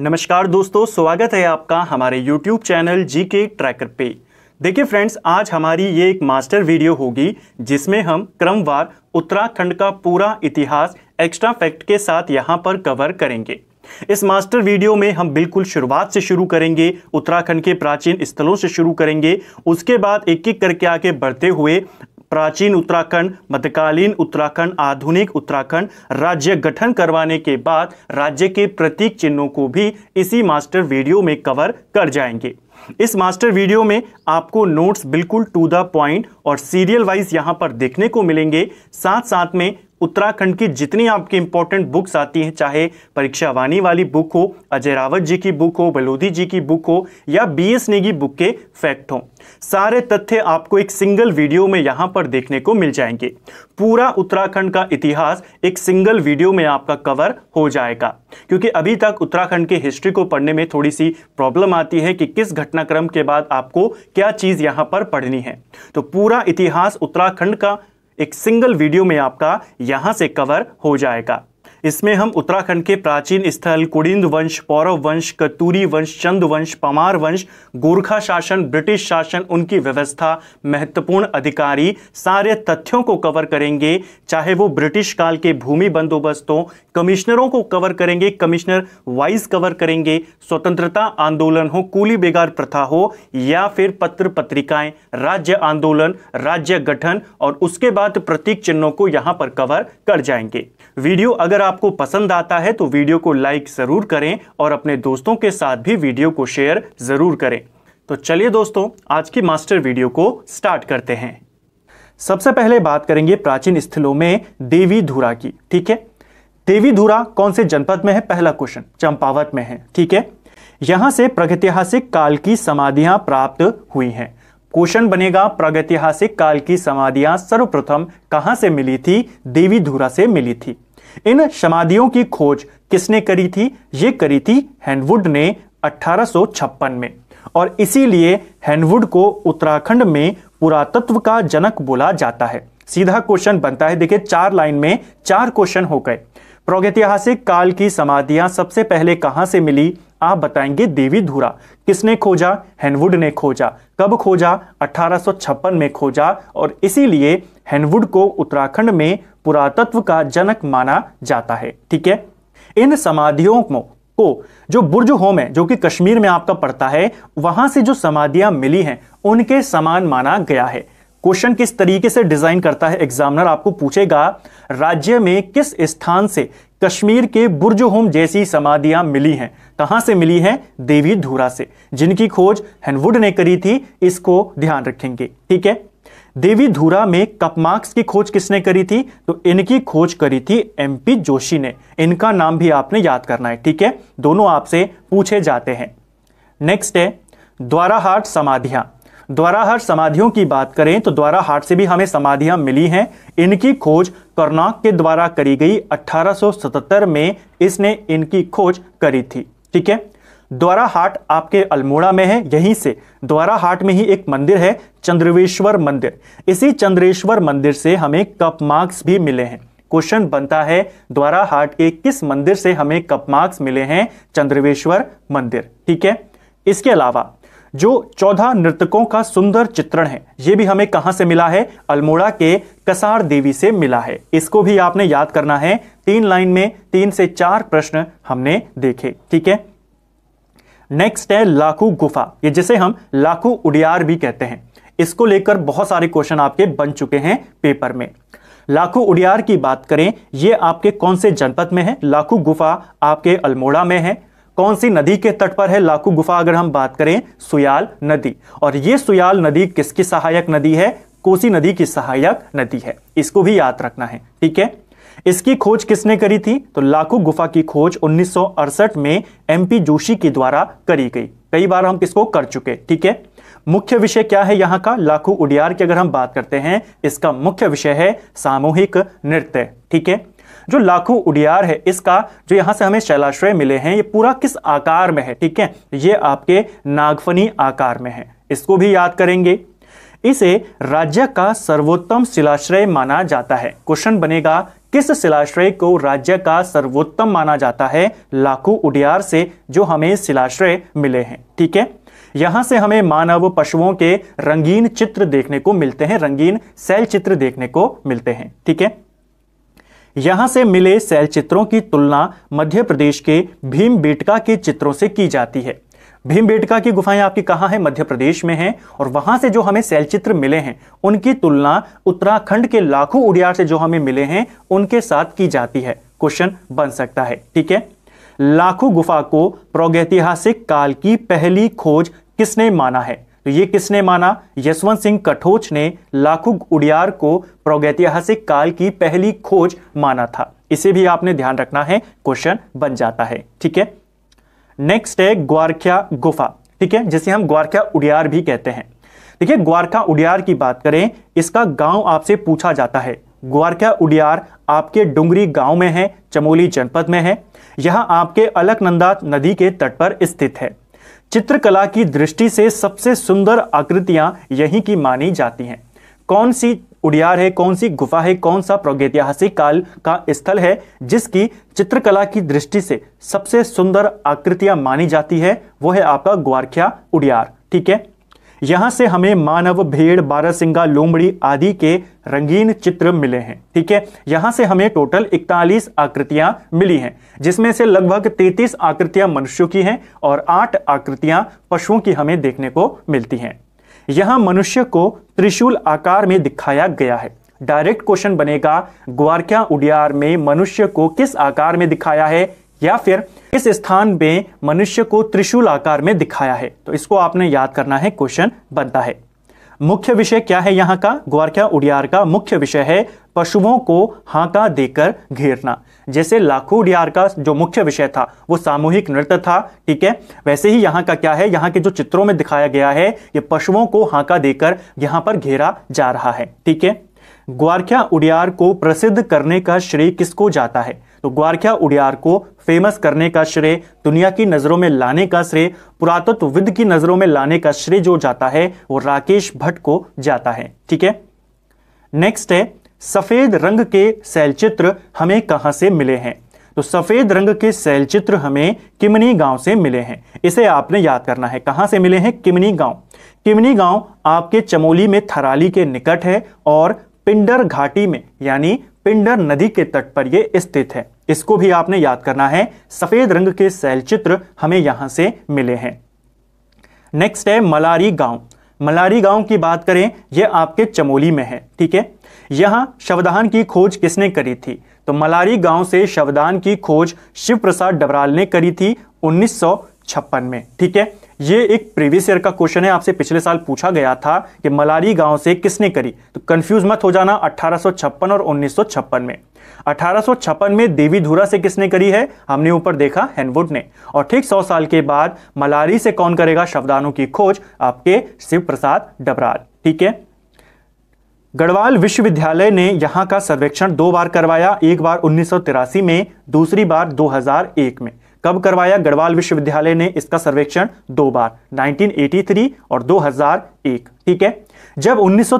नमस्कार दोस्तों स्वागत है आपका हमारे YouTube चैनल जीके ट्रैकर पे देखिए फ्रेंड्स आज हमारी ये एक मास्टर वीडियो होगी जिसमें हम क्रमवार उत्तराखंड का पूरा इतिहास एक्स्ट्रा फैक्ट के साथ यहाँ पर कवर करेंगे इस मास्टर वीडियो में हम बिल्कुल शुरुआत से शुरू करेंगे उत्तराखंड के प्राचीन स्थलों से शुरू करेंगे उसके बाद एक एक करके आगे बढ़ते हुए प्राचीन उत्तराखंड मध्यकालीन उत्तराखंड आधुनिक उत्तराखंड राज्य गठन करवाने के बाद राज्य के प्रतीक चिन्हों को भी इसी मास्टर वीडियो में कवर कर जाएंगे इस मास्टर वीडियो में आपको नोट्स बिल्कुल टू द पॉइंट और सीरियल वाइज यहां पर देखने को मिलेंगे साथ साथ में उत्तराखंड की जितनी आपकी इंपॉर्टेंट बुक्स आती हैं चाहे परीक्षा वाणी वाली बुक हो अजय रावत जी की बुक हो बलोदी जी की बुक हो या बी एस नेगी बुक के फैक्ट हो सारे तथ्य आपको एक सिंगल वीडियो में यहां पर देखने को मिल जाएंगे पूरा उत्तराखंड का इतिहास एक सिंगल वीडियो में आपका कवर हो जाएगा क्योंकि अभी तक उत्तराखंड के हिस्ट्री को पढ़ने में थोड़ी सी प्रॉब्लम आती है कि किस घटनाक्रम के बाद आपको क्या चीज़ यहां पर पढ़नी है तो पूरा इतिहास उत्तराखंड का एक सिंगल वीडियो में आपका यहां से कवर हो जाएगा इसमें हम उत्तराखंड के प्राचीन स्थल कुड़िंद वंश पौरव वंश कतूरी वंश चंद वंश पमार वंश गोरखा शासन ब्रिटिश शासन उनकी व्यवस्था महत्वपूर्ण अधिकारी सारे तथ्यों को कवर करेंगे चाहे वो ब्रिटिश काल के भूमि बंदोबस्तों कमिश्नरों को कवर करेंगे कमिश्नर वाइज कवर करेंगे स्वतंत्रता आंदोलन हो कूली बेगार प्रथा हो या फिर पत्र पत्रिकाएं राज्य आंदोलन राज्य गठन और उसके बाद प्रतीक चिन्हों को यहां पर कवर कर जाएंगे वीडियो अगर आपको पसंद आता है तो वीडियो को लाइक ज़रूर करें और अपने दोस्तों के साथ भी वीडियो को शेयर ज़रूर करें तो चलिए दोस्तों आज की मास्टर वीडियो को स्टार्ट करते हैं सबसे पहले बात करेंगे प्राचीन स्थलों में देवी धुरा की ठीक है देवी धुरा कौन से जनपद में है पहला क्वेश्चन चंपावत में है ठीक है यहां से प्रगतिहासिक काल की समाधियां प्राप्त हुई हैं क्वेश्चन बनेगा प्रगतिहासिक काल की समाधियां सर्वप्रथम कहां से मिली थी देवी धुरा से मिली थी इन समाधियों की खोज किसने करी थी ये करी थी हैंडवुड ने अठारह में और इसीलिए हैंडवुड को उत्तराखंड में पुरातत्व का जनक बोला जाता है सीधा क्वेश्चन बनता है देखिए चार लाइन में चार क्वेश्चन हो गए प्रागैतिहासिक काल की समाधियां सबसे पहले कहां से मिली आप बताएंगे देवी धूरा किसने खोजा हैनवुड ने खोजा कब खोजा 1856 में खोजा और इसीलिए हैनवुड को उत्तराखंड में पुरातत्व का जनक माना जाता है ठीक है इन समाधियों को जो बुर्ज होम है जो कि कश्मीर में आपका पड़ता है वहां से जो समाधियां मिली हैं उनके समान माना गया है क्वेश्चन किस तरीके से डिजाइन करता है एग्जामिनर आपको पूछेगा राज्य में किस स्थान से कश्मीर के बुर्ज होम जैसी समाधियां मिली हैं कहां से मिली हैं देवी धूरा से जिनकी खोज हैनवुड ने करी थी इसको ध्यान रखेंगे ठीक है देवी धूरा में कप मार्क्स की खोज किसने करी थी तो इनकी खोज करी थी एमपी जोशी ने इनका नाम भी आपने याद करना है ठीक है दोनों आपसे पूछे जाते हैं नेक्स्ट है द्वाराहाट समाधियां द्वाराहाट समाधियों की बात करें तो द्वाराहाट से भी हमें समाधियां मिली हैं इनकी खोज कर्नाक के द्वारा करी गई 1877 में इसने इनकी खोज करी थी ठीक है द्वारा हाट आपके अल्मोड़ा में है यहीं से द्वारा हाट में ही एक मंदिर है चंद्रवेश्वर मंदिर इसी चंद्रेश्वर मंदिर से हमें कप मार्क्स भी मिले हैं क्वेश्चन बनता है द्वारा हाट के किस मंदिर से हमें कप मार्क्स मिले हैं चंद्रवेश्वर मंदिर ठीक है इसके अलावा जो चौदह नृतकों का सुंदर चित्रण है ये भी हमें कहां से मिला है अल्मोड़ा के कसार देवी से मिला है इसको भी आपने याद करना है तीन लाइन में तीन से चार प्रश्न हमने देखे ठीक है नेक्स्ट है लाखू गुफा ये जिसे हम लाखू उडियार भी कहते हैं इसको लेकर बहुत सारे क्वेश्चन आपके बन चुके हैं पेपर में लाखू उडियार की बात करें ये आपके कौन से जनपद में है लाखू गुफा आपके अल्मोड़ा में है कौन सी नदी के तट पर है लाखू गुफा अगर हम बात करें सुयाल नदी और ये सुयाल नदी किसकी सहायक नदी है कोसी नदी की सहायक नदी है इसको भी याद रखना है ठीक है इसकी खोज किसने करी थी तो लाखू गुफा की खोज उन्नीस में एमपी जोशी के द्वारा करी गई कई बार हम इसको कर चुके ठीक है मुख्य विषय क्या है यहां का लाखू उडियार की अगर हम बात करते हैं इसका मुख्य विषय है सामूहिक नृत्य ठीक है जो लाखू उडियार है इसका जो यहां से हमें शैलाश्रय मिले हैं ये पूरा किस आकार में है ठीक है ये आपके नागफनी आकार में है इसको भी याद करेंगे इसे राज्य का सर्वोत्तम शिलाश्रय माना जाता है क्वेश्चन बनेगा किस शिलाश्रय को राज्य का सर्वोत्तम माना जाता है लाखू उडियार से जो हमें शिलाश्रय मिले हैं ठीक है यहां से हमें मानव पशुओं के रंगीन चित्र देखने को मिलते हैं रंगीन सेल चित्र देखने को मिलते हैं ठीक है यहां से मिले सेल चित्रों की तुलना मध्य प्रदेश के भीम बेटका के चित्रों से की जाती है भीमबेटका की गुफाएं आपकी कहाँ है मध्य प्रदेश में हैं और वहां से जो हमें शैलचित्र मिले हैं उनकी तुलना उत्तराखंड के लाखों उड़ियार से जो हमें मिले हैं उनके साथ की जाती है क्वेश्चन बन सकता है ठीक है लाखों गुफा को प्रौगैतिहासिक काल की पहली खोज किसने माना है तो ये किसने माना यशवंत सिंह कठोच ने लाखों उड़ियार को प्रौगैतिहासिक काल की पहली खोज माना था इसे भी आपने ध्यान रखना है क्वेश्चन बन जाता है ठीक है नेक्स्ट है ग्वारख्या गुफा ठीक है जिसे हम ग्वारख्या उडियार भी कहते हैं देखिए ग्वारखा उडियार की बात करें इसका गांव आपसे पूछा जाता है ग्वारख्या उडियार आपके डुंगरी गांव में है चमोली जनपद में है यह आपके अलकनंदा नदी के तट पर स्थित है चित्रकला की दृष्टि से सबसे सुंदर आकृतियां यहीं की मानी जाती हैं कौन सी उड़ियार है कौन सी गुफा है कौन सा प्रौगैतिहासिक काल का स्थल है जिसकी चित्रकला की दृष्टि से सबसे सुंदर आकृतियां मानी जाती है वो है आपका ग्वारख्या उड़ियार ठीक है यहां से हमें मानव भेड़ बारहसिंगा लोमड़ी आदि के रंगीन चित्र मिले हैं ठीक है यहां से हमें टोटल 41 आकृतियां मिली हैं जिसमें से लगभग 33 आकृतियां मनुष्यों की हैं और 8 आकृतियां पशुओं की हमें देखने को मिलती हैं यहां मनुष्य को त्रिशूल आकार में दिखाया गया है डायरेक्ट क्वेश्चन बनेगा ग्वारक्या उडियार में मनुष्य को किस आकार में दिखाया है या फिर किस स्थान में मनुष्य को त्रिशूल आकार में दिखाया है तो इसको आपने याद करना है क्वेश्चन बनता है मुख्य विषय क्या है यहाँ का ग्वारक्या उड़ियार का मुख्य विषय है पशुओं को हाका देकर घेरना जैसे लाखू उडियार का जो मुख्य विषय था वो सामूहिक नृत्य था ठीक है वैसे ही यहाँ का क्या है यहाँ के जो चित्रों में दिखाया गया है ये पशुओं को हाका देकर यहाँ पर घेरा जा रहा है ठीक है ग्वारख्या उडियार को प्रसिद्ध करने का श्रेय किसको जाता है तो ग्वारख्या उडियार को फेमस करने का श्रेय दुनिया की नज़रों में लाने का श्रेय पुरातत्वविद की नज़रों में लाने का श्रेय जो जाता है वो राकेश भट्ट को जाता है ठीक है नेक्स्ट है सफ़ेद रंग के शैलचित्र हमें कहाँ से मिले हैं तो सफ़ेद रंग के शैलचित्र हमें किमनी गांव से मिले हैं इसे आपने याद करना है कहाँ से मिले हैं किमनी गांव किमनी गांव आपके चमोली में थराली के निकट है और पिंडर घाटी में यानी पिंडर नदी के तट पर यह स्थित है इसको भी आपने याद करना है सफ़ेद रंग के शैलचित्र हमें यहाँ से मिले हैं नेक्स्ट है मलारी गांव मलारी गांव की बात करें यह आपके चमोली में है ठीक है यहां शवदान की खोज किसने करी थी तो मलारी गांव से शवदान की खोज शिव प्रसाद डबराल ने करी थी छप्पन में ठीक है ये एक प्रीवियस ईयर का क्वेश्चन है आपसे पिछले साल पूछा गया था कि मलारी गांव से किसने करी तो कंफ्यूज मत हो जाना 1856 और 1956 में अठारह में देवी धुरा से किसने करी है हमने ऊपर देखा हैनवुड ने और ठीक सौ साल के बाद मलारी से कौन करेगा शवदानों की खोज आपके शिव प्रसाद डबराल ठीक है गढ़वाल विश्वविद्यालय ने यहां का सर्वेक्षण दो बार करवाया एक बार उन्नीस में दूसरी बार दो में कब करवाया गढ़वाल विश्वविद्यालय ने इसका सर्वेक्षण दो बार 1983 और 2001 ठीक है जब उन्नीस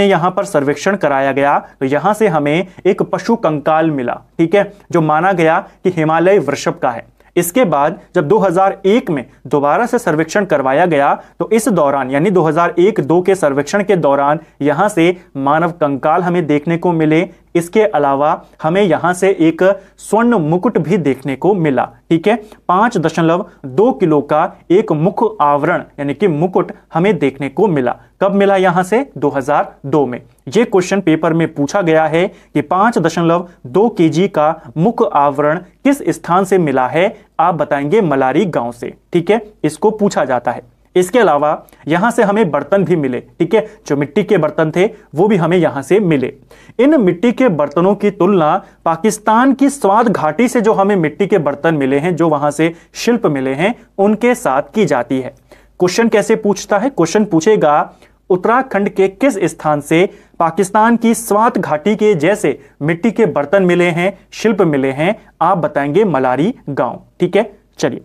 में यहां पर सर्वेक्षण कराया गया तो यहां से हमें एक पशु कंकाल मिला ठीक है जो माना गया कि हिमालय वृषभ का है इसके बाद जब 2001 में दोबारा से सर्वेक्षण करवाया गया तो इस दौरान यानी 2001-2 के सर्वेक्षण के दौरान यहां से मानव कंकाल हमें देखने को मिले इसके अलावा हमें यहाँ से एक स्वर्ण मुकुट भी देखने को मिला ठीक है पांच दशमलव दो किलो का एक मुख आवरण यानी कि मुकुट हमें देखने को मिला कब मिला यहाँ से 2002 में ये क्वेश्चन पेपर में पूछा गया है कि पांच दशमलव दो के का मुख आवरण किस स्थान से मिला है आप बताएंगे मलारी गांव से ठीक है इसको पूछा जाता है इसके अलावा यहां से हमें बर्तन भी मिले ठीक है जो मिट्टी के बर्तन थे वो भी हमें यहां से मिले इन मिट्टी के बर्तनों की तुलना पाकिस्तान की स्वाद घाटी से जो हमें मिट्टी के बर्तन मिले हैं जो वहां से शिल्प मिले हैं उनके साथ की जाती है क्वेश्चन कैसे पूछता है क्वेश्चन पूछेगा उत्तराखंड के किस स्थान से पाकिस्तान की स्वात घाटी के जैसे मिट्टी के बर्तन मिले हैं शिल्प मिले हैं आप बताएंगे मलारी गांव ठीक है चलिए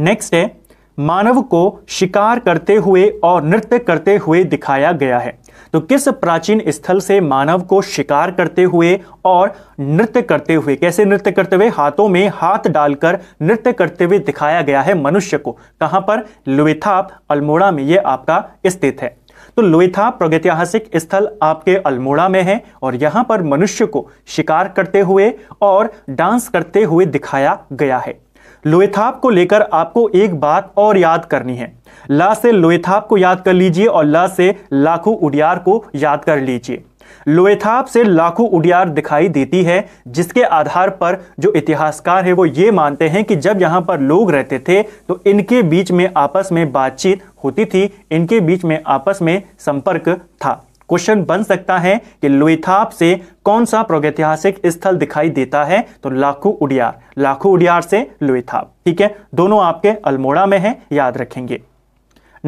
नेक्स्ट है मानव को शिकार करते हुए और नृत्य करते हुए दिखाया गया है तो किस प्राचीन स्थल से मानव को शिकार करते हुए और नृत्य करते हुए कैसे नृत्य करते हुए हाथों में हाथ डालकर नृत्य करते हुए दिखाया गया है मनुष्य को कहां पर लुइथाप अल्मोड़ा में यह आपका स्थित है तो लोइथा प्रगतिहासिक स्थल आपके अल्मोड़ा में है और यहां पर मनुष्य को शिकार करते हुए और डांस करते हुए दिखाया गया है लोएथाप को लेकर आपको एक बात और याद करनी है ला से लोएथाप को याद कर लीजिए और ला से लाखू उडियार को याद कर लीजिए लोएथाप से लाखों उडियार दिखाई देती है जिसके आधार पर जो इतिहासकार है वो ये मानते हैं कि जब यहाँ पर लोग रहते थे तो इनके बीच में आपस में बातचीत होती थी इनके बीच में आपस में संपर्क था क्वेश्चन बन सकता है कि लुइथाप से कौन सा प्रागैतिहासिक स्थल दिखाई देता है तो लाखू उडियार लाखू उडियार से लुइथाप ठीक है दोनों आपके अल्मोड़ा में है याद रखेंगे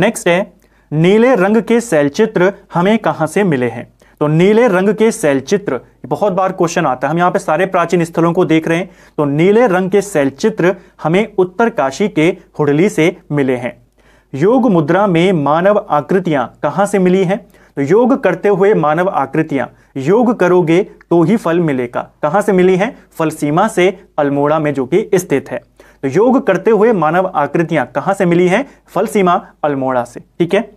नेक्स्ट है नीले रंग के शैलचित्र हमें कहां से मिले हैं तो नीले रंग के शैलचित्र बहुत बार क्वेश्चन आता है हम यहां पे सारे प्राचीन स्थलों को देख रहे हैं तो नीले रंग के शैलचित्र हमें उत्तर काशी के हुडली से मिले हैं योग मुद्रा में मानव आकृतियां कहां से मिली हैं योग करते हुए मानव आकृतियां योग करोगे तो ही फल मिलेगा कहां से मिली है फल सीमा से अल्मोड़ा में जो कि स्थित है तो योग करते हुए मानव आकृतियां कहां से मिली है फल सीमा अल्मोड़ा से ठीक है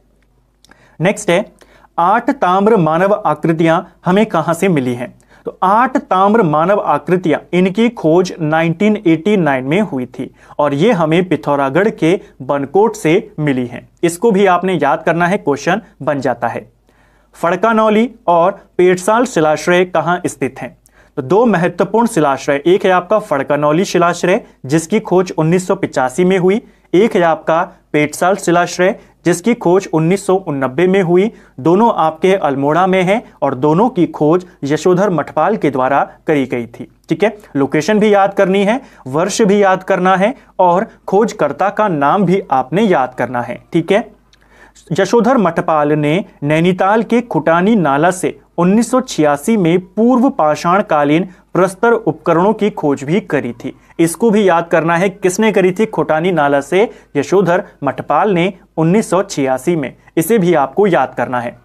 नेक्स्ट है आठ ताम्र मानव आकृतियां हमें कहां से मिली हैं तो आठ ताम्र मानव आकृतियां इनकी खोज 1989 में हुई थी और ये हमें पिथौरागढ़ के बनकोट से मिली हैं इसको भी आपने याद करना है क्वेश्चन बन जाता है फड़कानौली और पेटसाल शिलाश्रय कहाँ स्थित हैं तो दो महत्वपूर्ण शिलाश्रय एक है आपका फड़कानौली शिलाश्रय जिसकी खोज उन्नीस में हुई एक है आपका पेटसाल शिलाश्रय जिसकी खोज उन्नीस में हुई दोनों आपके अल्मोड़ा में हैं और दोनों की खोज यशोधर मठपाल के द्वारा करी गई थी ठीक है लोकेशन भी याद करनी है वर्ष भी याद करना है और खोजकर्ता का नाम भी आपने याद करना है ठीक है यशोधर मठपाल ने नैनीताल के खुटानी नाला से 1986 में पूर्व पाषाण कालीन प्रस्तर उपकरणों की खोज भी करी थी इसको भी याद करना है किसने करी थी खोटानी नाला से यशोधर मठपाल ने 1986 में इसे भी आपको याद करना है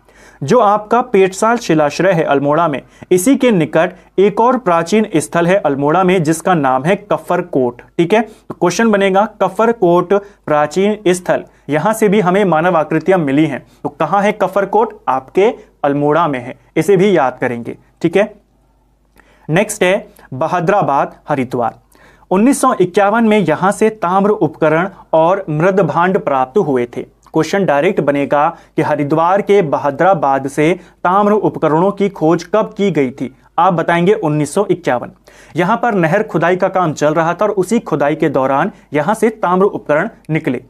जो आपका पेटसाल शिलाश्रय है अल्मोड़ा में इसी के निकट एक और प्राचीन स्थल है अल्मोड़ा में जिसका नाम है कफर कोट ठीक है क्वेश्चन बनेगा कफर कोट प्राचीन स्थल यहां से भी हमें मानव आकृतियां मिली हैं तो कहां है कफरकोट आपके अल्मोड़ा में है इसे भी याद करेंगे ठीक है नेक्स्ट है बहद्राबाद हरिद्वार उन्नीस में यहां से ताम्र उपकरण और मृद भांड प्राप्त हुए थे क्वेश्चन डायरेक्ट बनेगा कि हरिद्वार के बहद्राबाद से ताम्र उपकरणों की खोज कब की गई थी आप बताएंगे 1951 यहां पर नहर खुदाई का काम चल रहा था और उसी खुदाई के दौरान यहां से ताम्र उपकरण निकले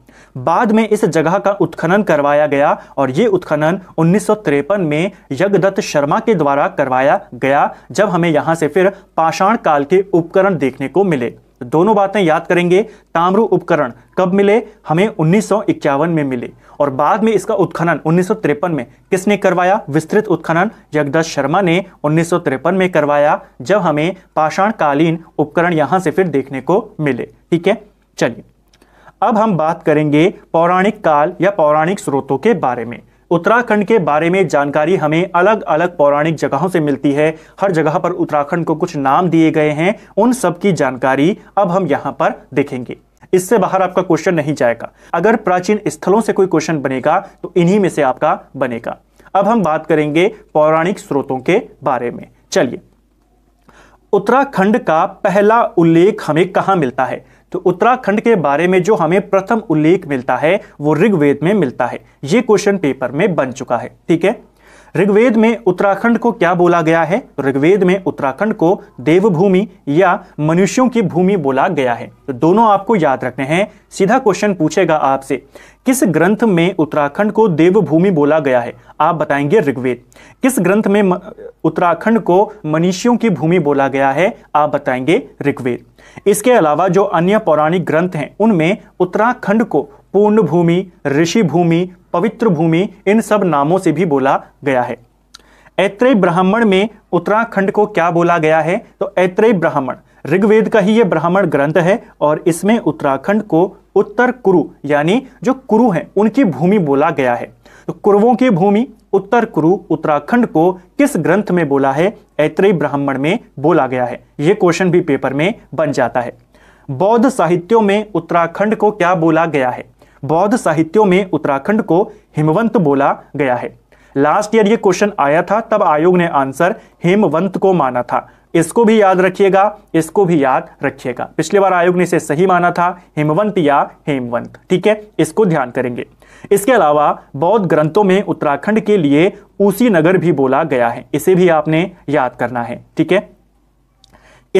बाद में इस जगह का उत्खनन करवाया गया और ये उत्खनन उन्नीस में यज्ञ शर्मा के द्वारा करवाया गया जब हमें यहाँ से फिर पाषाण काल के उपकरण देखने को मिले दोनों बातें याद करेंगे ताम्र उपकरण कब मिले हमें उन्नीस में मिले और बाद में इसका उत्खनन उन्नीस में किसने करवाया विस्तृत उत्खनन जगदत्त शर्मा ने उन्नीस में करवाया जब हमें पाषाणकालीन उपकरण यहां से फिर देखने को मिले ठीक है चलिए अब हम बात करेंगे पौराणिक काल या पौराणिक स्रोतों के बारे में उत्तराखंड के बारे में जानकारी हमें अलग अलग पौराणिक जगहों से मिलती है हर जगह पर उत्तराखंड को कुछ नाम दिए गए हैं उन सब की जानकारी अब हम यहाँ पर देखेंगे इससे बाहर आपका क्वेश्चन नहीं जाएगा अगर प्राचीन स्थलों से कोई क्वेश्चन बनेगा तो इन्हीं में से आपका बनेगा अब हम बात करेंगे पौराणिक स्रोतों के बारे में चलिए उत्तराखंड का पहला उल्लेख हमें कहाँ मिलता है तो उत्तराखंड के बारे में जो हमें प्रथम उल्लेख मिलता है वो ऋग्वेद में मिलता है ये क्वेश्चन पेपर में बन चुका है ठीक है ऋग्वेद में उत्तराखंड को क्या बोला गया है तो ऋग्वेद में उत्तराखंड को देवभूमि या मनुष्यों की भूमि बोला गया है तो दोनों आपको याद रखने हैं सीधा क्वेश्चन पूछेगा आपसे किस ग्रंथ में उत्तराखंड को देवभूमि बोला गया है आप बताएंगे ऋग्वेद किस ग्रंथ में उत्तराखंड को मनुष्यों की भूमि बोला गया है आप बताएंगे ऋग्वेद इसके अलावा जो अन्य पौराणिक ग्रंथ हैं उनमें उत्तराखंड को पूर्ण भूमि ऋषि भूमि पवित्र भूमि इन सब नामों से भी बोला गया है ऐत्रेय ब्राह्मण में उत्तराखंड को क्या बोला गया है तो ऐत्रेय ब्राह्मण ऋग्वेद का ही यह ब्राह्मण ग्रंथ है और इसमें उत्तराखंड को उत्तर कुरु यानी जो कुरु हैं उनकी भूमि बोला गया है तो कुरुओं की भूमि उत्तर कुरु उत्तराखंड को किस ग्रंथ में बोला है ऐत्रेय ब्राह्मण में बोला गया है यह क्वेश्चन भी पेपर में बन जाता है बौद्ध साहित्यों में उत्तराखंड को क्या बोला गया है बौद्ध साहित्यों में उत्तराखंड को हिमवंत बोला गया है लास्ट ईयर ये क्वेश्चन आया था तब आयोग ने आंसर हिमवंत को माना था इसको भी याद रखिएगा इसको भी याद रखिएगा पिछले बार आयोग ने इसे सही माना था हिमवंत या हेमवंत ठीक है इसको ध्यान करेंगे इसके अलावा बौद्ध ग्रंथों में उत्तराखंड के लिए उसी नगर भी बोला गया है इसे भी आपने याद करना है ठीक है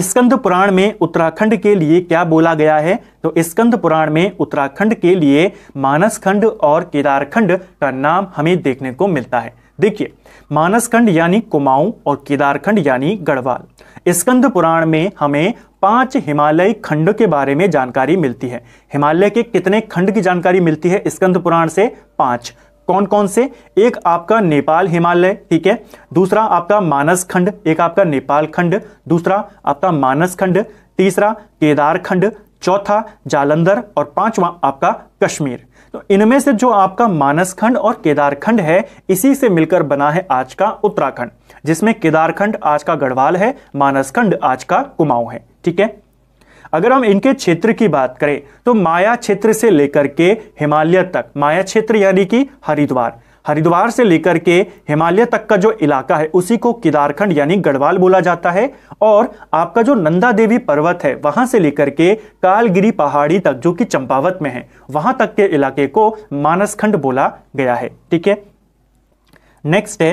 स्कंद पुराण में उत्तराखंड के लिए क्या बोला गया है तो स्कंद पुराण में उत्तराखंड के लिए मानसखंड और केदारखंड का नाम हमें देखने को मिलता है देखिए मानसखंड यानी कुमाऊं और केदारखंड यानी गढ़वाल स्कंद पुराण में हमें पांच हिमालयी खंड के बारे में जानकारी मिलती है हिमालय के कितने खंड की जानकारी मिलती है स्कंद पुराण से पांच कौन कौन से एक आपका नेपाल हिमालय ठीक है दूसरा आपका मानस खंड एक आपका नेपाल खंड दूसरा आपका मानस खंड तीसरा केदार खंड चौथा जालंधर और पांचवा आपका कश्मीर तो इनमें से जो आपका मानस खंड और केदार खंड है इसी से मिलकर बना है आज का उत्तराखंड जिसमें केदारखंड आज का गढ़वाल है मानस खंड आज का कुमाऊं है ठीक है अगर हम इनके क्षेत्र की बात करें तो माया क्षेत्र से लेकर के हिमालय तक माया क्षेत्र यानी कि हरिद्वार हरिद्वार से लेकर के हिमालय तक का जो इलाका है उसी को केदारखंड यानी गढ़वाल बोला जाता है और आपका जो नंदा देवी पर्वत है वहां से लेकर के कालगिरी पहाड़ी तक जो कि चंपावत में है वहां तक के इलाके को मानसखंड बोला गया है ठीक है नेक्स्ट है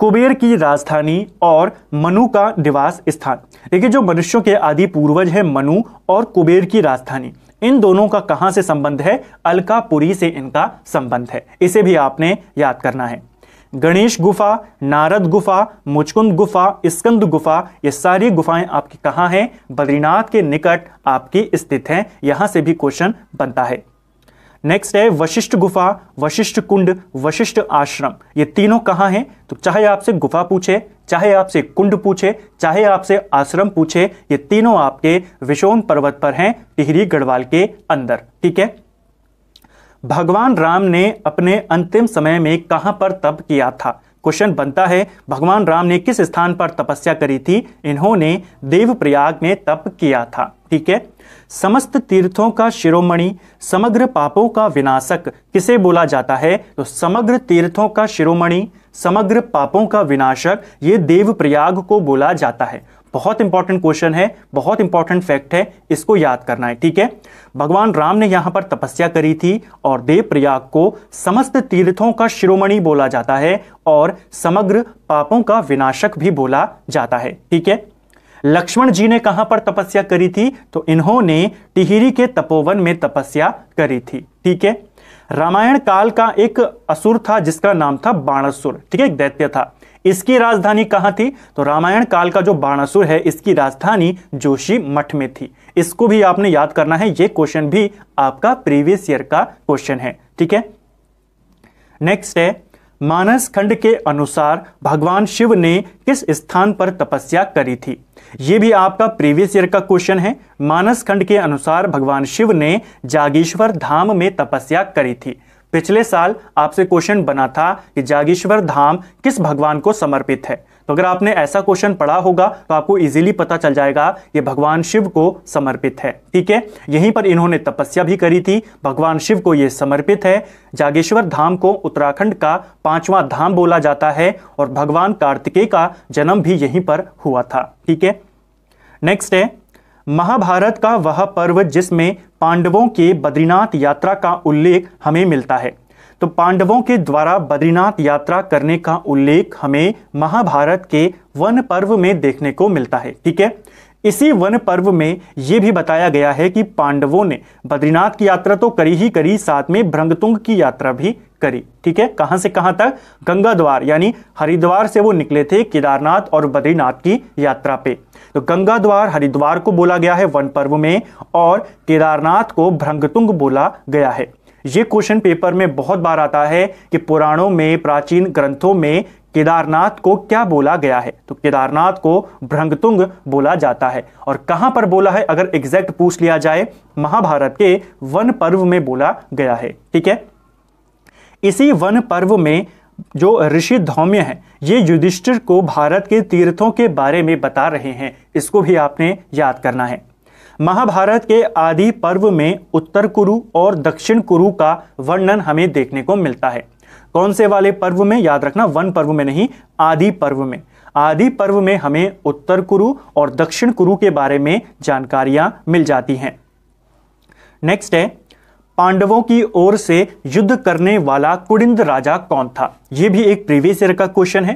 कुबेर की राजधानी और मनु का निवास स्थान देखिए जो मनुष्यों के आदि पूर्वज है मनु और कुबेर की राजधानी इन दोनों का कहां से संबंध है अलकापुरी से इनका संबंध है इसे भी आपने याद करना है गणेश गुफा नारद गुफा मुचकुंद गुफा स्कंद गुफा ये सारी गुफाएं आपकी कहाँ हैं बद्रीनाथ के निकट आपकी स्थित हैं यहाँ से भी क्वेश्चन बनता है नेक्स्ट है वशिष्ठ गुफा वशिष्ठ कुंड वशिष्ठ आश्रम ये तीनों कहाँ हैं तो चाहे आपसे गुफा पूछे चाहे आपसे कुंड पूछे चाहे आपसे आश्रम पूछे ये तीनों आपके विशोन पर्वत पर हैं टिहरी गढ़वाल के अंदर ठीक है भगवान राम ने अपने अंतिम समय में कहाँ पर तप किया था क्वेश्चन बनता है भगवान राम ने किस स्थान पर तपस्या करी थी इन्होंने देवप्रयाग में तप किया था ठीक है समस्त तीर्थों का शिरोमणि समग्र पापों का विनाशक किसे बोला जाता है तो समग्र तीर्थों का शिरोमणि समग्र पापों का विनाशक ये देव प्रयाग को बोला जाता है बहुत इंपॉर्टेंट क्वेश्चन है बहुत इंपॉर्टेंट फैक्ट है इसको याद करना है ठीक है भगवान राम ने यहां पर तपस्या करी थी और देव प्रयाग को समस्त तीर्थों का शिरोमणि बोला जाता है और समग्र पापों का विनाशक भी बोला जाता है ठीक है लक्ष्मण जी ने कहां पर तपस्या करी थी तो इन्होंने टिहरी के तपोवन में तपस्या करी थी ठीक है रामायण काल का एक असुर था जिसका नाम था बाणसुर ठीक है एक दैत्य था इसकी राजधानी कहां थी तो रामायण काल का जो बाणसुर है इसकी राजधानी जोशी मठ में थी इसको भी आपने याद करना है यह क्वेश्चन भी आपका प्रीवियस ईयर का क्वेश्चन है ठीक है नेक्स्ट है मानस खंड के अनुसार भगवान शिव ने किस स्थान पर तपस्या करी थी ये भी आपका प्रीवियस ईयर का क्वेश्चन है मानस खंड के अनुसार भगवान शिव ने जागीश्वर धाम में तपस्या करी थी पिछले साल आपसे क्वेश्चन बना था कि जागीश्वर धाम किस भगवान को समर्पित है तो अगर आपने ऐसा क्वेश्चन पढ़ा होगा तो आपको इजीली पता चल जाएगा ये भगवान शिव को समर्पित है ठीक है यहीं पर इन्होंने तपस्या भी करी थी भगवान शिव को ये समर्पित है जागेश्वर धाम को उत्तराखंड का पांचवा धाम बोला जाता है और भगवान कार्तिकेय का जन्म भी यहीं पर हुआ था ठीक है नेक्स्ट है महाभारत का वह पर्व जिसमें पांडवों के बद्रीनाथ यात्रा का उल्लेख हमें मिलता है तो पांडवों के द्वारा बद्रीनाथ यात्रा करने का उल्लेख हमें महाभारत के वन पर्व में देखने को मिलता है ठीक है इसी वन पर्व में यह भी बताया गया है कि पांडवों ने बद्रीनाथ की यात्रा तो करी ही करी साथ में भ्रंगतुंग की यात्रा भी करी ठीक है कहां से कहां तक गंगा द्वार यानी हरिद्वार से वो निकले थे केदारनाथ और बद्रीनाथ की यात्रा पे तो गंगा द्वार हरिद्वार को बोला गया है वन पर्व में और केदारनाथ को भ्रंगतुंग बोला गया है ये क्वेश्चन पेपर में बहुत बार आता है कि पुराणों में प्राचीन ग्रंथों में केदारनाथ को क्या बोला गया है तो केदारनाथ को भ्रंगतुंग बोला जाता है और कहां पर बोला है अगर एग्जैक्ट पूछ लिया जाए महाभारत के वन पर्व में बोला गया है ठीक है इसी वन पर्व में जो ऋषि धौम्य है ये युधिष्ठिर को भारत के तीर्थों के बारे में बता रहे हैं इसको भी आपने याद करना है महाभारत के आदि पर्व में उत्तर कुरु और दक्षिण कुरु का वर्णन हमें देखने को मिलता है कौन से वाले पर्व में याद रखना वन पर्व में नहीं आदि पर्व में आदि पर्व में हमें उत्तर कुरु और दक्षिण कुरु के बारे में जानकारियां मिल जाती हैं नेक्स्ट है पांडवों की ओर से युद्ध करने वाला कुड़िंद राजा कौन था यह भी एक प्रीवियस ईयर का क्वेश्चन है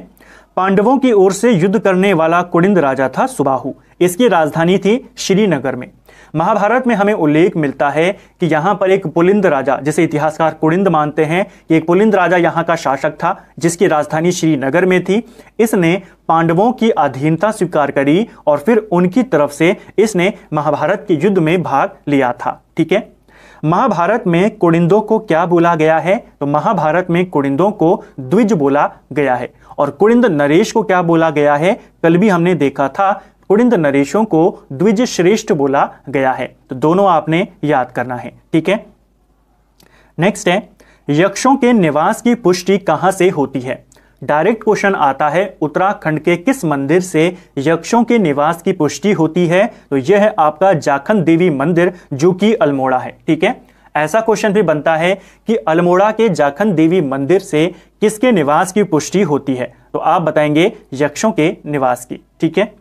पांडवों की ओर से युद्ध करने वाला कुड़िंद राजा था सुबाहु इसकी राजधानी थी श्रीनगर में महाभारत में हमें उल्लेख मिलता है कि यहां पर एक पुलिंद राजा जिसे इतिहासकार कुड़िंद मानते हैं कि एक पुलिंद राजा यहां का शासक था जिसकी राजधानी श्रीनगर में थी इसने पांडवों की अधीनता स्वीकार करी और फिर उनकी तरफ से इसने महाभारत के युद्ध में भाग लिया था ठीक है महाभारत में कुड़िंदों को क्या बोला गया है तो महाभारत में कुड़िंदों को द्विज बोला गया है और कुड़िंद नरेश को क्या बोला गया है कल भी हमने देखा था कुड़िंद नरेशों को द्विज श्रेष्ठ बोला गया है तो दोनों आपने याद करना है ठीक है नेक्स्ट है यक्षों के निवास की पुष्टि कहां से होती है डायरेक्ट क्वेश्चन आता है उत्तराखंड के किस मंदिर से यक्षों के निवास की पुष्टि होती है तो यह है आपका जाखंड देवी मंदिर जो कि अल्मोड़ा है ठीक है ऐसा क्वेश्चन भी बनता है कि अल्मोड़ा के जाखंड देवी मंदिर से किसके निवास की पुष्टि होती है तो आप बताएंगे यक्षों के निवास की ठीक है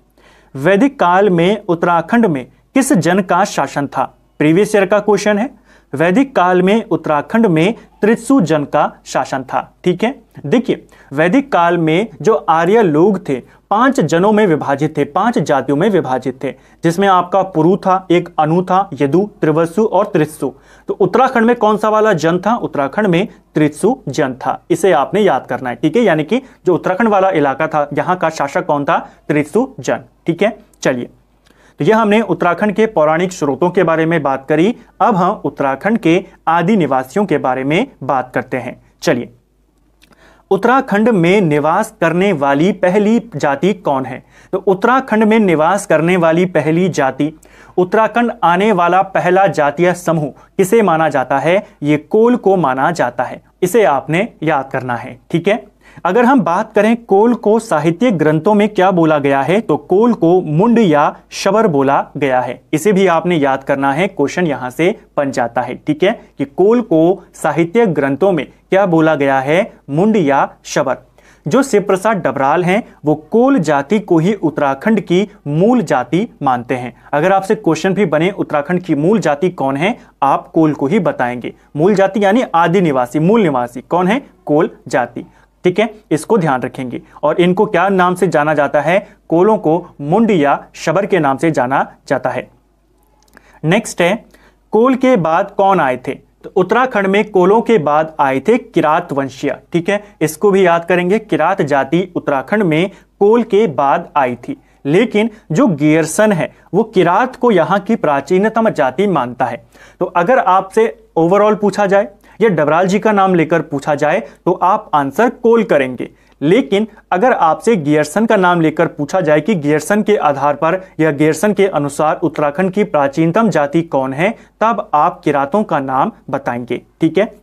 वैदिक काल में उत्तराखंड में किस जन का शासन था प्रीवियस ईयर का क्वेश्चन है वैदिक काल में उत्तराखंड में त्रिशु जन का शासन था ठीक है देखिए वैदिक काल में जो आर्य लोग थे पांच जनों में विभाजित थे पांच जातियों में विभाजित थे जिसमें आपका पुरु था एक अनु था यदु त्रिवसु और त्रित्सु तो उत्तराखंड में कौन सा वाला जन था उत्तराखंड में त्रिशु जन था इसे आपने याद करना है ठीक है यानी कि जो उत्तराखंड वाला इलाका था यहाँ का शासक कौन था त्रिशु जन ठीक है चलिए तो यह हमने उत्तराखंड के पौराणिक स्रोतों के बारे में बात करी अब हम उत्तराखंड के आदि निवासियों के बारे में बात करते हैं चलिए उत्तराखंड में निवास करने वाली पहली जाति कौन है तो उत्तराखंड में निवास करने वाली पहली जाति उत्तराखंड आने वाला पहला जातीय समूह किसे माना जाता है ये कोल को माना जाता है इसे आपने याद करना है ठीक है अगर हम बात करें कोल को साहित्यिक ग्रंथों में क्या बोला गया है तो कोल को मुंड या शबर बोला गया है इसे भी आपने याद करना है क्वेश्चन यहां से बन जाता है ठीक है कि कोल को साहित्यिक ग्रंथों में क्या बोला गया है मुंड या शबर जो शिव प्रसाद डबराल हैं वो कोल जाति को ही उत्तराखंड की मूल जाति मानते हैं अगर आपसे क्वेश्चन भी बने उत्तराखंड की मूल जाति कौन है आप कोल को ही बताएंगे मूल जाति यानी आदि निवासी मूल निवासी कौन है कोल जाति ठीक है इसको ध्यान रखेंगे और इनको क्या नाम से जाना जाता है कोलों को मुंड या शबर के नाम से जाना जाता है नेक्स्ट है कोल के बाद कौन आए थे तो उत्तराखंड में कोलों के बाद आए थे किरात वंशीय ठीक है इसको भी याद करेंगे किरात जाति उत्तराखंड में कोल के बाद आई थी लेकिन जो गियरसन है वो किरात को यहां की प्राचीनतम जाति मानता है तो अगर आपसे ओवरऑल पूछा जाए या डबराल जी का नाम लेकर पूछा जाए तो आप आंसर कोल करेंगे लेकिन अगर आपसे गियर्सन का नाम लेकर पूछा जाए कि गियर्सन के आधार पर या गियर्सन के अनुसार उत्तराखंड की प्राचीनतम जाति कौन है तब आप किरातों का नाम बताएंगे ठीक है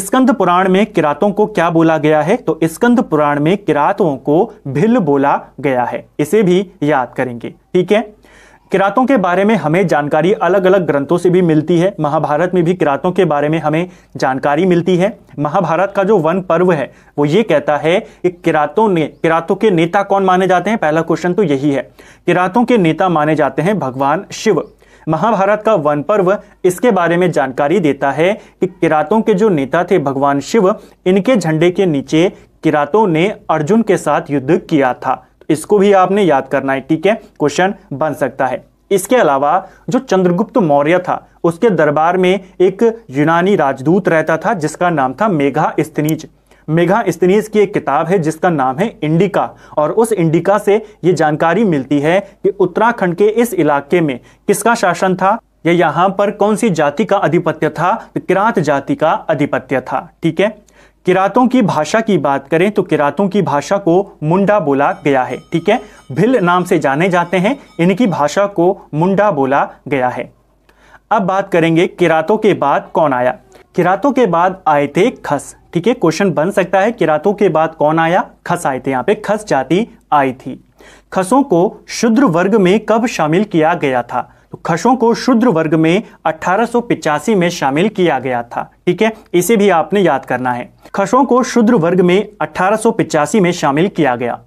स्कंद पुराण में किरातों को क्या बोला गया है तो स्कंद पुराण में किरातों को भिल बोला गया है इसे भी याद करेंगे ठीक है किरातों के बारे में हमें जानकारी अलग अलग ग्रंथों से भी मिलती है महाभारत में भी किरातों के बारे में हमें जानकारी मिलती है महाभारत का जो वन पर्व है वो ये कहता है कि किरातों ने किरातों के नेता कौन माने जाते हैं पहला क्वेश्चन तो यही है किरातों के नेता माने जाते हैं भगवान शिव महाभारत का वन पर्व इसके बारे में जानकारी देता है कि किरातों के जो नेता थे भगवान शिव इनके झंडे के नीचे किरातों ने अर्जुन के साथ युद्ध किया था इसको भी आपने याद करना है ठीक है क्वेश्चन बन सकता है इसके अलावा जो चंद्रगुप्त मौर्य था उसके दरबार में एक यूनानी राजदूत रहता था जिसका नाम था मेघा स्तनीज मेघा स्तनीज की एक किताब है जिसका नाम है इंडिका और उस इंडिका से ये जानकारी मिलती है कि उत्तराखंड के इस इलाके में किसका शासन था या यहाँ पर कौन सी जाति का आधिपत्य था किरात जाति का आधिपत्य था ठीक है किरातों की भाषा की बात करें तो किरातों की भाषा को मुंडा बोला गया है ठीक है भिल नाम से जाने जाते हैं इनकी भाषा को मुंडा बोला गया है अब बात करेंगे किरातों के बाद कौन आया किरातों के बाद आए थे खस ठीक है क्वेश्चन बन सकता है किरातों के बाद कौन आया खस आए थे यहाँ पे खस जाति आई थी खसों को शुद्र वर्ग में कब शामिल किया गया था खशों को शुद्र वर्ग में अठारह में शामिल किया गया था ठीक है इसे भी आपने याद करना है खशों को शुद्र वर्ग में अठारह में शामिल किया गया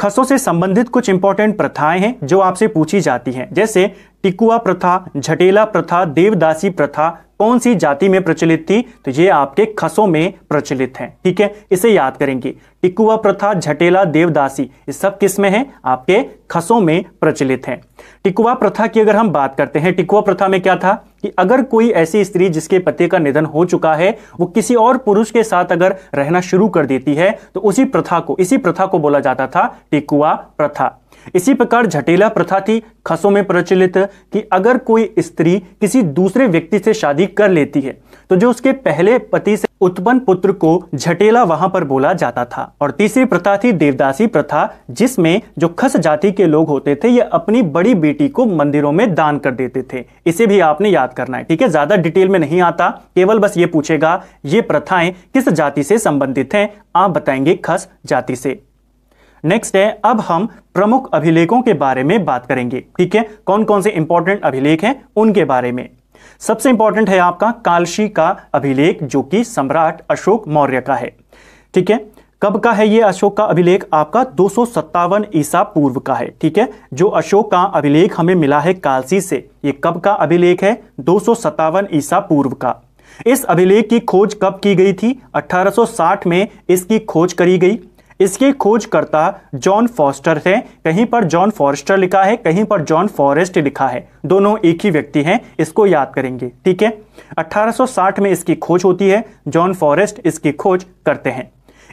खसों से संबंधित कुछ इंपॉर्टेंट प्रथाएं हैं जो आपसे पूछी जाती हैं जैसे टिकुआ प्रथा झटेला प्रथा देवदासी प्रथा कौन सी जाति में प्रचलित थी तो ये आपके खसों में प्रचलित है ठीक है इसे याद करेंगे टिकुआ प्रथा झटेला देवदासी ये सब किस में है आपके खसों में प्रचलित है टिकुआ प्रथा की अगर हम बात करते हैं टिकुआ प्रथा में क्या था कि अगर कोई ऐसी स्त्री जिसके पति का निधन हो चुका है वो किसी और पुरुष के साथ अगर रहना शुरू कर देती है तो उसी प्रथा को इसी प्रथा को बोला जाता था टिकुआ प्रथा इसी प्रकार झटेला प्रथा थी खसों में प्रचलित कि अगर कोई स्त्री किसी दूसरे व्यक्ति से शादी कर लेती है तो जो उसके पहले पति से उत्पन्न पुत्र को झटेला वहां पर बोला जाता था और तीसरी प्रथा थी देवदासी प्रथा जिसमें जो खस जाति के लोग होते थे ये अपनी बड़ी बेटी को मंदिरों में दान कर देते थे इसे भी आपने याद करना है ठीक है ज्यादा डिटेल में नहीं आता केवल बस ये पूछेगा ये प्रथाएं किस जाति से संबंधित हैं आप बताएंगे खस जाति से नेक्स्ट है अब हम प्रमुख अभिलेखों के बारे में बात करेंगे ठीक है कौन कौन से इंपॉर्टेंट अभिलेख हैं उनके बारे में सबसे इंपॉर्टेंट है आपका कालशी का अभिलेख जो कि सम्राट अशोक मौर्य का है ठीक है कब का है ये अशोक का अभिलेख आपका दो ईसा पूर्व का है ठीक है जो अशोक का अभिलेख हमें मिला है कालसी से ये कब का अभिलेख है दो ईसा पूर्व का इस अभिलेख की खोज कब की गई थी 1860 में इसकी खोज करी गई इसके खोजकर्ता जॉन फॉस्टर थे कहीं पर जॉन फॉरेस्टर लिखा है कहीं पर जॉन फॉरेस्ट लिखा है दोनों एक ही व्यक्ति हैं इसको याद करेंगे ठीक है 1860 में इसकी खोज होती है जॉन फॉरेस्ट इसकी खोज करते हैं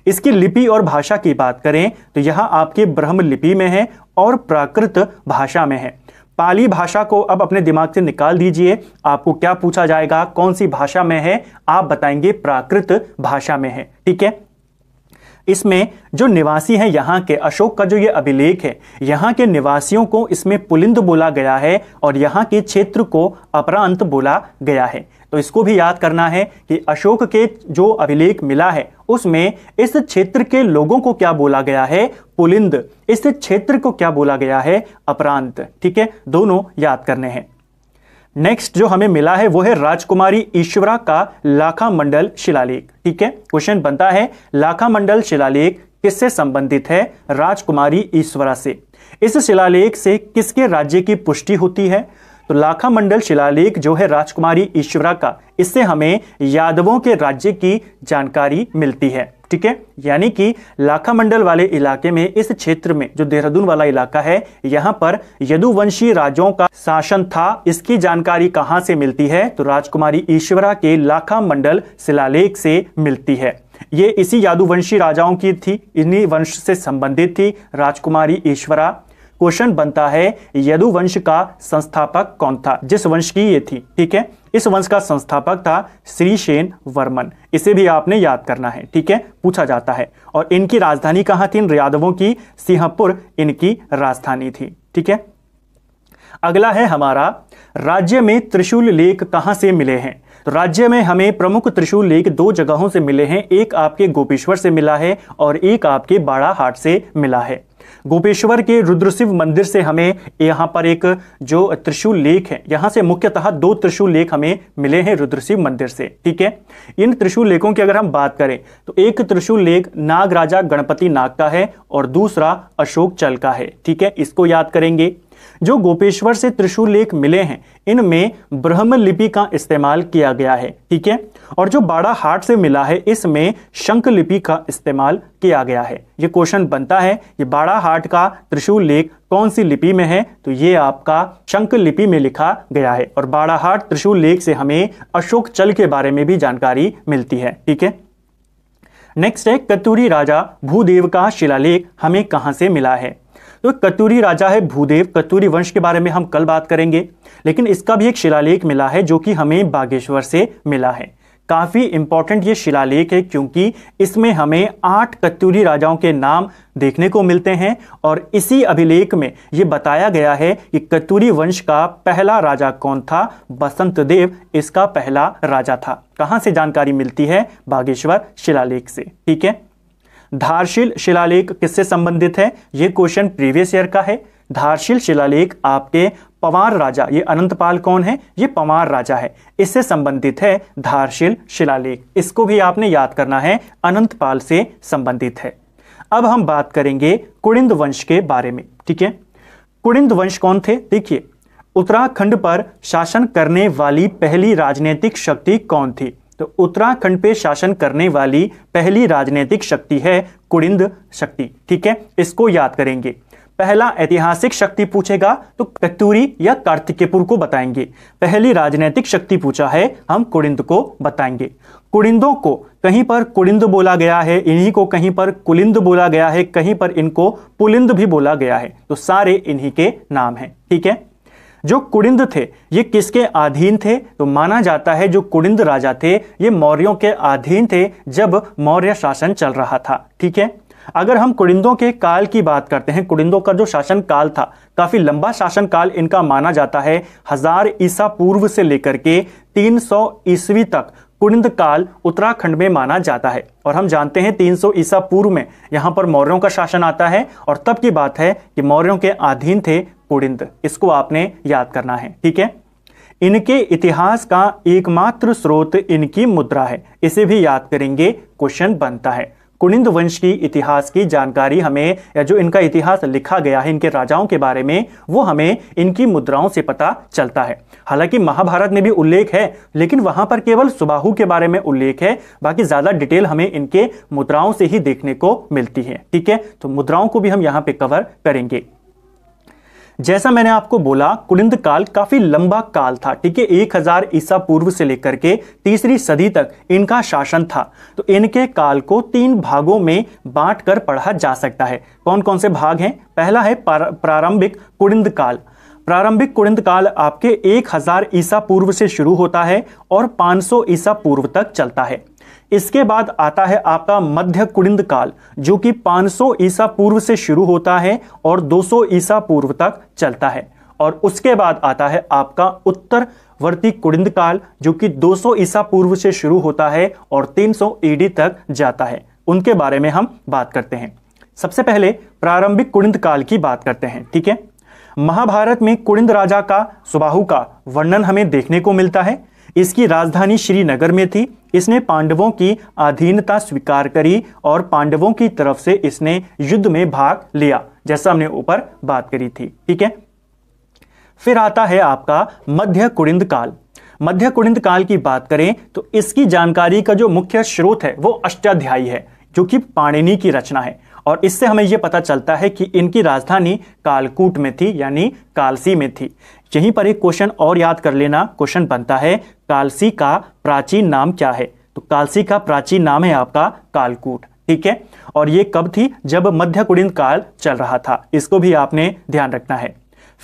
इसकी लिपि और भाषा की बात करें तो यह आपके ब्रह्म लिपि में है और प्राकृत भाषा में है पाली भाषा को अब अपने दिमाग से निकाल दीजिए आपको क्या पूछा जाएगा कौन सी भाषा में है आप बताएंगे प्राकृत भाषा में है ठीक है इसमें जो निवासी हैं यहाँ के अशोक का जो ये अभिलेख है यहाँ के निवासियों को इसमें पुलिंद बोला गया है और यहाँ के क्षेत्र को अपरांत बोला गया है तो इसको भी याद करना है कि अशोक के जो अभिलेख मिला है उसमें इस क्षेत्र के लोगों को क्या बोला गया है पुलिंद इस क्षेत्र को क्या बोला गया है अपरांत ठीक है दोनों याद करने हैं नेक्स्ट जो हमें मिला है वो है राजकुमारी ईश्वरा का लाखा मंडल शिलालेख ठीक है क्वेश्चन बनता है लाखा मंडल शिलालेख किससे संबंधित है राजकुमारी ईश्वरा से इस शिलालेख से किसके राज्य की पुष्टि होती है तो लाखा मंडल शिलालेख जो है राजकुमारी ईश्वरा का इससे हमें यादवों के राज्य की जानकारी मिलती है ठीक है यानी कि लाखा मंडल वाले इलाके में इस क्षेत्र में जो देहरादून वाला इलाका है यहाँ पर यदुवंशी राजों का शासन था इसकी जानकारी कहाँ से मिलती है तो राजकुमारी ईश्वरा के लाखा मंडल शिलालेख से मिलती है ये इसी यादुवंशी राजाओं की थी इन्हीं वंश से संबंधित थी राजकुमारी ईश्वरा क्वेश्चन बनता है यदुवंश का संस्थापक कौन था जिस वंश की ये थी ठीक है इस वंश का संस्थापक था श्रीसेन वर्मन इसे भी आपने याद करना है ठीक है पूछा जाता है और इनकी राजधानी कहां थी इन यादवों की सिंहपुर इनकी राजधानी थी ठीक है अगला है हमारा राज्य में त्रिशूल लेख कहां से मिले हैं तो राज्य में हमें प्रमुख त्रिशूल लेख दो जगहों से मिले हैं एक आपके गोपेश्वर से मिला है और एक आपके बाड़ाहाट से मिला है गोपेश्वर के रुद्रशिव मंदिर से हमें यहाँ पर एक जो त्रिशूल लेख है यहाँ से मुख्यतः दो त्रिशूल लेख हमें मिले हैं रुद्रशिव मंदिर से ठीक है इन त्रिशूल लेखों की अगर हम बात करें तो एक त्रिशूल लेख नाग राजा गणपति नाग का है और दूसरा अशोक चल का है ठीक है इसको याद करेंगे जो गोपेश्वर से त्रिशूल लेख मिले हैं इनमें ब्रह्म लिपि का इस्तेमाल किया गया है ठीक है और जो बाड़ा हाट से मिला है इसमें शंख लिपि का इस्तेमाल किया गया है ये क्वेश्चन बनता है ये बाड़ा हाट का त्रिशूल लेख कौन सी लिपि में है तो ये आपका शंख लिपि में लिखा गया है और बाड़ाहाट त्रिशूल लेख से हमें अशोक चल के बारे में भी जानकारी मिलती है ठीक है नेक्स्ट है कतूरी राजा भूदेव का शिलालेख हमें कहां से मिला है तो कतूरी राजा है भूदेव कतूरी वंश के बारे में हम कल बात करेंगे लेकिन इसका भी एक शिलालेख मिला है जो कि हमें बागेश्वर से मिला है काफ़ी इंपॉर्टेंट ये शिलालेख है क्योंकि इसमें हमें आठ कत्यूरी राजाओं के नाम देखने को मिलते हैं और इसी अभिलेख में ये बताया गया है कि कत्यूरी वंश का पहला राजा कौन था बसंत देव इसका पहला राजा था कहाँ से जानकारी मिलती है बागेश्वर शिलालेख से ठीक है धारशील शिलालेख किससे संबंधित है यह क्वेश्चन प्रीवियस ईयर का है धारशील शिलालेख आपके पवार राजा ये अनंतपाल कौन है ये पवार राजा है इससे संबंधित है धारशील शिलालेख इसको भी आपने याद करना है अनंतपाल से संबंधित है अब हम बात करेंगे कुड़िंद वंश के बारे में ठीक है कुड़िंद वंश कौन थे देखिए उत्तराखंड पर शासन करने वाली पहली राजनीतिक शक्ति कौन थी तो उत्तराखंड पे शासन करने वाली पहली राजनीतिक शक्ति है कुड़िंद शक्ति ठीक है इसको याद करेंगे पहला ऐतिहासिक शक्ति पूछेगा तो कत्तूरी या कार्तिकेपुर को बताएंगे पहली राजनीतिक शक्ति पूछा है हम कुड़िंद को बताएंगे कुड़िंदों को कहीं पर कुड़िंद बोला गया है इन्हीं को कहीं पर कुलिंद बोला गया है कहीं पर इनको पुलिंद भी बोला गया है तो सारे इन्हीं के नाम हैं ठीक है जो कुड़िंद थे ये किसके अधीन थे तो माना जाता है जो कुड़िंद राजा थे ये मौर्यों के अधीन थे जब मौर्य शासन चल रहा था ठीक है अगर हम कुड़िंदों के काल की बात करते हैं कुड़िंदों का जो शासन काल था काफी लंबा शासन काल इनका माना जाता है हजार ईसा पूर्व से लेकर के 300 ईस्वी तक कुणिंद काल उत्तराखंड में माना जाता है और हम जानते हैं 300 ईसा पूर्व में यहाँ पर मौर्यों का शासन आता है और तब की बात है कि मौर्यों के अधीन थे कुणिंद इसको आपने याद करना है ठीक है इनके इतिहास का एकमात्र स्रोत इनकी मुद्रा है इसे भी याद करेंगे क्वेश्चन बनता है कुनिंद वंश की इतिहास की जानकारी हमें या जो इनका इतिहास लिखा गया है इनके राजाओं के बारे में वो हमें इनकी मुद्राओं से पता चलता है हालांकि महाभारत में भी उल्लेख है लेकिन वहां पर केवल सुबाहु के बारे में उल्लेख है बाकी ज्यादा डिटेल हमें इनके मुद्राओं से ही देखने को मिलती है ठीक है तो मुद्राओं को भी हम यहां पर कवर करेंगे जैसा मैंने आपको बोला कुलिंद काल काफी लंबा काल था ठीक है एक हजार ईसा पूर्व से लेकर के तीसरी सदी तक इनका शासन था तो इनके काल को तीन भागों में बांट कर पढ़ा जा सकता है कौन कौन से भाग हैं पहला है प्रारंभिक कुलिंद काल प्रारंभिक कुड़िंद काल आपके 1000 ईसा पूर्व से शुरू होता है और 500 ईसा पूर्व तक चलता है इसके बाद आता है आपका मध्य कुड़िंद काल जो कि 500 ईसा पूर्व से शुरू होता है और 200 ईसा पूर्व तक चलता है और उसके बाद आता है आपका उत्तरवर्ती कुड़िंद काल जो कि 200 ईसा पूर्व से शुरू होता है और 300 ईडी तक जाता है उनके बारे में हम बात करते हैं सबसे पहले प्रारंभिक कुड़िंद काल की बात करते हैं ठीक है महाभारत में कुड़िंद राजा का सुबाहु का वर्णन हमें देखने को मिलता है इसकी राजधानी श्रीनगर में थी इसने पांडवों की अधीनता स्वीकार करी और पांडवों की तरफ से इसने युद्ध में भाग लिया जैसा हमने ऊपर बात करी थी ठीक है फिर आता है आपका मध्य कुड़िंद काल मध्य कुड़िंद काल की बात करें तो इसकी जानकारी का जो मुख्य स्रोत है वो अष्टाध्यायी है जो कि पाणिनी की रचना है और इससे हमें यह पता चलता है कि इनकी राजधानी कालकूट में थी यानी कालसी में थी यहीं पर एक क्वेश्चन और याद कर लेना क्वेश्चन बनता है कालसी का प्राचीन नाम क्या है तो कालसी का प्राचीन नाम है आपका कालकूट ठीक है और ये कब थी जब मध्य कुड़िंद काल चल रहा था इसको भी आपने ध्यान रखना है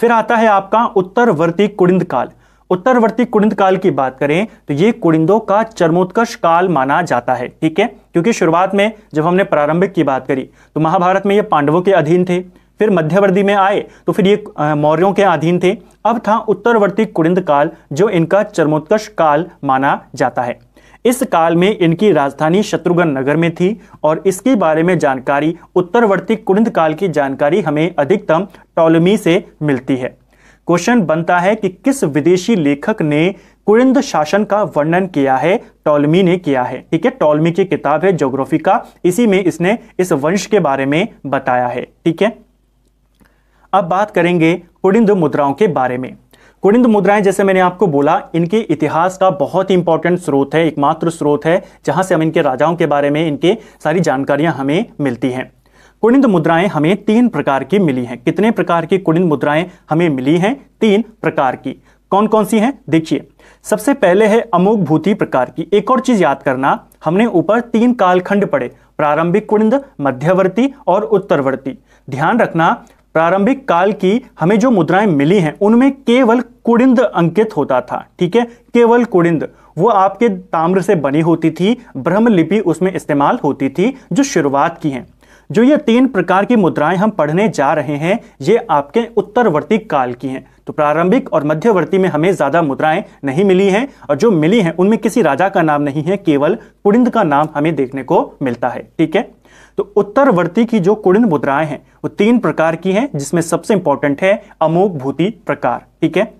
फिर आता है आपका उत्तरवर्ती कुड़िंद काल उत्तरवर्ती कुड़िंद काल की बात करें तो ये कुड़िंदों का चरमोत्कर्ष काल माना जाता है ठीक है क्योंकि शुरुआत में जब हमने प्रारंभिक की बात करी तो महाभारत में ये पांडवों के अधीन थे फिर मध्यवर्ती में आए तो फिर ये मौर्यों के अधीन थे अब था उत्तरवर्ती कुरिंद काल जो इनका चरमोत्कर्ष काल माना जाता है इस काल में इनकी राजधानी शत्रुघ्न नगर में थी और इसके बारे में जानकारी उत्तरवर्ती कुरिंद काल की जानकारी हमें अधिकतम टॉलमी से मिलती है क्वेश्चन बनता है कि किस विदेशी लेखक ने कुरिंद शासन का वर्णन किया है टॉलमी ने किया है ठीक है टॉलमी की किताब है ज्योग्राफी का इसी में इसने इस वंश के बारे में बताया है ठीक है अब बात करेंगे कुड़िंद मुद्राओं के बारे में कुड़िंद मुद्राएं जैसे मैंने आपको बोला इनके इतिहास का बहुत ही इंपॉर्टेंट स्रोत है एकमात्र स्रोत है जहां से हम इनके राजाओं के बारे में इनके सारी जानकारियां हमें मिलती हैं कुड़िंद मुद्राएं हमें तीन प्रकार की मिली हैं कितने प्रकार की कुड़िंद मुद्राएं हमें मिली हैं तीन प्रकार की कौन कौन सी हैं देखिए सबसे पहले है अमोघ भूति प्रकार की एक और चीज याद करना हमने ऊपर तीन कालखंड पढ़े प्रारंभिक कुड़िंद मध्यवर्ती और उत्तरवर्ती ध्यान रखना प्रारंभिक काल की हमें जो मुद्राएं मिली हैं उनमें केवल कुड़िंद अंकित होता था ठीक है केवल कुड़िंद वो आपके ताम्र से बनी होती थी ब्रह्म लिपि उसमें इस्तेमाल होती थी जो शुरुआत की है जो ये तीन प्रकार की मुद्राएं हम पढ़ने जा रहे हैं ये आपके उत्तरवर्ती काल की हैं तो प्रारंभिक और मध्यवर्ती में हमें ज़्यादा मुद्राएं नहीं मिली हैं और जो मिली हैं उनमें किसी राजा का नाम नहीं है केवल कुड़िंद का नाम हमें देखने को मिलता है ठीक है तो उत्तरवर्ती की जो कुड़िन मुद्राएं हैं वो तीन प्रकार की हैं जिसमें सबसे इंपॉर्टेंट है अमोक भूति प्रकार ठीक है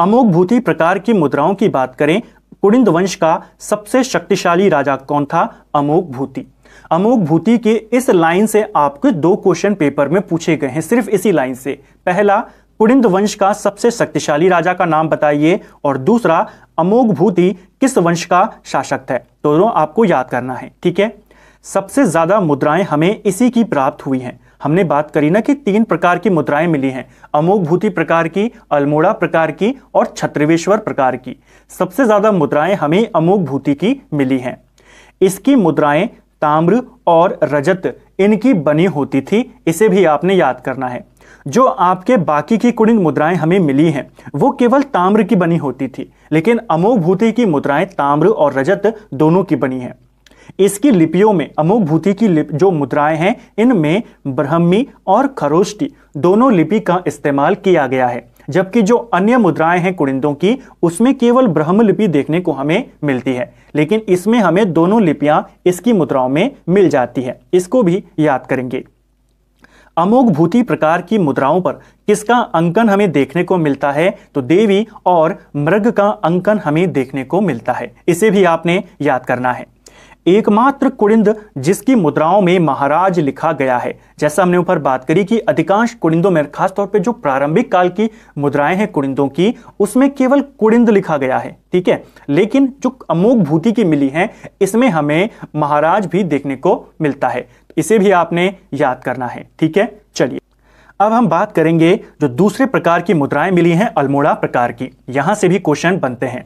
अमोघ भूति प्रकार की मुद्राओं की बात करें कुड़िंद वंश का सबसे शक्तिशाली राजा कौन था अमोघ भूति अमोघ भूति के इस लाइन से आपके दो क्वेश्चन पेपर में पूछे गए हैं सिर्फ इसी लाइन से पहला कुड़िंद वंश का सबसे शक्तिशाली राजा का नाम बताइए और दूसरा अमोघ भूति किस वंश का शासक है दोनों आपको याद करना है ठीक है सबसे ज़्यादा मुद्राएं हमें इसी की प्राप्त हुई हैं हमने बात करी ना कि तीन प्रकार की मुद्राएं मिली हैं भूति प्रकार की अल्मोड़ा प्रकार की और छत्रवेश्वर प्रकार की सबसे ज़्यादा मुद्राएं हमें भूति की मिली हैं इसकी मुद्राएं ताम्र और रजत इनकी बनी होती थी इसे भी आपने याद करना है जो आपके बाकी की कुड़िंग मुद्राएं हमें मिली हैं वो केवल ताम्र की बनी होती थी लेकिन भूति की मुद्राएं ताम्र और रजत दोनों की बनी हैं इसकी लिपियों में अमुक भूति की लिप जो मुद्राएं हैं इनमें ब्रह्मी और खरोष्टी दोनों लिपि का इस्तेमाल किया गया है जबकि जो अन्य मुद्राएं हैं कुड़िंदों की उसमें केवल ब्रह्म लिपि देखने को हमें मिलती है लेकिन इसमें हमें दोनों लिपियां इसकी मुद्राओं में मिल जाती है इसको भी याद करेंगे अमोघ भूति प्रकार की मुद्राओं पर किसका अंकन हमें देखने को मिलता है तो देवी और मृग का अंकन हमें देखने को मिलता है इसे भी आपने याद करना है एकमात्र कुड़िंद जिसकी मुद्राओं में महाराज लिखा गया है जैसा हमने ऊपर बात करी कि अधिकांश कुड़िंदों में खासतौर पे जो प्रारंभिक काल की मुद्राएं हैं कुड़िंदों की उसमें केवल कुड़िंद लिखा गया है ठीक है लेकिन जो अमोघ भूति की मिली है इसमें हमें महाराज भी देखने को मिलता है इसे भी आपने याद करना है ठीक है चलिए अब हम बात करेंगे जो दूसरे प्रकार की मुद्राएं मिली हैं अल्मोड़ा प्रकार की यहां से भी क्वेश्चन बनते हैं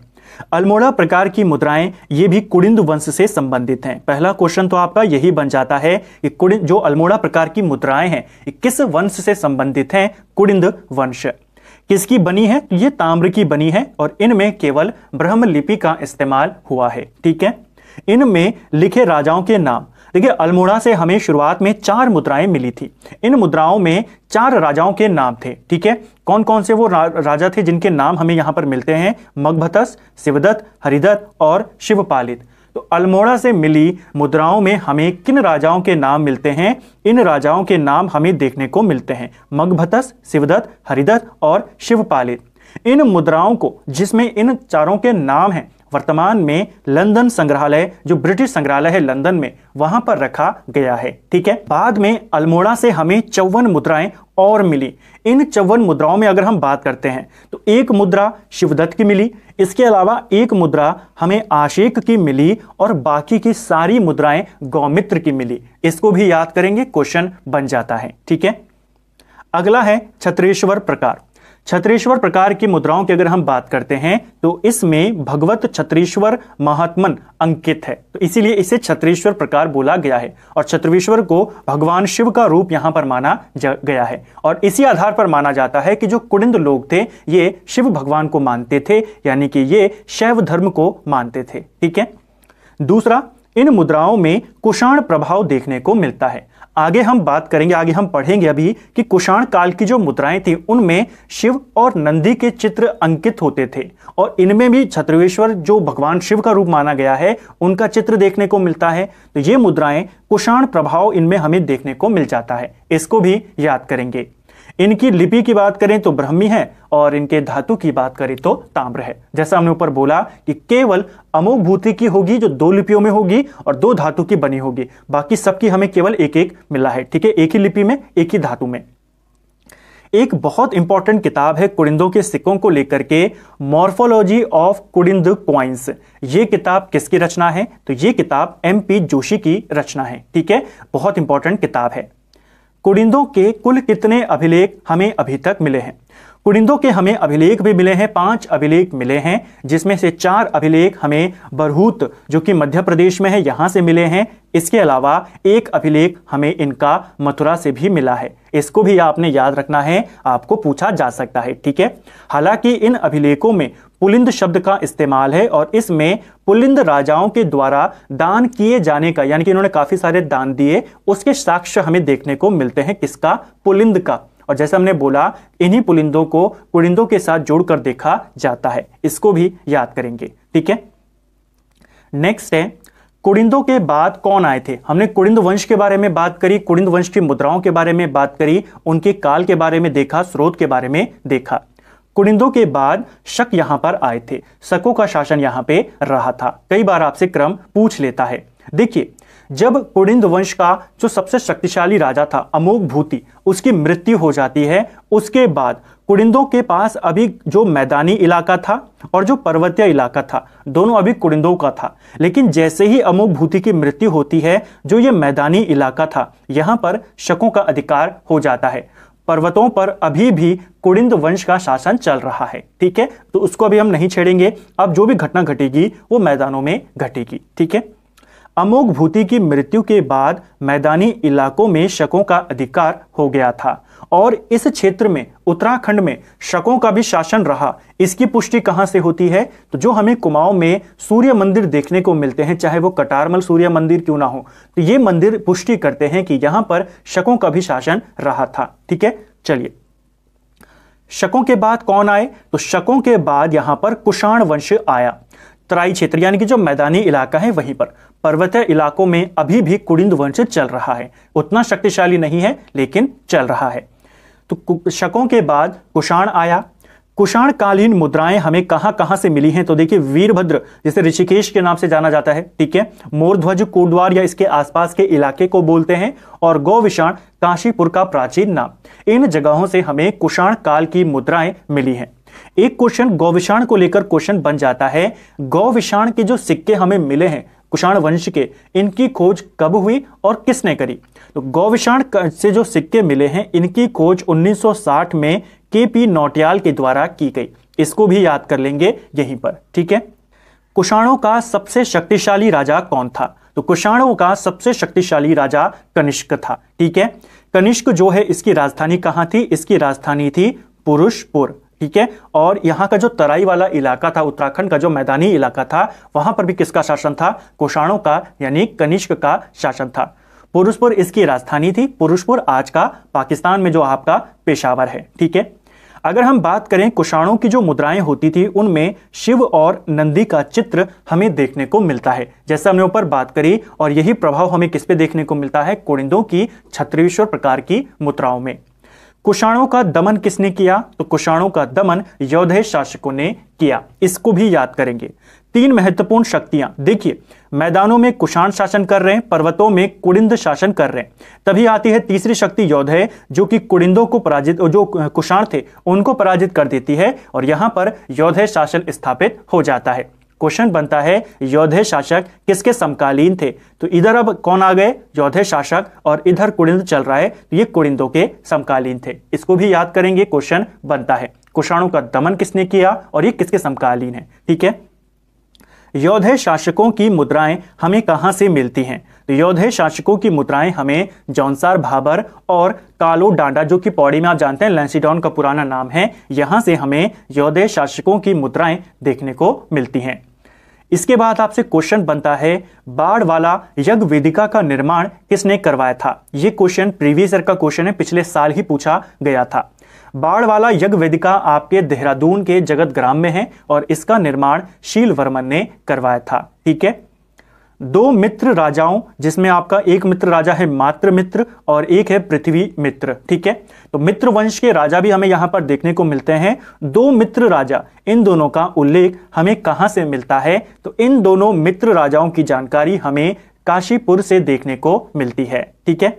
अल्मोड़ा प्रकार की मुद्राएं ये भी कुड़िंद वंश से संबंधित हैं पहला क्वेश्चन तो आपका यही बन जाता है कि कुड़िंद जो अल्मोड़ा प्रकार की मुद्राएं हैं किस वंश से संबंधित हैं कुड़िंद वंश किसकी बनी है ये ताम्र की बनी है और इनमें केवल ब्रह्म लिपि का इस्तेमाल हुआ है ठीक है इनमें लिखे राजाओं के नाम देखिए अल्मोड़ा से हमें शुरुआत में चार मुद्राएं मिली थी इन मुद्राओं में चार राजाओं के नाम थे ठीक है कौन कौन से वो रा, राजा थे जिनके नाम हमें यहां पर मिलते हैं मगभतस शिवदत्त हरिदत्त और शिवपालित तो अल्मोड़ा से मिली मुद्राओं में हमें किन राजाओं के नाम मिलते हैं इन राजाओं के नाम हमें देखने को मिलते हैं मगभतस शिवदत्त हरिदत्त और शिवपालित इन मुद्राओं को जिसमें इन चारों के नाम हैं वर्तमान में लंदन संग्रहालय जो ब्रिटिश संग्रहालय है लंदन में वहां पर रखा गया है ठीक है बाद में अल्मोड़ा से हमें चौवन मुद्राएं और मिली इन चौवन मुद्राओं में अगर हम बात करते हैं तो एक मुद्रा शिवदत्त की मिली इसके अलावा एक मुद्रा हमें आशेक की मिली और बाकी की सारी मुद्राएं गौमित्र की मिली इसको भी याद करेंगे क्वेश्चन बन जाता है ठीक है अगला है छत्रेश्वर प्रकार छत्रेश्वर प्रकार की मुद्राओं की अगर हम बात करते हैं तो इसमें भगवत छत्रीश्वर महात्मन अंकित है तो इसीलिए इसे छत्रेश्वर प्रकार बोला गया है और छत्रेश्वर को भगवान शिव का रूप यहां पर माना गया है और इसी आधार पर माना जाता है कि जो कुड़िंद लोग थे ये शिव भगवान को मानते थे यानी कि ये शैव धर्म को मानते थे ठीक है दूसरा इन मुद्राओं में कुषाण प्रभाव देखने को मिलता है आगे हम बात करेंगे आगे हम पढ़ेंगे अभी कि कुषाण काल की जो मुद्राएं थी उनमें शिव और नंदी के चित्र अंकित होते थे और इनमें भी छत्रवेश्वर जो भगवान शिव का रूप माना गया है उनका चित्र देखने को मिलता है तो ये मुद्राएं कुषाण प्रभाव इनमें हमें देखने को मिल जाता है इसको भी याद करेंगे इनकी लिपि की बात करें तो ब्रह्मी है और इनके धातु की बात करें तो ताम्र है जैसा हमने ऊपर बोला कि केवल अमोक भूति की होगी जो दो लिपियों में होगी और दो धातु की बनी होगी बाकी सबकी हमें केवल एक एक मिला है ठीक है एक ही लिपि में एक ही धातु में एक बहुत इंपॉर्टेंट किताब है कुड़िंदों के सिक्कों को लेकर के मॉर्फोलॉजी ऑफ कुड़िंद क्वाइंस ये किताब किसकी रचना है तो ये किताब एम पी जोशी की रचना है ठीक है बहुत इंपॉर्टेंट किताब है कुड़िंदों के कुल कितने अभिलेख हमें अभी तक मिले हैं कुड़िंदों के हमें अभिलेख भी मिले हैं पांच अभिलेख मिले हैं जिसमें से चार अभिलेख हमें बरहूत जो कि मध्य प्रदेश में है यहां से मिले हैं इसके अलावा एक अभिलेख हमें इनका मथुरा से भी मिला है इसको भी आपने याद रखना है आपको पूछा जा सकता है ठीक है हालांकि इन अभिलेखों में पुलिंद शब्द का इस्तेमाल है और इसमें पुलिंद राजाओं के द्वारा दान किए जाने का यानी कि इन्होंने काफी सारे दान दिए उसके साक्ष्य हमें देखने को मिलते हैं किसका पुलिंद का और जैसे हमने बोला इन्हीं पुलिंदों को कुड़िंदों के साथ जोड़कर देखा जाता है इसको भी याद करेंगे ठीक है नेक्स्ट है कुड़िंदों के बाद कौन आए थे हमने कुड़िंद वंश के बारे में बात करी कुड़िंद वंश की मुद्राओं के बारे में बात करी उनके काल के बारे में देखा स्रोत के बारे में देखा कुड़िंदों के बाद शक यहां पर आए थे शकों का शासन यहाँ पे रहा था कई बार आपसे क्रम पूछ लेता है देखिए जब कुड़िंद वंश का जो सबसे शक्तिशाली राजा था अमोक भूति उसकी मृत्यु हो जाती है उसके बाद कुड़िंदों के पास अभी जो मैदानी इलाका था और जो पर्वतीय इलाका था दोनों अभी कुड़िंदों का था लेकिन जैसे ही अमोक भूति की मृत्यु होती है जो ये मैदानी इलाका था यहां पर शकों का अधिकार हो जाता है पर्वतों पर अभी भी कुड़िंद वंश का शासन चल रहा है ठीक है तो उसको अभी हम नहीं छेड़ेंगे अब जो भी घटना घटेगी वो मैदानों में घटेगी ठीक है अमोघ भूति की मृत्यु के बाद मैदानी इलाकों में शकों का अधिकार हो गया था और इस क्षेत्र में उत्तराखंड में शकों का भी शासन रहा इसकी पुष्टि कहां से होती है तो जो हमें कुमाऊं में सूर्य मंदिर देखने को मिलते हैं चाहे वो कटारमल सूर्य मंदिर क्यों ना हो तो ये मंदिर पुष्टि करते हैं कि यहां पर शकों का भी शासन रहा था ठीक है चलिए शकों के बाद कौन आए तो शकों के बाद यहां पर कुषाण वंश आया तराई क्षेत्र यानी कि जो मैदानी इलाका है वहीं पर पर्वतीय इलाकों में अभी भी कुड़िंद वंश चल रहा है उतना शक्तिशाली नहीं है लेकिन चल रहा है तो शकों के बाद कुषाण आया कुषाण कालीन मुद्राएं हमें कहां कहां से मिली हैं तो देखिए वीरभद्र जिसे ऋषिकेश के नाम से जाना जाता है ठीक है मोरध्वज कोटद्वार या इसके आसपास के इलाके को बोलते हैं और विषाण काशीपुर का प्राचीन नाम इन जगहों से हमें कुषाण काल की मुद्राएं मिली हैं एक क्वेश्चन गौविषाण को लेकर क्वेश्चन बन जाता है गौविषाण के जो सिक्के हमें मिले हैं कुषाण वंश के इनकी खोज कब हुई और किसने करी गौविषाण से जो सिक्के मिले हैं इनकी खोज 1960 में के पी नौटियाल के द्वारा की गई इसको भी याद कर लेंगे यहीं पर ठीक है कुषाणों का सबसे शक्तिशाली राजा कौन था तो कुषाणों का सबसे शक्तिशाली राजा कनिष्क था ठीक है कनिष्क जो है इसकी राजधानी कहां थी इसकी राजधानी थी पुरुषपुर ठीक है और यहां का जो तराई वाला इलाका था उत्तराखंड का जो मैदानी इलाका था वहां पर भी किसका शासन था कुषाणों का यानी कनिष्क का शासन था पुरुषपुर इसकी राजधानी थी पुरुषपुर आज का पाकिस्तान में जो आपका पेशावर है ठीक है अगर हम बात करें कुषाणों की जो मुद्राएं होती थी उनमें शिव और नंदी का चित्र हमें देखने को मिलता है जैसे हमने ऊपर बात करी और यही प्रभाव हमें किस पे देखने को मिलता है कोड़िंदों की छत्रीश्वर प्रकार की मुद्राओं में कुषाणों का दमन किसने किया तो कुषाणों का दमन यौधेश शासकों ने किया इसको भी याद करेंगे तीन महत्वपूर्ण शक्तियां देखिए मैदानों में कुषाण शासन कर रहे हैं पर्वतों में कुड़िंद शासन कर रहे हैं तभी आती है तीसरी शक्ति योद्धे जो कि कुड़िंदों को पराजित जो कुषाण थे उनको पराजित कर देती है और यहां पर योद्धे शासन स्थापित हो जाता है क्वेश्चन बनता है योद्धे शासक किसके समकालीन थे तो इधर अब कौन आ गए योद्धे शासक और इधर कुड़िंद चल रहा है तो ये कुड़िंदों के समकालीन थे इसको भी याद करेंगे क्वेश्चन बनता है कुषाणों का दमन किसने किया और ये किसके समकालीन है ठीक है योधे शासकों की मुद्राएं हमें कहाँ से मिलती हैं तो योधे शासकों की मुद्राएं हमें जौनसार भाबर और कालो डांडा जो कि पौड़ी में आप जानते हैं लेंसीडॉन का पुराना नाम है यहाँ से हमें योधे शासकों की मुद्राएं देखने को मिलती हैं इसके बाद आपसे क्वेश्चन बनता है बाढ़ वाला यज्ञ वेदिका का निर्माण किसने करवाया था ये क्वेश्चन प्रीवियस ईयर का क्वेश्चन है पिछले साल ही पूछा गया था बाढ़ वाला यज्ञ वेदिका आपके देहरादून के जगत ग्राम में है और इसका निर्माण शील वर्मन ने करवाया था ठीक है दो मित्र राजाओं जिसमें आपका एक मित्र राजा है मात्र मित्र और एक है पृथ्वी मित्र ठीक है तो मित्र वंश के राजा भी हमें यहां पर देखने को मिलते हैं दो मित्र राजा इन दोनों का उल्लेख हमें कहां से मिलता है तो इन दोनों मित्र राजाओं की जानकारी हमें काशीपुर से देखने को मिलती है ठीक है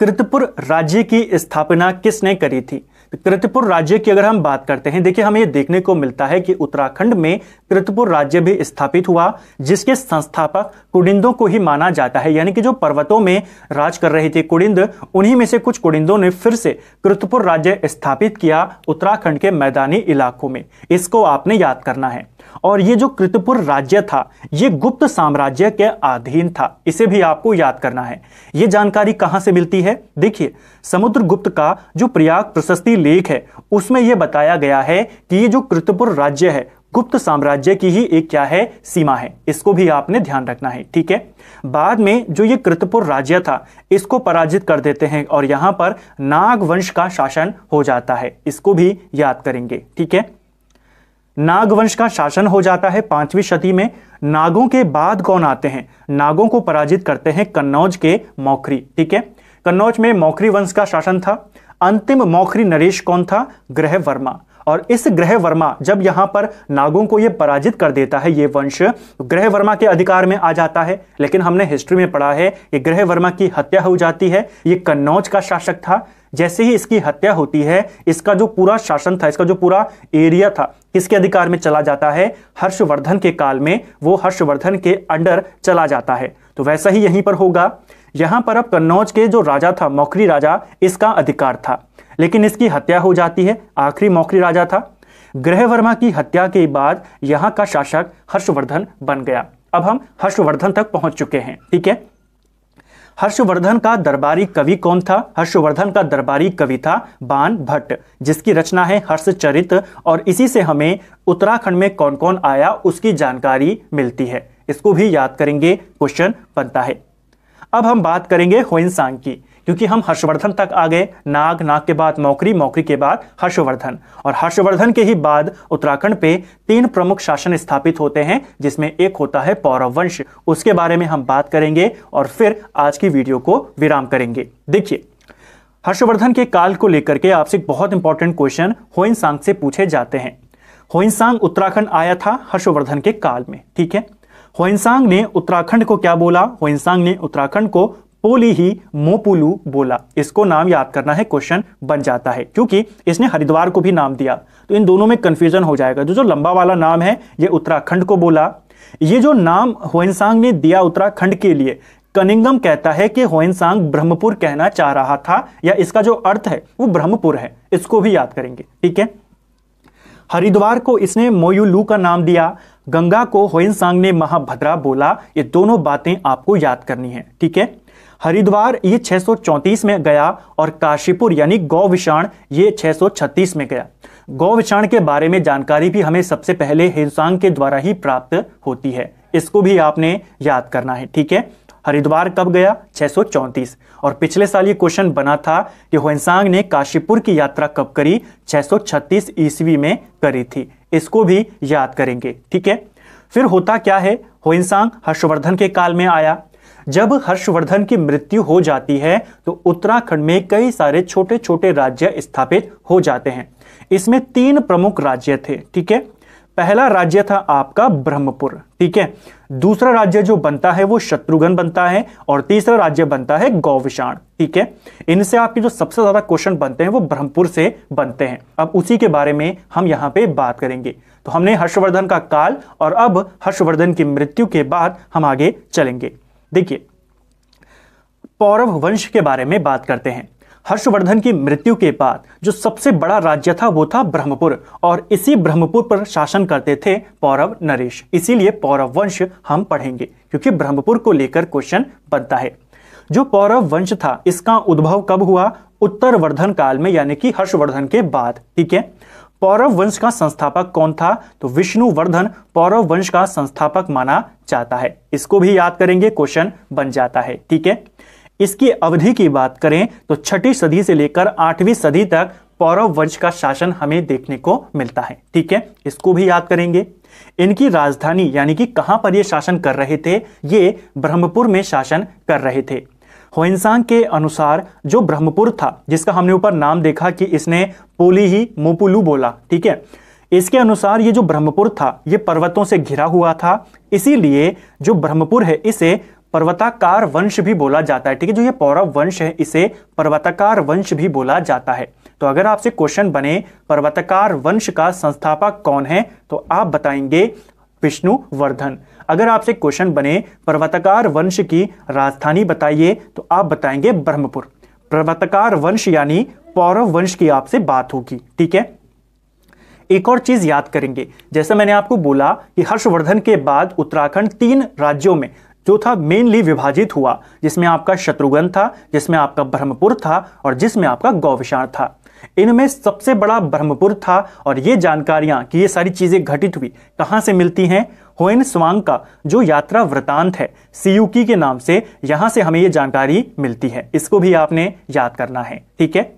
कृतपुर राज्य की स्थापना किसने करी थी तो कृतपुर राज्य की अगर हम बात करते हैं देखिए हमें देखने को मिलता है कि उत्तराखंड में कृतपुर राज्य भी स्थापित हुआ जिसके संस्थापक कुडिंदों को ही माना जाता है यानी कि जो पर्वतों में राज कर रहे थे कुडिंद उन्हीं में से कुछ कुडिंदों ने फिर से कृतपुर राज्य स्थापित किया उत्तराखंड के मैदानी इलाकों में इसको आपने याद करना है और ये जो कृतपुर राज्य था ये गुप्त साम्राज्य के अधीन था इसे भी आपको याद करना है ये जानकारी कहां से मिलती है देखिए समुद्रगुप्त का जो प्रयाग प्रशस्ति लेख है उसमें यह बताया गया है कि ये जो कृतपुर राज्य है गुप्त साम्राज्य की ही एक क्या है सीमा है इसको भी आपने ध्यान रखना है ठीक है बाद में जो ये कृतपुर राज्य था इसको पराजित कर देते हैं और यहां पर नाग वंश का शासन हो जाता है इसको भी याद करेंगे ठीक है नागवंश का शासन हो जाता है पांचवी शती में नागों के बाद कौन आते हैं नागों को पराजित करते हैं कन्नौज के मौखरी ठीक है कन्नौज में मौखरी वंश का शासन था अंतिम मौखरी नरेश कौन था ग्रह वर्मा और इस ग्रह वर्मा जब यहां पर नागों को यह पराजित कर देता है ये वंश ग्रह वर्मा के अधिकार में आ जाता है लेकिन हमने हिस्ट्री में पढ़ा है कि ग्रह वर्मा की हत्या हो जाती है ये कन्नौज का शासक था जैसे ही इसकी हत्या होती है इसका जो पूरा शासन था इसका जो पूरा एरिया था किसके अधिकार में चला जाता है हर्षवर्धन के काल में वो हर्षवर्धन के अंडर चला जाता है तो वैसा ही यहीं पर होगा यहां पर अब कन्नौज के जो राजा था मौखरी राजा इसका अधिकार था लेकिन इसकी हत्या हो जाती है आखिरी मौखरी राजा था वर्मा की हत्या के बाद यहां का शासक हर्षवर्धन बन गया अब हम हर्षवर्धन तक पहुंच चुके हैं ठीक है हर्षवर्धन का दरबारी कवि कौन था हर्षवर्धन का दरबारी कवि था बान भट्ट जिसकी रचना है हर्षचरित और इसी से हमें उत्तराखंड में कौन कौन आया उसकी जानकारी मिलती है इसको भी याद करेंगे क्वेश्चन बनता है अब हम बात करेंगे होइनसांग की क्योंकि हम हर्षवर्धन तक आ गए नाग नाग के बाद मौकरी मौकरी के बाद हर्षवर्धन और हर्षवर्धन के ही बाद उत्तराखंड पे तीन प्रमुख शासन स्थापित होते हैं जिसमें एक होता है पौरव वंश उसके बारे में हम बात करेंगे और फिर आज की वीडियो को विराम करेंगे देखिए हर्षवर्धन के काल को लेकर के आपसे बहुत इंपॉर्टेंट क्वेश्चन होइनसांग से पूछे जाते हैं होइनसांग उत्तराखंड आया था हर्षवर्धन के काल में ठीक है होइनसांग ने उत्तराखंड को क्या बोला होइनसांग ने उत्तराखंड को पोली ही मोपुलू बोला इसको नाम याद करना है क्वेश्चन बन जाता है क्योंकि इसने हरिद्वार को भी नाम दिया तो इन दोनों में कंफ्यूजन हो जाएगा जो जो लंबा वाला नाम है ये उत्तराखंड को बोला ये जो नाम होइनसांग ने दिया उत्तराखंड के लिए कनिंगम कहता है कि होइनसांग ब्रह्मपुर कहना चाह रहा था या इसका जो अर्थ है वो ब्रह्मपुर है इसको भी याद करेंगे ठीक है हरिद्वार को इसने मोयूलू का नाम दिया गंगा को होइनसांग ने महाभद्रा बोला ये दोनों बातें आपको याद करनी है ठीक है हरिद्वार ये 634 में गया और काशीपुर यानी गौ विषाण ये 636 में गया गौ विषाण के बारे में जानकारी भी हमें सबसे पहले हिंसांग के द्वारा ही प्राप्त होती है इसको भी आपने याद करना है ठीक है हरिद्वार कब गया छह और पिछले साल ये क्वेश्चन बना था कि होनसांग ने काशीपुर की यात्रा कब करी छह ईस्वी में करी थी इसको भी याद करेंगे ठीक है फिर होता क्या है होइंसांग हर्षवर्धन के काल में आया जब हर्षवर्धन की मृत्यु हो जाती है तो उत्तराखंड में कई सारे छोटे छोटे राज्य स्थापित हो जाते हैं इसमें तीन प्रमुख राज्य थे ठीक है पहला राज्य था आपका ब्रह्मपुर ठीक है दूसरा राज्य जो बनता है वो शत्रुघ्न बनता है और तीसरा राज्य बनता है गौविषाण ठीक है इनसे आपके जो सबसे ज्यादा क्वेश्चन बनते हैं वो ब्रह्मपुर से बनते हैं अब उसी के बारे में हम यहां पे बात करेंगे तो हमने हर्षवर्धन का काल और अब हर्षवर्धन की मृत्यु के बाद हम आगे चलेंगे देखिए पौरव वंश के बारे में बात करते हैं हर्षवर्धन की मृत्यु के बाद जो सबसे बड़ा राज्य था वो था ब्रह्मपुर और इसी ब्रह्मपुर पर शासन करते थे पौरव नरेश इसीलिए पौरव वंश हम पढ़ेंगे क्योंकि ब्रह्मपुर को लेकर क्वेश्चन बनता है जो पौरव वंश था इसका उद्भव कब हुआ उत्तरवर्धन काल में यानी कि हर्षवर्धन के बाद ठीक है पौरव वंश का संस्थापक कौन था तो विष्णुवर्धन पौरव वंश का संस्थापक माना जाता है इसको भी याद करेंगे क्वेश्चन बन जाता है ठीक है इसकी अवधि की बात करें तो छठी सदी से लेकर आठवीं सदी तक पौरव वंश का शासन हमें देखने को मिलता है ठीक है इसको भी याद करेंगे इनकी राजधानी यानी कि कहां पर ये शासन कर रहे थे ये ब्रह्मपुर में शासन कर रहे थे होइंसांग के अनुसार जो ब्रह्मपुर था जिसका हमने ऊपर नाम देखा कि इसने पोली ही मोपुलू बोला ठीक है इसके अनुसार ये जो ब्रह्मपुर था ये पर्वतों से घिरा हुआ था इसीलिए जो ब्रह्मपुर है इसे पर्वताकार वंश भी बोला जाता है ठीक है जो ये पौरव वंश है इसे पर्वताकार वंश भी बोला जाता है तो अगर आपसे क्वेश्चन बने पर्वताकार वंश का संस्थापक कौन है तो आप बताएंगे विष्णुवर्धन अगर आपसे क्वेश्चन बने पर्वतकार वंश की राजधानी बताइए तो आप बताएंगे ब्रह्मपुर पर्वतकार वंश यानी पौरव वंश की आपसे बात होगी ठीक है एक और चीज याद करेंगे जैसे मैंने आपको बोला कि हर्षवर्धन के बाद उत्तराखंड तीन राज्यों में जो था मेनली विभाजित हुआ जिसमें आपका शत्रुघ्न था जिसमें आपका ब्रह्मपुर था और जिसमें आपका गौविशाण था इनमें सबसे बड़ा ब्रह्मपुर था और ये जानकारियां कि ये सारी चीजें घटित हुई कहां से मिलती हैं होइन स्वांग का जो यात्रा वृतांत है सीयूकी के नाम से यहां से हमें ये जानकारी मिलती है इसको भी आपने याद करना है ठीक है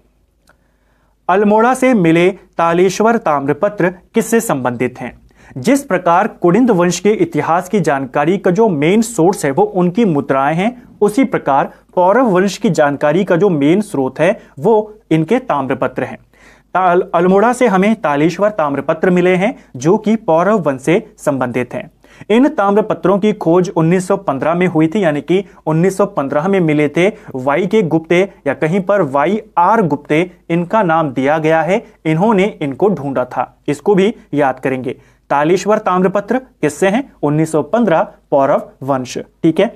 अल्मोड़ा से मिले तालेश्वर ताम्रपत्र किससे संबंधित हैं जिस प्रकार कुड़िंद वंश के इतिहास की जानकारी का जो मेन सोर्स है वो उनकी मुद्राएं हैं उसी प्रकार कौरव वंश की जानकारी का जो मेन स्रोत है वो इनके ताम्रपत्र हैं अल्मोड़ा से हमें तालेश्वर ताम्रपत्र मिले हैं जो कि पौरव वंश से संबंधित हैं इन ताम्रपत्रों की खोज 1915 में हुई थी यानी कि 1915 में मिले थे वाई के गुप्ते या कहीं पर वाई आर गुप्ते इनका नाम दिया गया है इन्होंने इनको ढूंढा था इसको भी याद करेंगे तालेश्वर ताम्रपत्र किससे हैं 1915 पौरव वंश ठीक है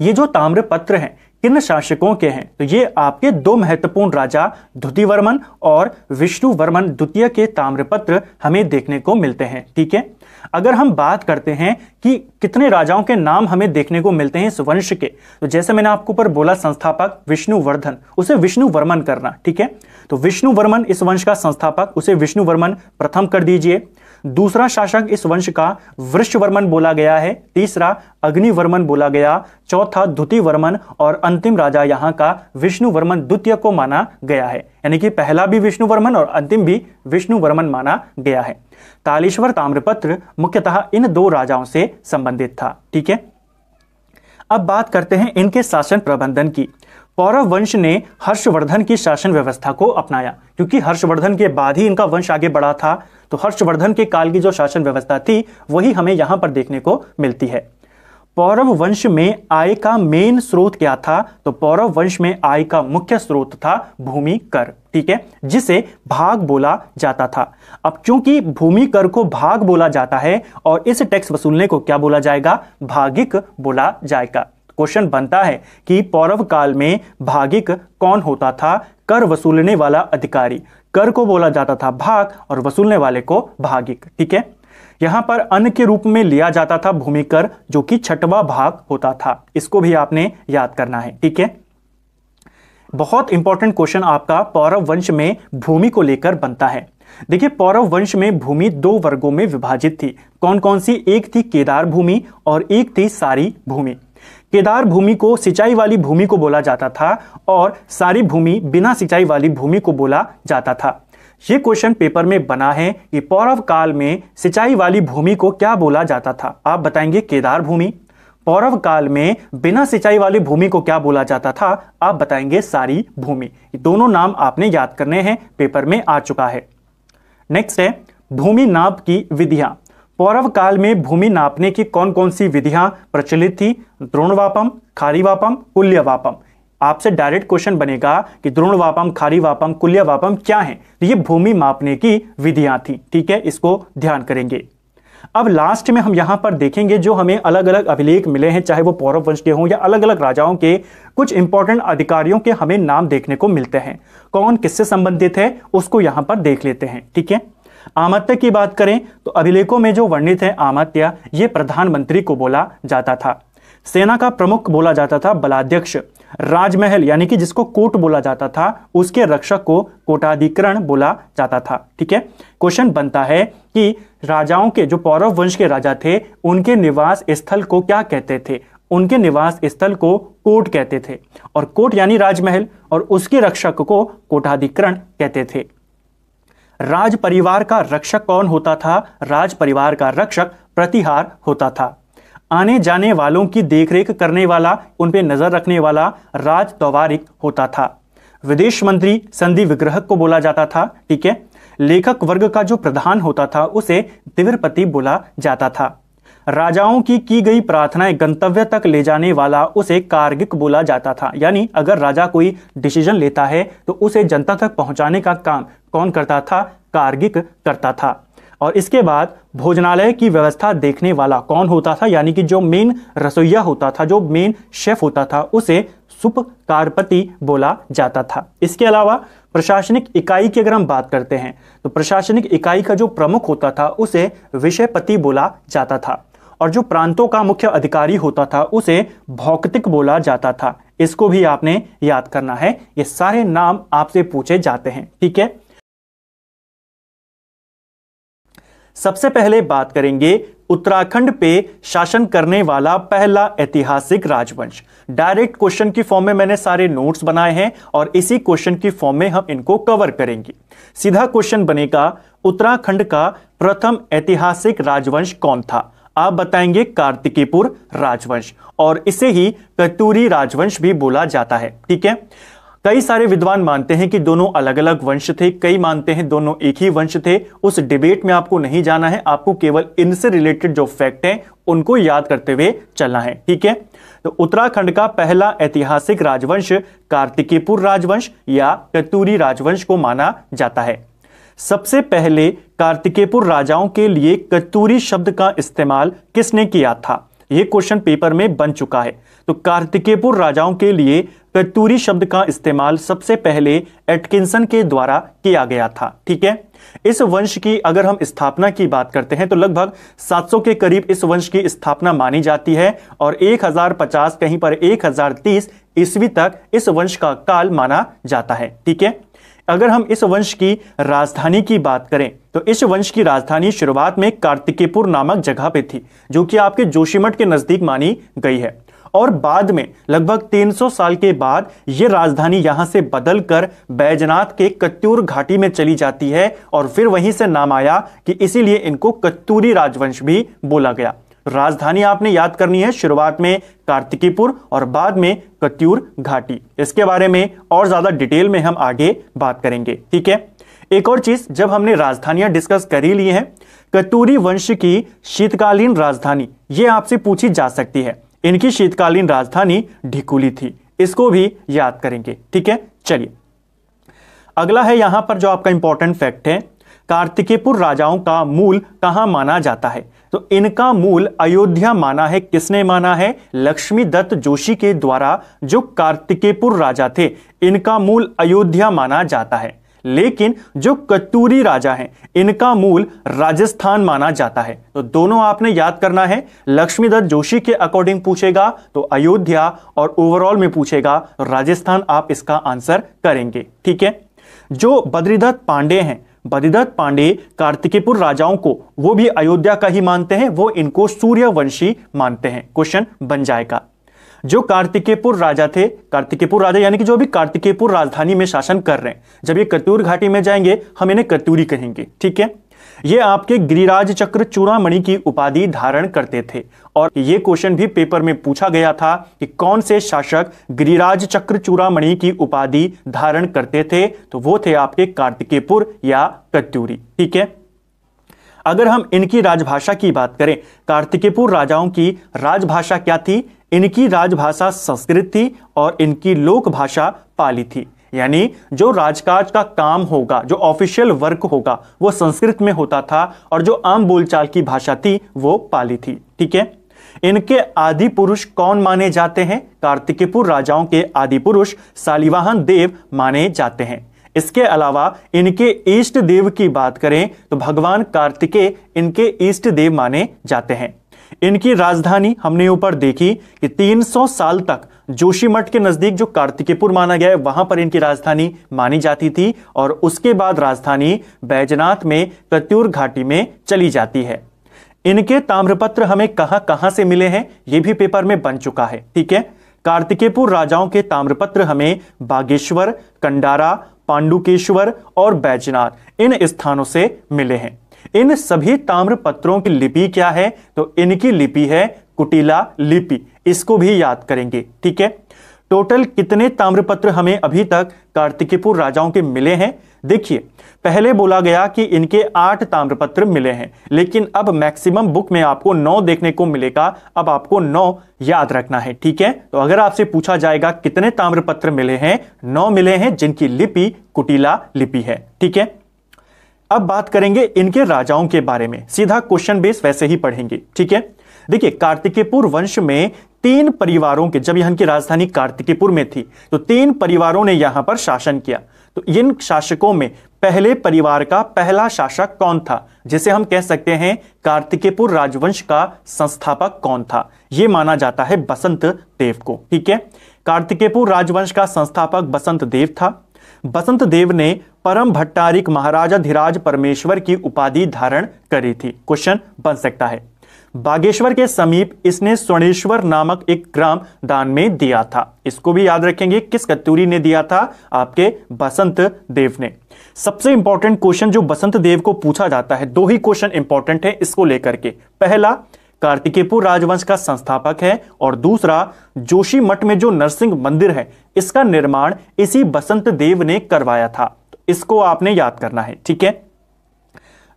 ये जो ताम्रपत्र हैं किन शासकों के हैं तो ये आपके दो महत्वपूर्ण राजा धुतिवर्मन और विष्णुवर्मन द्वितीय के ताम्रपत्र हमें देखने को मिलते हैं ठीक है अगर हम बात करते हैं कि कितने राजाओं के नाम हमें देखने को मिलते हैं इस वंश के तो जैसे मैंने आपको ऊपर बोला संस्थापक विष्णुवर्धन उसे विष्णुवर्मन करना ठीक है तो विष्णुवर्मन इस वंश का संस्थापक उसे विष्णुवर्मन प्रथम कर दीजिए दूसरा शासक इस वंश का वर्मन बोला गया है तीसरा अग्निवर्मन बोला गया चौथा वर्मन और अंतिम राजा यहाँ का विष्णु वर्मन द्वितीय को माना गया है यानी कि पहला भी विष्णुवर्मन और अंतिम भी विष्णु वर्मन माना गया है तालेश्वर ताम्रपत्र मुख्यतः इन दो राजाओं से संबंधित था ठीक है अब बात करते हैं इनके शासन प्रबंधन की कौरव वंश ने हर्षवर्धन की शासन व्यवस्था को अपनाया क्योंकि हर्षवर्धन के बाद ही इनका वंश आगे बढ़ा था तो हर्षवर्धन के काल की जो शासन व्यवस्था थी वही हमें यहां पर देखने को मिलती है पौरव वंश में आय का मेन स्रोत क्या था तो पौरव वंश में आय का मुख्य स्रोत था भूमि कर ठीक है जिसे भाग बोला जाता था अब चूंकि भूमि कर को भाग बोला जाता है और इस टैक्स वसूलने को क्या बोला जाएगा भागिक बोला जाएगा क्वेश्चन बनता है कि पौरव काल में भागिक कौन होता था कर वसूलने वाला अधिकारी कर को बोला जाता था भाग और वसूलने वाले को भागिक ठीक है यहां पर अन्न के रूप में लिया जाता था भूमि कर जो कि छठवा भाग होता था इसको भी आपने याद करना है ठीक है बहुत इंपॉर्टेंट क्वेश्चन आपका पौरव वंश में भूमि को लेकर बनता है देखिए पौरव वंश में भूमि दो वर्गों में विभाजित थी कौन कौन सी एक थी केदार भूमि और एक थी सारी भूमि केदार भूमि को सिंचाई वाली भूमि को बोला जाता था और सारी भूमि बिना सिंचाई वाली भूमि को बोला जाता था ये क्वेश्चन पेपर में बना है कि पौरव काल में सिंचाई वाली भूमि को क्या बोला जाता था आप बताएंगे केदार भूमि पौरव काल में बिना सिंचाई वाली भूमि को क्या बोला जाता था आप बताएंगे सारी भूमि दोनों नाम आपने याद करने हैं पेपर में आ चुका है नेक्स्ट है भूमि नाप की विधियां पौरव काल में भूमि नापने की कौन कौन सी विधियां प्रचलित थी द्रोणवापम खारीवापम कुल्यवापम आपसे डायरेक्ट क्वेश्चन बनेगा कि द्रोणवापम खारीवापम कुल्यवापम क्या है तो ये भूमि मापने की विधियां थी ठीक है इसको ध्यान करेंगे अब लास्ट में हम यहां पर देखेंगे जो हमें अलग अलग अभिलेख मिले हैं चाहे वो पौरव वंश के हों या अलग अलग राजाओं के कुछ इंपॉर्टेंट अधिकारियों के हमें नाम देखने को मिलते हैं कौन किससे संबंधित है उसको यहां पर देख लेते हैं ठीक है आमत्य की बात करें तो अभिलेखों में जो वर्णित है आमत्य ये प्रधानमंत्री को बोला जाता था सेना का प्रमुख बोला जाता था बलाध्यक्ष राजमहल यानी कि जिसको कोट बोला जाता था उसके रक्षक को कोटाधिकरण बोला जाता था ठीक है क्वेश्चन बनता है कि राजाओं के जो पौरव वंश के राजा थे उनके निवास स्थल को क्या कहते थे उनके निवास स्थल को कोट कहते थे और कोट यानी राजमहल और उसके रक्षक को कोटाधिकरण कहते थे राज परिवार का रक्षक कौन होता था राज परिवार का रक्षक प्रतिहार होता था आने जाने वालों की देखरेख करने वाला उन पर नजर रखने वाला राज तवारिक होता था विदेश मंत्री संधि विग्रह को बोला जाता था ठीक है लेखक वर्ग का जो प्रधान होता था उसे दिव्यपति बोला जाता था राजाओं की की गई प्रार्थनाएं गंतव्य तक ले जाने वाला उसे कार्गिक बोला जाता था यानी अगर राजा कोई डिसीजन लेता है तो उसे जनता तक पहुंचाने का काम कौन करता था कार्गिक करता था और इसके बाद भोजनालय की व्यवस्था देखने वाला कौन होता था यानी कि जो मेन रसोईया होता था जो मेन शेफ होता था उसे सुप कारपति बोला जाता था इसके अलावा प्रशासनिक इकाई की अगर हम बात करते हैं तो प्रशासनिक इकाई का जो प्रमुख होता था उसे विषयपति बोला जाता था और जो प्रांतों का मुख्य अधिकारी होता था उसे भौतिक बोला जाता था इसको भी आपने याद करना है ये सारे नाम आपसे पूछे जाते हैं ठीक है सबसे पहले बात करेंगे उत्तराखंड पे शासन करने वाला पहला ऐतिहासिक राजवंश डायरेक्ट क्वेश्चन की फॉर्म में मैंने सारे नोट्स बनाए हैं और इसी क्वेश्चन की फॉर्म में हम इनको कवर करेंगे सीधा क्वेश्चन बनेगा उत्तराखंड का प्रथम ऐतिहासिक राजवंश कौन था आप बताएंगे कार्तिकीपुर राजवंश और इसे ही कतूरी राजवंश भी बोला जाता है ठीक है कई सारे विद्वान मानते हैं कि दोनों अलग अलग वंश थे कई मानते हैं दोनों एक ही वंश थे उस डिबेट में आपको नहीं जाना है आपको केवल इनसे रिलेटेड जो फैक्ट हैं उनको याद करते हुए चलना है ठीक है तो उत्तराखंड का पहला ऐतिहासिक राजवंश कार्तिकीपुर राजवंश या कतूरी राजवंश को माना जाता है सबसे पहले कार्तिकेपुर राजाओं के लिए कत्तूरी शब्द का इस्तेमाल किसने किया था यह क्वेश्चन पेपर में बन चुका है तो कार्तिकेपुर राजाओं के लिए कत्तूरी शब्द का इस्तेमाल सबसे पहले एटकिंसन के द्वारा किया गया था ठीक है इस वंश की अगर हम स्थापना की बात करते हैं तो लगभग 700 के करीब इस वंश की स्थापना मानी जाती है और 1050 कहीं पर 1030 ईस्वी तक इस वंश का काल माना जाता है ठीक है अगर हम इस वंश की राजधानी की बात करें तो इस वंश की राजधानी शुरुआत में कार्तिकेपुर नामक जगह पे थी जो कि आपके जोशीमठ के नजदीक मानी गई है और बाद में लगभग 300 साल के बाद ये राजधानी यहां से बदलकर बैजनाथ के कत्यूर घाटी में चली जाती है और फिर वहीं से नाम आया कि इसीलिए इनको कत्तूरी राजवंश भी बोला गया राजधानी आपने याद करनी है शुरुआत में कार्तिकीपुर और बाद में कत्यूर घाटी इसके बारे में और ज्यादा डिटेल में हम आगे बात करेंगे ठीक है एक और चीज जब हमने राजधानियां डिस्कस कर ही ली है कतूरी वंश की शीतकालीन राजधानी ये आपसे पूछी जा सकती है इनकी शीतकालीन राजधानी ढिकुली थी इसको भी याद करेंगे ठीक है चलिए अगला है यहां पर जो आपका इंपॉर्टेंट फैक्ट है कार्तिकेपुर राजाओं का मूल कहाँ माना जाता है तो इनका मूल अयोध्या माना है किसने माना है लक्ष्मी दत्त जोशी के द्वारा जो कार्तिकेपुर राजा थे इनका मूल अयोध्या माना जाता है लेकिन जो कत्तूरी राजा हैं इनका मूल राजस्थान माना जाता है तो दोनों आपने याद करना है लक्ष्मीदत्त जोशी के अकॉर्डिंग पूछेगा तो अयोध्या और ओवरऑल में पूछेगा तो राजस्थान आप इसका आंसर करेंगे ठीक है जो बद्रीदत्त पांडे हैं बदिदत्त पांडे कार्तिकेपुर राजाओं को वो भी अयोध्या का ही मानते हैं वो इनको सूर्यवंशी मानते हैं क्वेश्चन बन जाएगा जो कार्तिकेपुर राजा थे कार्तिकेपुर राजा यानी कि जो अभी कार्तिकेपुर राजधानी में शासन कर रहे हैं जब ये कतूर घाटी में जाएंगे हम इन्हें कतूरी कहेंगे ठीक है ये आपके गिरिराज चक्र चूड़ामणि की उपाधि धारण करते थे और ये क्वेश्चन भी पेपर में पूछा गया था कि कौन से शासक गिरिराज चक्र चूड़ामणि की उपाधि धारण करते थे तो वो थे आपके कार्तिकेयपुर या कत्यूरी ठीक है अगर हम इनकी राजभाषा की बात करें कार्तिकेयपुर राजाओं की राजभाषा क्या थी इनकी राजभाषा संस्कृत थी और इनकी लोकभाषा पाली थी यानी जो राजकाज का काम होगा जो ऑफिशियल वर्क होगा वो संस्कृत में होता था और जो आम बोलचाल की भाषा थी वो पाली थी ठीक है इनके आदि पुरुष कौन माने जाते हैं कार्तिकीपुर राजाओं के आदि पुरुष सालिवाहन देव माने जाते हैं इसके अलावा इनके ईष्ट देव की बात करें तो भगवान कार्तिकेय इनके ईष्ट देव माने जाते हैं इनकी राजधानी हमने ऊपर देखी कि 300 साल तक जोशीमठ के नजदीक जो कार्तिकेपुर माना गया है वहां पर इनकी राजधानी मानी जाती थी और उसके बाद राजधानी बैजनाथ में कत्यूर घाटी में चली जाती है इनके ताम्रपत्र हमें कहां कहां से मिले हैं यह भी पेपर में बन चुका है ठीक है कार्तिकेपुर राजाओं के ताम्रपत्र हमें बागेश्वर कंडारा पांडुकेश्वर और बैजनाथ इन स्थानों से मिले हैं इन सभी ताम्र पत्रों की लिपि क्या है तो इनकी लिपि है कुटिला लिपि इसको भी याद करेंगे ठीक है टोटल कितने ताम्रपत्र हमें अभी तक कार्तिकीपुर राजाओं के मिले हैं देखिए पहले बोला गया कि इनके आठ ताम्रपत्र मिले हैं लेकिन अब मैक्सिमम बुक में आपको नौ देखने को मिलेगा अब आपको नौ याद रखना है ठीक है तो अगर आपसे पूछा जाएगा कितने ताम्रपत्र मिले हैं नौ मिले हैं जिनकी लिपि कुटिला लिपि है ठीक है अब बात करेंगे इनके राजाओं के बारे में सीधा क्वेश्चन बेस वैसे ही पढ़ेंगे ठीक है देखिए कार्तिकेयपुर वंश में तीन परिवारों के जब यहां की राजधानी कार्तिकेयपुर में थी तो तीन परिवारों ने यहां पर शासन किया तो इन शासकों में पहले परिवार का पहला शासक कौन था जिसे हम कह सकते हैं कार्तिकेयपुर राजवंश का संस्थापक कौन था यह माना जाता है बसंत देव को ठीक है कार्तिकेयपुर राजवंश का संस्थापक बसंत देव था बसंत देव ने परम भट्टारिक महाराजा धीराज परमेश्वर की उपाधि धारण करी थी क्वेश्चन बन सकता है बागेश्वर के समीप इसने स्वर्णेश्वर नामक एक ग्राम दान में दिया था इसको भी याद रखेंगे किस कत्तूरी ने दिया था आपके बसंत देव ने सबसे इंपॉर्टेंट क्वेश्चन जो बसंत देव को पूछा जाता है दो ही क्वेश्चन इंपॉर्टेंट है इसको लेकर के पहला कार्तिकेयपुर राजवंश का संस्थापक है और दूसरा जोशी मठ में जो नरसिंह मंदिर है इसका निर्माण इसी बसंत देव ने करवाया था इसको आपने याद करना है ठीक है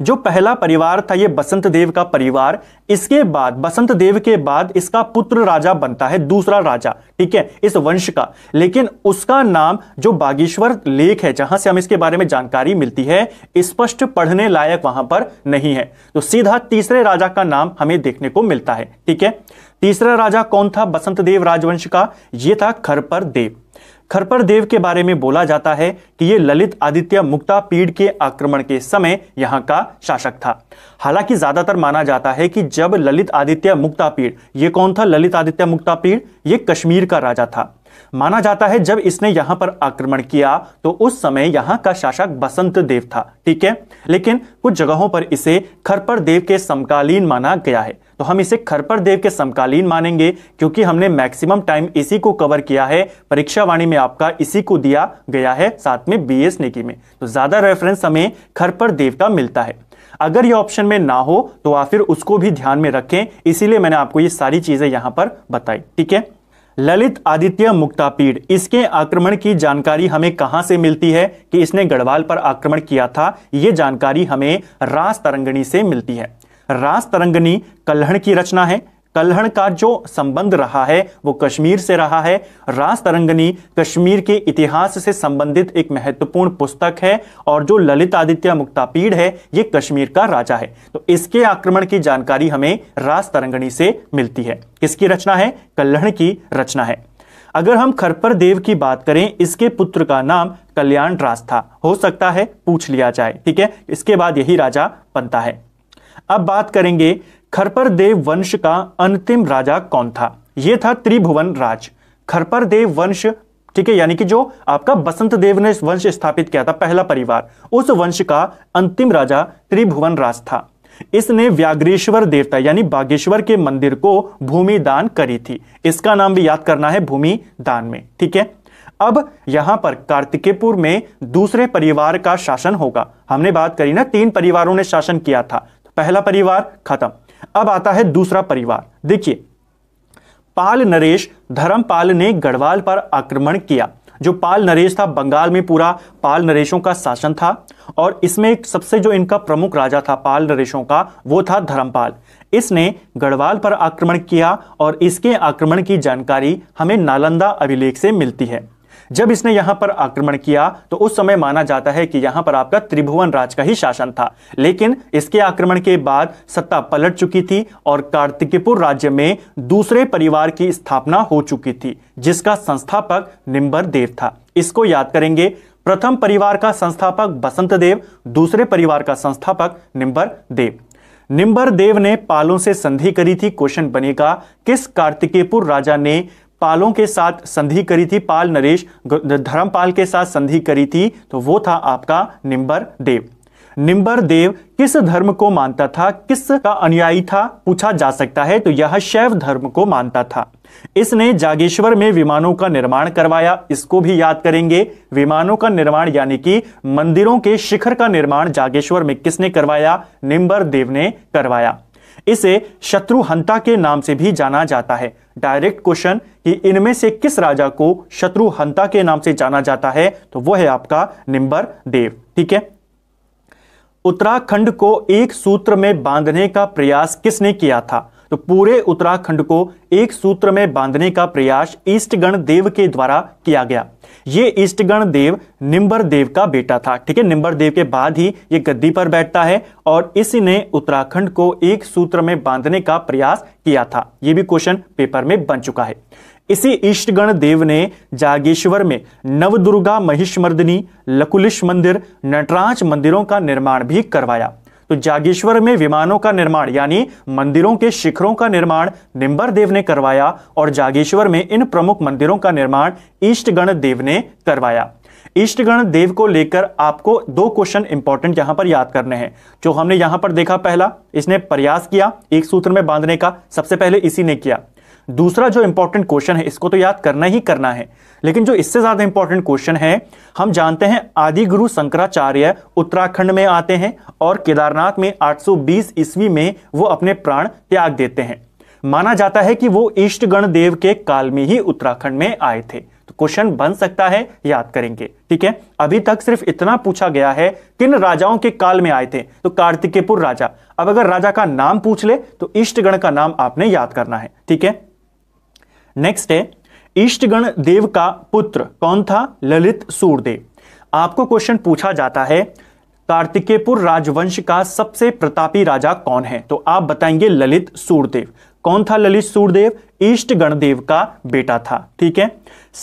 जो पहला परिवार था ये बसंत देव का परिवार इसके बाद बसंत देव के बाद इसका पुत्र राजा बनता है दूसरा राजा ठीक है इस वंश का लेकिन उसका नाम जो बागेश्वर लेख है जहां से हम इसके बारे में जानकारी मिलती है स्पष्ट पढ़ने लायक वहां पर नहीं है तो सीधा तीसरे राजा का नाम हमें देखने को मिलता है ठीक है तीसरा राजा कौन था बसंत देव राजवंश का यह था खरपर देव खरपर देव के बारे में बोला जाता है कि ये ललित आदित्य मुक्ता पीढ़ के आक्रमण के समय यहाँ का शासक था हालांकि ज्यादातर माना जाता है कि जब ललित आदित्य मुक्ता पीढ़ ये कौन था ललित आदित्य मुक्ता पीढ़ ये कश्मीर का राजा था माना जाता है जब इसने यहां पर आक्रमण किया तो उस समय यहां का शासक बसंत देव था ठीक है लेकिन कुछ जगहों पर इसे खरपर देव के समकालीन माना गया है तो हम इसे खरपर देव के समकालीन मानेंगे क्योंकि हमने मैक्सिमम टाइम इसी को कवर किया है परीक्षावाणी में आपका इसी को दिया गया है साथ में बी एस नेकी में तो ज्यादा रेफरेंस हमें खरपर देव का मिलता है अगर ये ऑप्शन में ना हो तो आप फिर उसको भी ध्यान में रखें इसीलिए मैंने आपको ये सारी चीजें यहां पर बताई ठीक है ललित आदित्य मुक्तापीड इसके आक्रमण की जानकारी हमें कहां से मिलती है कि इसने गढ़वाल पर आक्रमण किया था यह जानकारी हमें रास तरंगणी से मिलती है रास तरंगनी कल्हण की रचना है कल्हण का जो संबंध रहा है वो कश्मीर से रहा है रास तरंगनी कश्मीर के इतिहास से संबंधित एक महत्वपूर्ण पुस्तक है और जो ललित आदित्य मुक्तापीढ़ है ये कश्मीर का राजा है तो इसके आक्रमण की जानकारी हमें रास तरंगनी से मिलती है किसकी रचना है कल्हण की रचना है अगर हम खरपर देव की बात करें इसके पुत्र का नाम कल्याण राज था हो सकता है पूछ लिया जाए ठीक है इसके बाद यही राजा बनता है अब बात करेंगे खरपर देव वंश का अंतिम राजा कौन था यह था त्रिभुवन राज खरपर देव वंश ठीक है यानी कि जो आपका बसंत देव ने वंश स्थापित किया था पहला परिवार उस वंश का अंतिम राजा त्रिभुवन राज था इसने व्याग्रेश्वर देवता यानी बागेश्वर के मंदिर को भूमि दान करी थी इसका नाम भी याद करना है भूमि दान में ठीक है अब यहां पर कार्तिकेपुर में दूसरे परिवार का शासन होगा हमने बात करी ना तीन परिवारों ने शासन किया था पहला परिवार खत्म अब आता है दूसरा परिवार देखिए पाल नरेश धर्मपाल ने गढ़वाल पर आक्रमण किया जो पाल नरेश था बंगाल में पूरा पाल नरेशों का शासन था और इसमें सबसे जो इनका प्रमुख राजा था पाल नरेशों का वो था धर्मपाल इसने गढ़वाल पर आक्रमण किया और इसके आक्रमण की जानकारी हमें नालंदा अभिलेख से मिलती है जब इसने यहां पर आक्रमण किया तो उस समय माना जाता है कि यहां पर आपका त्रिभुवन राज का ही शासन था लेकिन इसके आक्रमण के बाद सत्ता पलट चुकी थी और कार्तिकीपुर राज्य में दूसरे परिवार की स्थापना हो चुकी थी जिसका संस्थापक निम्बर देव था इसको याद करेंगे प्रथम परिवार का संस्थापक बसंत देव दूसरे परिवार का संस्थापक निम्बर देव निम्बर देव ने पालों से संधि करी थी क्वेश्चन बनेगा किस कार्तिकेपुर राजा ने पालों के साथ संधि करी थी पाल नरेश धर्मपाल के साथ संधि करी थी तो वो था आपका निम्बर देव निम्बर देव किस धर्म को मानता था किस का अनुयायी था पूछा जा सकता है तो यह शैव धर्म को मानता था इसने जागेश्वर में विमानों का निर्माण करवाया इसको भी याद करेंगे विमानों का निर्माण यानी कि मंदिरों के शिखर का निर्माण जागेश्वर में किसने करवाया निम्बर देव ने करवाया इसे शत्रुहंता के नाम से भी जाना जाता है डायरेक्ट क्वेश्चन कि इनमें से किस राजा को शत्रुहंता के नाम से जाना जाता है तो वो है आपका निम्बर देव ठीक है उत्तराखंड को एक सूत्र में बांधने का प्रयास किसने किया था तो पूरे उत्तराखंड को एक सूत्र में बांधने का प्रयास ईस्टगण देव के द्वारा किया गया ये ईस्टगण देव निम्बर देव का बेटा था ठीक है निम्बर देव के बाद ही ये गद्दी पर बैठता है और इसने उत्तराखंड को एक सूत्र में बांधने का प्रयास किया था यह भी क्वेश्चन पेपर में बन चुका है इसी ईष्टगण देव ने जागेश्वर में नवदुर्गा महिष्मर्दिनी लकुलिश मंदिर नटराज मंदिरों का निर्माण भी करवाया तो जागेश्वर में विमानों का निर्माण यानी मंदिरों के शिखरों का निर्माण निम्बर देव ने करवाया और जागेश्वर में इन प्रमुख मंदिरों का निर्माण ईष्टगण देव ने करवाया ईष्टगण देव को लेकर आपको दो क्वेश्चन इंपॉर्टेंट यहां पर याद करने हैं जो हमने यहां पर देखा पहला इसने प्रयास किया एक सूत्र में बांधने का सबसे पहले इसी ने किया दूसरा जो इंपॉर्टेंट क्वेश्चन है इसको तो याद करना ही करना है लेकिन जो इससे ज़्यादा इंपॉर्टेंट क्वेश्चन है हम जानते हैं आदि गुरु शंकराचार्य उत्तराखंड में आते हैं और केदारनाथ में 820 ईस्वी में वो अपने प्राण त्याग देते हैं माना जाता है कि वो ईष्ट देव के काल में ही उत्तराखंड में आए थे तो क्वेश्चन बन सकता है याद करेंगे ठीक है अभी तक सिर्फ इतना पूछा गया है किन राजाओं के काल में आए थे तो कार्तिकेयपुर राजा अब अगर राजा का नाम पूछ ले तो ईष्टगण का नाम आपने याद करना है ठीक है नेक्स्ट है इष्टगण देव का पुत्र कौन था ललित सूरदेव आपको क्वेश्चन पूछा जाता है कार्तिकेयपुर राजवंश का सबसे प्रतापी राजा कौन है तो आप बताएंगे ललित सूरदेव कौन था ललित सूरदेव ईष्ट गणदेव का बेटा था ठीक है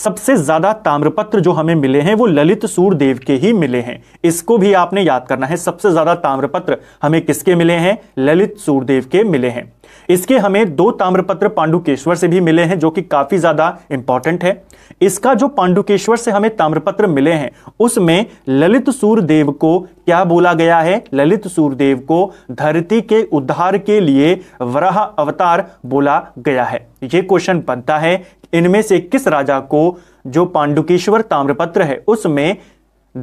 सबसे ज्यादा ताम्रपत्र जो हमें मिले हैं वो ललित सूरदेव के ही मिले हैं इसको भी आपने याद करना है सबसे ज्यादा ताम्रपत्र हमें किसके मिले हैं ललित सूरदेव के मिले हैं इसके हमें दो ताम्रपत्र पांडुकेश्वर से भी मिले हैं जो कि काफी ज्यादा इंपॉर्टेंट है इसका जो पांडुकेश्वर से हमें ताम्रपत्र मिले हैं उसमें ललित सूरदेव को क्या बोला गया है ललित सूरदेव को धरती के उद्धार के लिए वराह अवतार बोला गया है यह क्वेश्चन बनता है इनमें से किस राजा को जो पांडुकेश्वर ताम्रपत्र है उसमें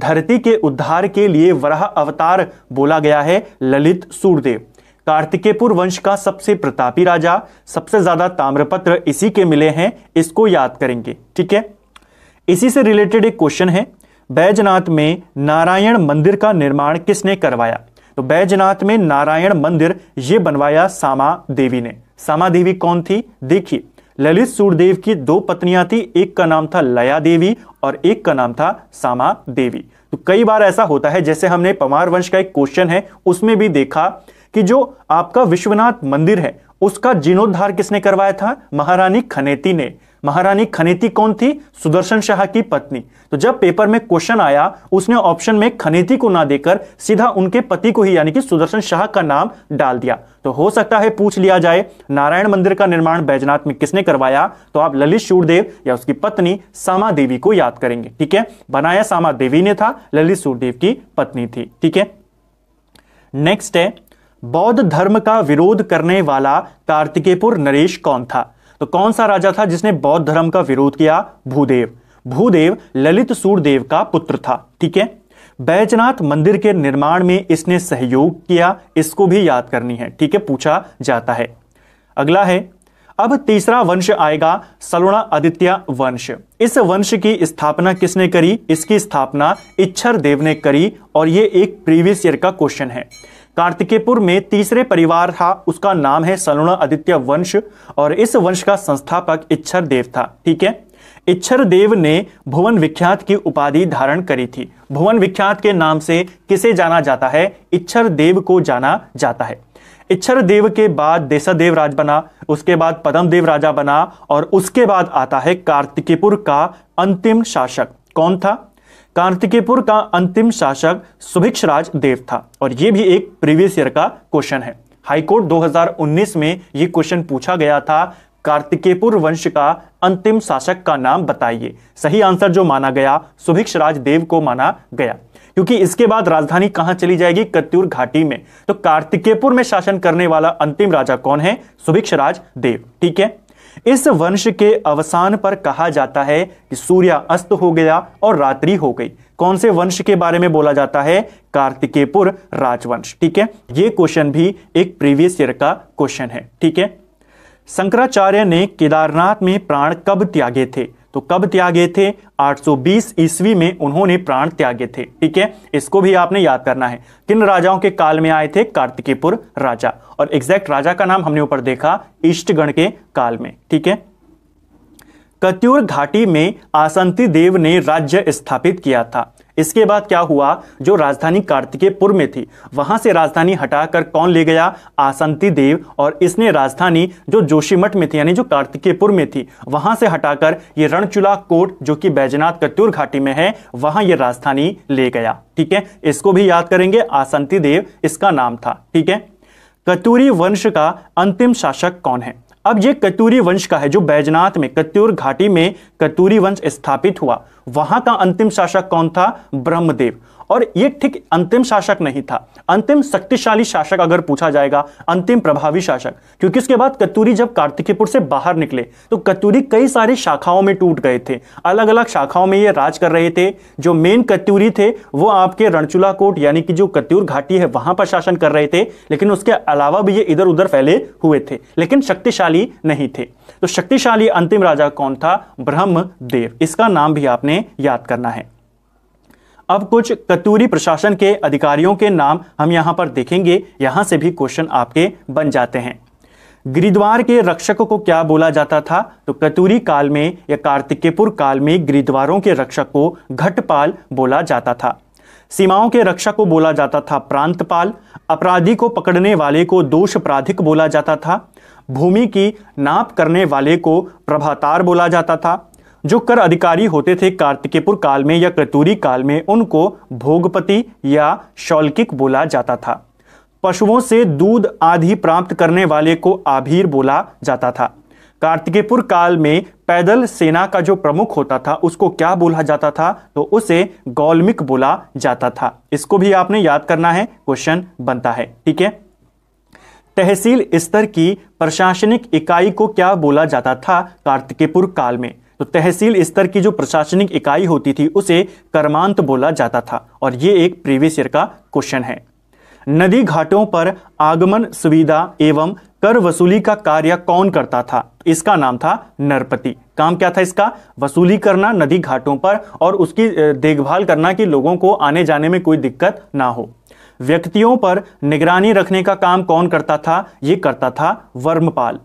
धरती के उद्धार के लिए वराह अवतार बोला गया है ललित सूरदेव कार्तिकेयपुर वंश का सबसे प्रतापी राजा सबसे ज्यादा ताम्रपत्र इसी के मिले हैं इसको याद करेंगे ठीक है इसी से रिलेटेड एक क्वेश्चन है बैजनाथ में नारायण मंदिर का निर्माण किसने करवाया तो बैजनाथ में नारायण मंदिर ये बनवाया सामा देवी ने सामा देवी कौन थी देखिए ललित सूरदेव की दो पत्नियां थी एक का नाम था लया देवी और एक का नाम था सामा देवी तो कई बार ऐसा होता है जैसे हमने पवार वंश का एक क्वेश्चन है उसमें भी देखा कि जो आपका विश्वनाथ मंदिर है उसका जीर्णोद्धार किसने करवाया था महारानी खनेती ने महारानी खनेती कौन थी सुदर्शन शाह की पत्नी तो जब पेपर में क्वेश्चन आया उसने ऑप्शन में खनेती को ना देकर सीधा उनके पति को ही यानी कि सुदर्शन शाह का नाम डाल दिया तो हो सकता है पूछ लिया जाए नारायण मंदिर का निर्माण बैजनाथ में किसने करवाया तो आप ललित सूरदेव या उसकी पत्नी सामा देवी को याद करेंगे ठीक है बनाया सामा देवी ने था ललित सूरदेव की पत्नी थी ठीक है नेक्स्ट है बौद्ध धर्म का विरोध करने वाला कार्तिकेपुर नरेश कौन था तो कौन सा राजा था जिसने बौद्ध धर्म का विरोध किया भूदेव भूदेव ललित सूरदेव का पुत्र था ठीक है बैजनाथ मंदिर के निर्माण में इसने सहयोग किया इसको भी याद करनी है ठीक है पूछा जाता है अगला है अब तीसरा वंश आएगा सलुणा आदित्य वंश इस वंश की स्थापना किसने करी इसकी स्थापना इच्छर देव ने करी और ये एक प्रीवियस ईयर का क्वेश्चन है कार्तिकेयपुर में तीसरे परिवार था उसका नाम है सलुण आदित्य वंश और इस वंश का संस्थापक इच्छर देव था ठीक है इच्छर देव ने भुवन विख्यात की उपाधि धारण करी थी भुवन विख्यात के नाम से किसे जाना जाता है इच्छर देव को जाना जाता है इच्छर देव के बाद देसादेव राज बना उसके बाद पदम देव राजा बना और उसके बाद आता है कार्तिकेपुर का अंतिम शासक कौन था कार्तिकेयपुर का अंतिम शासक सुभिक्षराज देव था और ये भी एक प्रीवियस ईयर का क्वेश्चन है हाईकोर्ट 2019 में ये क्वेश्चन पूछा गया था कार्तिकेयपुर वंश का अंतिम शासक का नाम बताइए सही आंसर जो माना गया सुभिक्ष देव को माना गया क्योंकि इसके बाद राजधानी कहां चली जाएगी कत्यूर घाटी में तो कार्तिकेयपुर में शासन करने वाला अंतिम राजा कौन है सुभिक्ष देव ठीक है इस वंश के अवसान पर कहा जाता है कि सूर्य अस्त हो गया और रात्रि हो गई कौन से वंश के बारे में बोला जाता है कार्तिकेयपुर राजवंश ठीक है यह क्वेश्चन भी एक प्रीवियस ईयर का क्वेश्चन है ठीक है शंकराचार्य ने केदारनाथ में प्राण कब त्यागे थे तो कब त्यागे थे 820 ईस्वी में उन्होंने प्राण त्यागे थे ठीक है इसको भी आपने याद करना है किन राजाओं के काल में आए थे कार्तिकेपुर राजा और एग्जैक्ट राजा का नाम हमने ऊपर देखा इष्टगण के काल में ठीक है कत्यूर घाटी में आसंती देव ने राज्य स्थापित किया था इसके बाद क्या हुआ जो राजधानी कार्तिकेयपुर में थी वहां से राजधानी हटाकर कौन ले गया आसंती देव और इसने राजधानी जो जोशीमठ में थी यानी जो कार्तिकेयपुर में थी वहां से हटाकर ये रणचुला कोट जो कि बैजनाथ कत्यूर घाटी में है वहां ये राजधानी ले गया ठीक है इसको भी याद करेंगे आसंती देव इसका नाम था ठीक है कतूरी वंश का अंतिम शासक कौन है अब ये कतूरी वंश का है जो बैजनाथ में कत्यूर घाटी में कतूरी वंश स्थापित हुआ वहां का अंतिम शासक कौन था ब्रह्मदेव और ये ठीक अंतिम शासक नहीं था अंतिम शक्तिशाली शासक अगर पूछा जाएगा अंतिम प्रभावी शासक क्योंकि उसके बाद कतूरी जब कार्तिकीपुर से बाहर निकले तो कतूरी कई सारी शाखाओं में टूट गए थे अलग अलग शाखाओं में ये राज कर रहे थे जो मेन कत्यूरी थे वो आपके रणचूला कोट यानी कि जो कत्यूर घाटी है वहां पर शासन कर रहे थे लेकिन उसके अलावा भी ये इधर उधर फैले हुए थे लेकिन शक्तिशाली नहीं थे तो शक्तिशाली अंतिम राजा कौन था ब्रह्मदेव इसका नाम भी आपने याद करना है अब कुछ कतूरी प्रशासन के अधिकारियों के नाम हम यहाँ पर देखेंगे यहाँ से भी क्वेश्चन आपके बन जाते हैं गिरिद्वार के रक्षक को क्या बोला जाता था तो कतूरी काल में या कार्तिकेपुर काल में गिरिद्वारों के रक्षक को घटपाल बोला जाता था सीमाओं के रक्षक को बोला जाता था प्रांतपाल अपराधी को पकड़ने वाले को दोष प्राधिक बोला जाता था भूमि की नाप करने वाले को प्रभातार बोला जाता था जो कर अधिकारी होते थे कार्तिकेपुर काल में या कतूरी काल में उनको भोगपति या शौलकिक बोला जाता था पशुओं से दूध आदि प्राप्त करने वाले को आभीर बोला जाता था कार्तिकेपुर काल में पैदल सेना का जो प्रमुख होता था उसको क्या बोला जाता था तो उसे गौलमिक बोला जाता था इसको भी आपने याद करना है क्वेश्चन बनता है ठीक है तहसील स्तर की प्रशासनिक इकाई को क्या बोला जाता था कार्तिकेपुर काल में तो तहसील स्तर की जो प्रशासनिक इकाई होती थी उसे कर्मांत बोला जाता था और ये एक प्रीवियस ईयर का क्वेश्चन है नदी घाटों पर आगमन सुविधा एवं कर वसूली का कार्य कौन करता था इसका नाम था नरपति काम क्या था इसका वसूली करना नदी घाटों पर और उसकी देखभाल करना कि लोगों को आने जाने में कोई दिक्कत ना हो व्यक्तियों पर निगरानी रखने का काम कौन करता था यह करता था वर्मपाल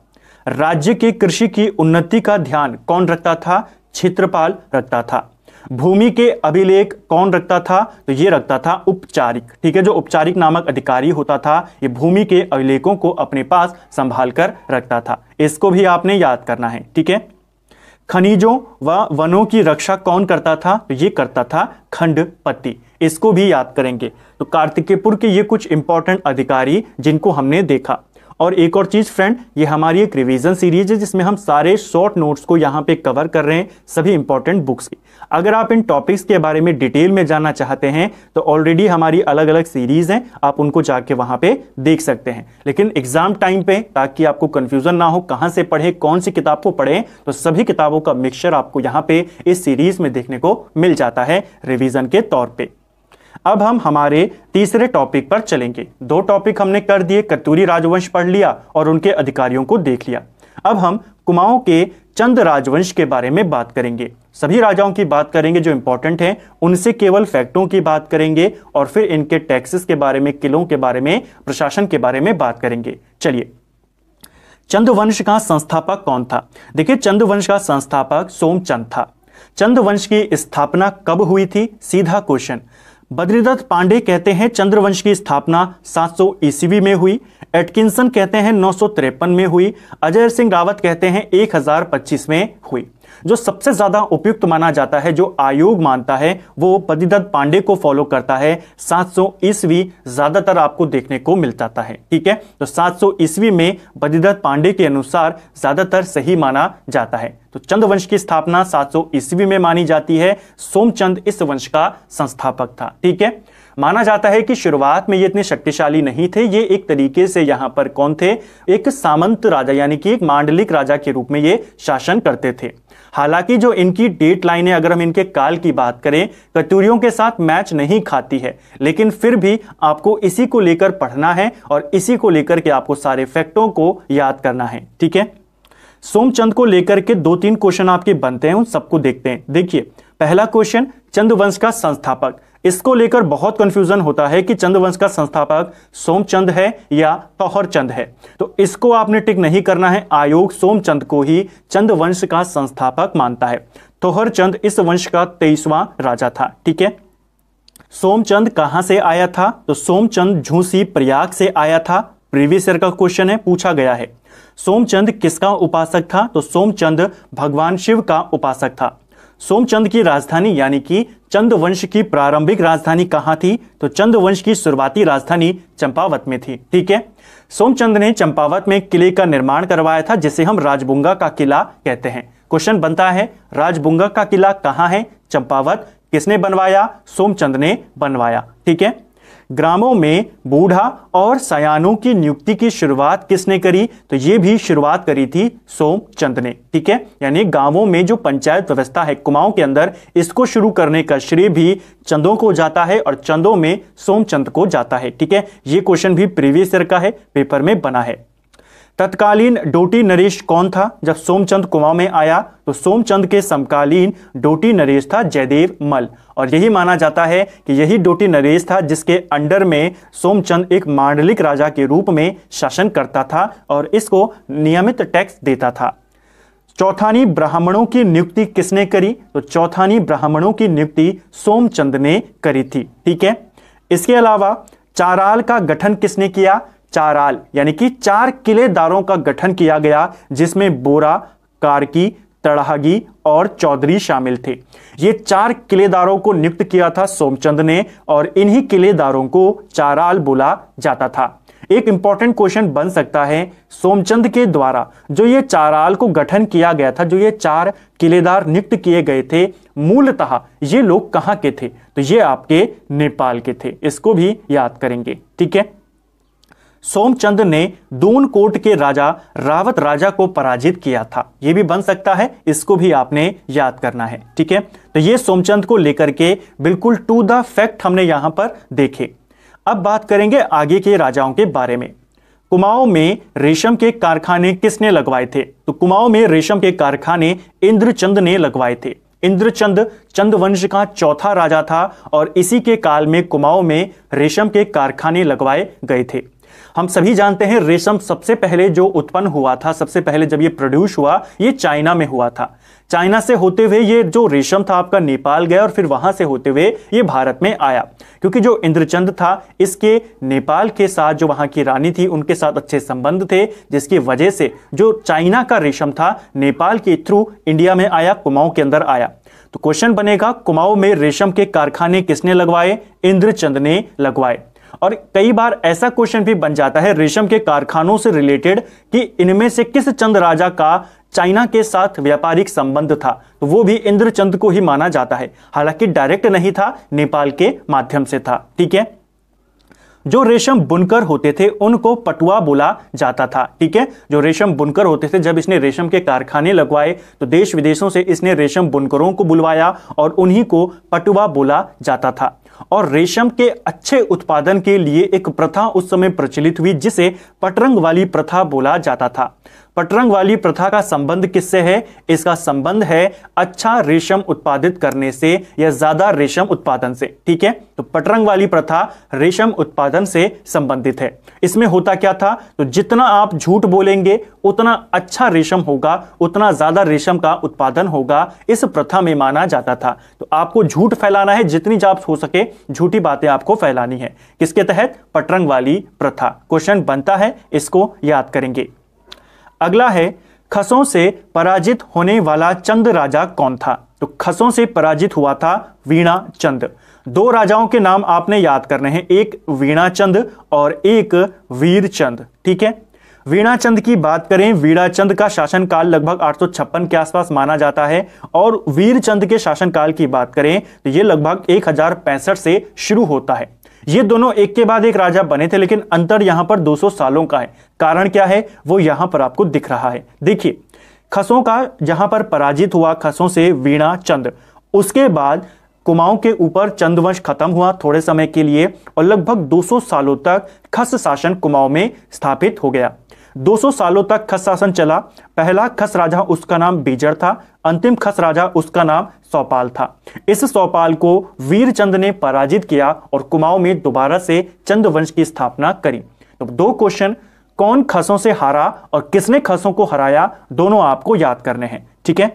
राज्य की कृषि की उन्नति का ध्यान कौन रखता था क्षेत्रपाल रखता था भूमि के अभिलेख कौन रखता था तो ये रखता था उपचारिक ठीक है जो उपचारिक नामक अधिकारी होता था ये भूमि के अभिलेखों को अपने पास संभाल कर रखता था इसको भी आपने याद करना है ठीक है खनिजों व वनों की रक्षा कौन करता था तो ये करता था खंडपति इसको भी याद करेंगे तो कार्तिकेयपुर के ये कुछ इंपॉर्टेंट अधिकारी जिनको हमने देखा और एक और चीज़ फ्रेंड ये हमारी एक रिवीजन सीरीज है जिसमें हम सारे शॉर्ट नोट्स को यहाँ पे कवर कर रहे हैं सभी इंपॉर्टेंट बुक्स की अगर आप इन टॉपिक्स के बारे में डिटेल में जानना चाहते हैं तो ऑलरेडी हमारी अलग अलग सीरीज हैं आप उनको जाके वहां पे देख सकते हैं लेकिन एग्जाम टाइम पे ताकि आपको कंफ्यूजन ना हो कहाँ से पढ़े कौन सी किताब को पढ़े तो सभी किताबों का मिक्सचर आपको यहाँ पे इस सीरीज में देखने को मिल जाता है रिविजन के तौर पर अब हम हमारे तीसरे टॉपिक पर चलेंगे दो टॉपिक हमने कर दिए कतूरी राजवंश पढ़ लिया और उनके अधिकारियों को देख लिया अब हम कुमाऊं के चंद राजवंश के बारे में बात करेंगे सभी राजाओं की बात करेंगे जो इंपॉर्टेंट हैं उनसे केवल फैक्टों की बात करेंगे और फिर इनके टैक्सेस के बारे में किलों के बारे में प्रशासन के बारे में बात करेंगे चलिए चंद्रवंश का संस्थापक कौन था देखिए चंद्रवंश का संस्थापक सोमचंद था चंद्रवंश की स्थापना कब हुई थी सीधा क्वेश्चन बद्रीदत्त पांडे कहते हैं चंद्रवंश की स्थापना 700 ईस्वी में हुई एटकिंसन कहते हैं नौ में हुई अजय सिंह रावत कहते हैं एक में हुई जो सबसे ज़्यादा उपयुक्त माना जाता है जो आयोग मानता है वो पतिदत्त पांडे को फॉलो करता है 700 सौ ईस्वी ज़्यादातर आपको देखने को मिल जाता है ठीक है तो 700 सौ ईस्वी में पतिदत्त पांडे के अनुसार ज़्यादातर सही माना जाता है तो चंद वंश की स्थापना 700 सौ ईस्वी में मानी जाती है सोमचंद इस वंश का संस्थापक था ठीक है माना जाता है कि शुरुआत में ये इतने शक्तिशाली नहीं थे ये एक तरीके से यहाँ पर कौन थे एक सामंत राजा यानी कि एक मांडलिक राजा के रूप में ये शासन करते थे हालांकि जो इनकी डेट लाइन है अगर हम इनके काल की बात करें कटूरियों के साथ मैच नहीं खाती है लेकिन फिर भी आपको इसी को लेकर पढ़ना है और इसी को लेकर के आपको सारे फैक्टों को याद करना है ठीक है सोमचंद को लेकर के दो तीन क्वेश्चन आपके बनते हैं उन सबको देखते हैं देखिए पहला क्वेश्चन चंद्रवंश का संस्थापक इसको लेकर बहुत कंफ्यूजन होता है कि चंद्रवंश का संस्थापक सोमचंद है या तौहर चंद है तो इसको आपने टिक नहीं करना है आयोग सोमचंद को ही चंद्रवंश का संस्थापक मानता है तौहर चंद इस वंश का तेईसवां राजा था ठीक है सोमचंद कहां से आया था तो सोमचंद झूसी प्रयाग से आया था प्रीवियस ईयर का क्वेश्चन है पूछा गया है सोमचंद किसका उपासक था तो सोमचंद भगवान शिव का उपासक था सोमचंद की राजधानी यानी कि चंद वंश की प्रारंभिक राजधानी कहाँ थी तो चंद वंश की शुरुआती राजधानी चंपावत में थी ठीक है सोमचंद ने चंपावत में किले का निर्माण करवाया था जिसे हम राजबुंगा का किला कहते हैं क्वेश्चन बनता है राजबुंगा का किला कहाँ है चंपावत किसने बनवाया सोमचंद ने बनवाया ठीक है ग्रामों में बूढ़ा और सयानों की नियुक्ति की शुरुआत किसने करी तो ये भी शुरुआत करी थी सोमचंद ने ठीक है यानी गांवों में जो पंचायत व्यवस्था है कुमाऊं के अंदर इसको शुरू करने का श्रेय भी चंदों को जाता है और चंदों में सोमचंद को जाता है ठीक है ये क्वेश्चन भी प्रीवियस ईयर का है पेपर में बना है तत्कालीन डोटी नरेश कौन था जब सोमचंद कुमाऊं में आया तो सोमचंद के समकालीन डोटी नरेश था जयदेव मल और यही माना जाता है कि यही डोटी नरेश था जिसके अंडर में सोमचंद एक मांडलिक राजा के रूप में शासन करता था और इसको नियमित टैक्स देता था चौथानी ब्राह्मणों की नियुक्ति किसने करी तो चौथानी ब्राह्मणों की नियुक्ति सोमचंद ने करी थी ठीक है इसके अलावा चाराल का गठन किसने किया चाराल यानी कि चार किलेदारों का गठन किया गया जिसमें बोरा कारकी तड़ाहगी और चौधरी शामिल थे ये चार किलेदारों को नियुक्त किया था सोमचंद ने और इन्हीं किलेदारों को चाराल बोला जाता था एक इंपॉर्टेंट क्वेश्चन बन सकता है सोमचंद के द्वारा जो ये चाराल को गठन किया गया था जो ये चार किलेदार नियुक्त किए गए थे मूलतः ये लोग कहाँ के थे तो ये आपके नेपाल के थे इसको भी याद करेंगे ठीक है सोमचंद ने दून कोट के राजा रावत राजा को पराजित किया था यह भी बन सकता है इसको भी आपने याद करना है ठीक है तो ये सोमचंद को लेकर के बिल्कुल टू द फैक्ट हमने यहां पर देखे अब बात करेंगे आगे के राजाओं के बारे में कुमाऊं में रेशम के कारखाने किसने लगवाए थे तो कुमाऊं में रेशम के कारखाने इंद्रचंद ने लगवाए थे इंद्रचंद चंद वंश का चौथा राजा था और इसी के काल में कुमाऊं में रेशम के कारखाने लगवाए गए थे हम सभी जानते हैं रेशम सबसे पहले जो उत्पन्न हुआ था सबसे पहले जब ये प्रोड्यूस हुआ ये चाइना में हुआ था चाइना से होते हुए ये जो रेशम था आपका नेपाल गया और फिर वहां से होते हुए ये भारत में आया क्योंकि जो इंद्रचंद था इसके नेपाल के साथ जो वहां की रानी थी उनके साथ अच्छे संबंध थे जिसकी वजह से जो चाइना का रेशम था नेपाल के थ्रू इंडिया में आया कुमाऊं के अंदर आया तो क्वेश्चन बनेगा कुमाऊं में रेशम के कारखाने किसने लगवाए इंद्रचंद ने लगवाए और कई बार ऐसा क्वेश्चन भी बन जाता है रेशम के कारखानों से रिलेटेड कि इनमें से किस चंद राजा का चाइना के साथ व्यापारिक संबंध था तो वो भी इंद्रचंद को ही माना जाता है हालांकि डायरेक्ट नहीं था नेपाल के माध्यम से था ठीक है जो रेशम बुनकर होते थे उनको पटुआ बोला जाता था ठीक है जो रेशम बुनकर होते थे जब इसने रेशम के कारखाने लगवाए तो देश विदेशों से इसने रेशम बुनकरों को बुलवाया और उन्हीं को पटुआ बोला जाता था और रेशम के अच्छे उत्पादन के लिए एक प्रथा उस समय प्रचलित हुई जिसे पटरंग वाली प्रथा बोला जाता था पटरंग वाली प्रथा का संबंध किससे है इसका संबंध है अच्छा रेशम उत्पादित करने से या ज्यादा रेशम उत्पादन से ठीक है तो पटरंग वाली प्रथा रेशम उत्पादन से संबंधित है इसमें होता क्या था तो जितना आप झूठ बोलेंगे उतना अच्छा रेशम होगा उतना ज्यादा रेशम का उत्पादन होगा इस प्रथा में माना जाता था तो आपको झूठ फैलाना है जितनी जाप हो सके झूठी बातें आपको फैलानी है किसके तहत पटरंग वाली प्रथा क्वेश्चन बनता है इसको याद करेंगे अगला है खसों से पराजित होने वाला चंद राजा कौन था तो खसों से पराजित हुआ था वीणा चंद दो राजाओं के नाम आपने याद करने हैं एक वीणा चंद और एक वीर चंद ठीक है वीणा चंद की बात करें वीणा चंद का शासनकाल लगभग आठ के आसपास माना जाता है और वीर चंद के शासनकाल की बात करें तो ये लगभग एक से शुरू होता है ये दोनों एक के बाद एक राजा बने थे लेकिन अंतर यहां पर 200 सालों का है कारण क्या है वो यहां पर आपको दिख रहा है देखिए खसों का जहां पर पराजित हुआ खसों से वीणा चंद उसके बाद कुमाऊं के ऊपर चंदवंश खत्म हुआ थोड़े समय के लिए और लगभग 200 सालों तक खस शासन कुमाऊं में स्थापित हो गया 200 सालों तक खस शासन चला पहला खस राजा उसका नाम बीजर था अंतिम खस राजा उसका नाम सौपाल था इस सौपाल को वीरचंद ने पराजित किया और कुमाऊं में दोबारा से चंद वंश की स्थापना करी तो दो क्वेश्चन कौन खसों से हारा और किसने खसों को हराया दोनों आपको याद करने हैं ठीक है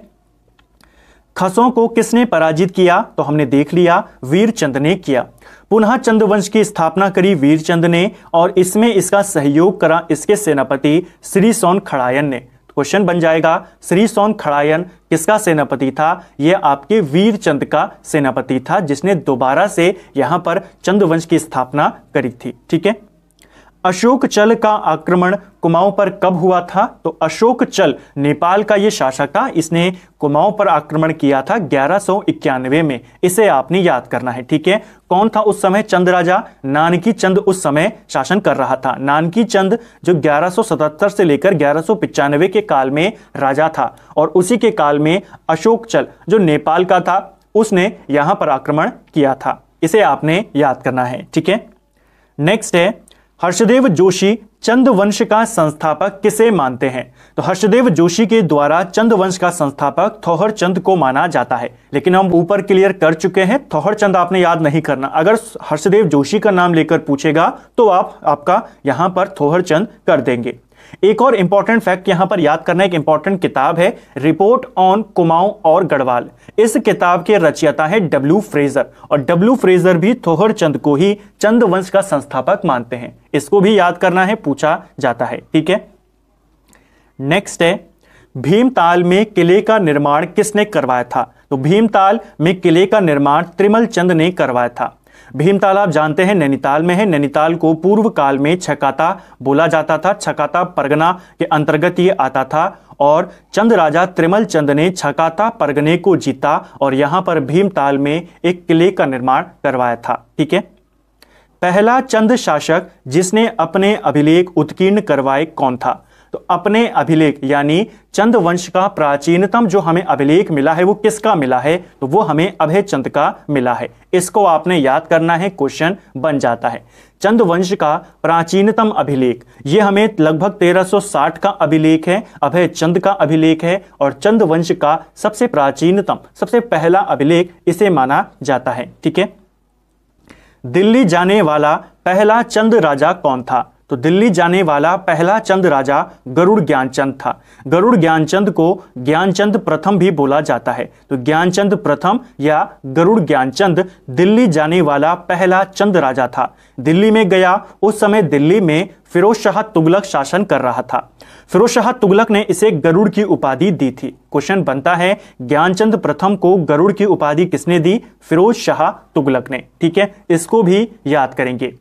खसों को किसने पराजित किया तो हमने देख लिया वीरचंद ने किया पुनः चंद्रवंश की स्थापना करी वीरचंद ने और इसमें इसका सहयोग करा इसके सेनापति श्री सोन खड़ायन ने क्वेश्चन बन जाएगा श्री सोन खड़ायन किसका सेनापति था यह आपके वीरचंद का सेनापति था जिसने दोबारा से यहां पर चंद्रवंश की स्थापना करी थी ठीक है अशोक चल का आक्रमण कुमाऊं पर कब हुआ था तो अशोक चल नेपाल का यह शासक था इसने कुमाऊं पर आक्रमण किया था ग्यारह में इसे आपने याद करना है ठीक है कौन था उस समय चंद राजा नानकी चंद उस समय शासन कर रहा था नानकी चंद जो 1177 से लेकर ग्यारह के काल में राजा था और उसी के काल में अशोक चल जो नेपाल का था उसने यहां पर आक्रमण किया था इसे आपने याद करना है ठीक है नेक्स्ट है हर्षदेव जोशी चंद वंश का संस्थापक किसे मानते हैं तो हर्षदेव जोशी के द्वारा चंद वंश का संस्थापक थोहर चंद को माना जाता है लेकिन हम ऊपर क्लियर कर चुके हैं थोहर चंद आपने याद नहीं करना अगर हर्षदेव जोशी का नाम लेकर पूछेगा तो आप आपका यहां पर थोहर चंद कर देंगे एक और इंपॉर्टेंट फैक्ट यहां पर याद करना एक इंपॉर्टेंट किताब है रिपोर्ट ऑन कुमाऊं और गढ़वाल इस किताब के रचयिता है डब्ल्यू फ्रेजर और डब्ल्यू फ्रेजर भी थोहर चंद को ही चंद वंश का संस्थापक मानते हैं इसको भी याद करना है पूछा जाता है ठीक है नेक्स्ट है भीमताल में किले का निर्माण किसने करवाया था तो भीमताल में किले का निर्माण त्रिमल चंद ने करवाया था भीम तालाब जानते हैं नैनीताल में है नैनीताल को पूर्व काल में छकाता बोला जाता था छकाता परगना के अंतर्गत ये आता था और चंद राजा त्रिमल चंद ने छकाता परगने को जीता और यहां पर भीमताल में एक किले का निर्माण करवाया था ठीक है पहला चंद शासक जिसने अपने अभिलेख उत्कीर्ण करवाए कौन था तो अपने अभिलेख यानी चंद वंश का प्राचीनतम जो हमें अभिलेख मिला है वो किसका मिला है तो वो हमें अभय चंद का मिला है इसको आपने याद करना है क्वेश्चन बन जाता है चंद वंश का प्राचीनतम अभिलेख ये हमें लगभग 1360 का अभिलेख है अभय चंद का अभिलेख है और चंद वंश का सबसे प्राचीनतम सबसे पहला अभिलेख इसे माना जाता है ठीक है दिल्ली जाने वाला पहला चंद राजा कौन था तो दिल्ली जाने वाला पहला चंद राजा गरुड़ ज्ञानचंद था गरुड़ ज्ञानचंद को ज्ञानचंद प्रथम भी बोला जाता है तो ज्ञानचंद प्रथम या गरुड़ ज्ञानचंद दिल्ली जाने वाला पहला चंद राजा था दिल्ली में गया उस समय दिल्ली में फिरोज शाह तुगलक शासन कर रहा था फिरोज शाह तुगलक ने इसे गरुड़ की उपाधि दी थी क्वेश्चन बनता है ज्ञानचंद प्रथम को गरुड़ की उपाधि किसने दी फिरोज शाह तुगलक ने ठीक है इसको भी याद करेंगे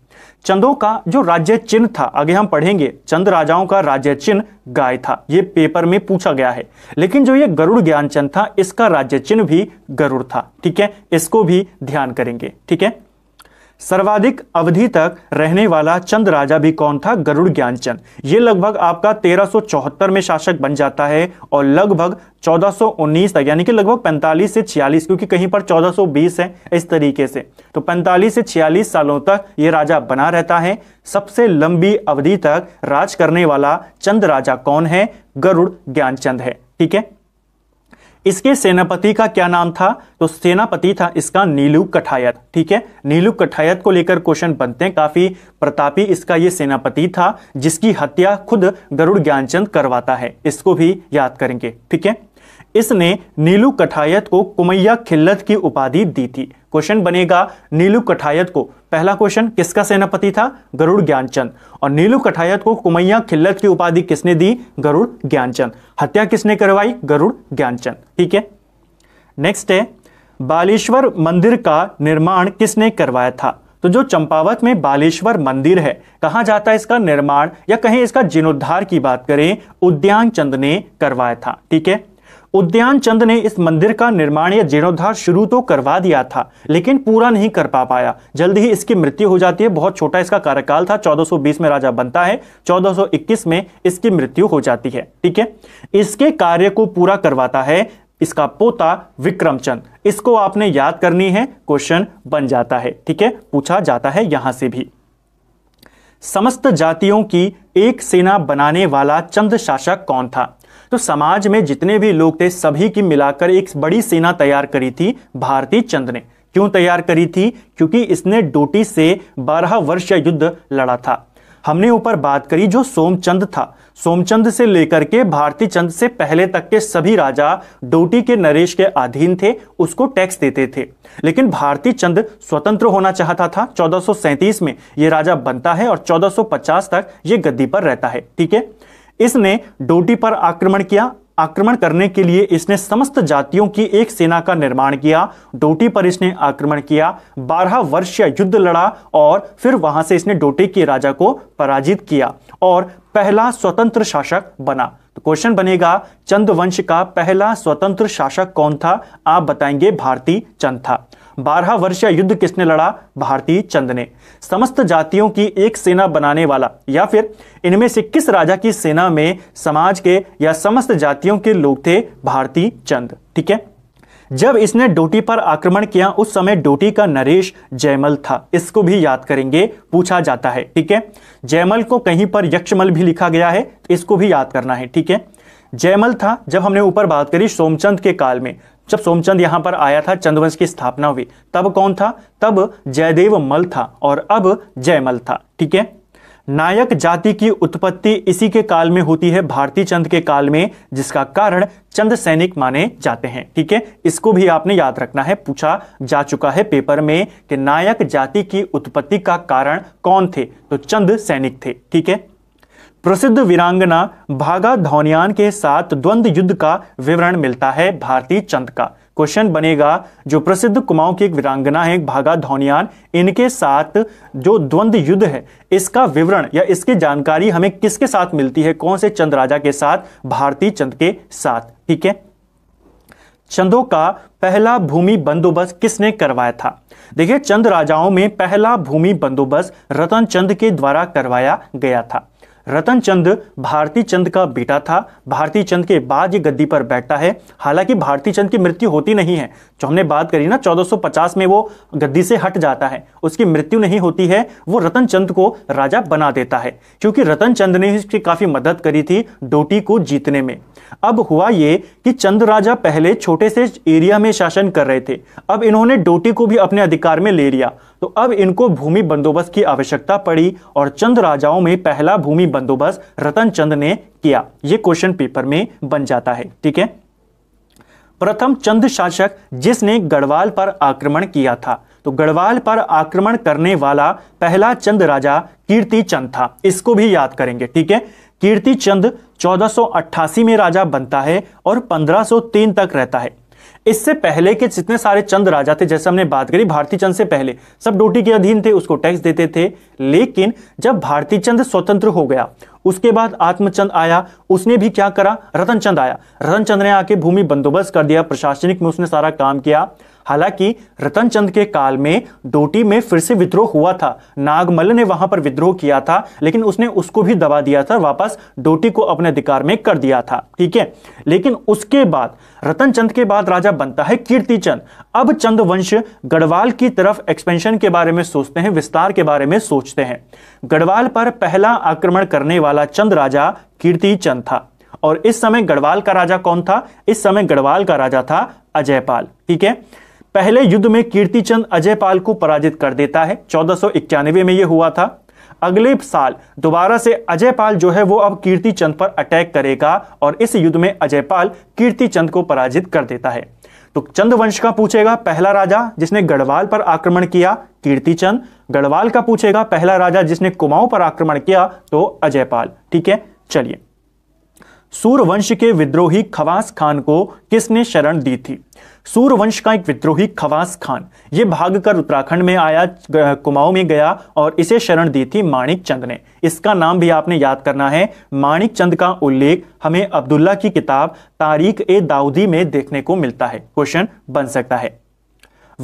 चंदों का जो राज्य चिन्ह था आगे हम पढ़ेंगे चंद राजाओं का राज्य चिन्ह गाय था ये पेपर में पूछा गया है लेकिन जो ये गरुड़ ज्ञान चंद था इसका राज्य चिन्ह भी गरुड़ था ठीक है इसको भी ध्यान करेंगे ठीक है सर्वाधिक अवधि तक रहने वाला चंद राजा भी कौन था गरुड़ ज्ञानचंद ये लगभग आपका 1374 में शासक बन जाता है और लगभग 1419 तक यानी कि लगभग 45 से 46 क्योंकि कहीं पर 1420 है इस तरीके से तो 45 से 46 सालों तक ये राजा बना रहता है सबसे लंबी अवधि तक राज करने वाला चंद राजा कौन है गरुड़ ज्ञानचंद है ठीक है इसके सेनापति का क्या नाम था तो सेनापति था इसका नीलू कठायत ठीक है नीलू कठायत को लेकर क्वेश्चन बनते हैं काफी प्रतापी इसका ये सेनापति था जिसकी हत्या खुद गरुड़ ज्ञानचंद करवाता है इसको भी याद करेंगे ठीक है इसने नीलू कठायत को कुमैया खिल्लत की उपाधि दी थी क्वेश्चन बनेगा नीलू कठायत को पहला क्वेश्चन किसका सेनापति था गरुड़ ज्ञानचंद और नीलू कठायत को कुमैया खिल्लत की उपाधि किसने दी गरुड़ ज्ञानचंद हत्या किसने करवाई गरुड़ ज्ञानचंद ठीक है नेक्स्ट है बालेश्वर मंदिर का निर्माण किसने करवाया था तो जो चंपावत में बालेश्वर मंदिर है कहा जाता है इसका निर्माण या कहीं इसका जीर्णोद्धार की बात करें उद्यान चंद ने करवाया था ठीक है उद्यान चंद ने इस मंदिर का निर्माण या जीर्णोद्धार शुरू तो करवा दिया था लेकिन पूरा नहीं कर पा पाया जल्द ही इसकी मृत्यु हो जाती है बहुत छोटा इसका कार्यकाल था 1420 में राजा बनता है 1421 में इसकी मृत्यु हो जाती है ठीक है इसके कार्य को पूरा करवाता है इसका पोता विक्रमचंद इसको आपने याद करनी है क्वेश्चन बन जाता है ठीक है पूछा जाता है यहां से भी समस्त जातियों की एक सेना बनाने वाला चंद शासक कौन था तो समाज में जितने भी लोग थे सभी की मिलाकर एक बड़ी सेना तैयार करी थी भारती चंद ने क्यों तैयार करी थी क्योंकि इसने डोटी से बारह वर्ष युद्ध लड़ा था हमने ऊपर बात करी जो सोमचंद था सोमचंद से लेकर के भारती चंद से पहले तक के सभी राजा डोटी के नरेश के अधीन थे उसको टैक्स देते थे लेकिन भारती चंद स्वतंत्र होना चाहता था चौदह में यह राजा बनता है और 1450 तक यह गद्दी पर रहता है ठीक है इसने डोटी पर आक्रमण किया आक्रमण करने के लिए इसने समस्त जातियों की एक सेना का निर्माण किया डोटी पर इसने आक्रमण किया बारह वर्षीय युद्ध लड़ा और फिर वहां से इसने डोटी के राजा को पराजित किया और पहला स्वतंत्र शासक बना तो क्वेश्चन बनेगा वंश का पहला स्वतंत्र शासक कौन था आप बताएंगे भारती चंद था बारह वर्षीय युद्ध किसने लड़ा भारतीय चंद ने समस्त जातियों की एक सेना बनाने वाला या फिर इनमें से किस राजा की सेना में समाज के या समस्त जातियों के लोग थे भारतीय चंद ठीक है जब इसने डोटी पर आक्रमण किया उस समय डोटी का नरेश जयमल था इसको भी याद करेंगे पूछा जाता है ठीक है जयमल को कहीं पर यक्षमल भी लिखा गया है इसको भी याद करना है ठीक है जयमल था जब हमने ऊपर बात करी सोमचंद के काल में जब सोमचंद यहां पर आया था चंद्रवंश की स्थापना हुई तब कौन था तब जयदेव मल था और अब जयमल था ठीक है नायक जाति की उत्पत्ति इसी के काल में होती है भारतीय चंद के काल में जिसका कारण चंद सैनिक माने जाते हैं ठीक है इसको भी आपने याद रखना है पूछा जा चुका है पेपर में कि नायक जाति की उत्पत्ति का कारण कौन थे तो चंद सैनिक थे ठीक है प्रसिद्ध वीरांगना भागा धौनियान के साथ द्वंद युद्ध का विवरण मिलता है भारतीय चंद का क्वेश्चन बनेगा जो प्रसिद्ध कुमाऊं की एक वीरांगना है भागा धौनियान इनके साथ जो द्वंद युद्ध है इसका विवरण या इसकी जानकारी हमें किसके साथ मिलती है कौन से चंद राजा के साथ भारतीय चंद के साथ ठीक है चंदों का पहला भूमि बंदोबस्त किसने करवाया था देखिए चंद राजाओं में पहला भूमि बंदोबस्त रतन चंद के द्वारा करवाया गया था रतन चंद भारती चंद का बेटा था भारती चंद के बाद ये गद्दी पर बैठता है हालांकि भारती चंद की मृत्यु होती नहीं है जो हमने बात करी ना 1450 में वो गद्दी से हट जाता है उसकी मृत्यु नहीं होती है वो रतन चंद को राजा बना देता है क्योंकि रतन चंद ने इसकी काफ़ी मदद करी थी डोटी को जीतने में अब हुआ ये कि चंद राजा पहले छोटे से एरिया में शासन कर रहे थे अब इन्होंने डोटी को भी अपने अधिकार में ले लिया तो अब इनको भूमि बंदोबस्त की आवश्यकता पड़ी और चंद राजाओं में पहला भूमि बंदोबस्त रतन चंद ने किया ये क्वेश्चन पेपर में बन जाता है ठीक है प्रथम चंद शासक जिसने गढ़वाल पर आक्रमण किया था तो गढ़वाल पर आक्रमण करने वाला पहला चंद राजा कीर्ति चंद था इसको भी याद करेंगे ठीक है कीर्ति चंद चौदह में राजा बनता है और 1503 तक रहता है इससे पहले के जितने सारे चंद राजा थे जैसे हमने बात करी भारतीय चंद से पहले सब डोटी के अधीन थे उसको टैक्स देते थे लेकिन जब भारतीय चंद स्वतंत्र हो गया उसके बाद आत्मचंद आया उसने भी क्या करा रतन चंद आया रतन चंद ने आके भूमि बंदोबस्त कर दिया प्रशासनिक में उसने सारा काम किया हालांकि रतन चंद के काल में डोटी में फिर से विद्रोह हुआ था नागमल ने वहां पर विद्रोह किया था लेकिन उसने उसको भी दबा दिया था वापस डोटी को अपने अधिकार में कर दिया था ठीक है लेकिन उसके बाद रतन चंद के बाद राजा बनता है कीर्ति चंद अब चंद वंश गढ़वाल की तरफ एक्सपेंशन के बारे में सोचते हैं विस्तार के बारे में सोचते हैं गढ़वाल पर पहला आक्रमण करने वाला चंद राजा कीर्ति चंद था और इस समय गढ़वाल का राजा कौन था इस समय गढ़वाल का राजा था अजयपाल ठीक है पहले युद्ध में कीर्तिचंद अजय पाल को पराजित कर देता है चौदह में यह हुआ था अगले साल दोबारा से अजय पाल जो है वो अब कीर्ति चंद पर अटैक करेगा और इस युद्ध में अजय पाल कीर्ति चंद को पराजित कर देता है तो चंद वंश का पूछेगा पहला राजा जिसने गढ़वाल पर आक्रमण किया कीर्ति चंद गढ़वाल का पूछेगा पहला राजा जिसने कुमाऊं पर आक्रमण किया तो अजयपाल ठीक है चलिए सूर्यवंश के विद्रोही खवास खान को किसने शरण दी थी सूर्यवंश का एक विद्रोही खवास खान ये भागकर उत्तराखंड में आया कुमाऊं में गया और इसे शरण दी थी माणिक चंद ने इसका नाम भी आपने याद करना है माणिक चंद का उल्लेख हमें अब्दुल्ला की किताब तारीख ए दाऊदी में देखने को मिलता है क्वेश्चन बन सकता है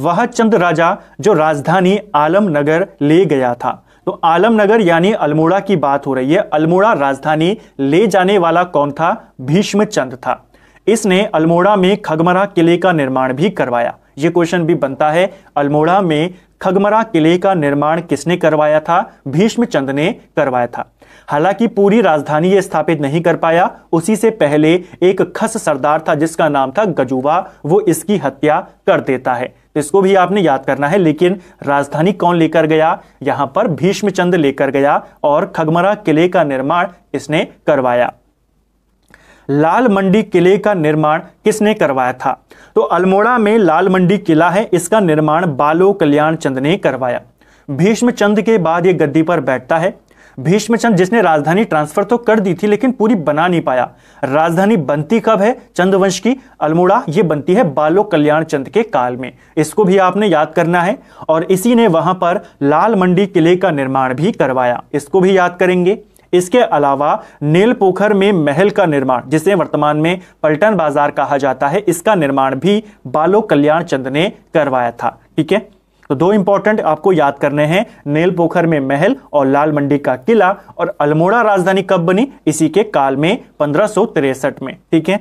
वह चंद राजा जो राजधानी आलमनगर ले गया था तो आलमनगर यानी अल्मोड़ा की बात हो रही है अल्मोड़ा राजधानी ले जाने वाला कौन था भीष्म था इसने अल्मोड़ा में खगमरा किले का निर्माण भी करवाया ये क्वेश्चन भी बनता है अल्मोड़ा में खगमरा किले का निर्माण किसने करवाया था भीष्म ने करवाया था हालांकि पूरी राजधानी ये स्थापित नहीं कर पाया उसी से पहले एक खस सरदार था जिसका नाम था गजुवा वो इसकी हत्या कर देता है तो इसको भी आपने याद करना है लेकिन राजधानी कौन लेकर गया यहां पर भीष्मचंद लेकर गया और खगमरा किले का निर्माण इसने करवाया लाल मंडी किले का निर्माण किसने करवाया था तो अल्मोड़ा में लाल मंडी किला है इसका निर्माण बालो कल्याण चंद ने करवाया भीष्मचंद के बाद ये गद्दी पर बैठता है भीष्मचंद जिसने राजधानी ट्रांसफर तो कर दी थी लेकिन पूरी बना नहीं पाया राजधानी बनती कब है चंद्रवंश की अल्मोड़ा ये बनती है बालो कल्याण चंद के काल में इसको भी आपने याद करना है और इसी ने वहां पर लाल मंडी किले का निर्माण भी करवाया इसको भी याद करेंगे इसके अलावा नील पोखर में महल का निर्माण जिसे वर्तमान में पलटन बाजार कहा जाता है इसका निर्माण भी बालो कल्याण चंद ने करवाया था ठीक है तो दो इंपॉर्टेंट आपको याद करने हैं नेल पोखर में महल और लाल मंडी का किला और अल्मोड़ा राजधानी कब बनी इसी के काल में पंद्रह में ठीक है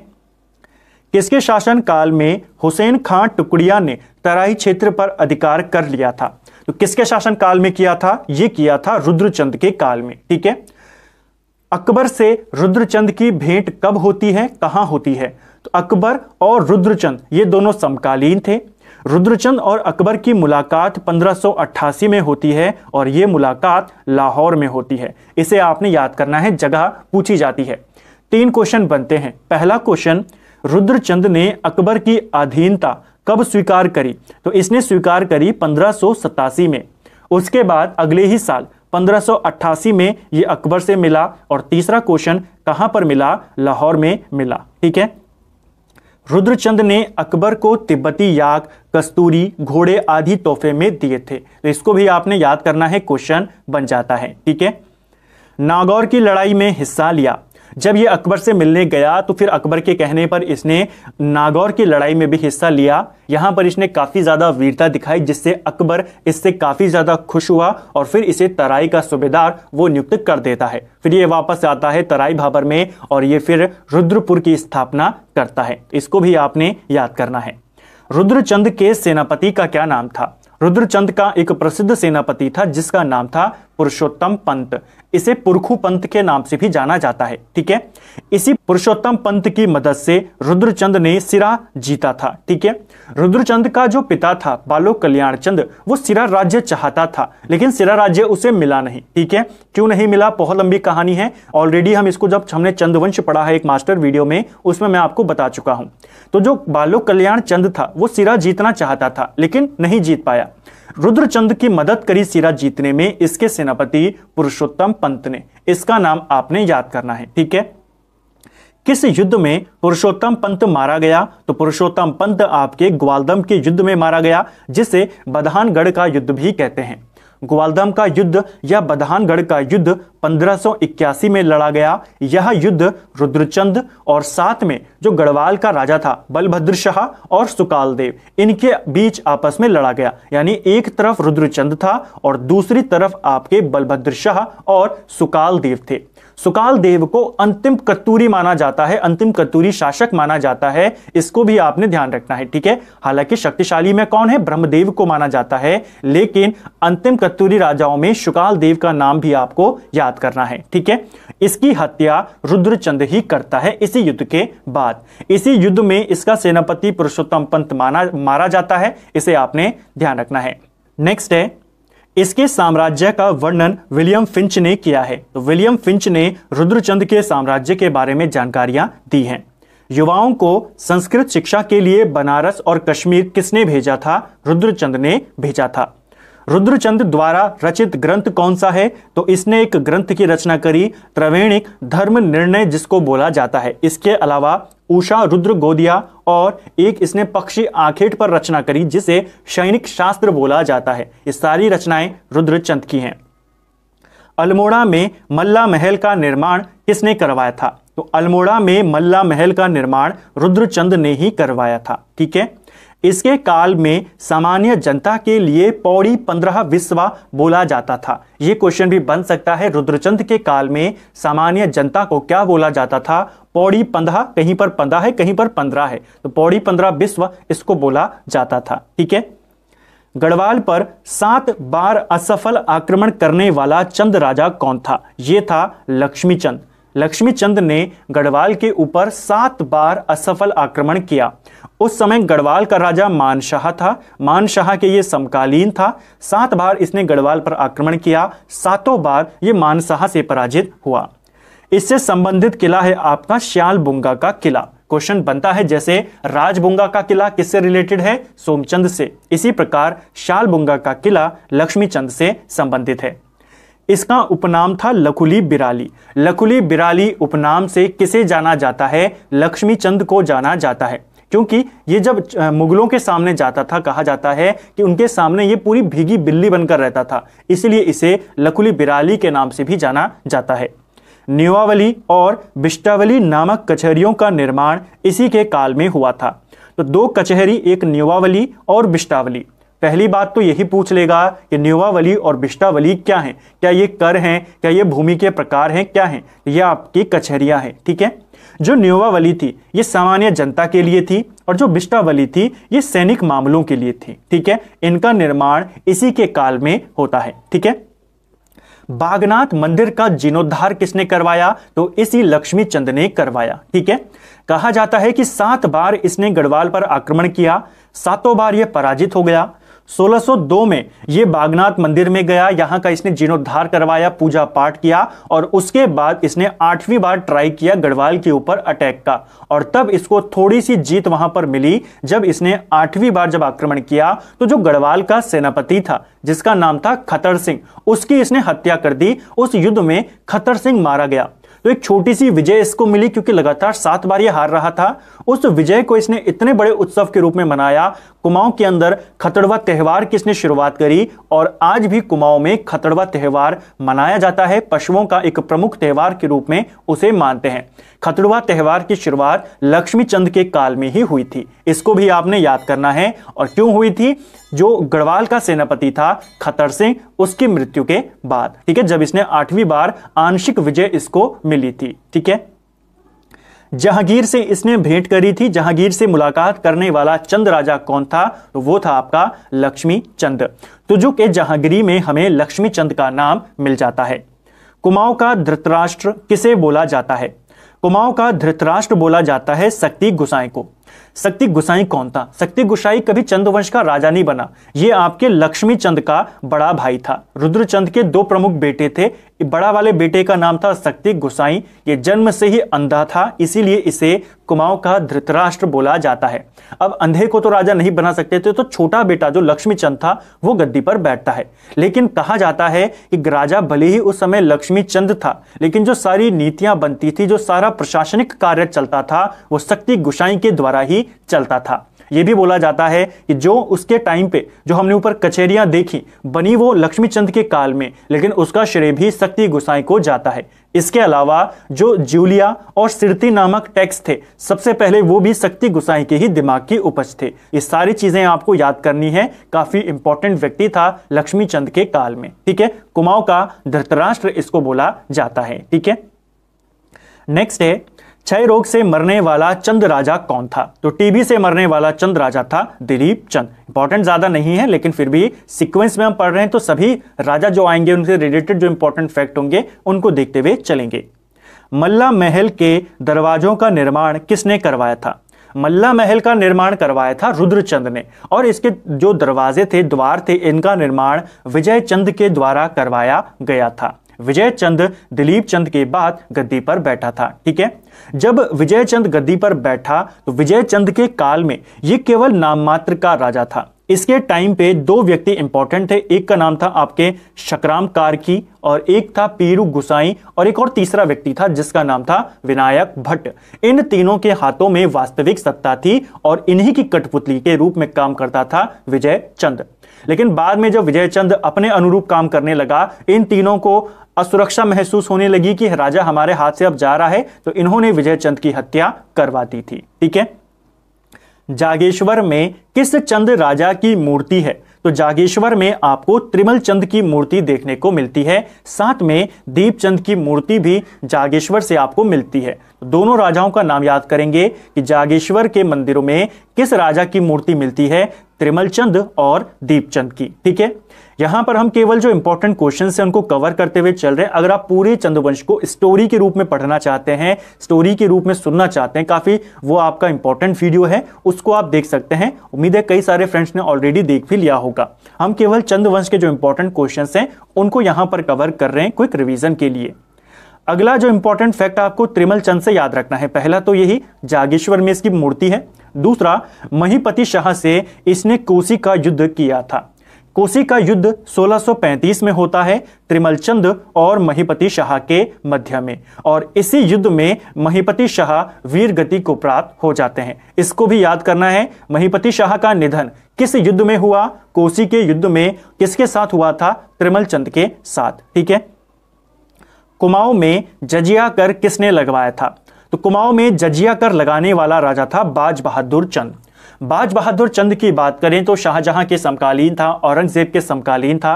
किसके शासन काल में हुसैन खान टुकड़िया ने तराई क्षेत्र पर अधिकार कर लिया था तो किसके शासन काल में किया था यह किया था रुद्रचंद के काल में ठीक है अकबर से रुद्रचंद की भेंट कब होती है कहां होती है तो अकबर और रुद्रचंद ये दोनों समकालीन थे रुद्रचंद और अकबर की मुलाकात 1588 में होती है और ये मुलाकात लाहौर में होती है इसे आपने याद करना है जगह पूछी जाती है तीन क्वेश्चन बनते हैं पहला क्वेश्चन रुद्रचंद ने अकबर की अधीनता कब स्वीकार करी तो इसने स्वीकार करी पंद्रह में उसके बाद अगले ही साल 1588 में ये अकबर से मिला और तीसरा क्वेश्चन कहां पर मिला लाहौर में मिला ठीक है रुद्रचंद ने अकबर को तिब्बती याक कस्तूरी घोड़े आदि तोहफे में दिए थे तो इसको भी आपने याद करना है क्वेश्चन बन जाता है ठीक है नागौर की लड़ाई में हिस्सा लिया जब ये अकबर से मिलने गया तो फिर अकबर के कहने पर इसने नागौर की लड़ाई में भी हिस्सा लिया यहां पर इसने काफ़ी ज़्यादा वीरता दिखाई जिससे अकबर इससे काफ़ी ज़्यादा खुश हुआ और फिर इसे तराई का सूबेदार वो नियुक्त कर देता है फिर ये वापस आता है तराई भाबर में और ये फिर रुद्रपुर की स्थापना करता है इसको भी आपने याद करना है रुद्रचंद के सेनापति का क्या नाम था रुद्रचंद का एक प्रसिद्ध सेनापति था जिसका नाम था पुरुषोत्तम पंत इसे पुरखू पंत के नाम से भी जाना जाता है ठीक है इसी पुरुषोत्तम पंत की मदद से रुद्रचंद ने सिरा जीता था ठीक है रुद्रचंद का जो पिता था बालो कल्याण चंद वो सिरा राज्य चाहता था लेकिन सिरा राज्य उसे मिला नहीं ठीक है क्यों नहीं मिला बहुत लंबी कहानी है ऑलरेडी हम इसको जब हमने चंदवंश पढ़ा है एक मास्टर वीडियो में उसमें मैं आपको बता चुका हूं तो जो बालो कल्याण चंद था वो सिरा जीतना चाहता था लेकिन नहीं जीत पाया रुद्रचंद की मदद करी सिरा जीतने में इसके सेनापति पुरुषोत्तम पंत ने इसका नाम आपने याद करना है ठीक है किस युद्ध में पुरुषोत्तम पंत मारा गया तो पुरुषोत्तम पंत आपके ग्वालदम के युद्ध में मारा गया जिसे बधानगढ़ का युद्ध भी कहते हैं ग्वालदम का युद्ध या बधानगढ़ का युद्ध 1581 में लड़ा गया यह युद्ध रुद्रचंद और साथ में जो गढ़वाल का राजा था बलभद्र शाह और सुकालदेव इनके बीच आपस में लड़ा गया यानी एक तरफ रुद्रचंद था और दूसरी तरफ आपके बलभद्र शाह और सुकालदेव थे सुकाल देव को अंतिम कत्तूरी माना जाता है अंतिम कत्तूरी शासक माना जाता है इसको भी आपने ध्यान रखना है ठीक है हालांकि शक्तिशाली में कौन है ब्रह्मदेव को माना जाता है लेकिन अंतिम कत्तूरी राजाओं में सुकाल देव का नाम भी आपको याद करना है ठीक है इसकी हत्या रुद्रचंद ही करता है इसी युद्ध के बाद इसी युद्ध में इसका सेनापति पुरुषोत्तम पंत माना मारा जाता है इसे आपने ध्यान रखना है नेक्स्ट है इसके साम्राज्य का वर्णन विलियम फिंच ने किया है तो विलियम फिंच ने रुद्रचंद के साम्राज्य के बारे में जानकारियां दी हैं युवाओं को संस्कृत शिक्षा के लिए बनारस और कश्मीर किसने भेजा था रुद्रचंद ने भेजा था रुद्रचंद द्वारा रचित ग्रंथ कौन सा है तो इसने एक ग्रंथ की रचना करी त्रवेणिक धर्म निर्णय जिसको बोला जाता है इसके अलावा उषा रुद्र गोदिया और एक इसने पक्षी आखेट पर रचना करी जिसे सैनिक शास्त्र बोला जाता है ये सारी रचनाएं रुद्रचंद की हैं अल्मोड़ा में मल्ला महल का निर्माण किसने करवाया था तो अल्मोड़ा में मल्ला महल का निर्माण रुद्रचंद ने ही करवाया था ठीक है इसके काल में सामान्य जनता के लिए पौड़ी पंद्रह विश्वा बोला जाता था ये क्वेश्चन भी बन सकता है रुद्रचंद के काल में सामान्य जनता को क्या बोला जाता था पौड़ी पंद्रह कहीं पर पंद्रह है कहीं पर पंद्रह है तो पौड़ी पंद्रह विश्व इसको बोला जाता था ठीक है गढ़वाल पर सात बार असफल आक्रमण करने वाला चंद राजा कौन था यह था लक्ष्मीचंद लक्ष्मीचंद ने गढ़वाल के ऊपर सात बार असफल आक्रमण किया उस समय गढ़वाल का राजा मानशाह था मानशाह के ये समकालीन था सात बार इसने गढ़वाल पर आक्रमण किया सातों बार ये मानशाह से पराजित हुआ इससे संबंधित किला है आपका बुंगा का किला क्वेश्चन बनता है जैसे राजबुंगा का किला किससे रिलेटेड है सोमचंद से इसी प्रकार बुंगा का किला लक्ष्मीचंद से संबंधित है इसका उपनाम था लखुली बिराली लखुली बिराली उपनाम से किसे जाना जाता है लक्ष्मीचंद को जाना जाता है क्योंकि ये जब मुगलों के सामने जाता था कहा जाता है कि उनके सामने ये पूरी भीगी बिल्ली बनकर रहता था इसलिए इसे लकुली बिराली के नाम से भी जाना जाता है निवावली और बिष्टावली नामक कचहरियों का निर्माण इसी के काल में हुआ था तो दो कचहरी एक निवावली और बिष्टावली पहली बात तो यही पूछ लेगा कि न्यूवावली और बिष्टावली क्या हैं क्या ये कर हैं क्या ये भूमि के प्रकार हैं क्या हैं ये आपकी कचहरियां हैं ठीक है जो नियोवावली थी ये सामान्य जनता के लिए थी और जो बिस्टावली थी ये सैनिक मामलों के लिए थी ठीक है इनका निर्माण इसी के काल में होता है ठीक है बागनाथ मंदिर का जीर्णोद्धार किसने करवाया तो इसी लक्ष्मी चंद ने करवाया ठीक है कहा जाता है कि सात बार इसने गढ़वाल पर आक्रमण किया सातों बार यह पराजित हो गया 1602 में ये बागनाथ मंदिर में गया यहाँ का इसने जीर्णोद्धार करवाया पूजा पाठ किया और उसके बाद इसने आठवीं बार ट्राई किया गढ़वाल के ऊपर अटैक का और तब इसको थोड़ी सी जीत वहां पर मिली जब इसने आठवीं बार जब आक्रमण किया तो जो गढ़वाल का सेनापति था जिसका नाम था खतर सिंह उसकी इसने हत्या कर दी उस युद्ध में खतर सिंह मारा गया तो एक छोटी सी विजय इसको मिली क्योंकि लगातार सात बार यह हार रहा था उस विजय को इसने इतने बड़े उत्सव के रूप में मनाया कुमाऊं के अंदर खतड़वा त्यौहार की इसने शुरुआत करी और आज भी कुमाऊं में खतड़वा त्यौहार मनाया जाता है पशुओं का एक प्रमुख त्यौहार के रूप में उसे मानते हैं खतड़ुआ त्यौहार की शुरुआत लक्ष्मी चंद के काल में ही हुई थी इसको भी आपने याद करना है और क्यों हुई थी जो गढ़वाल का सेनापति था खतर सिंह उसकी मृत्यु के बाद ठीक है जब इसने आठवीं बार आंशिक विजय इसको मिली थी ठीक है जहांगीर से इसने भेंट करी थी जहांगीर से मुलाकात करने वाला चंद राजा कौन था तो वो था आपका लक्ष्मी चंद तुजु तो के जहांगीरी में हमें लक्ष्मी चंद का नाम मिल जाता है कुमाऊं का धृतराष्ट्र किसे बोला जाता है कुमाऊं का धृतराष्ट्र बोला जाता है शक्ति गुसाई को शक्ति गुसाई कौन था शक्ति गुसाई कभी चंद्रवंश का राजा नहीं बना ये आपके लक्ष्मी चंद का बड़ा भाई था रुद्रचंद के दो प्रमुख बेटे थे बड़ा वाले बेटे का नाम था शक्ति गुसाई ये जन्म से ही अंधा था इसीलिए इसे कुमाऊं का धृतराष्ट्र बोला जाता है अब अंधे को तो राजा नहीं बना सकते थे तो छोटा बेटा जो लक्ष्मी चंद था वो गद्दी पर बैठता है लेकिन कहा जाता है कि राजा भले ही उस समय लक्ष्मी चंद था लेकिन जो सारी नीतियां बनती थी जो सारा प्रशासनिक कार्य चलता था वो शक्ति गुसाई के द्वारा ही चलता था ये भी बोला जाता है कि जो उसके टाइम पे जो हमने ऊपर कचेरियां देखी बनी वो लक्ष्मीचंद के काल में लेकिन उसका श्रेय भी शक्ति गुसाई को जाता है इसके अलावा जो जूलिया और सिरती नामक टैक्स थे सबसे पहले वो भी शक्ति गुसाई के ही दिमाग की उपज थे ये सारी चीजें आपको याद करनी है काफी इंपॉर्टेंट व्यक्ति था लक्ष्मीचंद के काल में ठीक है कुमाऊं का धृतराष्ट्र इसको बोला जाता है ठीक है नेक्स्ट है क्षय रोग से मरने वाला चंद राजा कौन था तो टीबी से मरने वाला चंद राजा था दिलीप चंद इंपॉर्टेंट ज्यादा नहीं है लेकिन फिर भी सीक्वेंस में हम पढ़ रहे हैं तो सभी राजा जो आएंगे उनसे रिलेटेड जो इंपॉर्टेंट फैक्ट होंगे उनको देखते हुए चलेंगे मल्ला महल के दरवाजों का निर्माण किसने करवाया था मल्ला महल का निर्माण करवाया था रुद्रचंद ने और इसके जो दरवाजे थे द्वार थे इनका निर्माण विजय चंद के द्वारा करवाया गया था विजय चंद दिलीप चंद के बाद गद्दी पर बैठा था ठीक है जब विजय चंद गद्दी पर बैठा तो विजय चंद के काल में यह केवल नाम मात्र का राजा था इसके टाइम पे दो व्यक्ति इंपॉर्टेंट थे एक का नाम था आपके शकराम कारकी और एक था पीरू गुसाई और एक और तीसरा व्यक्ति था जिसका नाम था विनायक भट्ट इन तीनों के हाथों में वास्तविक सत्ता थी और इन्हीं की कठपुतली के रूप में काम करता था विजय चंद लेकिन बाद में जब विजय चंद अपने अनुरूप काम करने लगा इन तीनों को असुरक्षा महसूस होने लगी कि राजा हमारे हाथ से अब जा रहा है तो इन्होंने विजय चंद की हत्या करवा दी थी ठीक है जागेश्वर में किस चंद राजा की मूर्ति है तो जागेश्वर में आपको त्रिमल चंद की मूर्ति देखने को मिलती है साथ में दीप चंद की मूर्ति भी जागेश्वर से आपको मिलती है दोनों राजाओं का नाम याद करेंगे कि जागेश्वर के मंदिरों में किस राजा की मूर्ति मिलती है त्रिमलचंद और दीपचंद की ठीक है यहां पर हम केवल जो इंपॉर्टेंट क्वेश्चन है उनको कवर करते हुए चल रहे हैं अगर आप पूरे चंद्रवंश को स्टोरी के रूप में पढ़ना चाहते हैं स्टोरी के रूप में सुनना चाहते हैं काफी वो आपका इंपॉर्टेंट वीडियो है उसको आप देख सकते हैं उम्मीद है कई सारे फ्रेंड्स ने ऑलरेडी देख भी लिया होगा हम केवल चंद्रवंश के जो इंपॉर्टेंट क्वेश्चन है उनको यहां पर कवर कर रहे हैं क्विक रिविजन के लिए अगला जो इंपॉर्टेंट फैक्ट आपको त्रिमल चंद से याद रखना है पहला तो यही जागेश्वर में इसकी मूर्ति है दूसरा महीपति शाह से इसने कोसी का युद्ध किया था कोसी का युद्ध 1635 में होता है त्रिमलचंद और महीपति शाह के मध्य में और इसी युद्ध में महीपति शाह वीर गति को प्राप्त हो जाते हैं इसको भी याद करना है महीपति शाह का निधन किस युद्ध में हुआ कोसी के युद्ध में किसके साथ हुआ था त्रिमलचंद के साथ ठीक है कुमाऊं में जजिया कर किसने लगवाया था तो कुमाऊं में जजिया कर लगाने वाला राजा था बाज बहादुर चंद बाज बहादुर चंद की बात करें तो शाहजहां के समकालीन था औरंगजेब के समकालीन था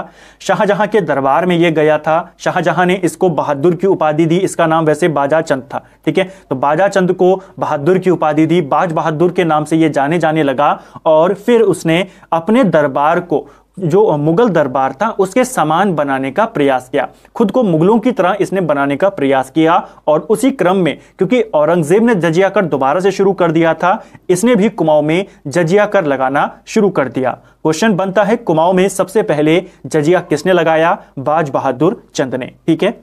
शाहजहां के दरबार में यह गया था शाहजहां ने इसको बहादुर की उपाधि दी इसका नाम वैसे बाजा चंद था ठीक है तो बाजा चंद को बहादुर की उपाधि दी बाज बहादुर के नाम से यह जाने जाने लगा और फिर उसने अपने दरबार को जो मुगल दरबार था उसके समान बनाने का प्रयास किया खुद को मुगलों की तरह इसने बनाने का प्रयास किया और उसी क्रम में क्योंकि औरंगजेब ने जजिया कर दोबारा से शुरू कर दिया था इसने भी कुमाऊं में जजिया कर लगाना शुरू कर दिया क्वेश्चन बनता है कुमाऊं में सबसे पहले जजिया किसने लगाया बाज बहादुर चंद ने ठीक है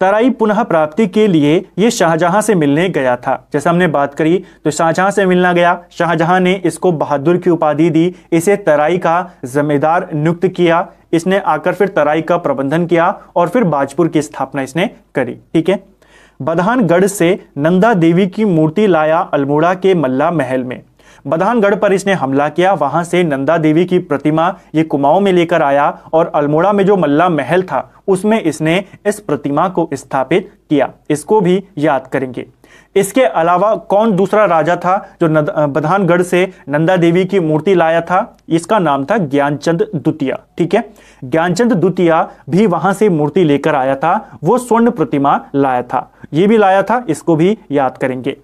तराई पुनः प्राप्ति के लिए ये शाहजहां से मिलने गया था जैसे हमने बात करी तो शाहजहां से मिलना गया शाहजहां ने इसको बहादुर की उपाधि दी इसे तराई का जिम्मेदार नियुक्त किया इसने आकर फिर तराई का प्रबंधन किया और फिर बाजपुर की स्थापना इसने करी ठीक है बधानगढ़ से नंदा देवी की मूर्ति लाया अल्मोड़ा के मल्ला महल में बधानगढ़ पर इसने हमला किया वहां से नंदा देवी की प्रतिमा ये कुमाऊं में लेकर आया और अल्मोड़ा में जो मल्ला महल था उसमें इसने इस प्रतिमा को स्थापित किया इसको भी याद करेंगे इसके अलावा कौन दूसरा राजा था जो बधानगढ़ से नंदा देवी की मूर्ति लाया था इसका नाम था ज्ञानचंद द्वितीय ठीक है ज्ञानचंद द्वितीय भी वहां से मूर्ति लेकर आया था वो स्वर्ण प्रतिमा लाया था ये भी लाया था इसको भी याद करेंगे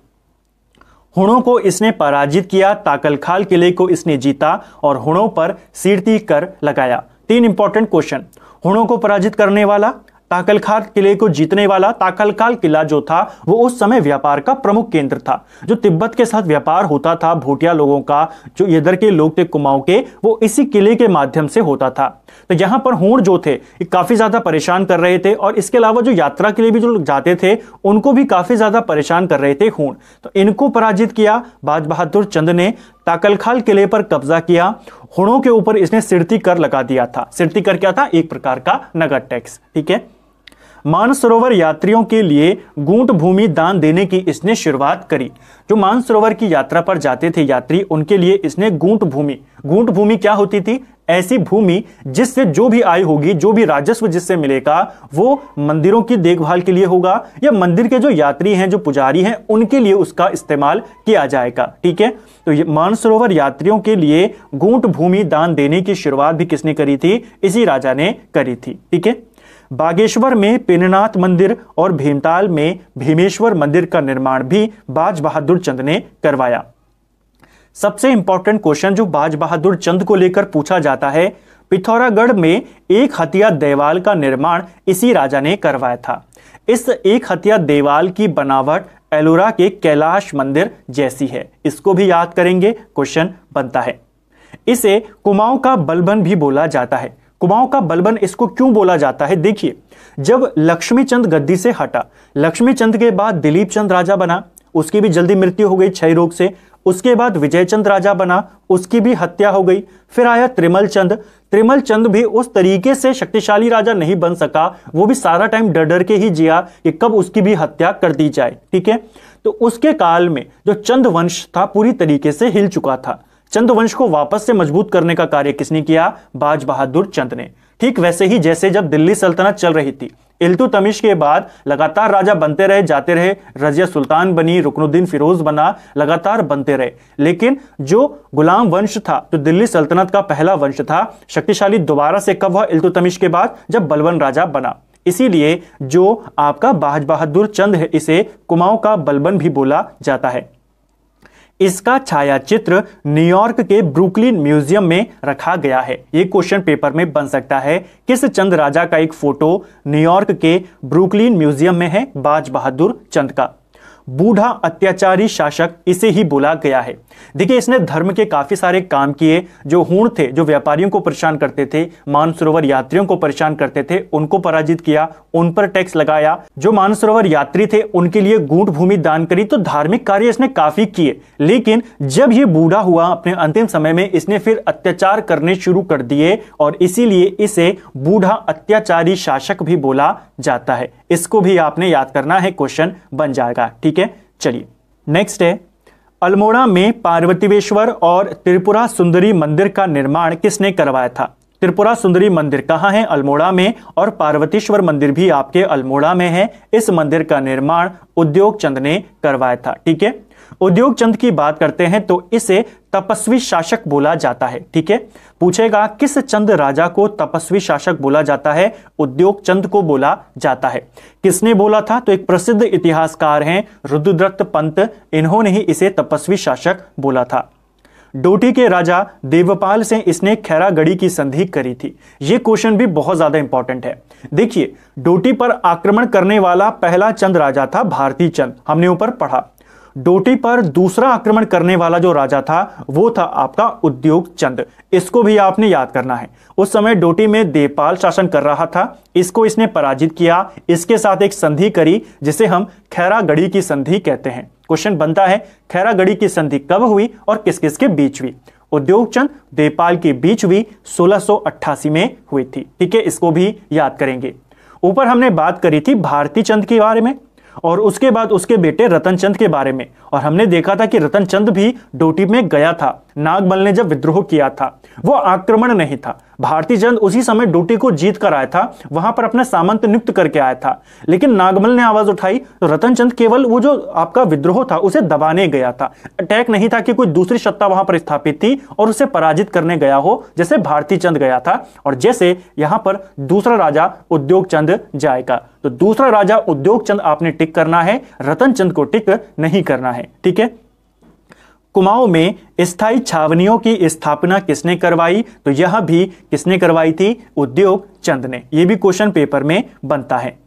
हुणों को इसने पराजित किया ताकलखाल किले को इसने जीता और हुणों पर सीरती कर लगाया तीन इंपॉर्टेंट क्वेश्चन हुणों को पराजित करने वाला ताकलखार किले को जीतने वाला ताकलखाल किला जो था वो उस समय व्यापार का प्रमुख केंद्र था जो तिब्बत के साथ व्यापार होता था भोटिया लोगों का जो इधर के लोग थे कुमाऊं के वो इसी किले के माध्यम से होता था तो यहाँ पर हूण जो थे काफी ज्यादा परेशान कर रहे थे और इसके अलावा जो यात्रा के लिए भी जो लोग जाते थे उनको भी काफी ज्यादा परेशान कर रहे थे हूण तो इनको पराजित किया बाज बहादुर चंद ने ताकलखाल किले पर कब्जा किया हुणों के ऊपर इसने सिरती कर लगा दिया था सिरती कर क्या था एक प्रकार का नगर टैक्स ठीक है मानसरोवर यात्रियों के लिए गूंट भूमि दान देने की इसने शुरुआत करी जो मानसरोवर की यात्रा पर जाते थे यात्री उनके लिए इसने गूंट भूमि गूंट भूमि क्या होती थी ऐसी भूमि जिससे जो भी आय होगी जो भी राजस्व जिससे मिलेगा वो मंदिरों की देखभाल के लिए होगा या मंदिर के जो यात्री हैं जो पुजारी हैं उनके लिए उसका इस्तेमाल किया जाएगा ठीक है तो ये मानसरोवर यात्रियों के लिए गूंट भूमि दान देने की शुरुआत भी किसने करी थी इसी राजा ने करी थी ठीक है बागेश्वर में पिननाथ मंदिर और भीमताल में भीमेश्वर मंदिर का निर्माण भी बाज बहादुर चंद ने करवाया सबसे इंपॉर्टेंट क्वेश्चन जो बाज बहादुर चंद को लेकर पूछा जाता है पिथौरागढ़ में एक हथिया देवाल का निर्माण इसी राजा ने करवाया था इस एक हथिया देवाल की बनावट एलोरा के कैलाश मंदिर जैसी है इसको भी याद करेंगे क्वेश्चन बनता है इसे कुमाऊं का बलबन भी बोला जाता है कुमाऊं का बलबन इसको क्यों बोला जाता है देखिए जब लक्ष्मी चंद गद्दी से हटा लक्ष्मी चंद के बाद दिलीप चंद राजा बना उसकी भी जल्दी मृत्यु हो गई क्षय रोग से उसके बाद विजयचंद राजा बना उसकी भी हत्या हो गई फिर आया त्रिमल चंद त्रिमल चंद भी उस तरीके से शक्तिशाली राजा नहीं बन सका वो भी सारा टाइम डर डर के ही जिया कि कब उसकी भी हत्या कर दी जाए ठीक है तो उसके काल में जो चंद वंश था पूरी तरीके से हिल चुका था चंद वंश को वापस से मजबूत करने का कार्य किसने किया बाज बहादुर चंद ने ठीक वैसे ही जैसे जब दिल्ली सल्तनत चल रही थी तमिश के बाद लगातार राजा बनते रहे जाते रहे रजिया सुल्तान बनी रुकनुद्दीन फिरोज बना लगातार बनते रहे लेकिन जो गुलाम वंश था जो दिल्ली सल्तनत का पहला वंश था शक्तिशाली दोबारा से कब हुआ तमिश के बाद जब बलबन राजा बना इसीलिए जो आपका बाज बहादुर चंद है इसे कुमाऊं का बलबन भी बोला जाता है इसका छायाचित्र न्यूयॉर्क के ब्रुकलिन म्यूजियम में रखा गया है ये क्वेश्चन पेपर में बन सकता है किस चंद राजा का एक फोटो न्यूयॉर्क के ब्रुकलिन म्यूजियम में है बाज बहादुर चंद का बूढ़ा अत्याचारी शासक इसे ही बोला गया है देखिए इसने धर्म के काफी सारे काम किए जो हूण थे जो व्यापारियों को परेशान करते थे मानसरोवर यात्रियों को परेशान करते थे उनको पराजित किया उन पर टैक्स लगाया जो मानसरोवर यात्री थे उनके लिए गूंट भूमि दान करी तो धार्मिक कार्य इसने काफी किए लेकिन जब ये बूढ़ा हुआ अपने अंतिम समय में इसने फिर अत्याचार करने शुरू कर दिए और इसीलिए इसे बूढ़ा अत्याचारी शासक भी बोला जाता है इसको भी आपने याद करना है क्वेश्चन बन जाएगा ठीक है है चलिए नेक्स्ट है अल्मोड़ा में पार्वतीवेश्वर और त्रिपुरा सुंदरी मंदिर का निर्माण किसने करवाया था त्रिपुरा सुंदरी मंदिर कहाँ है अल्मोड़ा में और पार्वतीश्वर मंदिर भी आपके अल्मोड़ा में है इस मंदिर का निर्माण उद्योग चंद ने करवाया था ठीक है उद्योग चंद की बात करते हैं तो इसे तपस्वी शासक बोला जाता है ठीक है पूछेगा किस चंद राजा को तपस्वी शासक बोला जाता है उद्योग चंद को बोला जाता है किसने बोला था तो एक प्रसिद्ध इतिहासकार हैं रुद्रदत्त पंत इन्होंने ही इसे तपस्वी शासक बोला था डोटी के राजा देवपाल से इसने खैरागढ़ी की संधि करी थी यह क्वेश्चन भी बहुत ज्यादा इंपॉर्टेंट है देखिए डोटी पर आक्रमण करने वाला पहला चंद राजा था भारती चंद हमने ऊपर पढ़ा डोटी पर दूसरा आक्रमण करने वाला जो राजा था वो था आपका उद्योग चंद इसको भी आपने याद करना है उस समय डोटी में देवपाल शासन कर रहा था इसको इसने पराजित किया इसके साथ एक संधि करी जिसे हम खैरागढ़ी की संधि कहते हैं क्वेश्चन बनता है खैरागढ़ी की संधि कब हुई और किस किस के बीच हुई उद्योग चंद देवपाल के बीच हुई सोलह में हुई थी ठीक है इसको भी याद करेंगे ऊपर हमने बात करी थी भारती चंद के बारे में और उसके बाद उसके बेटे रतन चंद के बारे में और हमने देखा था कि रतन चंद भी डोटी में गया था नागबल ने जब विद्रोह किया था वो आक्रमण नहीं था भारतीय जन उसी समय डूटी को जीत कर आया था वहां पर अपने सामंत नियुक्त करके आया था लेकिन नागमल ने आवाज उठाई तो रतन चंद केवल वो जो आपका विद्रोह था उसे दबाने गया था अटैक नहीं था कि कोई दूसरी सत्ता वहां पर स्थापित थी और उसे पराजित करने गया हो जैसे भारतीय चंद गया था और जैसे यहां पर दूसरा राजा उद्योग चंद जाएगा तो दूसरा राजा उद्योग चंद आपने टिक करना है रतन चंद को टिक नहीं करना है ठीक है कुमाऊं में स्थायी छावनियों की स्थापना किसने करवाई तो यह भी किसने करवाई थी उद्योग चंद ने यह भी क्वेश्चन पेपर में बनता है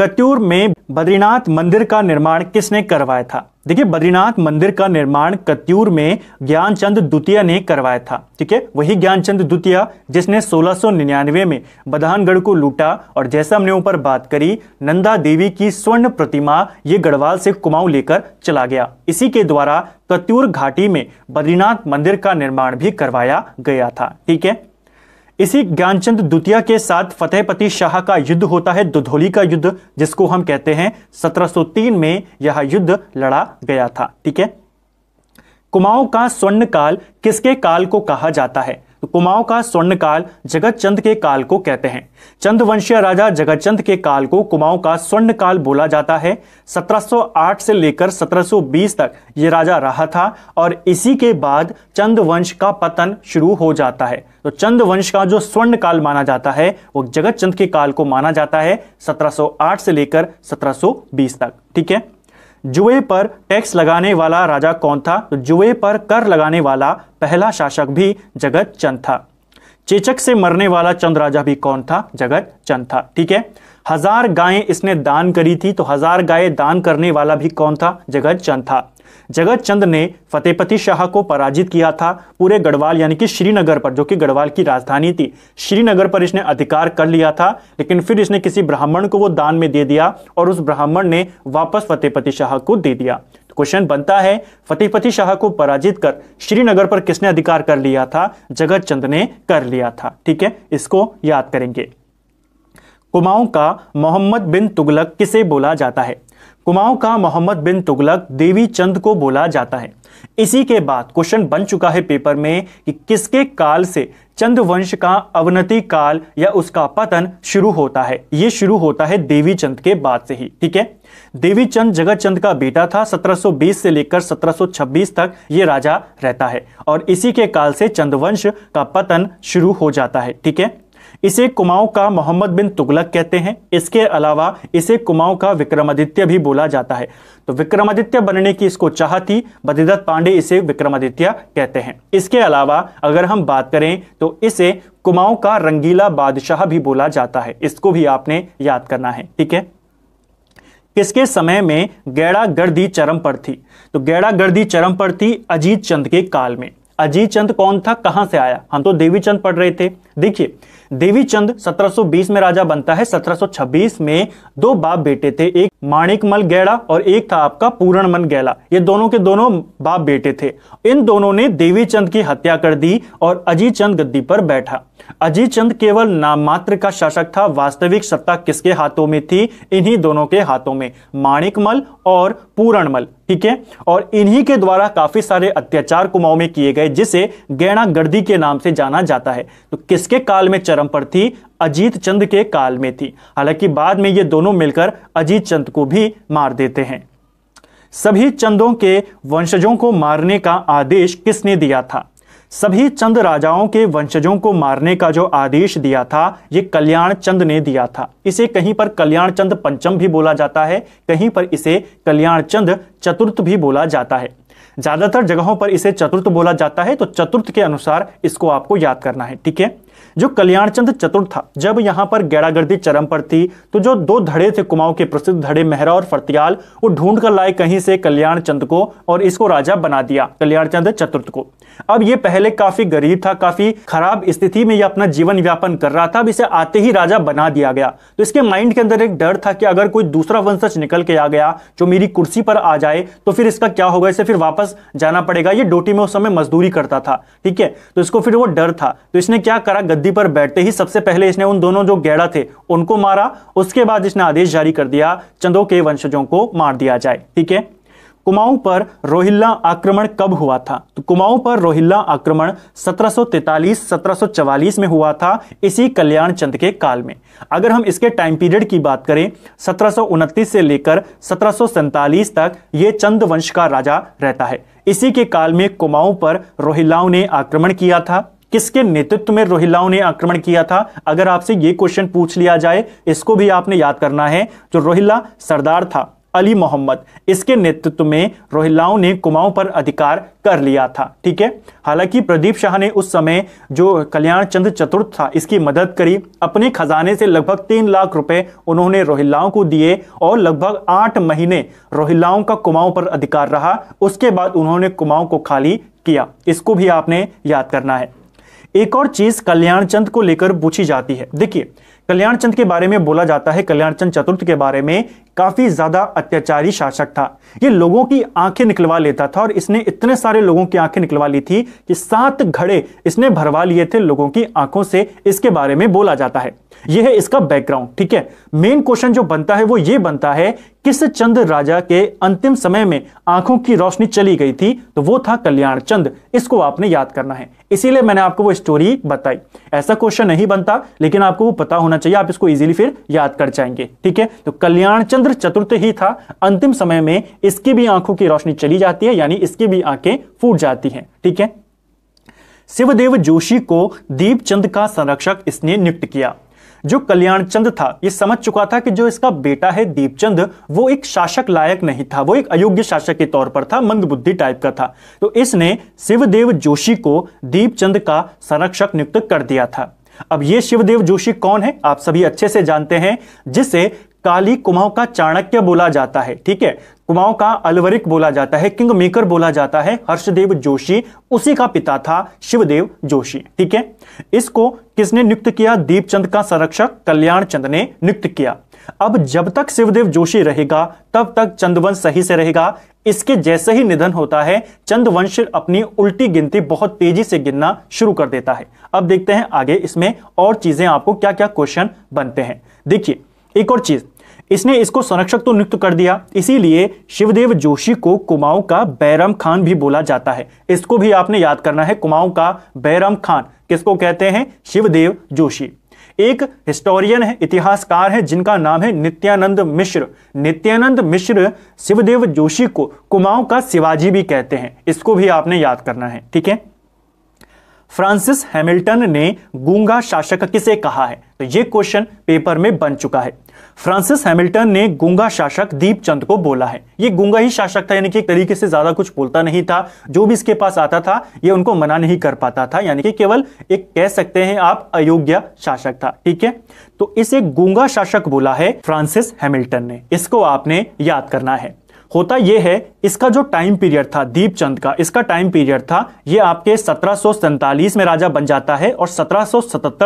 कत्यूर में बद्रीनाथ मंदिर का निर्माण किसने करवाया था देखिए बद्रीनाथ मंदिर का निर्माण कत्यूर में ज्ञानचंद द्वितीय ने करवाया था ठीक है वही ज्ञानचंद द्वितीय जिसने 1699 में बधानगढ़ को लूटा और जैसा हमने ऊपर बात करी नंदा देवी की स्वर्ण प्रतिमा ये गढ़वाल से कुमाऊं लेकर चला गया इसी के द्वारा कत्यूर घाटी में बद्रीनाथ मंदिर का निर्माण भी करवाया गया था ठीक है इसी ज्ञानचंद द्वितीय के साथ फतेहपति शाह का युद्ध होता है दुधोली का युद्ध जिसको हम कहते हैं 1703 में यह युद्ध लड़ा गया था ठीक है कुमाऊं का स्वर्ण काल किसके काल को कहा जाता है तो कुमाऊं का स्वर्ण काल जगत चंद के काल को कहते हैं चंद्रवंशीय राजा जगत चंद के काल को कुमाऊं का स्वर्ण काल बोला जाता है 1708 से लेकर 1720 तक ये राजा रहा था और इसी के बाद चंद्रवंश का पतन शुरू हो जाता है तो चंद्रवंश का जो स्वर्ण काल माना जाता है वो जगत चंद के काल को माना जाता है 1708 से लेकर 1720 तक ठीक है जुए पर टैक्स लगाने वाला राजा कौन था तो जुए पर कर लगाने वाला पहला शासक भी जगत चंद था चेचक से मरने वाला चंद राजा भी कौन था जगत चंद था ठीक है हजार गायें इसने दान करी थी तो हजार गायें दान करने वाला भी कौन था जगत चंद था जगत चंद ने फतेहपति शाह को पराजित किया था पूरे गढ़वाल यानी कि श्रीनगर पर जो कि गढ़वाल की राजधानी थी श्रीनगर पर इसने अधिकार कर लिया था लेकिन फिर इसने किसी ब्राह्मण को वो दान में दे दिया और उस ब्राह्मण ने वापस फतेहपति शाह को दे दिया तो क्वेश्चन बनता है फतेहपति शाह को पराजित कर श्रीनगर पर किसने अधिकार कर लिया था जगत चंद ने कर लिया था ठीक है इसको याद करेंगे कुमाऊं का मोहम्मद बिन तुगलक किसे बोला जाता है कुमाऊं का मोहम्मद बिन तुगलक देवी चंद को बोला जाता है इसी के बाद क्वेश्चन बन चुका है पेपर में कि किसके काल से चंद वंश का अवनति काल या उसका पतन शुरू होता है ये शुरू होता है देवी चंद के बाद से ही ठीक है देवी चंद जगत चंद का बेटा था 1720 से लेकर 1726 तक ये राजा रहता है और इसी के काल से चंद वंश का पतन शुरू हो जाता है ठीक है इसे कुमाऊं का मोहम्मद बिन तुगलक कहते हैं इसके अलावा इसे कुमाऊं का विक्रमादित्य भी बोला जाता है तो विक्रमादित्य बनने की इसको चाह थी बद्रीदत्त पांडे इसे विक्रमादित्य कहते हैं इसके अलावा अगर हम बात करें तो इसे कुमाऊं का रंगीला बादशाह भी बोला जाता है इसको भी आपने याद करना है ठीक है किसके समय में गैड़ा गर्दी चरम पर थी तो गैड़ा गर्दी चरम पर थी अजीत चंद के काल में अजीत चंद कौन था कहां से आया हम तो देवी चंद पढ़ रहे थे देखिए चंद 1720 में राजा बनता है 1726 में दो बाप बेटे थे एक माणिकमल गैड़ा और एक था आपका पूरणमल गैला ये दोनों के दोनों बाप बेटे थे इन दोनों ने देवी चंद की हत्या कर दी और अजीत चंद गद्दी पर बैठा अजीत चंद केवल नाम मात्र का शासक था वास्तविक सत्ता किसके हाथों में थी इन्हीं दोनों के हाथों में माणिकमल और पूरणमल ठीक है और इन्हीं के द्वारा काफी सारे अत्याचार कुमाऊं में किए गए जिसे गैणा गर्दी के नाम से जाना जाता है तो किस किसके काल में चरम पर थी अजीत चंद के काल में थी हालांकि बाद में ये दोनों मिलकर अजीत चंद को भी मार देते हैं सभी चंदों के वंशजों को मारने का आदेश किसने दिया था सभी चंद राजाओं के वंशजों को मारने का जो आदेश दिया था ये कल्याण चंद ने दिया था इसे कहीं पर कल्याण चंद पंचम भी बोला जाता है कहीं पर इसे कल्याण चंद चतुर्थ भी बोला जाता है ज्यादातर जगहों पर इसे चतुर्थ बोला जाता है तो चतुर्थ के अनुसार इसको आपको याद करना है ठीक है जो कल्याणचंद चतुर्थ था जब यहां पर गैरागर्दी चरम पर थी तो जो दो धड़े थे कुमाऊं के प्रसिद्ध धड़े मेहरा और फर्तियाल वो ढूंढ कर लाए कहीं से कल्याणचंद को और इसको राजा बना दिया कल्याणचंद चतुर्थ को अब ये पहले काफी गरीब था काफी खराब स्थिति में ये अपना जीवन व्यापन कर रहा था अब इसे आते ही राजा बना दिया गया तो इसके माइंड के अंदर एक डर था कि अगर कोई दूसरा वंशज निकल के आ गया जो मेरी कुर्सी पर आ जाए तो फिर इसका क्या होगा इसे फिर वापस जाना पड़ेगा ये डोटी में उस समय मजदूरी करता था ठीक है तो इसको फिर वो डर था तो इसने क्या करा गद्दी पर बैठते ही सबसे पहले इसने उन दोनों जो गैड़ा थे उनको मारा उसके बाद इसने आदेश जारी कर दिया चंदो के वंशजों को मार दिया जाए ठीक है कुमाऊं पर रोहिल्ला आक्रमण कब हुआ था तो कुमाऊं पर रोहिल्ला आक्रमण 1743-1744 में हुआ था इसी कल्याण चंद के काल में अगर हम इसके टाइम पीरियड की बात करें सत्रह से लेकर सत्रह तक ये चंद वंश का राजा रहता है इसी के काल में कुमाऊं पर रोहिल्लाओं ने आक्रमण किया था किसके नेतृत्व में रोहिल्लाओं ने आक्रमण किया था अगर आपसे ये क्वेश्चन पूछ लिया जाए इसको भी आपने याद करना है जो रोहिल्ला सरदार था अली मोहम्मद इसके नेतृत्व में रोहिल्लाओं ने कुमाऊं पर अधिकार कर लिया था ठीक है हालांकि प्रदीप शाह ने उस समय जो कल्याण चंद्र चतुर्थ था इसकी मदद करी अपने खजाने से लगभग तीन लाख रुपए उन्होंने रोहिल्लाओं को दिए और लगभग आठ महीने रोहिल्लाओं का कुमाऊं पर अधिकार रहा उसके बाद उन्होंने कुमाऊं को खाली किया इसको भी आपने याद करना है एक और चीज कल्याण चंद को लेकर पूछी जाती है देखिए कल्याण चंद के बारे में बोला जाता है कल्याण चंद चतुर्थ के बारे में काफी ज्यादा अत्याचारी शासक था ये लोगों की आंखें निकलवा लेता था और इसने इतने सारे लोगों की आंखें निकलवा ली थी कि सात घड़े इसने भरवा लिए थे लोगों की आंखों से इसके बारे में बोला जाता है ये है इसका बैकग्राउंड ठीक है मेन क्वेश्चन जो बनता है वो ये बनता है किस चंद राजा के अंतिम समय में आंखों की रोशनी चली गई थी तो वो था कल्याण चंद इसको आपने याद करना है इसीलिए मैंने आपको वो स्टोरी बताई ऐसा क्वेश्चन नहीं बनता लेकिन आपको वो पता होना चाहिए आप इसको इजीली फिर याद कर जाएंगे ठीक है तो कल्याण चंद्र चतुर्थ ही था अंतिम समय में इसकी भी आंखों की रोशनी चली जाती है यानी इसकी भी आंखें फूट जाती है ठीक है शिवदेव जोशी को दीपचंद का संरक्षक इसने नियुक्त किया जो कल्याण चंद था ये समझ चुका था कि जो इसका बेटा है दीपचंद वो एक शासक लायक नहीं था वो एक अयोग्य शासक के तौर पर था मंदबुद्धि टाइप का था तो इसने शिवदेव जोशी को दीपचंद का संरक्षक नियुक्त कर दिया था अब ये शिवदेव जोशी कौन है आप सभी अच्छे से जानते हैं जिसे काली कुमाऊं का चाणक्य बोला जाता है ठीक है कुमाऊं का अलवरिक बोला जाता है किंग मेकर बोला जाता है हर्षदेव जोशी उसी का पिता था शिवदेव जोशी ठीक है इसको किसने नियुक्त किया दीपचंद का संरक्षक कल्याण चंद ने नियुक्त किया अब जब तक शिवदेव जोशी रहेगा तब तक चंदवंश सही से रहेगा इसके जैसे ही निधन होता है चंदवंश अपनी उल्टी गिनती बहुत तेजी से गिनना शुरू कर देता है अब देखते हैं आगे इसमें और चीजें आपको क्या क्या क्वेश्चन बनते हैं देखिए एक और चीज इसने इसको संरक्षक तो नियुक्त कर दिया इसीलिए शिवदेव जोशी को कुमाऊं का बैरम खान भी बोला जाता है इसको भी आपने याद करना है कुमाऊं का बैरम खान किसको कहते हैं शिवदेव जोशी एक हिस्टोरियन है इतिहासकार है जिनका नाम है नित्यानंद मिश्र नित्यानंद मिश्र शिवदेव जोशी को कुमाऊं का शिवाजी भी कहते हैं इसको भी आपने याद करना है ठीक है फ्रांसिस हैमिल्टन ने गूंगा शासक किसे कहा है तो यह क्वेश्चन पेपर में बन चुका है फ्रांसिस हैमिल्टन ने गुंगा शासक दीपचंद को बोला है ये गुंगा ही शासक था यानी कि एक तरीके से ज्यादा कुछ बोलता नहीं था जो भी इसके पास आता था ये उनको मना नहीं कर पाता था यानी कि केवल एक कह सकते हैं आप अयोग्य शासक था ठीक है तो इसे गुंगा शासक बोला है फ्रांसिस हैमिल्टन ने इसको आपने याद करना है होता यह है इसका जो टाइम पीरियड था दीपचंद का इसका टाइम पीरियड था ये आपके सत्रह में राजा बन जाता है और सत्रह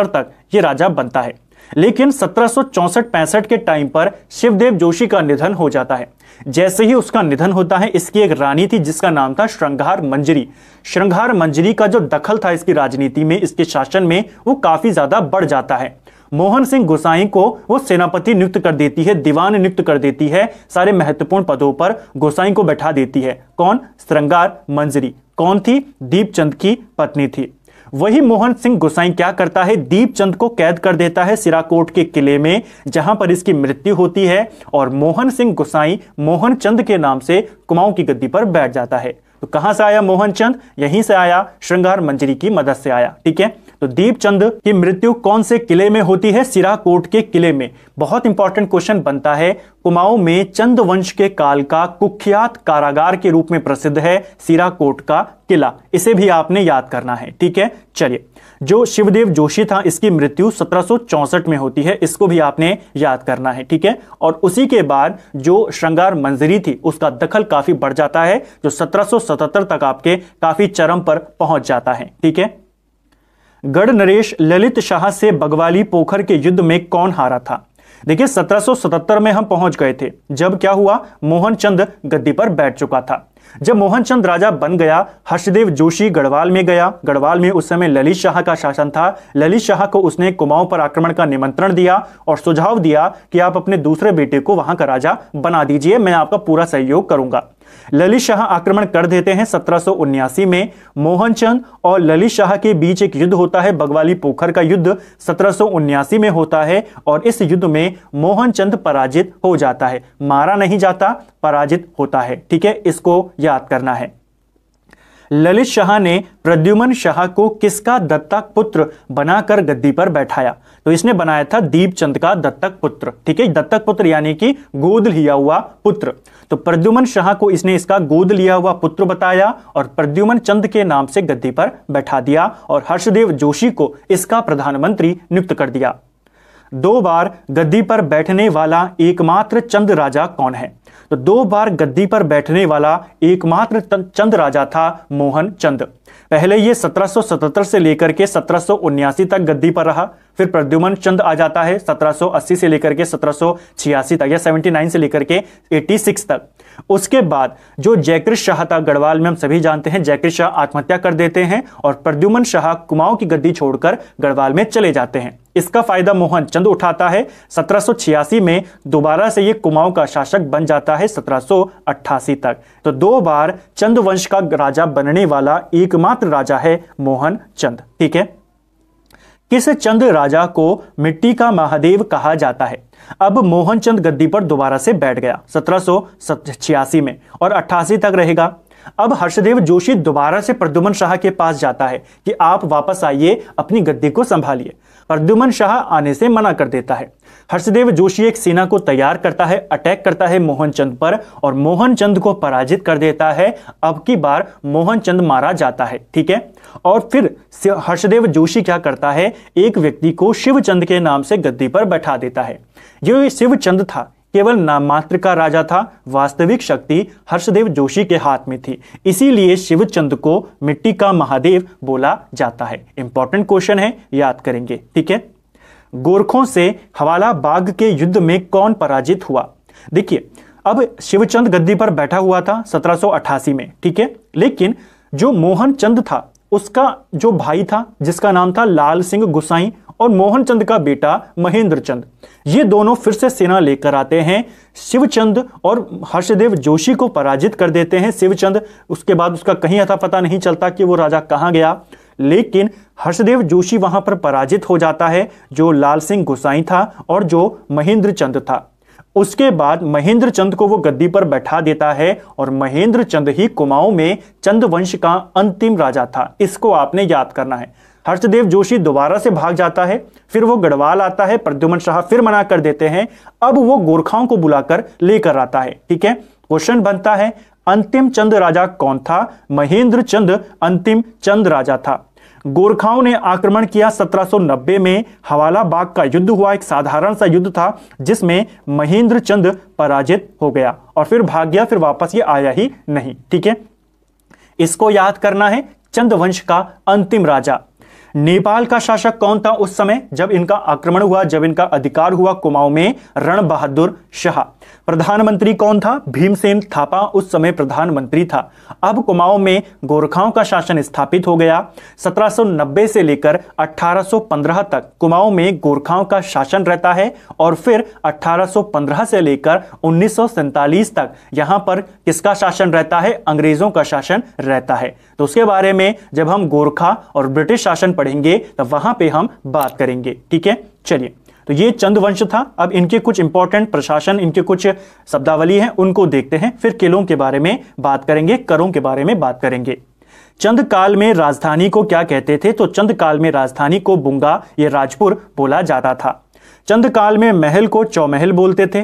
तक ये राजा बनता है लेकिन सत्रह सौ के टाइम पर शिवदेव जोशी का निधन हो जाता है जैसे ही उसका निधन होता है इसकी एक रानी थी जिसका नाम था श्रृंगार मंजरी श्रृंगार मंजरी का जो दखल था इसकी राजनीति में इसके शासन में वो काफी ज्यादा बढ़ जाता है मोहन सिंह गोसाई को वो सेनापति नियुक्त कर देती है दीवान नियुक्त कर देती है सारे महत्वपूर्ण पदों पर गोसाई को बैठा देती है कौन श्रृंगार मंजरी कौन थी दीपचंद की पत्नी थी वही मोहन सिंह गुसाई क्या करता है दीपचंद को कैद कर देता है सिराकोट के किले में जहां पर इसकी मृत्यु होती है और मोहन सिंह गुसाई मोहन चंद के नाम से कुमाऊं की गद्दी पर बैठ जाता है तो कहां से आया मोहन चंद यहीं से आया श्रृंगार मंजरी की मदद से आया ठीक है तो दीपचंद की मृत्यु कौन से किले में होती है सिराकोट के किले में बहुत इंपॉर्टेंट क्वेश्चन बनता है कुमाऊं में चंद वंश के काल का कुख्यात कारागार के रूप में प्रसिद्ध है सिराकोट का किला इसे भी आपने याद करना है ठीक है चलिए जो शिवदेव जोशी था इसकी मृत्यु 1764 में होती है इसको भी आपने याद करना है ठीक है और उसी के बाद जो श्रृंगार मंजरी थी उसका दखल काफी बढ़ जाता है जो 1777 तक आपके काफी चरम पर पहुंच जाता है ठीक है गढ़ नरेश ललित शाह से बगवाली पोखर के युद्ध में कौन हारा था देखिए 1777 में हम पहुंच गए थे जब क्या हुआ मोहन चंद गद्दी पर बैठ चुका था जब मोहनचंद राजा बन गया हर्षदेव जोशी गढ़वाल में गया गढ़वाल में उस समय ललित शाह का शासन था ललित शाह को उसने कुमाऊं पर आक्रमण का निमंत्रण दिया और सुझाव दिया कि आप अपने दूसरे बेटे को वहां का राजा बना दीजिए मैं आपका पूरा सहयोग करूंगा ललित शाह आक्रमण कर देते हैं सत्रह में मोहनचंद और ललित शाह के बीच एक युद्ध होता है बगवाली पोखर का युद्ध सत्रह में होता है और इस युद्ध में मोहनचंद पराजित हो जाता है मारा नहीं जाता पराजित होता है ठीक है इसको याद करना है ललित शाह ने प्रद्युमन शाह को किसका दत्तक पुत्र बनाकर गद्दी पर बैठाया तो इसने बनाया था दीपचंद का दत्तक पुत्र ठीक है दत्तक पुत्र यानी कि गोद लिया हुआ पुत्र तो प्रद्युमन शाह को इसने इसका गोद लिया हुआ पुत्र बताया और प्रद्युमन चंद के नाम से गद्दी पर बैठा दिया और हर्षदेव जोशी को इसका प्रधानमंत्री नियुक्त कर दिया दो बार गद्दी पर बैठने वाला एकमात्र चंद राजा कौन है तो दो बार गद्दी पर बैठने वाला एकमात्र चंद राजा था मोहन चंद पहले ये 1777 से लेकर के सत्रह तक गद्दी पर रहा फिर प्रद्युमन चंद आ जाता है 1780 से लेकर के सत्रह तक या 79 से लेकर के 86 तक उसके बाद जो जयकृत शाह था गढ़वाल में हम सभी जानते हैं जयकृत शाह आत्महत्या कर देते हैं और प्रद्युमन शाह कुमाऊं की गद्दी छोड़कर गढ़वाल में चले जाते हैं इसका फायदा मोहन चंद उठाता है सत्रह में दोबारा से ये कुमाऊं का शासक बन जाता है सत्रह तक तो दो बार चंद वंश का राजा बनने वाला एकमात्र राजा है मोहन चंद ठीक है किस चंद राजा को मिट्टी का महादेव कहा जाता है अब मोहन चंद गद्दी पर दोबारा से बैठ गया सत्रह में और अट्ठासी तक रहेगा अब हर्षदेव जोशी दोबारा से प्रद्युमन शाह के पास जाता है कि आप वापस आइए अपनी गद्दी को संभालिए प्रद्युमन शाह आने से मना कर देता है हर्षदेव जोशी एक सेना को तैयार करता है अटैक करता है मोहन चंद पर और मोहन चंद को पराजित कर देता है अब की बार मोहन चंद मारा जाता है ठीक है और फिर हर्षदेव जोशी क्या करता है एक व्यक्ति को शिवचंद के नाम से गद्दी पर बैठा देता है ये शिवचंद था केवल नामात्र का राजा था वास्तविक शक्ति हर्षदेव जोशी के हाथ में थी इसीलिए शिवचंद को मिट्टी का महादेव बोला जाता है इंपॉर्टेंट क्वेश्चन है याद करेंगे ठीक है गोरखों से हवाला बाग के युद्ध में कौन पराजित हुआ देखिए अब शिवचंद गद्दी पर बैठा हुआ था 1788 में ठीक है लेकिन जो मोहन चंद था उसका जो भाई था जिसका नाम था लाल सिंह गुसाई और चंद का बेटा महेंद्र चंद ये दोनों फिर से सेना लेकर आते हैं शिवचंद और हर्षदेव जोशी को पराजित कर देते हैं शिवचंद उसके बाद उसका कहीं अथा पता नहीं चलता कि वो राजा कहाँ गया लेकिन हर्षदेव जोशी वहां पर पराजित हो जाता है जो लाल सिंह गुसाई था और जो महेंद्र चंद था उसके बाद महेंद्र चंद को वो गद्दी पर बैठा देता है और महेंद्र चंद ही कुमाऊं में चंद वंश का अंतिम राजा था इसको आपने याद करना है हर्षदेव जोशी दोबारा से भाग जाता है फिर वो गढ़वाल आता है प्रद्युमन शाह फिर मना कर देते हैं अब वो गोरखाओं को बुलाकर लेकर आता है ठीक है क्वेश्चन बनता है अंतिम चंद राजा कौन था महेंद्र चंद अंतिम चंद राजा था गोरखाओं ने आक्रमण किया 1790 में हवाला बाग का युद्ध हुआ एक साधारण सा युद्ध था जिसमें महेंद्र चंद पराजित हो गया और फिर भाग गया फिर वापस ये आया ही नहीं ठीक है इसको याद करना है चंद वंश का अंतिम राजा नेपाल का शासक कौन था उस समय जब इनका आक्रमण हुआ जब इनका अधिकार हुआ कुमाऊं में रण बहादुर शाह प्रधानमंत्री कौन था भीमसेन थापा उस समय प्रधानमंत्री था अब कुमाऊं में गोरखाओं का शासन स्थापित हो गया 1790 से लेकर 1815 तक कुमाऊं में गोरखाओं का शासन रहता है और फिर 1815 से लेकर उन्नीस तक यहां पर किसका शासन रहता है अंग्रेजों का शासन रहता है तो उसके बारे में जब हम गोरखा और ब्रिटिश शासन पढ़े पढ़ेंगे तो वहां पे हम बात करेंगे ठीक है चलिए तो ये चंद वंश था अब इनके कुछ इंपॉर्टेंट प्रशासन इनके कुछ शब्दावली हैं उनको देखते हैं फिर किलों के बारे में बात करेंगे करों के बारे में बात करेंगे चंद काल में राजधानी को क्या कहते थे तो चंद काल में राजधानी को बुंगा ये राजपुर बोला जाता था चंद काल में महल को चौमहल बोलते थे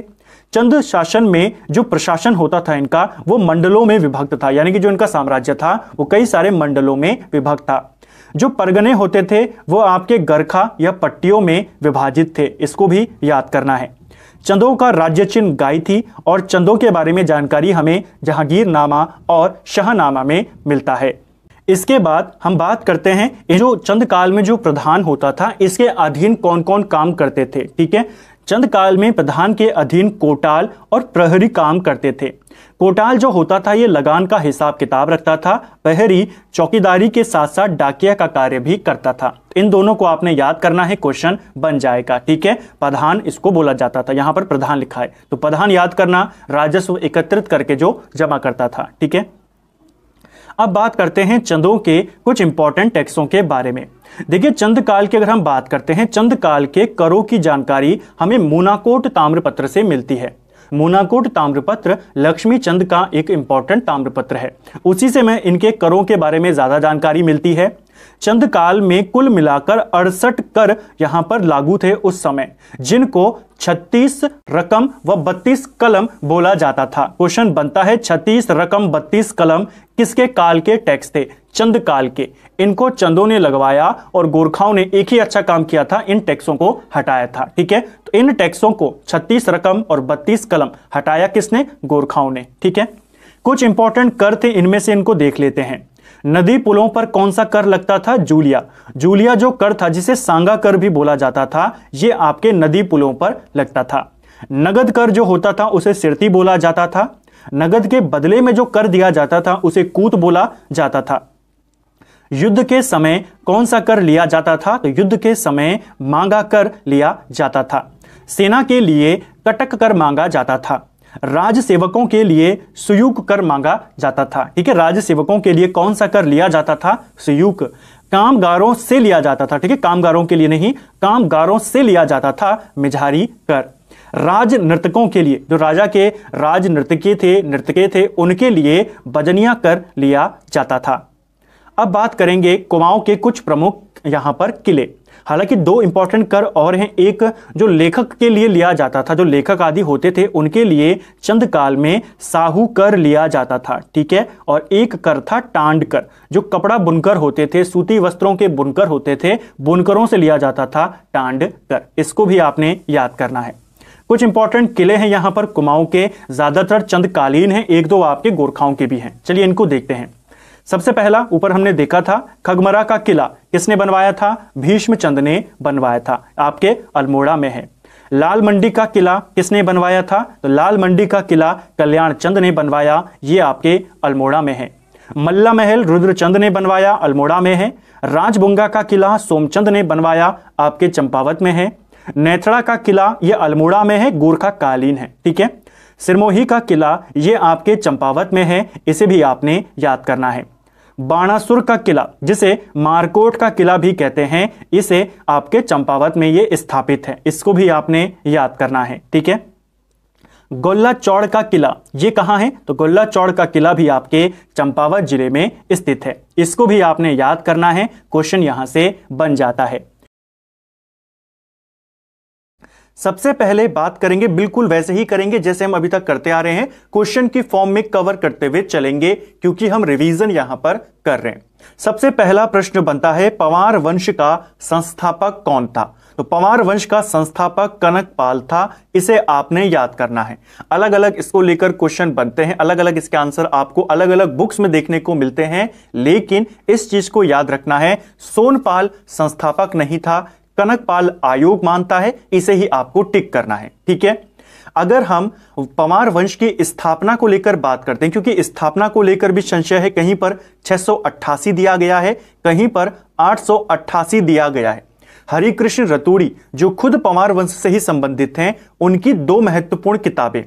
चंद शासन में जो प्रशासन होता था इनका वो मंडलों में विभक्त था यानी कि जो इनका साम्राज्य था वो कई सारे मंडलों में विभक्त था जो परगने होते थे वो आपके गरखा या पट्टियों में विभाजित थे इसको भी याद करना है चंदों का राज्य चिन्ह गाय थी और चंदों के बारे में जानकारी हमें जहांगीरनामा और शाहनामा में मिलता है इसके बाद हम बात करते हैं जो चंद काल में जो प्रधान होता था इसके अधीन कौन कौन काम करते थे ठीक है चंद काल में प्रधान के अधीन कोटाल और प्रहरी काम करते थे कोटाल जो होता था ये लगान का हिसाब किताब रखता था बहरी चौकीदारी के साथ साथ डाकिया का कार्य भी करता था इन दोनों को आपने याद करना है क्वेश्चन बन जाएगा ठीक है प्रधान इसको बोला जाता था यहां पर प्रधान लिखा है तो प्रधान याद करना राजस्व एकत्रित करके जो जमा करता था ठीक है अब बात करते हैं चंदों के कुछ इंपॉर्टेंट टैक्सों के बारे में देखिए चंद काल की अगर हम बात करते हैं चंद काल के करों की जानकारी हमें मोनाकोट ताम्रपत्र से मिलती है मोनाकोट ताम्रपत्र लक्ष्मीचंद का एक इंपॉर्टेंट ताम्रपत्र है उसी से मैं इनके करों के बारे में ज़्यादा जानकारी मिलती है चंद काल में कुल मिलाकर अड़सठ कर यहां पर लागू थे उस समय जिनको 36 रकम व 32 कलम बोला जाता था क्वेश्चन बनता है 36 रकम 32 कलम किसके काल के टैक्स थे चंद काल के इनको चंदों ने लगवाया और गोरखाओं ने एक ही अच्छा काम किया था इन टैक्सों को हटाया था ठीक है तो इन टैक्सों को 36 रकम और 32 कलम हटाया किसने गोरखाओं ने ठीक है कुछ इंपॉर्टेंट कर थे इनमें से इनको देख लेते हैं नदी पुलों पर कौन सा कर लगता था जूलिया जूलिया जो कर था जिसे सांगा कर भी बोला जाता था ये आपके नदी पुलों पर लगता था नगद कर जो होता था उसे सिरती बोला जाता था नगद के बदले में जो कर दिया जाता था उसे कूत बोला जाता था युद्ध के समय कौन सा कर लिया जाता था तो युद्ध के समय मांगा कर लिया जाता था सेना के लिए कटक कर मांगा जाता था राज सेवकों के लिए सुयुग कर मांगा जाता था ठीक है राज सेवकों के लिए कौन सा कर लिया जाता था सुयुग कामगारों से लिया जाता था ठीक है कामगारों के लिए नहीं कामगारों से लिया जाता था मिझारी कर राज नर्तकों के लिए जो राजा के राज नर्तकीय थे नर्तके थे उनके लिए बजनिया कर लिया जाता था अब बात करेंगे कुमाऊं के कुछ प्रमुख यहां पर किले हालांकि दो इंपॉर्टेंट कर और हैं एक जो लेखक के लिए लिया जाता था जो लेखक आदि होते थे उनके लिए चंद काल में साहू कर लिया जाता था ठीक है और एक कर था टांड कर जो कपड़ा बुनकर होते थे सूती वस्त्रों के बुनकर होते थे बुनकरों से लिया जाता था टांड कर इसको भी आपने याद करना है कुछ इंपॉर्टेंट किले हैं यहां पर कुमाऊं के ज्यादातर चंदकालीन हैं एक दो आपके गोरखाओं के भी हैं चलिए इनको देखते हैं सबसे पहला ऊपर हमने देखा था खगमरा का किला किसने बनवाया था भीष्म चंद ने बनवाया था आपके अल्मोड़ा में है लाल मंडी का किला किसने बनवाया था तो लाल मंडी का किला कल्याण चंद ने बनवाया ये आपके अल्मोड़ा में है मल्ला महल रुद्रचंद ने बनवाया अल्मोड़ा में है राजबुंगा का किला सोमचंद ने बनवाया आपके चंपावत में है नेथड़ा का किला ये अल्मोड़ा में है गोरखा कालीन है ठीक है सिरमोही का किला ये आपके चंपावत में है इसे भी आपने याद करना है बाणासुर का किला जिसे मारकोट का किला भी कहते हैं इसे आपके चंपावत में ये स्थापित है इसको भी आपने याद करना है ठीक है गोल्ला चौड़ का किला ये कहाँ है तो गोल्ला चौड़ का किला भी आपके चंपावत जिले में स्थित है इसको भी आपने याद करना है क्वेश्चन यहाँ से बन जाता है सबसे पहले बात करेंगे बिल्कुल वैसे ही करेंगे जैसे हम अभी तक करते आ रहे हैं क्वेश्चन की फॉर्म में कवर करते हुए चलेंगे क्योंकि हम रिवीजन यहां पर कर रहे हैं सबसे पहला प्रश्न बनता है पवार वंश का संस्थापक कौन था तो पवार वंश का संस्थापक कनक पाल था इसे आपने याद करना है अलग अलग इसको लेकर क्वेश्चन बनते हैं अलग अलग इसके आंसर आपको अलग अलग बुक्स में देखने को मिलते हैं लेकिन इस चीज को याद रखना है सोनपाल संस्थापक नहीं था कनकपाल आयोग मानता है इसे ही आपको टिक करना है ठीक है अगर हम पवार वंश की स्थापना को लेकर बात करते हैं क्योंकि स्थापना को लेकर भी संशय है कहीं पर 688 दिया गया है कहीं पर 888 दिया गया है हरिकृष्ण रतूड़ी जो खुद पवार वंश से ही संबंधित हैं उनकी दो महत्वपूर्ण किताबें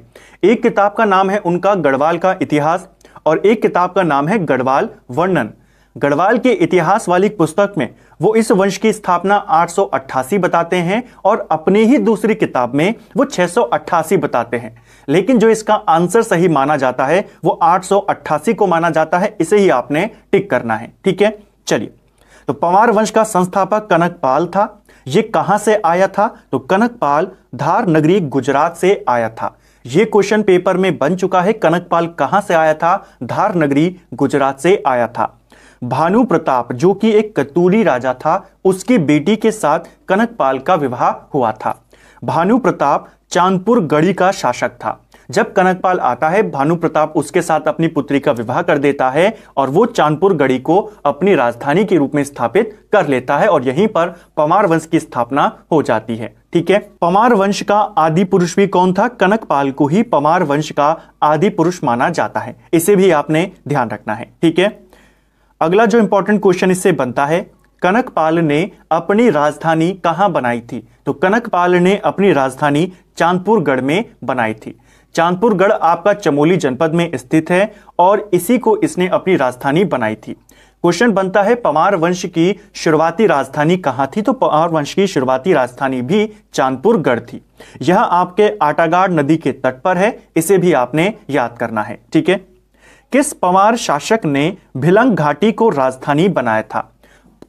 एक किताब का नाम है उनका गढ़वाल का इतिहास और एक किताब का नाम है गढ़वाल वर्णन गढ़वाल के इतिहास वाली पुस्तक में वो इस वंश की स्थापना 888 बताते हैं और अपनी ही दूसरी किताब में वो 688 बताते हैं लेकिन जो इसका आंसर सही माना जाता है वो 888 को माना जाता है इसे ही आपने टिक करना है ठीक है चलिए तो पवार वंश का संस्थापक कनक पाल था ये कहां से आया था तो कनक पाल धार नगरी गुजरात से आया था ये क्वेश्चन पेपर में बन चुका है कनक पाल कहां से आया था धार नगरी गुजरात से आया था भानु प्रताप जो कि एक कतूरी राजा था उसकी बेटी के साथ कनकपाल का विवाह हुआ था भानु प्रताप चांदपुर गढ़ी का शासक था जब कनकपाल आता है भानु प्रताप उसके साथ अपनी पुत्री का विवाह कर देता है और वो चांदपुर गढ़ी को अपनी राजधानी के रूप में स्थापित कर लेता है और यहीं पर पमार वंश की स्थापना हो जाती है ठीक है पमार वंश का आदि पुरुष भी कौन था कनकपाल को ही पमार वंश का आदि पुरुष माना जाता है इसे भी आपने ध्यान रखना है ठीक है अगला जो इंपॉर्टेंट क्वेश्चन इससे बनता है कनकपाल ने अपनी राजधानी कहां बनाई थी तो कनकपाल ने अपनी राजधानी चांदपुरगढ़ में बनाई थी चांदपुरगढ़ आपका चमोली जनपद में स्थित है और इसी को इसने अपनी राजधानी बनाई थी क्वेश्चन बनता है पवार वंश की शुरुआती राजधानी कहां थी तो पवार वंश की शुरुआती राजधानी भी चांदपुरगढ़ थी यह आपके आटागाड़ नदी के तट पर है इसे भी आपने याद करना है ठीक है किस पवार शासक ने भिलंग घाटी को राजधानी बनाया था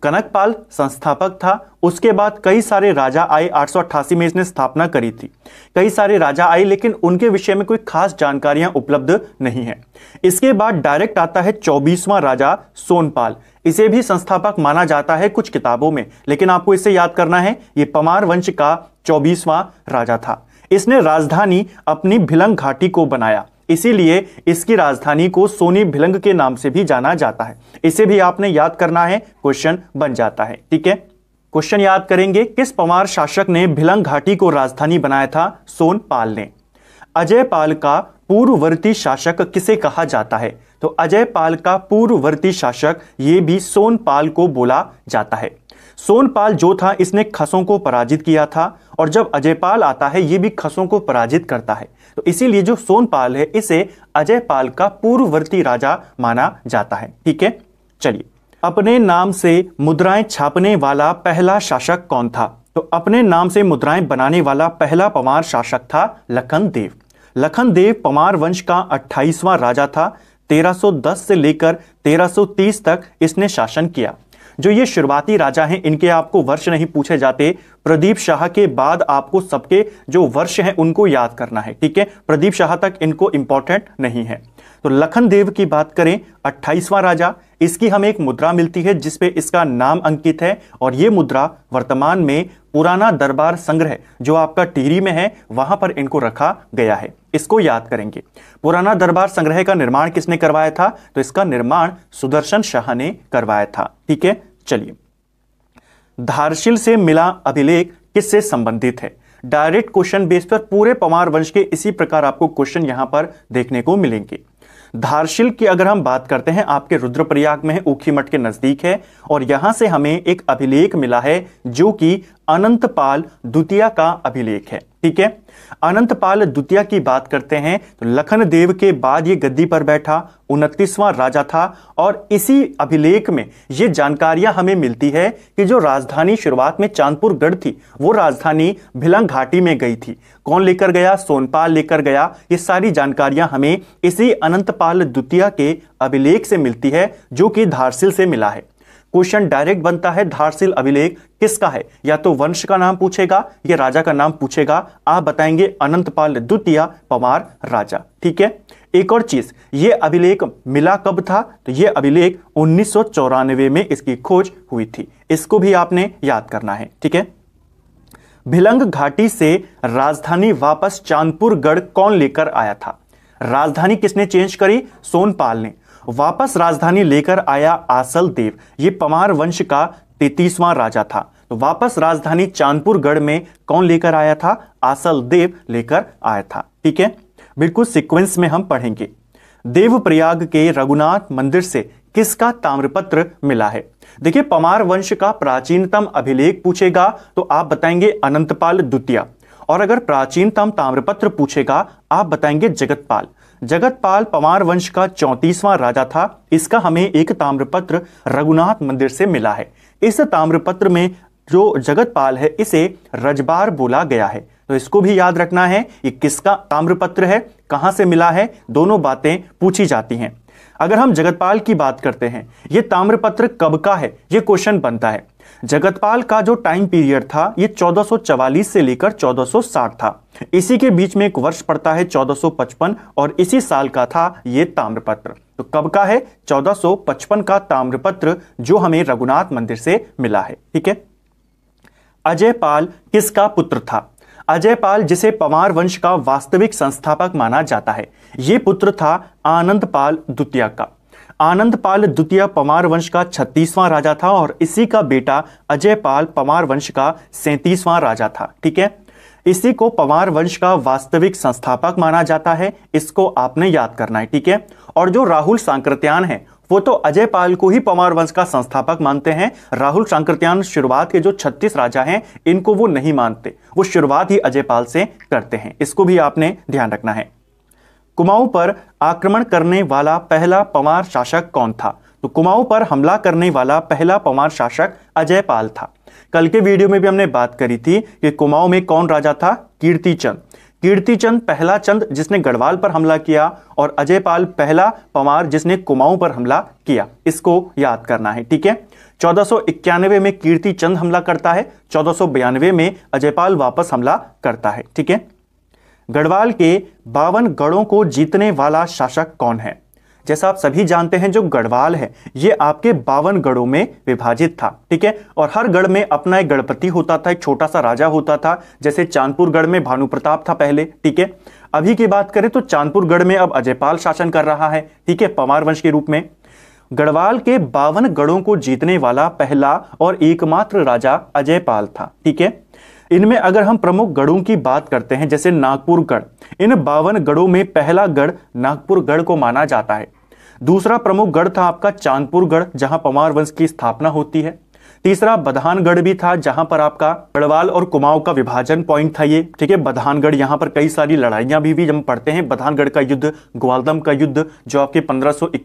कनकपाल संस्थापक था उसके बाद कई सारे राजा आए आठ में इसने स्थापना करी थी कई सारे राजा आए लेकिन उनके विषय में कोई खास जानकारियां उपलब्ध नहीं है इसके बाद डायरेक्ट आता है चौबीसवां राजा सोनपाल इसे भी संस्थापक माना जाता है कुछ किताबों में लेकिन आपको इसे याद करना है ये पमार वंश का चौबीसवां राजा था इसने राजधानी अपनी भिलंग घाटी को बनाया इसीलिए इसकी राजधानी को सोनी भिलंग के नाम से भी जाना जाता है इसे भी आपने याद करना है क्वेश्चन बन जाता है ठीक है क्वेश्चन याद करेंगे किस पवार शासक ने भिलंग घाटी को राजधानी बनाया था सोनपाल ने अजय पाल का पूर्ववर्ती शासक किसे कहा जाता है तो अजय पाल का पूर्ववर्ती शासक ये भी सोनपाल को बोला जाता है सोनपाल जो था इसने खसों को पराजित किया था और जब अजयपाल आता है ये भी खसों को पराजित करता है तो इसीलिए जो सोनपाल है इसे अजयपाल का पूर्ववर्ती राजा माना जाता है ठीक है चलिए अपने नाम से मुद्राएं छापने वाला पहला शासक कौन था तो अपने नाम से मुद्राएं बनाने वाला पहला पवार शासक था लखन देव लखन देव पवार वंश का 28वां राजा था 1310 से लेकर 1330 तक इसने शासन किया जो ये शुरुआती राजा हैं इनके आपको वर्ष नहीं पूछे जाते प्रदीप शाह के बाद आपको सबके जो वर्ष हैं उनको याद करना है ठीक है प्रदीप शाह तक इनको इंपॉर्टेंट नहीं है तो लखन देव की बात करें अट्ठाईसवां राजा इसकी हमें एक मुद्रा मिलती है जिसपे इसका नाम अंकित है और ये मुद्रा वर्तमान में पुराना दरबार संग्रह जो आपका टिहरी में है वहां पर इनको रखा गया है इसको याद करेंगे पुराना दरबार संग्रह का निर्माण किसने करवाया था तो इसका निर्माण सुदर्शन शाह ने करवाया था ठीक है चलिए धारशिल से मिला अभिलेख किससे संबंधित है डायरेक्ट क्वेश्चन बेस पर पूरे पवार वंश के इसी प्रकार आपको क्वेश्चन यहां पर देखने को मिलेंगे धारशिल की अगर हम बात करते हैं आपके रुद्रप्रयाग में है ऊखी मठ के नजदीक है और यहां से हमें एक अभिलेख मिला है जो कि अनंतपाल द्वितीय का अभिलेख है ठीक है अनंतपाल द्वितीय की बात करते हैं तो लखनदेव के बाद ये गद्दी पर बैठा उनतीसवां राजा था और इसी अभिलेख में ये जानकारियां हमें मिलती है कि जो राजधानी शुरुआत में चांदपुर गढ़ थी वो राजधानी भिलंग घाटी में गई थी कौन लेकर गया सोनपाल लेकर गया ये सारी जानकारियां हमें इसी अनंतपाल द्वितीय के अभिलेख से मिलती है जो कि धारसिल से मिला है क्वेश्चन डायरेक्ट बनता है धारशील अभिलेख किसका है या तो वंश का नाम पूछेगा या राजा का नाम पूछेगा आप बताएंगे अनंतपाल द्वितीय पवार राजा ठीक है एक और चीज ये अभिलेख मिला कब था तो ये अभिलेख उन्नीस में इसकी खोज हुई थी इसको भी आपने याद करना है ठीक है भिलंग घाटी से राजधानी वापस चांदपुर गढ़ कौन लेकर आया था राजधानी किसने चेंज करी सोनपाल ने वापस राजधानी लेकर आया आसल देव ये पमार वंश का तैतीसवां राजा था तो वापस राजधानी चांदपुरगढ़ में कौन लेकर आया था आसल देव लेकर आया था ठीक है बिल्कुल सीक्वेंस में हम पढ़ेंगे देवप्रयाग के रघुनाथ मंदिर से किसका ताम्रपत्र मिला है देखिए पमार वंश का प्राचीनतम अभिलेख पूछेगा तो आप बताएंगे अनंतपाल द्वितीय और अगर प्राचीनतम ताम्रपत्र पूछेगा आप बताएंगे जगतपाल जगतपाल पवार वंश का चौतीसवां राजा था इसका हमें एक ताम्रपत्र रघुनाथ मंदिर से मिला है इस ताम्रपत्र में जो जगतपाल है इसे रजबार बोला गया है तो इसको भी याद रखना है कि किसका ताम्रपत्र है कहां से मिला है दोनों बातें पूछी जाती हैं अगर हम जगतपाल की बात करते हैं ये ताम्रपत्र कब का है ये क्वेश्चन बनता है जगतपाल का जो टाइम पीरियड था ये 1444 से लेकर 1460 था इसी के बीच में एक वर्ष पड़ता है 1455 और इसी साल का था ये ताम्रपत्र तो कब का है 1455 का ताम्रपत्र जो हमें रघुनाथ मंदिर से मिला है ठीक है अजय पाल किसका पुत्र था अजय पाल जिसे पवार वंश का वास्तविक संस्थापक माना जाता है ये पुत्र था आनंद पाल द्वितीय का आनंदपाल द्वितीय पमार वंश का छत्तीसवां राजा था और इसी का बेटा अजयपाल पमार वंश का सैंतीसवां राजा था ठीक है इसी को पवार वंश का वास्तविक संस्थापक माना जाता है इसको आपने याद करना है ठीक है और जो राहुल सांकृत्यान है वो तो अजय पाल को ही पवार वंश का संस्थापक मानते हैं राहुल सांकृत्यान शुरुआत के जो 36 राजा हैं इनको वो नहीं मानते वो शुरुआत ही अजय पाल से करते हैं इसको भी आपने ध्यान रखना है कुमाऊं पर आक्रमण करने वाला पहला पंवार शासक कौन था तो कुमाऊं पर हमला करने वाला पहला पंवार शासक अजय पाल था कल के वीडियो में भी हमने बात करी थी कि कुमाऊं में कौन राजा था कीर्ति चंद कीर्ति चंद पहला चंद जिसने गढ़वाल पर हमला किया और अजय पाल पहला पंवार जिसने कुमाऊं पर हमला किया इसको याद करना है ठीक है चौदह में कीर्ति चंद हमला करता है चौदह में अजयपाल वापस हमला करता है ठीक है गढ़वाल के बावन गढ़ों को जीतने वाला शासक कौन है जैसा आप सभी जानते हैं जो गढ़वाल है ये आपके बावन गढ़ों में विभाजित था ठीक है और हर गढ़ में अपना एक गणपति होता था एक छोटा सा राजा होता था जैसे चांदपुर गढ़ में भानु प्रताप था पहले ठीक है अभी की बात करें तो चांदपुर गढ़ में अब अजयपाल शासन कर रहा है ठीक है पवार वंश के रूप में गढ़वाल के बावन गढ़ों को जीतने वाला पहला और एकमात्र राजा अजयपाल था ठीक है इनमें अगर हम प्रमुख गढ़ों की बात करते हैं जैसे नागपुर गढ़ इन बावन गढ़ों में पहला गढ़ नागपुर गढ़ को माना जाता है दूसरा प्रमुख गढ़ था आपका चांदपुर गढ़ जहां पंवार वंश की स्थापना होती है तीसरा बधानगढ़ भी था जहां पर आपका गढ़वाल और कुमाऊं का विभाजन पॉइंट था ये ठीक है बधानगढ़ यहां पर कई सारी लड़ाइयां भी, भी हम पढ़ते हैं बधानगढ़ का युद्ध ग्वालदम का युद्ध जो आपके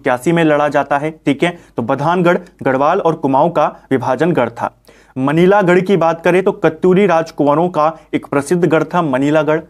1581 में लड़ा जाता है ठीक है तो बधानगढ़ गढ़वाल और कुमाऊं का विभाजन गढ़ था मनीलागढ़ की बात करें तो कत्यूरी राजकुंवरों का एक प्रसिद्ध गढ़ था मनीलागढ़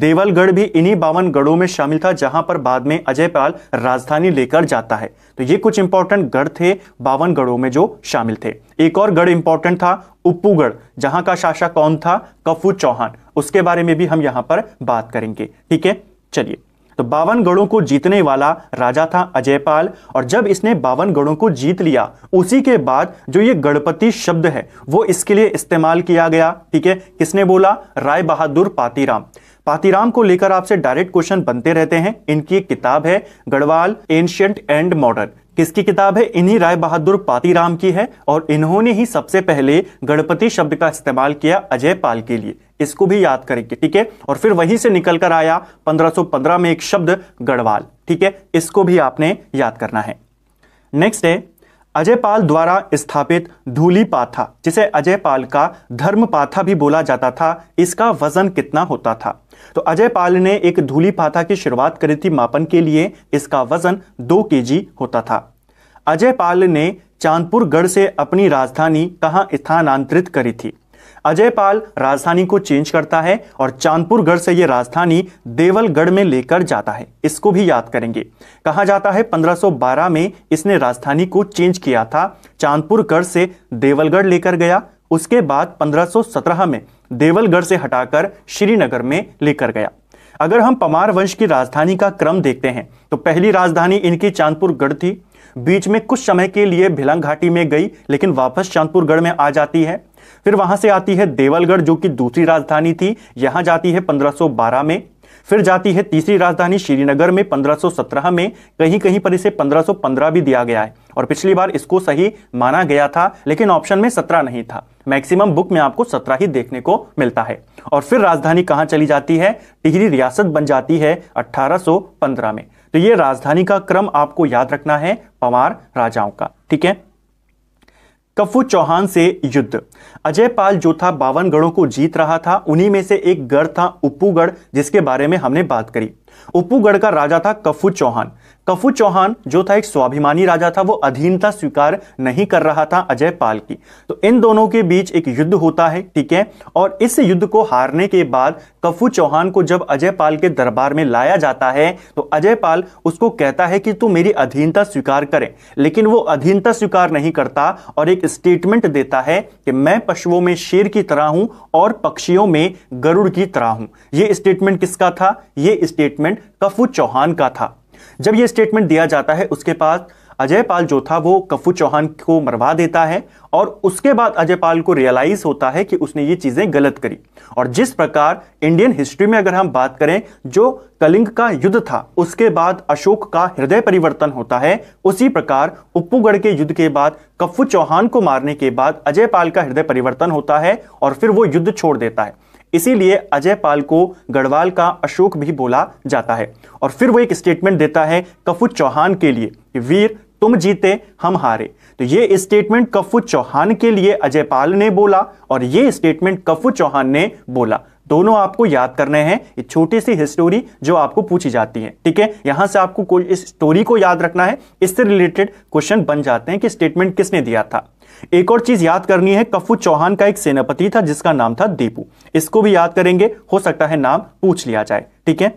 देवलगढ़ भी इन्हीं बावन गढ़ों में शामिल था जहां पर बाद में अजयपाल राजधानी लेकर जाता है तो ये कुछ इंपॉर्टेंट गढ़ थे बावन गढ़ों में जो शामिल थे एक और गढ़ इंपॉर्टेंट था उप्पूगढ़ जहां का शासक कौन था कफू चौहान उसके बारे में भी हम यहां पर बात करेंगे ठीक है चलिए तो बावन गढ़ों को जीतने वाला राजा था अजयपाल और जब इसने बावन गढ़ों को जीत लिया उसी के बाद जो ये गणपति शब्द है वो इसके लिए इस्तेमाल किया गया ठीक है किसने बोला राय बहादुर पातीराम पातीराम को लेकर आपसे डायरेक्ट क्वेश्चन बनते रहते हैं इनकी एक किताब है गढ़वाल एंशियंट एंड मॉडर्न किसकी किताब है इन्हीं राय बहादुर पातीराम की है और इन्होंने ही सबसे पहले गणपति शब्द का इस्तेमाल किया अजय पाल के लिए इसको भी याद करेंगे ठीक है और फिर वहीं से निकल कर आया 1515 में एक शब्द गढ़वाल ठीक है इसको भी आपने याद करना है नेक्स्ट है अजयपाल द्वारा स्थापित धूली पाथा जिसे अजयपाल का धर्म पाथा भी बोला जाता था इसका वजन कितना होता था तो अजयपाल ने एक धूली पाथा की शुरुआत करी थी मापन के लिए इसका वजन दो के होता था अजयपाल ने चांदपुर गढ़ से अपनी राजधानी कहां स्थानांतरित करी थी अजय पाल राजधानी को चेंज करता है और चांदपुर गढ़ से यह राजधानी देवलगढ़ में लेकर जाता है इसको भी याद करेंगे कहा जाता है 1512 में इसने राजधानी को चेंज किया था चांदपुरगढ़ से देवलगढ़ लेकर गया उसके बाद 1517 में देवलगढ़ से हटाकर श्रीनगर में लेकर गया अगर हम पमार वंश की राजधानी का क्रम देखते हैं तो पहली राजधानी इनकी चांदपुरगढ़ थी बीच में कुछ समय के लिए भिलंग घाटी में गई लेकिन वापस चांदपुरगढ़ में आ जाती है फिर वहां से आती है देवलगढ़ जो कि दूसरी राजधानी थी यहां जाती है 1512 में फिर जाती है तीसरी राजधानी श्रीनगर में 1517 में कहीं कहीं पर इसे 1515 भी दिया गया है और पिछली बार इसको सही माना गया था लेकिन ऑप्शन में 17 नहीं था मैक्सिमम बुक में आपको 17 ही देखने को मिलता है और फिर राजधानी कहां चली जाती है टिहरी रियासत बन जाती है 1815 में तो ये राजधानी का क्रम आपको याद रखना है पवार राजाओं का ठीक है कफू चौहान से युद्ध अजय पाल जो था बावन गढ़ों को जीत रहा था उन्हीं में से एक गढ़ था उप्पूगढ़ जिसके बारे में हमने बात करी उप्पूगढ़ का राजा था कफू चौहान कफू चौहान जो था एक स्वाभिमानी राजा था वो अधीनता स्वीकार नहीं कर रहा था अजय पाल की तो इन दोनों के बीच एक युद्ध होता है ठीक है और इस युद्ध को हारने के बाद कफू चौहान को जब अजय पाल के दरबार में लाया जाता है तो अजय पाल उसको कहता है कि तू मेरी अधीनता स्वीकार करें लेकिन वो अधीनता स्वीकार नहीं करता और एक स्टेटमेंट देता है कि मैं पशुओं में शेर की तरह हूं और पक्षियों में गरुड़ की तरह हूं यह स्टेटमेंट किसका था यह स्टेटमेंट कफू चौहान का था जब यह स्टेटमेंट दिया जाता है उसके बाद अजय पाल जो था वो कफू चौहान को मरवा देता है और उसके बाद अजय पाल को रियलाइज होता है कि उसने ये चीजें गलत करी और जिस प्रकार इंडियन हिस्ट्री में अगर हम बात करें जो कलिंग का युद्ध था उसके बाद अशोक का हृदय परिवर्तन होता है उसी प्रकार उप्पूगढ़ के युद्ध के बाद कफू चौहान को मारने के बाद अजय पाल का हृदय परिवर्तन होता है और फिर वो युद्ध छोड़ देता है इसीलिए अजय पाल को गढ़वाल का अशोक भी बोला जाता है और फिर वो एक स्टेटमेंट देता है कफू चौहान के लिए वीर तुम जीते हम हारे तो ये स्टेटमेंट कफू चौहान के लिए अजय पाल ने बोला और ये स्टेटमेंट कफू चौहान ने बोला दोनों आपको याद करने हैं ये छोटी सी हिस्टोरी जो आपको पूछी जाती है ठीक है यहां से आपको कोई इस स्टोरी को याद रखना है इससे रिलेटेड क्वेश्चन बन जाते हैं कि स्टेटमेंट किसने दिया था एक और चीज याद करनी है कफू चौहान का एक सेनापति था जिसका नाम था दीपू इसको भी याद करेंगे हो सकता है नाम पूछ लिया जाए ठीक है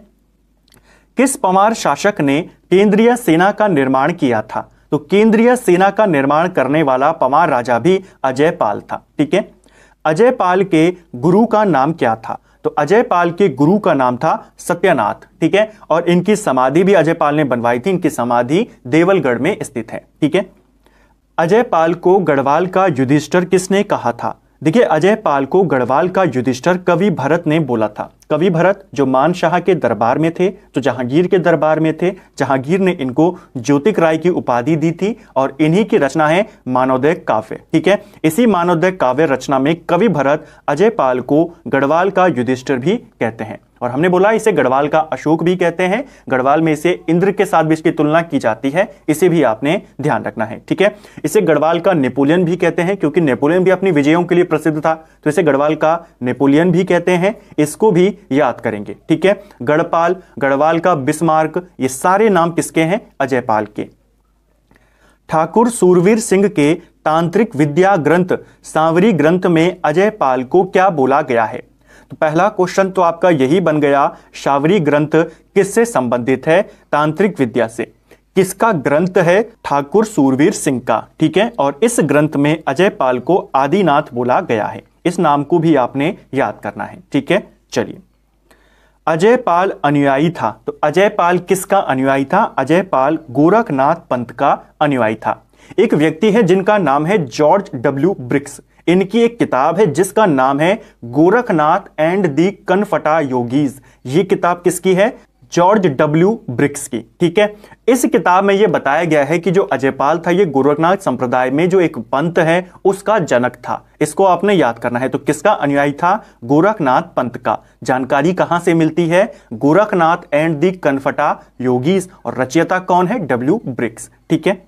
किस पमार शासक ने केंद्रीय सेना का निर्माण किया था तो केंद्रीय सेना का निर्माण करने वाला पवार राजा भी अजय पाल था ठीक है अजय पाल के गुरु का नाम क्या था तो अजय पाल के गुरु का नाम था सत्यनाथ ठीक है और इनकी समाधि भी अजय पाल ने बनवाई थी इनकी समाधि देवलगढ़ में स्थित है ठीक है अजय पाल को गढ़वाल का युधिष्ठर किसने कहा था देखिए अजय पाल को गढ़वाल का युधिष्ठर कवि भरत ने बोला था कवि भरत जो मान शाह के दरबार में थे जो जहांगीर के दरबार में थे जहांगीर ने इनको ज्योतिक राय की उपाधि दी थी और इन्हीं की रचना है मानोदय काव्य ठीक है इसी मानोदय काव्य रचना में कवि भरत अजय पाल को गढ़वाल का युधिष्ठर भी कहते हैं और हमने बोला इसे गढ़वाल का अशोक भी कहते हैं गढ़वाल में इसे इंद्र के साथ भी इसकी तुलना की जाती है इसे भी आपने ध्यान रखना है ठीक है इसे गढ़वाल का नेपोलियन भी कहते हैं क्योंकि नेपोलियन भी अपनी विजयों के लिए प्रसिद्ध था तो इसे गढ़वाल का नेपोलियन भी कहते हैं इसको भी याद करेंगे ठीक है गढ़पाल गढ़वाल का बिस्मार्क ये सारे नाम किसके हैं अजयपाल के ठाकुर सूरवीर सिंह के तांत्रिक विद्या ग्रंथ सांवरी ग्रंथ में अजयपाल को क्या बोला गया है तो पहला क्वेश्चन तो आपका यही बन गया शावरी ग्रंथ किससे संबंधित है तांत्रिक विद्या से किसका ग्रंथ है ठाकुर सूरवीर सिंह का ठीक है और इस ग्रंथ में अजय पाल को आदिनाथ बोला गया है इस नाम को भी आपने याद करना है ठीक है चलिए अजय पाल अनुयायी था तो अजय पाल किसका अनुयायी था अजय पाल गोरखनाथ पंत का अनुयायी था एक व्यक्ति है जिनका नाम है जॉर्ज डब्ल्यू ब्रिक्स इनकी एक किताब है जिसका नाम है Gorakhnath and the Kanphata yogis ये किताब किसकी है जॉर्ज डब्ल्यू ब्रिक्स की ठीक है इस किताब में यह बताया गया है कि जो अजयपाल था यह गोरखनाथ संप्रदाय में जो एक पंथ है उसका जनक था इसको आपने याद करना है तो किसका अनुयायी था गोरखनाथ पंथ का जानकारी कहां से मिलती है Gorakhnath and the Kanphata yogis और रचयिता कौन है डब्ल्यू ब्रिक्स ठीक है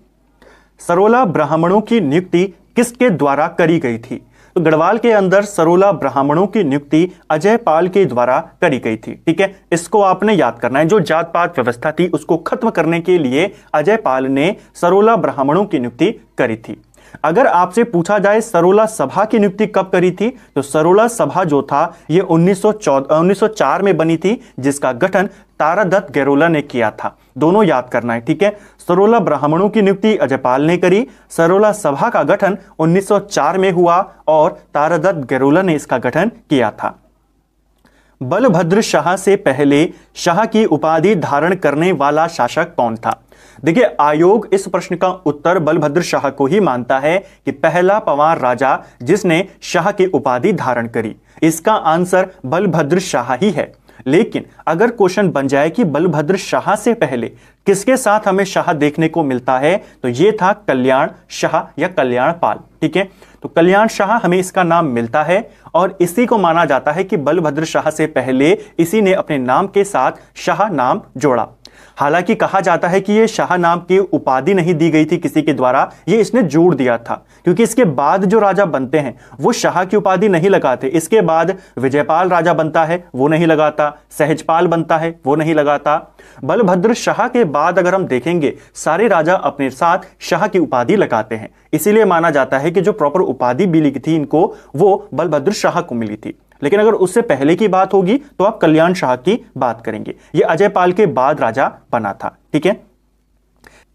सरोला ब्राह्मणों की नियुक्ति किसके द्वारा करी गई थी तो गढ़वाल के अंदर सरोला ब्राह्मणों की नियुक्ति अजय पाल के द्वारा करी गई थी ठीक है इसको आपने याद करना है जो जात पात व्यवस्था थी उसको खत्म करने के लिए अजय पाल ने सरोला ब्राह्मणों की नियुक्ति करी थी अगर आपसे पूछा जाए सरोला सभा की नियुक्ति कब करी थी तो सरोला सभा जो था यह 1904 में बनी थी जिसका गठन तारादत्त गैरोला ने किया था दोनों याद करना है ठीक है सरोला ब्राह्मणों की नियुक्ति अजयपाल ने करी सरोला सभा का गठन 1904 में हुआ और तारादत्त गैरोला ने इसका गठन किया था बलभद्र शाह से पहले शाह की उपाधि धारण करने वाला शासक कौन था देखिए आयोग इस प्रश्न का उत्तर बलभद्र शाह को ही मानता है कि पहला पवार राजा जिसने शाह की उपाधि धारण करी इसका आंसर बलभद्र शाह ही है लेकिन अगर क्वेश्चन बन जाए कि बलभद्र शाह से पहले किसके साथ हमें शाह देखने को मिलता है तो यह था कल्याण शाह या कल्याण पाल ठीक है तो कल्याण शाह हमें इसका नाम मिलता है और इसी को माना जाता है कि बलभद्र शाह से पहले इसी ने अपने नाम के साथ शाह नाम जोड़ा हालांकि कहा जाता है कि ये शाह नाम की उपाधि नहीं दी गई थी किसी के द्वारा ये इसने जोड़ दिया था क्योंकि इसके बाद जो राजा बनते हैं वो शाह की उपाधि नहीं लगाते इसके बाद विजयपाल राजा बनता है वो नहीं लगाता सहजपाल बनता है वो नहीं लगाता बलभद्र शाह के बाद अगर हम देखेंगे सारे राजा अपने साथ शाह की उपाधि लगाते हैं इसीलिए माना जाता है कि जो प्रॉपर उपाधि मिली थी इनको वो बलभद्र शाह को मिली थी लेकिन अगर उससे पहले की बात होगी तो आप कल्याण शाह की बात करेंगे ये अजय पाल के बाद राजा बना था ठीक है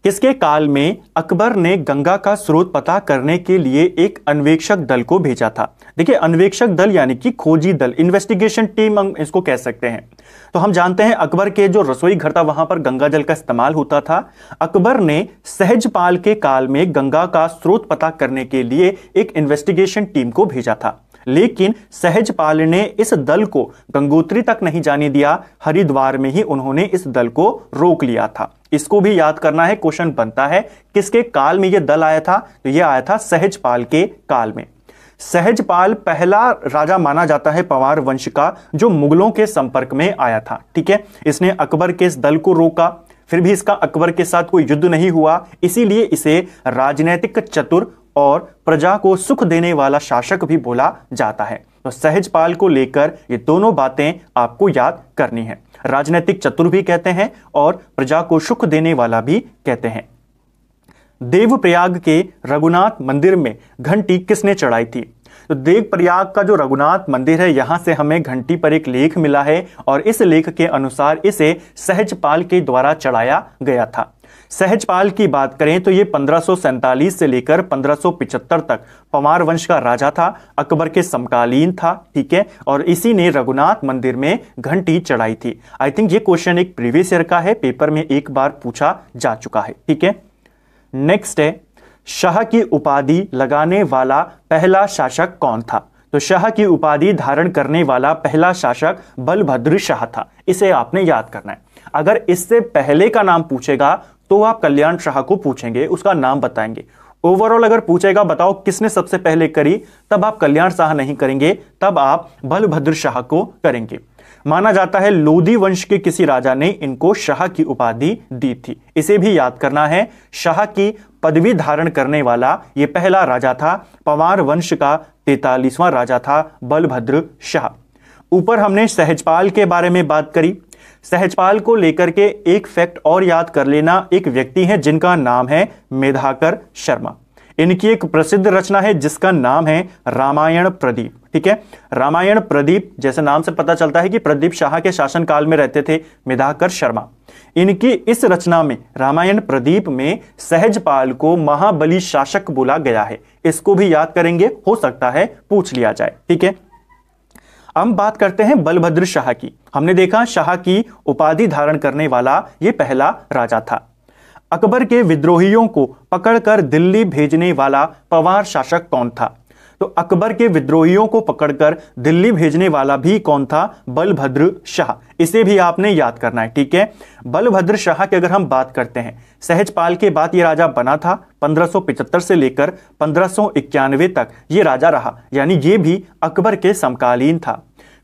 इसके काल में अकबर ने गंगा का स्रोत पता करने के लिए एक अन्वेक्षक दल को भेजा था देखिए अन्वेक्षक दल यानी कि खोजी दल इन्वेस्टिगेशन टीम इसको कह सकते हैं तो हम जानते हैं अकबर के जो रसोई घर था वहां पर गंगा जल का इस्तेमाल होता था अकबर ने सहजपाल के काल में गंगा का स्रोत पता करने के लिए एक इन्वेस्टिगेशन टीम को भेजा था लेकिन सहजपाल ने इस दल को गंगोत्री तक नहीं जाने दिया हरिद्वार में ही उन्होंने इस दल को रोक लिया था इसको भी याद करना है क्वेश्चन बनता है किसके काल में यह दल आया था तो यह आया था सहजपाल के काल में सहजपाल पहला राजा माना जाता है पवार वंश का जो मुगलों के संपर्क में आया था ठीक है इसने अकबर के इस दल को रोका फिर भी इसका अकबर के साथ कोई युद्ध नहीं हुआ इसीलिए इसे राजनीतिक चतुर और प्रजा को सुख देने वाला शासक भी बोला जाता है तो सहजपाल को लेकर ये दोनों बातें आपको याद करनी है राजनीतिक चतुर भी कहते हैं और प्रजा को सुख देने वाला भी कहते हैं देवप्रयाग के रघुनाथ मंदिर में घंटी किसने चढ़ाई थी तो देवप्रयाग का जो रघुनाथ मंदिर है यहां से हमें घंटी पर एक लेख मिला है और इस लेख के अनुसार इसे सहजपाल के द्वारा चढ़ाया गया था सहजपाल की बात करें तो ये पंद्रह से लेकर पंद्रह तक पवार वंश का राजा था अकबर के समकालीन था ठीक है और इसी ने रघुनाथ मंदिर में घंटी चढ़ाई थी आई थिंक ये क्वेश्चन एक प्रीवियस ईयर का है पेपर में एक बार पूछा जा चुका है ठीक है नेक्स्ट है शाह की उपाधि लगाने वाला पहला शासक कौन था तो शाह की उपाधि धारण करने वाला पहला शासक बलभद्र शाह था इसे आपने याद करना है अगर इससे पहले का नाम पूछेगा तो आप कल्याण शाह को पूछेंगे उसका नाम बताएंगे ओवरऑल अगर पूछेगा बताओ किसने सबसे पहले करी तब आप कल्याण शाह नहीं करेंगे तब आप बलभद्र शाह को करेंगे माना जाता है लोधी वंश के किसी राजा ने इनको शाह की उपाधि दी थी इसे भी याद करना है शाह की पदवी धारण करने वाला यह पहला राजा था पवार वंश का तैतालीसवां राजा था बलभद्र शाह ऊपर हमने सहजपाल के बारे में बात करी सहजपाल को लेकर के एक फैक्ट और याद कर लेना एक व्यक्ति है जिनका नाम है मेधाकर शर्मा इनकी एक प्रसिद्ध रचना है जिसका नाम है रामायण प्रदीप ठीक है रामायण प्रदीप जैसे नाम से पता चलता है कि प्रदीप शाह के शासनकाल में रहते थे मिधाकर शर्मा इनकी इस रचना में रामायण प्रदीप में सहजपाल को महाबली शासक बोला गया है इसको भी याद करेंगे हो सकता है पूछ लिया जाए ठीक है हम बात करते हैं बलभद्र शाह की हमने देखा शाह की उपाधि धारण करने वाला ये पहला राजा था अकबर के विद्रोहियों को पकड़कर दिल्ली भेजने वाला पवार शासक कौन था तो अकबर के विद्रोहियों को पकड़कर दिल्ली भेजने वाला भी कौन था बलभद्र शाह इसे भी आपने याद करना है ठीक है बलभद्र शाह की अगर हम बात करते हैं सहजपाल के बाद ये राजा बना था 1575 से लेकर पंद्रह तक ये राजा रहा यानी ये भी अकबर के समकालीन था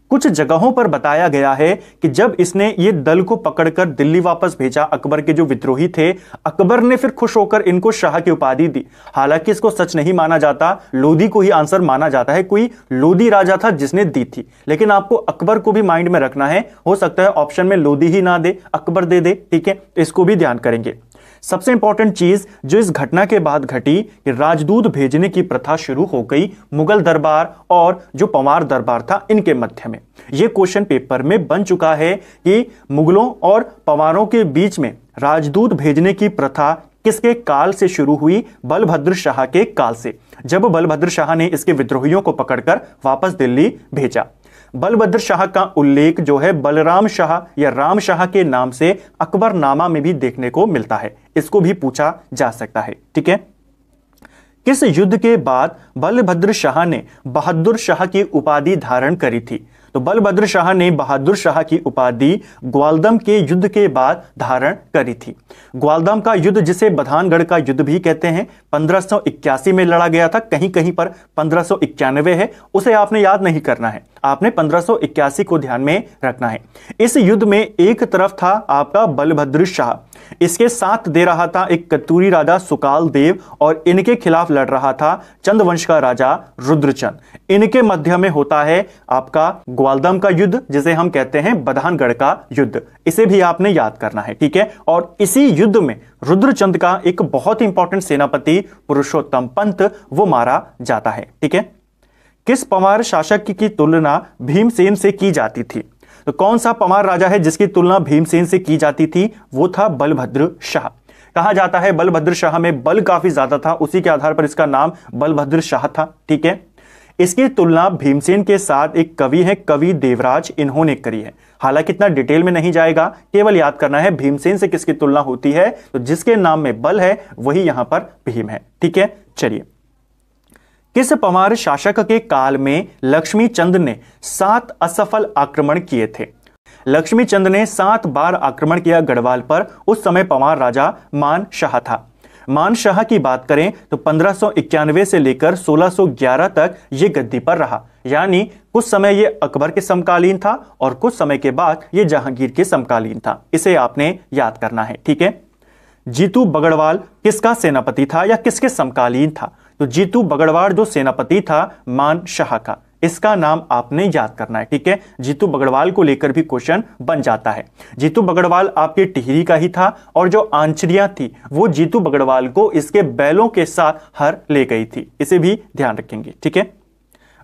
कुछ जगहों पर बताया गया है कि जब इसने ये दल को पकड़कर दिल्ली वापस भेजा अकबर के जो विद्रोही थे अकबर ने फिर खुश होकर इनको शाह की उपाधि दी हालांकि इसको सच नहीं माना जाता लोदी को ही आंसर माना जाता है कोई लोदी राजा था जिसने दी थी लेकिन आपको अकबर को भी माइंड में रखना है हो सकता है ऑप्शन में लोदी ही ना दे अकबर दे दे ठीक है इसको भी ध्यान करेंगे सबसे इंपॉर्टेंट चीज जो इस घटना के बाद घटी कि राजदूत भेजने की प्रथा शुरू हो गई मुगल दरबार और जो पवार दरबार था इनके मध्य में यह क्वेश्चन पेपर में बन चुका है कि मुगलों और पवारों के बीच में राजदूत भेजने की प्रथा किसके काल से शुरू हुई बलभद्र शाह के काल से जब बलभद्र शाह ने इसके विद्रोहियों को पकड़कर वापस दिल्ली भेजा बलभद्र शाह का उल्लेख जो है बलराम शाह या राम शाह के नाम से अकबरनामा में भी देखने को मिलता है इसको भी पूछा जा सकता है ठीक है किस युद्ध के बाद बलभद्र शाह ने बहादुर शाह की उपाधि धारण करी थी तो बलभद्र शाह ने बहादुर शाह की उपाधि ग्वालदम के युद्ध के बाद धारण करी थी ग्वालदम का युद्ध जिसे बधानगढ़ का युद्ध भी कहते हैं पंद्रह में लड़ा गया था कहीं कहीं पर पंद्रह है उसे आपने याद नहीं करना है आपने पंद्रह को ध्यान में रखना है इस युद्ध में एक तरफ था आपका बलभद्र शाह इसके साथ दे रहा था एक कतूरी राजा सुकाल देव और इनके खिलाफ लड़ रहा था चंद वंश का राजा रुद्रचंद इनके मध्य में होता है आपका ग्वालदम का युद्ध जिसे हम कहते हैं बधानगढ़ का युद्ध इसे भी आपने याद करना है ठीक है और इसी युद्ध में रुद्रचंद का एक बहुत इंपॉर्टेंट सेनापति पुरुषोत्तम पंत वो मारा जाता है ठीक है किस पवार शासक की, की तुलना भीमसेन से की जाती थी तो कौन सा पवार राजा है जिसकी तुलना भीमसेन से की जाती थी वो था बलभद्र शाह कहा जाता है बलभद्र शाह में बल काफी ज्यादा था उसी के आधार पर इसका नाम बलभद्र शाह था ठीक है इसकी तुलना भीमसेन के साथ एक कवि है कवि देवराज इन्होंने करी है हालांकि इतना डिटेल में नहीं जाएगा केवल याद करना है भीमसेन से किसकी तुलना होती है तो जिसके नाम में बल है वही यहां पर भीम है ठीक है चलिए किस पवार शासक के काल में लक्ष्मी चंद ने सात असफल आक्रमण किए थे लक्ष्मी चंद ने सात बार आक्रमण किया गढ़वाल पर उस समय पवार राजा मान शाह था मान शाह की बात करें तो पंद्रह से लेकर 1611 तक ये गद्दी पर रहा यानी कुछ समय ये अकबर के समकालीन था और कुछ समय के बाद ये जहांगीर के समकालीन था इसे आपने याद करना है ठीक है जीतू बगड़वाल किसका सेनापति था या किसके समकालीन था तो जीतू बगड़वाल जो सेनापति था मान शाह का इसका नाम आपने याद करना है ठीक है जीतू बगड़वाल को लेकर भी क्वेश्चन बन जाता है जीतू बगड़वाल आपके टिहरी का ही था और जो आंचरिया थी वो जीतू बगड़वाल को इसके बैलों के साथ हर ले गई थी इसे भी ध्यान रखेंगे ठीक है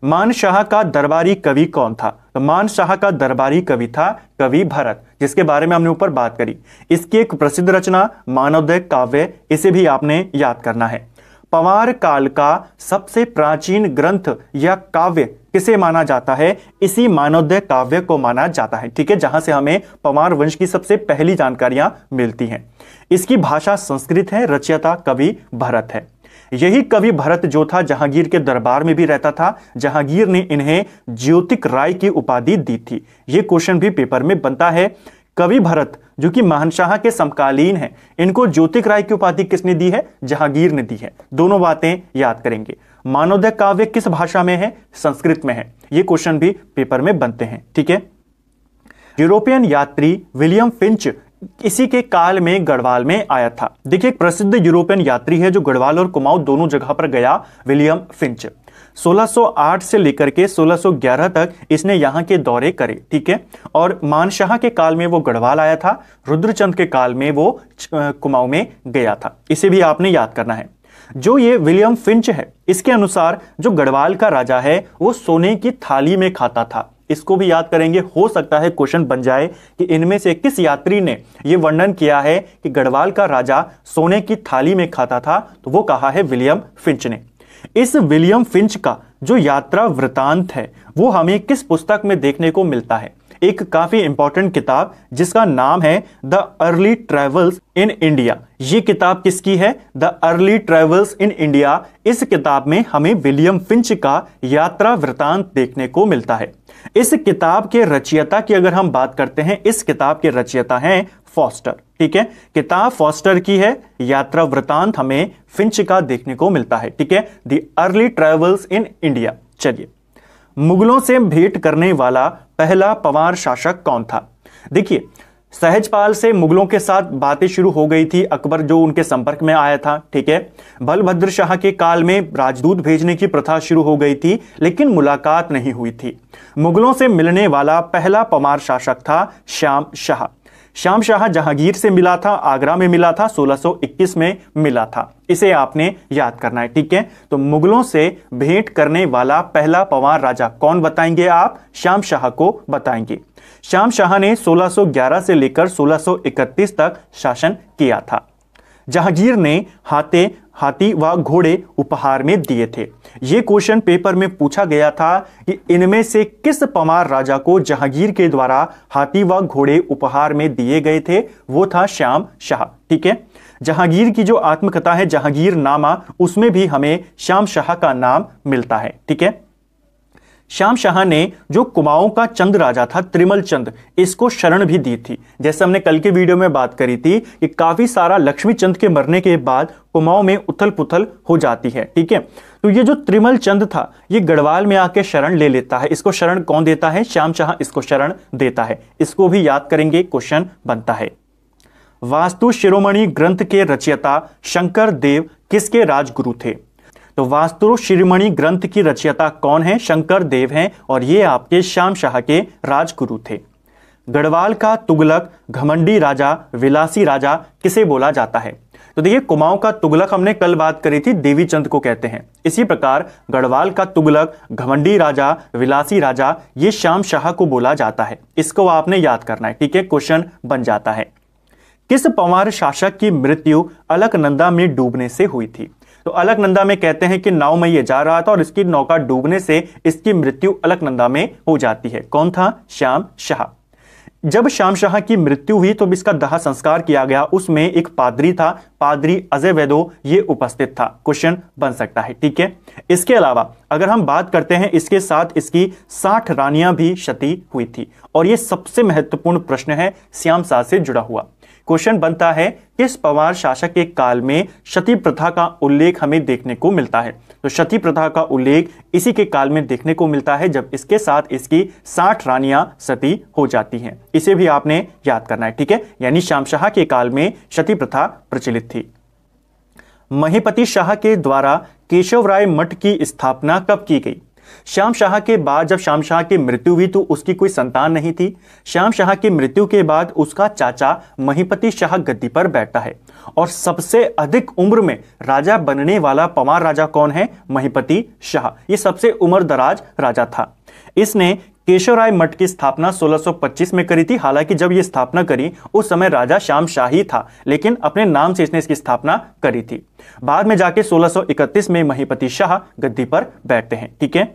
मान शाह का दरबारी कवि कौन था तो मान शाह का दरबारी कवि था कवि भरत जिसके बारे में हमने ऊपर बात करी इसकी एक प्रसिद्ध रचना मानवदय काव्य इसे भी आपने याद करना है पवार काल का सबसे प्राचीन ग्रंथ या काव्य किसे माना जाता है इसी मानोदय काव्य को माना जाता है ठीक है जहां से हमें पवार वंश की सबसे पहली जानकारियां मिलती हैं इसकी भाषा संस्कृत है रचयता कवि भरत है यही कवि भरत जो था जहांगीर के दरबार में भी रहता था जहांगीर ने इन्हें ज्योतिक राय की उपाधि दी थी यह क्वेश्चन भी पेपर में बनता है कवि भरत जो कि महानशाह के समकालीन हैं इनको ज्योतिक राय की उपाधि किसने दी है जहांगीर ने दी है दोनों बातें याद करेंगे मानोदय काव्य किस भाषा में है संस्कृत में है ये क्वेश्चन भी पेपर में बनते हैं ठीक है यूरोपियन यात्री विलियम फिंच इसी के काल में गढ़वाल में आया था देखिए प्रसिद्ध यूरोपियन यात्री है जो गढ़वाल और कुमाऊं दोनों जगह पर गया विलियम फिंच 1608 से लेकर के 1611 तक इसने यहाँ के दौरे करे ठीक है और मानशाह के काल में वो गढ़वाल आया था रुद्रचंद के काल में वो कुमाऊं में गया था इसे भी आपने याद करना है जो ये विलियम फिंच है इसके अनुसार जो गढ़वाल का राजा है वो सोने की थाली में खाता था इसको भी याद करेंगे हो सकता है क्वेश्चन बन जाए कि इनमें से किस यात्री ने यह वर्णन किया है कि गढ़वाल का राजा सोने की थाली में खाता था तो वो कहा है विलियम फिंच ने इस विलियम फिंच का जो यात्रा वृतांत है वो हमें किस पुस्तक में देखने को मिलता है एक काफी इंपॉर्टेंट किताब जिसका नाम है the early travels in India ये किताब किसकी है the early travels in India इस किताब में हमें विलियम फिंच का यात्रा वृतांत देखने को मिलता है इस किताब के रचयिता की अगर हम बात करते हैं इस किताब के रचयिता हैं फॉस्टर ठीक है किताब फॉस्टर की है यात्रा वृतांत हमें फिंच का देखने को मिलता है ठीक है the early travels in India चलिए मुगलों से भेंट करने वाला पहला पवार शासक कौन था देखिए सहजपाल से मुगलों के साथ बातें शुरू हो गई थी अकबर जो उनके संपर्क में आया था ठीक है बलभद्र शाह के काल में राजदूत भेजने की प्रथा शुरू हो गई थी लेकिन मुलाकात नहीं हुई थी मुगलों से मिलने वाला पहला पवार शासक था श्याम शाह श्याम शाह जहांगीर से मिला था आगरा में मिला था 1621 में मिला था इसे आपने याद करना है ठीक है तो मुगलों से भेंट करने वाला पहला पवार राजा कौन बताएंगे आप श्याम शाह को बताएंगे श्याम शाह ने 1611 से लेकर 1631 तक शासन किया था जहांगीर ने हाथे हाथी व घोड़े उपहार में दिए थे ये क्वेश्चन पेपर में पूछा गया था कि इनमें से किस पमार राजा को जहांगीर के द्वारा हाथी व घोड़े उपहार में दिए गए थे वो था श्याम शाह ठीक है जहांगीर की जो आत्मकथा है जहांगीर नामा उसमें भी हमें श्याम शाह का नाम मिलता है ठीक है श्याम शाह ने जो कुमाऊं का चंद राजा था त्रिमल चंद इसको शरण भी दी थी जैसे हमने कल के वीडियो में बात करी थी कि काफी सारा लक्ष्मी चंद के मरने के बाद कुमाऊं में उथल पुथल हो जाती है ठीक है तो ये जो त्रिमल चंद था ये गढ़वाल में आके शरण ले लेता है इसको शरण कौन देता है श्याम शाह इसको शरण देता है इसको भी याद करेंगे क्वेश्चन बनता है वास्तु शिरोमणि ग्रंथ के रचयिता शंकर देव किसके राजगुरु थे तो वास्तु श्रीमणि ग्रंथ की रचयिता कौन है शंकर देव हैं और ये आपके श्याम शाह के राजगुरु थे गढ़वाल का तुगलक घमंडी राजा विलासी राजा किसे बोला जाता है तो देखिए कुमाऊं का तुगलक हमने कल बात करी थी देवी चंद को कहते हैं इसी प्रकार गढ़वाल का तुगलक घमंडी राजा विलासी राजा ये श्याम शाह को बोला जाता है इसको आपने याद करना है ठीक है क्वेश्चन बन जाता है किस पंवार शासक की मृत्यु अलकनंदा में डूबने से हुई थी तो अलकनंदा में कहते हैं कि नाव में ये जा रहा था और इसकी नौका डूबने से इसकी मृत्यु अलकनंदा में हो जाती है कौन था श्याम शाह जब श्याम शाह की मृत्यु हुई तो इसका दहा संस्कार किया गया उसमें एक पादरी था पादरी अजय वेदो ये उपस्थित था क्वेश्चन बन सकता है ठीक है इसके अलावा अगर हम बात करते हैं इसके साथ इसकी साठ रानियां भी क्षति हुई थी और ये सबसे महत्वपूर्ण प्रश्न है श्याम शाह से जुड़ा हुआ क्वेश्चन बनता है किस पवार शासक के काल में क्षती प्रथा का उल्लेख हमें देखने को मिलता है तो क्षति प्रथा का उल्लेख इसी के काल में देखने को मिलता है जब इसके साथ इसकी साठ रानियां सती हो जाती हैं इसे भी आपने याद करना है ठीक है यानी श्याम शाह के काल में क्षति प्रथा प्रचलित थी महीपति शाह के द्वारा केशव राय मठ की स्थापना कब की गई श्याम शाह के बाद जब श्याम शाह की मृत्यु हुई तो उसकी कोई संतान नहीं थी श्याम शाह की मृत्यु के बाद उसका चाचा महीपति शाह गद्दी पर बैठता है और सबसे अधिक उम्र में राजा बनने वाला पवार राजा कौन है महीपति शाह ये सबसे उम्र दराज राजा था इसने केशवराय मठ की स्थापना 1625 में करी थी हालांकि जब ये स्थापना करी उस समय राजा श्याम शाही था लेकिन अपने नाम से इसने इसकी स्थापना करी थी बाद में जाके 1631 में महीपति शाह गद्दी पर बैठते हैं ठीक है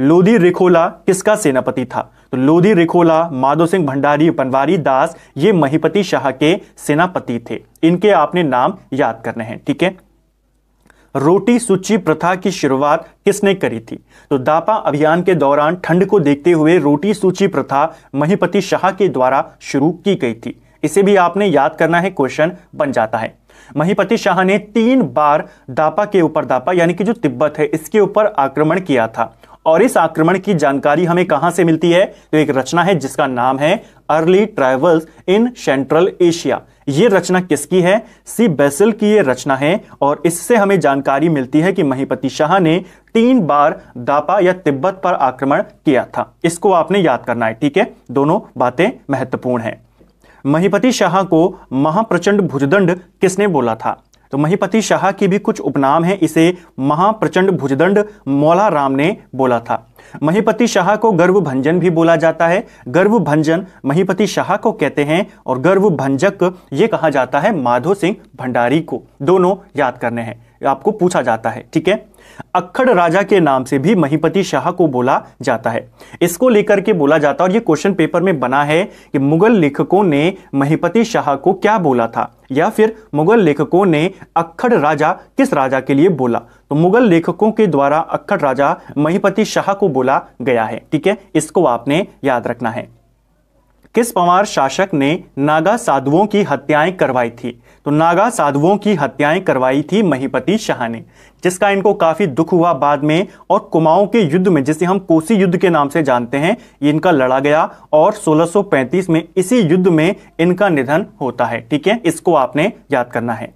लोधी रिखोला किसका सेनापति था तो लोधी रिखोला माधो सिंह भंडारी पनवारी दास ये महीपति शाह के सेनापति थे इनके आपने नाम याद करने हैं ठीक है रोटी सूची प्रथा की शुरुआत किसने करी थी तो दापा अभियान के दौरान ठंड को देखते हुए रोटी सूची प्रथा महीपति शाह के द्वारा शुरू की गई थी इसे भी आपने याद करना है क्वेश्चन बन जाता है महीपति शाह ने तीन बार दापा के ऊपर दापा यानी कि जो तिब्बत है इसके ऊपर आक्रमण किया था और इस आक्रमण की जानकारी हमें कहां से मिलती है तो एक रचना है जिसका नाम है early travels in central Asia ये रचना किसकी है सी बेसिल की ये रचना है और इससे हमें जानकारी मिलती है कि महीपति शाह ने तीन बार दापा या तिब्बत पर आक्रमण किया था इसको आपने याद करना है ठीक है दोनों बातें महत्वपूर्ण है महीपति शाह को महाप्रचंड भुजदंड किसने बोला था तो महीपति शाह की भी कुछ उपनाम है इसे महाप्रचंड भुजदंड मौला राम ने बोला था महीपति शाह को गर्व भंजन भी बोला जाता है गर्व भंजन महीपति शाह को कहते हैं और गर्व भंजक ये कहा जाता है माधो सिंह भंडारी को दोनों याद करने हैं आपको पूछा जाता है ठीक है अक्खड़ राजा के नाम से भी महीपति शाह को बोला जाता है इसको लेकर के बोला जाता है और ये क्वेश्चन पेपर में बना है कि मुगल लेखकों ने महीपति शाह को क्या बोला था या फिर मुगल लेखकों ने अक्खड़ राजा किस राजा के लिए बोला तो मुगल लेखकों के द्वारा अक्खड़ राजा महीपति शाह को बोला गया है ठीक है इसको आपने याद रखना है किस पवार शासक ने नागा साधुओं की हत्याएं करवाई थी तो नागा साधुओं की हत्याएं करवाई थी महीपति शाह ने जिसका इनको काफ़ी दुख हुआ बाद में और कुमाऊं के युद्ध में जिसे हम कोसी युद्ध के नाम से जानते हैं ये इनका लड़ा गया और 1635 में इसी युद्ध में इनका निधन होता है ठीक है इसको आपने याद करना है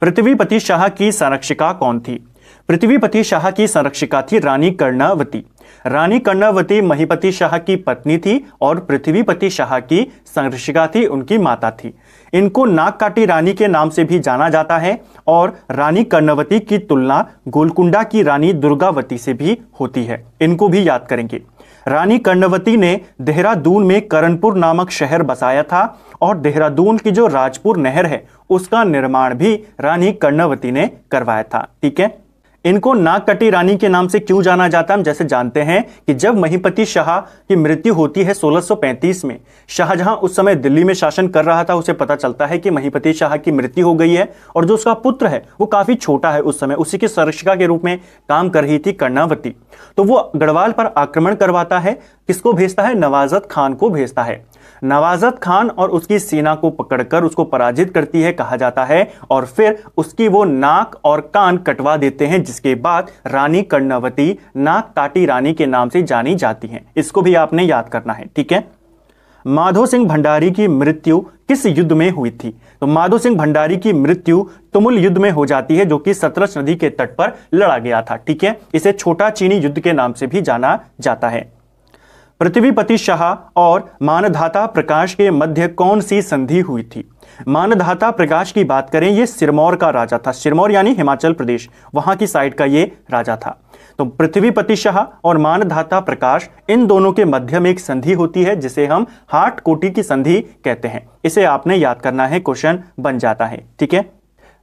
पृथ्वीपति शाह की संरक्षिका कौन थी पृथ्वीपति शाह की संरक्षिका थी रानी कर्णावती रानी कर्णावती महीपति शाह की पत्नी थी और पृथ्वीपति शाह की संरक्षिका थी उनकी माता थी इनको नाग काटी रानी के नाम से भी जाना जाता है और रानी कर्णवती की तुलना गोलकुंडा की रानी दुर्गावती से भी होती है इनको भी याद करेंगे रानी कर्णवती ने देहरादून में करणपुर नामक शहर बसाया था और देहरादून की जो राजपुर नहर है उसका निर्माण भी रानी कर्णवती ने करवाया था ठीक है इनको नागकटी रानी के नाम से क्यों जाना जाता है हम जैसे जानते हैं कि जब महीपति शाह की मृत्यु होती है 1635 में शाहजहां उस समय दिल्ली में शासन कर रहा था उसे पता चलता है कि महीपति शाह की मृत्यु हो गई है और जो उसका पुत्र है वो काफी छोटा है उस समय उसी की संरक्षिका के रूप में काम कर रही थी कर्णावती तो वो गढ़वाल पर आक्रमण करवाता है किसको भेजता है नवाजत खान को भेजता है नवाजत खान और उसकी सेना को पकड़कर उसको पराजित करती है कहा जाता है और फिर उसकी वो नाक और कान कटवा देते हैं जिसके बाद रानी कर्णवती नाक काटी रानी के नाम से जानी जाती हैं इसको भी आपने याद करना है ठीक है माधो सिंह भंडारी की मृत्यु किस युद्ध में हुई थी तो माधो सिंह भंडारी की मृत्यु तुमुल युद्ध में हो जाती है जो कि सतरस नदी के तट पर लड़ा गया था ठीक है इसे छोटा चीनी युद्ध के नाम से भी जाना जाता है पृथ्वीपति शाह और मानधाता प्रकाश के मध्य कौन सी संधि हुई थी मानधाता प्रकाश की बात करें ये सिरमौर का राजा था सिरमौर यानी हिमाचल प्रदेश वहां की साइड का ये राजा था तो पृथ्वीपति शाह और मानधाता प्रकाश इन दोनों के मध्य में एक संधि होती है जिसे हम हाट कोटी की संधि कहते हैं इसे आपने याद करना है क्वेश्चन बन जाता है ठीक है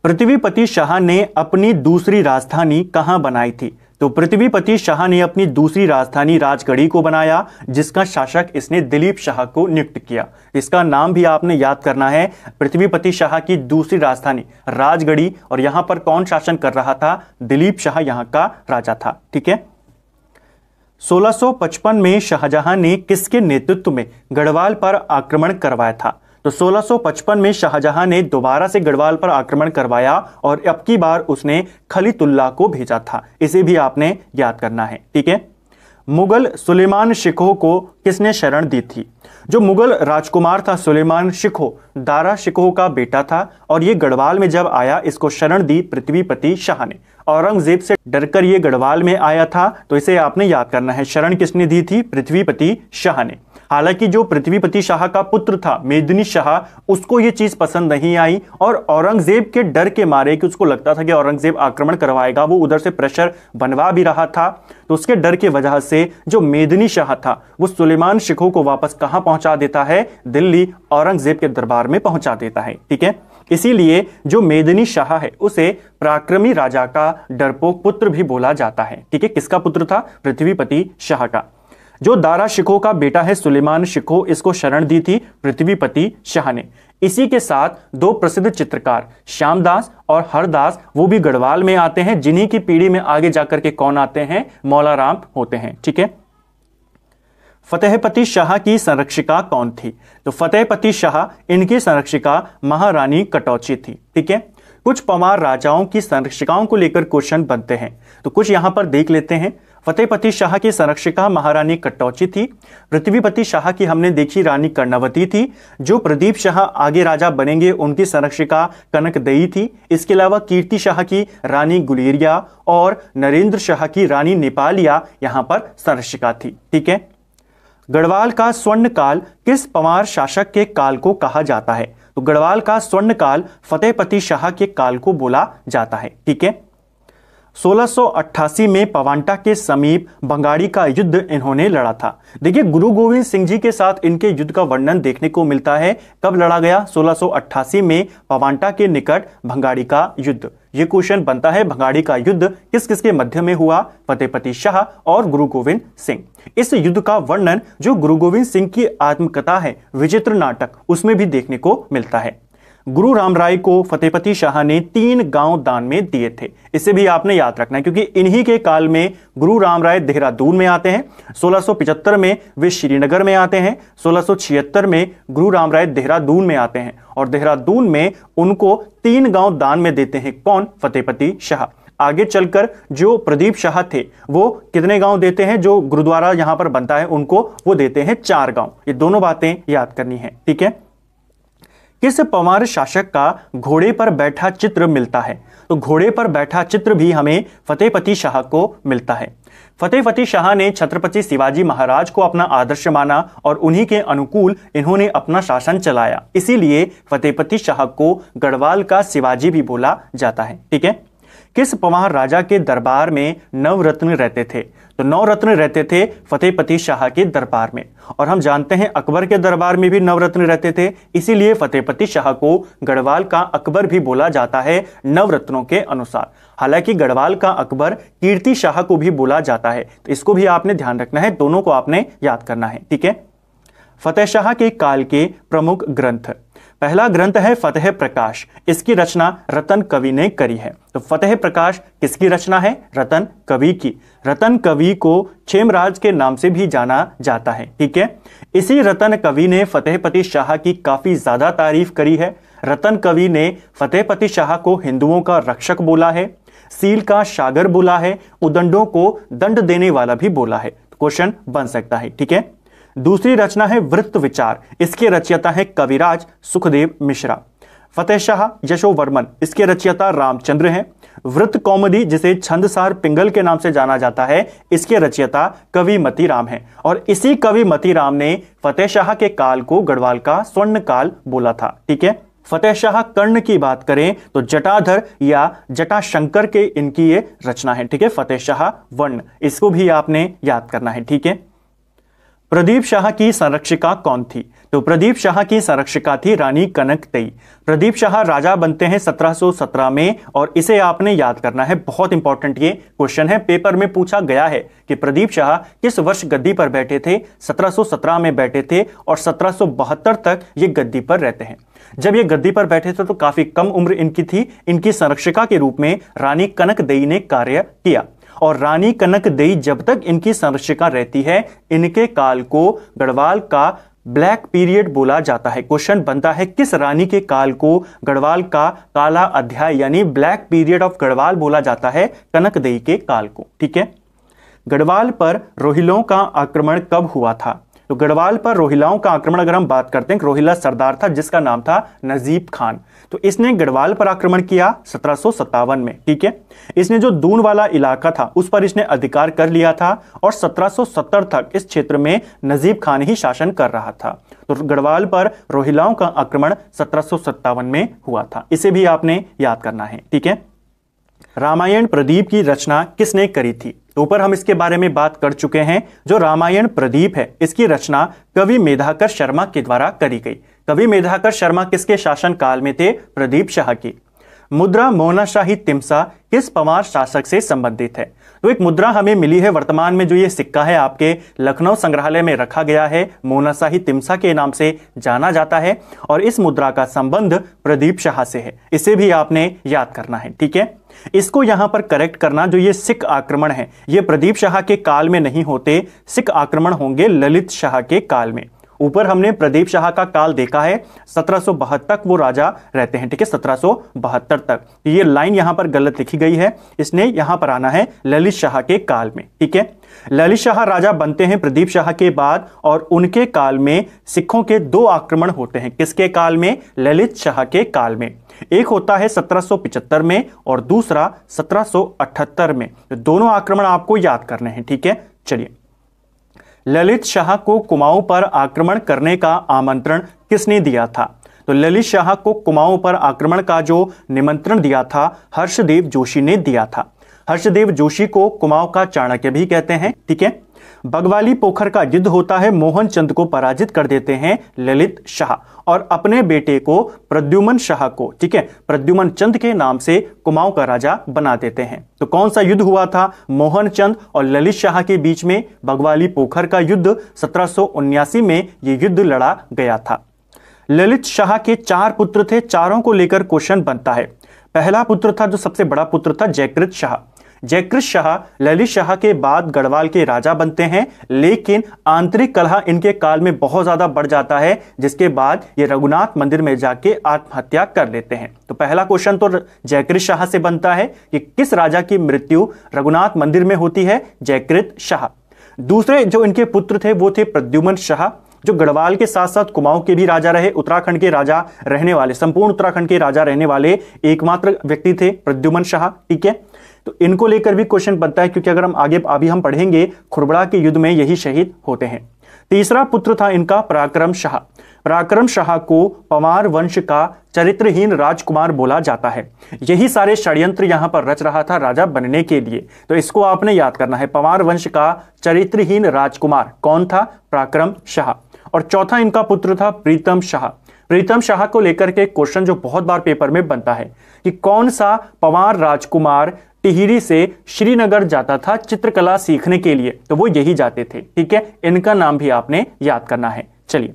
पृथ्वीपति शाह ने अपनी दूसरी राजधानी कहां बनाई थी तो पृथ्वीपति शाह ने अपनी दूसरी राजधानी राजगढ़ी को बनाया जिसका शासक इसने दिलीप शाह को नियुक्त किया इसका नाम भी आपने याद करना है पृथ्वीपति शाह की दूसरी राजधानी राजगढ़ी और यहां पर कौन शासन कर रहा था दिलीप शाह यहां का राजा था ठीक है 1655 में शाहजहां ने किसके नेतृत्व में गढ़वाल पर आक्रमण करवाया था तो 1655 में शाहजहां ने दोबारा से गढ़वाल पर आक्रमण करवाया और अब की बार उसने खलीतुल्ला को भेजा था इसे भी आपने याद करना है ठीक है मुगल सुलेमान शिखो को किसने शरण दी थी जो मुगल राजकुमार था सुलेमान शिखो दारा शिखो का बेटा था और ये गढ़वाल में जब आया इसको शरण दी पृथ्वीपति शाह ने औरंगजेब से डरकर ये गढ़वाल में आया था तो इसे आपने याद करना है शरण किसने दी थी पृथ्वीपति शाह ने हालांकि जो पृथ्वीपति शाह का पुत्र था मेदनी शाह उसको ये चीज पसंद नहीं आई और औरंगजेब के डर के मारे कि उसको लगता था कि औरंगजेब आक्रमण करवाएगा वो उधर से प्रेशर बनवा भी रहा था तो उसके डर की वजह से जो मेदनी शाह था वो सुलेमान शिखो को वापस कहाँ पहुंचा देता है दिल्ली औरंगजेब के दरबार में पहुंचा देता है ठीक है इसीलिए जो मेदनी शाह है उसे पराक्रमी राजा का डरपोक पुत्र भी बोला जाता है ठीक है किसका पुत्र था पृथ्वीपति शाह का जो दारा शिखो का बेटा है सुलेमान शिखो इसको शरण दी थी पृथ्वीपति शाह ने इसी के साथ दो प्रसिद्ध चित्रकार श्यामदास और हरदास वो भी गढ़वाल में आते हैं जिन्हीं की पीढ़ी में आगे जाकर के कौन आते हैं मौलाराम होते हैं ठीक है फतेहपति शाह की संरक्षिका कौन थी तो फतेहपति शाह इनकी संरक्षिका महारानी कटौची थी ठीक है कुछ पवार राजाओं की संरक्षिकाओं को लेकर क्वेश्चन बनते हैं तो कुछ यहां पर देख लेते हैं फतेहपति शाह की संरक्षिका महारानी कटौची थी पृथ्वीपति शाह की हमने देखी रानी कर्णवती थी जो प्रदीप शाह आगे राजा बनेंगे उनकी संरक्षिका कनक दई थी इसके अलावा कीर्ति शाह की रानी गुलेरिया और नरेंद्र शाह की रानी नेपालिया यहां पर संरक्षिका थी ठीक है गढ़वाल का स्वर्ण काल किस पवार शासक के काल को कहा जाता है तो गढ़वाल का स्वर्ण काल फतेहपति शाह के काल को बोला जाता है ठीक है 1688 में पवांटा के समीप बंगाड़ी का युद्ध इन्होंने लड़ा था देखिए गुरु गोविंद सिंह जी के साथ इनके युद्ध का वर्णन देखने को मिलता है कब लड़ा गया 1688 में पवांटा के निकट भंगाड़ी का युद्ध ये क्वेश्चन बनता है भंगाड़ी का युद्ध किस किसके मध्य में हुआ फतेहपति शाह और गुरु गोविंद सिंह इस युद्ध का वर्णन जो गुरु गोविंद सिंह की आत्मकथा है विचित्र नाटक उसमें भी देखने को मिलता है गुरु राम राय को फतेहपति शाह ने तीन गांव दान में दिए थे इसे भी आपने याद रखना है क्योंकि इन्हीं के काल में गुरु राम राय देहरादून में आते हैं 1675 में वे श्रीनगर में आते हैं 1676 में गुरु राम राय देहरादून में आते हैं और देहरादून में उनको तीन गांव दान में देते हैं कौन फतेहपति शाह आगे चलकर जो प्रदीप शाह थे वो कितने गांव देते हैं जो गुरुद्वारा यहां पर बनता है उनको वो देते हैं चार गांव ये दोनों बातें याद करनी है ठीक है किस पवार शासक का घोड़े पर बैठा चित्र मिलता है तो घोड़े पर बैठा चित्र भी हमें फतेहपति शाह को मिलता है फतेहपति शाह ने छत्रपति शिवाजी महाराज को अपना आदर्श माना और उन्हीं के अनुकूल इन्होंने अपना शासन चलाया इसीलिए फतेहपति शाह को गढ़वाल का शिवाजी भी बोला जाता है ठीक है किस पवार राजा के दरबार में नवरत्न रहते थे तो नवरत्न रहते थे फतेहपति शाह के दरबार में और हम जानते हैं अकबर के दरबार में भी नवरत्न रहते थे इसीलिए फतेहपति शाह को गढ़वाल का अकबर भी बोला जाता है नवरत्नों के अनुसार हालांकि गढ़वाल का अकबर कीर्ति शाह को भी बोला जाता है तो इसको भी आपने ध्यान रखना है दोनों को आपने याद करना है ठीक है फतेह शाह के काल के प्रमुख ग्रंथ पहला ग्रंथ है फतेह प्रकाश इसकी रचना रतन कवि ने करी है तो फतेह प्रकाश किसकी रचना है रतन कवि की रतन कवि को छेमराज के नाम से भी जाना जाता है ठीक है इसी रतन कवि ने फतेहपति शाह की काफ़ी ज़्यादा तारीफ करी है रतन कवि ने फतेहपति शाह को हिंदुओं का रक्षक बोला है सील का सागर बोला है उदंडों को दंड देने वाला भी बोला है तो क्वेश्चन बन सकता है ठीक है दूसरी रचना है वृत्त विचार इसके रचयिता है कविराज सुखदेव मिश्रा फतेह शाह वर्मन इसके रचयिता रामचंद्र हैं वृत्त कॉमेडी जिसे छंदसार पिंगल के नाम से जाना जाता है इसके रचयिता कवि राम है और इसी कवि राम ने फतेह शाह के काल को गढ़वाल का स्वर्ण काल बोला था ठीक है फतेह शाह कर्ण की बात करें तो जटाधर या जटाशंकर के इनकी ये रचना है ठीक है फतेह शाह वर्ण इसको भी आपने याद करना है ठीक है प्रदीप शाह की संरक्षिका कौन थी तो प्रदीप शाह की संरक्षिका थी रानी कनक कनकतई प्रदीप शाह राजा बनते हैं 1717 में और इसे आपने याद करना है बहुत इंपॉर्टेंट ये क्वेश्चन है पेपर में पूछा गया है कि प्रदीप शाह किस वर्ष गद्दी पर बैठे थे 1717 में बैठे थे और सत्रह तक ये गद्दी पर रहते हैं जब ये गद्दी पर बैठे थे तो काफी कम उम्र इनकी थी इनकी संरक्षिका के रूप में रानी कनकदई ने कार्य किया और रानी कनक देई जब तक इनकी संरक्षिका रहती है इनके काल को गढ़वाल का ब्लैक पीरियड बोला जाता है क्वेश्चन बनता है किस रानी के काल को गढ़वाल का काला अध्याय यानी ब्लैक पीरियड ऑफ गढ़वाल बोला जाता है देई के काल को ठीक है गढ़वाल पर रोहिलों का आक्रमण कब हुआ था तो गढ़वाल पर रोहिलाओं का आक्रमण अगर हम बात करते हैं रोहिला सरदार था जिसका नाम था नजीब खान तो इसने गढ़वाल पर आक्रमण किया सत्रह में ठीक है इसने जो दून वाला इलाका था उस पर इसने अधिकार कर लिया था और 1770 तक इस क्षेत्र में नजीब खान ही शासन कर रहा था तो गढ़वाल पर रोहिलाओं का आक्रमण सत्रह में हुआ था इसे भी आपने याद करना है ठीक है रामायण प्रदीप की रचना किसने करी थी तो ऊपर हम इसके बारे में बात कर चुके हैं जो रामायण प्रदीप है इसकी रचना कवि मेधाकर शर्मा के द्वारा करी गई कवि मेधाकर शर्मा किसके शासन काल में थे प्रदीप शाह की मुद्रा मोहनाशाही तिमसा किस पवार शासक से संबंधित है तो एक मुद्रा हमें मिली है वर्तमान में जो ये सिक्का है आपके लखनऊ संग्रहालय में रखा गया है मोनाशाही तिमसा के नाम से जाना जाता है और इस मुद्रा का संबंध प्रदीप शाह से है इसे भी आपने याद करना है ठीक है इसको यहां पर करेक्ट करना जो ये सिख आक्रमण है ये प्रदीप शाह के काल में नहीं होते सिख आक्रमण होंगे ललित शाह के काल में ऊपर हमने प्रदीप शाह का काल देखा है सत्रह तक वो राजा रहते हैं ठीक है सत्रह तक ये लाइन यहां पर गलत लिखी गई है इसने यहां पर आना है ललित शाह के काल में ठीक है ललित शाह राजा बनते हैं प्रदीप शाह के बाद और उनके काल में सिखों के दो आक्रमण होते हैं किसके काल में ललित शाह के काल में एक होता है 1775 में और दूसरा 1778 में दोनों आक्रमण आपको याद करने हैं ठीक है चलिए ललित शाह को कुमाऊं पर आक्रमण करने का आमंत्रण किसने दिया था तो ललित शाह को कुमाऊं पर आक्रमण का जो निमंत्रण दिया था हर्षदेव जोशी ने दिया था हर्षदेव जोशी को कुमाऊं का चाणक्य भी कहते हैं ठीक है बगवाली पोखर का युद्ध होता है मोहन चंद को पराजित कर देते हैं ललित शाह और अपने बेटे को प्रद्युमन शाह को ठीक है प्रद्युमन चंद के नाम से कुमाऊं का राजा बना देते हैं तो कौन सा युद्ध हुआ था मोहन चंद और ललित शाह के बीच में बगवाली पोखर का युद्ध सत्रह में यह युद्ध लड़ा गया था ललित शाह के चार पुत्र थे चारों को लेकर क्वेश्चन बनता है पहला पुत्र था जो सबसे बड़ा पुत्र था जयकृत शाह जयकृष शाह ललित शाह के बाद गढ़वाल के राजा बनते हैं लेकिन आंतरिक कलह इनके काल में बहुत ज्यादा बढ़ जाता है जिसके बाद ये रघुनाथ मंदिर में जाके आत्महत्या कर लेते हैं तो पहला क्वेश्चन तो जयकृत शाह से बनता है कि किस राजा की मृत्यु रघुनाथ मंदिर में होती है जयकृत शाह दूसरे जो इनके पुत्र थे वो थे प्रद्युमन शाह जो गढ़वाल के साथ साथ कुमाऊं के भी राजा रहे उत्तराखंड के राजा रहने वाले संपूर्ण उत्तराखंड के राजा रहने वाले एकमात्र व्यक्ति थे प्रद्युमन शाह ठीक है तो इनको लेकर भी क्वेश्चन बनता है क्योंकि अगर हम आगे अभी हम पढ़ेंगे खुरबड़ा के युद्ध में यही शहीद होते हैं तीसरा पुत्र था इनका पराक्रम शाह पराक्रम शाह को पवार वंश का चरित्रहीन राजकुमार बोला जाता है यही सारे षड्यंत्र यहां पर रच रहा था राजा बनने के लिए तो इसको आपने याद करना है पवार वंश का चरित्रहीन राजकुमार कौन था पराक्रम शाह और चौथा इनका पुत्र था प्रीतम शाह प्रीतम शाह को लेकर के क्वेश्चन जो बहुत बार पेपर में बनता है कि कौन सा पवार राजकुमार टिहरी से श्रीनगर जाता था चित्रकला सीखने के लिए तो वो यही जाते थे ठीक है इनका नाम भी आपने याद करना है चलिए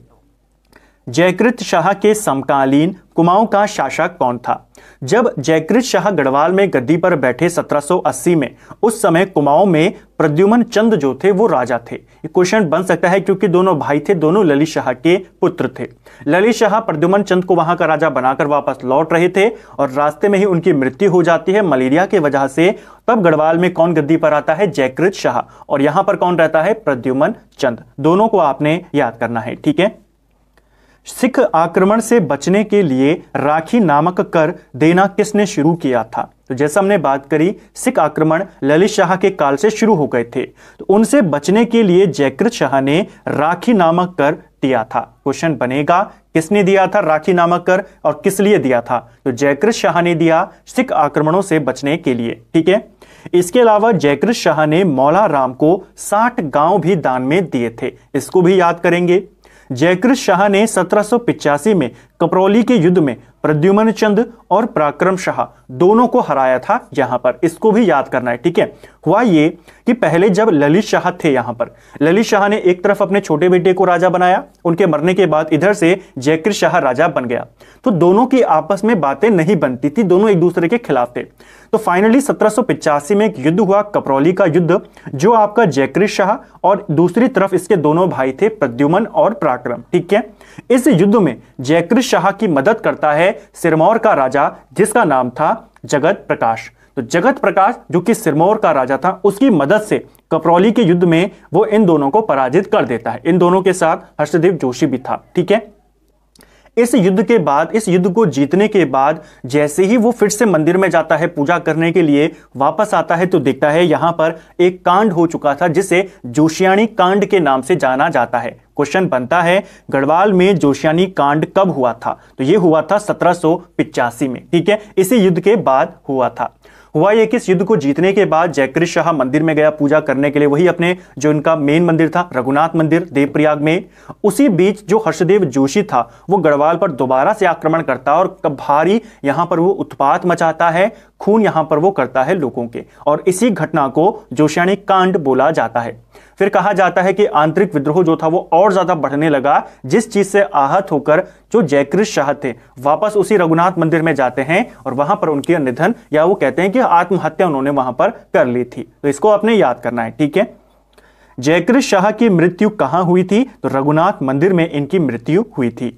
जयकृत शाह के समकालीन कुमाऊं का शासक कौन था जब जयकृत शाह गढ़वाल में गद्दी पर बैठे 1780 में उस समय कुमाऊं में प्रद्युमन चंद जो थे वो राजा थे ये क्वेश्चन बन सकता है क्योंकि दोनों भाई थे दोनों ललित शाह के पुत्र थे ललित शाह प्रद्युमन चंद को वहां का राजा बनाकर वापस लौट रहे थे और रास्ते में ही उनकी मृत्यु हो जाती है मलेरिया की वजह से तब गढ़वाल में कौन गद्दी पर आता है जयकृत शाह और यहां पर कौन रहता है प्रद्युमन चंद दोनों को आपने याद करना है ठीक है सिख आक्रमण से बचने के लिए राखी नामक कर देना किसने शुरू किया था तो जैसा हमने बात करी सिख आक्रमण ललित शाह के काल से शुरू हो गए थे तो उनसे बचने के लिए जयकृत शाह ने राखी नामक कर दिया था क्वेश्चन बनेगा किसने दिया था राखी नामक कर और किस लिए दिया था तो जयकृत शाह ने दिया सिख आक्रमणों से बचने के लिए ठीक है इसके अलावा जयकृत शाह ने मौला राम को साठ गांव भी दान में दिए थे इसको भी याद करेंगे जयकृत शाह ने सत्रह में कपरौली के युद्ध में प्रद्युमन चंद और पराक्रम शाह दोनों को हराया था यहाँ पर इसको भी याद करना है ठीक है हुआ ये कि पहले जब ललित शाह थे यहाँ पर ललित शाह ने एक तरफ अपने छोटे बेटे को राजा बनाया उनके मरने के बाद इधर से जयकृत शाह राजा बन गया तो दोनों की आपस में बातें नहीं बनती थी दोनों एक दूसरे के खिलाफ थे तो फाइनली सत्रह में एक युद्ध हुआ कपरौली का युद्ध जो आपका जयकृत शाह और दूसरी तरफ इसके दोनों भाई थे प्रद्युमन और पराक्रम ठीक है इस युद्ध में जयकृत शाह की मदद करता है सिरमौर का राजा जिसका नाम था जगत प्रकाश तो जगत प्रकाश जो कि सिरमौर का राजा था उसकी मदद से कपरौली के युद्ध में वो इन दोनों को पराजित कर देता है इन दोनों के साथ हर्षदेव जोशी भी था ठीक है इस युद्ध के बाद इस युद्ध को जीतने के बाद जैसे ही वो फिर से मंदिर में जाता है पूजा करने के लिए वापस आता है तो देखता है यहां पर एक कांड हो चुका था जिसे जोशियाणी कांड के नाम से जाना जाता है क्वेश्चन बनता है गढ़वाल में जोशियानी कांड कब हुआ था तो ये हुआ था सत्रह में ठीक है इसी युद्ध के बाद हुआ था हुआ यह कि इस युद्ध को जीतने के बाद जयकृष शाह मंदिर में गया पूजा करने के लिए वही अपने जो इनका मेन मंदिर था रघुनाथ मंदिर देवप्रयाग में उसी बीच जो हर्षदेव जोशी था वो गढ़वाल पर दोबारा से आक्रमण करता और भारी यहां पर वो उत्पात मचाता है खून यहां पर वो करता है लोगों के और इसी घटना को जोशियाणी कांड बोला जाता है फिर कहा जाता है कि आंतरिक विद्रोह जो था वो और ज्यादा बढ़ने लगा जिस चीज से आहत होकर जो जयकृत शाह थे वापस उसी रघुनाथ मंदिर में जाते हैं और वहां पर उनके निधन या वो कहते हैं कि आत्महत्या उन्होंने वहां पर कर ली थी तो इसको आपने याद करना है ठीक है जयकृत शाह की मृत्यु कहां हुई थी तो रघुनाथ मंदिर में इनकी मृत्यु हुई थी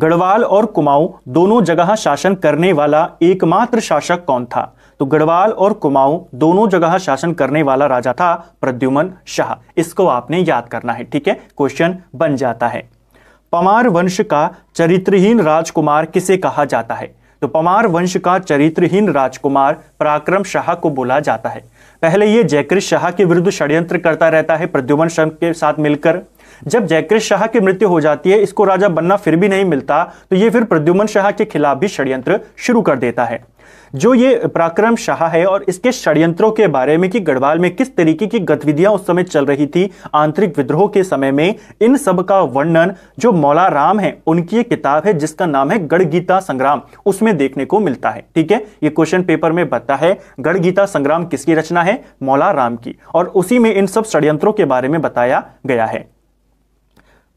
गढ़वाल और कुमाऊं दोनों जगह शासन करने वाला एकमात्र शासक कौन था तो गढ़वाल और कुमाऊं दोनों जगह शासन करने वाला राजा था प्रद्युमन शाह इसको आपने याद करना है ठीक है क्वेश्चन बन जाता है पमार वंश का चरित्रहीन राजकुमार किसे कहा जाता है तो पमार वंश का चरित्रहीन राजकुमार पराक्रम शाह को बोला जाता है पहले ये जयकृष शाह के विरुद्ध षड्यंत्र करता रहता है प्रद्युमन शाह के साथ मिलकर जब जयकृष शाह की मृत्यु हो जाती है इसको राजा बनना फिर भी नहीं मिलता तो ये फिर प्रद्युमन शाह के खिलाफ भी षड्यंत्र शुरू कर देता है जो ये पराक्रम शाह है और इसके षड्यंत्रों के बारे में कि गढ़वाल में किस तरीके की गतिविधियां उस समय चल रही थी आंतरिक विद्रोह के समय में इन सब का वर्णन जो मौला राम है उनकी एक किताब है जिसका नाम है गढ़ गीता संग्राम उसमें देखने को मिलता है ठीक है ये क्वेश्चन पेपर में बता है गढ़ गीता संग्राम किसकी रचना है मौला राम की और उसी में इन सब षड्यंत्रों के बारे में बताया गया है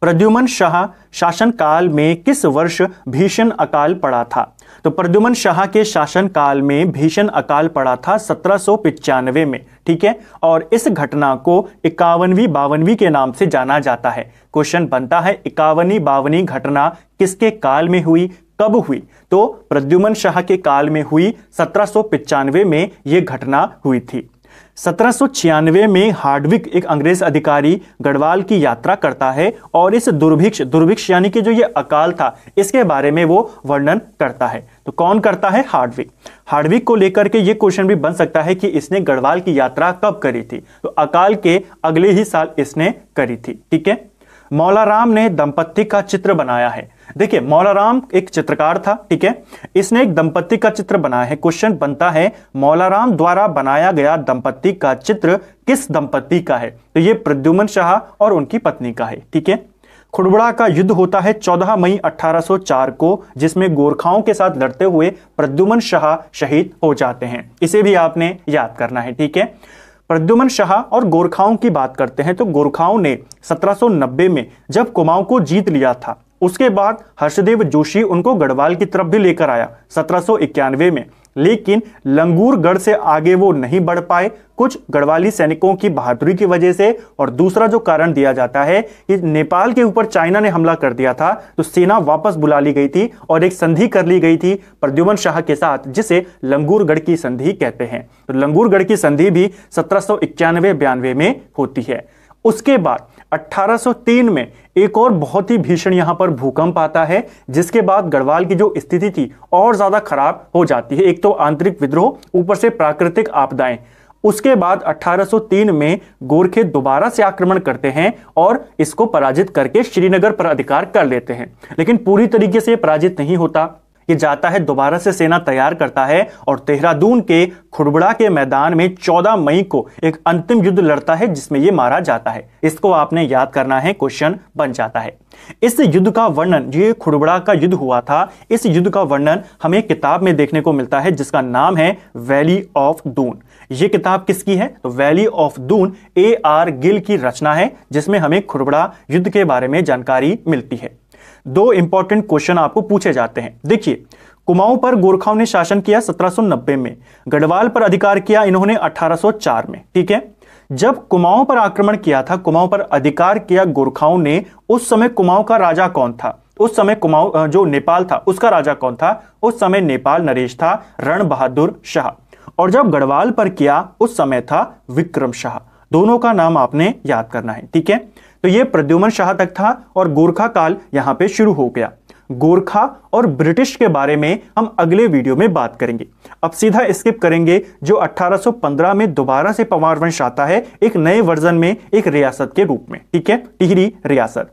प्रद्युमन शाह शासन काल में किस वर्ष भीषण अकाल पड़ा था तो प्रद्युमन शाह के शासन काल में भीषण अकाल पड़ा था सत्रह में ठीक है और इस घटना को इक्यावनवी बावनवी के नाम से जाना जाता है क्वेश्चन बनता है इक्यावनवीं बावनवीं घटना किसके काल में हुई कब हुई तो प्रद्युमन शाह के काल में हुई सत्रह में यह घटना हुई थी सत्रह में हार्डविक एक अंग्रेज अधिकारी गढ़वाल की यात्रा करता है और इस दुर्भिक्ष दुर्भिक्ष यानी कि जो ये अकाल था इसके बारे में वो वर्णन करता है तो कौन करता है हार्डविक हार्डविक को लेकर के ये क्वेश्चन भी बन सकता है कि इसने गढ़वाल की यात्रा कब करी थी तो अकाल के अगले ही साल इसने करी थी ठीक है मौलाराम ने दंपत्ति का चित्र बनाया है देखिए मौलाराम एक चित्रकार था ठीक है इसने एक दंपत्ति का चित्र बनाया है क्वेश्चन बनता है मौलाराम द्वारा बनाया गया दंपत्ति का चित्र किस दंपत्ति का है तो ये प्रद्युमन शाह और उनकी पत्नी का है ठीक है खुड़बड़ा का युद्ध होता है 14 मई 1804 को जिसमें गोरखाओं के साथ लड़ते हुए प्रद्युमन शाह शहीद हो जाते हैं इसे भी आपने याद करना है ठीक है प्रद्युमन शाह और गोरखाओं की बात करते हैं तो गोरखाओं ने 1790 में जब कुमाऊं को जीत लिया था उसके बाद हर्षदेव जोशी उनको गढ़वाल की तरफ भी लेकर आया सत्रह में लेकिन लंगूरगढ़ से आगे वो नहीं बढ़ पाए कुछ गढ़वाली सैनिकों की बहादुरी की वजह से और दूसरा जो कारण दिया जाता है कि नेपाल के ऊपर चाइना ने हमला कर दिया था तो सेना वापस बुला ली गई थी और एक संधि कर ली गई थी प्रद्युमन शाह के साथ जिसे लंगूरगढ़ की संधि कहते हैं तो लंगूरगढ़ की संधि भी सत्रह सौ में होती है उसके बाद 1803 में एक और बहुत ही भीषण यहां पर भूकंप आता है जिसके बाद गढ़वाल की जो स्थिति थी और ज़्यादा खराब हो जाती है एक तो आंतरिक विद्रोह ऊपर से प्राकृतिक आपदाएं उसके बाद 1803 में गोरखे दोबारा से आक्रमण करते हैं और इसको पराजित करके श्रीनगर पर अधिकार कर लेते हैं लेकिन पूरी तरीके से पराजित नहीं होता ये जाता है दोबारा से सेना तैयार करता है और देहरादून के खुड़बड़ा के मैदान में 14 मई को एक अंतिम युद्ध लड़ता है जिसमें ये मारा जाता है इसको आपने याद करना है क्वेश्चन बन जाता है इस युद्ध का वर्णन ये खुड़बड़ा का युद्ध हुआ था इस युद्ध का वर्णन हमें किताब में देखने को मिलता है जिसका नाम है वैली ऑफ दून ये किताब किसकी है तो valley of Doon A R Gill की रचना है जिसमें हमें खुड़बड़ा युद्ध के बारे में जानकारी मिलती है दो इंपॉर्टेंट क्वेश्चन आपको पूछे जाते हैं देखिए कुमाऊं पर गोरखाओं ने शासन किया 1790 में गढ़वाल पर अधिकार किया इन्होंने 1804 में ठीक है जब कुमाऊं पर आक्रमण किया था कुमाऊं पर अधिकार किया गोरखाओं ने उस समय कुमाऊं का राजा कौन था उस समय कुमाऊं जो नेपाल था उसका राजा कौन था उस समय नेपाल नरेश था रण बहादुर शाह और जब गढ़वाल पर किया उस समय था विक्रम शाह दोनों का नाम आपने याद करना है ठीक है तो ये प्रद्युमन शाह तक था और गोरखा काल यहाँ पे शुरू हो गया गोरखा और ब्रिटिश के बारे में हम अगले वीडियो में बात करेंगे अब सीधा स्किप करेंगे जो 1815 में दोबारा से पंवार वंश आता है एक नए वर्जन में एक रियासत के रूप में ठीक है टिहरी रियासत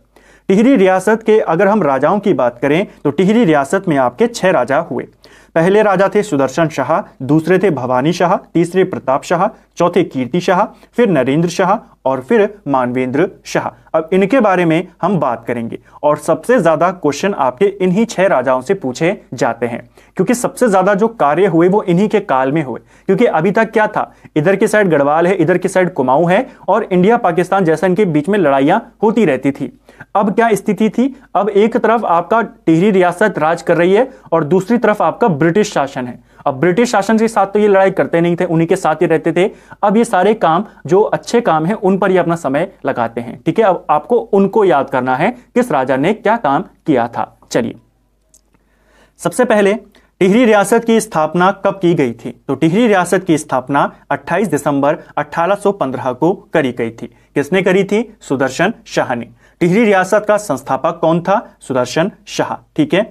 टिहरी रियासत के अगर हम राजाओं की बात करें तो टिहरी रियासत में आपके छह राजा हुए पहले राजा थे सुदर्शन शाह दूसरे थे भवानी शाह तीसरे प्रताप शाह चौथे कीर्ति शाह फिर नरेंद्र शाह और फिर मानवेंद्र शाह अब इनके बारे में हम बात करेंगे और सबसे ज्यादा क्वेश्चन आपके इन्हीं छह राजाओं से पूछे जाते हैं क्योंकि सबसे ज्यादा जो कार्य हुए वो इन्हीं के काल में हुए क्योंकि अभी तक क्या था इधर के साइड गढ़वाल है इधर के साइड कुमाऊं है और इंडिया पाकिस्तान जैसा इनके बीच में लड़ाइयां होती रहती थी अब क्या स्थिति थी अब एक तरफ आपका टिहरी रियासत राज कर रही है और दूसरी तरफ आपका ब्रिटिश शासन है अब ब्रिटिश शासन के साथ तो ये लड़ाई करते नहीं थे उन्हीं के साथ ही रहते थे अब ये सारे काम जो अच्छे काम हैं उन पर ही अपना समय लगाते हैं ठीक है अब आपको उनको याद करना है किस राजा ने क्या काम किया था चलिए सबसे पहले टिहरी रियासत की स्थापना कब की गई थी तो टिहरी रियासत की स्थापना 28 दिसंबर 1815 को करी गई थी किसने करी थी सुदर्शन शाह ने टिहरी रियासत का संस्थापक कौन था सुदर्शन शाह ठीक है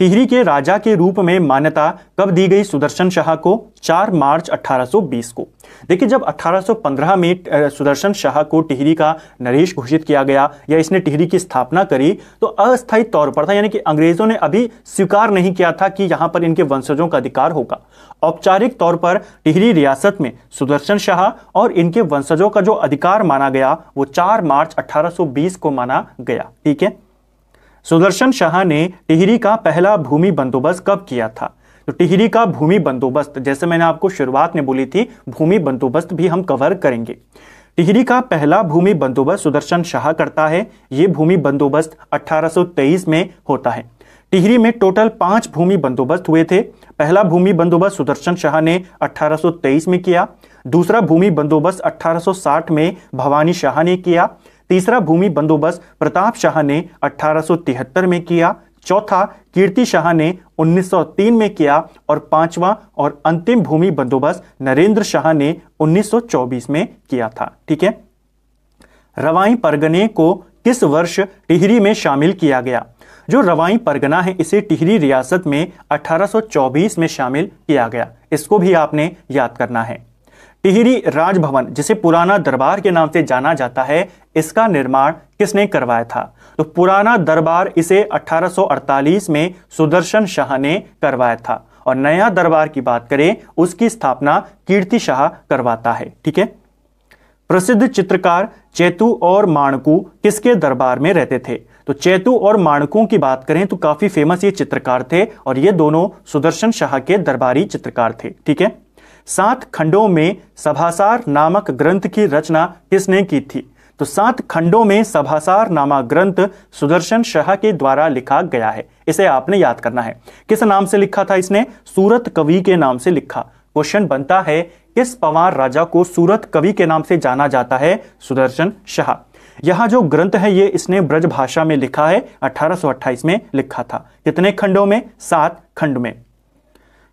टिहरी के राजा के रूप में मान्यता कब दी गई सुदर्शन शाह को 4 मार्च 1820 को देखिए जब 1815 में सुदर्शन शाह को टिहरी का नरेश घोषित किया गया या इसने टिहरी की स्थापना करी तो अस्थायी तौर पर था यानी कि अंग्रेजों ने अभी स्वीकार नहीं किया था कि यहां पर इनके वंशजों का अधिकार होगा औपचारिक तौर पर टिहरी रियासत में सुदर्शन शाह और इनके वंशजों का जो अधिकार माना गया वो चार मार्च अठारह को माना गया ठीक है सुदर्शन शाह ने टिहरी का पहला भूमि बंदोबस्त कब किया था तो टिहरी का भूमि बंदोबस्त जैसे मैंने आपको शुरुआत में बोली थी भूमि बंदोबस्त भी हम कवर करेंगे टिहरी का पहला भूमि बंदोबस्त सुदर्शन शाह करता है ये भूमि बंदोबस्त 1823 में होता है टिहरी में टोटल पांच भूमि बंदोबस्त हुए थे पहला भूमि बंदोबस्त सुदर्शन शाह ने 1823 में किया दूसरा भूमि बंदोबस्त 1860 में भवानी शाह ने किया तीसरा भूमि बंदोबस्त प्रताप शाह ने 1873 में किया चौथा कीर्ति शाह ने 1903 में किया और पांचवा और अंतिम भूमि बंदोबस्त नरेंद्र शाह ने 1924 में किया था ठीक है रवाई परगने को किस वर्ष टिहरी में शामिल किया गया जो रवाई परगना है इसे टिहरी रियासत में 1824 में शामिल किया गया इसको भी आपने याद करना है टिहरी राजभवन जिसे पुराना दरबार के नाम से जाना जाता है इसका निर्माण किसने करवाया था तो पुराना दरबार इसे 1848 में सुदर्शन शाह ने करवाया था और नया दरबार की बात करें उसकी स्थापना कीर्ति शाह करवाता है ठीक है प्रसिद्ध चित्रकार चेतु और माणकू किसके दरबार में रहते थे तो चेतु और माणकों की बात करें तो काफी फेमस ये चित्रकार थे और ये दोनों सुदर्शन शाह के दरबारी चित्रकार थे ठीक है सात खंडों में सभासार नामक ग्रंथ की रचना किसने की थी तो सात खंडों में सभासार नामक ग्रंथ सुदर्शन शाह के द्वारा लिखा गया है इसे आपने याद करना है किस नाम से लिखा था इसने सूरत कवि के नाम से लिखा क्वेश्चन बनता है किस पवार राजा को सूरत कवि के नाम से जाना जाता है सुदर्शन शाह यहां जो ग्रंथ है ये इसने ब्रज भाषा में लिखा है 1828 में लिखा था कितने खंडों में सात खंड में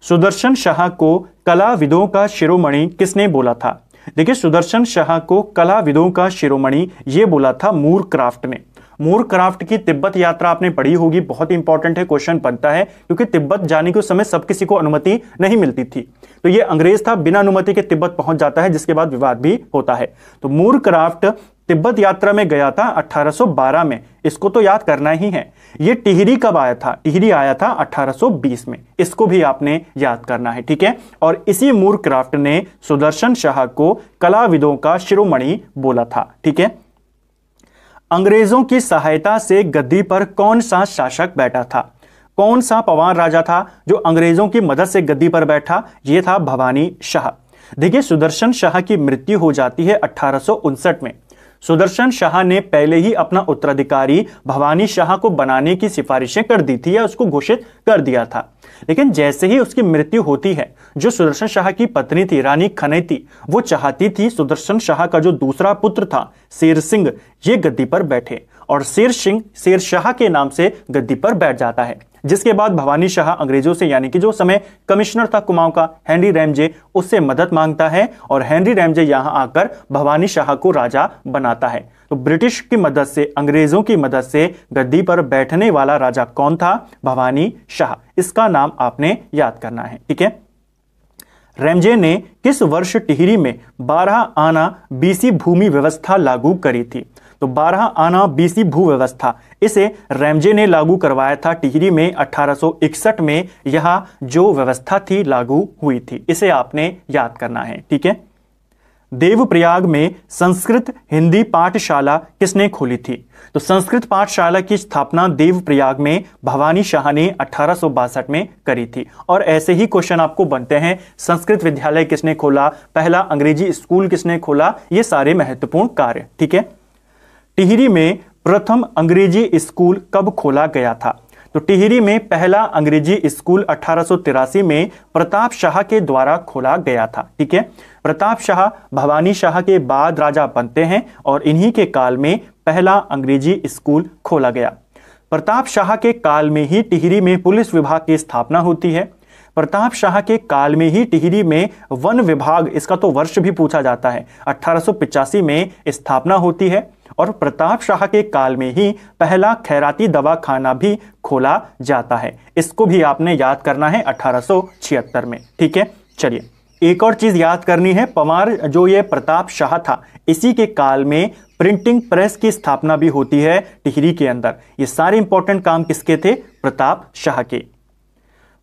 सुदर्शन शाह को कलाविदों का शिरोमणि किसने बोला था देखिए सुदर्शन शाह को कलाविदों का शिरोमणि ये बोला था मूर क्राफ्ट ने मूर क्राफ्ट की तिब्बत यात्रा आपने पढ़ी होगी बहुत इंपॉर्टेंट है क्वेश्चन बनता है क्योंकि तिब्बत जाने के समय सब किसी को अनुमति नहीं मिलती थी तो ये अंग्रेज था बिना अनुमति के तिब्बत पहुंच जाता है जिसके बाद विवाद भी होता है तो मूर क्राफ्ट तिब्बत यात्रा में गया था 1812 में इसको तो याद करना ही है ये टिहरी कब आया था टिहरी आया था 1820 में इसको भी आपने याद करना है ठीक है और इसी मूर क्राफ्ट ने सुदर्शन शाह को कलाविदों का शिरोमणि बोला था ठीक है अंग्रेजों की सहायता से गद्दी पर कौन सा शासक बैठा था कौन सा पवान राजा था जो अंग्रेजों की मदद से गद्दी पर बैठा यह था भवानी शाह देखिए सुदर्शन शाह की मृत्यु हो जाती है अठारह में सुदर्शन शाह ने पहले ही अपना उत्तराधिकारी भवानी शाह को बनाने की सिफारिशें कर दी थी या उसको घोषित कर दिया था लेकिन जैसे ही उसकी मृत्यु होती है जो सुदर्शन शाह की पत्नी थी रानी खनैती वो चाहती थी सुदर्शन शाह का जो दूसरा पुत्र था शेर सिंह ये गद्दी पर बैठे और शेर सिंह शेर शाह के नाम से गद्दी पर बैठ जाता है जिसके बाद भवानी शाह अंग्रेजों से यानी कि जो समय कमिश्नर था कुमाऊं का हेनरी रैमजे उससे मदद मांगता है और हेनरी रैमजे यहां आकर भवानी शाह को राजा बनाता है तो ब्रिटिश की मदद से अंग्रेजों की मदद से गद्दी पर बैठने वाला राजा कौन था भवानी शाह इसका नाम आपने याद करना है ठीक है रेमजे ने किस वर्ष टिहरी में 12 आना बीसी भूमि व्यवस्था लागू करी थी तो 12 आना बीसी भू व्यवस्था इसे रैमजे ने लागू करवाया था टिहरी में 1861 में यह जो व्यवस्था थी लागू हुई थी इसे आपने याद करना है ठीक है देवप्रयाग में संस्कृत हिंदी पाठशाला किसने खोली थी तो संस्कृत पाठशाला की स्थापना देवप्रयाग में भवानी शाह ने अठारह में करी थी और ऐसे ही क्वेश्चन आपको बनते हैं संस्कृत विद्यालय किसने खोला पहला अंग्रेजी स्कूल किसने खोला ये सारे महत्वपूर्ण कार्य ठीक है टिहरी में प्रथम अंग्रेजी स्कूल कब खोला गया था तो टिहरी में पहला अंग्रेजी स्कूल अठारह में प्रताप शाह के द्वारा खोला गया था ठीक है प्रताप शाह भवानी शाह के बाद राजा बनते हैं और इन्हीं के काल में पहला अंग्रेजी स्कूल खोला गया प्रताप शाह के काल में ही टिहरी में पुलिस विभाग की स्थापना होती है प्रताप शाह के काल में ही टिहरी में वन विभाग इसका तो वर्ष भी पूछा जाता है अठारह में स्थापना होती है और प्रताप शाह के काल में ही पहला खैराती दवाखाना भी खोला जाता है इसको भी आपने याद करना है अठारह में ठीक है चलिए एक और चीज़ याद करनी है पवार जो ये प्रताप शाह था इसी के काल में प्रिंटिंग प्रेस की स्थापना भी होती है टिहरी के अंदर ये सारे इंपॉर्टेंट काम किसके थे प्रताप शाह के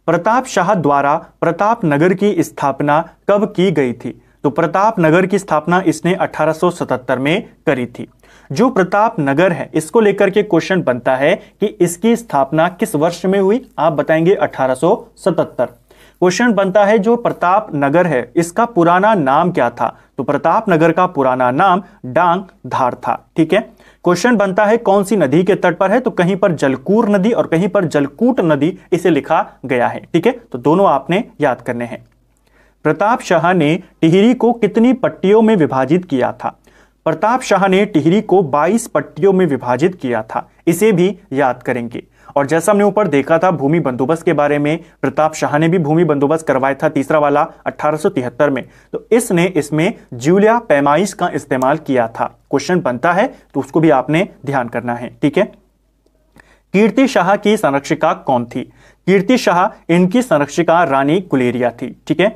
प्रताप शाह द्वारा प्रताप नगर की स्थापना कब की गई थी तो प्रताप नगर की स्थापना इसने 1877 में करी थी जो प्रताप नगर है इसको लेकर के क्वेश्चन बनता है कि इसकी स्थापना किस वर्ष में हुई आप बताएंगे 1877 क्वेश्चन बनता है जो प्रताप नगर है इसका पुराना नाम क्या था तो प्रताप नगर का पुराना नाम डांग धार था ठीक है क्वेश्चन बनता है कौन सी नदी के तट पर है तो कहीं पर जलकूर नदी और कहीं पर जलकूट नदी इसे लिखा गया है ठीक है तो दोनों आपने याद करने हैं प्रताप शाह ने टिहरी को कितनी पट्टियों में विभाजित किया था प्रताप शाह ने टिहरी को 22 पट्टियों में विभाजित किया था इसे भी याद करेंगे और जैसा हमने ऊपर देखा था भूमि बंदोबस्त के बारे में प्रताप शाह ने भी भूमि बंदोबस्त करवाया था तीसरा वाला 1873 में तो इसने इसमें जूलिया पैमाइश का इस्तेमाल किया था क्वेश्चन बनता है तो उसको भी आपने ध्यान करना है ठीक है कीर्ति शाह की संरक्षिका कौन थी कीर्ति शाह इनकी संरक्षिका रानी गुलेरिया थी ठीक है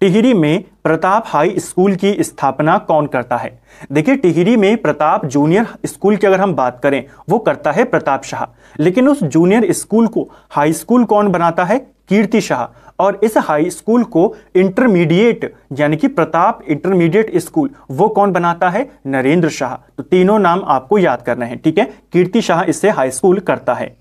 टिहरी में प्रताप हाई स्कूल की स्थापना कौन करता है देखिए टिहरी में प्रताप जूनियर स्कूल की अगर हम बात करें वो करता है प्रताप शाह लेकिन उस जूनियर स्कूल को हाई स्कूल कौन बनाता है कीर्ति शाह और इस हाई स्कूल को इंटरमीडिएट यानी कि प्रताप इंटरमीडिएट स्कूल वो कौन बनाता है नरेंद्र शाह तो तीनों नाम आपको याद करना है ठीक है कीर्ति शाह इससे हाई स्कूल करता है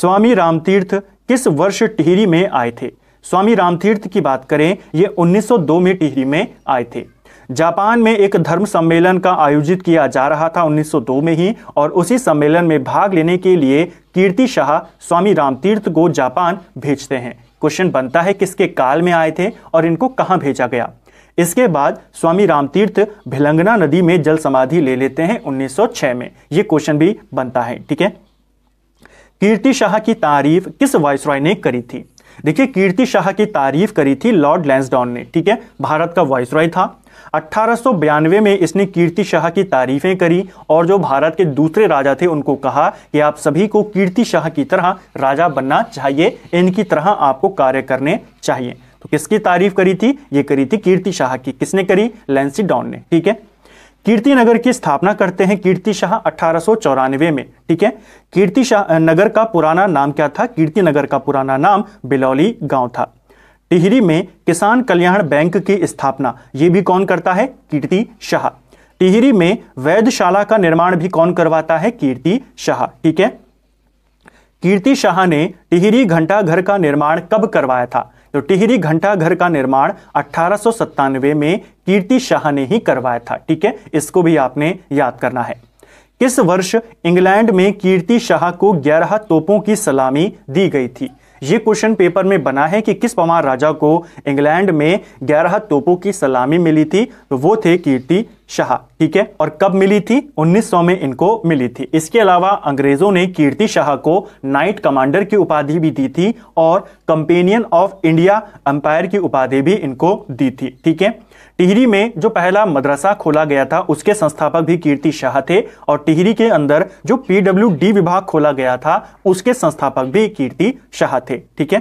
स्वामी रामतीर्थ किस वर्ष टिहरी में आए थे स्वामी रामतीर्थ की बात करें ये 1902 में टिहरी में आए थे जापान में एक धर्म सम्मेलन का आयोजित किया जा रहा था 1902 में ही और उसी सम्मेलन में भाग लेने के लिए कीर्ति शाह स्वामी रामतीर्थ को जापान भेजते हैं क्वेश्चन बनता है किसके काल में आए थे और इनको कहाँ भेजा गया इसके बाद स्वामी रामतीर्थ भिलंगना नदी में जल समाधि ले लेते हैं 1906 में ये क्वेश्चन भी बनता है ठीक है कीर्ति शाह की तारीफ किस वायसराय ने करी थी देखिए कीर्ति शाह की तारीफ करी थी लॉर्ड लैंसडॉन ने ठीक है भारत का वॉइस था अट्ठारह में इसने कीर्ति शाह की तारीफें करी और जो भारत के दूसरे राजा थे उनको कहा कि आप सभी को कीर्ति शाह की तरह राजा बनना चाहिए इनकी तरह आपको कार्य करने चाहिए तो किसकी तारीफ करी थी ये करी थी कीर्ति शाह की किसने करी लैंसी डॉन ने ठीक है कीर्ति नगर की स्थापना करते हैं कीर्ति शाह अठारह में ठीक है कीर्ति शाह नगर का पुराना नाम क्या था कीर्ति नगर का पुराना नाम बिलौली गांव था टिहरी में किसान कल्याण बैंक की स्थापना ये भी कौन करता है कीर्ति शाह टिहरी में वैधशाला का निर्माण भी कौन करवाता है कीर्ति शाह ठीक है कीर्ति शाह ने टिहरी घंटा घर का निर्माण कब करवाया था तो टिहरी घंटा घर का निर्माण अठारह में कीर्ति शाह ने ही करवाया था ठीक है इसको भी आपने याद करना है किस वर्ष इंग्लैंड में कीर्ति शाह को 11 तोपों की सलामी दी गई थी ये क्वेश्चन पेपर में बना है कि किस पंवार राजा को इंग्लैंड में ग्यारह तोपों की सलामी मिली थी तो वो थे कीर्ति शाह ठीक है और कब मिली थी 1900 में इनको मिली थी इसके अलावा अंग्रेजों ने कीर्ति शाह को नाइट कमांडर की उपाधि भी दी थी और कंपेनियन ऑफ इंडिया अंपायर की उपाधि भी इनको दी थी ठीक है टिहरी में जो पहला मदरसा खोला गया था उसके संस्थापक भी कीर्ति शाह थे और टिहरी के अंदर जो पीडब्ल्यू विभाग खोला गया था उसके संस्थापक भी कीर्ति शाह थे ठीक है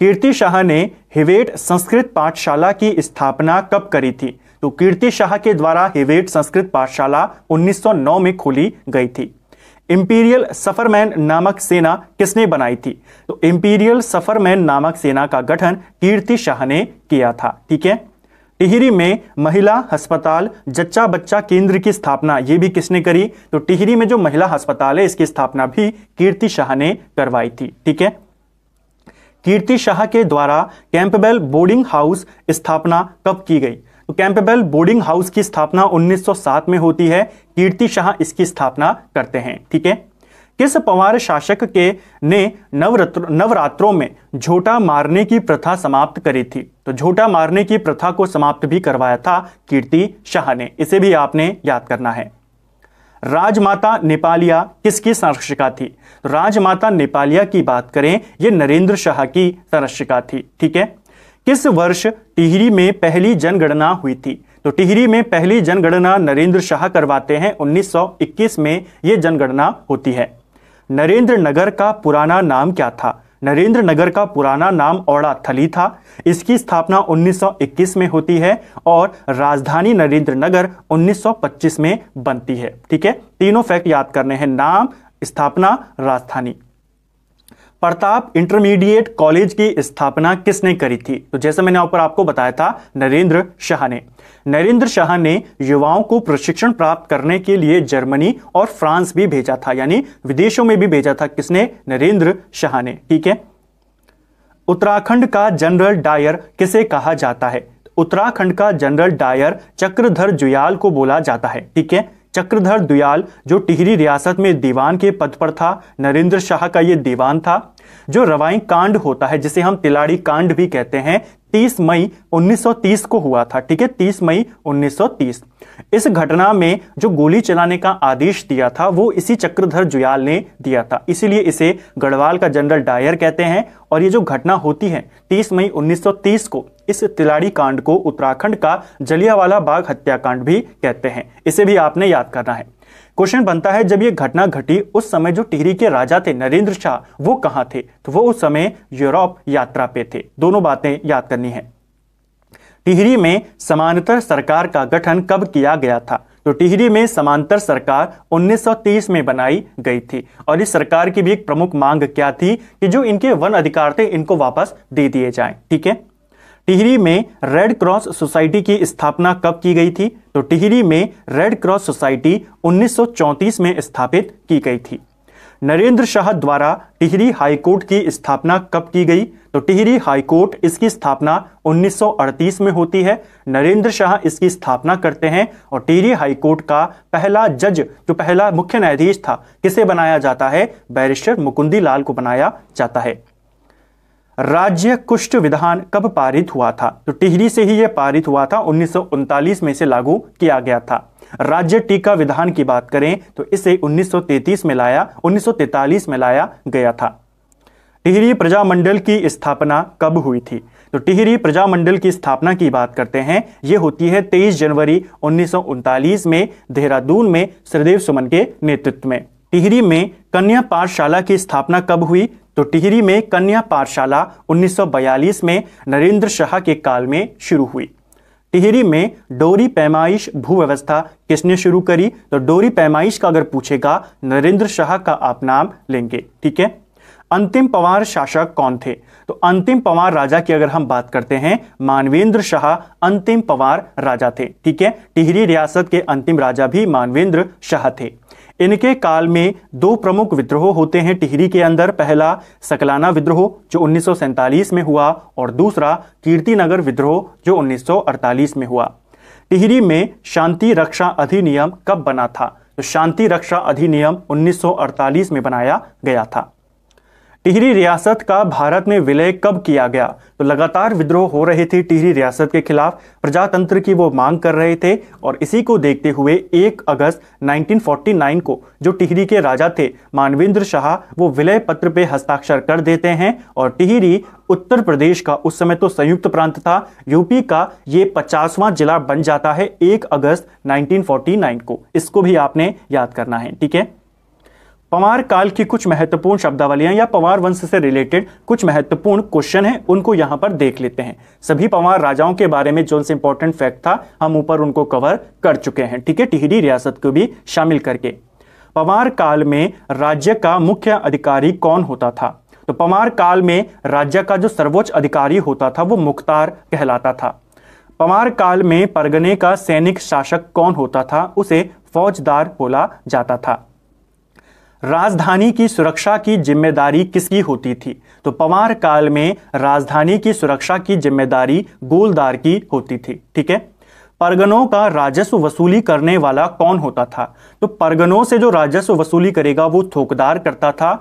कीर्ति शाह ने हिवेट संस्कृत पाठशाला की स्थापना कब करी थी तो कीर्ति शाह के द्वारा हिवेट संस्कृत पाठशाला 1909 में खोली गई थी इंपीरियल सफरमैन नामक सेना किसने बनाई थी तो इंपीरियल सफरमैन नामक सेना का गठन कीर्ति शाह ने किया था ठीक है टिहरी में महिला अस्पताल जच्चा बच्चा केंद्र की स्थापना ये भी किसने करी तो टिहरी में जो महिला अस्पताल है इसकी स्थापना भी कीर्ति शाह ने करवाई थी ठीक है कीर्ति शाह के द्वारा कैंपबेल बोर्डिंग हाउस स्थापना कब की गई तो कैंपबेल बोर्डिंग हाउस की स्थापना 1907 में होती है कीर्ति शाह इसकी स्थापना करते हैं ठीक है किस पंवार शासक के ने नवरत्र नवरात्रों में झोटा मारने की प्रथा समाप्त करी थी तो झोटा मारने की प्रथा को समाप्त भी करवाया था कीर्ति शाह ने इसे भी आपने याद करना है राजमाता नेपालिया किसकी संरक्षिका थी राजमाता नेपालिया की बात करें यह नरेंद्र शाह की संरक्षिका थी ठीक है किस वर्ष टिहरी में पहली जनगणना हुई थी तो टिहरी में पहली जनगणना नरेंद्र शाह करवाते हैं 1921 में यह जनगणना होती है नरेंद्र नगर का पुराना नाम क्या था नरेंद्र नगर का पुराना नाम औड़ा थली था इसकी स्थापना 1921 में होती है और राजधानी नरेंद्र नगर 1925 में बनती है ठीक है तीनों फैक्ट याद करने हैं नाम स्थापना राजधानी प्रताप इंटरमीडिएट कॉलेज की स्थापना किसने करी थी तो जैसे मैंने ऊपर आपको बताया था नरेंद्र शाह ने नरेंद्र शाह ने युवाओं को प्रशिक्षण प्राप्त करने के लिए जर्मनी और फ्रांस भी भेजा था यानी विदेशों में भी भेजा था किसने नरेंद्र शाह ने ठीक है उत्तराखंड का जनरल डायर किसे कहा जाता है उत्तराखंड का जनरल डायर चक्रधर जुयाल को बोला जाता है ठीक है चक्रधर दुयाल जो टिहरी रियासत में दीवान के पद पर था नरेंद्र शाह का ये दीवान था जो रवाई कांड होता है जिसे हम तिलाड़ी कांड भी कहते हैं 30 मई 1930 को हुआ था ठीक है 30 मई 1930 इस घटना में जो गोली चलाने का आदेश दिया था वो इसी चक्रधर जुयाल ने दिया था इसीलिए इसे गढ़वाल का जनरल डायर कहते हैं और ये जो घटना होती है 30 मई 1930 को इस तिलाड़ी कांड को उत्तराखंड का जलियावाला बाग हत्याकांड भी कहते हैं इसे भी आपने याद करना है क्वेश्चन बनता है जब ये घटना घटी उस समय जो टिहरी के राजा थे नरेंद्र शाह वो कहां थे तो वो उस समय यूरोप यात्रा पे थे दोनों बातें याद करनी है टिहरी में समानतर सरकार का गठन कब किया गया था तो टिहरी में समांतर सरकार 1930 में बनाई गई थी और इस सरकार की भी एक प्रमुख मांग क्या थी कि जो इनके वन अधिकार थे इनको वापस दे दिए जाएं ठीक है टिहरी में रेड क्रॉस सोसाइटी की स्थापना कब की गई थी तो टिहरी में रेड क्रॉस सोसाइटी 1934 में स्थापित की गई थी नरेंद्र शाह द्वारा टिहरी हाईकोर्ट की स्थापना कब की गई तो टिहरी हाईकोर्ट इसकी स्थापना 1938 में होती है नरेंद्र शाह इसकी स्थापना करते हैं और टिहरी हाईकोर्ट का पहला जज जो पहला मुख्य न्यायाधीश था किसे बनाया जाता है बैरिस्टर मुकुंदी लाल को बनाया जाता है राज्य कुष्ठ विधान कब पारित हुआ था तो टिहरी से ही यह पारित हुआ था उन्नीस में इसे लागू किया गया था राज्य टीका विधान की बात करें तो इसे 1933 में लाया 1943 में लाया गया था टिहरी प्रजामंडल की स्थापना कब हुई थी तो टिहरी प्रजामंडल की स्थापना की बात करते हैं यह होती है 23 जनवरी उन्नीस में देहरादून में श्रीदेव सुमन के नेतृत्व में टिहरी में कन्या पाठशाला की स्थापना कब हुई तो टिहरी में कन्या पाठशाला 1942 में नरेंद्र शाह के काल में शुरू हुई टिहरी में डोरी पैमाइश भू व्यवस्था किसने शुरू करी तो डोरी पैमाइश का अगर पूछेगा नरेंद्र शाह का आप नाम लेंगे ठीक है अंतिम पवार शासक कौन थे तो अंतिम पवार राजा की अगर हम बात करते हैं मानवेंद्र शाह अंतिम पवार राजा थे ठीक है टिहरी रियासत के अंतिम राजा भी मानवेंद्र शाह थे इनके काल में दो प्रमुख विद्रोह होते हैं टिहरी के अंदर पहला सकलाना विद्रोह जो उन्नीस में हुआ और दूसरा कीर्तिनगर विद्रोह जो 1948 में हुआ टिहरी में शांति रक्षा अधिनियम कब बना था तो शांति रक्षा अधिनियम 1948 में बनाया गया था टिहरी रियासत का भारत में विलय कब किया गया तो लगातार विद्रोह हो रहे थे टिहरी रियासत के खिलाफ प्रजातंत्र की वो मांग कर रहे थे और इसी को देखते हुए 1 अगस्त 1949 को जो टिहरी के राजा थे मानवेंद्र शाह वो विलय पत्र पे हस्ताक्षर कर देते हैं और टिहरी उत्तर प्रदेश का उस समय तो संयुक्त प्रांत था यूपी का ये पचासवां जिला बन जाता है एक अगस्त नाइनटीन को इसको भी आपने याद करना है ठीक है पवार काल की कुछ महत्वपूर्ण शब्दावलियां या पवार वंश से रिलेटेड कुछ महत्वपूर्ण क्वेश्चन हैं उनको यहां पर देख लेते हैं सभी पवार राजाओं के बारे में जो से इंपॉर्टेंट फैक्ट था हम ऊपर उनको कवर कर चुके हैं ठीक है टिहरी रियासत को भी शामिल करके पवार काल में राज्य का मुख्य अधिकारी कौन होता था तो पवार काल में राज्य का जो सर्वोच्च अधिकारी होता था वो मुख्तार कहलाता था पवार काल में परगने का सैनिक शासक कौन होता था उसे फौजदार बोला जाता था राजधानी की सुरक्षा की जिम्मेदारी किसकी होती थी तो पवार काल में राजधानी की सुरक्षा की जिम्मेदारी गोलदार की होती थी ठीक है परगनों का राजस्व वसूली करने वाला कौन होता था तो परगनों से जो राजस्व वसूली करेगा वो थोकदार करता था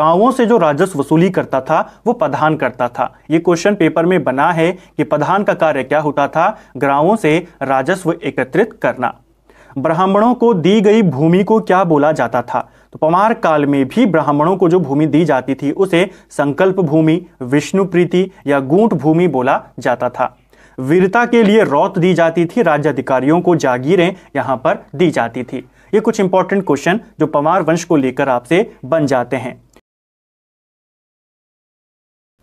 गांवों से जो राजस्व वसूली करता था वो प्रधान करता था ये क्वेश्चन पेपर में बना है कि प्रधान का कार्य क्या होता था ग्रामों से राजस्व एकत्रित करना ब्राह्मणों को दी गई भूमि को क्या बोला जाता था तो पमार काल में भी ब्राह्मणों को जो भूमि दी जाती थी उसे संकल्प भूमि विष्णु प्रीति या गूंट भूमि बोला जाता था वीरता के लिए रौत दी जाती थी राज्य अधिकारियों को जागीरें यहाँ पर दी जाती थी ये कुछ इंपॉर्टेंट क्वेश्चन जो पवार वंश को लेकर आपसे बन जाते हैं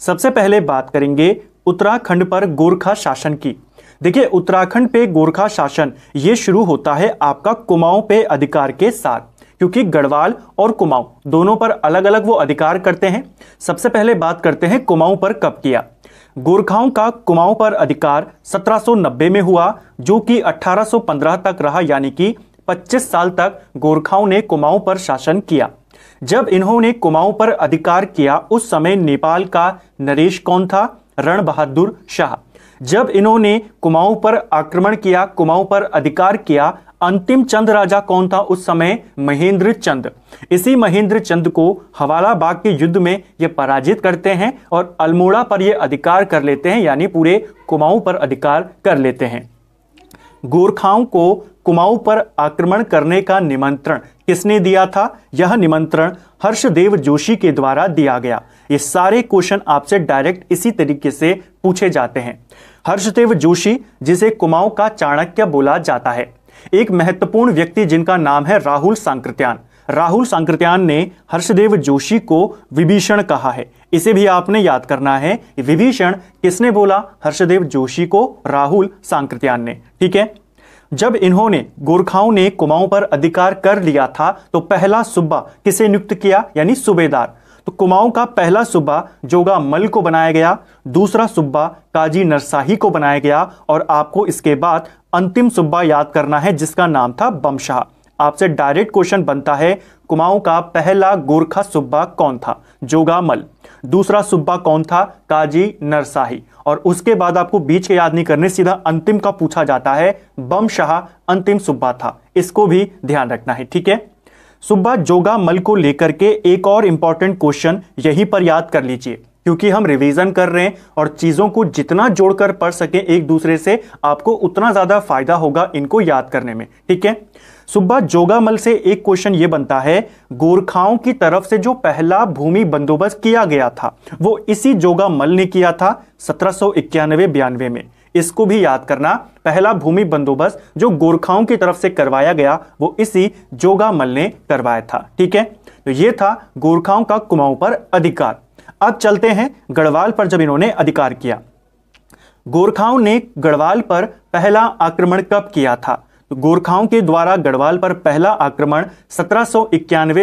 सबसे पहले बात करेंगे उत्तराखंड पर गोरखा शासन की देखिए उत्तराखंड पे गोरखा शासन ये शुरू होता है आपका कुमाऊं पे अधिकार के साथ क्योंकि गढ़वाल और कुमाऊं दोनों पर अलग अलग वो अधिकार करते हैं सबसे पहले बात करते हैं कुमाऊं पर कब किया गोरखाओं का कुमाऊं पर अधिकार 1790 में हुआ जो कि 1815 तक रहा यानी कि 25 साल तक गोरखाओं ने कुमाऊं पर शासन किया जब इन्होंने कुमाऊं पर अधिकार किया उस समय नेपाल का नरेश कौन था रण बहादुर शाह जब इन्होंने कुमाऊं पर आक्रमण किया कुमाऊं पर अधिकार किया अंतिम चंद राजा कौन था उस समय महेंद्र चंद इसी महेंद्र चंद को हवाला बाग के युद्ध में ये पराजित करते हैं और अल्मोड़ा पर ये अधिकार कर लेते हैं यानी पूरे कुमाऊं पर अधिकार कर लेते हैं गोरखाओं को कुमाऊं पर आक्रमण करने का निमंत्रण किसने दिया था यह निमंत्रण हर्षदेव जोशी के द्वारा दिया गया ये सारे क्वेश्चन आपसे डायरेक्ट इसी तरीके से पूछे जाते हैं हर्षदेव जोशी जिसे कुमाऊं का चाणक्य बोला जाता है एक महत्वपूर्ण व्यक्ति जिनका नाम है राहुल सांकृत्यान राहुल सांकृत्यान ने हर्षदेव जोशी को विभीषण कहा है इसे भी आपने याद करना है विभीषण किसने बोला हर्षदेव जोशी को राहुल सांकृत्यान ने ठीक है जब इन्होंने गोरखाओं ने कुमाऊं पर अधिकार कर लिया था तो पहला सूबा किसे नियुक्त किया यानी सूबेदार तो कुमाऊं का पहला सूबा जोगा मल को बनाया गया दूसरा सूबा काजी नरसाही को बनाया गया और आपको इसके बाद अंतिम सूबा याद करना है जिसका नाम था बमशाह आपसे डायरेक्ट क्वेश्चन बनता है कुमाऊं का पहला गोरखा सुब्बा कौन था जोगामल दूसरा सुब्बा कौन था काजी नरसाही और उसके बाद आपको बीच के याद नहीं करने सीधा अंतिम का पूछा जाता है बम शाह अंतिम सुब्बा था इसको भी ध्यान रखना है ठीक है सुब्बा जोगा मल को लेकर के एक और इंपॉर्टेंट क्वेश्चन यहीं पर याद कर लीजिए क्योंकि हम रिवीजन कर रहे हैं और चीज़ों को जितना जोड़कर पढ़ सके एक दूसरे से आपको उतना ज़्यादा फायदा होगा इनको याद करने में ठीक है सुब्बा जोगामल से एक क्वेश्चन ये बनता है गोरखाओं की तरफ से जो पहला भूमि बंदोबस्त किया गया था वो इसी जोगामल ने किया था सत्रह सौ बयानवे में इसको भी याद करना पहला भूमि बंदोबस्त जो गोरखाओं की तरफ से करवाया गया वो इसी जोगामल ने करवाया था ठीक है तो ये था गोरखाओं का कुमाऊं पर अधिकार अब चलते हैं गढ़वाल पर जब इन्होंने अधिकार किया गोरखाओं ने गढ़वाल पर पहला आक्रमण कब किया था गोरखाओं के द्वारा गढ़वाल पर पहला आक्रमण सत्रह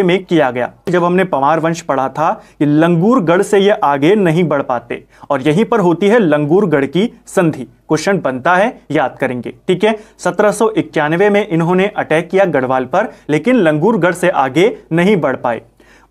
में किया गया जब हमने पवार वंश पढ़ा था कि लंगूरगढ़ से ये आगे नहीं बढ़ पाते और यहीं पर होती है लंगूरगढ़ की संधि क्वेश्चन बनता है याद करेंगे ठीक है सत्रह में इन्होंने अटैक किया गढ़वाल पर लेकिन लंगूरगढ़ से आगे नहीं बढ़ पाए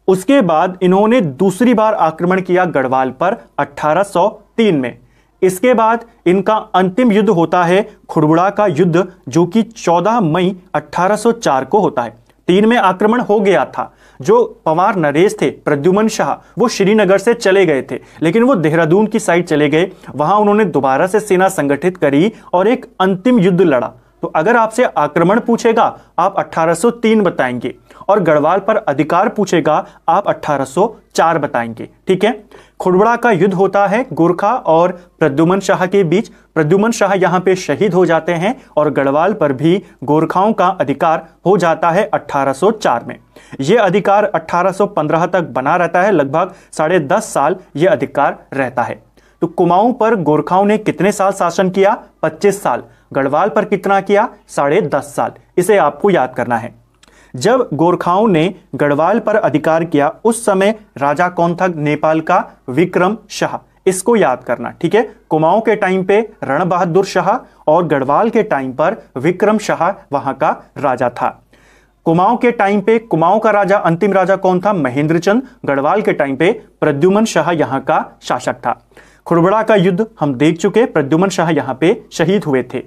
उसके बाद इन्होंने दूसरी बार आक्रमण किया गढ़वाल पर अठारह में इसके बाद इनका अंतिम युद्ध होता है खुड़बुड़ा का युद्ध जो कि 14 मई 1804 को होता है तीन में आक्रमण हो गया था जो पवार नरेश थे प्रद्युमन शाह वो श्रीनगर से चले गए थे लेकिन वो देहरादून की साइड चले गए वहां उन्होंने दोबारा से सेना संगठित करी और एक अंतिम युद्ध लड़ा तो अगर आपसे आक्रमण पूछेगा आप 1803 बताएंगे और गढ़वाल पर अधिकार पूछेगा आप 1804 बताएंगे ठीक है खुड़बड़ा का युद्ध होता है गोरखा और प्रद्युमन शाह के बीच प्रद्युमन शाह यहां पे शहीद हो जाते हैं और गढ़वाल पर भी गोरखाओं का अधिकार हो जाता है 1804 में यह अधिकार 1815 तक बना रहता है लगभग साढ़े दस साल यह अधिकार रहता है तो कुमाऊं पर गोरखाओं ने कितने साल शासन किया 25 साल गढ़वाल पर कितना किया साढ़े दस साल इसे आपको याद करना है जब गोरखाओं ने गढ़वाल पर अधिकार किया उस समय राजा कौन था नेपाल का विक्रम शाह इसको याद करना ठीक है कुमाऊं के टाइम पे रण बहादुर शाह और गढ़वाल के टाइम पर विक्रम शाह वहां का राजा था कुमाऊं के टाइम पे कुमाऊं का राजा अंतिम राजा कौन था चंद गढ़वाल के टाइम पे प्रद्युमन शाह यहाँ का शासक था खुरबड़ा का युद्ध हम देख चुके प्रद्युमन शाह यहाँ पे शहीद हुए थे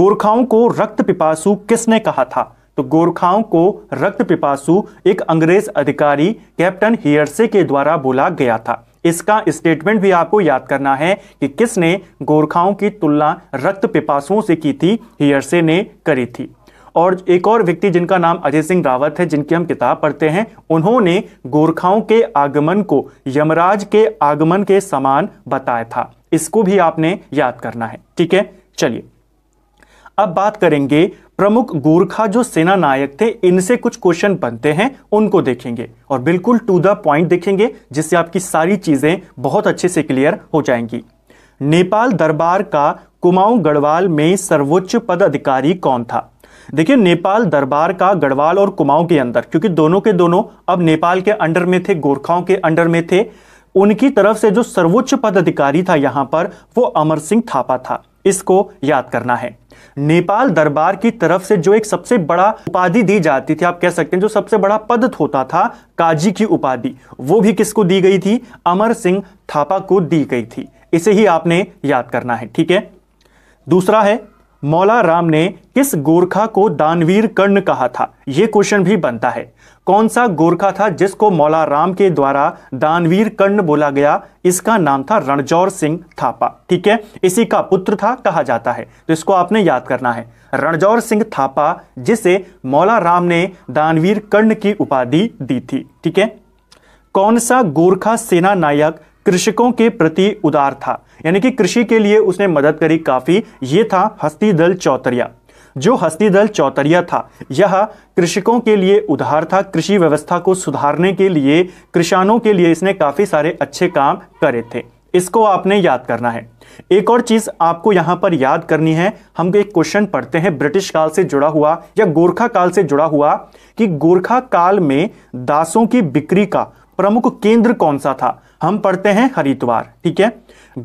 गोरखाओं को रक्त पिपासु किसने कहा था तो गोरखाओं को रक्त पिपासु एक अंग्रेज अधिकारी कैप्टन हियरसे के द्वारा बोला गया था इसका स्टेटमेंट भी आपको याद करना है कि किसने गोरखाओं की तुलना रक्त पिपासुओं से की थी हियरसे ने करी थी और एक और व्यक्ति जिनका नाम अजय सिंह रावत है जिनकी हम किताब पढ़ते हैं उन्होंने गोरखाओं के आगमन को यमराज के आगमन के समान बताया था इसको भी आपने याद करना है ठीक है चलिए अब बात करेंगे प्रमुख गोरखा जो सेना नायक थे इनसे कुछ क्वेश्चन बनते हैं उनको देखेंगे और बिल्कुल टू द पॉइंट देखेंगे जिससे आपकी सारी चीज़ें बहुत अच्छे से क्लियर हो जाएंगी नेपाल दरबार का कुमाऊं गढ़वाल में सर्वोच्च पद अधिकारी कौन था देखिए नेपाल दरबार का गढ़वाल और कुमाऊं के अंदर क्योंकि दोनों के दोनों अब नेपाल के अंडर में थे गोरखाओं के अंडर में थे उनकी तरफ से जो सर्वोच्च पद अधिकारी था यहां पर वो अमर सिंह थापा था इसको याद करना है नेपाल दरबार की तरफ से जो एक सबसे बड़ा उपाधि दी जाती थी आप कह सकते हैं जो सबसे बड़ा पद होता था काजी की उपाधि वो भी किसको दी गई थी अमर सिंह थापा को दी गई थी इसे ही आपने याद करना है ठीक है दूसरा है मौला राम ने किस गोरखा को दानवीर कर्ण कहा था यह क्वेश्चन भी बनता है कौन सा गोरखा था जिसको मौला राम के द्वारा दानवीर कर्ण बोला गया इसका नाम था रणजौर सिंह थापा ठीक है इसी का पुत्र था कहा जाता है तो इसको आपने याद करना है रणजौर सिंह थापा जिसे मौला राम ने दानवीर कर्ण की उपाधि दी थी ठीक है कौन सा गोरखा सेना नायक कृषकों के प्रति उदार था यानी कि कृषि के लिए उसने मदद करी काफी ये था हस्ती दल चौतरिया जो हस्ती दल चौतरिया था यह कृषकों के लिए उधार था कृषि व्यवस्था को सुधारने के लिए किसानों के लिए इसने काफ़ी सारे अच्छे काम करे थे इसको आपने याद करना है एक और चीज आपको यहां पर याद करनी है हम एक क्वेश्चन पढ़ते हैं ब्रिटिश काल से जुड़ा हुआ या गोरखा काल से जुड़ा हुआ कि गोरखा काल में दासों की बिक्री का प्रमुख केंद्र कौन सा था हम पढ़ते हैं हरिद्वार ठीक है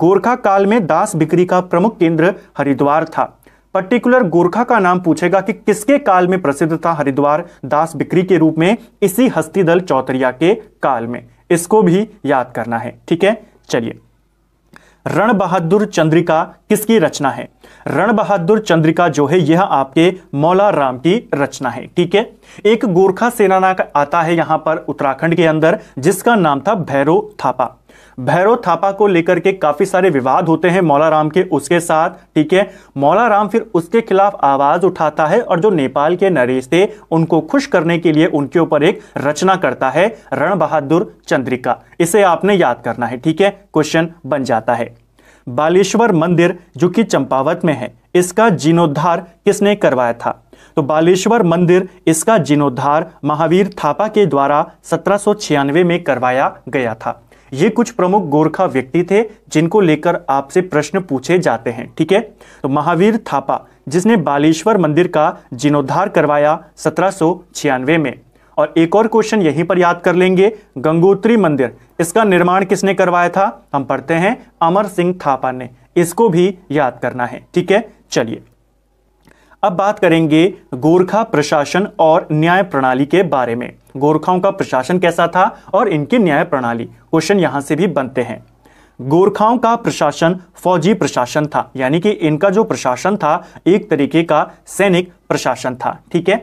गोरखा काल में दास बिक्री का प्रमुख केंद्र हरिद्वार था पर्टिकुलर गोरखा का नाम पूछेगा कि किसके काल में प्रसिद्ध था हरिद्वार दास बिक्री के रूप में इसी हस्ती दल चौतरिया के काल में इसको भी याद करना है ठीक है चलिए रण बहादुर चंद्रिका किसकी रचना है रण बहादुर चंद्रिका जो है यह आपके मौला राम की रचना है ठीक है एक गोरखा सेनाना आता है यहां पर उत्तराखंड के अंदर जिसका नाम था भैरो थापा भैरव थापा को लेकर के काफी सारे विवाद होते हैं मौलाराम के उसके साथ ठीक है मौलाराम फिर उसके खिलाफ आवाज उठाता है और जो नेपाल के नरेश थे उनको खुश करने के लिए उनके ऊपर एक रचना करता है रण बहादुर चंद्रिका इसे आपने याद करना है ठीक है क्वेश्चन बन जाता है बालेश्वर मंदिर जो कि चंपावत में है इसका जीर्णोद्धार किसने करवाया था तो बालेश्वर मंदिर इसका जीर्णोद्धार महावीर थापा के द्वारा सत्रह में करवाया गया था ये कुछ प्रमुख गोरखा व्यक्ति थे जिनको लेकर आपसे प्रश्न पूछे जाते हैं ठीक है तो महावीर थापा जिसने बालेश्वर मंदिर का जीर्णोद्धार करवाया सत्रह में और एक और क्वेश्चन यहीं पर याद कर लेंगे गंगोत्री मंदिर इसका निर्माण किसने करवाया था हम पढ़ते हैं अमर सिंह थापा ने इसको भी याद करना है ठीक है चलिए अब बात करेंगे गोरखा प्रशासन और न्याय प्रणाली के बारे में गोरखाओं का प्रशासन कैसा था और इनकी न्याय प्रणाली क्वेश्चन यहां से भी बनते हैं गोरखाओं का प्रशासन फौजी प्रशासन था यानी कि इनका जो प्रशासन था एक तरीके का सैनिक प्रशासन था ठीक है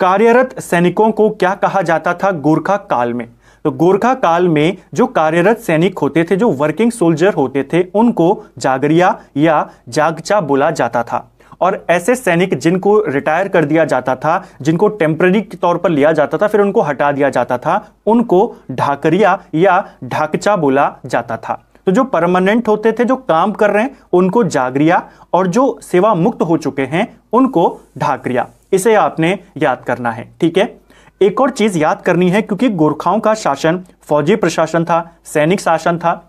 कार्यरत सैनिकों को क्या कहा जाता था गोरखा काल में तो गोरखा काल में जो कार्यरत सैनिक होते थे जो वर्किंग सोल्जर होते थे उनको जागरिया या जागचा बोला जाता था और ऐसे सैनिक जिनको रिटायर कर दिया जाता था जिनको टेम्प्ररी के तौर पर लिया जाता था फिर उनको हटा दिया जाता था उनको ढाकरिया या ढाकचा बोला जाता था तो जो परमानेंट होते थे जो काम कर रहे हैं उनको जागरिया और जो सेवा मुक्त हो चुके हैं उनको ढाकरिया इसे आपने याद करना है ठीक है एक और चीज याद करनी है क्योंकि गोरखाओं का शासन फौजी प्रशासन था सैनिक शासन था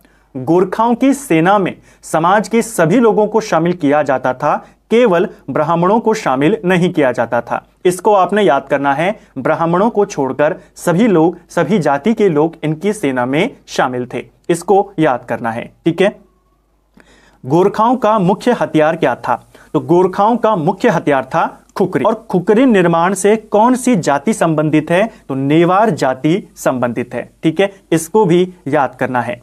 गोरखाओं की सेना में समाज के सभी लोगों को शामिल किया जाता था केवल ब्राह्मणों को शामिल नहीं किया जाता था इसको आपने याद करना है ब्राह्मणों को छोड़कर सभी लोग सभी जाति के लोग इनकी सेना में शामिल थे इसको याद करना है ठीक है गोरखाओं का मुख्य हथियार क्या था तो गोरखाओं का मुख्य हथियार था खुकरी और खुकरी निर्माण से कौन सी जाति संबंधित है तो नेवार जाति संबंधित है ठीक है इसको भी याद करना है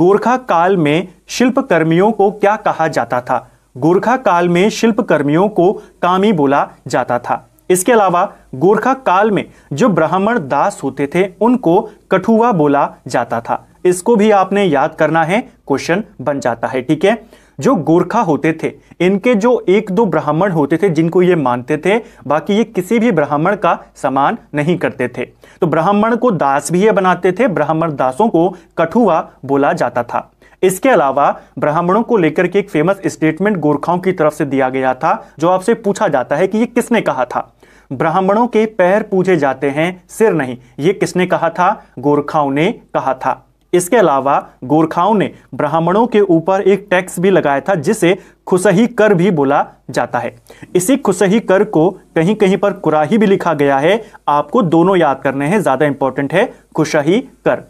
गोरखा काल में शिल्प कर्मियों को क्या कहा जाता था गोरखा काल में शिल्प कर्मियों को कामी बोला जाता था इसके अलावा गोरखा काल में जो ब्राह्मण दास होते थे उनको कठुआ बोला जाता था इसको भी आपने याद करना है क्वेश्चन बन जाता है ठीक है जो गोरखा होते थे इनके जो एक दो ब्राह्मण होते थे जिनको ये मानते थे बाकी ये किसी भी ब्राह्मण का समान नहीं करते थे तो ब्राह्मण को दास भी ये बनाते थे ब्राह्मण दासों को कठुआ बोला जाता था इसके अलावा ब्राह्मणों को लेकर के एक फेमस स्टेटमेंट गोरखाओं की तरफ से दिया गया था जो आपसे पूछा जाता है कि ये किसने कहा था ब्राह्मणों के पैर पूजे जाते हैं सिर नहीं ये किसने कहा था गोरखाओं ने कहा था इसके अलावा गोरखाओं ने ब्राह्मणों के ऊपर एक टैक्स भी लगाया था जिसे खुसही कर भी बोला जाता है इसी खुसही कर को कहीं कहीं पर कुराही भी लिखा गया है आपको दोनों याद करने हैं ज़्यादा इंपॉर्टेंट है खुशही कर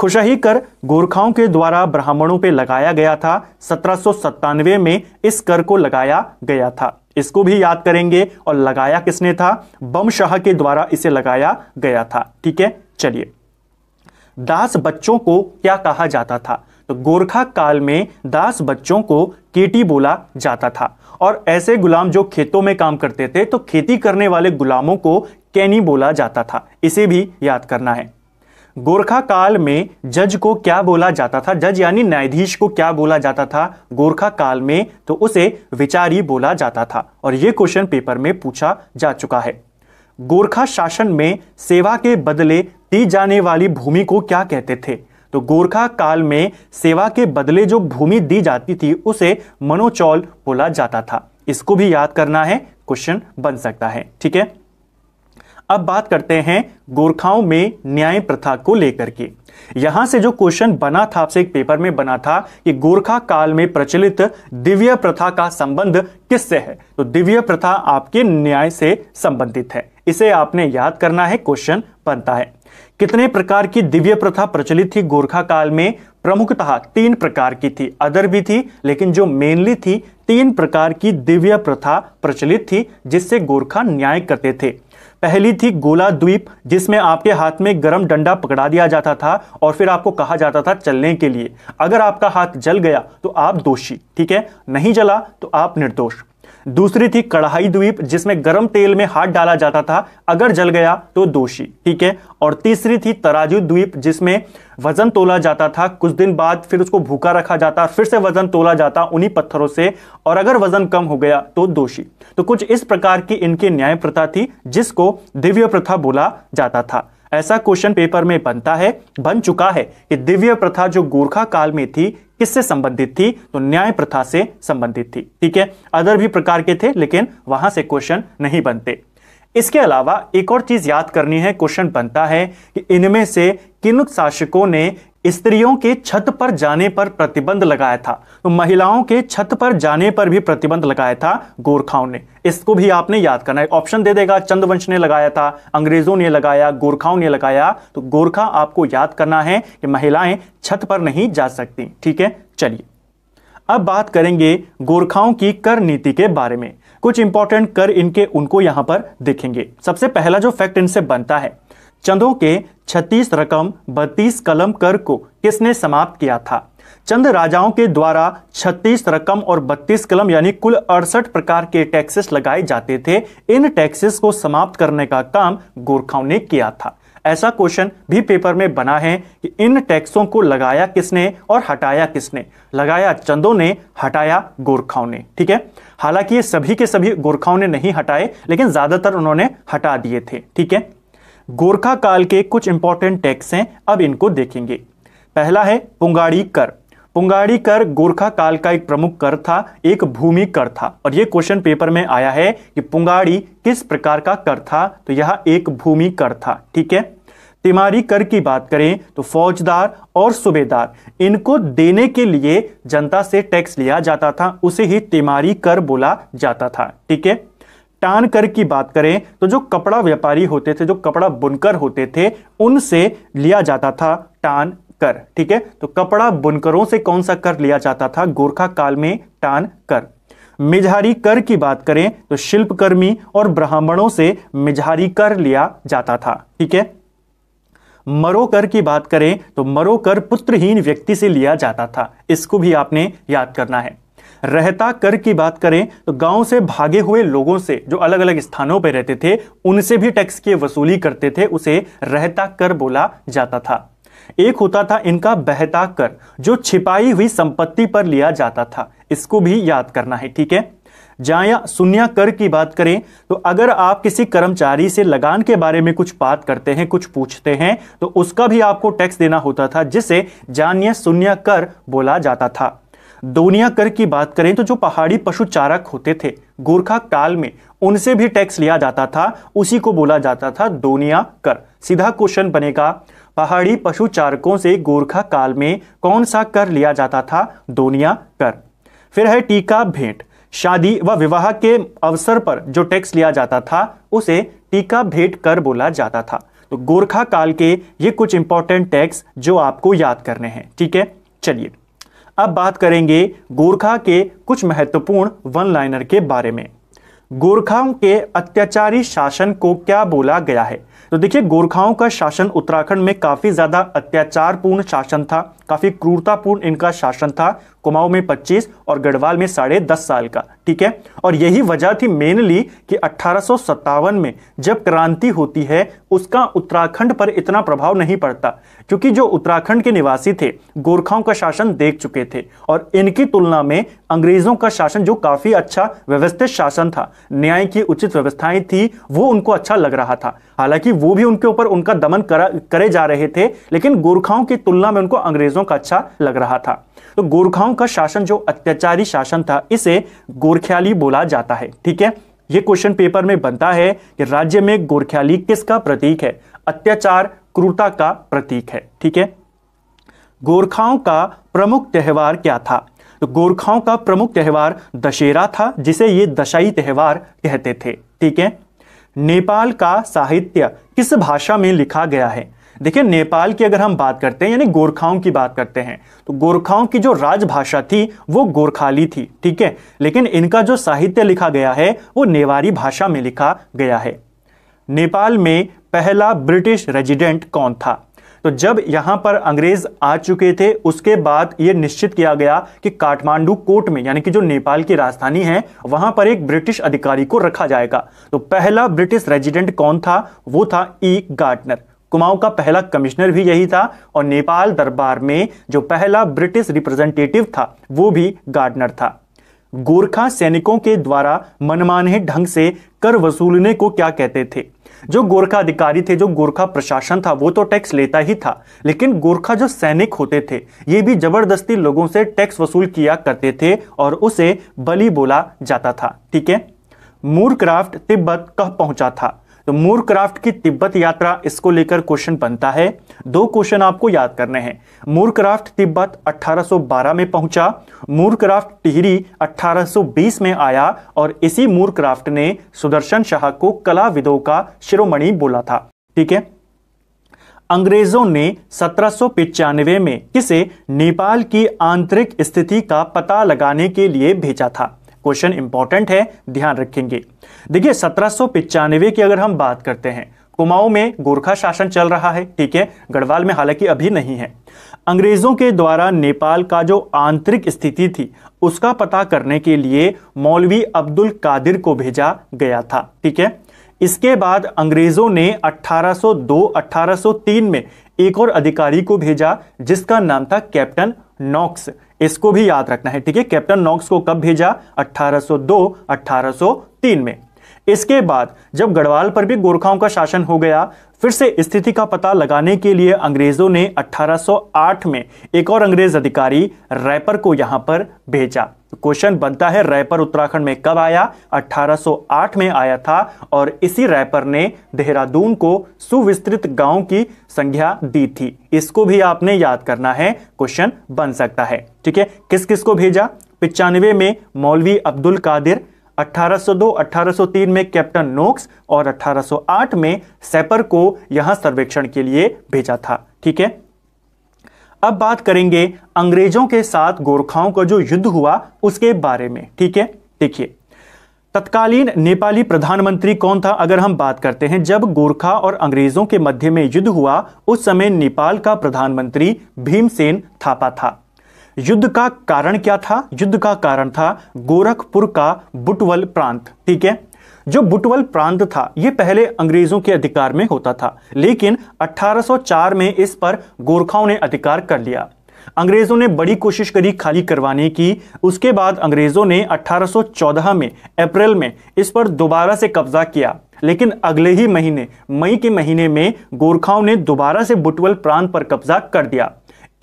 खुशही कर गोरखाओं के द्वारा ब्राह्मणों पर लगाया गया था सत्रह में इस कर को लगाया गया था इसको भी याद करेंगे और लगाया किसने था बम शाह के द्वारा इसे लगाया गया था ठीक है चलिए दास बच्चों को क्या कहा जाता था तो गोरखा काल में दास बच्चों को केटी बोला जाता था और ऐसे गुलाम जो खेतों में काम करते थे तो खेती करने वाले गुलामों को कैनी बोला जाता था इसे भी याद करना है गोरखा काल में जज को क्या बोला जाता था जज यानी न्यायाधीश को क्या बोला जाता था गोरखा काल में तो उसे विचारी बोला जाता था और यह क्वेश्चन पेपर में पूछा जा चुका है गोरखा शासन में सेवा के बदले दी जाने वाली भूमि को क्या कहते थे तो गोरखा काल में सेवा के बदले जो भूमि दी जाती थी उसे मनोचौल बोला जाता था इसको भी याद करना है क्वेश्चन बन सकता है ठीक है अब बात करते हैं गोरखाओं में न्याय प्रथा को लेकर के यहां से जो क्वेश्चन बना था आपसे एक पेपर में बना था कि गोरखा काल में प्रचलित दिव्य प्रथा का संबंध किससे है तो दिव्य प्रथा आपके न्याय से संबंधित है इसे आपने याद करना है क्वेश्चन बनता है कितने प्रकार की दिव्य प्रथा प्रचलित थी गोरखा काल में प्रमुखतः तीन प्रकार की थी अदर भी थी लेकिन जो मेनली थी तीन प्रकार की दिव्य प्रथा प्रचलित थी जिससे गोरखा न्याय करते थे पहली थी गोला द्वीप जिसमें आपके हाथ में गर्म डंडा पकड़ा दिया जाता था और फिर आपको कहा जाता था चलने के लिए अगर आपका हाथ जल गया तो आप दोषी ठीक है नहीं जला तो आप निर्दोष दूसरी थी कढ़ाई द्वीप जिसमें गर्म तेल में हाथ डाला जाता था अगर जल गया तो दोषी ठीक है और तीसरी थी तराजू द्वीप जिसमें वजन तोला जाता था कुछ दिन बाद फिर उसको भूखा रखा जाता फिर से वजन तोला जाता उन्हीं पत्थरों से और अगर वजन कम हो गया तो दोषी तो कुछ इस प्रकार की इनकी न्याय प्रथा थी जिसको दिव्य प्रथा बोला जाता था ऐसा क्वेश्चन पेपर में बनता है बन चुका है कि दिव्य प्रथा जो गोरखा काल में थी किससे संबंधित थी तो न्याय प्रथा से संबंधित थी ठीक है अदर भी प्रकार के थे लेकिन वहां से क्वेश्चन नहीं बनते इसके अलावा एक और चीज याद करनी है क्वेश्चन बनता है कि इनमें से किन शासकों ने स्त्रियों के छत पर जाने पर प्रतिबंध लगाया था तो महिलाओं के छत पर जाने पर भी प्रतिबंध लगाया था गोरखाओं ने इसको भी आपने याद करना है ऑप्शन दे देगा चंद्रवंश ने लगाया था अंग्रेजों ने लगाया गोरखाओं ने लगाया तो गोरखा आपको याद करना है कि महिलाएं छत पर नहीं जा सकती ठीक है चलिए अब बात करेंगे गोरखाओं की कर नीति के बारे में कुछ इंपॉर्टेंट कर इनके उनको यहां पर देखेंगे सबसे पहला जो फैक्ट इनसे बनता है चंदों के 36 रकम 32 कलम कर को किसने समाप्त किया था चंद राजाओं के द्वारा 36 रकम और 32 कलम यानी कुल अड़सठ प्रकार के टैक्सेस लगाए जाते थे इन टैक्सेस को समाप्त करने का काम गोरखाओं ने किया था ऐसा क्वेश्चन भी पेपर में बना है कि इन टैक्सों को लगाया किसने और हटाया किसने लगाया चंदों ने हटाया गोरखाओं ने ठीक है हालांकि ये सभी के सभी गोरखाओं ने नहीं हटाए लेकिन ज्यादातर उन्होंने हटा दिए थे ठीक है गोरखा काल के कुछ इंपॉर्टेंट टैक्स हैं अब इनको देखेंगे पहला है पुंगाड़ी कर पुंगाड़ी कर गोरखा काल का एक प्रमुख कर था एक भूमि कर था और यह क्वेश्चन पेपर में आया है कि पुंगाड़ी किस प्रकार का कर था तो यह एक भूमि कर था ठीक है तिमारी कर की बात करें तो फौजदार और सूबेदार इनको देने के लिए जनता से टैक्स लिया जाता था उसे ही तिमारी कर बोला जाता था ठीक है टान कर की बात करें तो जो कपड़ा व्यापारी होते थे जो कपड़ा बुनकर होते थे उनसे लिया जाता था टान कर ठीक है तो कपड़ा बुनकरों से कौन सा कर लिया जाता था गोरखा काल में टान कर मिझारी कर की बात करें तो शिल्पकर्मी और ब्राह्मणों से मिझारी कर लिया जाता था ठीक है मरो कर की बात करें तो मरो कर पुत्रहीन व्यक्ति से लिया जाता था इसको भी आपने याद करना है रहता कर की बात करें तो गांव से भागे हुए लोगों से जो अलग अलग स्थानों पर रहते थे उनसे भी टैक्स की वसूली करते थे उसे रहता कर बोला जाता था एक होता था इनका बहता कर जो छिपाई हुई संपत्ति पर लिया जाता था इसको भी याद करना है ठीक है जाया शून्य कर की बात करें तो अगर आप किसी कर्मचारी से लगान के बारे में कुछ बात करते हैं कुछ पूछते हैं तो उसका भी आपको टैक्स देना होता था जिसे जान्य सुनिया कर बोला जाता था दोनिया कर की बात करें तो जो पहाड़ी पशु चारक होते थे गोरखा काल में उनसे भी टैक्स लिया जाता था उसी को बोला जाता था दोनिया कर सीधा क्वेश्चन बनेगा पहाड़ी पशु चारकों से गोरखा काल में कौन सा कर लिया जाता था दोनिया कर फिर है टीका भेंट शादी व विवाह के अवसर पर जो टैक्स लिया जाता था उसे टीका भेंट कर बोला जाता था तो गोरखा काल के ये कुछ इंपॉर्टेंट टैक्स जो आपको याद करने हैं ठीक है चलिए अब बात करेंगे गोरखा के कुछ महत्वपूर्ण वन लाइनर के बारे में गोरखाओं के अत्याचारी शासन को क्या बोला गया है तो देखिए गोरखाओं का शासन उत्तराखंड में काफ़ी ज़्यादा अत्याचारपूर्ण शासन था काफ़ी क्रूरतापूर्ण इनका शासन था कुमाऊं में 25 और गढ़वाल में साढ़े दस साल का ठीक है और यही वजह थी मेनली कि अठारह में जब क्रांति होती है उसका उत्तराखंड पर इतना प्रभाव नहीं पड़ता क्योंकि जो उत्तराखंड के निवासी थे गोरखाओं का शासन देख चुके थे और इनकी तुलना में अंग्रेजों का शासन जो काफ़ी अच्छा व्यवस्थित शासन था न्याय की उचित व्यवस्थाएं थी वो उनको अच्छा लग रहा था हालांकि वो भी उनके ऊपर उनका दमन करा करे जा रहे थे लेकिन गोरखाओं की तुलना में उनको अंग्रेजों का अच्छा लग रहा था तो गोरखाओं का शासन जो अत्याचारी शासन था इसे गोरख्याली बोला जाता है ठीक है ये क्वेश्चन पेपर में बनता है कि राज्य में गोरख्याली किसका प्रतीक है अत्याचार क्रूरता का प्रतीक है ठीक है गोरखाओं का प्रमुख त्यौहार क्या था तो गोरखाओं का प्रमुख त्यौहार दशहरा था जिसे ये दशाई त्यौहार कहते थे ठीक है नेपाल का साहित्य किस भाषा में लिखा गया है देखिए नेपाल की अगर हम बात करते हैं यानी गोरखाओं की बात करते हैं तो गोरखाओं की जो राजभाषा थी वो गोरखाली थी ठीक है लेकिन इनका जो साहित्य लिखा गया है वो नेवारी भाषा में लिखा गया है नेपाल में पहला ब्रिटिश रेजिडेंट कौन था तो जब यहां पर अंग्रेज आ चुके थे उसके बाद यह निश्चित किया गया कि काठमांडू कोर्ट में यानी कि जो नेपाल की राजधानी है वहां पर एक ब्रिटिश अधिकारी को रखा जाएगा तो पहला ब्रिटिश रेजिडेंट कौन था वो था ई गार्टनर कुमाऊं का पहला कमिश्नर भी यही था और नेपाल दरबार में जो पहला ब्रिटिश रिप्रेजेंटेटिव था वो भी गार्डनर था गोरखा सैनिकों के द्वारा मनमाने ढंग से कर वसूलने को क्या कहते थे जो गोरखा अधिकारी थे जो गोरखा प्रशासन था वो तो टैक्स लेता ही था लेकिन गोरखा जो सैनिक होते थे ये भी जबरदस्ती लोगों से टैक्स वसूल किया करते थे और उसे बली बोला जाता था ठीक है मूरक्राफ्ट तिब्बत कह पहुंचा था तो मूर क्राफ्ट की तिब्बत यात्रा इसको लेकर क्वेश्चन बनता है दो क्वेश्चन आपको याद करने हैं मूर क्राफ्ट तिब्बत 1812 में पहुंचा मूर क्राफ्ट टिहरी 1820 में आया और इसी मूर क्राफ्ट ने सुदर्शन शाह को कला विदो का शिरोमणि बोला था ठीक है अंग्रेजों ने सत्रह में किसे नेपाल की आंतरिक स्थिति का पता लगाने के लिए भेजा था क्वेश्चन इंपॉर्टेंट है ध्यान रखेंगे देखिए सत्रह की अगर हम बात करते हैं कुमाऊं में गोरखा शासन चल रहा है ठीक है गढ़वाल में हालांकि अभी नहीं है अंग्रेजों के द्वारा नेपाल का जो आंतरिक स्थिति थी उसका पता करने के लिए मौलवी अब्दुल कादिर को भेजा गया था ठीक है इसके बाद अंग्रेजों ने 1802-1803 में एक और अधिकारी को भेजा जिसका नाम था कैप्टन नॉक्स इसको भी याद रखना है ठीक है कैप्टन नॉक्स को कब भेजा 1802-1803 में इसके बाद जब गढ़वाल पर भी गोरखाओं का शासन हो गया फिर से स्थिति का पता लगाने के लिए अंग्रेजों ने 1808 में एक और अंग्रेज अधिकारी रैपर को यहां पर भेजा क्वेश्चन बनता है रैपर उत्तराखंड में कब आया 1808 में आया था और इसी रैपर ने देहरादून को सुविस्तृत गांव की संख्या दी थी इसको भी आपने याद करना है क्वेश्चन बन सकता है ठीक है किस किस को भेजा पिचानवे में मौलवी अब्दुल कादिर 1802, 1803 में कैप्टन नोक्स और 1808 में सेपर को यहां सर्वेक्षण के लिए भेजा था ठीक है अब बात करेंगे अंग्रेजों के साथ गोरखाओं का जो युद्ध हुआ उसके बारे में ठीक है देखिए तत्कालीन नेपाली प्रधानमंत्री कौन था अगर हम बात करते हैं जब गोरखा और अंग्रेजों के मध्य में युद्ध हुआ उस समय नेपाल का प्रधानमंत्री भीमसेन थापा था युद्ध का कारण क्या था युद्ध का कारण था गोरखपुर का बुटवल प्रांत ठीक है जो बुटवल प्रांत था यह पहले अंग्रेजों के अधिकार में होता था लेकिन 1804 में इस पर गोरखाओं ने अधिकार कर लिया अंग्रेजों ने बड़ी कोशिश करी खाली करवाने की उसके बाद अंग्रेजों ने 1814 में अप्रैल में इस पर दोबारा से कब्जा किया लेकिन अगले ही महीने मई के महीने में गोरखाओं ने दोबारा से बुटवल प्रांत पर कब्जा कर दिया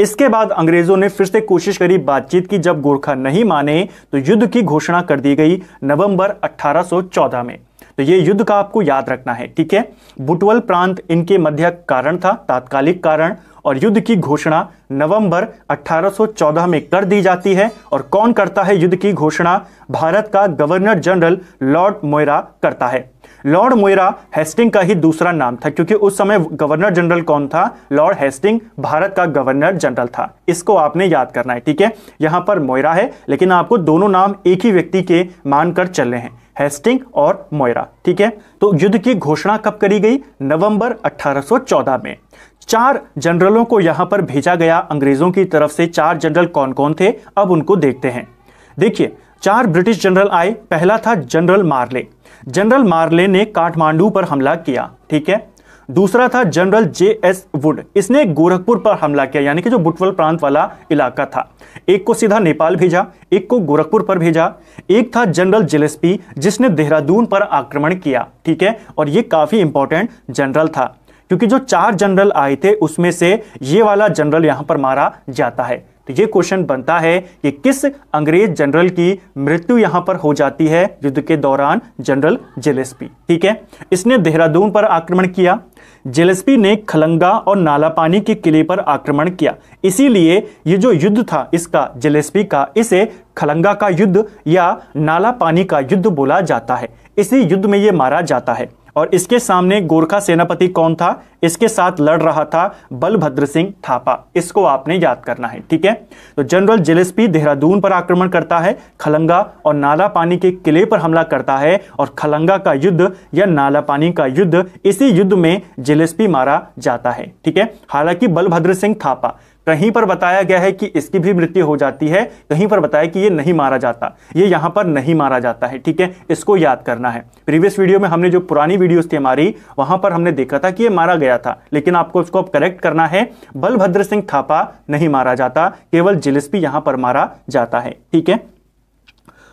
इसके बाद अंग्रेजों ने फिर से कोशिश करी बातचीत की जब गोरखा नहीं माने तो युद्ध की घोषणा कर दी गई नवंबर 1814 में तो ये युद्ध का आपको याद रखना है ठीक है बुटवल प्रांत इनके मध्य कारण था तात्कालिक कारण और युद्ध की घोषणा नवंबर 1814 में कर दी जाती है और कौन करता है युद्ध की घोषणा भारत का गवर्नर जनरल लॉर्ड मोयरा करता है लॉर्ड मोयरा हेस्टिंग का ही दूसरा नाम था क्योंकि उस समय गवर्नर जनरल कौन था लॉर्ड हेस्टिंग भारत का गवर्नर जनरल था इसको आपने याद करना है ठीक है यहां पर मोयरा है लेकिन आपको दोनों नाम एक ही व्यक्ति के मानकर चल रहे हैं हेस्टिंग और मोयरा ठीक है तो युद्ध की घोषणा कब करी गई नवंबर 1814 में चार जनरलों को यहां पर भेजा गया अंग्रेजों की तरफ से चार जनरल कौन कौन थे अब उनको देखते हैं देखिए चार ब्रिटिश जनरल आए पहला था जनरल मार्ले जनरल मार्ले ने काठमांडू पर हमला किया ठीक है दूसरा था जनरल जे एस वुड इसने गोरखपुर पर हमला किया यानी कि जो बुटवल प्रांत वाला इलाका था एक को सीधा नेपाल भेजा एक को गोरखपुर पर भेजा एक था जनरल जिलेस्पी जिसने देहरादून पर आक्रमण किया ठीक है और ये काफ़ी इंपॉर्टेंट जनरल था क्योंकि जो चार जनरल आए थे उसमें से ये वाला जनरल यहां पर मारा जाता है तो ये क्वेश्चन बनता है कि किस अंग्रेज जनरल की मृत्यु यहां पर हो जाती है युद्ध के दौरान जनरल जेलेस्पी ठीक है इसने देहरादून पर आक्रमण किया जेलेस्पी ने खलंगा और नालापानी के किले पर आक्रमण किया इसीलिए ये जो युद्ध था इसका जेलेस्पी का इसे खलंगा का युद्ध या नालापानी का युद्ध बोला जाता है इसी युद्ध में ये मारा जाता है और इसके सामने गोरखा सेनापति कौन था इसके साथ लड़ रहा था बलभद्र सिंह थापा इसको आपने याद करना है ठीक है तो जनरल जिलेस्पी देहरादून पर आक्रमण करता है खलंगा और नाला पानी के किले पर हमला करता है और खलंगा का युद्ध या नाला पानी का युद्ध इसी युद्ध में जिलेस्पी मारा जाता है ठीक है हालांकि बलभद्र सिंह थापा कहीं पर बताया गया है कि इसकी भी मृत्यु हो जाती है कहीं पर बताया कि ये नहीं मारा जाता ये यहां पर नहीं मारा जाता है ठीक है इसको याद करना है प्रीवियस वीडियो में हमने जो पुरानी वीडियोस थी हमारी वहां पर हमने देखा था कि ये मारा गया था लेकिन आपको उसको अब करेक्ट करना है बलभद्र सिंह थापा नहीं मारा जाता केवल जिलिस्पी यहां पर मारा जाता है ठीक है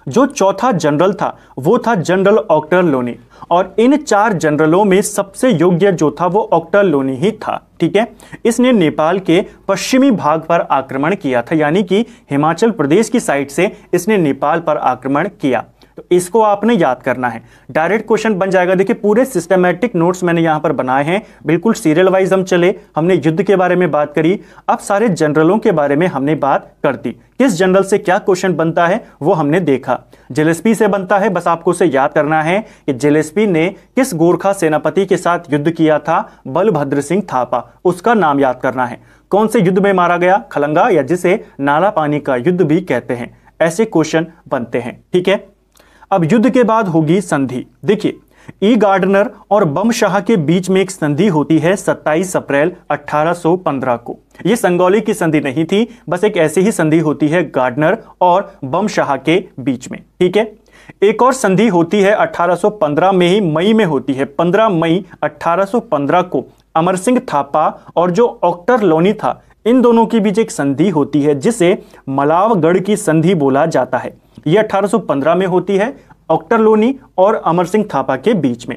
जो चौथा जनरल था वो था जनरल ऑक्टर लोनी और इन चार जनरलों में सबसे योग्य जो था वो ऑक्टर लोनी ही था ठीक है इसने नेपाल के पश्चिमी भाग पर आक्रमण किया था यानी कि हिमाचल प्रदेश की साइड से इसने नेपाल पर आक्रमण किया तो इसको आपने याद करना है डायरेक्ट क्वेश्चन बन जाएगा देखिए पूरे सिस्टमेटिक नोट्स मैंने यहां पर बनाए हैं बिल्कुल सीरियल वाइज हम चले हमने युद्ध के बारे में बात करी अब सारे जनरलों के बारे में हमने बात कर दी किस जनरल से क्या क्वेश्चन बनता है वो हमने देखा जेलेसपी से बनता है बस आपको उसे याद करना है कि जेलेसपी ने किस गोरखा सेनापति के साथ युद्ध किया था बलभद्र सिंह थापा उसका नाम याद करना है कौन से युद्ध में मारा गया खलंगा या जिसे नाला पानी का युद्ध भी कहते हैं ऐसे क्वेश्चन बनते हैं ठीक है अब युद्ध के बाद होगी संधि देखिए ई गार्डनर और बम शाह के बीच में एक संधि होती है 27 अप्रैल 1815 को यह संगौली की संधि नहीं थी बस एक ऐसी ही संधि होती है गार्डनर और बम शाह के बीच में ठीक है एक और संधि होती है 1815 में ही मई में होती है 15 मई 1815 को अमर सिंह थापा और जो ऑक्टर लोनी था इन दोनों के बीच एक संधि होती है जिसे मलावगढ़ की संधि बोला जाता है ये 1815 में होती है ऑक्टर लोनी और अमर सिंह थापा के बीच में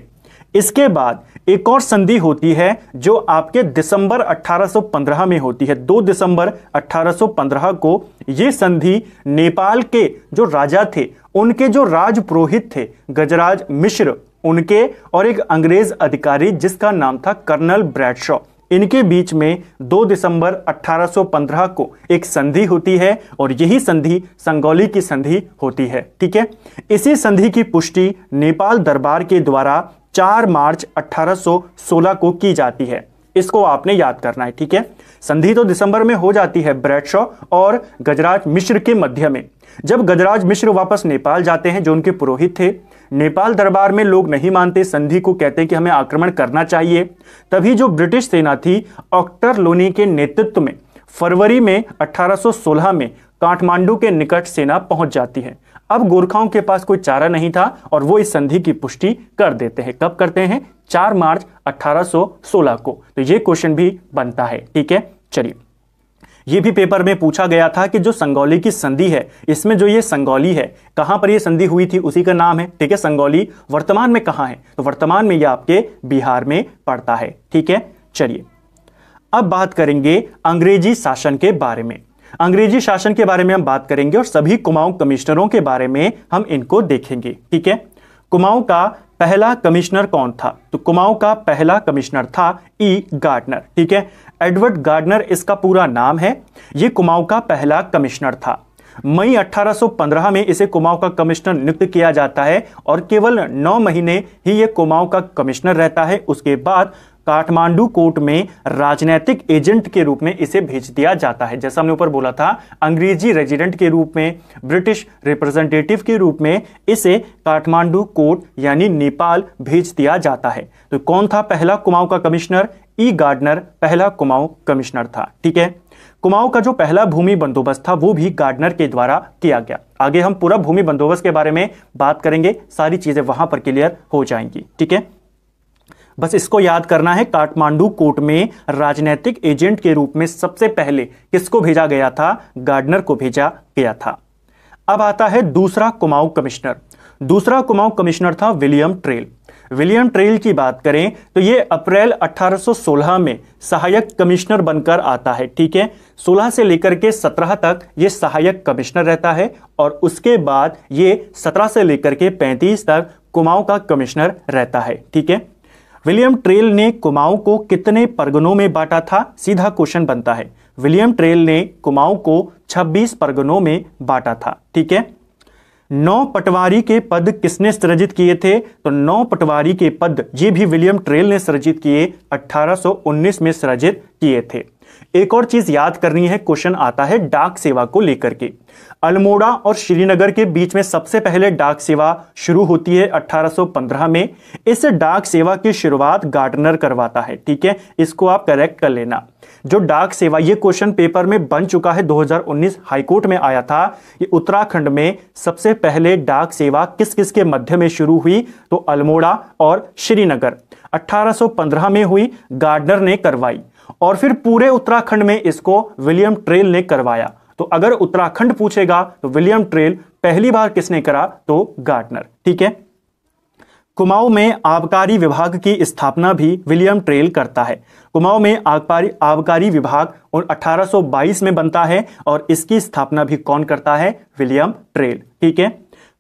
इसके बाद एक और संधि होती है जो आपके दिसंबर 1815 में होती है 2 दिसंबर 1815 को यह संधि नेपाल के जो राजा थे उनके जो राजपुरोहित थे गजराज मिश्र उनके और एक अंग्रेज अधिकारी जिसका नाम था कर्नल ब्रैडशॉ इनके बीच में 2 दिसंबर 1815 को एक संधि होती है और यही संधि संगौली की संधि होती है ठीक है इसी संधि की पुष्टि नेपाल दरबार के द्वारा 4 मार्च 1816 को की जाती है इसको आपने याद करना है ठीक है संधि तो दिसंबर में हो जाती है ब्रैडशॉ और गजराज मिश्र के मध्य में जब गजराज मिश्र वापस नेपाल जाते हैं जो उनके पुरोहित थे नेपाल दरबार में लोग नहीं मानते संधि को कहते हैं कि हमें आक्रमण करना चाहिए तभी जो ब्रिटिश सेना थी ऑक्टर लोनी के नेतृत्व में फरवरी में 1816 में काठमांडू के निकट सेना पहुंच जाती है अब गोरखाओं के पास कोई चारा नहीं था और वो इस संधि की पुष्टि कर देते हैं कब करते हैं 4 मार्च 1816 को तो ये क्वेश्चन भी बनता है ठीक है चलिए ये भी पेपर में पूछा गया था कि जो संगौली की संधि है इसमें जो ये संगौली है कहां पर ये संधि हुई थी उसी का नाम है ठीक है संगौली वर्तमान में कहां है तो वर्तमान में यह आपके बिहार में पड़ता है ठीक है चलिए अब बात करेंगे अंग्रेजी शासन के बारे में अंग्रेजी शासन के बारे में हम बात करेंगे और सभी कुमाऊं कमिश्नरों के बारे में हम इनको देखेंगे ठीक है कुमाऊं का पहला कमिश्नर कौन था तो कुमाऊं का पहला कमिश्नर था ई e. गार्डनर ठीक है एडवर्ड गार्डनर इसका पूरा नाम है ये कुमाऊं का पहला कमिश्नर था मई 1815 में इसे कुमाऊं का कमिश्नर नियुक्त किया जाता है और केवल 9 महीने ही ये कुमाऊं का कमिश्नर रहता है उसके बाद काठमांडू कोर्ट में राजनैतिक एजेंट के रूप में इसे भेज दिया जाता है जैसा हमने ऊपर बोला था अंग्रेजी रेजिडेंट के रूप में ब्रिटिश रिप्रेजेंटेटिव के रूप में इसे काठमांडू कोर्ट यानी नेपाल भेज दिया जाता है तो कौन था पहला कुमाऊं का कमिश्नर ई गार्डनर पहला कुमाऊं कमिश्नर था ठीक है कुमाऊं का जो पहला भूमि बंदोबस्त था वो भी गार्डनर के द्वारा किया गया आगे हम पूरा भूमि बंदोबस्त के बारे में बात करेंगे सारी चीजें वहां पर क्लियर हो जाएंगी ठीक है बस इसको याद करना है काठमांडू कोर्ट में राजनैतिक एजेंट के रूप में सबसे पहले किसको भेजा गया था गार्डनर को भेजा गया था अब आता है दूसरा कुमाऊं कमिश्नर दूसरा कुमाऊं कमिश्नर था विलियम ट्रेल विलियम ट्रेल की बात करें तो ये अप्रैल 1816 में सहायक कमिश्नर बनकर आता है ठीक है 16 से लेकर के 17 तक ये सहायक कमिश्नर रहता है और उसके बाद ये 17 से लेकर के 35 तक कुमाऊं का कमिश्नर रहता है ठीक है विलियम ट्रेल ने कुमाऊं को कितने परगनों में बांटा था सीधा क्वेश्चन बनता है विलियम ट्रेल ने कुमाऊं को 26 परगनों में बांटा था ठीक है नौ पटवारी के पद किसने सृजित किए थे तो नौ पटवारी के पद ये भी विलियम ट्रेल ने सृजित किए 1819 में सृजित किए थे एक और चीज याद करनी है क्वेश्चन आता है डाक सेवा को लेकर के अल्मोड़ा और श्रीनगर के बीच में सबसे पहले डाक सेवा शुरू होती है 1815 में इस डाक सेवा की शुरुआत गार्डनर करवाता है ठीक है इसको आप करेक्ट कर लेना जो डाक सेवा ये क्वेश्चन पेपर में बन चुका है 2019 हाईकोर्ट में आया था ये उत्तराखंड में सबसे पहले डाक सेवा किस किस के मध्य में शुरू हुई तो अल्मोड़ा और श्रीनगर 1815 में हुई गार्डनर ने करवाई और फिर पूरे उत्तराखंड में इसको विलियम ट्रेल ने करवाया तो अगर उत्तराखंड पूछेगा तो विलियम ट्रेल पहली बार किसने करा तो गार्टनर ठीक है कुमाऊं में आबकारी विभाग की स्थापना भी विलियम ट्रेल करता है कुमाऊं में आबकारी आबकारी विभाग और 1822 में बनता है और इसकी स्थापना भी कौन करता है विलियम ट्रेल ठीक है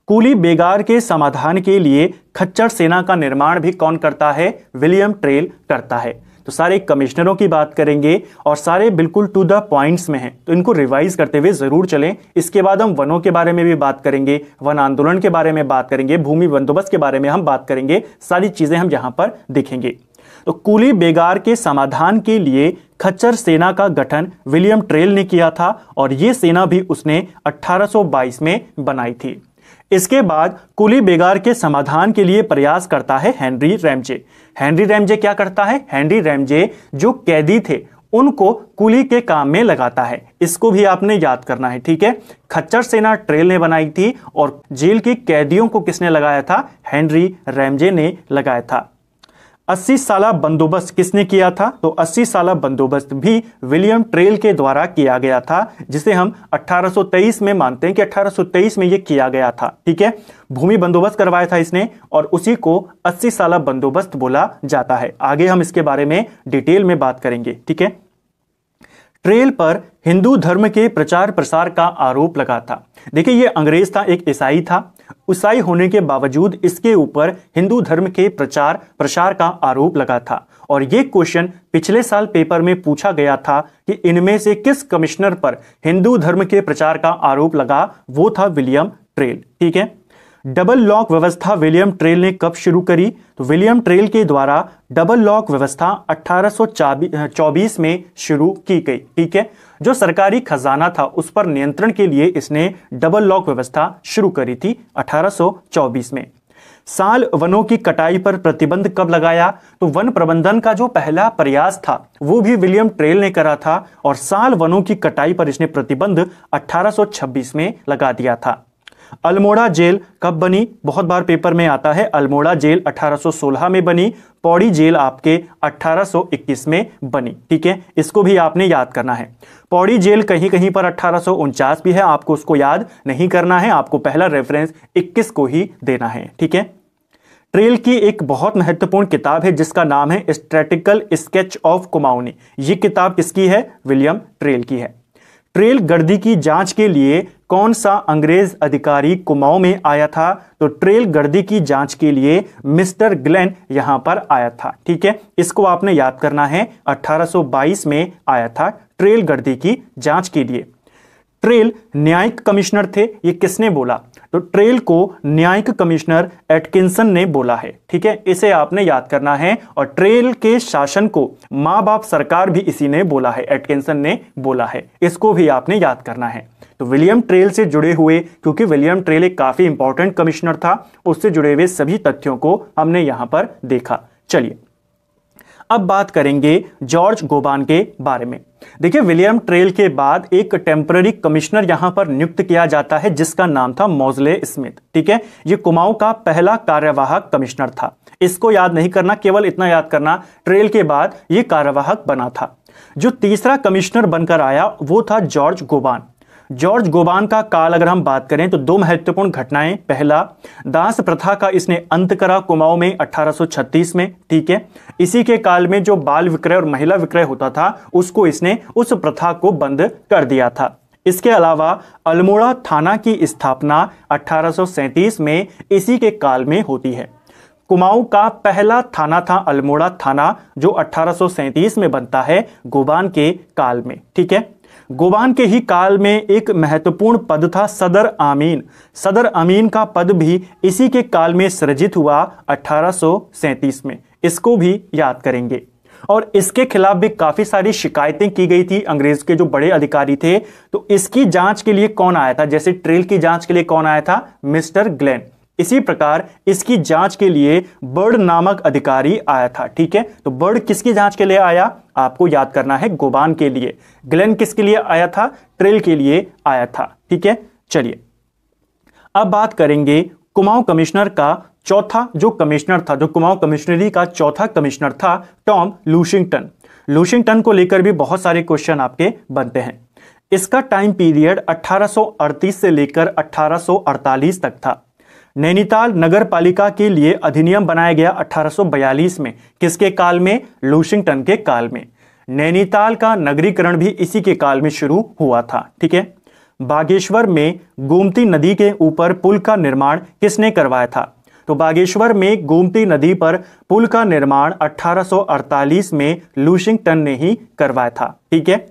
कूली बेगार के समाधान के लिए खच्चर सेना का निर्माण भी कौन करता है विलियम ट्रेल करता है तो सारे कमिश्नरों की बात करेंगे और सारे बिल्कुल टू द पॉइंट्स में हैं तो इनको रिवाइज करते हुए ज़रूर चलें इसके बाद हम वनों के बारे में भी बात करेंगे वन आंदोलन के बारे में बात करेंगे भूमि बंदोबस्त के बारे में हम बात करेंगे सारी चीज़ें हम यहाँ पर देखेंगे तो कुली बेगार के समाधान के लिए खच्चर सेना का गठन विलियम ट्रेल ने किया था और ये सेना भी उसने 1822 में बनाई थी इसके बाद कुली बेगार के समाधान के लिए प्रयास करता है हेनरी रैमजे हेनरी रैमजे क्या करता है हेनरी रैमजे जो कैदी थे उनको कुली के काम में लगाता है इसको भी आपने याद करना है ठीक है खच्चर सेना ट्रेल ने बनाई थी और जेल के कैदियों को किसने लगाया था हेनरी रैमजे ने लगाया था अस्सी साल बंदोबस्त किसने किया था तो अस्सी साल बंदोबस्त भी विलियम ट्रेल के द्वारा किया गया था जिसे हम 1823 में मानते हैं कि 1823 में यह किया गया था ठीक है भूमि बंदोबस्त करवाया था इसने और उसी को अस्सी साल बंदोबस्त बोला जाता है आगे हम इसके बारे में डिटेल में बात करेंगे ठीक है ट्रेल पर हिंदू धर्म के प्रचार प्रसार का आरोप लगा था देखिए ये अंग्रेज था एक ईसाई था ईसाई होने के बावजूद इसके ऊपर हिंदू धर्म के प्रचार प्रसार का आरोप लगा था और ये क्वेश्चन पिछले साल पेपर में पूछा गया था कि इनमें से किस कमिश्नर पर हिंदू धर्म के प्रचार का आरोप लगा वो था विलियम ट्रेल ठीक है डबल लॉक व्यवस्था विलियम ट्रेल ने कब शुरू करी तो विलियम ट्रेल के द्वारा डबल लॉक व्यवस्था अठारह में शुरू की गई ठीक है जो सरकारी खजाना था उस पर नियंत्रण के लिए इसने डबल लॉक व्यवस्था शुरू करी थी 1824 में साल वनों की कटाई पर प्रतिबंध कब लगाया तो वन प्रबंधन का जो पहला प्रयास था वो भी विलियम ट्रेल ने करा था और साल वनों की कटाई पर इसने प्रतिबंध 1826 में लगा दिया था अल्मोड़ा जेल कब बनी बहुत बार पेपर में आता है अल्मोड़ा जेल 1816 में बनी पौड़ी जेल आपके 1821 में बनी ठीक है इसको भी आपने याद करना है पौड़ी जेल कहीं कहीं पर अट्ठारह भी है आपको उसको याद नहीं करना है आपको पहला रेफरेंस इक्कीस को ही देना है ठीक है ट्रेल की एक बहुत महत्वपूर्ण किताब है जिसका नाम है स्ट्रेटिकल स्केच ऑफ कुमाऊनी ये किताब किसकी है विलियम ट्रेल की है ट्रेल गर्दी की जांच के लिए कौन सा अंग्रेज अधिकारी कुमाऊं में आया था तो ट्रेल गर्दी की जांच के लिए मिस्टर ग्लेन यहां पर आया था ठीक है इसको आपने याद करना है 1822 में आया था ट्रेल गर्दी की जांच के लिए ट्रेल न्यायिक कमिश्नर थे ये किसने बोला तो ट्रेल को न्यायिक कमिश्नर एटकिंसन ने बोला है ठीक है इसे आपने याद करना है और ट्रेल के शासन को मां बाप सरकार भी इसी ने बोला है एटकिंसन ने बोला है इसको भी आपने याद करना है तो विलियम ट्रेल से जुड़े हुए क्योंकि विलियम ट्रेल एक काफी इंपॉर्टेंट कमिश्नर था उससे जुड़े हुए सभी तथ्यों को हमने यहां पर देखा चलिए अब बात करेंगे जॉर्ज गोबान के बारे में देखिए विलियम ट्रेल के बाद एक टेम्पररी कमिश्नर यहां पर नियुक्त किया जाता है जिसका नाम था मोजले स्मिथ ठीक है ये कुमाऊं का पहला कार्यवाहक कमिश्नर था इसको याद नहीं करना केवल इतना याद करना ट्रेल के बाद ये कार्यवाहक बना था जो तीसरा कमिश्नर बनकर आया वो था जॉर्ज गोबान जॉर्ज गोबान का काल अगर हम बात करें तो दो महत्वपूर्ण घटनाएं पहला दास प्रथा का इसने अंत करा कुमाऊं में 1836 में ठीक है इसी के काल में जो बाल विक्रय और महिला विक्रय होता था उसको इसने उस प्रथा को बंद कर दिया था इसके अलावा अल्मोड़ा थाना की स्थापना 1837 में इसी के काल में होती है कुमाऊं का पहला थाना था अल्मोड़ा थाना जो अठारह में बनता है गोबान के काल में ठीक है गोबान के ही काल में एक महत्वपूर्ण पद था सदर आमीन सदर आमीन का पद भी इसी के काल में सृजित हुआ 1837 में इसको भी याद करेंगे और इसके खिलाफ भी काफ़ी सारी शिकायतें की गई थी अंग्रेज के जो बड़े अधिकारी थे तो इसकी जांच के लिए कौन आया था जैसे ट्रेल की जांच के लिए कौन आया था मिस्टर ग्लेन इसी प्रकार इसकी जांच के लिए बर्ड नामक अधिकारी आया था ठीक है तो बर्ड किसकी जांच के लिए आया आपको याद करना है गोबान के लिए ग्लेन किसके लिए आया था ट्रेल के लिए आया था ठीक है चलिए अब बात करेंगे कुमाऊं कमिश्नर का चौथा जो कमिश्नर था जो कुमाऊं कमिश्नरी का चौथा कमिश्नर था टॉम लूशिंगटन लूशिंगटन को लेकर भी बहुत सारे क्वेश्चन आपके बनते हैं इसका टाइम पीरियड 1838 से लेकर 1848 तक था नैनीताल नगर पालिका के लिए अधिनियम बनाया गया 1842 में किसके काल में लूशिंगटन के काल में नैनीताल का नगरीकरण भी इसी के काल में शुरू हुआ था ठीक है बागेश्वर में गोमती नदी के ऊपर पुल का निर्माण किसने करवाया था तो बागेश्वर में गोमती नदी पर पुल का निर्माण 1848 में लूशिंगटन ने ही करवाया था ठीक है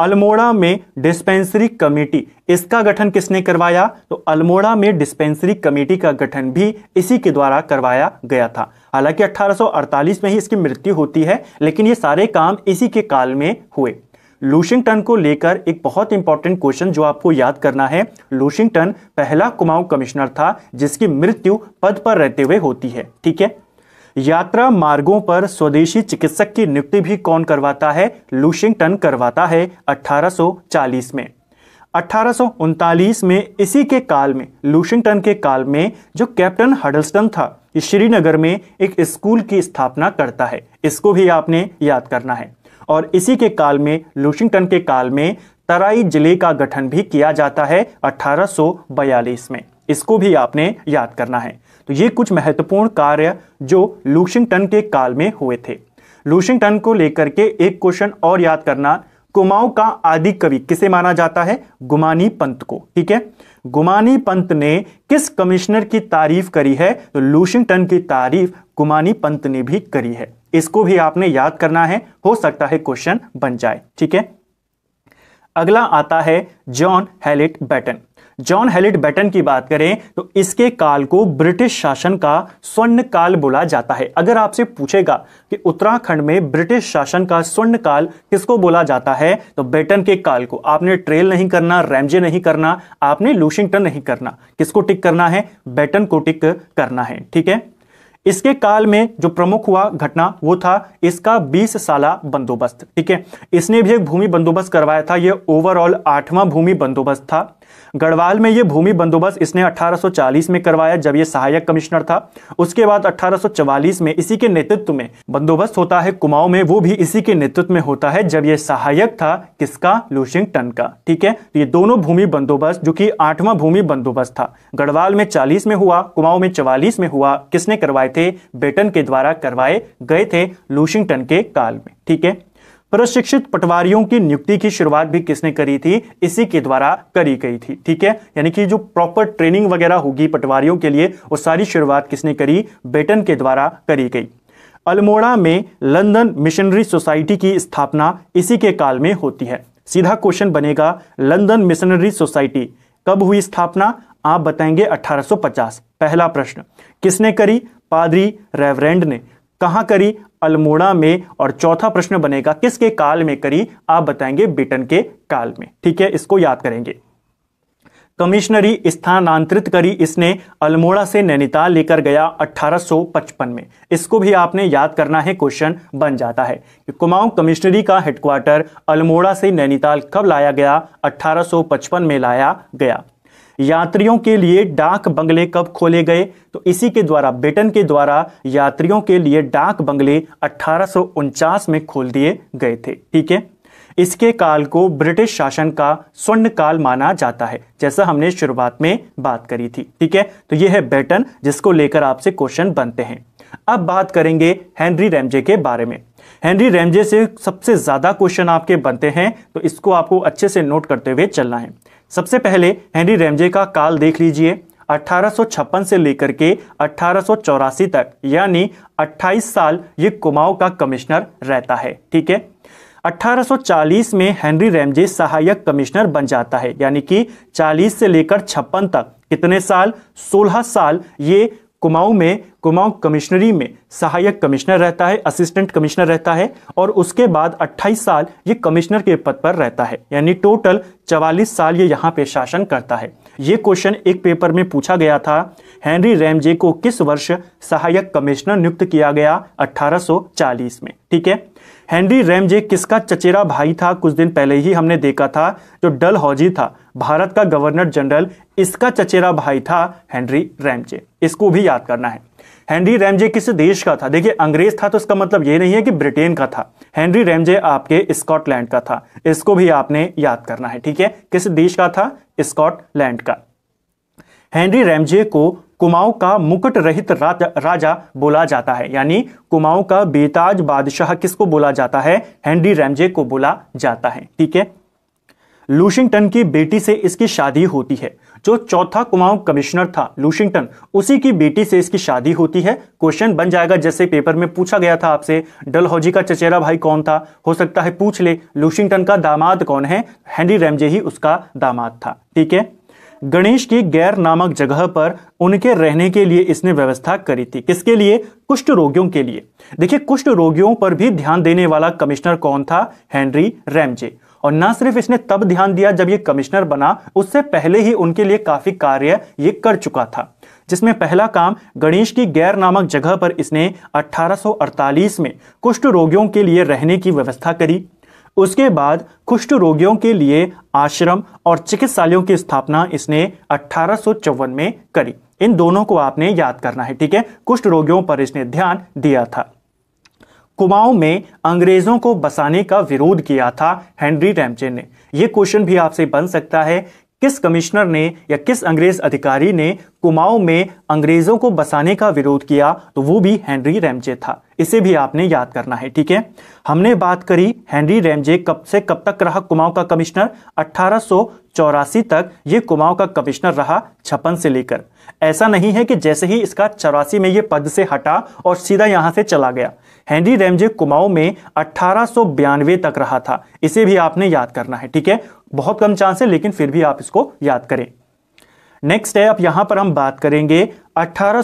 अल्मोड़ा में डिस्पेंसरी कमेटी इसका गठन किसने करवाया तो अल्मोड़ा में डिस्पेंसरी कमेटी का गठन भी इसी के द्वारा करवाया गया था हालांकि 1848 में ही इसकी मृत्यु होती है लेकिन ये सारे काम इसी के काल में हुए लूशिंगटन को लेकर एक बहुत इंपॉर्टेंट क्वेश्चन जो आपको याद करना है लूशिंगटन पहला कुमाऊं कमिश्नर था जिसकी मृत्यु पद पर रहते हुए होती है ठीक है यात्रा मार्गों पर स्वदेशी चिकित्सक की नियुक्ति भी कौन करवाता है लूशिंगटन करवाता है 1840 में अठारह में इसी के काल में लूशिंगटन के काल में जो कैप्टन हडलस्टन था श्रीनगर में एक स्कूल की स्थापना करता है इसको भी आपने याद करना है और इसी के काल में लूशिंगटन के काल में तराई जिले का गठन भी किया जाता है 1842 में इसको भी आपने याद करना है तो ये कुछ महत्वपूर्ण कार्य जो लूशिंगटन के काल में हुए थे लूशिंगटन को लेकर के एक क्वेश्चन और याद करना कुमाऊं का आदि कवि किसे माना जाता है गुमानी पंत को ठीक है गुमानी पंत ने किस कमिश्नर की तारीफ करी है तो लूशिंगटन की तारीफ गुमानी पंत ने भी करी है इसको भी आपने याद करना है हो सकता है क्वेश्चन बन जाए ठीक है अगला आता है John Hallet Batten John Hallet Batten की बात करें तो इसके काल को ब्रिटिश शासन का स्वर्ण काल बोला जाता है अगर आपसे पूछेगा कि उत्तराखंड में ब्रिटिश शासन का स्वर्ण काल किसको बोला जाता है तो बैटन के काल को आपने ट्रेल नहीं करना रैमजे नहीं करना आपने लूशिंगटन नहीं करना किसको टिक करना है बैटन को टिक करना है ठीक है इसके काल में जो प्रमुख हुआ घटना वो था इसका 20 साल बंदोबस्त ठीक है इसने भी एक भूमि बंदोबस्त करवाया था यह ओवरऑल आठवां भूमि बंदोबस्त था गढ़वाल में ये भूमि बंदोबस्त इसने 1840 में करवाया जब ये सहायक कमिश्नर था उसके बाद 1844 में इसी के नेतृत्व में बंदोबस्त होता है कुमाऊं में वो भी इसी के नेतृत्व में होता है जब ये सहायक था किसका लूशिंगटन का ठीक है तो ये दोनों भूमि बंदोबस्त जो कि आठवां भूमि बंदोबस्त था गढ़वाल में चालीस में हुआ कुमाऊं में चवालीस में हुआ किसने करवाए थे बेटन के द्वारा करवाए गए थे लूशिंगटन के काल में ठीक है प्रशिक्षित पटवारियों की नियुक्ति की शुरुआत भी किसने करी थी इसी के द्वारा करी गई थी ठीक है यानी कि जो प्रॉपर ट्रेनिंग वगैरह होगी पटवारियों के लिए वो सारी शुरुआत किसने करी बेटन के द्वारा करी गई अल्मोड़ा में लंदन मिशनरी सोसाइटी की स्थापना इसी के काल में होती है सीधा क्वेश्चन बनेगा लंदन मिशनरी सोसाइटी कब हुई स्थापना आप बताएंगे 1850 पहला प्रश्न किसने करी पादरी रेवरेंड ने कहां करी अल्मोड़ा में और चौथा प्रश्न बनेगा किसके काल में करी आप बताएंगे ब्रिटेन के काल में ठीक है इसको याद करेंगे कमिश्नरी स्थानांतरित करी इसने अल्मोड़ा से नैनीताल लेकर गया 1855 में इसको भी आपने याद करना है क्वेश्चन बन जाता है कुमाऊं कमिश्नरी का हेडक्वार्टर अल्मोड़ा से नैनीताल कब लाया गया 1855 में लाया गया यात्रियों के लिए डाक बंगले कब खोले गए तो इसी के द्वारा ब्रिटेन के द्वारा यात्रियों के लिए डाक बंगले अठारह में खोल दिए गए थे ठीक है इसके काल को ब्रिटिश शासन का स्वर्ण काल माना जाता है जैसा हमने शुरुआत में बात करी थी ठीक है तो यह है ब्रिटेन जिसको लेकर आपसे क्वेश्चन बनते हैं अब बात करेंगे हेनरी रेमजे के बारे में हेनरी रेमजे से सबसे ज़्यादा क्वेश्चन आपके बनते हैं तो इसको आपको अच्छे से नोट करते हुए चलना है सबसे पहले हेनरी रेमजे का काल देख लीजिए 1856 से लेकर के अठारह तक यानी 28 साल ये कुमाऊं का कमिश्नर रहता है ठीक है 1840 में हेनरी रेमजे सहायक कमिश्नर बन जाता है यानी कि 40 से लेकर छप्पन तक कितने साल 16 साल ये कुमाऊं में कुमाऊं कमिश्नरी में सहायक कमिश्नर रहता है असिस्टेंट कमिश्नर रहता है और उसके बाद 28 साल ये कमिश्नर के पद पर रहता है यानी टोटल 44 साल ये यहाँ पे शासन करता है ये क्वेश्चन एक पेपर में पूछा गया था हेनरी रैमजे को किस वर्ष सहायक कमिश्नर नियुक्त किया गया अठारह में ठीक है हेनरी रेमजे किसका चचेरा भाई था कुछ दिन पहले ही हमने देखा था जो डल हौजी था भारत का गवर्नर जनरल इसका चचेरा भाई था हेनरी रेमजे इसको भी याद करना है हेनरी रैमजे किस देश का था देखिए अंग्रेज था तो इसका मतलब ये नहीं है कि ब्रिटेन का था हेनरी रैमजे आपके स्कॉटलैंड का था इसको भी आपने याद करना है ठीक है किस देश का था स्कॉटलैंड का हेनरी रैमजे को कुमाऊं का मुकुट रहित राजा बोला जाता है यानी कुमाऊं का बेताज बादशाह किसको बोला जाता है हेनरी रैमजे को बोला जाता है ठीक है लूशिंगटन की बेटी से इसकी शादी होती है जो चौथा कुमाऊं कमिश्नर था लूशिंगटन उसी की बेटी से इसकी शादी होती है क्वेश्चन बन जाएगा जैसे पेपर में पूछा गया था आपसे डलहौजी का चचेरा भाई कौन था हो सकता है पूछ ले लूशिंगटन का दामाद कौन है हेनरी रैमजे ही उसका दामाद था ठीक है गणेश की गैर नामक जगह पर उनके रहने के लिए इसने व्यवस्था करी थी किसके लिए कुष्ठ रोगियों के लिए देखिए कुष्ठ रोगियों पर भी ध्यान देने वाला कमिश्नर कौन था हेनरी रैमजे और ना सिर्फ इसने तब ध्यान दिया जब ये कमिश्नर बना उससे पहले ही उनके लिए काफी कार्य ये कर चुका था जिसमें पहला काम गणेश की गैर नामक जगह पर इसने 1848 में कुष्ठ रोगियों के लिए रहने की व्यवस्था करी उसके बाद कुष्ठ रोगियों के लिए आश्रम और चिकित्सालयों की स्थापना इसने अठारह में करी इन दोनों को आपने याद करना है ठीक है कुष्ठ रोगियों पर इसने ध्यान दिया था कुमाऊं में अंग्रेजों को बसाने का विरोध किया था हेनरी रैमचे ने यह क्वेश्चन भी आपसे बन सकता है किस कमिश्नर ने या किस अंग्रेज अधिकारी ने कुमाऊं में अंग्रेजों को बसाने का विरोध किया तो वो भी हेनरी रैमजे था इसे भी आपने याद करना है ठीक है हमने बात करी हेनरी रैमजे कब से कब तक रहा कुमाऊं का कमिश्नर अट्ठारह तक ये कुमाऊं का कमिश्नर रहा छप्पन से लेकर ऐसा नहीं है कि जैसे ही इसका चौरासी में ये पद से हटा और सीधा यहां से चला गया हेनरी रैमजे कुमाऊं में अट्ठारह तक रहा था इसे भी आपने याद करना है ठीक है बहुत कम चांस है लेकिन फिर भी आप इसको याद करें नेक्स्ट है अब यहां पर हम बात करेंगे अठारह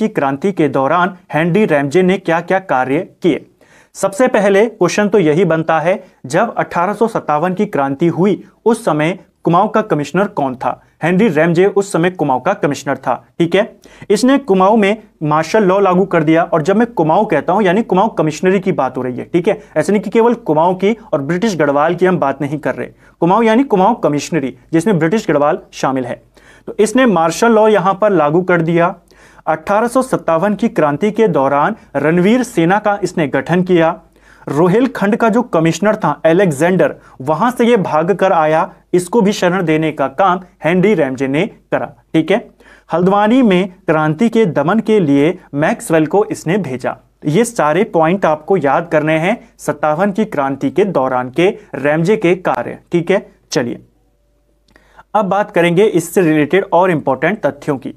की क्रांति के दौरान हेनरी रैमजे ने क्या क्या कार्य किए सबसे पहले क्वेश्चन तो यही बनता है जब अठारह की क्रांति हुई उस समय कुमाऊं का कमिश्नर कौन था हेनरी रैमजे उस समय कुमाऊं का कमिश्नर था ठीक है इसने कुमाऊं में मार्शल लॉ लागू कर दिया और जब मैं कुमाऊं कहता हूं यानी कुमाऊं कमिश्नरी की बात हो रही है ठीक है ऐसे नहीं कि केवल कुमाऊं की और ब्रिटिश गढ़वाल की हम बात नहीं कर रहे कुमाऊं यानी कुमाऊं कमिश्नरी जिसमें ब्रिटिश गढ़वाल शामिल है तो इसने मार्शल लॉ यहां पर लागू कर दिया अठारह की क्रांति के दौरान रणवीर सेना का इसने गठन किया रोहेलखंड का जो कमिश्नर था एलेक्जेंडर वहां से ये भाग कर आया इसको भी शरण देने का काम हेनरी रैमजे ने करा ठीक है हल्द्वानी में क्रांति के दमन के लिए मैक्सवेल को इसने भेजा ये सारे पॉइंट आपको याद करने हैं सत्तावन की क्रांति के दौरान के रैमजे के कार्य ठीक है चलिए अब बात करेंगे इससे रिलेटेड और इंपॉर्टेंट तथ्यों की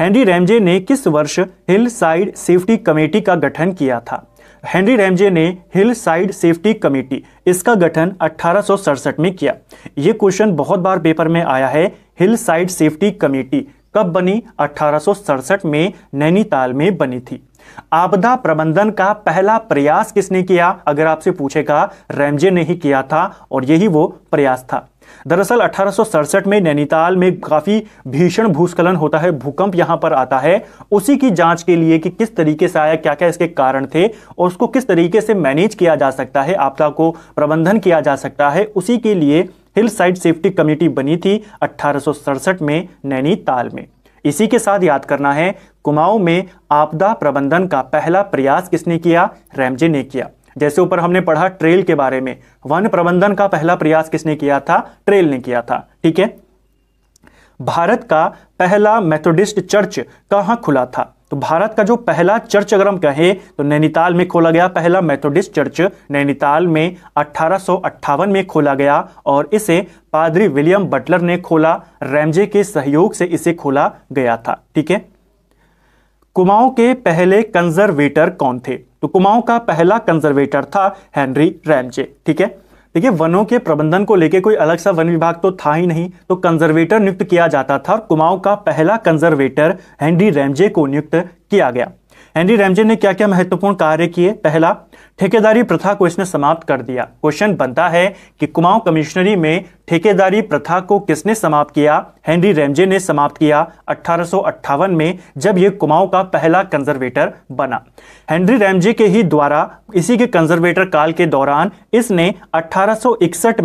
हेनरी रैमजे ने किस वर्ष हिल साइड सेफ्टी कमेटी का गठन किया था हेनरी रैमजे ने हिल साइड सेफ्टी कमेटी इसका गठन अठारह में किया ये क्वेश्चन बहुत बार पेपर में आया है हिल साइड सेफ्टी कमेटी कब बनी अठारह में नैनीताल में बनी थी आपदा प्रबंधन का पहला प्रयास किसने किया अगर आपसे पूछेगा रैमजे ने ही किया था और यही वो प्रयास था दरअसल अठारह में नैनीताल में काफ़ी भीषण भूस्खलन होता है भूकंप यहां पर आता है उसी की जांच के लिए कि किस तरीके से आया क्या क्या इसके कारण थे और उसको किस तरीके से मैनेज किया जा सकता है आपदा को प्रबंधन किया जा सकता है उसी के लिए हिल साइड सेफ्टी कमेटी बनी थी अठारह में नैनीताल में इसी के साथ याद करना है कुमाऊं में आपदा प्रबंधन का पहला प्रयास किसने किया रैमजे ने किया जैसे ऊपर हमने पढ़ा ट्रेल के बारे में वन प्रबंधन का पहला प्रयास किसने किया था ट्रेल ने किया था ठीक है भारत का पहला मेथोडिस्ट चर्च कहां खुला था तो भारत का जो पहला चर्च अगर हम कहें तो नैनीताल में खोला गया पहला मेथोडिस्ट चर्च नैनीताल में अठारह में खोला गया और इसे पादरी विलियम बटलर ने खोला रैमजे के सहयोग से इसे खोला गया था ठीक है कुमाऊं के पहले कंजर्वेटर कौन थे तो कुमाऊं का पहला कंजर्वेटर था हेनरी रैमजे ठीक है देखिए वनों के प्रबंधन को लेकर कोई अलग सा वन विभाग तो था ही नहीं तो कंजर्वेटर नियुक्त किया जाता था और कुमाऊं का पहला कंजर्वेटर हेनरी रैमजे को नियुक्त किया गया हेनरी रैमजे ने क्या क्या महत्वपूर्ण कार्य किए पहला ठेकेदारी प्रथा को इसने समाप्त कर दिया क्वेश्चन बनता है कि कुमाऊं कमिश्नरी में ठेकेदारी प्रथा को किसने समाप्त किया हेनरी रैमजे ने समाप्त किया अठारह में जब यह कुमाऊं का पहला कंजर्वेटर बना हेनरी रैमजे के ही द्वारा इसी के कंजर्वेटर काल के दौरान इसने अठारह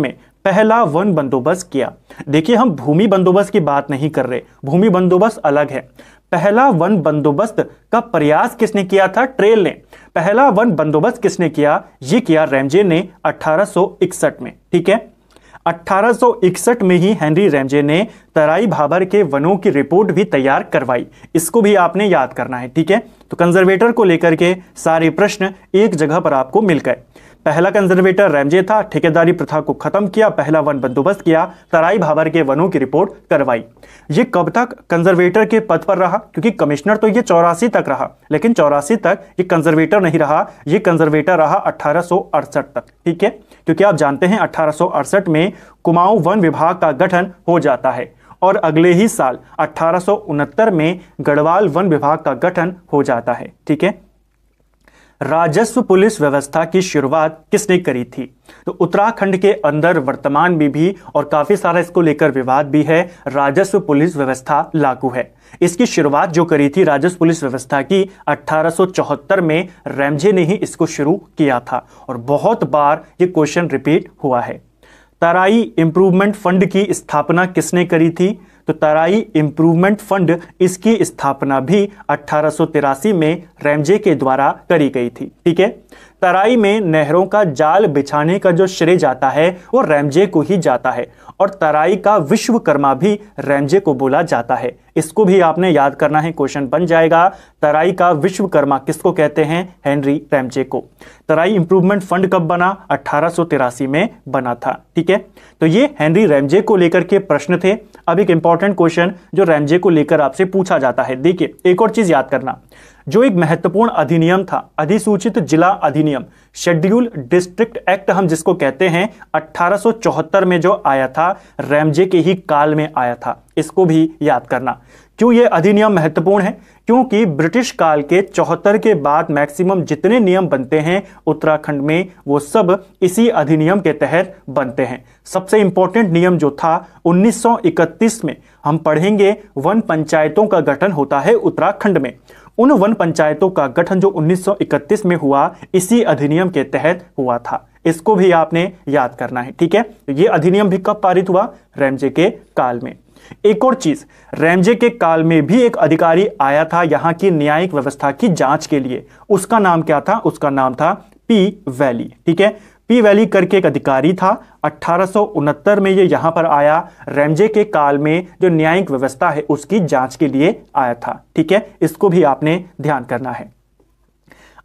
में पहला वन बंदोबस्त किया देखिए हम भूमि बंदोबस्त की बात नहीं कर रहे भूमि बंदोबस्त अलग है पहला वन बंदोबस्त का प्रयास किसने किया था ट्रेल ने पहला वन बंदोबस्त किसने किया ये किया रैमजे ने 1861 में ठीक है 1861 में ही हेनरी रैमजे ने तराई भाबर के वनों की रिपोर्ट भी तैयार करवाई इसको भी आपने याद करना है ठीक है तो कंजर्वेटर को लेकर के सारे प्रश्न एक जगह पर आपको मिल गए पहला कंजर्वेटर रैमजे था ठेकेदारी प्रथा को खत्म किया पहला वन बंदोबस्त किया तराई भावर के वनों की रिपोर्ट करवाई ये कब तक कंजर्वेटर के पद पर रहा क्योंकि कमिश्नर तो ये चौरासी तक रहा लेकिन चौरासी तक ये कंजर्वेटर नहीं रहा ये कंजर्वेटर रहा अठारह तक ठीक है क्योंकि आप जानते हैं अठारह में कुमाऊं वन विभाग का गठन हो जाता है और अगले ही साल अठारह में गढ़वाल वन विभाग का गठन हो जाता है ठीक है राजस्व पुलिस व्यवस्था की शुरुआत किसने करी थी तो उत्तराखंड के अंदर वर्तमान में भी और काफी सारा इसको लेकर विवाद भी है राजस्व पुलिस व्यवस्था लागू है इसकी शुरुआत जो करी थी राजस्व पुलिस व्यवस्था की 1874 में रैमजे ने ही इसको शुरू किया था और बहुत बार ये क्वेश्चन रिपीट हुआ है तराई इंप्रूवमेंट फंड की स्थापना किसने करी थी तो तराई इंप्रूवमेंट फंड इसकी स्थापना भी अठारह में रैमजे के द्वारा करी गई थी ठीक है तराई में नहरों का जाल बिछाने का जो श्रेय जाता है वो रैमजे को ही जाता है और तराई का विश्वकर्मा भी रैमजे को बोला जाता है इसको भी आपने याद करना है क्वेश्चन बन जाएगा तराई का विश्वकर्मा किसको कहते हैं हेनरी रैमजे को तराई इंप्रूवमेंट फंड कब बना अठारह में बना था ठीक है तो ये हेनरी रैमजे को लेकर के प्रश्न थे अब एक इंपॉर्टेंट क्वेश्चन जो रैमजे को लेकर आपसे पूछा जाता है देखिए एक और चीज याद करना जो एक महत्वपूर्ण अधिनियम था अधिसूचित जिला अधिनियम शेड्यूल डिस्ट्रिक्ट एक्ट हम जिसको कहते हैं 1874 में जो आया था रैमजे के ही काल में आया था इसको भी याद करना क्यों ये अधिनियम महत्वपूर्ण है क्योंकि ब्रिटिश काल के चौहत्तर के बाद मैक्सिमम जितने नियम बनते हैं उत्तराखंड में वो सब इसी अधिनियम के तहत बनते हैं सबसे इंपॉर्टेंट नियम जो था 1931 में हम पढ़ेंगे वन पंचायतों का गठन होता है उत्तराखंड में उन वन पंचायतों का गठन जो 1931 में हुआ इसी अधिनियम के तहत हुआ था इसको भी आपने याद करना है ठीक है ये अधिनियम भी कब पारित हुआ रेमजे के काल में एक और चीज रैमजे के काल में भी एक अधिकारी आया था यहां की न्यायिक व्यवस्था की जांच के लिए उसका नाम क्या था उसका नाम था पी वैली ठीक है पी वैली करके एक अधिकारी था अट्ठारह में ये यहां पर आया रैमजे के काल में जो न्यायिक व्यवस्था है उसकी जांच के लिए आया था ठीक है इसको भी आपने ध्यान करना है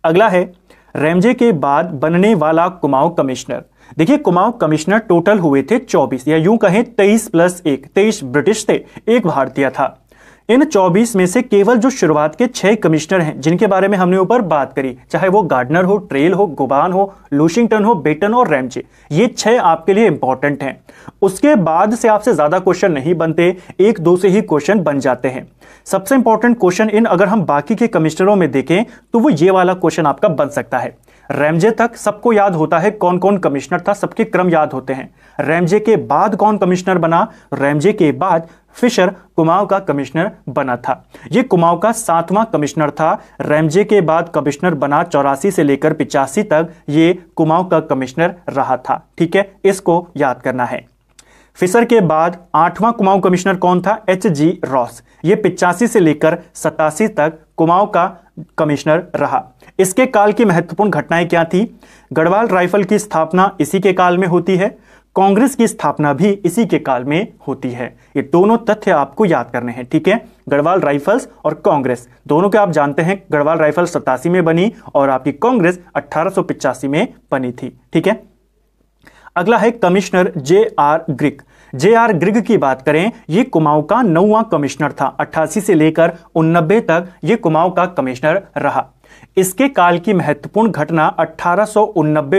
अगला है रैमजे के बाद बनने वाला कुमाऊं कमिश्नर देखिए कुमाऊं कमिश्नर टोटल हुए थे 24 या यूं कहें 23 प्लस एक तेईस ब्रिटिश थे एक भारतीय था इन 24 में से केवल जो शुरुआत के छह कमिश्नर हैं जिनके बारे में हमने ऊपर बात करी चाहे वो गार्डनर हो ट्रेल हो गुबान हो लूशिंगटन हो बेटन और रैमचे ये छह आपके लिए इंपॉर्टेंट हैं उसके बाद से आपसे ज्यादा क्वेश्चन नहीं बनते एक दो से ही क्वेश्चन बन जाते हैं सबसे इंपॉर्टेंट क्वेश्चन इन अगर हम बाकी के कमिश्नरों में देखें तो वो ये वाला क्वेश्चन आपका बन सकता है रैमजे तक सबको याद होता है कौन कौन कमिश्नर था सबके क्रम याद होते हैं रैमजे के बाद कौन कमिश्नर बना रैमजे के बाद फिशर कुमाऊं का कमिश्नर बना था ये कुमाऊं का सातवां कमिश्नर था रैमजे के बाद कमिश्नर बना चौरासी से लेकर पिचासी तक ये कुमाऊं का कमिश्नर रहा था ठीक है इसको याद करना है फिशर के बाद आठवां कुमाऊं कमिश्नर कौन था एच जी रॉस ये पिचासी से लेकर सतासी तक कुमाऊं का कमिश्नर रहा इसके काल की महत्वपूर्ण घटनाएं क्या थी गढ़वाल राइफल की स्थापना इसी के काल में होती है कांग्रेस की स्थापना भी इसी के काल में होती है ये दोनों तथ्य आपको याद करने हैं ठीक है गढ़वाल राइफल्स और कांग्रेस दोनों के आप जानते हैं गढ़वाल राइफल सतासी में बनी और आपकी कांग्रेस अट्ठारह में बनी थी ठीक है अगला है commissioner J R Grigg J R Grigg की बात करें ये कुमाऊं का नौवा कमिश्नर था अट्ठासी से लेकर उन्नबे तक ये कुमाऊं का कमिश्नर रहा इसके काल की महत्वपूर्ण घटना अट्ठारह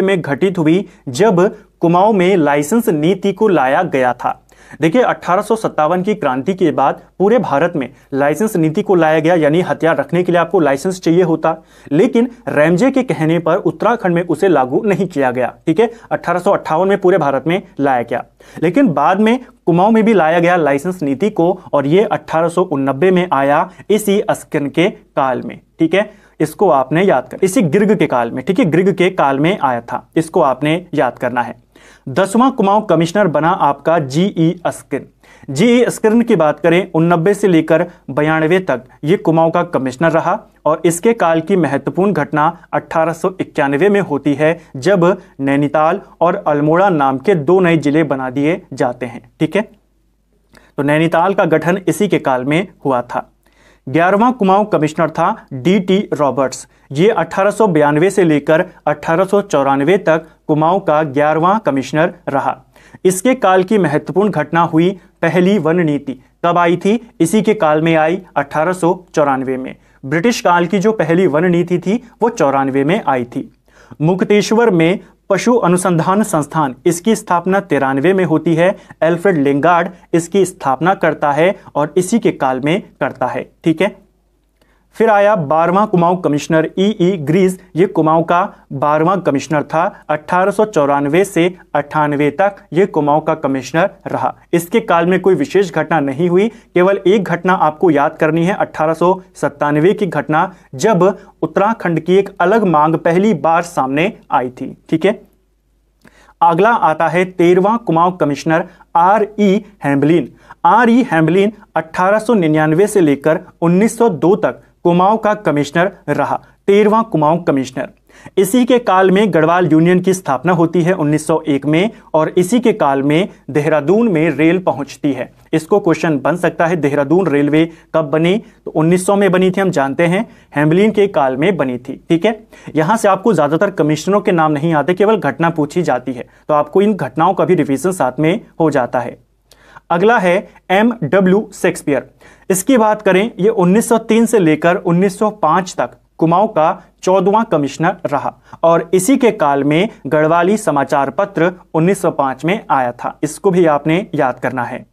में घटित हुई जब कुमाऊं में लाइसेंस नीति को लाया गया था देखिए अठारह की क्रांति के बाद पूरे भारत में लाइसेंस नीति को लाया गया यानी हथियार रखने के लिए आपको लाइसेंस चाहिए होता लेकिन रैमजे के कहने पर उत्तराखंड में उसे लागू नहीं किया गया ठीक है अठारह में पूरे भारत में लाया गया लेकिन बाद में कुमाऊं में भी लाया गया लाइसेंस नीति को और ये अठारह में आया इसी अस्कन के काल में ठीक है इसको आपने याद कर इसी गिर्ग के काल में ठीक है गिर्ग के काल में आया था इसको आपने याद करना है दसवां कुमाऊं कमिश्नर बना आपका जीई अस्किन जीई अस्किन की बात करें उन्नबे से लेकर बयानवे तक ये कुमाऊं का कमिश्नर रहा और इसके काल की महत्वपूर्ण घटना अठारह में होती है जब नैनीताल और अल्मोड़ा नाम के दो नए जिले बना दिए जाते हैं ठीक है तो नैनीताल का गठन इसी के काल में हुआ था ग्यारहवां कुमाऊं कमिश्नर था डी टी रॉबर्ट्स ये अठारह से लेकर अठारह तक कुमाऊं का ग्यारहवां कमिश्नर रहा इसके काल की महत्वपूर्ण घटना हुई पहली वन नीति कब आई थी इसी के काल में आई अठारह में ब्रिटिश काल की जो पहली वन नीति थी वो चौरानवे में आई थी मुक्तेश्वर में पशु अनुसंधान संस्थान इसकी स्थापना तिरानवे में होती है एल्फ्रेड लिंगार्ड इसकी स्थापना करता है और इसी के काल में करता है ठीक है फिर आया बारहवा कुमाऊं कमिश्नर ई ई ग्रीस ये कुमाऊं का बारहवा कमिश्नर था अठारह से अट्ठानवे तक ये कुमाऊं का कमिश्नर रहा इसके काल में कोई विशेष घटना नहीं हुई केवल एक घटना आपको याद करनी है अट्ठारह की घटना जब उत्तराखंड की एक अलग मांग पहली बार सामने आई थी ठीक है अगला आता है तेरवा Kumaon commissioner R E Hamblin R E Hamblin 1899 से लेकर 1902 तक कुमाऊं का कमिश्नर रहा तेरवा कुमाऊं कमिश्नर इसी के काल में गढ़वाल यूनियन की स्थापना होती है 1901 में और इसी के काल में देहरादून में रेल पहुंचती है इसको क्वेश्चन बन सकता है देहरादून रेलवे कब बनी तो 1900 में बनी थी हम जानते हैं हेमलिन के काल में बनी थी ठीक है यहां से आपको ज्यादातर कमिश्नरों के नाम नहीं आते केवल घटना पूछी जाती है तो आपको इन घटनाओं का भी रिविजन साथ में हो जाता है अगला है एम डब्ल्यू शेक्सपियर इसकी बात करें ये 1903 से लेकर 1905 तक कुमाऊं का चौदवा कमिश्नर रहा और इसी के काल में गढ़वाली समाचार पत्र 1905 में आया था इसको भी आपने याद करना है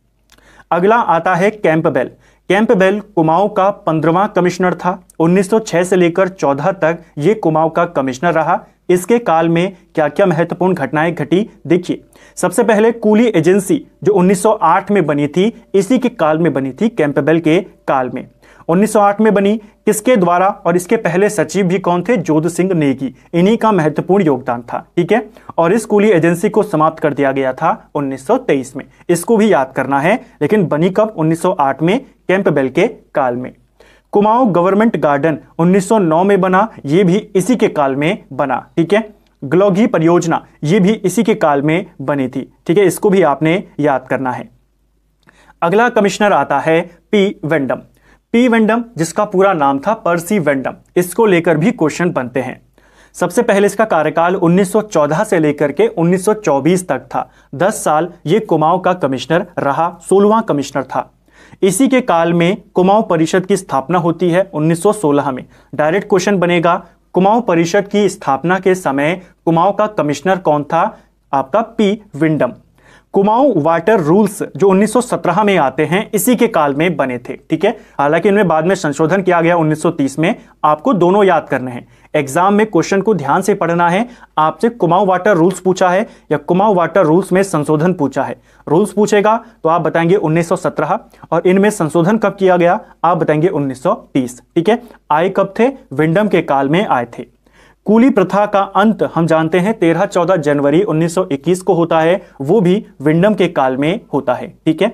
अगला आता है कैंपबेल कैंपबेल कुमाऊं का पंद्रवा कमिश्नर था 1906 से लेकर 14 तक ये कुमाऊं का कमिश्नर रहा इसके काल में क्या क्या महत्वपूर्ण घटनाएं घटी देखिए सबसे पहले कूली एजेंसी जो 1908 में बनी थी इसी के काल में बनी थी कैंपेबल के काल में 1908 में बनी किसके द्वारा और इसके पहले सचिव भी कौन थे जोध सिंह नेगी इन्हीं का महत्वपूर्ण योगदान था ठीक है और इस कूली एजेंसी को समाप्त कर दिया गया था 1923 में इसको भी याद करना है लेकिन बनी कब 1908 में कैंपबेल के काल में कुमाऊं गवर्नमेंट गार्डन 1909 में बना ये भी इसी के काल में बना ठीक है ग्लोघी परियोजना ये भी इसी के काल में बनी थी ठीक है इसको भी आपने याद करना है अगला कमिश्नर आता है पी वेंडम पी वेंडम जिसका पूरा नाम था पर्सी वेंडम इसको लेकर भी क्वेश्चन बनते हैं सबसे पहले इसका कार्यकाल 1914 से लेकर के 1924 तक था 10 साल ये कुमाऊं का कमिश्नर रहा सोलवा कमिश्नर था इसी के काल में कुमाऊं परिषद की स्थापना होती है 1916 में डायरेक्ट क्वेश्चन बनेगा कुमाऊं परिषद की स्थापना के समय कुमाऊं का कमिश्नर कौन था आपका P Wyndham Kumaon water rules जो 1917 में आते हैं इसी के काल में बने थे ठीक है हालांकि इनमें बाद में संशोधन किया गया 1930 में आपको दोनों याद करने हैं एग्जाम में क्वेश्चन को ध्यान से पढ़ना है आपसे कुमाऊं वाटर रूल्स पूछा है या कुमाऊं वाटर रूल्स में संशोधन पूछा है रूल्स पूछेगा तो आप बताएंगे उन्नीस और इनमें संशोधन कब किया गया आप बताएंगे उन्नीस ठीक है आए कब थे विंडम के काल में आए थे कूली प्रथा का अंत हम जानते हैं तेरह चौदह जनवरी 1921 को होता है वो भी विंडम के काल में होता है ठीक है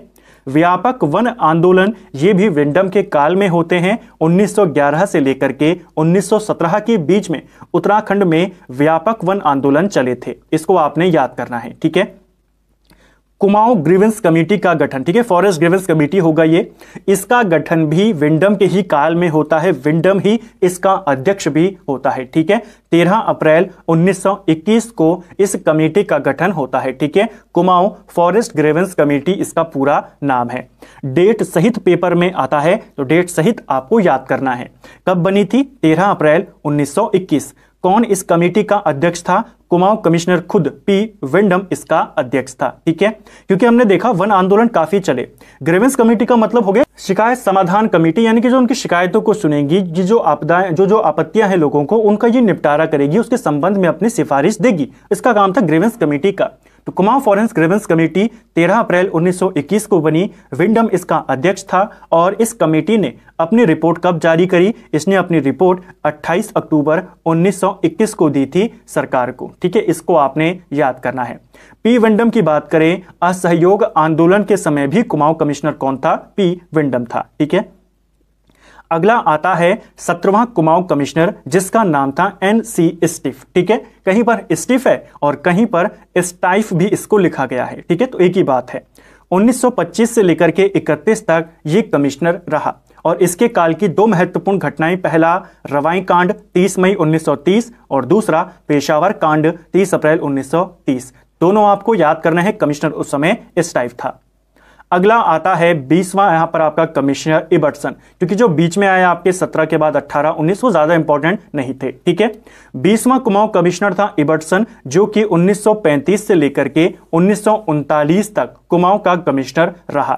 व्यापक वन आंदोलन ये भी विंडम के काल में होते हैं 1911 से लेकर के 1917 के बीच में उत्तराखंड में व्यापक वन आंदोलन चले थे इसको आपने याद करना है ठीक है कुमाऊं ग्रीवेंस कमेटी का गठन ठीक है फॉरेस्ट ग्रीवेंस कमेटी होगा ये इसका गठन भी विंडम के ही काल में होता है विंडम ही इसका अध्यक्ष भी होता है ठीक है 13 अप्रैल 1921 को इस कमेटी का गठन होता है ठीक है कुमाऊं फॉरेस्ट ग्रेवेंस कमेटी इसका पूरा नाम है डेट सहित पेपर में आता है तो डेट सहित आपको याद करना है कब बनी थी 13 अप्रैल 1921 कौन इस कमेटी का अध्यक्ष था कुमाऊं कमिश्नर खुद पी वेंडम इसका अध्यक्ष था ठीक है क्योंकि हमने देखा वन आंदोलन काफी चले ग्रेवेंस कमेटी का मतलब हो गया शिकायत समाधान कमेटी यानी कि जो उनकी शिकायतों को सुनेगी जो आपदाएं जो जो आपत्तियां हैं लोगों को उनका ये निपटारा करेगी उसके संबंध में अपनी सिफारिश देगी इसका काम था ग्रेवेंस कमेटी का तो कुमाऊं फॉरेंस ग्रेवेंस कमेटी 13 अप्रैल 1921 को बनी विंडम इसका अध्यक्ष था और इस कमेटी ने अपनी रिपोर्ट कब जारी करी इसने अपनी रिपोर्ट 28 अक्टूबर 1921 को दी थी सरकार को ठीक है इसको आपने याद करना है पी विंडम की बात करें असहयोग आंदोलन के समय भी कुमाऊं कमिश्नर कौन था पी विंडम था ठीक है अगला आता है सत्रवा कुमाऊं कमिश्नर जिसका नाम था एन सी स्टिफ ठीक है कहीं पर स्टिफ है और कहीं पर स्टाइफ भी इसको लिखा गया है ठीक है तो एक ही बात है 1925 से लेकर के 31 तक ये कमिश्नर रहा और इसके काल की दो महत्वपूर्ण घटनाएं पहला रवाई कांड 30 मई 1930 और दूसरा पेशावर कांड 30 अप्रैल 1930 दोनों आपको याद करना है कमिश्नर उस समय इस टाइप था अगला आता है बीसवां यहां पर आपका कमिश्नर इबर्टसन क्योंकि जो बीच में आया आपके सत्रह के बाद अठारह उन्नीस वो ज्यादा इंपॉर्टेंट नहीं थे ठीक है बीसवां कुमाऊं कमिश्नर था इबर्टसन जो कि 1935 से लेकर के उन्नीस तक कुमाऊं का कमिश्नर रहा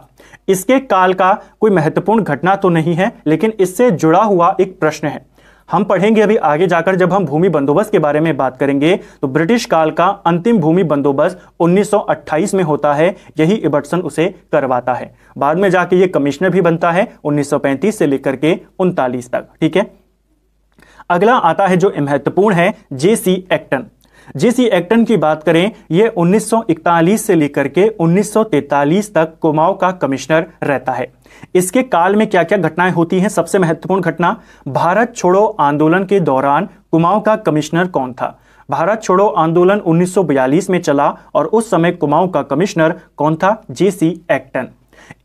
इसके काल का कोई महत्वपूर्ण घटना तो नहीं है लेकिन इससे जुड़ा हुआ एक प्रश्न है हम पढ़ेंगे अभी आगे जाकर जब हम भूमि बंदोबस्त के बारे में बात करेंगे तो ब्रिटिश काल का अंतिम भूमि बंदोबस्त 1928 में होता है यही इबर्टसन उसे करवाता है बाद में जाके ये कमिश्नर भी बनता है 1935 से लेकर के उनतालीस तक ठीक है अगला आता है जो महत्वपूर्ण है जेसी एक्टन जेसी एक्टन की बात करें यह 1941 से लेकर के 1943 तक कुमाऊं का कमिश्नर रहता है इसके काल में क्या क्या घटनाएं होती हैं सबसे महत्वपूर्ण घटना भारत छोड़ो आंदोलन के दौरान कुमाऊं का कमिश्नर कौन था भारत छोड़ो आंदोलन 1942 में चला और उस समय कुमाऊं का कमिश्नर कौन था जेसी एक्टन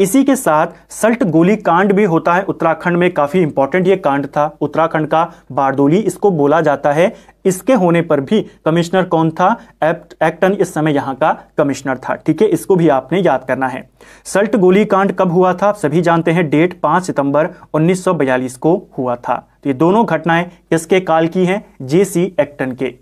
इसी के साथ सल्ट गोली कांड भी होता है उत्तराखंड में काफ़ी इंपॉर्टेंट ये कांड था उत्तराखंड का बारदोली इसको बोला जाता है इसके होने पर भी कमिश्नर कौन था एक्टन इस समय यहां का कमिश्नर था ठीक है इसको भी आपने याद करना है सल्ट गोली कांड कब हुआ था आप सभी जानते हैं डेट 5 सितंबर 1942 को हुआ था तो ये दोनों घटनाएं किसके काल की हैं जेसी एक्टन के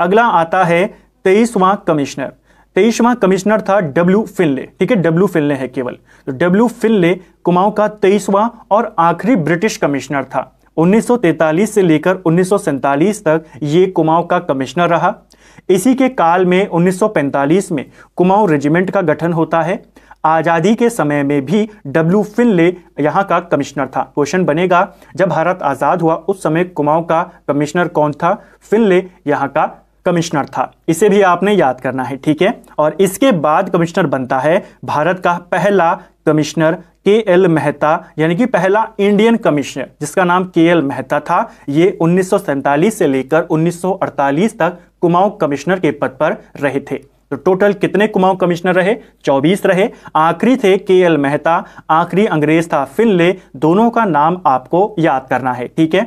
अगला आता है तेईसवां कमिश्नर तेईसवा कमिश्नर था डब्ल्यू फिनले ठीक है डब्ल्यू फिनले है केवल तो डब्ल्यू फिनले कुमाऊं का तेईसवा और आखिरी ब्रिटिश कमिश्नर था 1943 से लेकर 1947 तक ये कुमाऊं का कमिश्नर रहा इसी के काल में 1945 में कुमाऊं रेजिमेंट का गठन होता है आज़ादी के समय में भी डब्ल्यू फिनले यहाँ का कमिश्नर था क्वेश्चन बनेगा जब भारत आज़ाद हुआ उस समय कुमाऊं का कमिश्नर कौन था फिनले यहाँ का कमिश्नर था इसे भी आपने याद करना है ठीक है और इसके बाद कमिश्नर बनता है भारत का पहला कमिश्नर के एल मेहता यानी कि पहला इंडियन कमिश्नर जिसका नाम के एल मेहता था ये उन्नीस से लेकर 1948 तक कुमाऊं कमिश्नर के पद पर रहे थे तो टोटल कितने कुमाऊं कमिश्नर रहे 24 रहे आखिरी थे के एल मेहता आखिरी अंग्रेज था फिनले दोनों का नाम आपको याद करना है ठीक है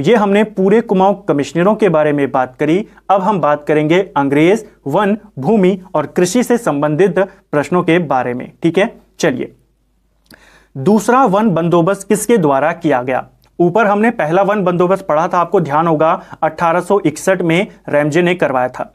तो ये हमने पूरे कुमाऊं कमिश्नरों के बारे में बात करी अब हम बात करेंगे अंग्रेज वन भूमि और कृषि से संबंधित प्रश्नों के बारे में ठीक है चलिए दूसरा वन बंदोबस्त किसके द्वारा किया गया ऊपर हमने पहला वन बंदोबस्त पढ़ा था आपको ध्यान होगा 1861 में रैमजे ने करवाया था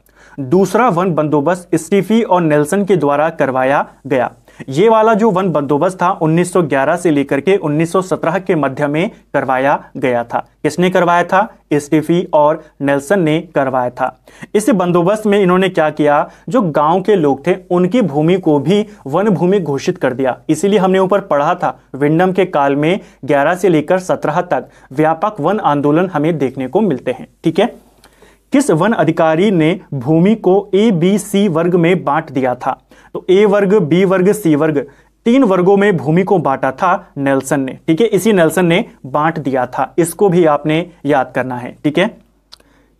दूसरा वन बंदोबस्त स्टीफी और नेल्सन के द्वारा करवाया गया ये वाला जो वन बंदोबस्त था 1911 से लेकर के 1917 के मध्य में करवाया गया था किसने करवाया था स्टीफी और नेल्सन ने करवाया था इस बंदोबस्त में इन्होंने क्या किया जो गांव के लोग थे उनकी भूमि को भी वन भूमि घोषित कर दिया इसीलिए हमने ऊपर पढ़ा था विंडम के काल में ग्यारह से लेकर सत्रह तक व्यापक वन आंदोलन हमें देखने को मिलते हैं ठीक है किस वन अधिकारी ने भूमि को ए बी सी वर्ग में बांट दिया था तो ए वर्ग बी वर्ग सी वर्ग तीन वर्गों में भूमि को बांटा था नेल्सन ने ठीक है इसी नेल्सन ने बांट दिया था इसको भी आपने याद करना है ठीक है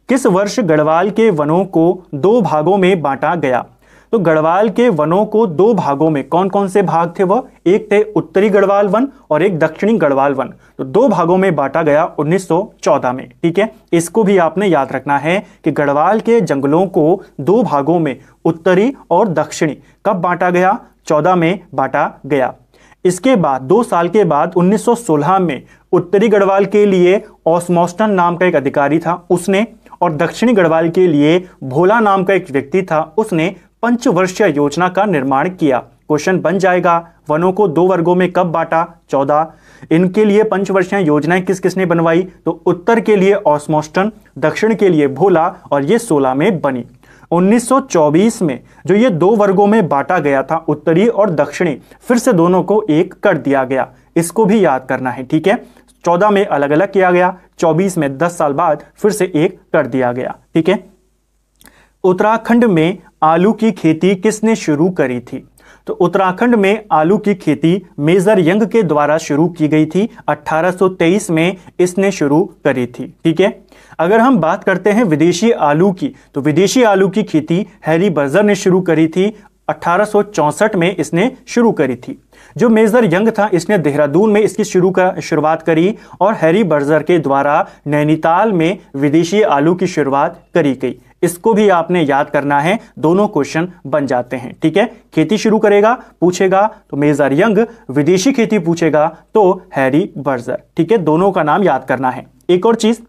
किस वर्ष गढ़वाल के वनों को दो भागों में बांटा गया तो गढ़वाल के वनों को दो भागों में कौन कौन से भाग थे वह एक थे उत्तरी गढ़वाल वन और एक दक्षिणी गढ़वाल वन तो दो भागों में बांटा गया 1914 में ठीक है इसको भी आपने याद रखना है कि गढ़वाल के जंगलों को दो भागों में उत्तरी और दक्षिणी कब बांटा गया चौदह में बांटा गया इसके बाद दो साल के बाद 1916 में उत्तरी गढ़वाल के लिए ऑस्मोस्टन नाम का एक अधिकारी था उसने और दक्षिणी गढ़वाल के लिए भोला नाम का एक व्यक्ति था उसने पंचवर्षीय योजना का निर्माण किया क्वेश्चन बन जाएगा वनों को दो वर्गों में कब बांटा चौदह इनके लिए पंचवर्षीय योजनाएं किस किसने बनवाई तो उत्तर के लिए ऑस्मोस्टन दक्षिण के लिए भोला और ये सोलह में बनी 1924 में जो ये दो वर्गों में बांटा गया था उत्तरी और दक्षिणी फिर से दोनों को एक कर दिया गया इसको भी याद करना है ठीक है चौदह में अलग अलग किया गया चौबीस में दस साल बाद फिर से एक कर दिया गया ठीक है उत्तराखंड में आलू की खेती किसने शुरू करी थी तो उत्तराखंड में आलू की खेती मेजर यंग के द्वारा शुरू की गई थी 1823 में इसने शुरू करी थी ठीक है अगर हम बात करते हैं विदेशी आलू की तो विदेशी आलू की खेती हैरी बर्जर ने शुरू करी थी 1864 में इसने शुरू करी थी जो मेजर यंग था इसने देहरादून में इसकी शुरू का शुरुआत करी और हैरी बर्जर के द्वारा नैनीताल में विदेशी आलू की शुरुआत करी गई इसको भी आपने याद करना है दोनों क्वेश्चन बन जाते हैं ठीक है खेती शुरू करेगा पूछेगा तो मेजर यंग विदेशी खेती पूछेगा तो हैरी बर्जर ठीक है दोनों का नाम याद करना है एक और चीज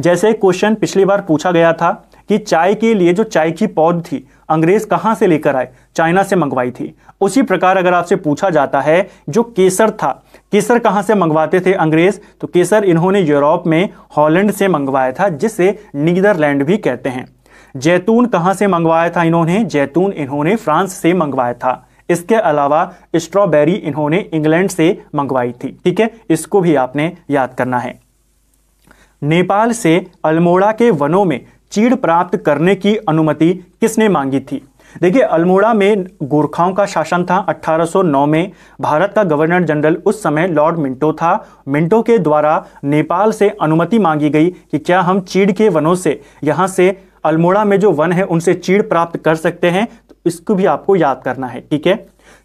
जैसे क्वेश्चन पिछली बार पूछा गया था कि चाय के लिए जो चाय की पौध थी अंग्रेज कहां से लेकर आए चाइना से मंगवाई थी उसी प्रकार अगर आपसे पूछा जाता है जो केसर था केसर कहां से मंगवाते थे अंग्रेज तो केसर इन्होंने यूरोप में हॉलैंड से मंगवाया था जिसे नीदरलैंड भी कहते हैं जैतून कहाँ से मंगवाया था इन्होंने जैतून इन्होंने फ्रांस से मंगवाया था इसके अलावा स्ट्रॉबेरी इन्होंने इंग्लैंड से मंगवाई थी ठीक है इसको भी आपने याद करना है नेपाल से अल्मोड़ा के वनों में चीड़ प्राप्त करने की अनुमति किसने मांगी थी देखिए अल्मोड़ा में गोरखाओं का शासन था 1809 में भारत का गवर्नर जनरल उस समय लॉर्ड मिंटो था मिंटो के द्वारा नेपाल से अनुमति मांगी गई कि क्या हम चीड़ के वनों से यहाँ से अल्मोड़ा में जो वन है उनसे चीड़ प्राप्त कर सकते हैं तो इसको भी आपको याद करना है ठीक है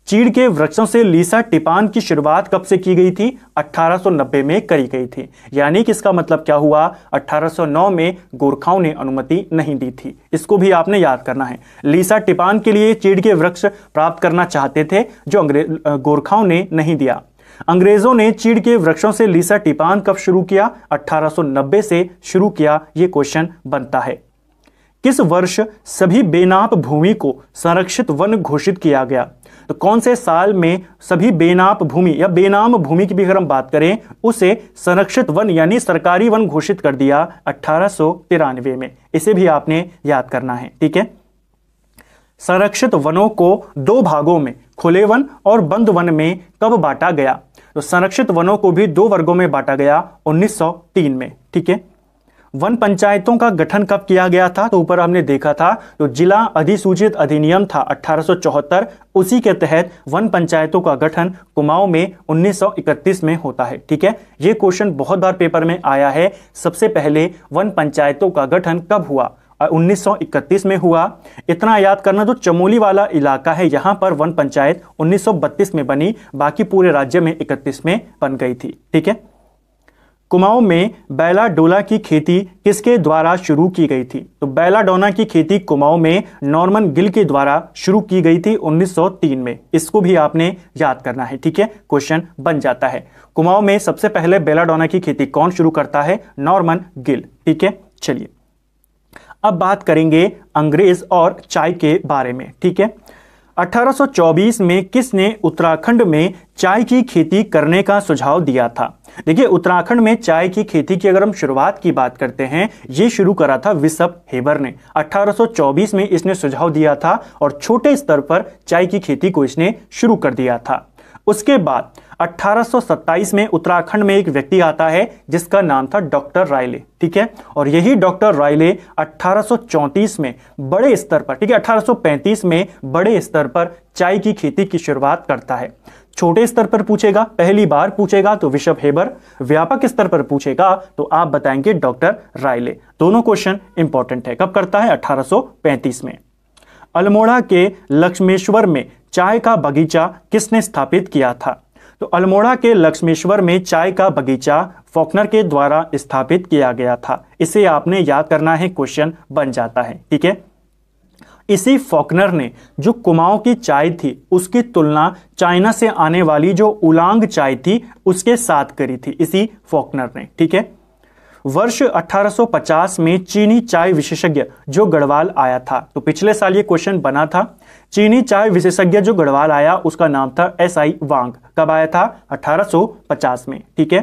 चीड़ के वृक्षों से लीसा टिपान की शुरुआत कब से की गई थी 1890 में करी गई थी यानी कि इसका मतलब क्या हुआ 1809 में गोरखाओं ने अनुमति नहीं दी थी इसको भी आपने याद करना है लीसा टिपान के लिए चीड़ के वृक्ष प्राप्त करना चाहते थे जो अंग्रेज गोरखाओं ने नहीं दिया अंग्रेजों ने चीड़ के वृक्षों से लीसा टिपान कब शुरू किया 1890 से शुरू किया ये क्वेश्चन बनता है किस वर्ष सभी बेनाप भूमि को संरक्षित वन घोषित किया गया तो कौन से साल में सभी बेनाप भूमि या बेनाम भूमि की भी अगर हम बात करें उसे संरक्षित वन यानी सरकारी वन घोषित कर दिया अठारह में इसे भी आपने याद करना है ठीक है संरक्षित वनों को दो भागों में खुले वन और बंद वन में कब बांटा गया तो संरक्षित वनों को भी दो वर्गों में बांटा गया 1903 में ठीक है वन पंचायतों का गठन कब किया गया था तो ऊपर हमने देखा था जो जिला अधिसूचित अधिनियम था 1874 उसी के तहत वन पंचायतों का गठन कुमाऊं में 1931 में होता है ठीक है ये क्वेश्चन बहुत बार पेपर में आया है सबसे पहले वन पंचायतों का गठन कब हुआ 1931 में हुआ इतना याद करना जो चमोली वाला इलाका है यहां पर वन पंचायत 1932 में बनी बाकी पूरे राज्य में 31 में बन गई थी ठीक है कुमाऊं में डोला की खेती किसके द्वारा शुरू की गई थी तो बैलाडोना की खेती कुमाऊं में नॉर्मन गिल के द्वारा शुरू की गई थी 1903 में इसको भी आपने याद करना है ठीक है क्वेश्चन बन जाता है कुमाऊं में सबसे पहले बेलाडोना की खेती कौन शुरू करता है नॉर्मन गिल ठीक है चलिए अब बात करेंगे अंग्रेज और चाय के बारे में ठीक है 1824 में किसने उत्तराखंड में चाय की खेती करने का सुझाव दिया था देखिए उत्तराखंड में चाय की खेती की अगर हम शुरुआत की बात करते हैं ये शुरू करा था विशप हेबर ने 1824 में इसने सुझाव दिया था और छोटे स्तर पर चाय की खेती को इसने शुरू कर दिया था उसके बाद 1827 में उत्तराखंड में एक व्यक्ति आता है जिसका नाम था डॉक्टर रायले ठीक है और यही डॉक्टर रायले 1834 में बड़े स्तर पर ठीक है 1835 में बड़े स्तर पर चाय की खेती की शुरुआत करता है छोटे स्तर पर पूछेगा पहली बार पूछेगा तो विशप हेबर व्यापक स्तर पर पूछेगा तो आप बताएंगे डॉक्टर रायले दोनों क्वेश्चन इंपॉर्टेंट है कब करता है 1835 में अल्मोड़ा के लक्ष्मेश्वर में चाय का बगीचा किसने स्थापित किया था तो अल्मोड़ा के लक्ष्मेश्वर में चाय का बगीचा फोकनर के द्वारा स्थापित किया गया था इसे आपने याद करना है क्वेश्चन बन जाता है ठीक है इसी फॉकनर ने जो कुमाऊं की चाय थी उसकी तुलना चाइना से आने वाली जो उलांग चाय थी उसके साथ करी थी इसी फॉकनर ने ठीक है वर्ष 1850 में चीनी चाय विशेषज्ञ जो गढ़वाल आया था तो पिछले साल ये क्वेश्चन बना था चीनी चाय विशेषज्ञ जो गढ़वाल आया उसका नाम था एस आई वांग कब आया था 1850 में ठीक है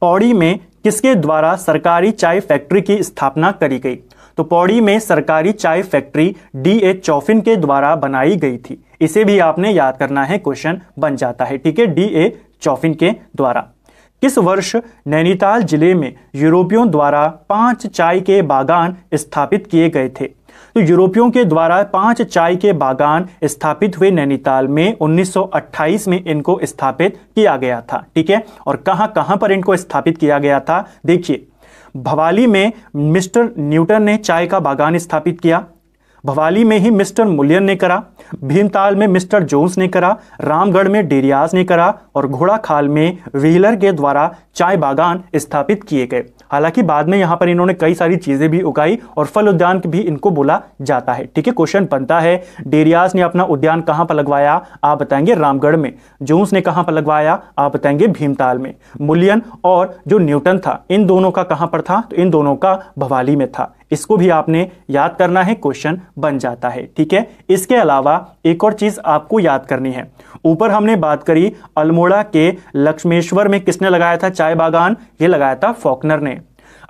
पौड़ी में किसके द्वारा सरकारी चाय फैक्ट्री की स्थापना करी गई तो पौड़ी में सरकारी चाय फैक्ट्री डी एच चौफिन के द्वारा बनाई गई थी इसे भी आपने याद करना है क्वेश्चन बन जाता है ठीक है डी ए चौफिन के द्वारा किस वर्ष नैनीताल जिले में यूरोपियों द्वारा पांच चाय के बागान स्थापित किए गए थे तो यूरोपियों के द्वारा पांच चाय के बागान स्थापित हुए नैनीताल में 1928 में इनको स्थापित किया गया था ठीक है और कहां कहां पर इनको स्थापित किया गया था देखिए भवाली में मिस्टर न्यूटन ने चाय का बागान स्थापित किया भवाली में ही मिस्टर मुलियन ने करा भीमताल में मिस्टर जोन्स ने करा रामगढ़ में डेरियाज ने करा और घोड़ाखाल में व्हीलर के द्वारा चाय बागान स्थापित किए गए हालांकि बाद में यहां पर इन्होंने कई सारी चीज़ें भी उगाई और फल उद्यान भी इनको बोला जाता है ठीक है क्वेश्चन बनता है डेरियाज ने अपना उद्यान कहाँ पर लगवाया आप बताएंगे रामगढ़ में जोन्स ने कहां पर लगवाया आप बताएंगे भीमताल में मुलियन और जो न्यूटन था इन दोनों का कहाँ पर था तो इन दोनों का भवाली में था इसको भी आपने याद करना है क्वेश्चन बन जाता है ठीक है इसके अलावा एक और चीज़ आपको याद करनी है ऊपर हमने बात करी अल्मोड़ा के लक्ष्मेश्वर में किसने लगाया था चाय बागान ये लगाया था फॉकनर ने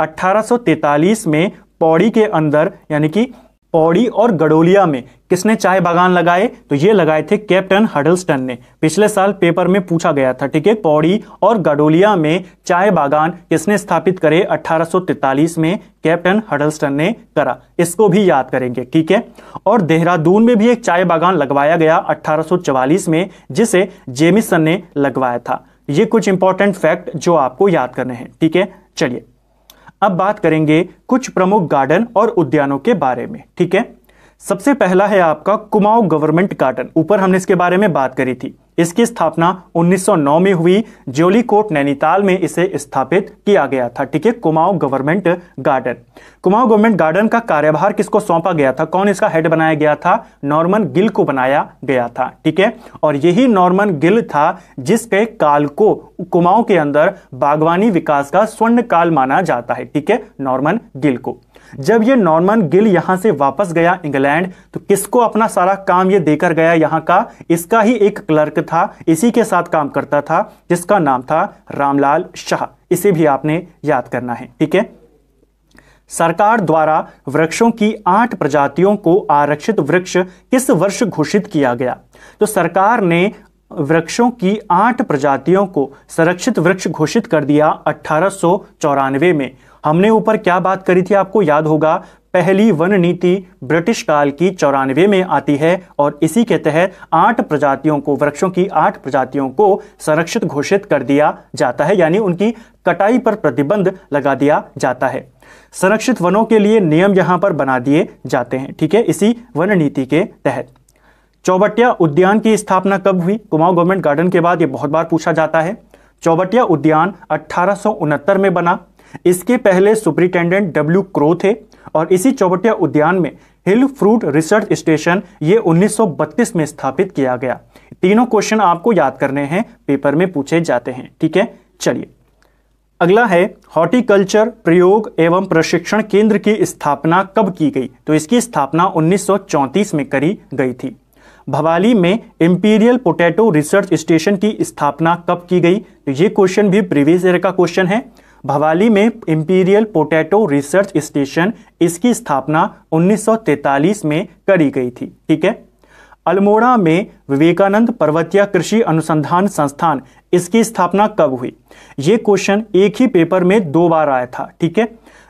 1843 में पौड़ी के अंदर यानी कि पौड़ी और गडोलिया में किसने चाय बागान लगाए तो ये लगाए थे कैप्टन हडलस्टन ने पिछले साल पेपर में पूछा गया था ठीक है पौड़ी और गडोलिया में चाय बागान किसने स्थापित करे 1843 में कैप्टन हडलस्टन ने करा इसको भी याद करेंगे ठीक है और देहरादून में भी एक चाय बागान लगवाया गया अट्ठारह में जिसे जेमिसन ने लगवाया था ये कुछ इंपॉर्टेंट फैक्ट जो आपको याद करने हैं ठीक है चलिए अब बात करेंगे कुछ प्रमुख गार्डन और उद्यानों के बारे में ठीक है सबसे पहला है आपका कुमाऊं गवर्नमेंट गार्डन ऊपर हमने इसके बारे में बात करी थी इसकी स्थापना 1909 में हुई ज्योली कोट नैनीताल में इसे स्थापित किया गया था ठीक है Kumaon government garden Kumaon government garden का कार्यभार किसको सौंपा गया था कौन इसका हेड बनाया गया था नॉर्मन गिल को बनाया गया था ठीक है और यही नॉर्मन गिल था जिसके काल को कुमाऊं के अंदर बागवानी विकास का स्वर्ण काल माना जाता है ठीक है नॉर्मन गिल को जब ये नॉर्मन गिल यहां से वापस गया इंग्लैंड तो किसको अपना सारा काम ये देकर गया यहां का इसका ही एक क्लर्क था इसी के साथ काम करता था जिसका नाम था रामलाल शाह इसे भी आपने याद करना है ठीक है सरकार द्वारा वृक्षों की आठ प्रजातियों को आरक्षित वृक्ष किस वर्ष घोषित किया गया तो सरकार ने वृक्षों की आठ प्रजातियों को संरक्षित वृक्ष घोषित कर दिया अठारह में हमने ऊपर क्या बात करी थी आपको याद होगा पहली वन नीति ब्रिटिश काल की चौरानवे में आती है और इसी के तहत आठ प्रजातियों को वृक्षों की आठ प्रजातियों को संरक्षित घोषित कर दिया जाता है यानी उनकी कटाई पर प्रतिबंध लगा दिया जाता है संरक्षित वनों के लिए नियम यहां पर बना दिए जाते हैं ठीक है इसी वन नीति के तहत चौबटिया उद्यान की स्थापना कब हुई कुमाऊं गवर्नमेंट गार्डन के बाद यह बहुत बार पूछा जाता है चौबटिया उद्यान अठारह में बना इसके पहले सुपरिटेंडेंट डब्ल्यू क्रो थे और इसी चौबटिया उद्यान में हिल फ्रूट रिसर्च स्टेशन ये 1932 में स्थापित किया गया तीनों क्वेश्चन आपको याद करने हैं पेपर में पूछे जाते हैं ठीक है चलिए अगला है हॉर्टिकल्चर प्रयोग एवं प्रशिक्षण केंद्र की स्थापना कब की गई तो इसकी स्थापना 1934 में करी गई थी भवाली में इंपीरियल पोटैटो रिसर्च स्टेशन की स्थापना कब की गई तो ये क्वेश्चन भी प्रीवियस ईयर का क्वेश्चन है भवाली में इंपीरियल पोटैटो रिसर्च स्टेशन इसकी स्थापना 1943 में करी गई थी ठीक है अल्मोड़ा में विवेकानंद पर्वतीय कृषि अनुसंधान संस्थान इसकी स्थापना कब हुई ये क्वेश्चन एक ही पेपर में दो बार आया था ठीक है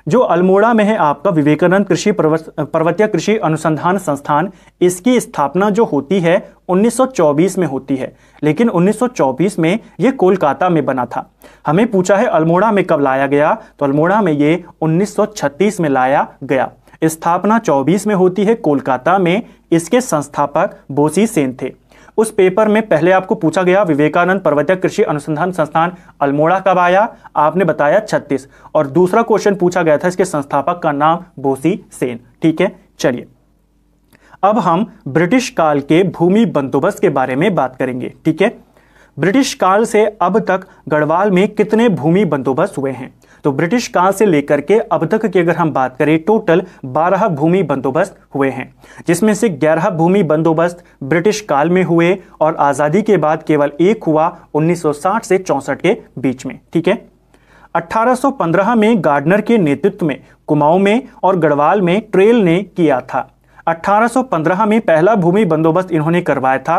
जो अल्मोड़ा में है आपका विवेकानंद कृषि पर्वतीय कृषि अनुसंधान संस्थान इसकी स्थापना जो होती है 1924 में होती है लेकिन 1924 में ये कोलकाता में बना था हमें पूछा है अल्मोड़ा में कब लाया गया तो अल्मोड़ा में ये 1936 में लाया गया स्थापना 24 में होती है कोलकाता में इसके संस्थापक बोसी सेन थे उस पेपर में पहले आपको पूछा गया विवेकानंद पर्वतीय कृषि अनुसंधान संस्थान अल्मोड़ा कब आया आपने बताया छत्तीस और दूसरा क्वेश्चन पूछा गया था इसके संस्थापक का नाम बोसी सेन ठीक है चलिए अब हम ब्रिटिश काल के भूमि बंदोबस्त के बारे में बात करेंगे ठीक है ब्रिटिश काल से अब तक गढ़वाल में कितने भूमि बंदोबस्त हुए हैं तो ब्रिटिश काल से लेकर के अब तक की अगर हम बात करें टोटल 12 भूमि बंदोबस्त हुए हैं जिसमें से 11 भूमि बंदोबस्त ब्रिटिश काल में हुए और आज़ादी के बाद केवल एक हुआ 1960 से चौसठ के बीच में ठीक है 1815 में गार्डनर के नेतृत्व में कुमाऊं में और गढ़वाल में ट्रेल ने किया था 1815 में पहला भूमि बंदोबस्त इन्होंने करवाया था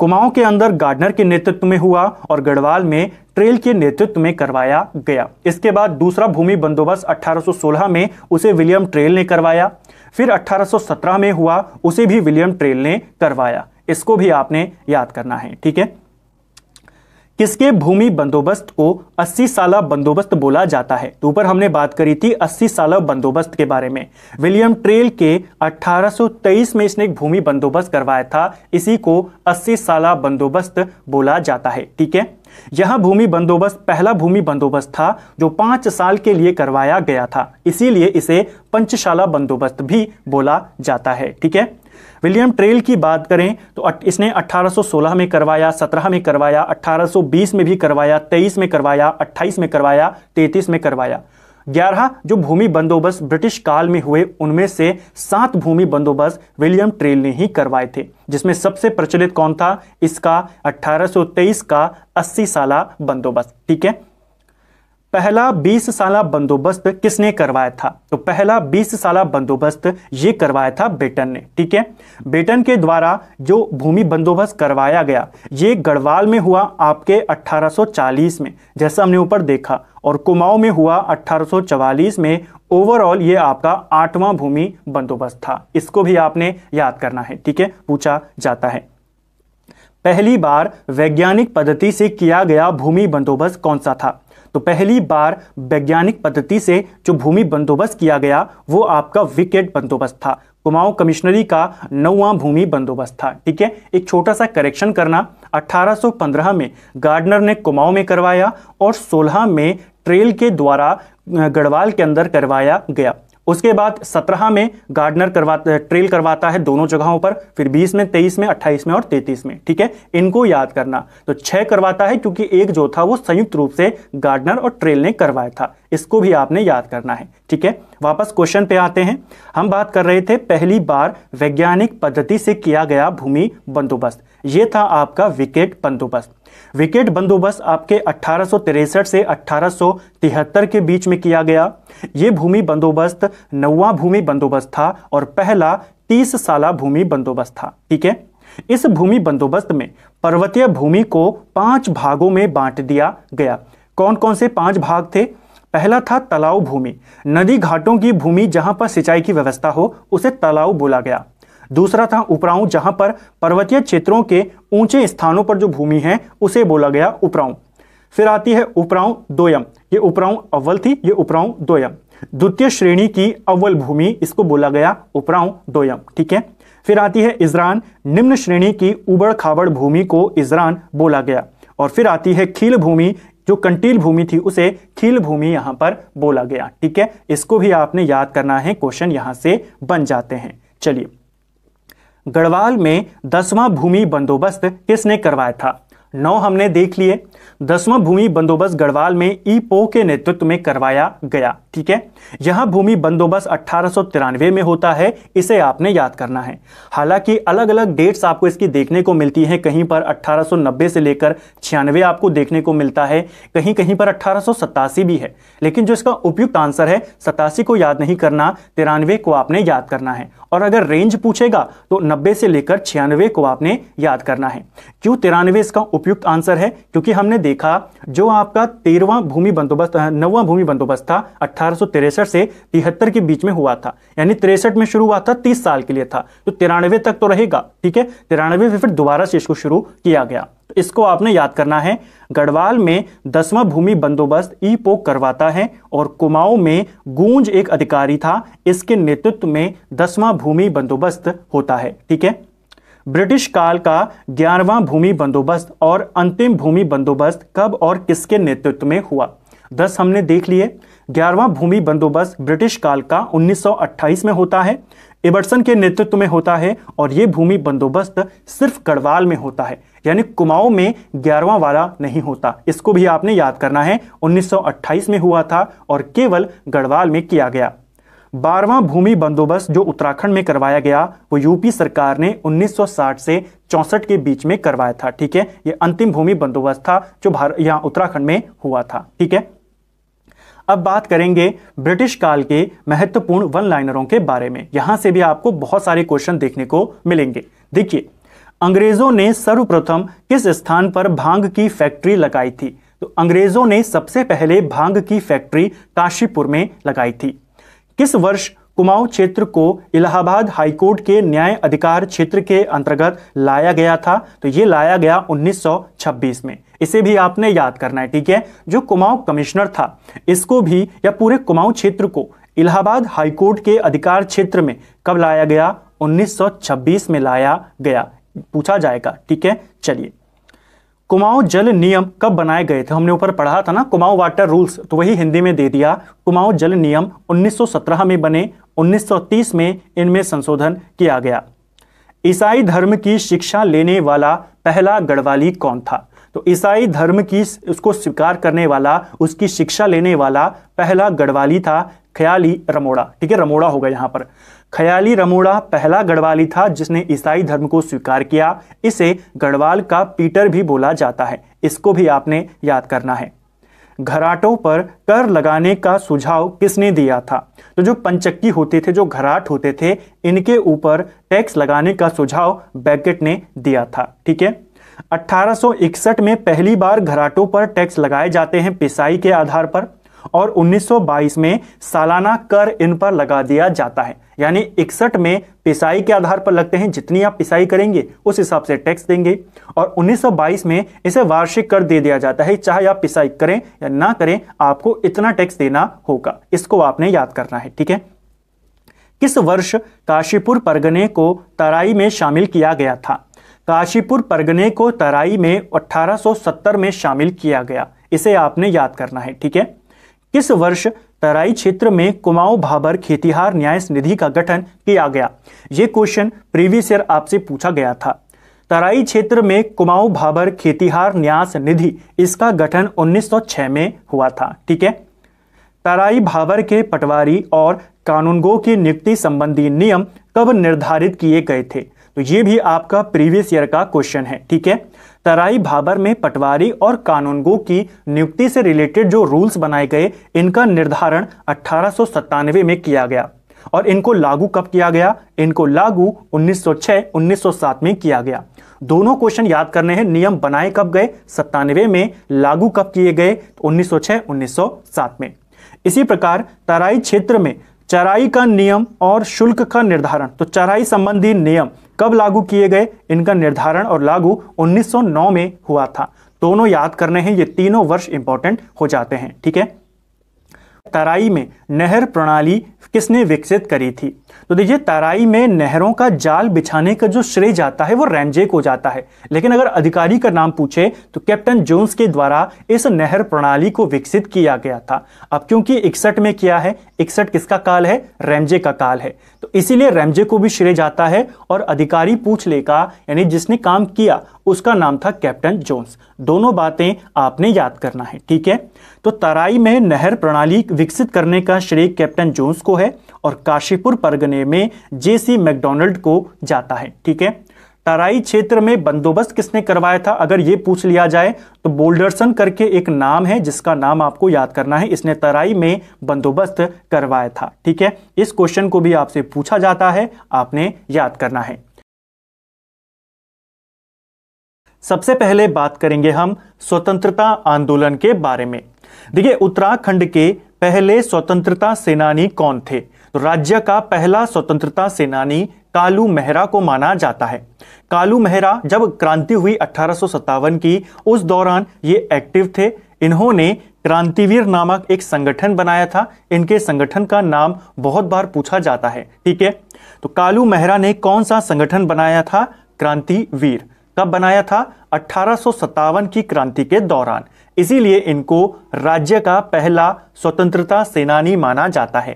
कुमाऊं के अंदर गार्डनर के नेतृत्व में हुआ और गढ़वाल में ट्रेल के नेतृत्व में करवाया गया इसके बाद दूसरा भूमि बंदोबस्त 1816 में उसे विलियम ट्रेल ने करवाया फिर 1817 में हुआ उसे भी विलियम ट्रेल ने करवाया इसको भी आपने याद करना है ठीक है किसके भूमि बंदोबस्त को 80 साल बंदोबस्त बोला जाता है तो ऊपर हमने बात करी थी 80 साल बंदोबस्त के बारे में विलियम ट्रेल के 1823 में इसने एक भूमि बंदोबस्त करवाया था इसी को 80 साल बंदोबस्त बोला जाता है ठीक है यह भूमि बंदोबस्त पहला भूमि बंदोबस्त था जो पांच साल के लिए करवाया गया था इसीलिए इसे पंचशाला बंदोबस्त भी बोला जाता है ठीक है विलियम ट्रेल की बात करें तो इसने 1816 में करवाया 17 में करवाया 1820 में भी करवाया 23 में करवाया 28 में करवाया 33 में करवाया ग्यारह जो भूमि बंदोबस्त ब्रिटिश काल में हुए उनमें से सात भूमि बंदोबस्त विलियम ट्रेल ने ही करवाए थे जिसमें सबसे प्रचलित कौन था इसका 1823 का 80 साल बंदोबस्त ठीक है पहला 20 साल बंदोबस्त किसने करवाया था तो पहला 20 साल बंदोबस्त ये करवाया था बेटन ने ठीक है बेटन के द्वारा जो भूमि बंदोबस्त करवाया गया ये गढ़वाल में हुआ आपके 1840 में जैसा हमने ऊपर देखा और कुमाऊं में हुआ 1844 में ओवरऑल ये आपका आठवां भूमि बंदोबस्त था इसको भी आपने याद करना है ठीक है पूछा जाता है पहली बार वैज्ञानिक पद्धति से किया गया भूमि बंदोबस्त कौन सा था तो पहली बार वैज्ञानिक पद्धति से जो भूमि बंदोबस्त किया गया वो आपका विकेट बंदोबस्त था कुमाऊं कमिश्नरी का नौवा भूमि बंदोबस्त था ठीक है एक छोटा सा करेक्शन करना 1815 में गार्डनर ने कुमाऊं में करवाया और 16 में ट्रेल के द्वारा गढ़वाल के अंदर करवाया गया उसके बाद सत्रह में गार्डनर करवा ट्रेल करवाता है दोनों जगहों पर फिर बीस में तेईस में अट्ठाईस में और तैतीस में ठीक है इनको याद करना तो छह करवाता है क्योंकि एक जो था वो संयुक्त रूप से गार्डनर और ट्रेल ने करवाया था इसको भी आपने याद करना है ठीक है वापस क्वेश्चन पे आते हैं हम बात कर रहे थे पहली बार वैज्ञानिक पद्धति से किया गया भूमि बंदोबस्त ये था आपका विकेट बंदोबस्त विकेट बंदोबस्त आपके अठारह से अठारह के बीच में किया गया ये भूमि बंदोबस्त नवा भूमि बंदोबस्त था और पहला तीस साल भूमि बंदोबस्त था ठीक है इस भूमि बंदोबस्त में पर्वतीय भूमि को पांच भागों में बांट दिया गया कौन कौन से पांच भाग थे पहला था तलाव भूमि नदी घाटों की भूमि जहां पर सिंचाई की व्यवस्था हो उसे तलाव बोला गया दूसरा था उपराऊ जहां पर पर्वतीय क्षेत्रों के ऊंचे स्थानों पर जो भूमि है उसे बोला गया उपराऊ फिर आती है उपराऊ दोयम ये उपराऊ अव्वल थी ये उपराऊ दोयम द्वितीय श्रेणी की अव्वल भूमि इसको बोला गया उपराऊ दोयम ठीक है फिर आती है इजरान निम्न श्रेणी की उबड़ खाबड़ भूमि को इजरान बोला गया और फिर आती है खील भूमि जो कंटील भूमि थी उसे खील भूमि यहां पर बोला गया ठीक है इसको भी आपने याद करना है क्वेश्चन यहां से बन जाते हैं चलिए गढ़वाल में दसवां भूमि बंदोबस्त किसने करवाया था नौ हमने देख लिए दसवां भूमि बंदोबस्त गढ़वाल में ई पो के नेतृत्व में करवाया गया ठीक है यह भूमि बंदोबस्त अट्ठारह में होता है इसे आपने याद करना है हालांकि अलग अलग डेट्स आपको इसकी देखने को मिलती हैं कहीं पर 1890 से लेकर छियानवे आपको देखने को मिलता है कहीं कहीं पर अट्ठारह भी है लेकिन जो इसका उपयुक्त आंसर है सतासी को याद नहीं करना तिरानवे को आपने याद करना है और अगर रेंज पूछेगा तो नब्बे से लेकर छियानवे को आपने याद करना है क्यों तिरानवे इसका उपयुक्त आंसर है क्योंकि हमने देखा जो आपका तेरहवां भूमि बंदोबस्त नवा भूमि बंदोबस्त था अठारह से तिहत्तर के बीच में हुआ था यानी तिरसठ में शुरू हुआ था तीस साल के लिए था तो तिरानवे तक तो रहेगा ठीक है तिरानवे में फिर दोबारा से इसको शुरू किया गया तो इसको आपने याद करना है गढ़वाल में दसवां भूमि बंदोबस्त ई पोक करवाता है और कुमाऊं में गूंज एक अधिकारी था इसके नेतृत्व में दसवां भूमि बंदोबस्त होता है ठीक है ब्रिटिश काल का ग्यारहवां भूमि बंदोबस्त और अंतिम भूमि बंदोबस्त कब और किसके नेतृत्व में हुआ दस हमने देख लिए ग्यारहवां भूमि बंदोबस्त ब्रिटिश काल का 1928 में होता है इबर्सन के नेतृत्व में होता है और ये भूमि बंदोबस्त सिर्फ गढ़वाल में होता है यानी कुमाऊं में ग्यारहवां वाला नहीं होता इसको भी आपने याद करना है 1928 में हुआ था और केवल गढ़वाल में किया गया बारहवां भूमि बंदोबस्त जो उत्तराखंड में करवाया गया वो यूपी सरकार ने 1960 से चौसठ के बीच में करवाया था ठीक है ये अंतिम भूमि बंदोबस्त था जो भारत यहां उत्तराखंड में हुआ था ठीक है अब बात करेंगे ब्रिटिश काल के महत्वपूर्ण वन लाइनरों के बारे में यहां से भी आपको बहुत सारे क्वेश्चन देखने को मिलेंगे देखिए अंग्रेजों ने सर्वप्रथम किस स्थान पर भांग की फैक्ट्री लगाई थी तो अंग्रेजों ने सबसे पहले भांग की फैक्ट्री काशीपुर में लगाई थी किस वर्ष कुमाऊं क्षेत्र को इलाहाबाद हाईकोर्ट के न्याय अधिकार क्षेत्र के अंतर्गत लाया गया था तो ये लाया गया 1926 में इसे भी आपने याद करना है ठीक है जो कुमाऊं कमिश्नर था इसको भी या पूरे कुमाऊं क्षेत्र को इलाहाबाद हाईकोर्ट के अधिकार क्षेत्र में कब लाया गया 1926 में लाया गया पूछा जाएगा ठीक है चलिए कुमाऊं जल नियम कब बनाए गए थे हमने ऊपर पढ़ा था ना कुमाऊं वाटर रूल्स तो वही हिंदी में दे दिया कुमाऊं जल नियम 1917 में बने 1930 में इनमें संशोधन किया गया ईसाई धर्म की शिक्षा लेने वाला पहला गढ़वाली कौन था तो ईसाई धर्म की उसको स्वीकार करने वाला उसकी शिक्षा लेने वाला पहला गढ़वाली था ख्याली रमोड़ा ठीक है रमोड़ा होगा यहाँ पर ख्याली रमोड़ा पहला गढ़वाली था जिसने ईसाई धर्म को स्वीकार किया इसे गढ़वाल का पीटर भी बोला जाता है इसको भी आपने याद करना है घराटों पर कर लगाने का सुझाव किसने दिया था तो जो पंचक्की होते थे जो घराट होते थे इनके ऊपर टैक्स लगाने का सुझाव बैकेट ने दिया था ठीक है 1861 में पहली बार घराटों पर टैक्स लगाए जाते हैं पिसाई के आधार पर और 1922 में सालाना कर इन पर लगा दिया जाता है यानी इकसठ में पिसाई के आधार पर लगते हैं जितनी आप पिसाई करेंगे उस हिसाब से टैक्स देंगे और 1922 में इसे वार्षिक कर दे दिया जाता है चाहे आप पिसाई करें या ना करें आपको इतना टैक्स देना होगा इसको आपने याद करना है ठीक है किस वर्ष काशीपुर परगने को तराई में शामिल किया गया था काशीपुर परगने को तराई में 1870 में शामिल किया गया इसे आपने याद करना है ठीक है किस वर्ष तराई क्षेत्र में कुमाऊं भाबर खेतिहार न्याय निधि का गठन किया गया ये क्वेश्चन प्रीवियस ईयर आपसे पूछा गया था तराई क्षेत्र में कुमाऊं भाबर खेतिहार न्यास निधि इसका गठन 1906 में हुआ था ठीक है तराई भाबर के पटवारी और कानूनगो की नियुक्ति संबंधी नियम कब निर्धारित किए गए थे तो ये भी आपका प्रीवियस ईयर का क्वेश्चन है ठीक है तराई भाबर में पटवारी और कानूनगो की नियुक्ति से रिलेटेड जो रूल्स बनाए गए इनका निर्धारण अठारह में किया गया और इनको लागू कब किया गया इनको लागू 1906 1907 में किया गया दोनों क्वेश्चन याद करने हैं नियम बनाए कब गए सत्तानवे में लागू कब किए गए 1906 1907 में इसी प्रकार तराई क्षेत्र में चराई का नियम और शुल्क का निर्धारण तो चराई संबंधी नियम कब लागू किए गए इनका निर्धारण और लागू 1909 में हुआ था दोनों याद करने हैं ये तीनों वर्ष इंपॉर्टेंट हो जाते हैं ठीक है तराई में नहर प्रणाली किसने विकसित करी थी तो देखिए तराई में नहरों का जाल बिछाने का जो श्रेय जाता है वो रैमजे को जाता है लेकिन अगर अधिकारी का नाम पूछे तो कैप्टन जोन्स के द्वारा इस नहर प्रणाली को विकसित किया गया था अब क्योंकि इकसठ में किया है इकसठ किसका काल है रैमजे का काल है तो इसीलिए रैमजे को भी श्रेय जाता है और अधिकारी पूछ लेगा यानी जिसने काम किया उसका नाम था कैप्टन जोन्स दोनों बातें आपने याद करना है ठीक है तो तराई में नहर प्रणाली विकसित करने का श्रेय कैप्टन जोन्स को है और काशीपुर परगने में जेसी मैकडोनल्ड को जाता है ठीक है तराई क्षेत्र में बंदोबस्त किसने करवाया था अगर ये पूछ लिया जाए तो बोल्डरसन करके एक नाम है जिसका नाम आपको याद करना है इसने तराई में बंदोबस्त करवाया था ठीक है इस क्वेश्चन को भी आपसे पूछा जाता है आपने याद करना है सबसे पहले बात करेंगे हम स्वतंत्रता आंदोलन के बारे में देखिए उत्तराखंड के पहले स्वतंत्रता सेनानी कौन थे तो राज्य का पहला स्वतंत्रता सेनानी कालू मेहरा को माना जाता है कालू मेहरा जब क्रांति हुई अठारह की उस दौरान ये एक्टिव थे इन्होंने क्रांतिवीर नामक एक संगठन बनाया था इनके संगठन का नाम बहुत बार पूछा जाता है ठीक है तो कालू मेहरा ने कौन सा संगठन बनाया था क्रांतिवीर कब बनाया था अठारह की क्रांति के दौरान इसीलिए इनको राज्य का पहला स्वतंत्रता सेनानी माना जाता है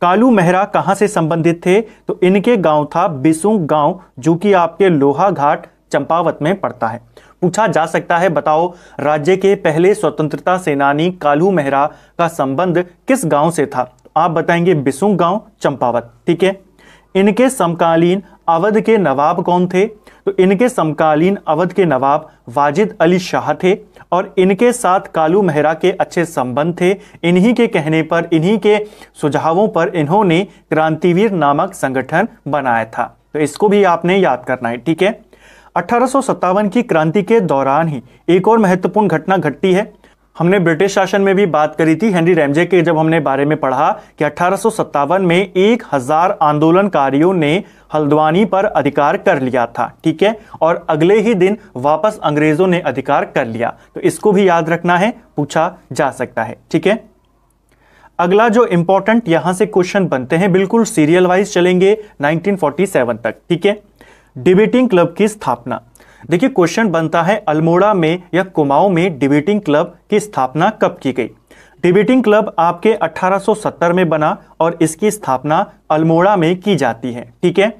कालू मेहरा कहाँ से संबंधित थे तो इनके गांव था बिसुंग गांव जो कि आपके लोहा घाट चंपावत में पड़ता है पूछा जा सकता है बताओ राज्य के पहले स्वतंत्रता सेनानी कालू मेहरा का संबंध किस गांव से था आप बताएंगे बिसुंग गांव चंपावत ठीक है इनके समकालीन अवध के नवाब कौन थे तो इनके समकालीन अवध के नवाब वाजिद अली शाह थे और इनके साथ कालू मेहरा के अच्छे संबंध थे इन्हीं के कहने पर इन्हीं के सुझावों पर इन्होंने क्रांतिवीर नामक संगठन बनाया था तो इसको भी आपने याद करना है ठीक है अठारह की क्रांति के दौरान ही एक और महत्वपूर्ण घटना घटती है हमने ब्रिटिश शासन में भी बात करी थी हेनरी रैमजे के जब हमने बारे में पढ़ा कि अठारह में एक हजार आंदोलनकारियों ने हल्द्वानी पर अधिकार कर लिया था ठीक है और अगले ही दिन वापस अंग्रेजों ने अधिकार कर लिया तो इसको भी याद रखना है पूछा जा सकता है ठीक है अगला जो इंपॉर्टेंट यहां से क्वेश्चन बनते हैं बिल्कुल सीरियल वाइज चलेंगे 1947 तक ठीक है डिबेटिंग क्लब की स्थापना देखिए क्वेश्चन बनता है अल्मोड़ा में या कुमाऊं में डिबेटिंग क्लब की स्थापना कब की गई डिबेटिंग क्लब आपके 1870 में बना और इसकी स्थापना अल्मोड़ा में की जाती है ठीक है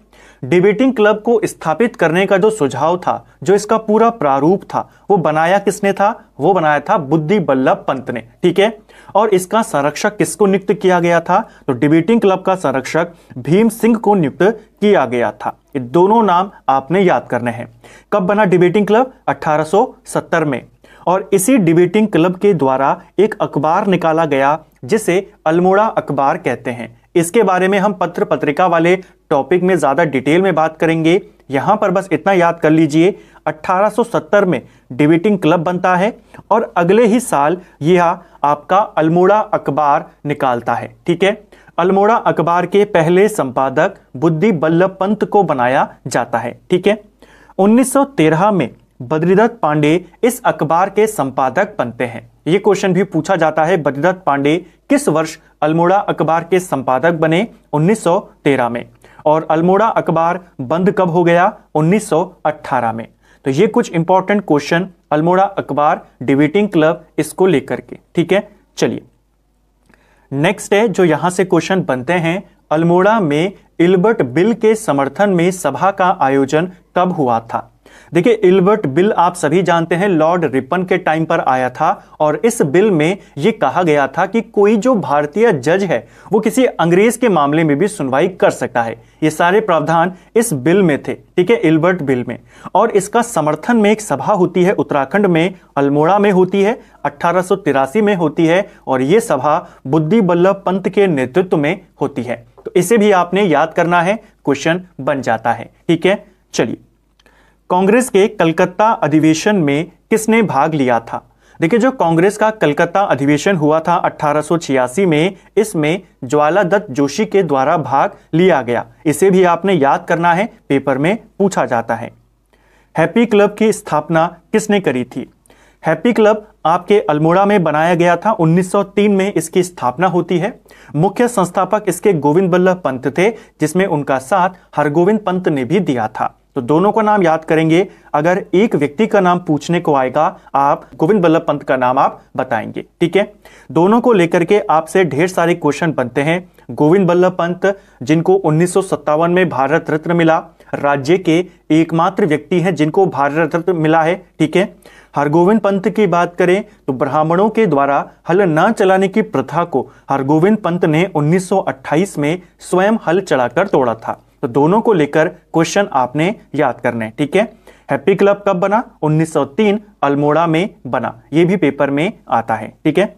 डिबेटिंग क्लब को स्थापित करने का जो सुझाव था जो इसका पूरा प्रारूप था वो बनाया किसने था वो बनाया था बुद्धि बल्लभ पंत ने ठीक है और इसका संरक्षक किसको नियुक्त किया गया था तो डिबेटिंग क्लब का संरक्षक भीम सिंह को नियुक्त किया गया था ये दोनों नाम आपने याद करने हैं कब बना डिबेटिंग क्लब 1870 में और इसी डिबेटिंग क्लब के द्वारा एक अखबार निकाला गया जिसे अल्मोड़ा अखबार कहते हैं इसके बारे में हम पत्र पत्रिका वाले टॉपिक में ज़्यादा डिटेल में बात करेंगे यहां पर बस इतना याद कर लीजिए 1870 में डिबेटिंग क्लब बनता है और अगले ही साल यह आपका अल्मोड़ा अखबार निकालता है ठीक है अल्मोड़ा अखबार के पहले संपादक बुद्धि बल्लभ पंत को बनाया जाता है ठीक है 1913 में बद्रीदत्त पांडे इस अखबार के संपादक बनते हैं ये क्वेश्चन भी पूछा जाता है बद्रीदत्त पांडे किस वर्ष अल्मोड़ा अखबार के संपादक बने 1913 में और अल्मोड़ा अखबार बंद कब हो गया 1918 में तो ये कुछ इंपॉर्टेंट क्वेश्चन अल्मोड़ा अखबार डिबेटिंग क्लब इसको लेकर के ठीक है चलिए नेक्स्ट है जो यहां से क्वेश्चन बनते हैं अल्मोड़ा में इल्बर्ट बिल के समर्थन में सभा का आयोजन कब हुआ था देखिए इल्बर्ट बिल आप सभी जानते हैं लॉर्ड रिपन के टाइम पर आया था और इस बिल में यह कहा गया था कि कोई जो भारतीय जज है वो किसी अंग्रेज के मामले में भी सुनवाई कर सकता है ये सारे प्रावधान इस बिल में थे ठीक है इल्बर्ट बिल में और इसका समर्थन में एक सभा होती है उत्तराखंड में अल्मोड़ा में होती है अट्ठारह में होती है और ये सभा बुद्धि बल्लभ पंत के नेतृत्व में होती है तो इसे भी आपने याद करना है क्वेश्चन बन जाता है ठीक है चलिए कांग्रेस के कलकत्ता अधिवेशन में किसने भाग लिया था देखिए जो कांग्रेस का कलकत्ता अधिवेशन हुआ था 1886 में इसमें ज्वाला दत्त जोशी के द्वारा भाग लिया गया इसे भी आपने याद करना है पेपर में पूछा जाता है हैप्पी क्लब की स्थापना किसने करी थी हैप्पी क्लब आपके अल्मोड़ा में बनाया गया था 1903 में इसकी स्थापना होती है मुख्य संस्थापक इसके गोविंद बल्लभ पंत थे जिसमें उनका साथ हरगोविंद पंत ने भी दिया था तो दोनों का नाम याद करेंगे अगर एक व्यक्ति का नाम पूछने को आएगा आप गोविंद बल्लभ पंत का नाम आप बताएंगे ठीक है दोनों को लेकर के आपसे ढेर सारे क्वेश्चन बनते हैं गोविंद बल्लभ पंत जिनको उन्नीस में भारत रत्न मिला राज्य के एकमात्र व्यक्ति हैं जिनको भारत रत्न मिला है ठीक है हरगोविंद पंत की बात करें तो ब्राह्मणों के द्वारा हल न चलाने की प्रथा को हरगोविंद पंत ने 1928 में स्वयं हल चलाकर तोड़ा था तो दोनों को लेकर क्वेश्चन आपने याद करने हैं ठीक है हैप्पी क्लब कब बना 1903 अल्मोड़ा में बना यह भी पेपर में आता है ठीक है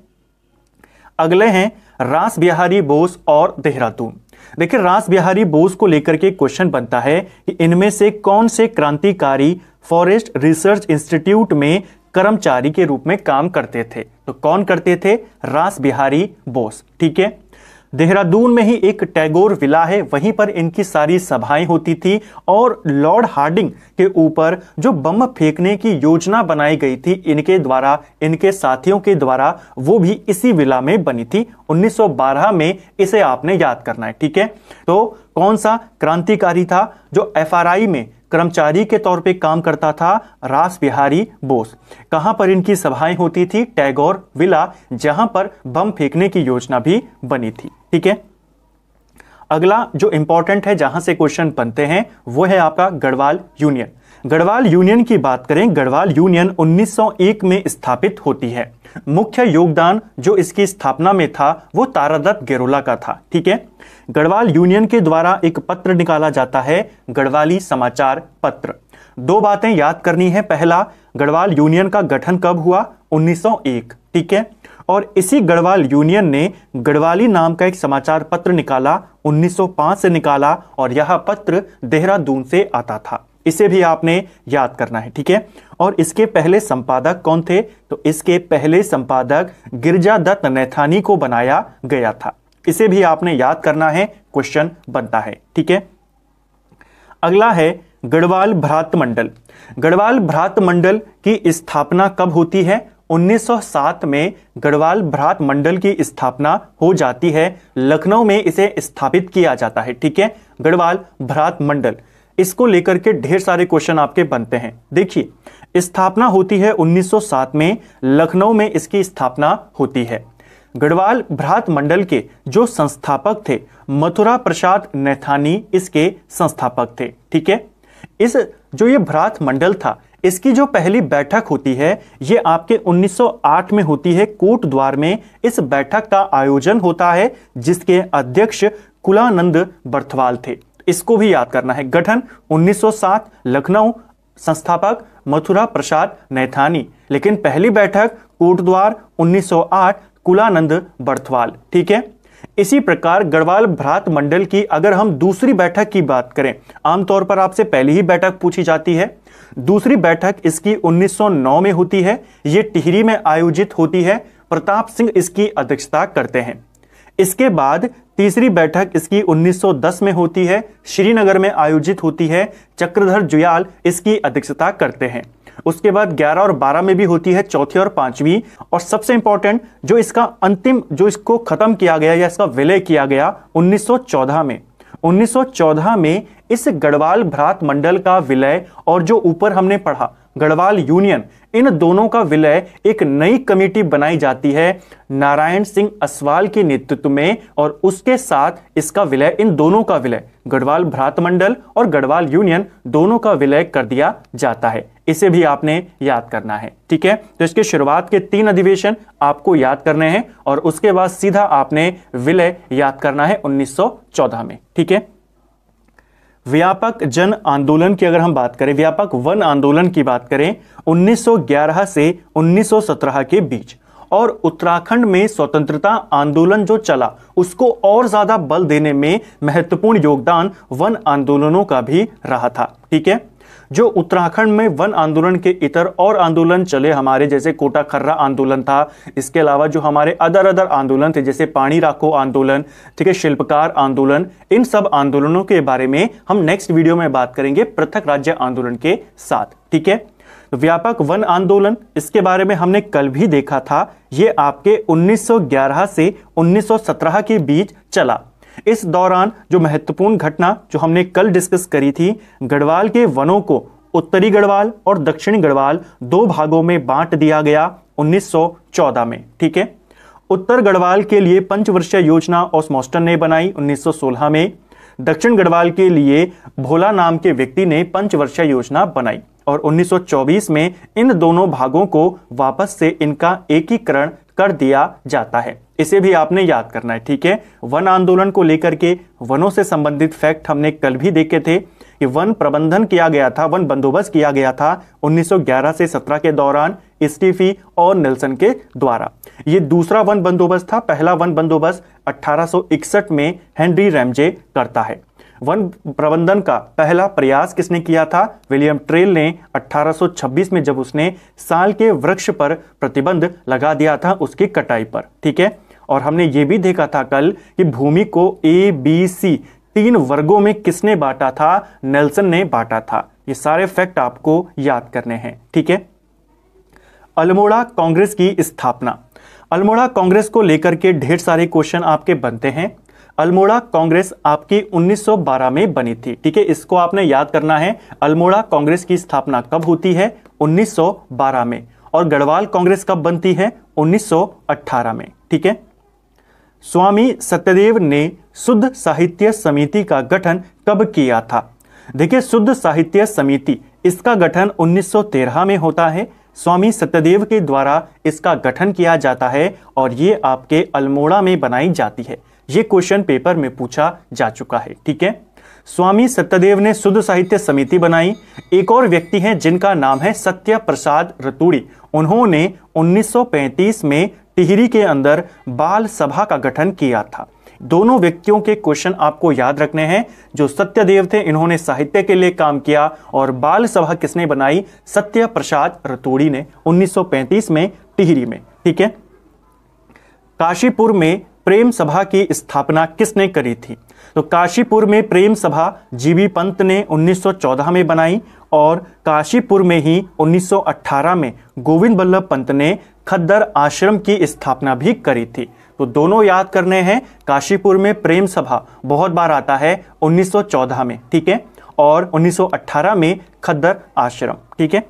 अगले हैं रास बिहारी बोस और देहरादून देखिए रास बिहारी बोस को लेकर के क्वेश्चन बनता है कि इनमें से कौन से क्रांतिकारी फॉरेस्ट रिसर्च इंस्टीट्यूट में कर्मचारी के रूप में काम करते थे तो कौन करते थे रास बिहारी बोस ठीक है देहरादून में ही एक टैगोर विला है वहीं पर इनकी सारी सभाएं होती थी और लॉर्ड हार्डिंग के ऊपर जो बम फेंकने की योजना बनाई गई थी इनके द्वारा इनके साथियों के द्वारा वो भी इसी विला में बनी थी 1912 में इसे आपने याद करना है ठीक है तो कौन सा क्रांतिकारी था जो एफआरआई में कर्मचारी के तौर पे काम करता था रास बिहारी बोस कहां पर इनकी सभाएं होती थी टैगोर विला जहां पर बम फेंकने की योजना भी बनी थी ठीक है अगला जो इंपॉर्टेंट है जहां से क्वेश्चन बनते हैं वो है आपका गढ़वाल यूनियन गढ़वाल यूनियन की बात करें गढ़वाल यूनियन 1901 में स्थापित होती है मुख्य योगदान जो इसकी स्थापना में था वो तारादत्त गेरोला का था ठीक है गढ़वाल यूनियन के द्वारा एक पत्र निकाला जाता है गढ़वाली समाचार पत्र दो बातें याद करनी है पहला गढ़वाल यूनियन का गठन कब हुआ 1901 ठीक है और इसी गढ़वाल यूनियन ने गढ़वाली नाम का एक समाचार पत्र निकाला 1905 से निकाला और यह पत्र देहरादून से आता था इसे भी आपने याद करना है ठीक है और इसके पहले संपादक कौन थे तो इसके पहले संपादक गिरजा दत्त नैथानी को बनाया गया था इसे भी आपने याद करना है क्वेश्चन बनता है ठीक है अगला है गढ़वाल भ्रात मंडल गढ़वाल भ्रात मंडल की स्थापना कब होती है 1907 में गढ़वाल भ्रात मंडल की स्थापना हो जाती है लखनऊ में इसे स्थापित किया जाता है ठीक है गढ़वाल भ्रात मंडल इसको लेकर के ढेर सारे क्वेश्चन आपके बनते हैं देखिए स्थापना होती है 1907 में लखनऊ में इसकी स्थापना होती है गढ़वाल भ्रात मंडल के जो संस्थापक थे मथुरा प्रसाद नैथानी इसके संस्थापक थे ठीक है इस जो ये भ्रात मंडल था इसकी जो पहली बैठक होती है ये आपके 1908 में होती है कोट द्वार में इस बैठक का आयोजन होता है जिसके अध्यक्ष कुलानंद बर्थवाल थे इसको भी याद करना है गठन 1907 लखनऊ संस्थापक मथुरा प्रसाद नैथानी लेकिन पहली बैठक कोटद्वार 1908 कुलानंद बर्थवाल ठीक है इसी प्रकार गढ़वाल भ्रात मंडल की अगर हम दूसरी बैठक की बात करें आमतौर पर आपसे पहली ही बैठक पूछी जाती है दूसरी बैठक इसकी 1909 में होती है ये टिहरी में आयोजित होती है प्रताप सिंह इसकी अध्यक्षता करते हैं इसके बाद तीसरी बैठक इसकी 1910 में होती है श्रीनगर में आयोजित होती है चक्रधर जुयाल इसकी अध्यक्षता करते हैं उसके बाद 11 और 12 में भी होती है चौथी और पांचवी और सबसे इंपॉर्टेंट जो इसका अंतिम जो इसको खत्म किया गया या इसका विलय किया गया 1914 में 1914 में इस गढ़वाल भ्रात मंडल का विलय और जो ऊपर हमने पढ़ा गढ़वाल यूनियन इन दोनों का विलय एक नई कमेटी बनाई जाती है नारायण सिंह असवाल के नेतृत्व में और उसके साथ इसका विलय इन दोनों का विलय गढ़वाल भ्रातमंडल और गढ़वाल यूनियन दोनों का विलय कर दिया जाता है इसे भी आपने याद करना है ठीक है तो इसके शुरुआत के तीन अधिवेशन आपको याद करने हैं और उसके बाद सीधा आपने विलय याद करना है 1914 में ठीक है व्यापक जन आंदोलन की अगर हम बात करें व्यापक वन आंदोलन की बात करें 1911 से 1917 के बीच और उत्तराखंड में स्वतंत्रता आंदोलन जो चला उसको और ज्यादा बल देने में महत्वपूर्ण योगदान वन आंदोलनों का भी रहा था ठीक है जो उत्तराखंड में वन आंदोलन के इतर और आंदोलन चले हमारे जैसे कोटा खर्रा आंदोलन था इसके अलावा जो हमारे अदर अदर आंदोलन थे जैसे पानी राखो आंदोलन ठीक है शिल्पकार आंदोलन इन सब आंदोलनों के बारे में हम नेक्स्ट वीडियो में बात करेंगे पृथक राज्य आंदोलन के साथ ठीक है तो व्यापक वन आंदोलन इसके बारे में हमने कल भी देखा था ये आपके 1911 से 1917 के बीच चला इस दौरान जो महत्वपूर्ण घटना जो हमने कल डिस्कस करी थी गढ़वाल के वनों को उत्तरी गढ़वाल और दक्षिणी गढ़वाल दो भागों में बांट दिया गया 1914 में ठीक है उत्तर गढ़वाल के लिए पंचवर्षीय योजना ऑस्मोस्टन ने बनाई 1916 में दक्षिण गढ़वाल के लिए भोला नाम के व्यक्ति ने पंचवर्षीय योजना बनाई और 1924 में इन दोनों भागों को वापस से इनका एकीकरण कर दिया जाता है इसे भी आपने याद करना है ठीक है वन आंदोलन को लेकर के वनों से संबंधित फैक्ट हमने कल भी देखे थे कि वन प्रबंधन किया गया था वन बंदोबस्त किया गया था 1911 से 17 के दौरान स्टीफी और नेल्सन के द्वारा ये दूसरा वन बंदोबस्त था पहला वन बंदोबस्त 1861 में हेनरी रैमजे करता है वन प्रबंधन का पहला प्रयास किसने किया था विलियम ट्रेल ने 1826 में जब उसने साल के वृक्ष पर प्रतिबंध लगा दिया था उसकी कटाई पर ठीक है और हमने ये भी देखा था कल कि भूमि को ए बी सी तीन वर्गों में किसने बांटा था नेल्सन ने बांटा था ये सारे फैक्ट आपको याद करने हैं ठीक है अल्मोड़ा कांग्रेस की स्थापना अल्मोड़ा कांग्रेस को लेकर के ढेर सारे क्वेश्चन आपके बनते हैं अल्मोड़ा कांग्रेस आपकी 1912 में बनी थी ठीक है इसको आपने याद करना है अल्मोड़ा कांग्रेस की स्थापना कब होती है 1912 में और गढ़वाल कांग्रेस कब बनती है 1918 में ठीक है स्वामी सत्यदेव ने शुद्ध साहित्य समिति का गठन कब किया था देखिए शुद्ध साहित्य समिति इसका गठन 1913 में होता है स्वामी सत्यदेव के द्वारा इसका गठन किया जाता है और ये आपके अल्मोड़ा में बनाई जाती है ये क्वेश्चन पेपर में पूछा जा चुका है ठीक है स्वामी सत्यदेव ने शुद्ध साहित्य समिति बनाई एक और व्यक्ति हैं जिनका नाम है सत्य प्रसाद रतूड़ी उन्होंने 1935 में टिहरी के अंदर बाल सभा का गठन किया था दोनों व्यक्तियों के क्वेश्चन आपको याद रखने हैं जो सत्यदेव थे इन्होंने साहित्य के लिए काम किया और बाल सभा किसने बनाई सत्य प्रसाद रतूड़ी ने 1935 में टिहरी में ठीक है काशीपुर में प्रेम सभा की स्थापना किसने करी थी तो काशीपुर में प्रेम सभा जीबी पंत ने 1914 में बनाई और काशीपुर में ही 1918 में गोविंद बल्लभ पंत ने खद्दर आश्रम की स्थापना भी करी थी तो दोनों याद करने हैं काशीपुर में प्रेम सभा बहुत बार आता है 1914 में ठीक है और 1918 में खद्दर आश्रम ठीक है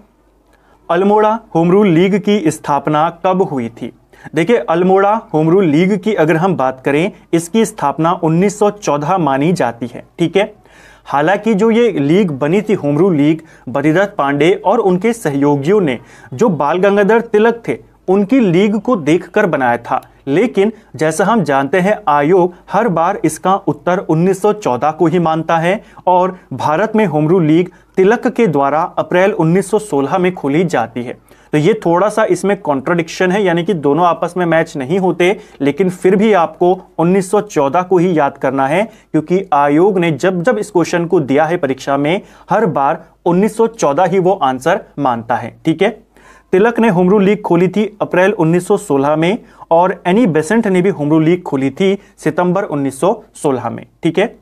अल्मोड़ा होमरूल लीग की स्थापना कब हुई थी देखिए अल्मोड़ा होम रूल लीग की अगर हम बात करें इसकी स्थापना 1914 मानी जाती है ठीक है हालांकि जो ये लीग बनी थी होमरू लीग बद्रीनाथ पांडे और उनके सहयोगियों ने जो बाल गंगाधर तिलक थे उनकी लीग को देखकर बनाया था लेकिन जैसा हम जानते हैं आयोग हर बार इसका उत्तर 1914 को ही मानता है और भारत में होमरू लीग तिलक के द्वारा अप्रैल 1916 में खोली जाती है तो ये थोड़ा सा इसमें कॉन्ट्रोडिक्शन है यानी कि दोनों आपस में मैच नहीं होते लेकिन फिर भी आपको 1914 को ही याद करना है क्योंकि आयोग ने जब जब इस क्वेश्चन को दिया है परीक्षा में हर बार 1914 ही वो आंसर मानता है ठीक है तिलक ने होमरू लीग खोली थी अप्रैल 1916 में और एनी बेसेंट ने भी होमरू लीग खोली थी सितंबर 1916 में ठीक है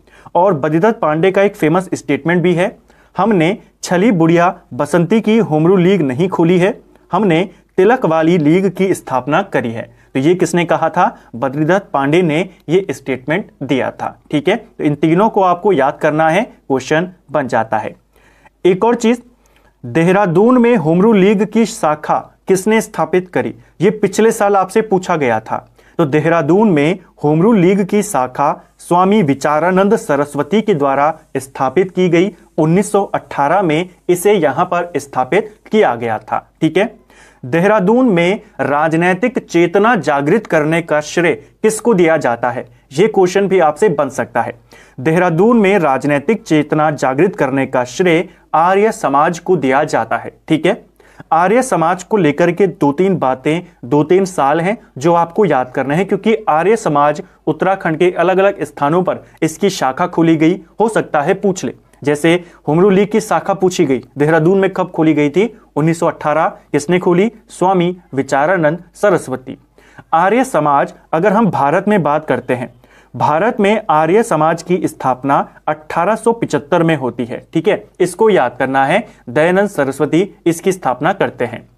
और बदिदत्त पांडे का एक फेमस स्टेटमेंट भी है हमने छली बुढ़िया बसंती की होमरू लीग नहीं खोली है हमने तिलक वाली लीग की स्थापना करी है तो ये किसने कहा था बद्रीदत्त पांडे ने ये स्टेटमेंट दिया था ठीक है तो इन तीनों को आपको याद करना है क्वेश्चन बन जाता है एक और चीज देहरादून में होमरू लीग की शाखा किसने स्थापित करी ये पिछले साल आपसे पूछा गया था तो देहरादून में होमरू लीग की शाखा स्वामी विचारानंद सरस्वती के द्वारा स्थापित की गई 1918 में इसे यहां पर स्थापित किया गया था ठीक है देहरादून में राजनैतिक चेतना जागृत करने का श्रेय किसको दिया जाता है ये क्वेश्चन भी आपसे बन सकता है देहरादून में राजनैतिक चेतना जागृत करने का श्रेय आर्य समाज को दिया जाता है ठीक है आर्य समाज को लेकर के दो तीन बातें दो तीन साल हैं जो आपको याद करना है क्योंकि आर्य समाज उत्तराखंड के अलग अलग स्थानों पर इसकी शाखा खोली गई हो सकता है पूछ ले जैसे होमरू लीग की शाखा पूछी गई देहरादून में कब खोली गई थी 1918 किसने खोली स्वामी विचारानंद सरस्वती आर्य समाज अगर हम भारत में बात करते हैं भारत में आर्य समाज की स्थापना 1875 में होती है ठीक है इसको याद करना है दयानंद सरस्वती इसकी स्थापना करते हैं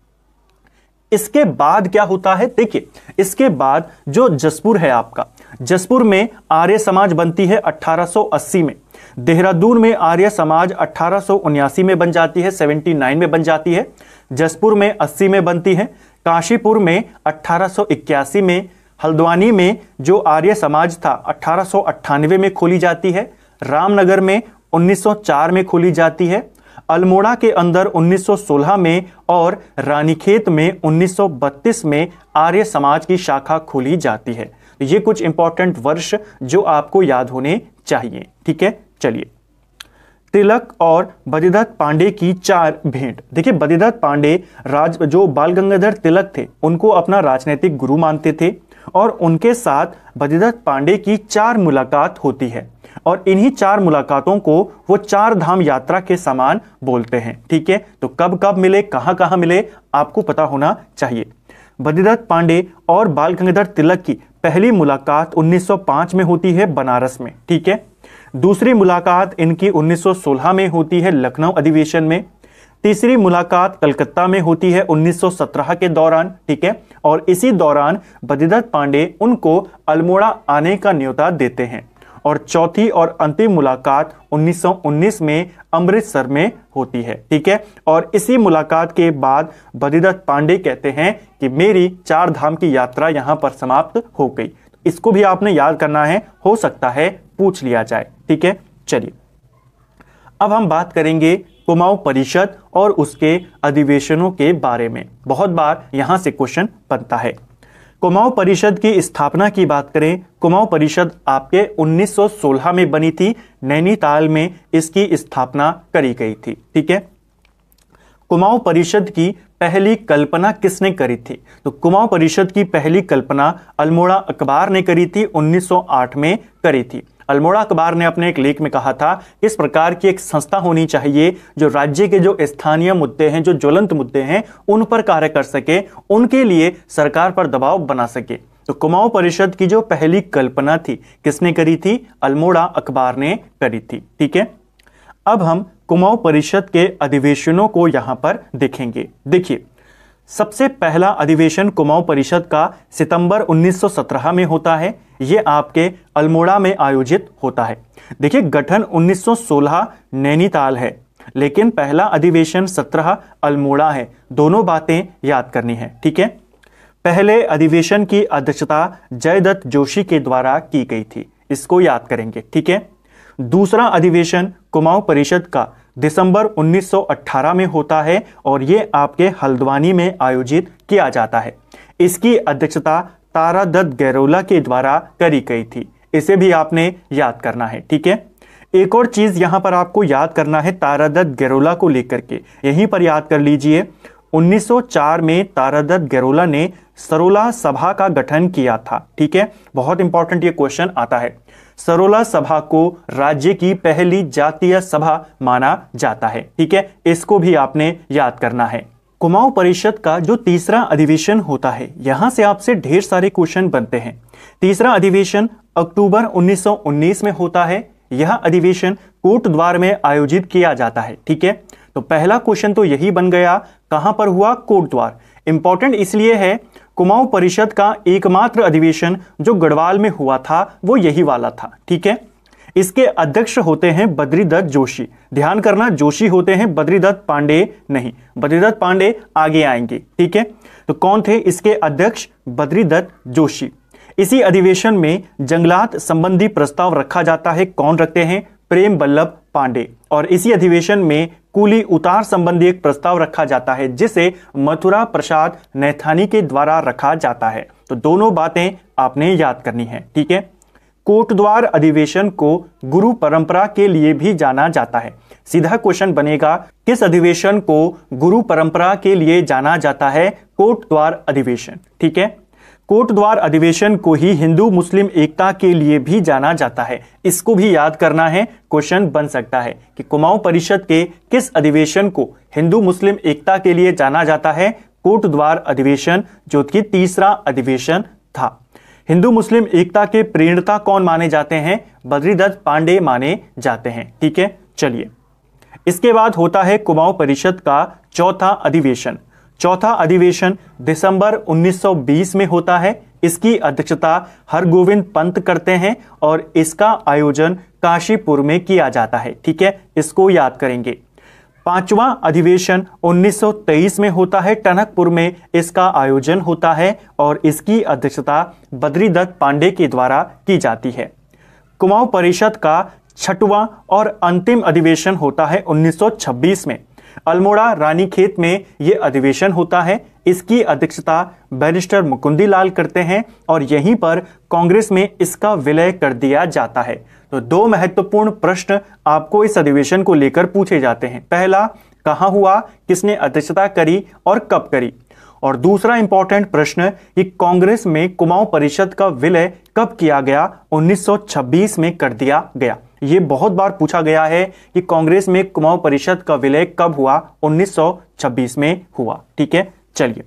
इसके बाद क्या होता है देखिए इसके बाद जो जसपुर है आपका जसपुर में आर्य समाज बनती है 1880 में देहरादून में आर्य समाज अठारह में बन जाती है 79 में बन जाती है जसपुर में 80 में बनती है काशीपुर में 1881 में हल्द्वानी में जो आर्य समाज था अठारह में खोली जाती है रामनगर में 1904 में खोली जाती है अल्मोड़ा के अंदर 1916 में और रानीखेत में 1932 में आर्य समाज की शाखा खोली जाती है ये कुछ इंपॉर्टेंट वर्ष जो आपको याद होने चाहिए ठीक है चलिए तिलक और बद्रीनाथ पांडे की चार भेंट देखिए बद्रीनाथ पांडे राज जो बाल गंगाधर तिलक थे उनको अपना राजनीतिक गुरु मानते थे और उनके साथ बद्रीनाथ पांडे की चार मुलाकात होती है और इन्हीं चार मुलाकातों को वो चार धाम यात्रा के समान बोलते हैं ठीक है तो कब कब मिले कहां कहां मिले आपको पता होना चाहिए बद्रीनाथ पांडे और बाल गंगाधर तिलक की पहली मुलाकात 1905 में होती है बनारस में ठीक है दूसरी मुलाकात इनकी 1916 में होती है लखनऊ अधिवेशन में तीसरी मुलाकात कलकत्ता में होती है 1917 के दौरान ठीक है और इसी दौरान बद्रीदत्त पांडे उनको अल्मोड़ा आने का न्योता देते हैं और चौथी और अंतिम मुलाकात 1919 में अमृतसर में होती है ठीक है और इसी मुलाकात के बाद बदिदत्त पांडे कहते हैं कि मेरी चार धाम की यात्रा यहाँ पर समाप्त हो गई इसको भी आपने याद करना है हो सकता है पूछ लिया जाए ठीक है चलिए अब हम बात करेंगे कुमाऊं परिषद और उसके अधिवेशनों के बारे में बहुत बार यहाँ से क्वेश्चन बनता है कुमाऊं परिषद की स्थापना की बात करें कुमाऊं परिषद आपके 1916 में बनी थी नैनीताल में इसकी स्थापना करी गई थी ठीक है कुमाऊं परिषद की पहली कल्पना किसने करी थी तो कुमाऊं परिषद की पहली कल्पना अल्मोड़ा अखबार ने करी थी 1908 में करी थी अल्मोड़ा अखबार ने अपने एक लेख में कहा था इस प्रकार की एक संस्था होनी चाहिए जो राज्य के जो स्थानीय मुद्दे हैं जो ज्वलंत मुद्दे हैं उन पर कार्य कर सके उनके लिए सरकार पर दबाव बना सके तो कुमाऊं परिषद की जो पहली कल्पना थी किसने करी थी अल्मोड़ा अखबार ने करी थी ठीक है अब हम कुमाऊं परिषद के अधिवेशनों को यहां पर देखेंगे देखिए सबसे पहला अधिवेशन कुमाऊं परिषद का सितंबर 1917 में होता है ये आपके अल्मोड़ा में आयोजित होता है देखिए गठन 1916 नैनीताल है लेकिन पहला अधिवेशन 17 अल्मोड़ा है दोनों बातें याद करनी है ठीक है पहले अधिवेशन की अध्यक्षता जयदत्त जोशी के द्वारा की गई थी इसको याद करेंगे ठीक है दूसरा अधिवेशन कुमाऊं परिषद का दिसंबर 1918 में होता है और ये आपके हल्द्वानी में आयोजित किया जाता है इसकी अध्यक्षता तारा दत्त गैरोला के द्वारा करी गई थी इसे भी आपने याद करना है ठीक है एक और चीज़ यहाँ पर आपको याद करना है तारादत्त गैरोला को लेकर के यहीं पर याद कर लीजिए 1904 में तारादत्त गैरोला ने सरोला सभा का गठन किया था ठीक है बहुत इंपॉर्टेंट ये क्वेश्चन आता है सरोला सभा को राज्य की पहली जातीय सभा माना जाता है ठीक है इसको भी आपने याद करना है कुमाऊं परिषद का जो तीसरा अधिवेशन होता है यहां से आपसे ढेर सारे क्वेश्चन बनते हैं तीसरा अधिवेशन अक्टूबर 1919 में होता है यह अधिवेशन कोटद्वार में आयोजित किया जाता है ठीक है तो पहला क्वेश्चन तो यही बन गया कहां पर हुआ कोटद्वार इंपॉर्टेंट इसलिए है कुमाऊं परिषद का एकमात्र अधिवेशन जो गढ़वाल में हुआ था वो यही वाला था ठीक है इसके अध्यक्ष होते हैं बद्रीदत्त जोशी ध्यान करना जोशी होते हैं बद्रीदत्त पांडे नहीं बद्रीदत्त पांडे आगे आएंगे ठीक है तो कौन थे इसके अध्यक्ष बद्रीदत्त जोशी इसी अधिवेशन में जंगलात संबंधी प्रस्ताव रखा जाता है कौन रखते हैं प्रेम बल्लभ पांडे और इसी अधिवेशन में कुली उतार संबंधी एक प्रस्ताव रखा जाता है जिसे मथुरा प्रसाद नैथानी के द्वारा रखा जाता है तो दोनों बातें आपने याद करनी है ठीक है कोटद्वार अधिवेशन को गुरु परंपरा के लिए भी जाना जाता है सीधा क्वेश्चन बनेगा किस अधिवेशन को गुरु परंपरा के लिए जाना जाता है कोटद्वार अधिवेशन ठीक है कोटद्वार अधिवेशन को ही हिंदू मुस्लिम एकता के लिए भी जाना जाता है इसको भी याद करना है क्वेश्चन बन सकता है कि कुमाऊं परिषद के किस अधिवेशन को हिंदू मुस्लिम एकता के लिए जाना जाता है कोटद्वार अधिवेशन जो कि तीसरा अधिवेशन था हिंदू मुस्लिम एकता के प्रेरणता कौन माने जाते हैं बद्रीदत्त पांडे माने जाते हैं ठीक है चलिए इसके बाद होता है कुमाऊं परिषद का चौथा अधिवेशन चौथा अधिवेशन दिसंबर 1920 में होता है इसकी अध्यक्षता हरगोविंद पंत करते हैं और इसका आयोजन काशीपुर में किया जाता है ठीक है इसको याद करेंगे पांचवा अधिवेशन 1923 में होता है टनकपुर में इसका आयोजन होता है और इसकी अध्यक्षता बद्री दत्त पांडे के द्वारा की जाती है कुमाऊं परिषद का छठवां और अंतिम अधिवेशन होता है 1926 में अल्मोड़ा रानीखेत में ये अधिवेशन होता है इसकी अध्यक्षता बैरिस्टर मुकुंदी लाल करते हैं और यहीं पर कांग्रेस में इसका विलय कर दिया जाता है तो दो महत्वपूर्ण प्रश्न आपको इस अधिवेशन को लेकर पूछे जाते हैं पहला कहा हुआ किसने अध्यक्षता करी और कब करी और दूसरा इंपॉर्टेंट प्रश्न कि कांग्रेस में कुमाऊं परिषद का विलय कब किया गया 1926 में कर दिया गया ये बहुत बार पूछा गया है कि कांग्रेस में कुमाऊं परिषद का विलय कब हुआ 1926 में हुआ ठीक है चलिए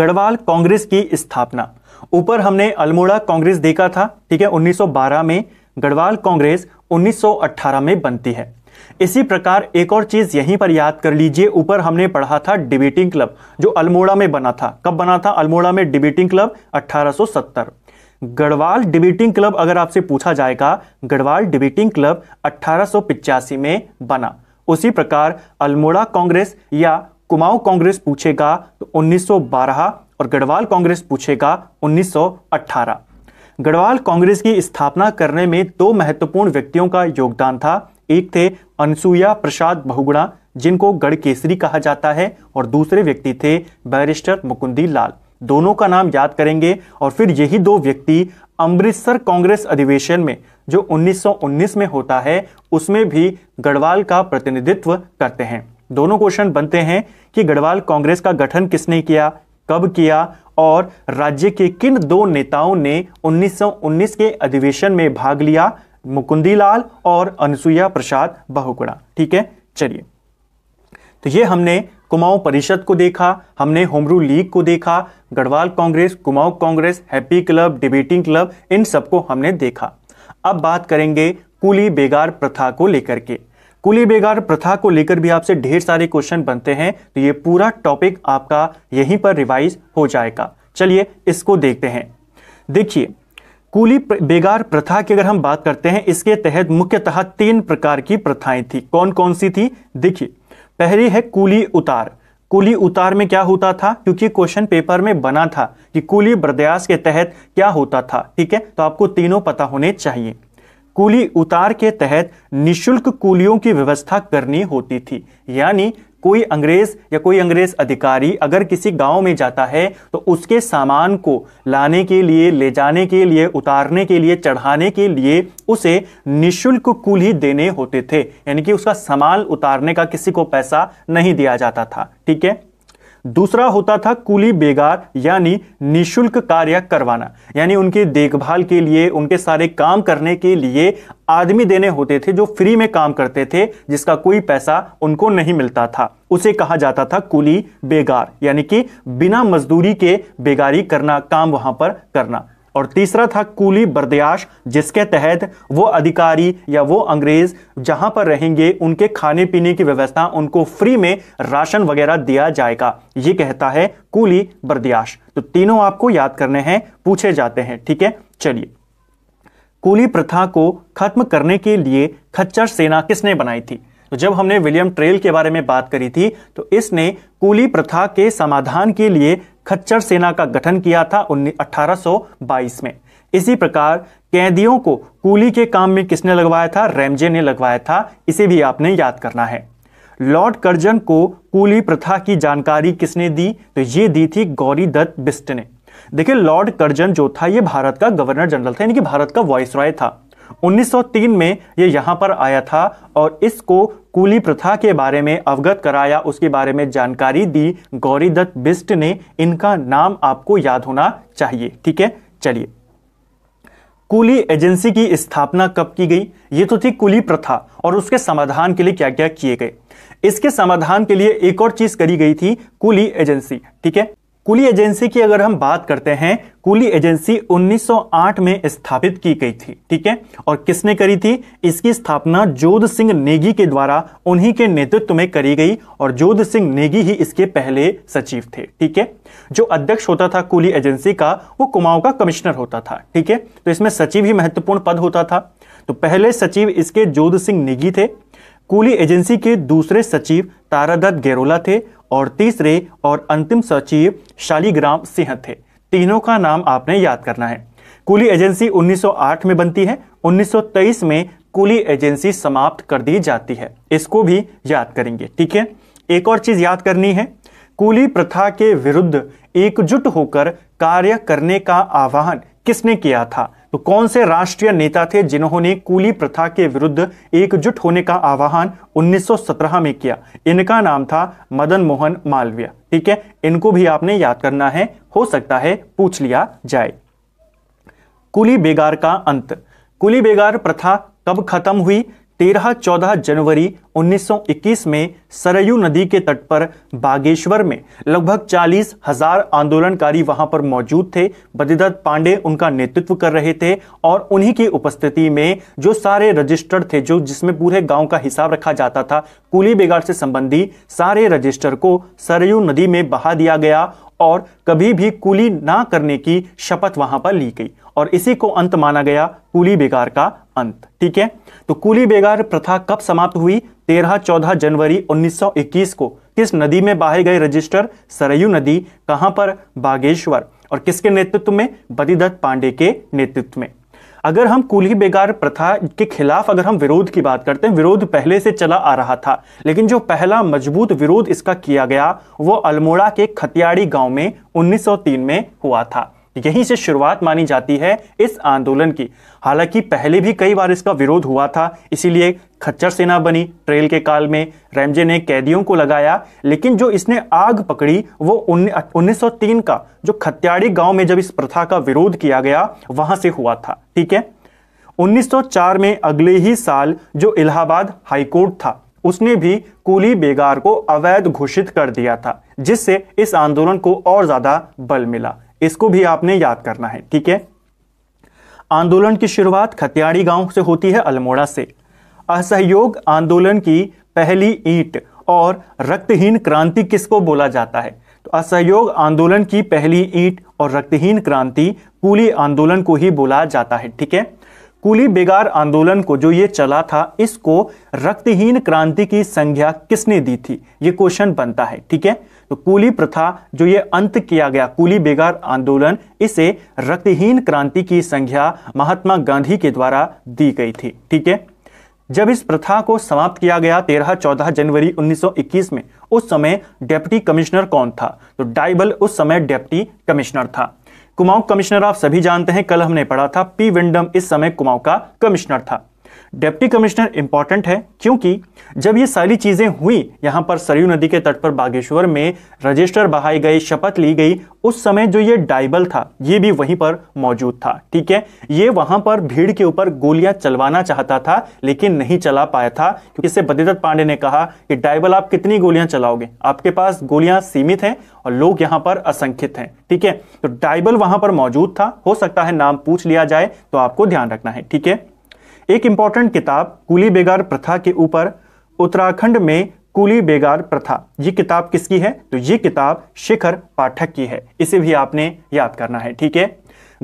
गढ़वाल कांग्रेस की स्थापना ऊपर हमने अल्मोड़ा कांग्रेस देखा था ठीक है 1912 में गढ़वाल कांग्रेस 1918 में बनती है इसी प्रकार एक और चीज यहीं पर याद कर लीजिए ऊपर हमने पढ़ा था डिबेटिंग क्लब जो अल्मोड़ा में बना था कब बना था अल्मोड़ा में डिबेटिंग क्लब अठारह गढ़वाल डिबेटिंग क्लब अगर आपसे पूछा जाएगा गढ़वाल डिबेटिंग क्लब अट्ठारह में बना उसी प्रकार अल्मोड़ा कांग्रेस या कुमाऊं कांग्रेस पूछेगा तो 1912 और गढ़वाल कांग्रेस पूछेगा 1918 गढ़वाल कांग्रेस की स्थापना करने में दो महत्वपूर्ण व्यक्तियों का योगदान था एक थे अनसुईया प्रसाद बहुगुणा जिनको गढ़ केसरी कहा जाता है और दूसरे व्यक्ति थे बैरिस्टर मुकुंदी लाल दोनों का नाम याद करेंगे और फिर यही दो व्यक्ति अमृतसर कांग्रेस अधिवेशन में जो 1919 में होता है उसमें भी गढ़वाल का प्रतिनिधित्व करते हैं दोनों क्वेश्चन बनते हैं कि गढ़वाल कांग्रेस का गठन किसने किया कब किया और राज्य के किन दो नेताओं ने 1919 के अधिवेशन में भाग लिया मुकुंदीलाल और अनुसुईया प्रसाद बहुगुणा ठीक है चलिए तो ये हमने कुमाऊं परिषद को देखा हमने होमरू लीग को देखा Garhwal Congress Kumaon Congress happy club debating club इन सबको हमने देखा अब बात करेंगे कुली बेगार प्रथा को लेकर के कुली बेगार प्रथा को लेकर भी आपसे ढेर सारे क्वेश्चन बनते हैं तो ये पूरा टॉपिक आपका यहीं पर रिवाइज हो जाएगा चलिए इसको देखते हैं देखिए कुली बेगार प्रथा की अगर हम बात करते हैं इसके तहत मुख्यतः तीन प्रकार की प्रथाएं थी कौन कौन सी थी देखिए पहली है कूली उतार कूली उतार में क्या होता था क्योंकि क्वेश्चन पेपर में बना था कि कूली ब्रद्यास के तहत क्या होता था ठीक है तो आपको तीनों पता होने चाहिए कूली उतार के तहत निशुल्क कूलियों की व्यवस्था करनी होती थी यानी कोई अंग्रेज या कोई अंग्रेज अधिकारी अगर किसी गांव में जाता है तो उसके सामान को लाने के लिए ले जाने के लिए उतारने के लिए चढ़ाने के लिए उसे निशुल्क ही देने होते थे यानी कि उसका सामान उतारने का किसी को पैसा नहीं दिया जाता था ठीक है दूसरा होता था कुली बेगार यानी निशुल्क कार्य करवाना यानी उनकी देखभाल के लिए उनके सारे काम करने के लिए आदमी देने होते थे जो फ्री में काम करते थे जिसका कोई पैसा उनको नहीं मिलता था उसे कहा जाता था कुली बेगार यानी कि बिना मजदूरी के बेगारी करना काम वहां पर करना और तीसरा था कूली बर्दयाश जिसके तहत वो अधिकारी या वो अंग्रेज जहां पर रहेंगे उनके खाने पीने की व्यवस्था उनको फ्री में राशन वगैरह दिया जाएगा ये कहता है कूली बर्दयाश तो तीनों आपको याद करने हैं पूछे जाते हैं ठीक है चलिए कूली प्रथा को खत्म करने के लिए खच्चर सेना किसने बनाई थी तो जब हमने विलियम ट्रेल के बारे में बात करी थी तो इसने कूली प्रथा के समाधान के लिए खच्चर सेना का गठन किया था उन्नीस में इसी प्रकार कैदियों को कूली के काम में किसने लगवाया था रेमजे ने लगवाया था इसे भी आपने याद करना है लॉर्ड कर्जन को कूली प्रथा की जानकारी किसने दी तो ये दी थी गौरी दत्त बिस्ट ने देखिए लॉर्ड कर्जन जो था ये भारत का गवर्नर जनरल था यानी कि भारत का वॉइस रॉय था 1903 में ये यहाँ पर आया था और इसको कूली प्रथा के बारे में अवगत कराया उसके बारे में जानकारी दी गौरीदत्त बिस्ट ने इनका नाम आपको याद होना चाहिए ठीक है चलिए कुली एजेंसी की स्थापना कब की गई ये तो थी कुली प्रथा और उसके समाधान के लिए क्या क्या किए गए इसके समाधान के लिए एक और चीज करी गई थी कुली एजेंसी ठीक है कुली एजेंसी की अगर हम बात करते हैं कुली एजेंसी 1908 में स्थापित की गई थी ठीक है और किसने करी थी इसकी स्थापना जोध सिंह नेगी के द्वारा उन्हीं के नेतृत्व में करी गई और जोध सिंह नेगी ही इसके पहले सचिव थे ठीक है जो अध्यक्ष होता था कुली एजेंसी का वो कुमाऊं का कमिश्नर होता था ठीक है तो इसमें सचिव ही महत्वपूर्ण पद होता था तो पहले सचिव इसके जोध सिंह नेगी थे कुली एजेंसी के दूसरे सचिव तारादत्त गेरोला थे और तीसरे और अंतिम सचिव शालीग्राम सिंह थे तीनों का नाम आपने याद करना है कुली एजेंसी 1908 में बनती है 1923 में कुली एजेंसी समाप्त कर दी जाती है इसको भी याद करेंगे ठीक है एक और चीज याद करनी है कुली प्रथा के विरुद्ध एकजुट होकर कार्य करने का आह्वान किसने किया था तो कौन से राष्ट्रीय नेता थे जिन्होंने कूली प्रथा के विरुद्ध एकजुट होने का आह्वान 1917 में किया इनका नाम था मदन मोहन मालवीय ठीक है इनको भी आपने याद करना है हो सकता है पूछ लिया जाए कुली बेगार का अंत कुली बेगार प्रथा कब खत्म हुई तेरह चौदह जनवरी 1921 में सरयू नदी के तट पर बागेश्वर में लगभग चालीस हजार आंदोलनकारी वहां पर मौजूद थे बद्रीदत्त पांडे उनका नेतृत्व कर रहे थे और उन्हीं की उपस्थिति में जो सारे रजिस्टर थे जो जिसमें पूरे गांव का हिसाब रखा जाता था कुली बेगाड़ से संबंधी सारे रजिस्टर को सरयू नदी में बहा दिया गया और कभी भी कुली ना करने की शपथ वहां पर ली गई और इसी को अंत माना गया कुली बेगार का अंत ठीक है तो कुली बेगार प्रथा कब समाप्त हुई तेरह चौदह जनवरी 1921 को किस नदी में बाहे गए रजिस्टर सरयू नदी कहां पर बागेश्वर और किसके नेतृत्व में बदिदत्त पांडे के नेतृत्व में अगर हम कुली बेगार प्रथा के खिलाफ अगर हम विरोध की बात करते हैं विरोध पहले से चला आ रहा था लेकिन जो पहला मजबूत विरोध इसका किया गया वो अल्मोड़ा के खतियाड़ी गांव में 1903 में हुआ था यहीं से शुरुआत मानी जाती है इस आंदोलन की हालांकि पहले भी कई बार इसका विरोध हुआ था इसीलिए खच्चर सेना बनी ट्रेल के काल में रैमजे ने कैदियों को लगाया लेकिन जो इसने आग पकड़ी वो 1903 का जो खत्याड़ी गांव में जब इस प्रथा का विरोध किया गया वहां से हुआ था ठीक है 1904 में अगले ही साल जो इलाहाबाद हाईकोर्ट था उसने भी कूली बेगार को अवैध घोषित कर दिया था जिससे इस आंदोलन को और ज्यादा बल मिला इसको भी आपने याद करना है ठीक है आंदोलन की शुरुआत खतियाड़ी गांव से होती है अल्मोड़ा से असहयोग आंदोलन की पहली ईंट और रक्तहीन क्रांति किसको बोला जाता है तो असहयोग आंदोलन की पहली ईंट और रक्तहीन क्रांति कूली आंदोलन को ही बोला जाता है ठीक है कुली बेगार आंदोलन को जो ये चला था इसको रक्तहीन क्रांति की संज्ञा किसने दी थी ये क्वेश्चन बनता है ठीक है तो कुली प्रथा जो ये अंत किया गया कुली बेगार आंदोलन इसे रक्तहीन क्रांति की संज्ञा महात्मा गांधी के द्वारा दी गई थी ठीक है जब इस प्रथा को समाप्त किया गया 13-14 जनवरी 1921 में उस समय डेप्टी कमिश्नर कौन था तो डाइबल उस समय डेप्टी कमिश्नर था कुमाऊं कमिश्नर आप सभी जानते हैं कल हमने पढ़ा था पी विंडम इस समय कुमाऊं का कमिश्नर था डिप्टी कमिश्नर इंपॉर्टेंट है क्योंकि जब ये सारी चीज़ें हुई यहां पर सरयू नदी के तट पर बागेश्वर में रजिस्टर बहाई गई शपथ ली गई उस समय जो ये डाइबल था ये भी वहीं पर मौजूद था ठीक है ये वहां पर भीड़ के ऊपर गोलियां चलवाना चाहता था लेकिन नहीं चला पाया था क्योंकि इससे बद्रीदत्त पांडे ने कहा कि डाइबल आप कितनी गोलियां चलाओगे आपके पास गोलियां सीमित हैं और लोग यहां पर असंख्यित हैं ठीक है तो डाइबल वहां पर मौजूद था हो सकता है नाम पूछ लिया जाए तो आपको ध्यान रखना है ठीक है एक इंपॉर्टेंट किताब कुली बेगार प्रथा के ऊपर उत्तराखंड में कुली बेगार प्रथा ये किताब किसकी है तो ये किताब शिखर पाठक की है इसे भी आपने याद करना है ठीक है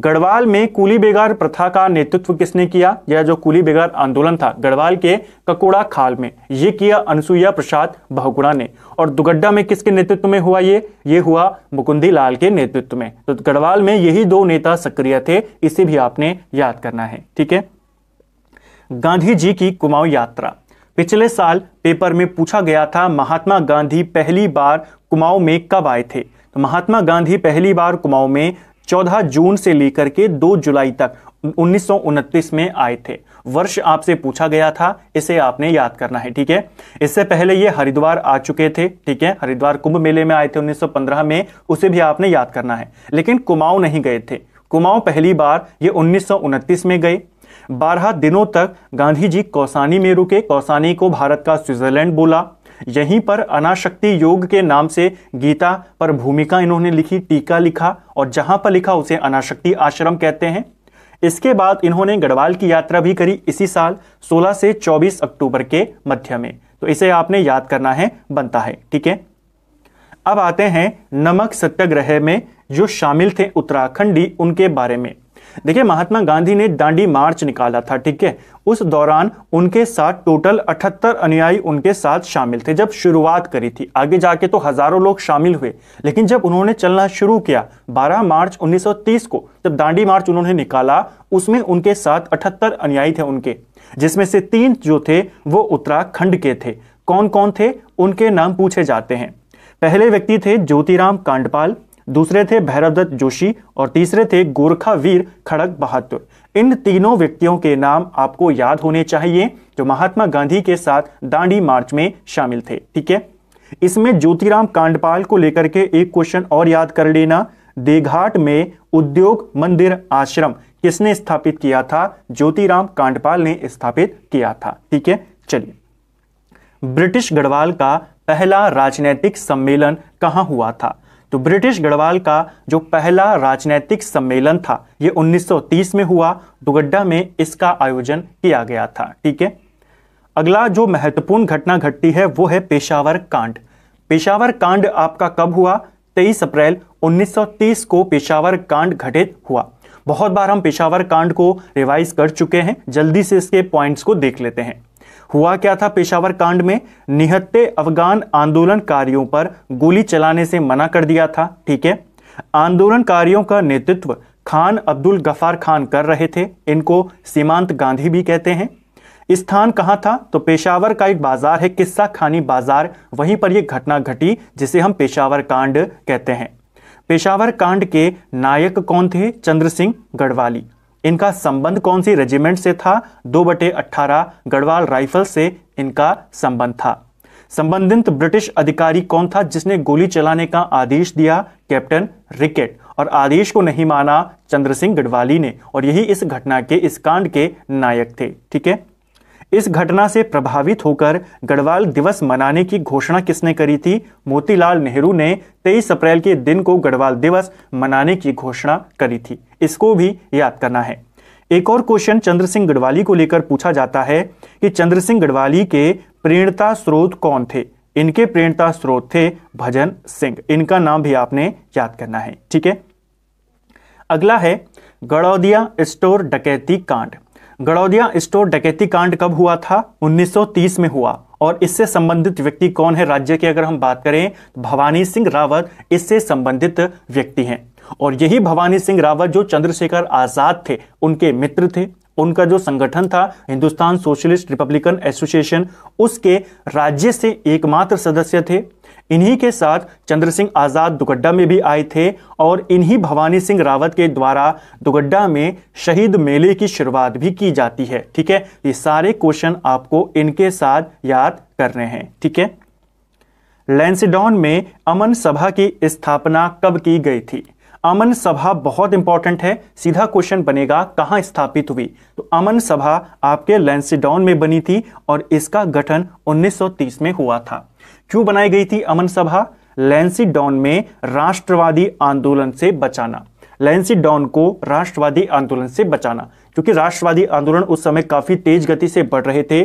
गढ़वाल में कुली बेगार प्रथा का नेतृत्व किसने किया यह जो कुली बेगार आंदोलन था गढ़वाल के ककोड़ा खाल में ये किया अनुसुईया प्रसाद बहुगुणा ने और दुगड्डा में किसके नेतृत्व में हुआ ये ये हुआ मुकुंदी लाल के नेतृत्व में तो गढ़वाल में यही दो नेता सक्रिय थे इसे भी आपने याद करना है ठीक है गांधी जी की कुमाऊं यात्रा पिछले साल पेपर में पूछा गया था महात्मा गांधी पहली बार कुमाऊं में कब आए थे तो महात्मा गांधी पहली बार कुमाऊं में 14 जून से लेकर के 2 जुलाई तक उन्नीस में आए थे वर्ष आपसे पूछा गया था इसे आपने याद करना है ठीक है इससे पहले ये हरिद्वार आ चुके थे ठीक है हरिद्वार कुंभ मेले में आए थे 1915 में उसे भी आपने याद करना है लेकिन कुमाऊं नहीं गए थे कुमाऊं पहली बार ये उन्नीस में गए बारह दिनों तक गांधी जी कौसानी में रुके कौसानी को भारत का स्विट्जरलैंड बोला यहीं पर अनाशक्ति योग के नाम से गीता पर भूमिका इन्होंने लिखी टीका लिखा और जहां पर लिखा उसे अनाशक्ति आश्रम कहते हैं इसके बाद इन्होंने गढ़वाल की यात्रा भी करी इसी साल 16 से 24 अक्टूबर के मध्य में तो इसे आपने याद करना है बनता है ठीक है अब आते हैं नमक सत्याग्रह में जो शामिल थे उत्तराखंडी उनके बारे में देखिए महात्मा गांधी ने दांडी मार्च निकाला था ठीक है उस दौरान उनके साथ टोटल 78 अनुयायी उनके साथ शामिल थे जब शुरुआत करी थी आगे जाके तो हजारों लोग शामिल हुए लेकिन जब उन्होंने चलना शुरू किया 12 मार्च 1930 को जब दांडी मार्च उन्होंने निकाला उसमें उनके साथ 78 अनुयायी थे उनके जिसमें से तीन जो थे वो उत्तराखंड के थे कौन कौन थे उनके नाम पूछे जाते हैं पहले व्यक्ति थे ज्योतिराम कांडपाल दूसरे थे भैरवदत्त जोशी और तीसरे थे गोरखा वीर खड़क बहादुर इन तीनों व्यक्तियों के नाम आपको याद होने चाहिए जो महात्मा गांधी के साथ दांडी मार्च में शामिल थे ठीक है इसमें ज्योतिराम कांडपाल को लेकर के एक क्वेश्चन और याद कर लेना देघाट में उद्योग मंदिर आश्रम किसने स्थापित किया था ज्योतिराम कांडपाल ने स्थापित किया था ठीक है चलिए ब्रिटिश गढ़वाल का पहला राजनैतिक सम्मेलन कहां हुआ था तो ब्रिटिश गढ़वाल का जो पहला राजनैतिक सम्मेलन था ये 1930 में हुआ दुगड्डा में इसका आयोजन किया गया था ठीक है अगला जो महत्वपूर्ण घटना घटती है वो है पेशावर कांड पेशावर कांड आपका कब हुआ 23 अप्रैल 1930 को पेशावर कांड घटित हुआ बहुत बार हम पेशावर कांड को रिवाइज कर चुके हैं जल्दी से इसके पॉइंट्स को देख लेते हैं हुआ क्या था पेशावर कांड में निहत्ते अफगान आंदोलनकारियों पर गोली चलाने से मना कर दिया था ठीक है आंदोलनकारियों का नेतृत्व खान अब्दुल गफार खान कर रहे थे इनको सीमांत गांधी भी कहते हैं स्थान कहाँ था तो पेशावर का एक बाजार है किस्सा खानी बाजार वहीं पर यह घटना घटी जिसे हम पेशावर कांड कहते हैं पेशावर कांड के नायक कौन थे चंद्र सिंह गढ़वाली इनका संबंध कौन सी रेजिमेंट से था दो बटे अट्ठारह गढ़वाल राइफल से इनका संबंध था संबंधित ब्रिटिश अधिकारी कौन था जिसने गोली चलाने का आदेश दिया कैप्टन रिकेट और आदेश को नहीं माना चंद्र सिंह गढ़वाली ने और यही इस घटना के इस कांड के नायक थे ठीक है इस घटना से प्रभावित होकर गढ़वाल दिवस मनाने की घोषणा किसने करी थी मोतीलाल नेहरू ने 23 अप्रैल के दिन को गढ़वाल दिवस मनाने की घोषणा करी थी इसको भी याद करना है एक और क्वेश्चन चंद्र सिंह गढ़वाली को लेकर पूछा जाता है कि चंद्र सिंह गढ़वाली के प्रेरणता स्रोत कौन थे इनके प्रेरणता स्रोत थे भजन सिंह इनका नाम भी आपने याद करना है ठीक है अगला है गड़ौदिया स्टोर डकैती कांड गड़ौदिया स्टोर डकैती कांड कब हुआ था 1930 में हुआ और इससे संबंधित व्यक्ति कौन है राज्य की अगर हम बात करें तो भवानी सिंह रावत इससे संबंधित व्यक्ति हैं और यही भवानी सिंह रावत जो चंद्रशेखर आजाद थे उनके मित्र थे उनका जो संगठन था हिंदुस्तान सोशलिस्ट रिपब्लिकन एसोसिएशन उसके राज्य से एकमात्र सदस्य थे इन्हीं के साथ चंद्र सिंह आज़ाद दुगड्डा में भी आए थे और इन्हीं भवानी सिंह रावत के द्वारा दुगड्डा में शहीद मेले की शुरुआत भी की जाती है ठीक है ये सारे क्वेश्चन आपको इनके साथ याद करने हैं ठीक है लैंसडॉन में अमन सभा की स्थापना कब की गई थी अमन सभा बहुत इंपॉर्टेंट है सीधा क्वेश्चन बनेगा कहाँ स्थापित हुई तो अमन सभा आपके लेंसिडॉन में बनी थी और इसका गठन 1930 में हुआ था क्यों बनाई गई थी अमन सभा लेंसी डॉन में राष्ट्रवादी आंदोलन से बचाना लेंसी डॉन को राष्ट्रवादी आंदोलन से बचाना क्योंकि राष्ट्रवादी आंदोलन उस समय काफी तेज गति से बढ़ रहे थे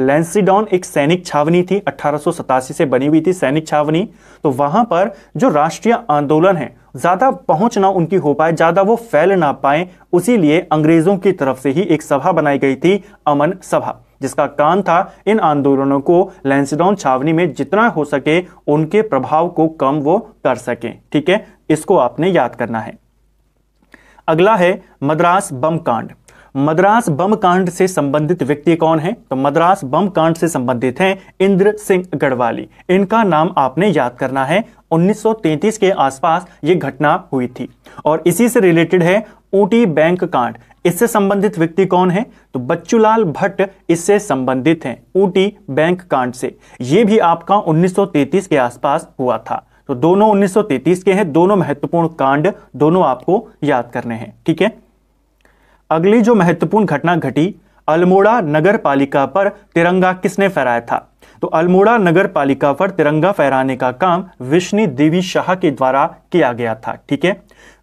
लेंसी डॉन एक सैनिक छावनी थी अठारह से बनी हुई थी सैनिक छावनी तो वहां पर जो राष्ट्रीय आंदोलन है ज्यादा पहुंच ना उनकी हो पाए ज्यादा वो फैल ना पाए उसी अंग्रेजों की तरफ से ही एक सभा बनाई गई थी अमन सभा जिसका काम था इन आंदोलनों को लैंसडाउन छावनी में जितना हो सके उनके प्रभाव को कम वो कर सके ठीक है इसको आपने याद करना है अगला है मद्रास बम कांड मद्रास बम कांड से संबंधित व्यक्ति कौन है तो मद्रास बम कांड से संबंधित हैं इंद्र सिंह गढ़वाली इनका नाम आपने याद करना है 1933 के आसपास ये घटना हुई थी और इसी से रिलेटेड है ऊटी बैंक कांड इससे संबंधित व्यक्ति कौन है तो बच्चूलाल भट्ट इससे संबंधित हैं ऊटी बैंक कांड से ये भी आपका 1933 के आसपास हुआ था तो दोनों 1933 के हैं दोनों महत्वपूर्ण कांड दोनों आपको याद करने हैं ठीक है अगली जो महत्वपूर्ण घटना घटी अल्मोड़ा नगर पालिका पर तिरंगा किसने फहराया था तो अल्मोड़ा नगर पालिका पर तिरंगा फहराने का काम विष्णु देवी शाह के द्वारा किया गया था ठीक है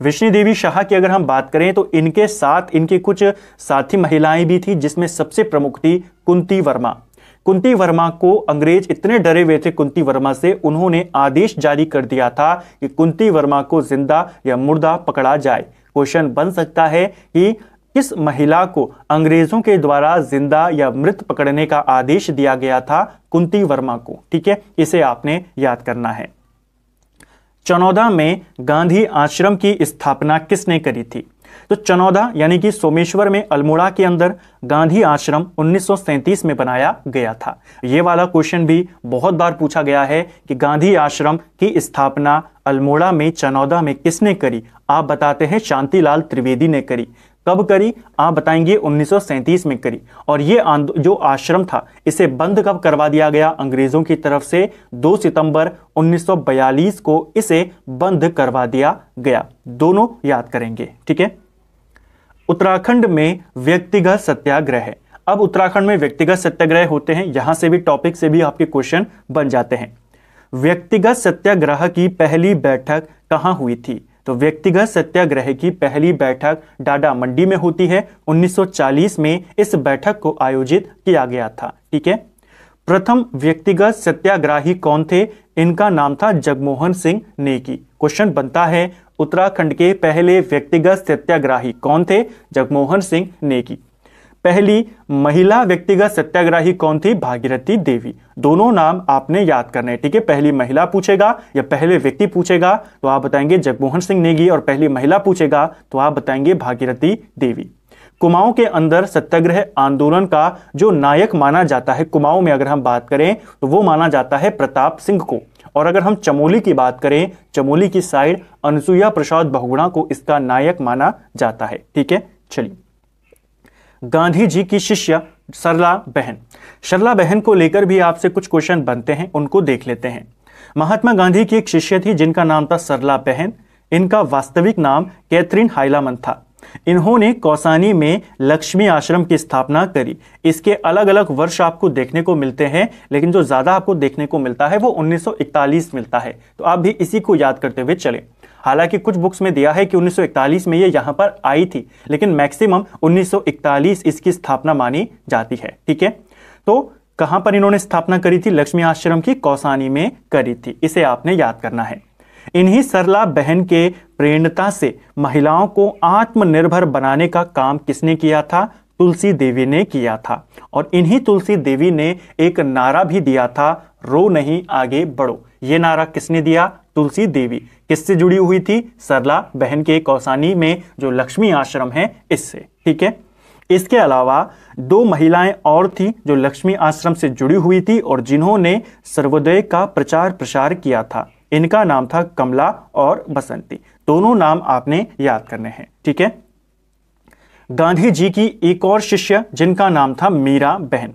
विष्णु देवी शाह की अगर हम बात करें तो इनके साथ इनके कुछ साथी महिलाएं भी थी जिसमें सबसे प्रमुख थी कुंती वर्मा कुंती वर्मा को अंग्रेज इतने डरे हुए थे कुंती वर्मा से उन्होंने आदेश जारी कर दिया था कि कुंती वर्मा को जिंदा या मुर्दा पकड़ा जाए क्वेश्चन बन सकता है कि इस महिला को अंग्रेजों के द्वारा जिंदा या मृत पकड़ने का आदेश दिया गया था कुंती वर्मा को ठीक है इसे आपने याद करना है चनौदा में गांधी आश्रम की स्थापना किसने करी थी तो चनौदा यानी कि सोमेश्वर में अल्मोड़ा के अंदर गांधी आश्रम 1937 में बनाया गया था ये वाला क्वेश्चन भी बहुत बार पूछा गया है कि गांधी आश्रम की स्थापना अल्मोड़ा में चनौदा में किसने करी आप बताते हैं शांतिलाल त्रिवेदी ने करी कब करी आप बताएंगे उन्नीस में करी और ये जो आश्रम था इसे बंद कब करवा दिया गया अंग्रेजों की तरफ से 2 सितंबर 1942 को इसे बंद करवा दिया गया दोनों याद करेंगे ठीक है उत्तराखंड में व्यक्तिगत सत्याग्रह अब उत्तराखंड में व्यक्तिगत सत्याग्रह होते हैं यहां से भी टॉपिक से भी आपके क्वेश्चन बन जाते हैं व्यक्तिगत सत्याग्रह की पहली बैठक कहां हुई थी तो व्यक्तिगत सत्याग्रह की पहली बैठक डाडा मंडी में होती है 1940 में इस बैठक को आयोजित किया गया था ठीक है प्रथम व्यक्तिगत सत्याग्राही कौन थे इनका नाम था जगमोहन सिंह नेगी क्वेश्चन बनता है उत्तराखंड के पहले व्यक्तिगत सत्याग्राही कौन थे जगमोहन सिंह नेगी पहली महिला व्यक्तिगत सत्याग्रही कौन थी भागीरथी देवी दोनों नाम आपने याद करने ठीक है पहली महिला पूछेगा या पहले व्यक्ति पूछेगा तो आप बताएंगे जगमोहन सिंह नेगी और पहली महिला पूछेगा तो आप बताएंगे भागीरथी देवी कुमाऊं के अंदर सत्याग्रह आंदोलन का जो नायक माना जाता है कुमाऊं में अगर हम बात करें तो वो माना जाता है प्रताप सिंह को और अगर हम चमोली की बात करें चमोली की साइड अनुसुईया प्रसाद बहुगुणा को इसका नायक माना जाता है ठीक है चलिए गांधी जी की शिष्य सरला बहन सरला बहन को लेकर भी आपसे कुछ क्वेश्चन बनते हैं उनको देख लेते हैं महात्मा गांधी की एक शिष्य थी जिनका नाम था सरला बहन इनका वास्तविक नाम कैथरीन हाइलामन था इन्होंने कौसानी में लक्ष्मी आश्रम की स्थापना करी इसके अलग अलग वर्ष आपको देखने को मिलते हैं लेकिन जो ज़्यादा आपको देखने को मिलता है वो 1941 मिलता है तो आप भी इसी को याद करते हुए चलें हालांकि कुछ बुक्स में दिया है कि 1941 में ये यहाँ पर आई थी लेकिन मैक्सिमम 1941 इसकी स्थापना मानी जाती है ठीक है तो कहाँ पर इन्होंने स्थापना करी थी लक्ष्मी आश्रम की कौसानी में करी थी इसे आपने याद करना है इन्हीं सरला बहन के प्रेरणता से महिलाओं को आत्मनिर्भर बनाने का काम किसने किया था तुलसी देवी ने किया था और इन्हीं तुलसी देवी ने एक नारा भी दिया था रो नहीं आगे बढ़ो ये नारा किसने दिया तुलसी देवी किससे जुड़ी हुई थी सरला बहन के कौसानी में जो लक्ष्मी आश्रम है इससे ठीक है इसके अलावा दो महिलाएं और थी जो लक्ष्मी आश्रम से जुड़ी हुई थी और जिन्होंने सर्वोदय का प्रचार प्रसार किया था इनका नाम था कमला और बसंती दोनों नाम आपने याद करने हैं ठीक है गांधी जी की एक और शिष्य जिनका नाम था मीरा बहन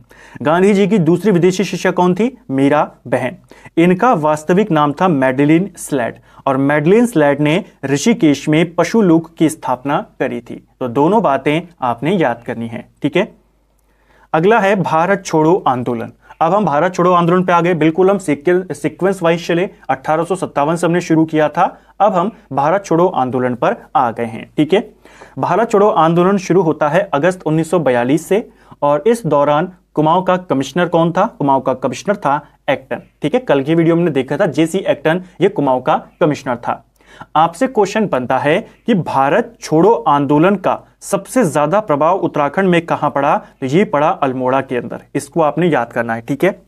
गांधी जी की दूसरी विदेशी शिष्य कौन थी मीरा बहन इनका वास्तविक नाम था मेडलिन स्लैड और मेडलिन स्लैड ने ऋषिकेश में पशु लोक की स्थापना करी थी तो दोनों बातें आपने याद करनी है ठीक है अगला है भारत छोड़ो आंदोलन अब हम भारत छोड़ो आंदोलन पे आ गए बिल्कुल हम सीक्वेंस वाइज चले सत्तावन से हमने शुरू किया था अब हम भारत छोड़ो आंदोलन पर आ गए हैं ठीक है भारत छोड़ो आंदोलन शुरू होता है अगस्त 1942 से और इस दौरान कुमाऊं का कमिश्नर कौन था कुमाऊं का कमिश्नर था एक्टन ठीक है कल की वीडियो में देखा था जेसी एक्टन ये कुमाऊं का कमिश्नर था आपसे क्वेश्चन बनता है कि भारत छोड़ो आंदोलन का सबसे ज्यादा प्रभाव उत्तराखंड में कहां पड़ा तो ये पड़ा अल्मोड़ा के अंदर इसको आपने याद करना है ठीक है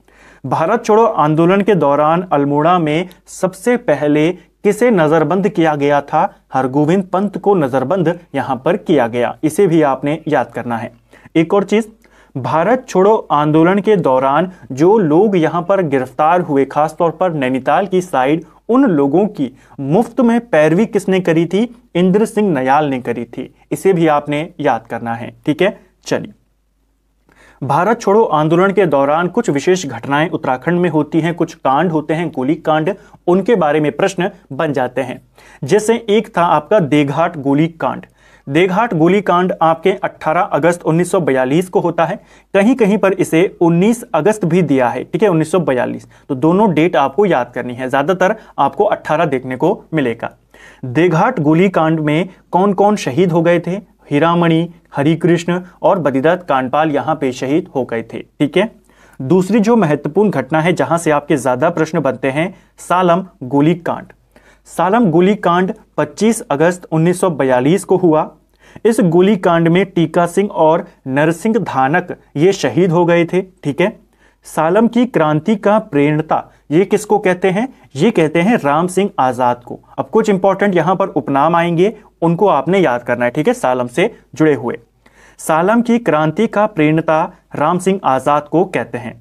भारत छोड़ो आंदोलन के दौरान अल्मोड़ा में सबसे पहले किसे नजरबंद किया गया था हरगोविंद पंत को नजरबंद यहां पर किया गया इसे भी आपने याद करना है एक और चीज भारत छोड़ो आंदोलन के दौरान जो लोग यहां पर गिरफ्तार हुए खासतौर पर नैनीताल की साइड उन लोगों की मुफ्त में पैरवी किसने करी थी इंद्र सिंह नयाल ने करी थी इसे भी आपने याद करना है ठीक है चलिए भारत छोड़ो आंदोलन के दौरान कुछ विशेष घटनाएं उत्तराखंड में होती हैं कुछ कांड होते हैं गोली कांड उनके बारे में प्रश्न बन जाते हैं जैसे एक था आपका देघाट गोली कांड देघाट गोली कांड आपके 18 अगस्त 1942 को होता है कहीं कहीं पर इसे 19 अगस्त भी दिया है ठीक है 1942 तो दोनों डेट आपको याद करनी है ज़्यादातर आपको 18 देखने को मिलेगा देघाट गोली कांड में कौन कौन शहीद हो गए थे हीरामणि हरिकृष्ण और बदिदत्त कांडपाल यहाँ पे शहीद हो गए थे ठीक है दूसरी जो महत्वपूर्ण घटना है जहां से आपके ज्यादा प्रश्न बनते हैं सालम गोली कांड सालम गोली कांड 25 अगस्त 1942 को हुआ इस गोली कांड में टीका सिंह और नरसिंह धानक ये शहीद हो गए थे ठीक है सालम की क्रांति का प्रेरणता ये किसको कहते हैं ये कहते हैं राम सिंह आज़ाद को अब कुछ इंपॉर्टेंट यहां पर उपनाम आएंगे उनको आपने याद करना है ठीक है सालम से जुड़े हुए सालम की क्रांति का प्रेरणता राम सिंह आज़ाद को कहते हैं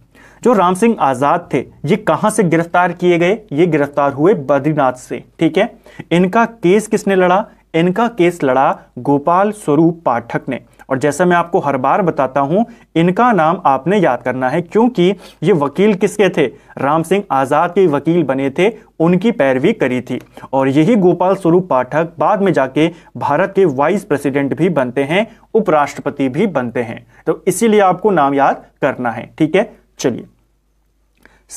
जो राम सिंह आज़ाद थे ये कहां से गिरफ्तार किए गए ये गिरफ्तार हुए बद्रीनाथ से ठीक है इनका केस किसने लड़ा इनका केस लड़ा गोपाल स्वरूप पाठक ने और जैसा मैं आपको हर बार बताता हूं इनका नाम आपने याद करना है क्योंकि ये वकील किसके थे राम सिंह आज़ाद के वकील बने थे उनकी पैरवी करी थी और यही गोपाल स्वरूप पाठक बाद में जाके भारत के वाइस प्रेसिडेंट भी बनते हैं उपराष्ट्रपति भी बनते हैं तो इसीलिए आपको नाम याद करना है ठीक है चलिए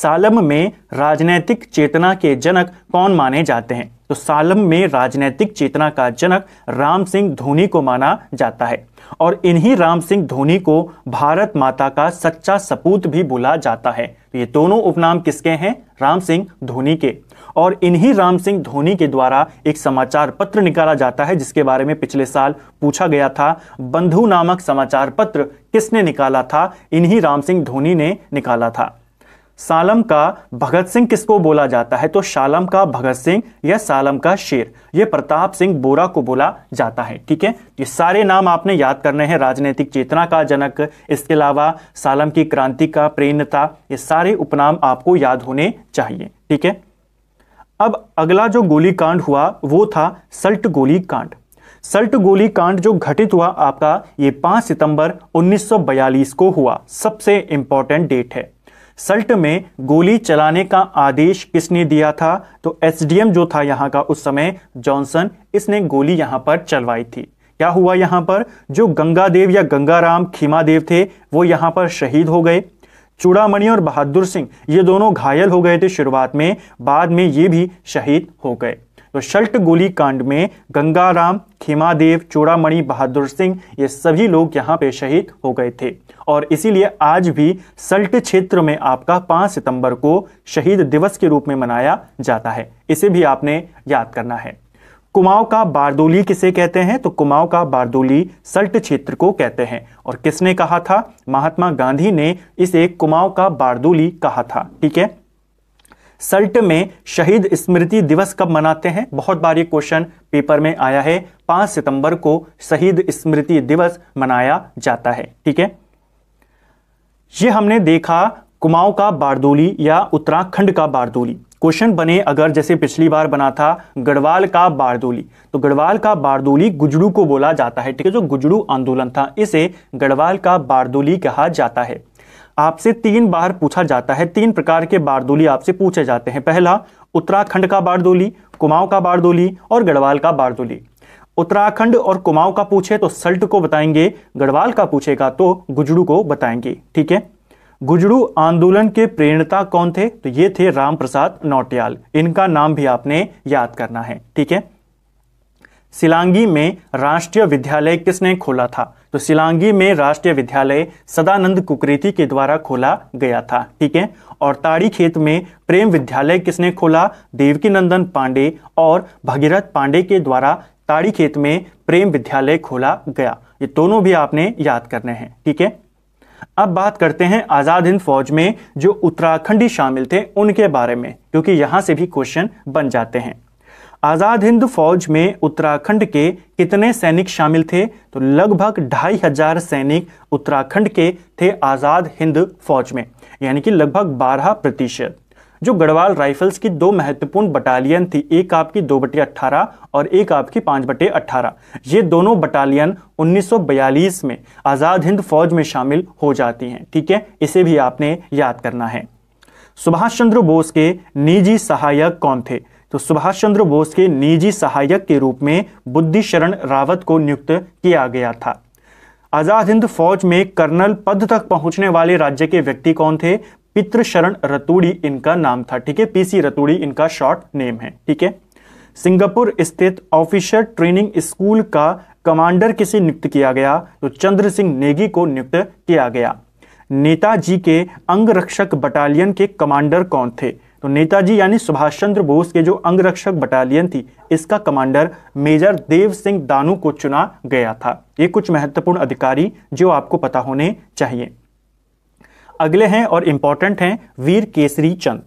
सालम में राजनैतिक चेतना के जनक कौन माने जाते हैं तो सालम में राजनैतिक चेतना का जनक राम सिंह धोनी को माना जाता है और इन्हीं राम सिंह धोनी को भारत माता का सच्चा सपूत भी बोला जाता है तो ये दोनों उपनाम किसके हैं राम सिंह धोनी के और इन्हीं राम सिंह धोनी के द्वारा एक समाचार पत्र निकाला जाता है जिसके बारे में पिछले साल पूछा गया था बंधु नामक समाचार पत्र किसने निकाला था इन्हीं राम सिंह धोनी ने निकाला था सालम का भगत सिंह किसको बोला जाता है तो शालम का भगत सिंह या सालम का शेर यह प्रताप सिंह बोरा को बोला जाता है ठीक है ये सारे नाम आपने याद करने हैं राजनीतिक चेतना का जनक इसके अलावा सालम की क्रांति का प्रेरणता ये सारे उपनाम आपको याद होने चाहिए ठीक है अब अगला जो गोली कांड हुआ वो था सल्ट गोली कांड सल्ट गोली कांड जो घटित हुआ आपका ये 5 सितंबर 1942 को हुआ सबसे इंपॉर्टेंट डेट है सल्ट में गोली चलाने का आदेश किसने दिया था तो एसडीएम जो था यहाँ का उस समय जॉनसन इसने गोली यहाँ पर चलवाई थी क्या हुआ यहाँ पर जो गंगादेव या गंगाराम खीमादेव थे वो यहाँ पर शहीद हो गए चूड़ामणि और बहादुर सिंह ये दोनों घायल हो गए थे शुरुआत में बाद में ये भी शहीद हो गए तो शल्ट गोली कांड में गंगाराम खीमादेव चूड़ामणि बहादुर सिंह ये सभी लोग यहाँ पे शहीद हो गए थे और इसीलिए आज भी सल्ट क्षेत्र में आपका 5 सितंबर को शहीद दिवस के रूप में मनाया जाता है इसे भी आपने याद करना है कुमाऊं का बारदोली किसे कहते हैं तो कुमाऊं का बारदोली सल्ट क्षेत्र को कहते हैं और किसने कहा था महात्मा गांधी ने इसे कुमाऊं का बारदोली कहा था ठीक है सल्ट में शहीद स्मृति दिवस कब मनाते हैं बहुत बार ये क्वेश्चन पेपर में आया है 5 सितंबर को शहीद स्मृति दिवस मनाया जाता है ठीक है ये हमने देखा कुमाऊं का बारदोली या उत्तराखंड का बारदोली क्वेश्चन बने अगर जैसे पिछली बार बना था गढ़वाल का बारदोली तो गढ़वाल का बारदोली गुजड़ू को बोला जाता है ठीक है जो गुजड़ू आंदोलन था इसे गढ़वाल का बारदोली कहा जाता है आपसे तीन बार पूछा जाता है तीन प्रकार के बारदोली आपसे पूछे जाते हैं पहला उत्तराखंड का बारदोली कुमाऊं का बारदोली और गढ़वाल का बारदोली उत्तराखंड और कुमाऊं का पूछे तो सल्ट को बताएंगे गढ़वाल का पूछेगा तो गुजड़ू को बताएंगे ठीक है गुजड़ू आंदोलन के प्रेरणता कौन थे तो ये थे राम प्रसाद नौटियाल इनका नाम भी आपने याद करना है ठीक है सिलांगी में राष्ट्रीय विद्यालय किसने खोला था तो सिलांगी में राष्ट्रीय विद्यालय सदानंद कुकरेती के द्वारा खोला गया था ठीक है और ताड़ी खेत में प्रेम विद्यालय किसने खोला देवकीनंदन पांडे और भगीरथ पांडे के द्वारा ताड़ी खेत में प्रेम विद्यालय खोला गया ये दोनों भी आपने याद करने हैं ठीक है अब बात करते हैं आज़ाद हिंद फौज में जो उत्तराखंडी शामिल थे उनके बारे में क्योंकि यहां से भी क्वेश्चन बन जाते हैं आज़ाद हिंद फौज में उत्तराखंड के कितने सैनिक शामिल थे तो लगभग ढाई हजार सैनिक उत्तराखंड के थे आज़ाद हिंद फौज में यानी कि लगभग बारह प्रतिशत जो गढ़वाल राइफल्स की दो महत्वपूर्ण बटालियन थी एक आपकी दो बटे अट्ठारह और एक आपकी पांच बटे अट्ठारह ये दोनों बटालियन 1942 में आज़ाद हिंद फौज में शामिल हो जाती हैं ठीक है इसे भी आपने याद करना है सुभाष चंद्र बोस के निजी सहायक कौन थे तो सुभाष चंद्र बोस के निजी सहायक के रूप में बुद्धिशरण रावत को नियुक्त किया गया था आज़ाद हिंद फौज में कर्नल पद तक पहुंचने वाले राज्य के व्यक्ति कौन थे पितृशरण रतूड़ी इनका नाम था ठीक है पीसी रतूड़ी इनका शॉर्ट नेम है ठीक है सिंगापुर स्थित ऑफिसर ट्रेनिंग स्कूल का कमांडर किसे नियुक्त किया गया तो चंद्र सिंह नेगी को नियुक्त किया गया नेताजी के अंगरक्षक बटालियन के कमांडर कौन थे तो नेताजी यानी सुभाष चंद्र बोस के जो अंगरक्षक बटालियन थी इसका कमांडर मेजर देव सिंह दानू को चुना गया था ये कुछ महत्वपूर्ण अधिकारी जो आपको पता होने चाहिए अगले हैं और इंपॉर्टेंट हैं वीर केसरी चंद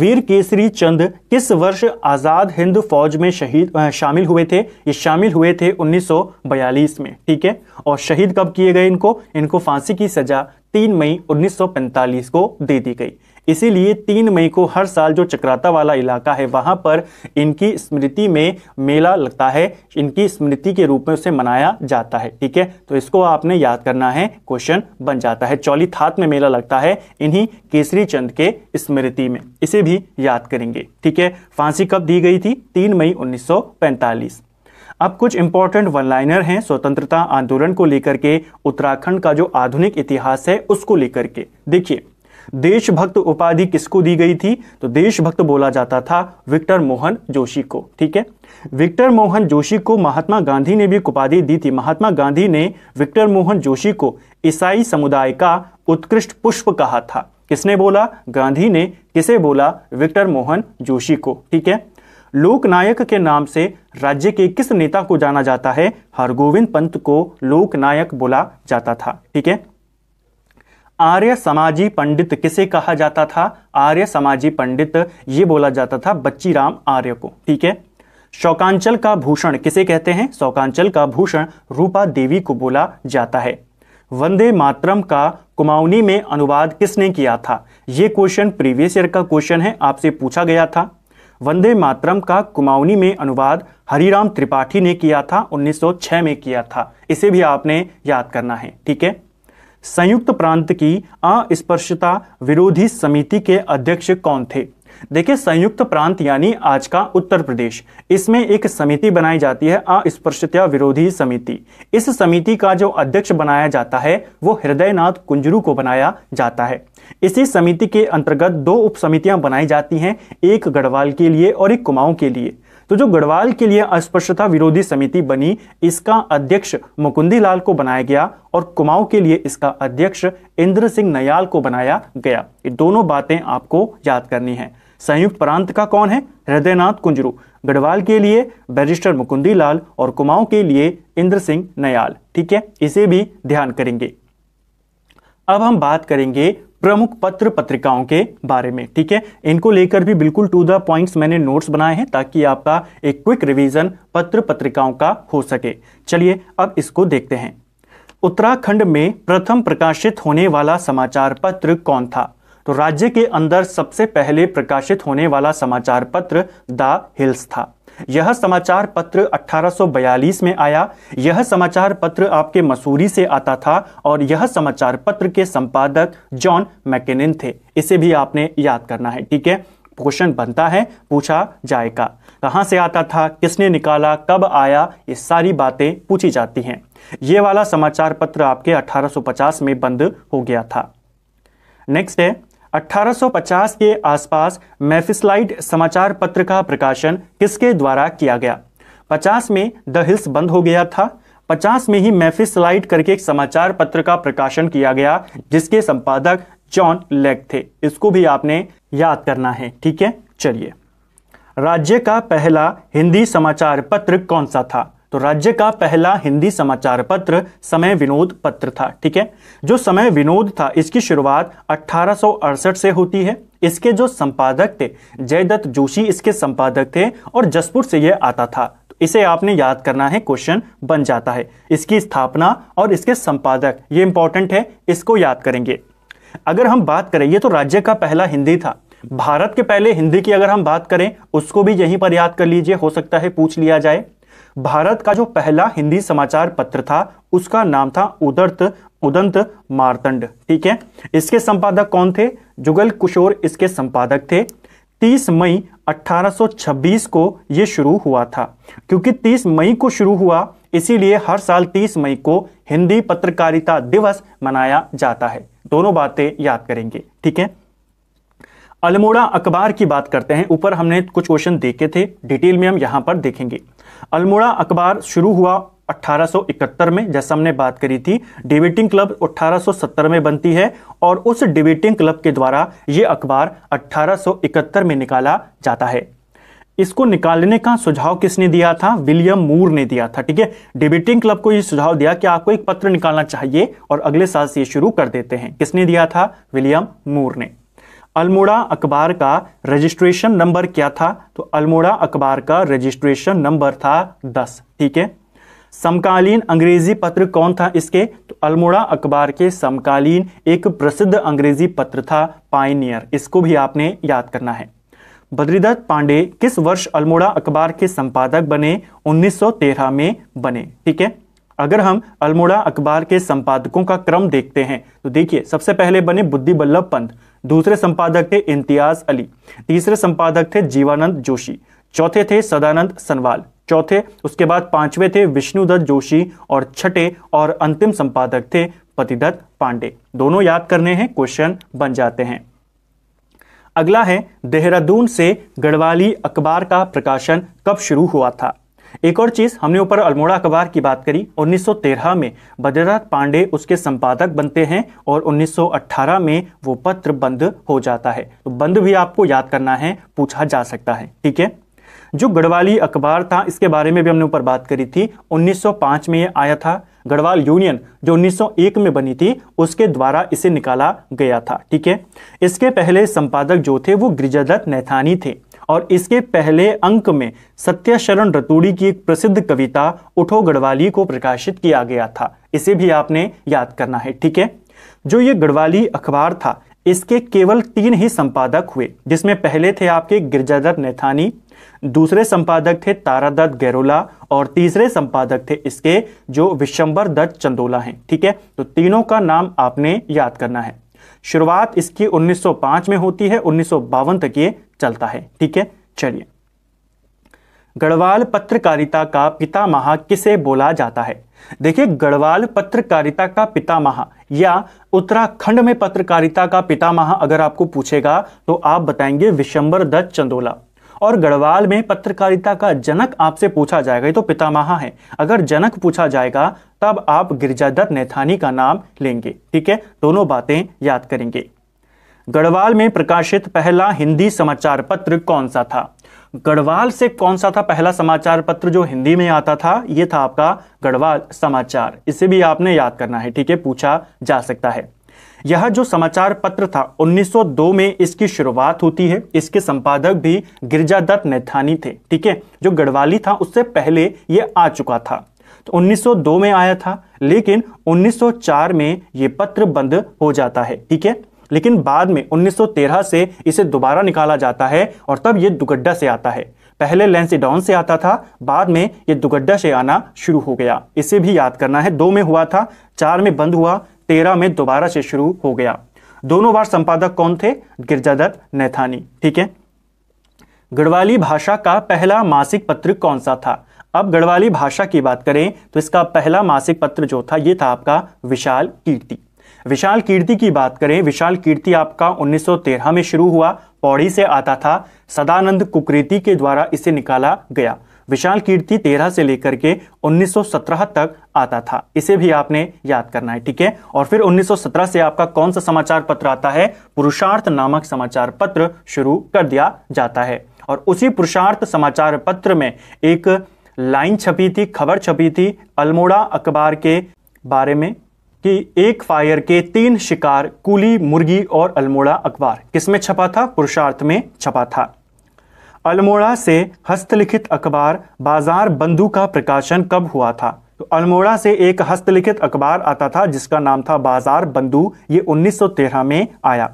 वीर केसरी चंद किस वर्ष आज़ाद हिंद फौज में शहीद शामिल हुए थे ये शामिल हुए थे 1942 में ठीक है और शहीद कब किए गए इनको इनको फांसी की सज़ा 3 मई 1945 को दे दी गई इसीलिए तीन मई को हर साल जो चक्राता वाला इलाका है वहाँ पर इनकी स्मृति में मेला लगता है इनकी स्मृति के रूप में उसे मनाया जाता है ठीक है तो इसको आपने याद करना है क्वेश्चन बन जाता है चौली थात में मेला लगता है इन्हीं केसरी चंद के स्मृति में इसे भी याद करेंगे ठीक है फांसी कब दी गई थी तीन मई उन्नीस अब कुछ इंपॉर्टेंट वन लाइनर हैं स्वतंत्रता आंदोलन को लेकर के उत्तराखंड का जो आधुनिक इतिहास है उसको लेकर के देखिए देशभक्त उपाधि किसको दी गई थी तो देशभक्त बोला जाता था विक्टर मोहन जोशी को ठीक है विक्टर मोहन जोशी को महात्मा गांधी ने भी उपाधि दी थी महात्मा गांधी ने विक्टर मोहन जोशी को ईसाई समुदाय का उत्कृष्ट पुष्प कहा था किसने बोला गांधी ने किसे बोला विक्टर मोहन जोशी को ठीक है लोकनायक के नाम से राज्य के किस नेता को जाना जाता है हरगोविंद पंत को लोकनायक बोला जाता था ठीक है आर्य समाजी पंडित किसे कहा जाता था आर्य समाजी पंडित ये बोला जाता था बच्ची राम आर्य को ठीक है शौकांचल का भूषण किसे कहते हैं शौकांचल का भूषण रूपा देवी को बोला जाता है वंदे मातरम का कुमाऊनी में अनुवाद किसने किया था ये क्वेश्चन प्रीवियस ईयर का क्वेश्चन है आपसे पूछा गया था वंदे मातरम का कुमाऊनी में अनुवाद हरिराम त्रिपाठी ने किया था 1906 में किया था इसे भी आपने याद करना है ठीक है संयुक्त प्रांत की अस्पर्शता विरोधी समिति के अध्यक्ष कौन थे देखिए संयुक्त प्रांत यानी आज का उत्तर प्रदेश इसमें एक समिति बनाई जाती है अस्पर्शता विरोधी समिति इस समिति का जो अध्यक्ष बनाया जाता है वो हृदयनाथ कुंजरू को बनाया जाता है इसी समिति के अंतर्गत दो उप समितियां बनाई जाती हैं एक गढ़वाल के लिए और एक कुमाऊं के लिए तो जो गढ़वाल के लिए अस्पष्टता विरोधी समिति बनी इसका अध्यक्ष मुकुंदी लाल को बनाया गया और कुमाऊं के लिए इसका अध्यक्ष इंद्र सिंह नयाल को बनाया गया ये दोनों बातें आपको याद करनी है संयुक्त प्रांत का कौन है हृदयनाथ कुंजरू गढ़वाल के लिए बैरिस्टर मुकुंदी लाल और कुमाऊं के लिए इंद्र सिंह नयाल ठीक है इसे भी ध्यान करेंगे अब हम बात करेंगे प्रमुख पत्र पत्रिकाओं के बारे में ठीक है इनको लेकर भी बिल्कुल टू द पॉइंट्स मैंने नोट्स बनाए हैं ताकि आपका एक क्विक रिवीजन पत्र पत्रिकाओं का हो सके चलिए अब इसको देखते हैं उत्तराखंड में प्रथम प्रकाशित होने वाला समाचार पत्र कौन था तो राज्य के अंदर सबसे पहले प्रकाशित होने वाला समाचार पत्र द हिल्स था यह समाचार पत्र 1842 में आया यह समाचार पत्र आपके मसूरी से आता था और यह समाचार पत्र के संपादक जॉन मैकेनिन थे इसे भी आपने याद करना है ठीक है क्वेश्चन बनता है पूछा जाएगा कहां से आता था किसने निकाला कब आया ये सारी बातें पूछी जाती हैं ये वाला समाचार पत्र आपके 1850 में बंद हो गया था नेक्स्ट है 1850 के आसपास मैफिसलाइट समाचार पत्र का प्रकाशन किसके द्वारा किया गया 50 में द हिल्स बंद हो गया था 50 में ही मैफिसलाइट करके एक समाचार पत्र का प्रकाशन किया गया जिसके संपादक जॉन लेग थे इसको भी आपने याद करना है ठीक है चलिए राज्य का पहला हिंदी समाचार पत्र कौन सा था तो राज्य का पहला हिंदी समाचार पत्र समय विनोद पत्र था ठीक है जो समय विनोद था इसकी शुरुआत अठारह से होती है इसके जो संपादक थे जयदत्त जोशी इसके संपादक थे और जसपुर से यह आता था तो इसे आपने याद करना है क्वेश्चन बन जाता है इसकी स्थापना और इसके संपादक ये इंपॉर्टेंट है इसको याद करेंगे अगर हम बात करें ये तो राज्य का पहला हिंदी था भारत के पहले हिंदी की अगर हम बात करें उसको भी यहीं पर याद कर लीजिए हो सकता है पूछ लिया जाए भारत का जो पहला हिंदी समाचार पत्र था उसका नाम था उदर्त उदंत मारतंड ठीक है इसके संपादक कौन थे जुगल किशोर इसके संपादक थे 30 मई 1826 को यह शुरू हुआ था क्योंकि 30 मई को शुरू हुआ इसीलिए हर साल 30 मई को हिंदी पत्रकारिता दिवस मनाया जाता है दोनों बातें याद करेंगे ठीक है अल्मोड़ा अखबार की बात करते हैं ऊपर हमने कुछ क्वेश्चन देखे थे डिटेल में हम यहां पर देखेंगे अल्मोड़ा अखबार शुरू हुआ 1871 में जैसा हमने बात करी थी डिबेटिंग क्लब 1870 में बनती है और उस डिबेटिंग क्लब के द्वारा ये अखबार 1871 में निकाला जाता है इसको निकालने का सुझाव किसने दिया था विलियम मूर ने दिया था ठीक है डिबेटिंग क्लब को यह सुझाव दिया कि आपको एक पत्र निकालना चाहिए और अगले साल से ये शुरू कर देते हैं किसने दिया था विलियम मूर ने अल्मोड़ा अखबार का रजिस्ट्रेशन नंबर क्या था तो अल्मोड़ा अखबार का रजिस्ट्रेशन नंबर था दस ठीक है समकालीन अंग्रेजी पत्र कौन था इसके तो अल्मोड़ा अखबार के समकालीन एक प्रसिद्ध अंग्रेजी पत्र था पाइनियर इसको भी आपने याद करना है बद्रीदत्त पांडे किस वर्ष अल्मोड़ा अखबार के संपादक बने 1913 में बने ठीक है अगर हम अल्मोड़ा अखबार के संपादकों का क्रम देखते हैं तो देखिए सबसे पहले बने बुद्धि बल्लभ पंत दूसरे संपादक थे इम्तियाज अली तीसरे संपादक थे जीवानंद जोशी चौथे थे सदानंद सनवाल चौथे उसके बाद पांचवे थे विष्णुदत्त जोशी और छठे और अंतिम संपादक थे पतिदत्त पांडे दोनों याद करने हैं क्वेश्चन बन जाते हैं अगला है देहरादून से गढ़वाली अखबार का प्रकाशन कब शुरू हुआ था एक और चीज हमने ऊपर अल्मोड़ा अखबार की बात करी 1913 में बद्रीनाथ पांडे उसके संपादक बनते हैं और 1918 में वो पत्र बंद हो जाता है तो बंद भी आपको याद करना है पूछा जा सकता है ठीक है जो गढ़वाली अखबार था इसके बारे में भी हमने ऊपर बात करी थी 1905 में ये आया था गढ़वाल यूनियन जो 1901 में बनी थी उसके द्वारा इसे निकाला गया था ठीक है इसके पहले संपादक जो थे वो गिरिजादत्त नैथानी थे और इसके पहले अंक में सत्यशरण रतूड़ी की एक प्रसिद्ध कविता उठो गढ़वाली को प्रकाशित किया गया था इसे भी आपने याद करना है ठीक है जो ये गढ़वाली अखबार था इसके केवल तीन ही संपादक हुए जिसमें पहले थे आपके गिरजादत्त नेथानी दूसरे संपादक थे तारादत्त गैरोला और तीसरे संपादक थे इसके जो विश्वम्बर दत्त चंदोला हैं ठीक है तो तीनों का नाम आपने याद करना है शुरुआत इसकी 1905 में होती है उन्नीस तक ये चलता है ठीक है चलिए गढ़वाल पत्रकारिता का पितामह किसे बोला जाता है देखिए गढ़वाल पत्रकारिता का पितामह या उत्तराखंड में पत्रकारिता का पितामह अगर आपको पूछेगा तो आप बताएंगे विशंबर दत्त चंदोला और गढ़वाल में पत्रकारिता का जनक आपसे पूछा जाएगा ये तो पितामह है अगर जनक पूछा जाएगा तब आप दत्त नेथानी का नाम लेंगे ठीक है दोनों बातें याद करेंगे गढ़वाल में प्रकाशित पहला हिंदी समाचार पत्र कौन सा था गढ़वाल से कौन सा था पहला समाचार पत्र जो हिंदी में आता था ये था आपका गढ़वाल समाचार इसे भी आपने याद करना है ठीक है पूछा जा सकता है यह जो समाचार पत्र था 1902 में इसकी शुरुआत होती है इसके संपादक भी गिरजादत्त नैथानी थे ठीक है जो गढ़वाली था उससे पहले यह आ चुका था तो 1902 में आया था लेकिन 1904 में यह पत्र बंद हो जाता है ठीक है लेकिन बाद में 1913 से इसे दोबारा निकाला जाता है और तब ये दुगड्डा से आता है पहले लेंसीडाउन से आता था बाद में ये दुगड्डा से आना शुरू हो गया इसे भी याद करना है दो में हुआ था चार में बंद हुआ तेरह में दोबारा से शुरू हो गया दोनों बार संपादक कौन थे गिरजादत्त नैथानी ठीक है गढ़वाली भाषा का पहला मासिक पत्र कौन सा था अब गढ़वाली भाषा की बात करें तो इसका पहला मासिक पत्र जो था ये था आपका विशाल कीर्ति विशाल कीर्ति की बात करें विशाल कीर्ति आपका 1913 में शुरू हुआ पौड़ी से आता था सदानंद कुकृति के द्वारा इसे निकाला गया विशाल कीर्ति 13 से लेकर के 1917 तक आता था इसे भी आपने याद करना है ठीक है और फिर 1917 से आपका कौन सा समाचार पत्र आता है पुरुषार्थ नामक समाचार पत्र शुरू कर दिया जाता है और उसी पुरुषार्थ समाचार पत्र में एक लाइन छपी थी खबर छपी थी अल्मोड़ा अखबार के बारे में कि एक फायर के तीन शिकार कुली मुर्गी और अल्मोड़ा अखबार किसमें छपा था पुरुषार्थ में छपा था अल्मोड़ा से हस्तलिखित अखबार बाजार बंधु का प्रकाशन कब हुआ था तो अल्मोड़ा से एक हस्तलिखित अखबार आता था जिसका नाम था बाजार बंधु ये 1913 में आया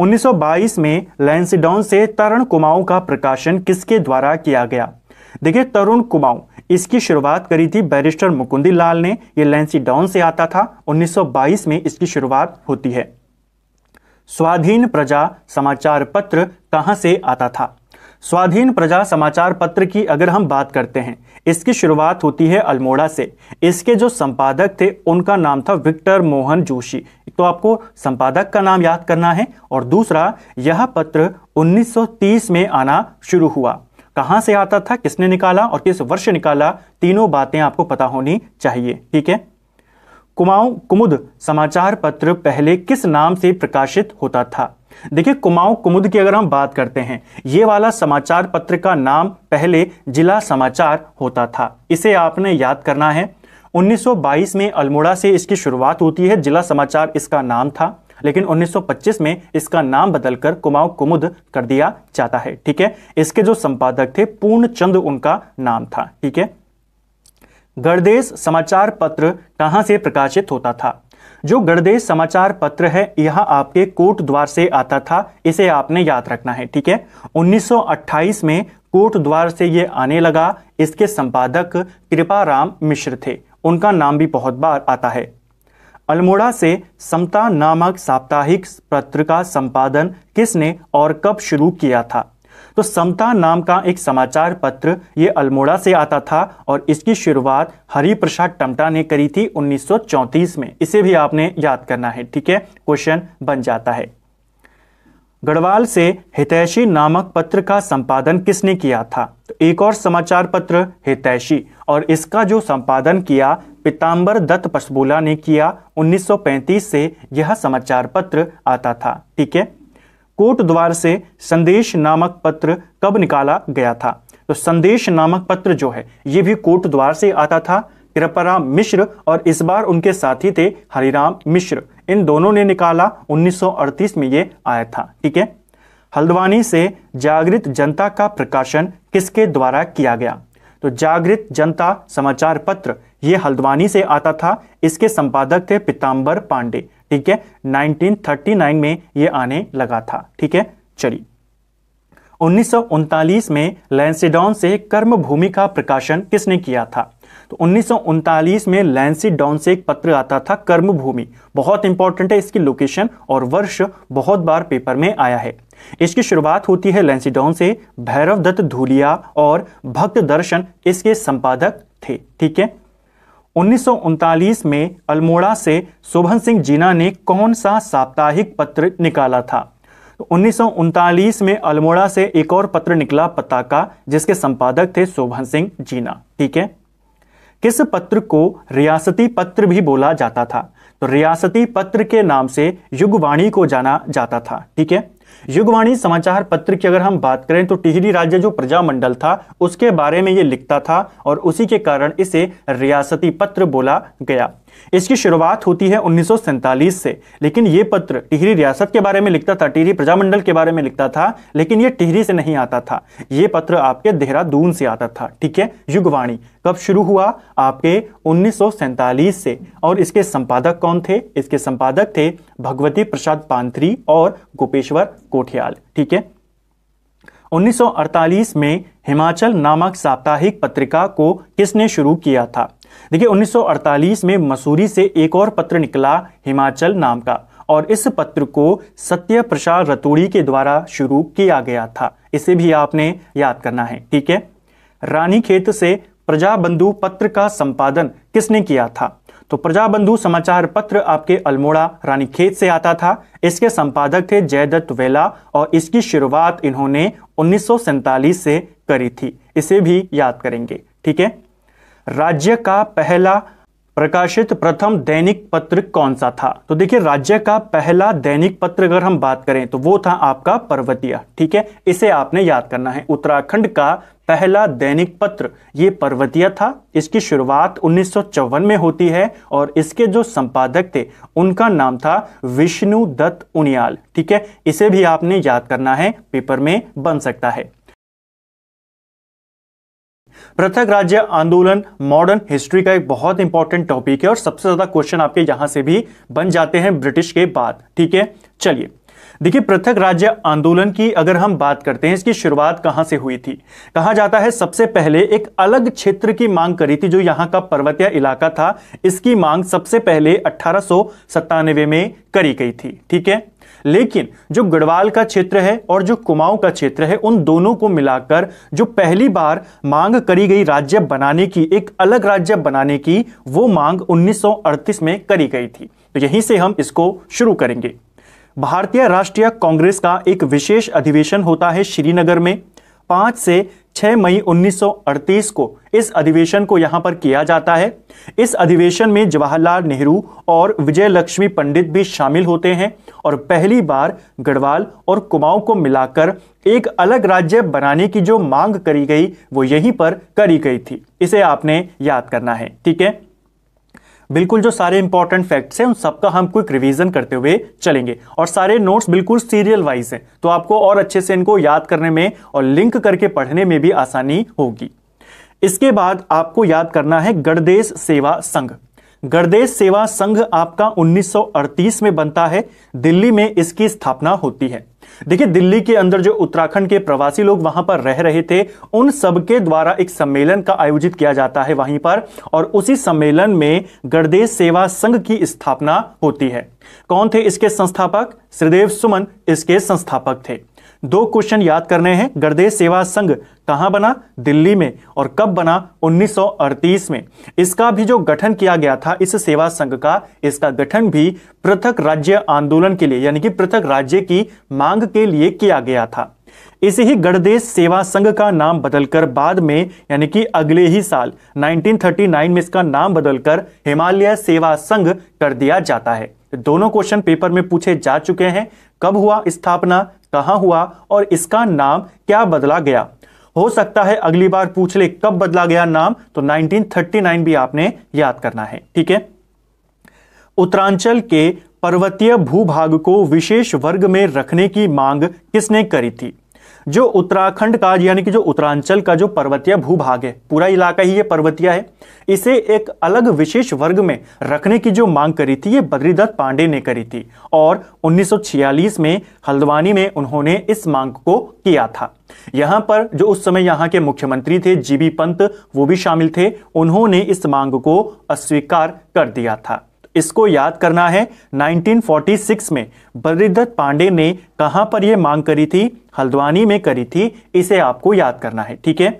1922 में लैंसीडॉन से तरुण कुमाऊं का प्रकाशन किसके द्वारा किया गया देखिए तरुण कुमाऊं इसकी शुरुआत करी थी बैरिस्टर मुकुंदी लाल ने यह लेंसी डाउन से आता था 1922 में इसकी शुरुआत होती है स्वाधीन प्रजा समाचार पत्र कहां से आता था स्वाधीन प्रजा समाचार पत्र की अगर हम बात करते हैं इसकी शुरुआत होती है अल्मोड़ा से इसके जो संपादक थे उनका नाम था विक्टर मोहन जोशी तो आपको संपादक का नाम याद करना है और दूसरा यह पत्र 1930 में आना शुरू हुआ कहां से आता था किसने निकाला और किस वर्ष निकाला तीनों बातें आपको पता होनी चाहिए ठीक है कुमाऊं कुमुद समाचार पत्र पहले किस नाम से प्रकाशित होता था देखिए कुमाऊं कुमुद की अगर हम बात करते हैं ये वाला समाचार पत्र का नाम पहले जिला समाचार होता था इसे आपने याद करना है 1922 में अल्मोड़ा से इसकी शुरुआत होती है जिला समाचार इसका नाम था लेकिन 1925 में इसका नाम बदलकर कुमाऊ कुमुद कर दिया जाता है ठीक है इसके जो संपादक थे पूर्ण चंद उनका नाम था ठीक है गणदेश समाचार पत्र कहां से प्रकाशित होता था जो गणदेश समाचार पत्र है यह आपके कोट द्वार से आता था इसे आपने याद रखना है ठीक है 1928 में कोट द्वार से यह आने लगा इसके संपादक कृपाराम मिश्र थे उनका नाम भी बहुत बार आता है अल्मोड़ा से समता नामक साप्ताहिक पत्र का संपादन किसने और कब शुरू किया था तो समता नाम का एक समाचार पत्र ये अल्मोड़ा से आता था और इसकी शुरुआत हरिप्रसाद टमटा ने करी थी 1934 में इसे भी आपने याद करना है ठीक है क्वेश्चन बन जाता है गढ़वाल से हितैषी नामक पत्र का संपादन किसने किया था तो एक और समाचार पत्र हितैषी और इसका जो संपादन किया पिताम्बर दत्त पशबोला ने किया 1935 से यह समाचार पत्र आता था ठीक है कोट द्वार से संदेश नामक पत्र कब निकाला गया था तो संदेश नामक पत्र जो है यह भी कोट द्वार से आता था कृपराम मिश्र और इस बार उनके साथी थे हरिराम मिश्र इन दोनों ने निकाला 1938 में यह आया था ठीक है हल्द्वानी से जागृत जनता का प्रकाशन किसके द्वारा किया गया तो जागृत जनता समाचार पत्र ये हल्द्वानी से आता था इसके संपादक थे पीताम्बर पांडे ठीक है 1939 में ये आने लगा था ठीक है चलिए उन्नीस में लैंसीडॉन से कर्म भूमि का प्रकाशन किसने किया था तो उन्नीस में लैंसी डॉन से एक पत्र आता था कर्मभूमि बहुत इंपॉर्टेंट है इसकी लोकेशन और वर्ष बहुत बार पेपर में आया है इसकी शुरुआत होती है लेंसीडोन से भैरव दत्त धूलिया और भक्त दर्शन इसके संपादक थे ठीक है उन्नीस में अल्मोड़ा से शोभन सिंह जीना ने कौन सा साप्ताहिक पत्र निकाला था तो उन्नीस में अल्मोड़ा से एक और पत्र निकला पताका जिसके संपादक थे शोभन सिंह जीना ठीक है किस पत्र को रियासती पत्र भी बोला जाता था तो रियासती पत्र के नाम से युगवाणी को जाना जाता था ठीक है युगवाणी समाचार पत्र की अगर हम बात करें तो टिहरी राज्य जो प्रजा मंडल था उसके बारे में ये लिखता था और उसी के कारण इसे रियासती पत्र बोला गया इसकी शुरुआत होती है उन्नीस से लेकिन ये पत्र टिहरी रियासत के बारे में लिखता था टिहरी प्रजामंडल के बारे में लिखता था लेकिन ये टिहरी से नहीं आता था ये पत्र आपके देहरादून से आता था ठीक है युगवाणी कब शुरू हुआ आपके उन्नीस से और इसके संपादक कौन थे इसके संपादक थे भगवती प्रसाद पांथरी और गोपेश्वर कोठियाल ठीक है 1948 में हिमाचल नामक साप्ताहिक पत्रिका को किसने शुरू किया था देखिए 1948 में मसूरी से एक और पत्र निकला हिमाचल नाम का और इस पत्र को सत्य प्रसाद रतूड़ी के द्वारा शुरू किया गया था इसे भी आपने याद करना है ठीक है रानी खेत से प्रजाबंधु पत्र का संपादन किसने किया था तो प्रजाबंधु समाचार पत्र आपके अल्मोड़ा रानीखेत से आता था इसके संपादक थे जयदत्त वेला और इसकी शुरुआत इन्होंने उन्नीस से करी थी इसे भी याद करेंगे ठीक है राज्य का पहला प्रकाशित प्रथम दैनिक पत्र कौन सा था तो देखिए राज्य का पहला दैनिक पत्र अगर हम बात करें तो वो था आपका पर्वतिया ठीक है इसे आपने याद करना है उत्तराखंड का पहला दैनिक पत्र ये पर्वतिया था इसकी शुरुआत उन्नीस में होती है और इसके जो संपादक थे उनका नाम था विष्णु दत्त उनियाल ठीक है इसे भी आपने याद करना है पेपर में बन सकता है पृथक राज्य आंदोलन मॉडर्न हिस्ट्री का एक बहुत इंपॉर्टेंट टॉपिक है और सबसे ज्यादा क्वेश्चन आपके यहां से भी बन जाते हैं ब्रिटिश के बाद ठीक है चलिए देखिए पृथक राज्य आंदोलन की अगर हम बात करते हैं इसकी शुरुआत कहां से हुई थी कहा जाता है सबसे पहले एक अलग क्षेत्र की मांग करी थी जो यहां का पर्वतीय इलाका था इसकी मांग सबसे पहले अठारह में करी गई थी ठीक है लेकिन जो गढ़वाल का क्षेत्र है और जो कुमाऊं का क्षेत्र है उन दोनों को मिलाकर जो पहली बार मांग करी गई राज्य बनाने की एक अलग राज्य बनाने की वो मांग 1938 में करी गई थी तो यहीं से हम इसको शुरू करेंगे भारतीय राष्ट्रीय कांग्रेस का एक विशेष अधिवेशन होता है श्रीनगर में पांच से 6 मई 1938 को इस अधिवेशन को यहां पर किया जाता है इस अधिवेशन में जवाहरलाल नेहरू और विजय लक्ष्मी पंडित भी शामिल होते हैं और पहली बार गढ़वाल और कुमाऊं को मिलाकर एक अलग राज्य बनाने की जो मांग करी गई वो यहीं पर करी गई थी इसे आपने याद करना है ठीक है बिल्कुल जो सारे इंपॉर्टेंट फैक्ट्स हैं उन सबका हम क्विक रिवीजन करते हुए चलेंगे और सारे नोट्स बिल्कुल सीरियल वाइज हैं तो आपको और अच्छे से इनको याद करने में और लिंक करके पढ़ने में भी आसानी होगी इसके बाद आपको याद करना है गणदेश सेवा संघ गणदेश सेवा संघ आपका 1938 में बनता है दिल्ली में इसकी स्थापना होती है देखिए दिल्ली के अंदर जो उत्तराखंड के प्रवासी लोग वहां पर रह रहे थे उन सबके द्वारा एक सम्मेलन का आयोजित किया जाता है वहीं पर और उसी सम्मेलन में गणदेश सेवा संघ की स्थापना होती है कौन थे इसके संस्थापक श्रीदेव सुमन इसके संस्थापक थे दो क्वेश्चन याद करने हैं गर्देश सेवा संघ कहाँ बना दिल्ली में और कब बना 1938 में इसका भी जो गठन किया गया था इस सेवा संघ का इसका गठन भी पृथक राज्य आंदोलन के लिए यानी कि पृथक राज्य की मांग के लिए किया गया था इसे ही गणदेश सेवा संघ का नाम बदलकर बाद में यानी कि अगले ही साल 1939 में इसका नाम बदलकर हिमालय सेवा संघ कर दिया जाता है दोनों क्वेश्चन पेपर में पूछे जा चुके हैं कब हुआ स्थापना कहां हुआ और इसका नाम क्या बदला गया हो सकता है अगली बार पूछ ले कब बदला गया नाम तो 1939 भी आपने याद करना है ठीक है उत्तरांचल के पर्वतीय भूभाग को विशेष वर्ग में रखने की मांग किसने करी थी जो उत्तराखंड का यानी कि जो उत्तरांचल का जो पर्वतीय भूभाग है पूरा इलाका ही ये पर्वतीय है इसे एक अलग विशेष वर्ग में रखने की जो मांग करी थी ये बद्रीदत्त पांडे ने करी थी और 1946 में हल्द्वानी में उन्होंने इस मांग को किया था यहां पर जो उस समय यहां के मुख्यमंत्री थे जीबी पंत वो भी शामिल थे उन्होंने इस मांग को अस्वीकार कर दिया था इसको याद करना है 1946 में बद्रीदत्त पांडे ने कहां पर यह मांग करी थी हल्द्वानी में करी थी इसे आपको याद करना है ठीक है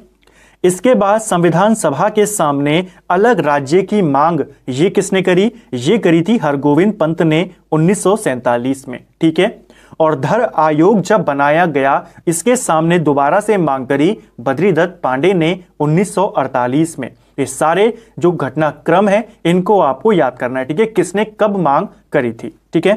इसके बाद संविधान सभा के सामने अलग राज्य की मांग ये किसने करी ये करी थी हरगोविंद पंत ने उन्नीस में ठीक है और धर आयोग जब बनाया गया इसके सामने दोबारा से मांग करी बद्रीदत्त पांडे ने 1948 में ये सारे जो घटनाक्रम है इनको आपको याद करना है ठीक है किसने कब मांग करी थी ठीक है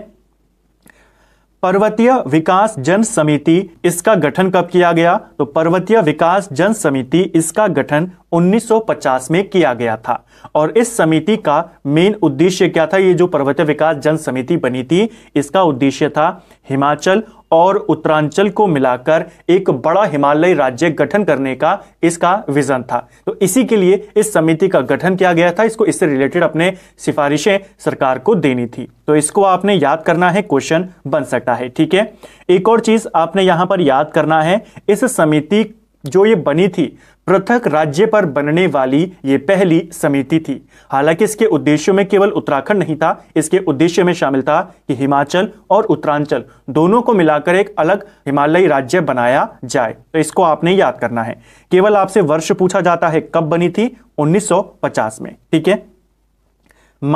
पर्वतीय विकास जन समिति इसका गठन कब किया गया तो पर्वतीय विकास जन समिति इसका गठन 1950 में किया गया था और इस समिति का मेन उद्देश्य क्या था ये जो पर्वतीय विकास जन समिति बनी थी इसका उद्देश्य था हिमाचल और उत्तरांचल को मिलाकर एक बड़ा हिमालयी राज्य गठन करने का इसका विजन था तो इसी के लिए इस समिति का गठन किया गया था इसको इससे रिलेटेड अपने सिफारिशें सरकार को देनी थी तो इसको आपने याद करना है क्वेश्चन बन सकता है ठीक है एक और चीज आपने यहां पर याद करना है इस समिति जो ये बनी थी पृथक राज्य पर बनने वाली ये पहली समिति थी हालांकि इसके उद्देश्यों में केवल उत्तराखंड नहीं था इसके उद्देश्य में शामिल था कि हिमाचल और उत्तरांचल दोनों को मिलाकर एक अलग हिमालयी राज्य बनाया जाए तो इसको आपने याद करना है केवल आपसे वर्ष पूछा जाता है कब बनी थी 1950 में ठीक है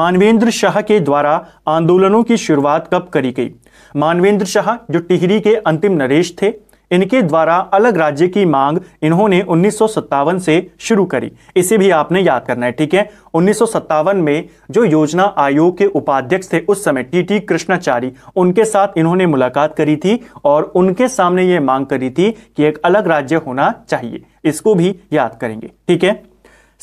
मानवेंद्र शाह के द्वारा आंदोलनों की शुरुआत कब करी गई मानवेंद्र शाह जो टिहरी के अंतिम नरेश थे इनके द्वारा अलग राज्य की मांग इन्होंने उन्नीस से शुरू करी इसे भी आपने याद करना है ठीक है उन्नीस में जो योजना आयोग के उपाध्यक्ष थे उस समय टी टी कृष्णाचारी उनके साथ इन्होंने मुलाकात करी थी और उनके सामने ये मांग करी थी कि एक अलग राज्य होना चाहिए इसको भी याद करेंगे ठीक है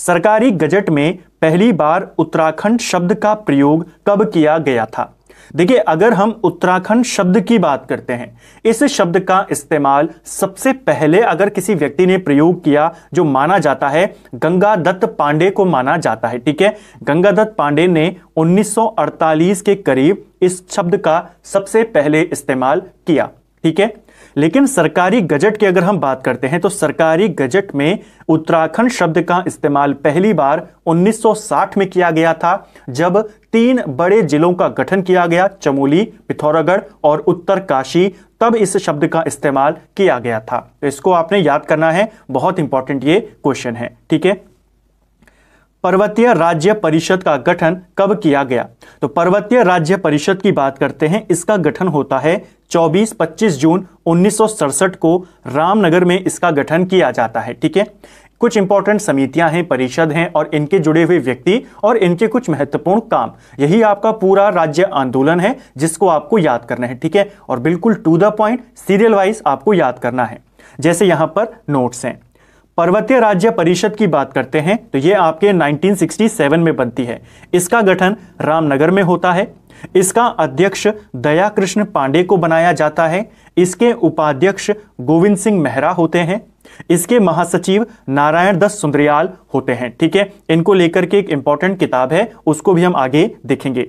सरकारी गजट में पहली बार उत्तराखंड शब्द का प्रयोग कब किया गया था देखिए अगर हम उत्तराखंड शब्द की बात करते हैं इस शब्द का इस्तेमाल सबसे पहले अगर किसी व्यक्ति ने प्रयोग किया जो माना जाता है गंगा दत्त पांडे को माना जाता है ठीक है गंगा दत्त पांडे ने 1948 के करीब इस शब्द का सबसे पहले इस्तेमाल किया ठीक है लेकिन सरकारी गजट की अगर हम बात करते हैं तो सरकारी गजट में उत्तराखंड शब्द का इस्तेमाल पहली बार 1960 में किया गया था जब तीन बड़े जिलों का गठन किया गया चमोली पिथौरागढ़ और उत्तर काशी तब इस शब्द का इस्तेमाल किया गया था तो इसको आपने याद करना है बहुत इंपॉर्टेंट ये क्वेश्चन है ठीक है पर्वतीय राज्य परिषद का गठन कब किया गया तो पर्वतीय राज्य परिषद की बात करते हैं इसका गठन होता है 24-25 जून उन्नीस को रामनगर में इसका गठन किया जाता है ठीक है कुछ इंपॉर्टेंट समितियां हैं परिषद हैं और इनके जुड़े हुए व्यक्ति और इनके कुछ महत्वपूर्ण काम यही आपका पूरा राज्य आंदोलन है जिसको आपको याद करना है ठीक है और बिल्कुल to the point serial wise आपको याद करना है जैसे यहां पर नोट्स हैं पर्वतीय राज्य परिषद की बात करते हैं तो ये आपके 1967 में बनती है इसका गठन रामनगर में होता है इसका अध्यक्ष दया कृष्ण पांडे को बनाया जाता है इसके उपाध्यक्ष गोविंद सिंह मेहरा होते हैं इसके महासचिव नारायण दस सुंदरियाल होते हैं ठीक है इनको लेकर के एक इंपॉर्टेंट किताब है उसको भी हम आगे देखेंगे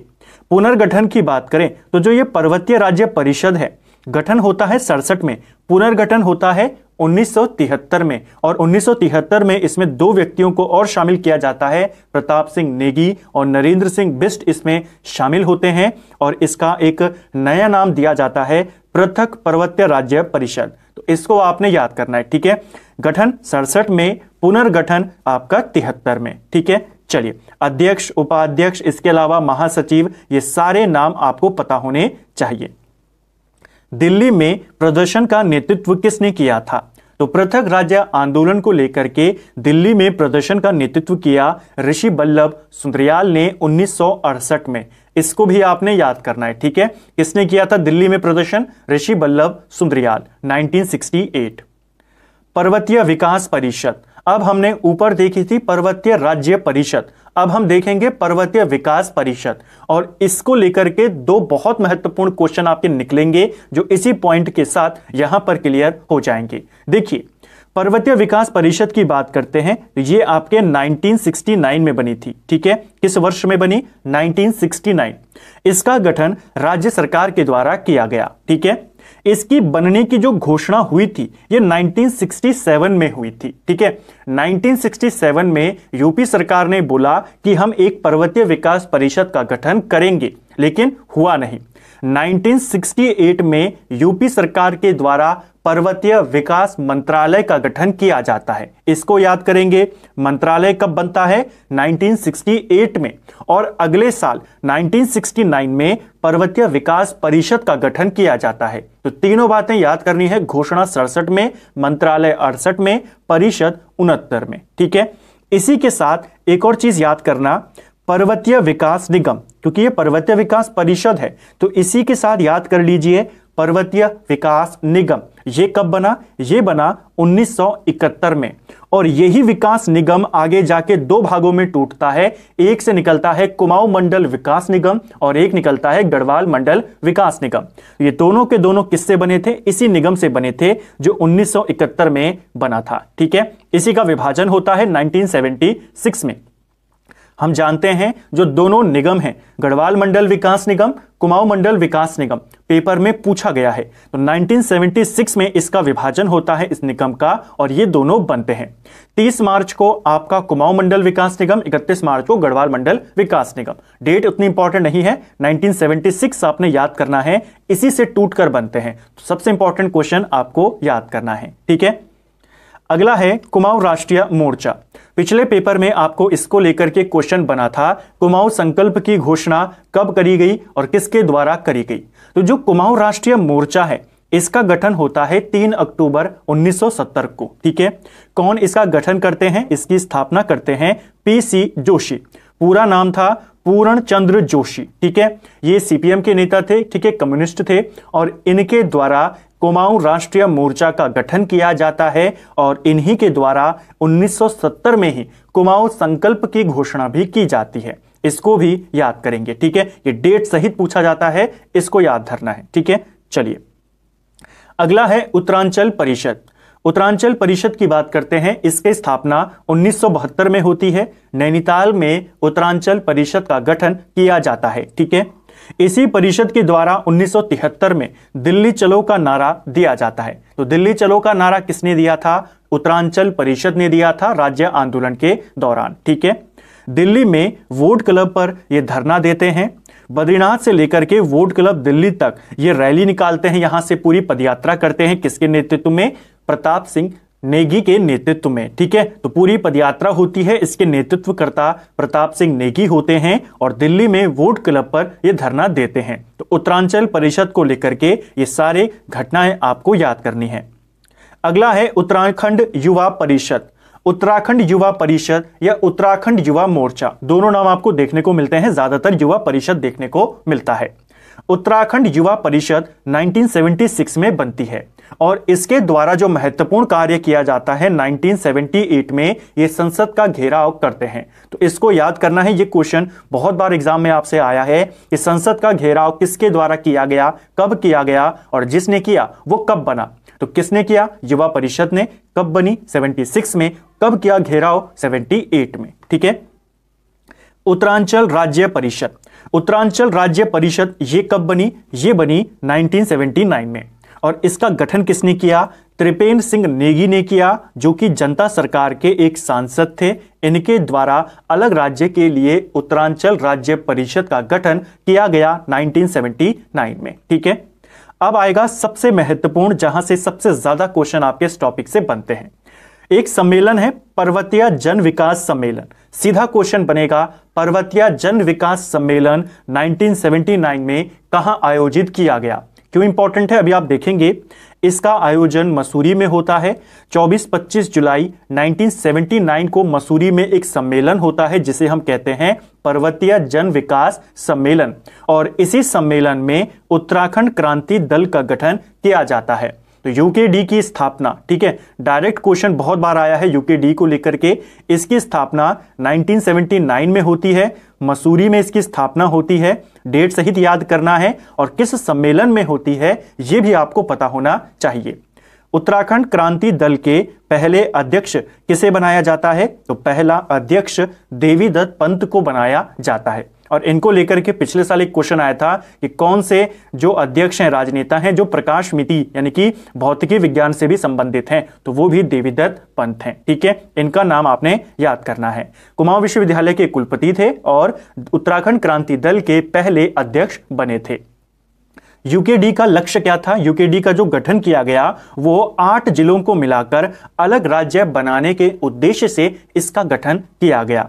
पुनर्गठन की बात करें तो जो ये पर्वतीय राज्य परिषद है गठन होता है सड़सठ में पुनर्गठन होता है 1973 में और 1973 में इसमें दो व्यक्तियों को और शामिल किया जाता है प्रताप सिंह नेगी और नरेंद्र सिंह बिस्ट इसमें शामिल होते हैं और इसका एक नया नाम दिया जाता है पृथक पर्वत्य राज्य परिषद तो इसको आपने याद करना है ठीक है गठन सड़सठ में पुनर्गठन आपका तिहत्तर में ठीक है चलिए अध्यक्ष उपाध्यक्ष इसके अलावा महासचिव ये सारे नाम आपको पता होने चाहिए दिल्ली में प्रदर्शन का नेतृत्व किसने किया था तो पृथक राज्य आंदोलन को लेकर के दिल्ली में प्रदर्शन का नेतृत्व किया ऋषि बल्लभ सुंदरियाल ने 1968 में इसको भी आपने याद करना है ठीक है किसने किया था दिल्ली में प्रदर्शन ऋषि बल्लभ सुंदरियाल 1968 पर्वतीय विकास परिषद अब हमने ऊपर देखी थी पर्वतीय राज्य परिषद अब हम देखेंगे पर्वतीय विकास परिषद और इसको लेकर के दो बहुत महत्वपूर्ण क्वेश्चन आपके निकलेंगे जो इसी पॉइंट के साथ यहां पर क्लियर हो जाएंगे देखिए पर्वतीय विकास परिषद की बात करते हैं तो ये आपके 1969 में बनी थी ठीक है किस वर्ष में बनी 1969 इसका गठन राज्य सरकार के द्वारा किया गया ठीक है इसकी बनने की जो घोषणा हुई थी ये 1967 में हुई थी ठीक है 1967 में यूपी सरकार ने बोला कि हम एक पर्वतीय विकास परिषद का गठन करेंगे लेकिन हुआ नहीं 1968 में यूपी सरकार के द्वारा पर्वतीय विकास मंत्रालय का गठन किया जाता है इसको याद करेंगे मंत्रालय कब बनता है 1968 में और अगले साल 1969 में पर्वतीय विकास परिषद का गठन किया जाता है तो तीनों बातें याद करनी है घोषणा सड़सठ में मंत्रालय अड़सठ में परिषद उनहत्तर में ठीक है इसी के साथ एक और चीज याद करना पर्वतीय विकास निगम क्योंकि ये पर्वतीय विकास परिषद है तो इसी के साथ याद कर लीजिए पर्वतीय विकास निगम ये कब बना ये बना 1971 में और यही विकास निगम आगे जाके दो भागों में टूटता है एक से निकलता है कुमाऊं मंडल विकास निगम और एक निकलता है गढ़वाल मंडल विकास निगम ये दोनों के दोनों किससे बने थे इसी निगम से बने थे जो 1971 में बना था ठीक है इसी का विभाजन होता है 1976 में हम जानते हैं जो दोनों निगम हैं गढ़वाल मंडल विकास निगम कुमाऊं मंडल विकास निगम पेपर में पूछा गया है तो 1976 में इसका विभाजन होता है इस निगम का और ये दोनों बनते हैं 30 मार्च को आपका कुमाऊं मंडल विकास निगम 31 मार्च को गढ़वाल मंडल विकास निगम डेट उतनी इंपॉर्टेंट नहीं है 1976 आपने याद करना है इसी से टूट कर बनते हैं तो सबसे इंपॉर्टेंट क्वेश्चन आपको याद करना है ठीक है अगला है कुमाऊं राष्ट्रीय मोर्चा पिछले पेपर में आपको इसको लेकर के क्वेश्चन बना था कुमाऊं संकल्प की घोषणा कब करी गई और किसके द्वारा करी गई तो जो कुमाऊं राष्ट्रीय मोर्चा है इसका गठन होता है 3 अक्टूबर 1970 को ठीक है कौन इसका गठन करते हैं इसकी स्थापना करते हैं पीसी जोशी पूरा नाम था पूर्ण चंद्र जोशी ठीक है ये सीपीएम के नेता थे ठीक है कम्युनिस्ट थे और इनके द्वारा कुमाऊं राष्ट्रीय मोर्चा का गठन किया जाता है और इन्हीं के द्वारा 1970 में ही कुमाऊं संकल्प की घोषणा भी की जाती है इसको भी याद करेंगे ठीक है ये डेट सहित पूछा जाता है इसको याद धरना है ठीक है चलिए अगला है उत्तरांचल परिषद उत्तरांचल परिषद की बात करते हैं इसके स्थापना 1972 में होती है नैनीताल में उत्तरांचल परिषद का गठन किया जाता है ठीक है इसी परिषद के द्वारा 1973 में दिल्ली चलो का नारा दिया जाता है तो दिल्ली चलो का नारा किसने दिया था उत्तरांचल परिषद ने दिया था राज्य आंदोलन के दौरान ठीक है दिल्ली में वोट क्लब पर यह धरना देते हैं बद्रीनाथ से लेकर के वोट क्लब दिल्ली तक ये रैली निकालते हैं यहां से पूरी पदयात्रा करते हैं किसके नेतृत्व में प्रताप सिंह नेगी के नेतृत्व में ठीक है तो पूरी पदयात्रा होती है इसके नेतृत्वकर्ता प्रताप सिंह नेगी होते हैं और दिल्ली में वोट क्लब पर यह धरना देते हैं तो उत्तरांचल परिषद को लेकर के ये सारे घटनाएं आपको याद करनी है अगला है उत्तराखंड युवा परिषद उत्तराखंड युवा परिषद या उत्तराखंड युवा मोर्चा दोनों नाम आपको देखने को मिलते हैं ज्यादातर युवा परिषद देखने को मिलता है उत्तराखंड युवा परिषद 1976 में बनती है और इसके द्वारा जो महत्वपूर्ण कार्य किया जाता है 1978 में ये संसद का घेराव करते हैं तो इसको याद करना है ये क्वेश्चन बहुत बार एग्जाम में आपसे आया है कि संसद का घेराव किसके द्वारा किया गया कब किया गया और जिसने किया वो कब बना तो किसने किया युवा परिषद ने कब बनी 76 में कब किया घेराव 78 में ठीक है उत्तरांचल राज्य परिषद उत्तरांचल राज्य परिषद ये कब बनी ये बनी 1979 में और इसका गठन किसने किया त्रिपेंद्र सिंह नेगी ने किया जो कि जनता सरकार के एक सांसद थे इनके द्वारा अलग राज्य के लिए उत्तरांचल राज्य परिषद का गठन किया गया 1979 में ठीक है अब आएगा सबसे महत्वपूर्ण जहां से सबसे ज्यादा क्वेश्चन आपके इस टॉपिक से बनते हैं एक सम्मेलन है पर्वतीय जन विकास सम्मेलन सीधा क्वेश्चन बनेगा पर्वतीय जन विकास सम्मेलन 1979 में कहा आयोजित किया गया क्यों इंपॉर्टेंट है अभी आप देखेंगे इसका आयोजन मसूरी में होता है 24-25 जुलाई 1979 को मसूरी में एक सम्मेलन होता है जिसे हम कहते हैं पर्वतीय जन विकास सम्मेलन और इसी सम्मेलन में उत्तराखंड क्रांति दल का गठन किया जाता है तो यूकेडी की स्थापना ठीक है डायरेक्ट क्वेश्चन बहुत बार आया है यूकेडी को लेकर के इसकी स्थापना 1979 में होती है मसूरी में इसकी स्थापना होती है डेट सहित याद करना है और किस सम्मेलन में होती है यह भी आपको पता होना चाहिए उत्तराखंड क्रांति दल के पहले अध्यक्ष किसे बनाया जाता है तो पहला अध्यक्ष देवीदत्त पंत को बनाया जाता है और इनको लेकर के पिछले साल एक क्वेश्चन आया था कि कौन से जो अध्यक्ष हैं राजनेता हैं जो प्रकाश मिति यानी कि भौतिकी विज्ञान से भी संबंधित हैं तो वो भी देवीदत्त पंत हैं ठीक है इनका नाम आपने याद करना है कुमाऊं विश्वविद्यालय के कुलपति थे और उत्तराखंड क्रांति दल के पहले अध्यक्ष बने थे यूकेडी का लक्ष्य क्या था यूकेडी का जो गठन किया गया वो आठ जिलों को मिलाकर अलग राज्य बनाने के उद्देश्य से इसका गठन किया गया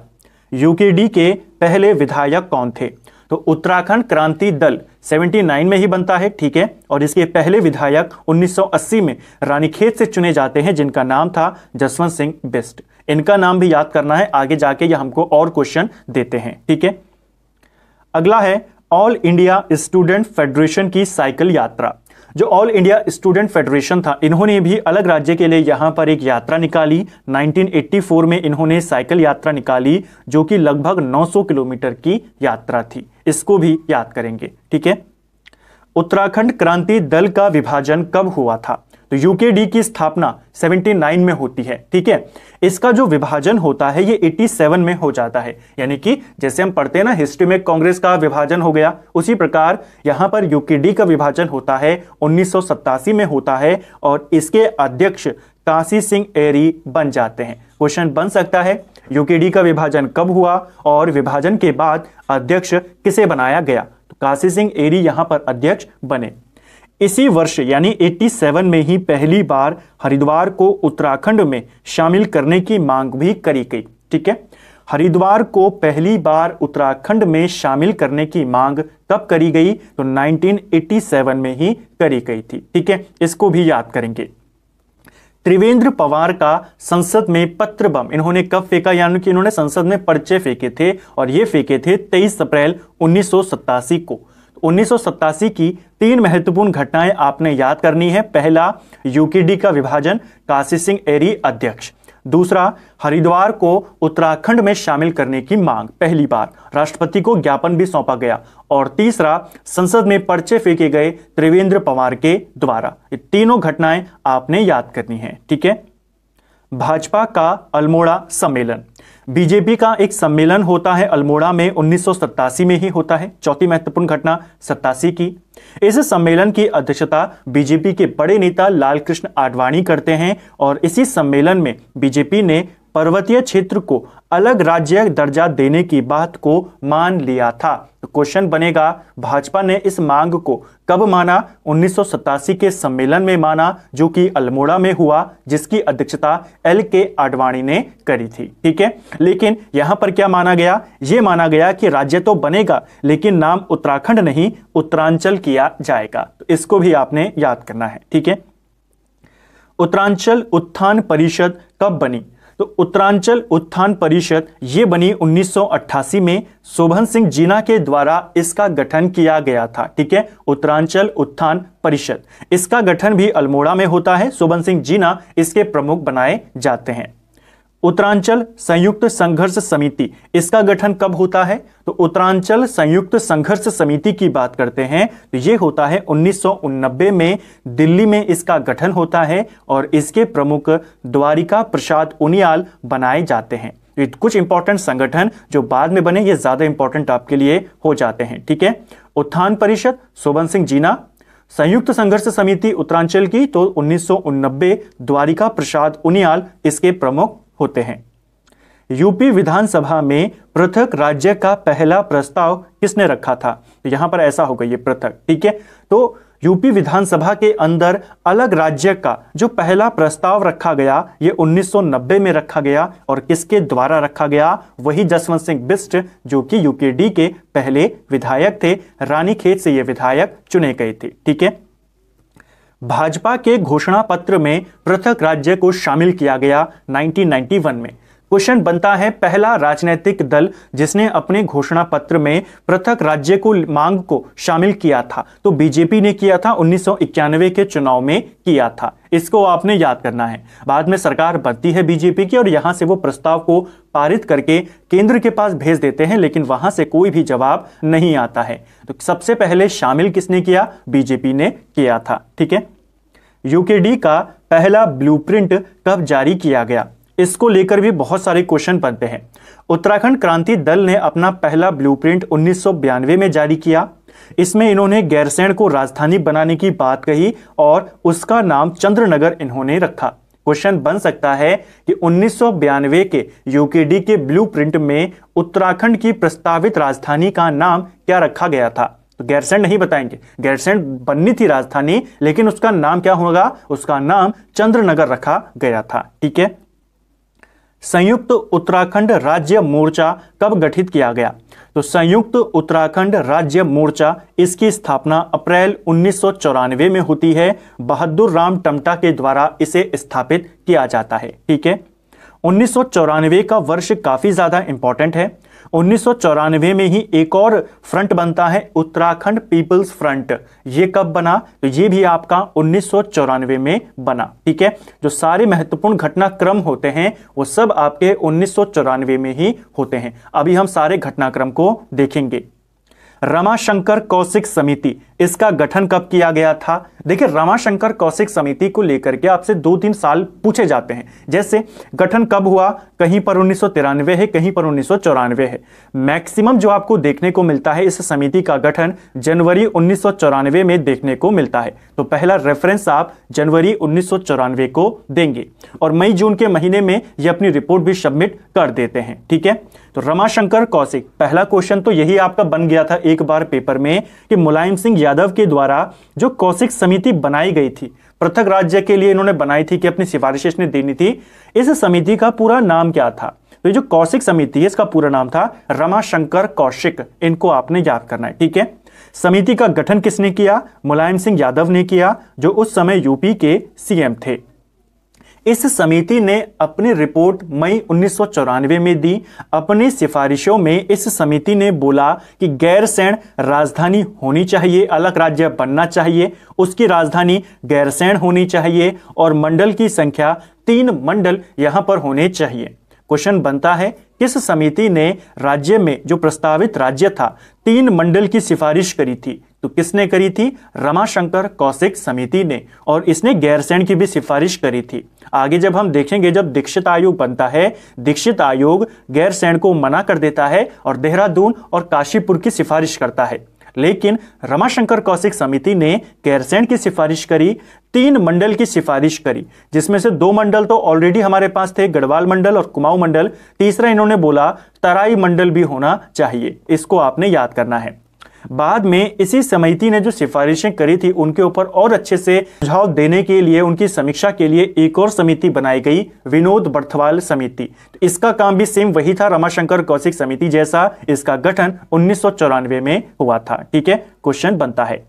यूकेडी के पहले विधायक कौन थे तो उत्तराखंड क्रांति दल 79 में ही बनता है ठीक है और इसके पहले विधायक 1980 में रानीखेत से चुने जाते हैं जिनका नाम था जसवंत सिंह बिस्ट इनका नाम भी याद करना है आगे जाके ये हमको और क्वेश्चन देते हैं ठीक है अगला है ऑल इंडिया स्टूडेंट फेडरेशन की साइकिल यात्रा जो ऑल इंडिया स्टूडेंट फेडरेशन था इन्होंने भी अलग राज्य के लिए यहाँ पर एक यात्रा निकाली 1984 में इन्होंने साइकिल यात्रा निकाली जो कि लगभग 900 किलोमीटर की यात्रा थी इसको भी याद करेंगे ठीक है उत्तराखंड क्रांति दल का विभाजन कब हुआ था तो यूकेडी की स्थापना 79 में होती है ठीक है इसका जो विभाजन होता है ये 87 में हो जाता है यानी कि जैसे हम पढ़ते हैं ना हिस्ट्री में कांग्रेस का विभाजन हो गया उसी प्रकार यहां पर यूकेडी का विभाजन होता है उन्नीस में होता है और इसके अध्यक्ष काशी सिंह एरी बन जाते हैं क्वेश्चन बन सकता है यूकेडी का विभाजन कब हुआ और विभाजन के बाद अध्यक्ष किसे बनाया गया तो काशी सिंह एरी यहां पर अध्यक्ष बने इसी वर्ष यानी 87 में ही पहली बार हरिद्वार को उत्तराखंड में शामिल करने की मांग भी करी गई ठीक है हरिद्वार को पहली बार उत्तराखंड में शामिल करने की मांग कब करी गई तो 1987 में ही करी गई थी ठीक है इसको भी याद करेंगे त्रिवेंद्र पवार का संसद में पत्र बम इन्होंने कब फेंका यानी कि इन्होंने संसद में पर्चे फेंके थे और ये फेंके थे 23 अप्रैल उन्नीस को उन्नीस की तीन महत्वपूर्ण घटनाएं आपने याद करनी है पहला यूकेडी का विभाजन काशी सिंह एरी अध्यक्ष दूसरा हरिद्वार को उत्तराखंड में शामिल करने की मांग पहली बार राष्ट्रपति को ज्ञापन भी सौंपा गया और तीसरा संसद में पर्चे फेंके गए त्रिवेंद्र पवार के द्वारा ये तीनों घटनाएं आपने याद करनी है ठीक है भाजपा का अल्मोड़ा सम्मेलन बीजेपी का एक सम्मेलन होता है अल्मोड़ा में उन्नीस में ही होता है चौथी महत्वपूर्ण घटना सत्तासी की इस सम्मेलन की अध्यक्षता बीजेपी के बड़े नेता लालकृष्ण आडवाणी करते हैं और इसी सम्मेलन में बीजेपी ने पर्वतीय क्षेत्र को अलग राज्य दर्जा देने की बात को मान लिया था तो क्वेश्चन बनेगा भाजपा ने इस मांग को कब माना उन्नीस के सम्मेलन में माना जो कि अल्मोड़ा में हुआ जिसकी अध्यक्षता एल के आडवाणी ने करी थी ठीक है लेकिन यहां पर क्या माना गया यह माना गया कि राज्य तो बनेगा लेकिन नाम उत्तराखंड नहीं उत्तरांचल किया जाएगा तो इसको भी आपने याद करना है ठीक है उत्तरांचल उत्थान परिषद कब बनी तो उत्तरांचल उत्थान परिषद ये बनी 1988 में शोभन सिंह जीना के द्वारा इसका गठन किया गया था ठीक है उत्तरांचल उत्थान परिषद इसका गठन भी अल्मोड़ा में होता है शोभन सिंह जीना इसके प्रमुख बनाए जाते हैं उत्तरांचल संयुक्त संघर्ष समिति इसका गठन कब होता है तो उत्तरांचल संयुक्त संघर्ष समिति की बात करते हैं तो यह होता है उन्नीस में दिल्ली में इसका गठन होता है और इसके प्रमुख द्वारिका प्रसाद उनियाल बनाए जाते हैं कुछ इंपॉर्टेंट संगठन जो बाद में बने ये ज्यादा इंपॉर्टेंट आपके लिए हो जाते हैं ठीक है उत्थान परिषद शोभन सिंह जीना संयुक्त संघर्ष समिति उत्तरांचल की तो उन्नीस द्वारिका प्रसाद उनियाल इसके प्रमुख होते हैं यूपी विधानसभा में पृथक राज्य का पहला प्रस्ताव किसने रखा था तो यहां पर ऐसा होगा ये पृथक ठीक है तो यूपी विधानसभा के अंदर अलग राज्य का जो पहला प्रस्ताव रखा गया ये 1990 में रखा गया और किसके द्वारा रखा गया वही जसवंत सिंह बिस्ट जो कि यूकेडी के पहले विधायक थे रानीखेत से ये विधायक चुने गए थे ठीक है भाजपा के घोषणा पत्र में पृथक राज्य को शामिल किया गया 1991 में क्वेश्चन बनता है पहला राजनीतिक दल जिसने अपने घोषणा पत्र में पृथक राज्य को मांग को शामिल किया था तो बीजेपी ने किया था 1991 के चुनाव में किया था इसको आपने याद करना है बाद में सरकार बनती है बीजेपी की और यहां से वो प्रस्ताव को पारित करके केंद्र के पास भेज देते हैं लेकिन वहां से कोई भी जवाब नहीं आता है तो सबसे पहले शामिल किसने किया बीजेपी ने किया था ठीक है यूकेडी का पहला ब्लूप्रिंट कब जारी किया गया इसको लेकर भी बहुत सारे क्वेश्चन बनते हैं उत्तराखंड क्रांति दल ने अपना पहला ब्लूप्रिंट उन्नीस में जारी किया इसमें इन्होंने गैरसैंण को राजधानी बनाने की बात कही और उसका नाम चंद्रनगर इन्होंने रखा क्वेश्चन बन सकता है कि उन्नीस के यूकेडी के ब्लूप्रिंट में उत्तराखंड की प्रस्तावित राजधानी का नाम क्या रखा गया था तो गैरसैंण नहीं बताएंगे गैरसैंड बननी थी राजधानी लेकिन उसका नाम क्या होगा उसका नाम चंद्रनगर रखा गया था ठीक है संयुक्त उत्तराखंड राज्य मोर्चा कब गठित किया गया तो संयुक्त उत्तराखंड राज्य मोर्चा इसकी स्थापना अप्रैल उन्नीस में होती है बहादुर राम टमटा के द्वारा इसे स्थापित किया जाता है ठीक है उन्नीस का वर्ष काफ़ी ज़्यादा इंपॉर्टेंट है उन्नीस में ही एक और फ्रंट बनता है उत्तराखंड पीपल्स फ्रंट ये कब बना तो ये भी आपका उन्नीस में बना ठीक है जो सारे महत्वपूर्ण घटनाक्रम होते हैं वो सब आपके उन्नीस में ही होते हैं अभी हम सारे घटनाक्रम को देखेंगे रमाशंकर कौशिक समिति इसका गठन कब किया गया था देखिए रमाशंकर कौशिक समिति को लेकर के आपसे दो तीन साल पूछे जाते हैं जैसे गठन कब हुआ कहीं पर उन्नीस है कहीं पर उन्नीस है मैक्सिमम जो आपको देखने को मिलता है इस समिति का गठन जनवरी उन्नीस में देखने को मिलता है तो पहला रेफरेंस आप जनवरी उन्नीस को देंगे और मई जून के महीने में ये अपनी रिपोर्ट भी सबमिट कर देते हैं ठीक है तो रमाशंकर कौशिक पहला क्वेश्चन तो यही आपका बन गया था एक बार पेपर में कि मुलायम सिंह यादव के द्वारा जो कौशिक समिति बनाई गई थी पृथक राज्य के लिए इन्होंने बनाई थी कि अपनी सिफारिश इसने देनी थी इस समिति का पूरा नाम क्या था तो जो कौशिक समिति है इसका पूरा नाम था रमाशंकर कौशिक इनको आपने याद करना है ठीक है समिति का गठन किसने किया मुलायम सिंह यादव ने किया जो उस समय यूपी के सीएम थे इस समिति ने अपनी रिपोर्ट मई उन्नीस में दी अपनी सिफारिशों में इस समिति ने बोला कि गैरसैण राजधानी होनी चाहिए अलग राज्य बनना चाहिए उसकी राजधानी गैरसैण होनी चाहिए और मंडल की संख्या तीन मंडल यहां पर होने चाहिए क्वेश्चन बनता है किस समिति ने राज्य में जो प्रस्तावित राज्य था तीन मंडल की सिफारिश करी थी तो किसने करी थी रमाशंकर कौशिक समिति ने और इसने गैरसैन की भी सिफारिश करी थी आगे जब हम देखेंगे जब दीक्षित आयोग बनता है दीक्षित आयोग गैरसैन को मना कर देता है और देहरादून और काशीपुर की सिफारिश करता है लेकिन रमाशंकर कौशिक समिति ने गैरसैन की सिफारिश करी तीन मंडल की सिफारिश करी जिसमें से दो मंडल तो ऑलरेडी हमारे पास थे गढ़वाल मंडल और कुमाऊं मंडल तीसरा इन्होंने बोला तराई मंडल भी होना चाहिए इसको आपने याद करना है बाद में इसी समिति ने जो सिफारिशें करी थी उनके ऊपर और अच्छे से सुझाव देने के लिए उनकी समीक्षा के लिए एक और समिति बनाई गई विनोद बर्थवाल समिति तो इसका काम भी सेम वही था रमाशंकर कौशिक समिति जैसा इसका गठन उन्नीस में हुआ था ठीक है क्वेश्चन बनता है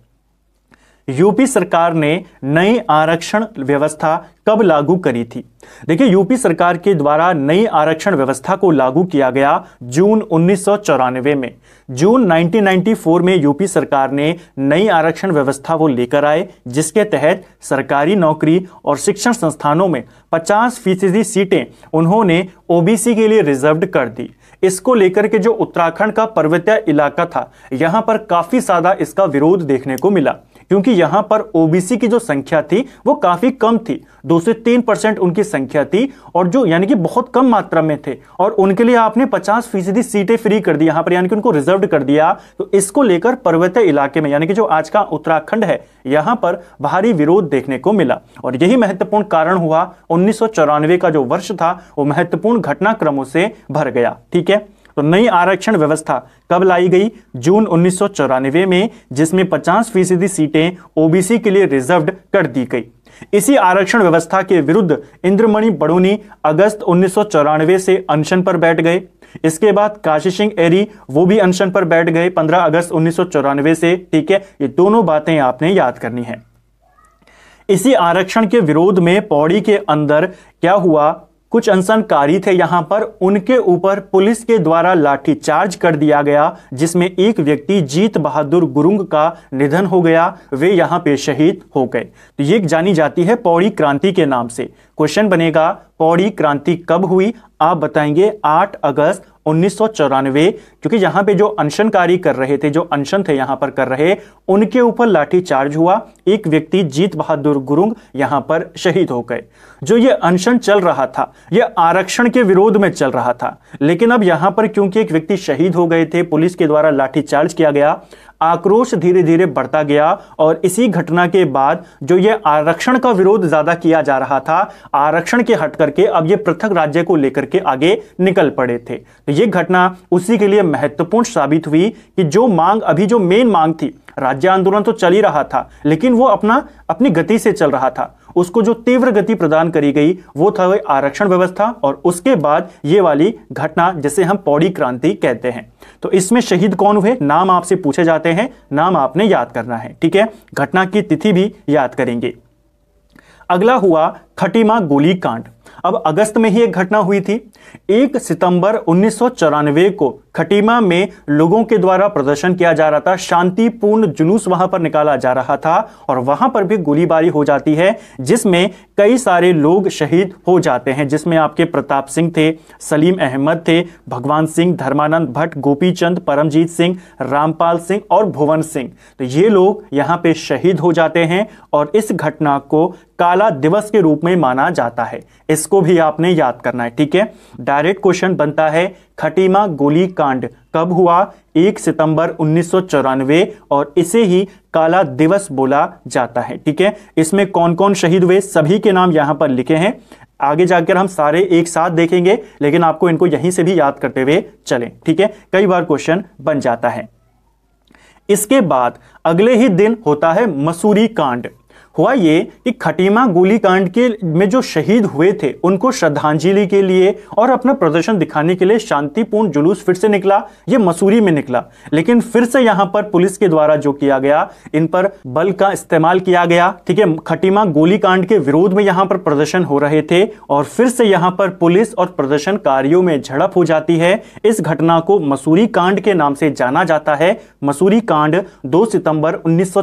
यूपी सरकार ने नई आरक्षण व्यवस्था कब लागू करी थी देखिए यूपी सरकार के द्वारा नई आरक्षण व्यवस्था को लागू किया गया जून उन्नीस में जून 1994 में यूपी सरकार ने नई आरक्षण व्यवस्था वो लेकर आए जिसके तहत सरकारी नौकरी और शिक्षण संस्थानों में 50 फीसदी सीटें उन्होंने ओबीसी के लिए रिजर्व कर दी इसको लेकर के जो उत्तराखंड का पर्वतीय इलाका था यहां पर काफी ज्यादा इसका विरोध देखने को मिला क्योंकि यहां पर ओबीसी की जो संख्या थी वो काफी कम थी दो से तीन परसेंट उनकी संख्या थी और जो यानी कि बहुत कम मात्रा में थे और उनके लिए आपने पचास फीसदी सीटें फ्री कर दी यहां पर यानी कि उनको रिजर्व कर दिया तो इसको लेकर पर्वतीय इलाके में यानी कि जो आज का उत्तराखंड है यहां पर भारी विरोध देखने को मिला और यही महत्वपूर्ण कारण हुआ उन्नीस का जो वर्ष था वो महत्वपूर्ण घटनाक्रमों से भर गया ठीक है तो नई आरक्षण व्यवस्था कब लाई गई जून उन्नीस में जिसमें 50 फीसदी सीटें ओबीसी के लिए रिजर्व कर दी गई इसी आरक्षण व्यवस्था के विरुद्ध इंद्रमणि बड़ोनी अगस्त उन्नीस से अनशन पर बैठ गए इसके बाद काशी सिंह एरी वो भी अनशन पर बैठ गए 15 अगस्त उन्नीस से ठीक है ये दोनों बातें आपने याद करनी है इसी आरक्षण के विरोध में पौड़ी के अंदर क्या हुआ कुछ अनशनकारी थे यहाँ पर उनके ऊपर पुलिस के द्वारा लाठीचार्ज कर दिया गया जिसमें एक व्यक्ति जीत बहादुर गुरुंग का निधन हो गया वे यहाँ पे शहीद हो गए तो ये जानी जाती है पौड़ी क्रांति के नाम से क्वेश्चन बनेगा पौड़ी क्रांति कब हुई आप बताएंगे 8 अगस्त उन्नीस क्योंकि यहां पे जो अनशनकारी कर रहे थे जो अनशन थे यहां पर कर रहे उनके ऊपर लाठीचार्ज हुआ एक व्यक्ति जीत बहादुर गुरुंग यहां पर शहीद हो गए जो ये अनशन चल रहा था यह आरक्षण के विरोध में चल रहा था लेकिन अब यहां पर क्योंकि एक व्यक्ति शहीद हो गए थे पुलिस के द्वारा लाठीचार्ज किया गया आक्रोश धीरे धीरे बढ़ता गया और इसी घटना के बाद जो ये आरक्षण का विरोध ज्यादा किया जा रहा था आरक्षण के हट करके अब ये पृथक राज्य को लेकर के आगे निकल पड़े थे तो ये घटना उसी के लिए महत्वपूर्ण साबित हुई कि जो मांग अभी जो मेन मांग थी राज्य आंदोलन तो चल ही रहा था लेकिन वो अपना अपनी गति से चल रहा था उसको जो तीव्र गति प्रदान करी गई वो था आरक्षण व्यवस्था और उसके बाद ये वाली घटना जिसे हम पौड़ी क्रांति कहते हैं तो इसमें शहीद कौन हुए नाम आपसे पूछे जाते हैं नाम आपने याद करना है ठीक है घटना की तिथि भी याद करेंगे अगला हुआ खटीमा गोली कांड अब अगस्त में ही एक घटना हुई थी एक सितंबर उन्नीस को खटीमा में लोगों के द्वारा प्रदर्शन किया जा रहा था शांतिपूर्ण जुलूस वहां पर निकाला जा रहा था और वहां पर भी गोलीबारी हो जाती है जिसमें कई सारे लोग शहीद हो जाते हैं जिसमें आपके प्रताप सिंह थे सलीम अहमद थे भगवान सिंह धर्मानंद भट्ट चंद परमजीत सिंह रामपाल सिंह और भुवन सिंह तो ये लोग यहाँ पे शहीद हो जाते हैं और इस घटना को काला दिवस के रूप में माना जाता है इसको भी आपने याद करना है ठीक है डायरेक्ट क्वेश्चन बनता है खटीमा गोली कांड कब हुआ 1 सितंबर उन्नीस और इसे ही काला दिवस बोला जाता है ठीक है इसमें कौन कौन शहीद हुए सभी के नाम यहां पर लिखे हैं आगे जाकर हम सारे एक साथ देखेंगे लेकिन आपको इनको यहीं से भी याद करते हुए चलें ठीक है कई बार क्वेश्चन बन जाता है इसके बाद अगले ही दिन होता है मसूरी कांड हुआ ये कि खटीमा गोलीकांड के में जो शहीद हुए थे उनको श्रद्धांजलि के लिए और अपना प्रदर्शन दिखाने के लिए शांतिपूर्ण जुलूस फिर से निकला ये मसूरी में निकला लेकिन फिर से यहाँ पर पुलिस के द्वारा जो किया गया इन पर बल का इस्तेमाल किया गया ठीक है खटीमा गोलीकांड के विरोध में यहाँ पर प्रदर्शन हो रहे थे और फिर से यहाँ पर पुलिस और प्रदर्शनकारियों में झड़प हो जाती है इस घटना को मसूरी कांड के नाम से जाना जाता है मसूरी कांड दो सितंबर उन्नीस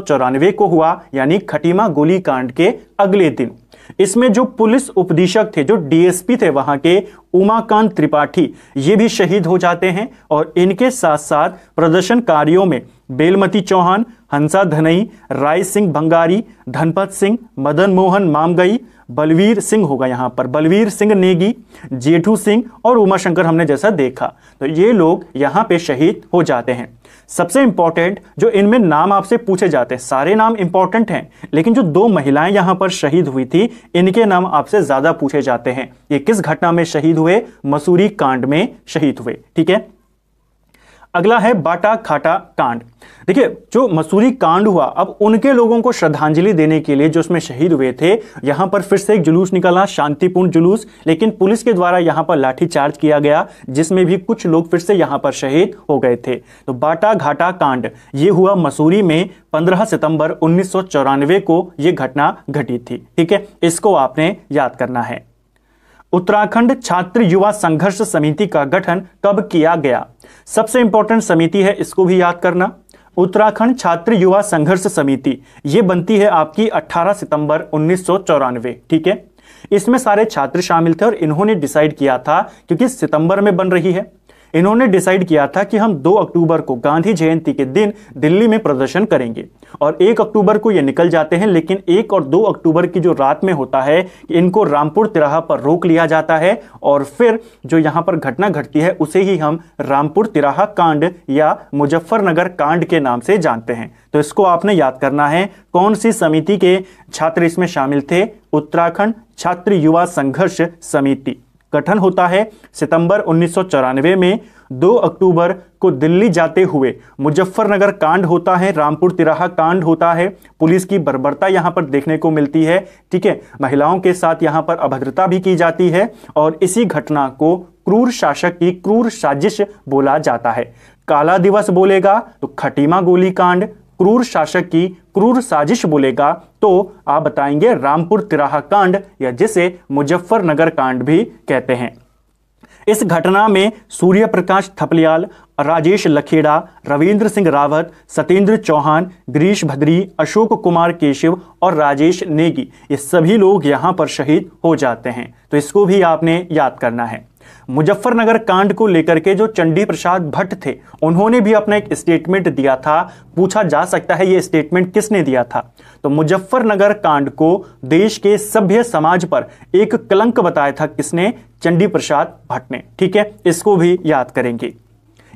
को हुआ यानी खटीमा गोली कांड के अगले दिन इसमें जो पुलिस उपदेशक थे जो डीएसपी थे वहां के उमाकांत त्रिपाठी ये भी शहीद हो जाते हैं और इनके साथ साथ प्रदर्शनकारियों में बेलमती चौहान हंसा धनई राय सिंह भंगारी धनपत सिंह मदन मोहन मामगई बलवीर सिंह होगा यहां पर बलवीर सिंह नेगी जेठू सिंह और उमाशंकर हमने जैसा देखा तो ये लोग यहां पे शहीद हो जाते हैं सबसे इंपॉर्टेंट जो इनमें नाम आपसे पूछे जाते हैं सारे नाम इंपॉर्टेंट हैं लेकिन जो दो महिलाएं यहां पर शहीद हुई थी इनके नाम आपसे ज्यादा पूछे जाते हैं ये किस घटना में शहीद हुए मसूरी कांड में शहीद हुए ठीक है अगला है बाटा खाटा कांड देखिए जो मसूरी कांड हुआ अब उनके लोगों को श्रद्धांजलि देने के लिए जो उसमें शहीद हुए थे यहां पर फिर से एक जुलूस निकला शांतिपूर्ण जुलूस लेकिन पुलिस के द्वारा यहां पर लाठीचार्ज किया गया जिसमें भी कुछ लोग फिर से यहां पर शहीद हो गए थे तो बाटा घाटा कांड ये हुआ मसूरी में 15 सितंबर उन्नीस को यह घटना घटी थी ठीक है इसको आपने याद करना है उत्तराखंड छात्र युवा संघर्ष समिति का गठन कब किया गया सबसे इंपॉर्टेंट समिति है इसको भी याद करना उत्तराखंड छात्र युवा संघर्ष समिति ये बनती है आपकी 18 सितंबर उन्नीस ठीक है इसमें सारे छात्र शामिल थे और इन्होंने डिसाइड किया था क्योंकि सितंबर में बन रही है इन्होंने डिसाइड किया था कि हम 2 अक्टूबर को गांधी जयंती के दिन दिल्ली में प्रदर्शन करेंगे और 1 अक्टूबर को ये निकल जाते हैं लेकिन 1 और 2 अक्टूबर की जो रात में होता है इनको रामपुर तिराहा पर रोक लिया जाता है और फिर जो यहाँ पर घटना घटती है उसे ही हम रामपुर तिराहा कांड या मुजफ्फरनगर कांड के नाम से जानते हैं तो इसको आपने याद करना है कौन सी समिति के छात्र इसमें शामिल थे उत्तराखंड छात्र युवा संघर्ष समिति गठन होता है सितंबर उन्नीस में 2 अक्टूबर को दिल्ली जाते हुए मुजफ्फरनगर कांड होता है रामपुर तिराहा कांड होता है पुलिस की बर्बरता यहां पर देखने को मिलती है ठीक है महिलाओं के साथ यहां पर अभद्रता भी की जाती है और इसी घटना को क्रूर शासक की क्रूर साजिश बोला जाता है काला दिवस बोलेगा तो खटीमा गोली कांड क्रूर शासक की क्रूर साजिश बोलेगा तो आप बताएंगे रामपुर तिराहा कांड या जिसे मुजफ्फरनगर कांड भी कहते हैं इस घटना में प्रकाश थपलियाल राजेश लखेड़ा रविंद्र सिंह रावत सतेंद्र चौहान गिरीश भद्री अशोक कुमार केशव और राजेश नेगी ये सभी लोग यहाँ पर शहीद हो जाते हैं तो इसको भी आपने याद करना है मुजफ्फरनगर कांड को लेकर के जो चंडी प्रसाद भट्ट थे उन्होंने भी अपना एक स्टेटमेंट दिया था पूछा जा सकता है ये स्टेटमेंट किसने दिया था तो मुजफ्फरनगर कांड को देश के सभ्य समाज पर एक कलंक बताया था किसने चंडी प्रसाद भट्ट ने ठीक है इसको भी याद करेंगे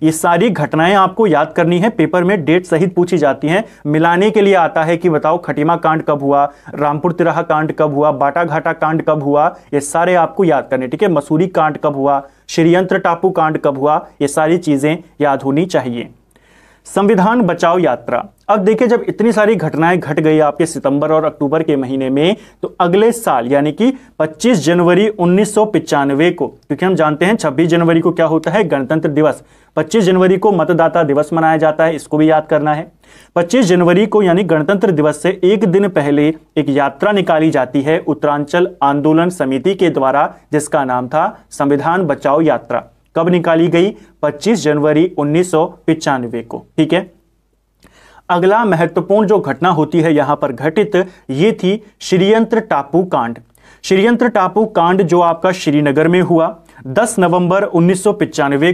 ये सारी घटनाएं आपको याद करनी है पेपर में डेट सहित पूछी जाती हैं मिलाने के लिए आता है कि बताओ खटीमा कांड कब हुआ रामपुर तिराहा कांड कब हुआ बाटा घाटा कांड कब हुआ ये सारे आपको याद करने ठीक है मसूरी कांड कब हुआ श्रीयंत्र टापू कांड कब हुआ ये सारी चीज़ें याद होनी चाहिए संविधान बचाओ यात्रा अब देखिए जब इतनी सारी घटनाएं घट गई आपके सितंबर और अक्टूबर के महीने में तो अगले साल यानी कि 25 जनवरी उन्नीस को क्योंकि हम जानते हैं 26 जनवरी को क्या होता है गणतंत्र दिवस 25 जनवरी को मतदाता दिवस मनाया जाता है इसको भी याद करना है 25 जनवरी को यानी गणतंत्र दिवस से एक दिन पहले एक यात्रा निकाली जाती है उत्तरांचल आंदोलन समिति के द्वारा जिसका नाम था संविधान बचाओ यात्रा कब निकाली गई 25 जनवरी उन्नीस को ठीक है अगला महत्वपूर्ण जो घटना होती है यहां पर घटित ये थी श्रीयंत्र टापू कांड श्रीयंत्र टापू कांड जो आपका श्रीनगर में हुआ 10 नवंबर उन्नीस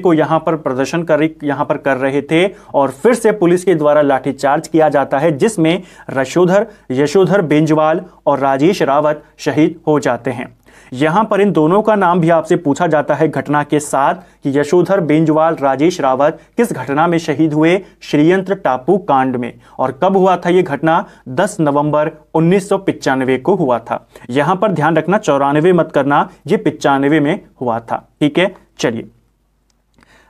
को यहां पर प्रदर्शन कर यहां पर कर रहे थे और फिर से पुलिस के द्वारा लाठीचार्ज किया जाता है जिसमें रशोधर यशोधर बेंजवाल और राजेश रावत शहीद हो जाते हैं यहां पर इन दोनों का नाम भी आपसे पूछा जाता है घटना के साथ कि यशोधर बेंजवाल राजेश रावत किस घटना में शहीद हुए श्रीयंत्र टापू कांड में और कब हुआ था यह घटना 10 नवंबर उन्नीस को हुआ था यहां पर ध्यान रखना चौरानवे मत करना यह पिचानवे में हुआ था ठीक है चलिए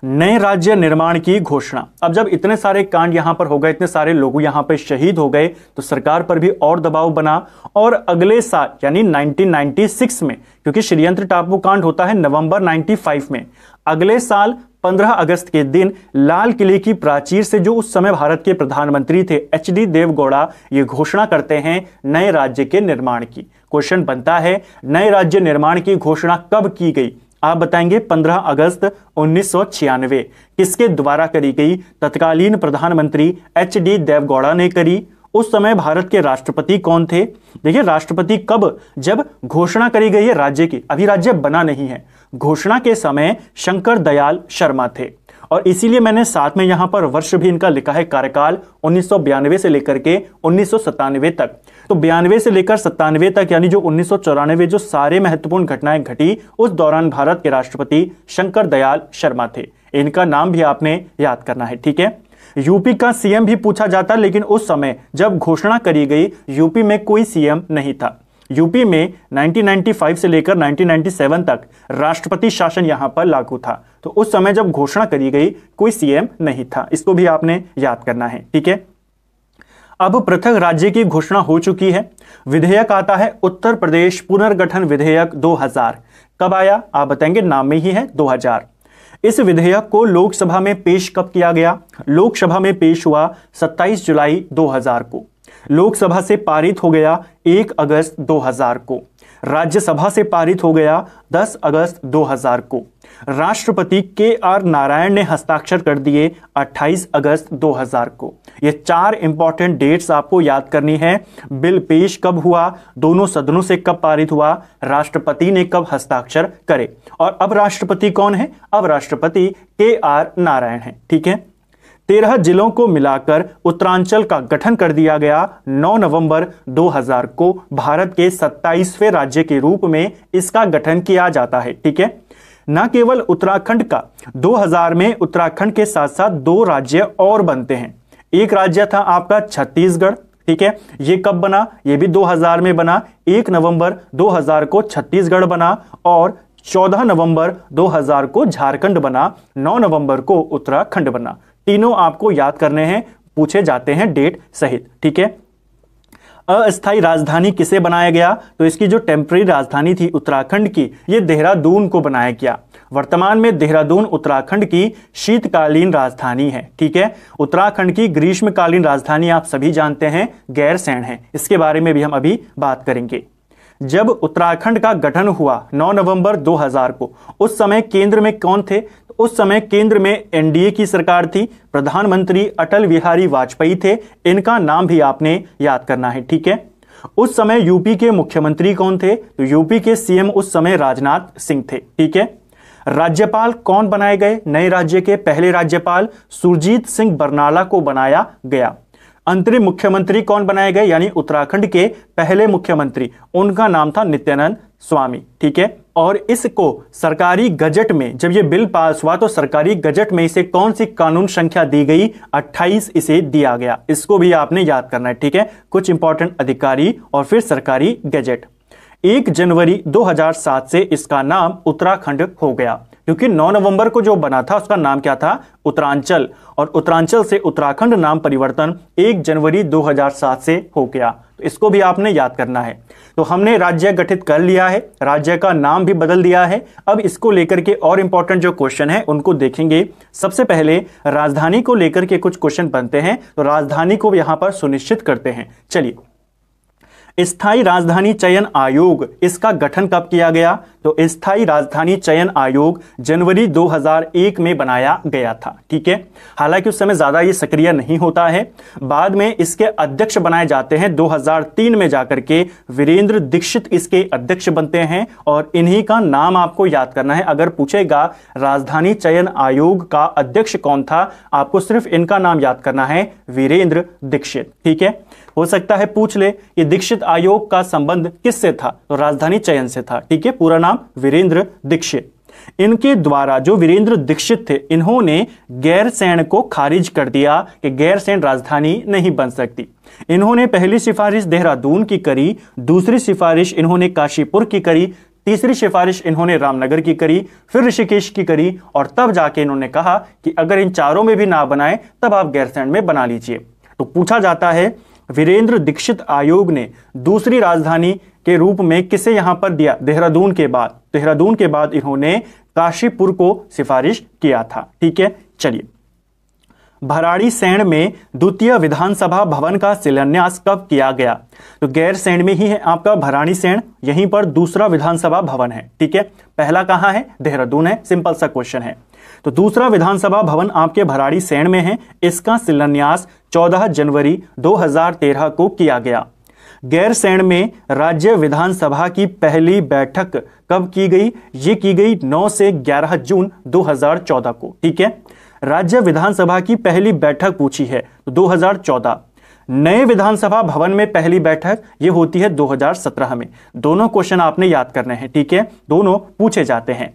नए राज्य निर्माण की घोषणा अब जब इतने सारे कांड यहां पर हो गए इतने सारे लोग यहां पर शहीद हो गए तो सरकार पर भी और दबाव बना और अगले साल यानी 1996 में क्योंकि श्रीयंत्र टापू कांड होता है नवंबर 95 में अगले साल 15 अगस्त के दिन लाल किले की प्राचीर से जो उस समय भारत के प्रधानमंत्री थे एच डी देवगौड़ा ये घोषणा करते हैं नए राज्य के निर्माण की क्वेश्चन बनता है नए राज्य निर्माण की घोषणा कब की गई आप बताएंगे 15 अगस्त उन्नीस किसके द्वारा करी गई तत्कालीन प्रधानमंत्री एच डी देवगौड़ा ने करी उस समय भारत के राष्ट्रपति कौन थे देखिए राष्ट्रपति कब जब घोषणा करी गई है राज्य की अभी राज्य बना नहीं है घोषणा के समय शंकर दयाल शर्मा थे और इसीलिए मैंने साथ में यहां पर वर्ष भी इनका लिखा है कार्यकाल उन्नीस से लेकर के उन्नीस तक तो बयानवे से लेकर सत्तानवे तक यानी जो उन्नीस जो सारे महत्वपूर्ण घटनाएं घटी उस दौरान भारत के राष्ट्रपति शंकर दयाल शर्मा थे इनका नाम भी आपने याद करना है ठीक है यूपी का सीएम भी पूछा जाता लेकिन उस समय जब घोषणा करी गई यूपी में कोई सीएम नहीं था यूपी में 1995 से लेकर 1997 तक राष्ट्रपति शासन यहां पर लागू था तो उस समय जब घोषणा करी गई कोई सीएम नहीं था इसको भी आपने याद करना है ठीक है अब पृथक राज्य की घोषणा हो चुकी है विधेयक आता है उत्तर प्रदेश पुनर्गठन विधेयक 2000 कब आया आप बताएंगे नाम में ही है 2000 इस विधेयक को लोकसभा में पेश कब किया गया लोकसभा में पेश हुआ 27 जुलाई 2000 को लोकसभा से पारित हो गया 1 अगस्त 2000 को राज्यसभा से पारित हो गया 10 अगस्त 2000 को राष्ट्रपति के आर नारायण ने हस्ताक्षर कर दिए 28 अगस्त 2000 को ये चार इंपॉर्टेंट डेट्स आपको याद करनी है बिल पेश कब हुआ दोनों सदनों से कब पारित हुआ राष्ट्रपति ने कब हस्ताक्षर करे और अब राष्ट्रपति कौन है अब राष्ट्रपति के आर नारायण है ठीक है तेरह जिलों को मिलाकर उत्तरांचल का गठन कर दिया गया 9 नवंबर 2000 को भारत के 27वें राज्य के रूप में इसका गठन किया जाता है ठीक है न केवल उत्तराखंड का 2000 में उत्तराखंड के साथ साथ दो राज्य और बनते हैं एक राज्य था आपका छत्तीसगढ़ ठीक है ये कब बना ये भी 2000 में बना 1 नवंबर 2000 को छत्तीसगढ़ बना और 14 नवंबर 2000 को झारखंड बना 9 नवंबर को उत्तराखंड बना तीनों आपको याद करने हैं पूछे जाते हैं डेट सहित ठीक है अस्थायी राजधानी किसे बनाया गया तो इसकी जो टेम्प्रेरी राजधानी थी उत्तराखंड की ये देहरादून को बनाया गया वर्तमान में देहरादून उत्तराखंड की शीतकालीन राजधानी है ठीक है उत्तराखंड की ग्रीष्मकालीन राजधानी आप सभी जानते हैं गैरसैण है इसके बारे में भी हम अभी बात करेंगे जब उत्तराखंड का गठन हुआ 9 नवंबर 2000 को उस समय केंद्र में कौन थे उस समय केंद्र में एनडीए की सरकार थी प्रधानमंत्री अटल बिहारी वाजपेयी थे इनका नाम भी आपने याद करना है ठीक है उस समय यूपी के मुख्यमंत्री कौन थे तो यूपी के सीएम उस समय राजनाथ सिंह थे ठीक है राज्यपाल कौन बनाए गए नए राज्य के पहले राज्यपाल सुरजीत सिंह बरनाला को बनाया गया अंतरिम मुख्यमंत्री कौन बनाए गए यानी उत्तराखंड के पहले मुख्यमंत्री उनका नाम था नित्यानंद स्वामी ठीक है और इसको सरकारी गजट में जब ये बिल पास हुआ तो सरकारी गजट में इसे कौन सी कानून संख्या दी गई 28 इसे दिया गया इसको भी आपने याद करना है ठीक है कुछ इंपॉर्टेंट अधिकारी और फिर सरकारी गजट एक जनवरी 2007 से इसका नाम उत्तराखंड हो गया क्योंकि 9 नवंबर को जो बना था उसका नाम क्या था उत्तरांचल और उत्तरांचल से उत्तराखंड नाम परिवर्तन 1 जनवरी 2007 से हो गया तो इसको भी आपने याद करना है तो हमने राज्य गठित कर लिया है राज्य का नाम भी बदल दिया है अब इसको लेकर के और इंपॉर्टेंट जो क्वेश्चन है उनको देखेंगे सबसे पहले राजधानी को लेकर के कुछ क्वेश्चन बनते हैं तो राजधानी को यहां पर सुनिश्चित करते हैं चलिए स्थायी राजधानी चयन आयोग इसका गठन कब किया गया तो स्थायी राजधानी चयन आयोग जनवरी 2001 में बनाया गया था ठीक है हालांकि उस समय ज्यादा ये सक्रिय नहीं होता है बाद में इसके अध्यक्ष बनाए जाते हैं 2003 में जाकर के वीरेंद्र दीक्षित इसके अध्यक्ष बनते हैं और इन्हीं का नाम आपको याद करना है अगर पूछेगा राजधानी चयन आयोग का अध्यक्ष कौन था आपको सिर्फ इनका नाम याद करना है वीरेंद्र दीक्षित ठीक है हो सकता है पूछ ले कि दीक्षित आयोग का संबंध किससे था तो राजधानी चयन से था ठीक है पूरा नाम वीरेंद्र दीक्षित इनके द्वारा जो वीरेंद्र दीक्षित थे इन्होंने गैरसैन को खारिज कर दिया कि गैरसैन राजधानी नहीं बन सकती इन्होंने पहली सिफारिश देहरादून की करी दूसरी सिफारिश इन्होंने काशीपुर की करी तीसरी सिफारिश इन्होंने रामनगर की करी फिर ऋषिकेश की करी और तब जाके इन्होंने कहा कि अगर इन चारों में भी ना बनाए तब आप गैरसैन में बना लीजिए तो पूछा जाता है वीरेंद्र दीक्षित आयोग ने दूसरी राजधानी के रूप में किसे यहां पर दिया देहरादून के बाद देहरादून के बाद इन्होंने काशीपुर को सिफारिश किया था ठीक है चलिए भराड़ी सैण में द्वितीय विधानसभा भवन का शिलान्यास कब किया गया तो गैर सैण में ही है आपका भराड़ी सैण यहीं पर दूसरा विधानसभा भवन है ठीक है पहला कहाँ है देहरादून है सिंपल सा क्वेश्चन है तो दूसरा विधानसभा भवन आपके भराड़ी सैण में है इसका शिलान्यास 14 जनवरी 2013 को किया गया गैर सैण में राज्य विधानसभा की पहली बैठक कब की गई ये की गई 9 से 11 जून 2014 को ठीक है राज्य विधानसभा की पहली बैठक पूछी है तो दो 2014 नए विधानसभा भवन में पहली बैठक ये होती है 2017 में दोनों क्वेश्चन आपने याद करने हैं ठीक है दोनों पूछे जाते हैं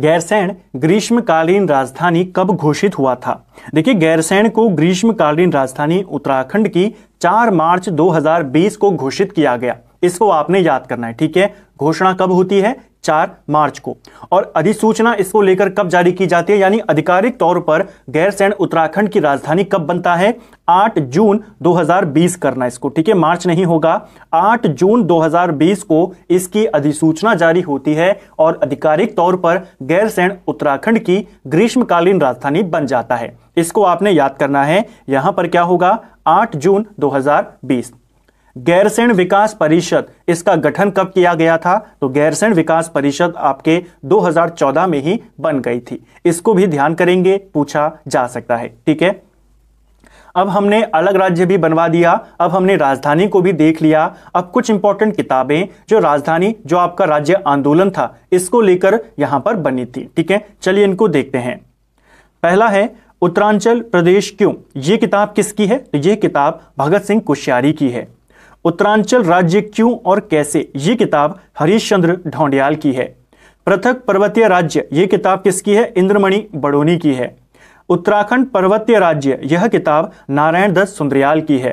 गैरसैण ग्रीष्मकालीन राजधानी कब घोषित हुआ था देखिए गैरसैण को ग्रीष्मकालीन राजधानी उत्तराखंड की 4 मार्च 2020 को घोषित किया गया इसको आपने याद करना है ठीक है घोषणा कब होती है चार मार्च को और अधिसूचना इसको लेकर कब जारी की जाती है यानी आधिकारिक तौर पर गैरसैंण उत्तराखंड की राजधानी कब बनता है 8 जून 2020 करना इसको ठीक है मार्च नहीं होगा 8 जून 2020 को इसकी अधिसूचना जारी होती है और आधिकारिक तौर पर गैरसैंण उत्तराखंड की ग्रीष्मकालीन राजधानी बन जाता है इसको आपने याद करना है यहां पर क्या होगा आठ जून दो गैरसैन विकास परिषद इसका गठन कब किया गया था तो गैरसैन विकास परिषद आपके 2014 में ही बन गई थी इसको भी ध्यान करेंगे पूछा जा सकता है ठीक है अब हमने अलग राज्य भी बनवा दिया अब हमने राजधानी को भी देख लिया अब कुछ इंपॉर्टेंट किताबें जो राजधानी जो आपका राज्य आंदोलन था इसको लेकर यहां पर बनी थी ठीक है चलिए इनको देखते हैं पहला है उत्तरांचल प्रदेश क्यों ये किताब किसकी है तो ये किताब भगत सिंह कोश्यारी की है उत्तरांचल राज्य क्यों और कैसे ये किताब हरीश चंद्र ढोंडियाल की है पृथक पर्वतीय राज्य ये किताब किसकी है इंद्रमणि बड़ोनी की है उत्तराखंड पर्वतीय राज्य यह किताब नारायण दत्त सुंदरियाल की है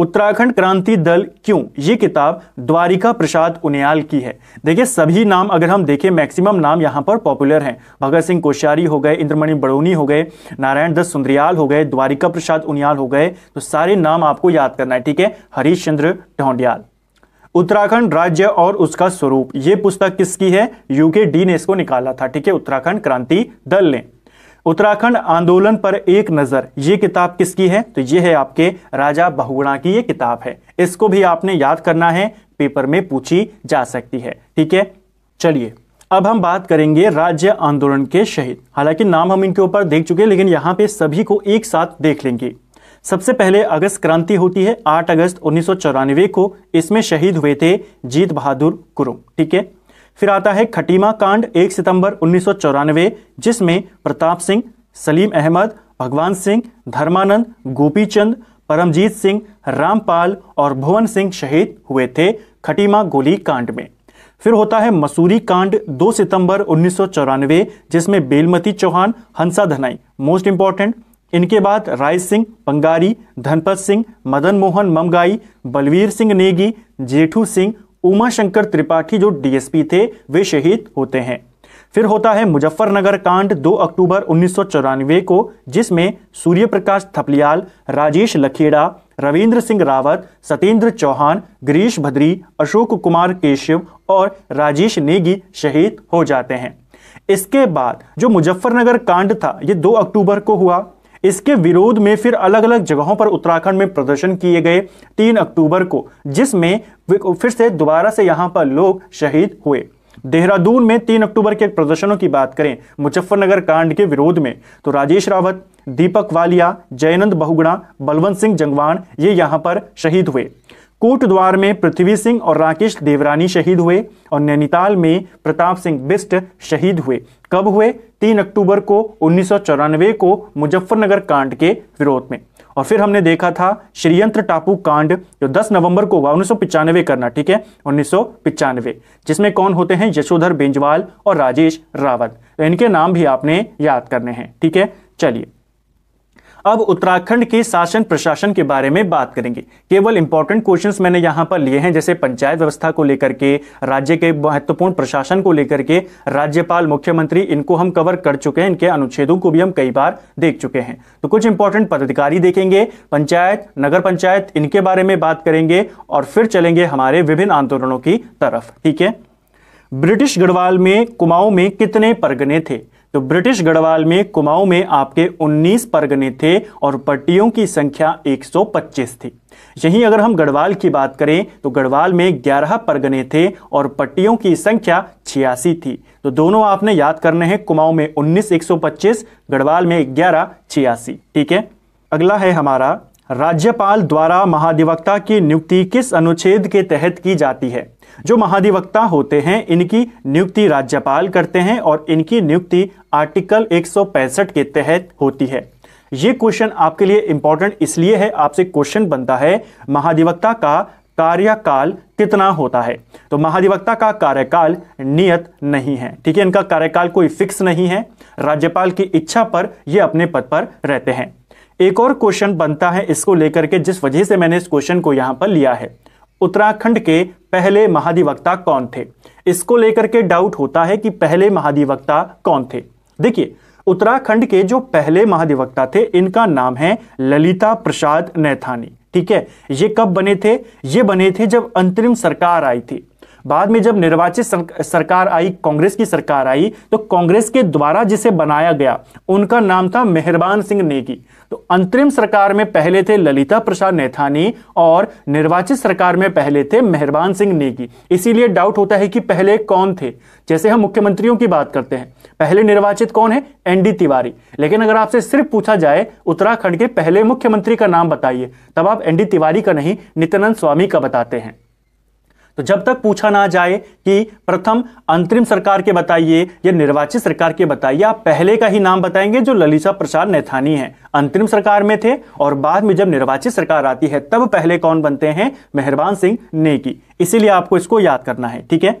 उत्तराखंड क्रांति दल क्यों ये किताब द्वारिका प्रसाद उनियाल की है देखिए सभी नाम अगर हम देखें मैक्सिमम नाम यहाँ पर पॉपुलर हैं भगत सिंह कोश्यारी हो गए इंद्रमणि बड़ोनी हो गए नारायण दत्त सुंदरियाल हो गए द्वारिका प्रसाद उनियाल हो गए तो सारे नाम आपको याद करना है ठीक है हरीश चंद्र ढोंडियाल उत्तराखंड राज्य और उसका स्वरूप ये पुस्तक किसकी है यूके डी ने इसको निकाला था ठीक है उत्तराखंड क्रांति दल ने उत्तराखंड आंदोलन पर एक नजर ये किताब किसकी है तो ये है आपके राजा बहुगुणा की ये किताब है इसको भी आपने याद करना है पेपर में पूछी जा सकती है ठीक है चलिए अब हम बात करेंगे राज्य आंदोलन के शहीद हालांकि नाम हम इनके ऊपर देख चुके हैं लेकिन यहाँ पे सभी को एक साथ देख लेंगे सबसे पहले अगस्त क्रांति होती है 8 अगस्त उन्नीस को इसमें शहीद हुए थे जीत बहादुर कुरुम ठीक है फिर आता है खटीमा कांड 1 सितंबर उन्नीस जिसमें प्रताप सिंह सलीम अहमद भगवान सिंह धर्मानंद गोपीचंद परमजीत सिंह रामपाल और भुवन सिंह शहीद हुए थे खटीमा गोली कांड में फिर होता है मसूरी कांड 2 सितंबर उन्नीस जिसमें बेलमती चौहान हंसा धनाई मोस्ट इंपॉर्टेंट इनके बाद राय सिंह पंगारी धनपत सिंह मदन मोहन ममगाई बलवीर सिंह नेगी जेठू सिंह उमाशंकर त्रिपाठी जो डीएसपी थे वे शहीद होते हैं फिर होता है मुजफ्फरनगर कांड 2 अक्टूबर उन्नीस को जिसमें सूर्यप्रकाश थपलियाल राजेश लखेड़ा रविंद्र सिंह रावत सतेंद्र चौहान गिरीश भद्री अशोक कुमार केशव और राजेश नेगी शहीद हो जाते हैं इसके बाद जो मुजफ्फरनगर कांड था ये 2 अक्टूबर को हुआ इसके विरोध में फिर अलग अलग जगहों पर उत्तराखंड में प्रदर्शन किए गए तीन अक्टूबर को जिसमें फिर से दोबारा से यहां पर लोग शहीद हुए देहरादून में तीन अक्टूबर के प्रदर्शनों की बात करें मुजफ्फरनगर कांड के विरोध में तो राजेश रावत दीपक वालिया जयनंद बहुगुणा बलवंत सिंह जंगवान ये यहां पर शहीद हुए कोटद्वार में पृथ्वी सिंह और राकेश देवरानी शहीद हुए और नैनीताल में प्रताप सिंह बिस्ट शहीद हुए कब हुए तीन अक्टूबर को उन्नीस को मुजफ्फरनगर कांड के विरोध में और फिर हमने देखा था श्रीयंत्र टापू कांड जो 10 नवंबर को हुआ उन्नीस करना ठीक है उन्नीस जिसमें कौन होते हैं यशोधर बेंजवाल और राजेश रावत तो इनके नाम भी आपने याद करने हैं ठीक है चलिए अब उत्तराखंड के शासन प्रशासन के बारे में बात करेंगे केवल इंपॉर्टेंट क्वेश्चंस मैंने यहां पर लिए हैं जैसे पंचायत व्यवस्था को लेकर के राज्य के महत्वपूर्ण प्रशासन को लेकर के राज्यपाल मुख्यमंत्री इनको हम कवर कर चुके हैं इनके अनुच्छेदों को भी हम कई बार देख चुके हैं तो कुछ इंपॉर्टेंट पदाधिकारी देखेंगे पंचायत नगर पंचायत इनके बारे में बात करेंगे और फिर चलेंगे हमारे विभिन्न आंदोलनों की तरफ ठीक है ब्रिटिश गढ़वाल में कुमाऊं में कितने परगने थे तो ब्रिटिश गढ़वाल में कुमाऊं में आपके 19 परगने थे और पट्टियों की संख्या 125 थी यहीं अगर हम गढ़वाल की बात करें तो गढ़वाल में 11 परगने थे और पट्टियों की संख्या छियासी थी तो दोनों आपने याद करने हैं कुमाऊं में 19 125 गढ़वाल में ग्यारह छियासी ठीक है अगला है हमारा राज्यपाल द्वारा महाधिवक्ता की नियुक्ति किस अनुच्छेद के तहत की जाती है जो महाधिवक्ता होते हैं इनकी नियुक्ति राज्यपाल करते हैं और इनकी नियुक्ति आर्टिकल 165 के तहत होती है ये क्वेश्चन आपके लिए इंपॉर्टेंट इसलिए है आपसे क्वेश्चन बनता है महाधिवक्ता का कार्यकाल कितना होता है तो महाधिवक्ता का कार्यकाल नियत नहीं है ठीक है इनका कार्यकाल कोई फिक्स नहीं है राज्यपाल की इच्छा पर ये अपने पद पर रहते हैं एक और क्वेश्चन बनता है इसको लेकर के जिस वजह से मैंने इस क्वेश्चन को यहां पर लिया है उत्तराखंड के पहले महाधिवक्ता कौन थे इसको लेकर के डाउट होता है कि पहले महाधिवक्ता कौन थे देखिए उत्तराखंड के जो पहले महाधिवक्ता थे इनका नाम है ललिता प्रसाद नैथानी ठीक है ये कब बने थे ये बने थे जब अंतरिम सरकार आई थी बाद में जब निर्वाचित सरकार आई कांग्रेस की सरकार आई तो कांग्रेस के द्वारा जिसे बनाया गया उनका नाम था मेहरबान सिंह नेगी तो अंतरिम सरकार में पहले थे ललिता प्रसाद नेथानी और निर्वाचित सरकार में पहले थे मेहरबान सिंह नेगी इसीलिए डाउट होता है कि पहले कौन थे जैसे हम मुख्यमंत्रियों की बात करते हैं पहले निर्वाचित कौन है एनडी तिवारी लेकिन अगर आपसे सिर्फ पूछा जाए उत्तराखंड के पहले मुख्यमंत्री का नाम बताइए तब आप एनडी तिवारी का नहीं नित्यानंद स्वामी का बताते हैं तो जब तक पूछा ना जाए कि प्रथम अंतरिम सरकार के बताइए या निर्वाचित सरकार के बताइए आप पहले का ही नाम बताएंगे जो ललिता प्रसाद नैथानी है अंतरिम सरकार में थे और बाद में जब निर्वाचित सरकार आती है तब पहले कौन बनते हैं मेहरबान सिंह नेकी इसीलिए आपको इसको याद करना है ठीक है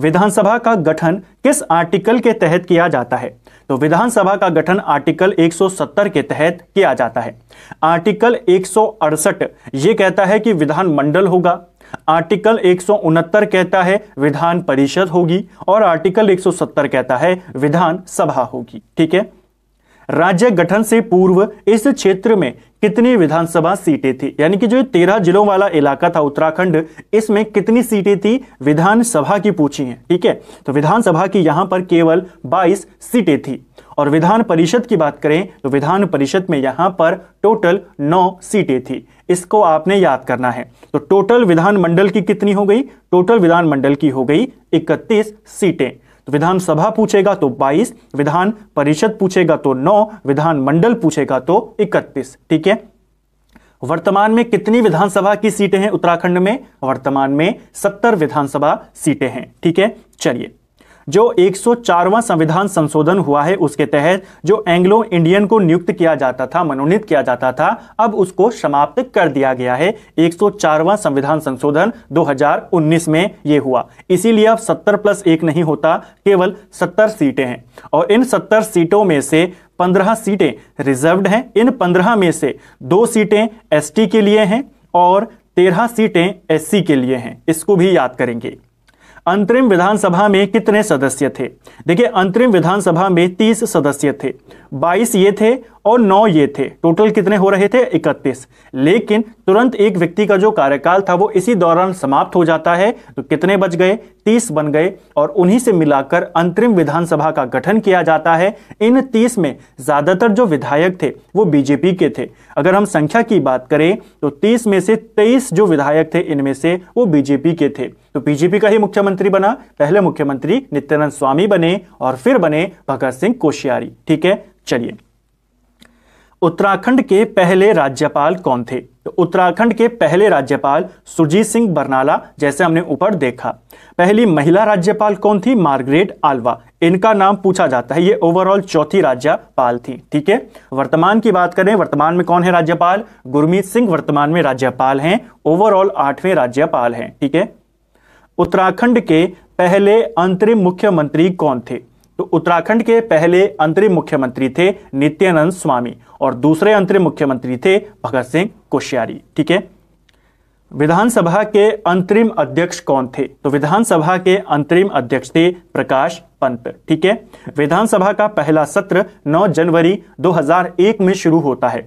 विधानसभा का गठन किस आर्टिकल के तहत किया जाता है तो विधानसभा का गठन आर्टिकल 170 के तहत किया जाता है आर्टिकल एक यह कहता है कि विधानमंडल होगा आर्टिकल एक कहता है विधान परिषद होगी और आर्टिकल 170 कहता है विधान सभा होगी ठीक है राज्य गठन से पूर्व इस क्षेत्र में कितनी विधानसभा सीटें थी यानी कि जो तेरह जिलों वाला इलाका था उत्तराखंड इसमें कितनी सीटें थी विधानसभा की पूछी है ठीक है तो विधानसभा की यहां पर केवल 22 सीटें थी और विधान परिषद की बात करें तो विधान परिषद में यहां पर टोटल नौ सीटें थी इसको आपने याद करना है तो टोटल विधानमंडल की कितनी हो गई टोटल विधानमंडल की हो गई इकतीस सीटें तो विधानसभा पूछेगा तो 22 विधान परिषद पूछेगा तो 9 विधानमंडल पूछेगा तो 31 ठीक है वर्तमान में कितनी विधानसभा की सीटें हैं उत्तराखंड में वर्तमान में 70 विधानसभा सीटें हैं ठीक है चलिए जो 104वां संविधान संशोधन हुआ है उसके तहत जो एंग्लो इंडियन को नियुक्त किया जाता था मनोनीत किया जाता था अब उसको समाप्त कर दिया गया है 104वां संविधान संशोधन 2019 में ये हुआ इसीलिए अब 70 प्लस एक नहीं होता केवल 70 सीटें हैं और इन 70 सीटों में से पंद्रह सीटें रिजर्व हैं इन पंद्रह में से दो सीटें एस के लिए हैं और तेरह सीटें एससी के लिए हैं इसको भी याद करेंगे अंतरिम विधानसभा में कितने सदस्य थे देखिए अंतरिम विधानसभा में तीस सदस्य थे बाईस ये थे और नौ ये थे टोटल कितने हो रहे थे इकतीस लेकिन तुरंत एक व्यक्ति का जो कार्यकाल था वो इसी दौरान समाप्त हो जाता है तो कितने बच गए तीस बन गए और उन्हीं से मिलाकर अंतरिम विधानसभा का गठन किया जाता है इन तीस में ज्यादातर जो विधायक थे वो बीजेपी के थे अगर हम संख्या की बात करें तो तीस में से तेईस जो विधायक थे इनमें से वो बीजेपी के थे तो बीजेपी का ही मुख्यमंत्री बना पहले मुख्यमंत्री नित्यानंद स्वामी बने और फिर बने भगत सिंह कोश्यारी ठीक है चलिए उत्तराखंड के पहले राज्यपाल कौन थे तो उत्तराखंड के पहले राज्यपाल सुरजीत सिंह बरनाला जैसे हमने ऊपर देखा पहली महिला राज्यपाल कौन थी मार्गरेट आलवा इनका नाम पूछा जाता है ये ओवरऑल चौथी राज्यपाल थी ठीक है वर्तमान की बात करें वर्तमान में कौन है राज्यपाल गुरमीत सिंह वर्तमान में राज्यपाल हैं ओवरऑल आठवें राज्यपाल हैं ठीक है उत्तराखंड के पहले अंतरिम मुख्यमंत्री कौन थे तो उत्तराखंड के पहले अंतरिम मुख्यमंत्री थे नित्यानंद स्वामी और दूसरे अंतरिम मुख्यमंत्री थे भगत सिंह कोश्यारी ठीक है विधानसभा के अंतरिम अध्यक्ष कौन थे तो विधानसभा के अंतरिम अध्यक्ष थे प्रकाश पंत ठीक है विधानसभा का पहला सत्र 9 जनवरी 2001 में शुरू होता है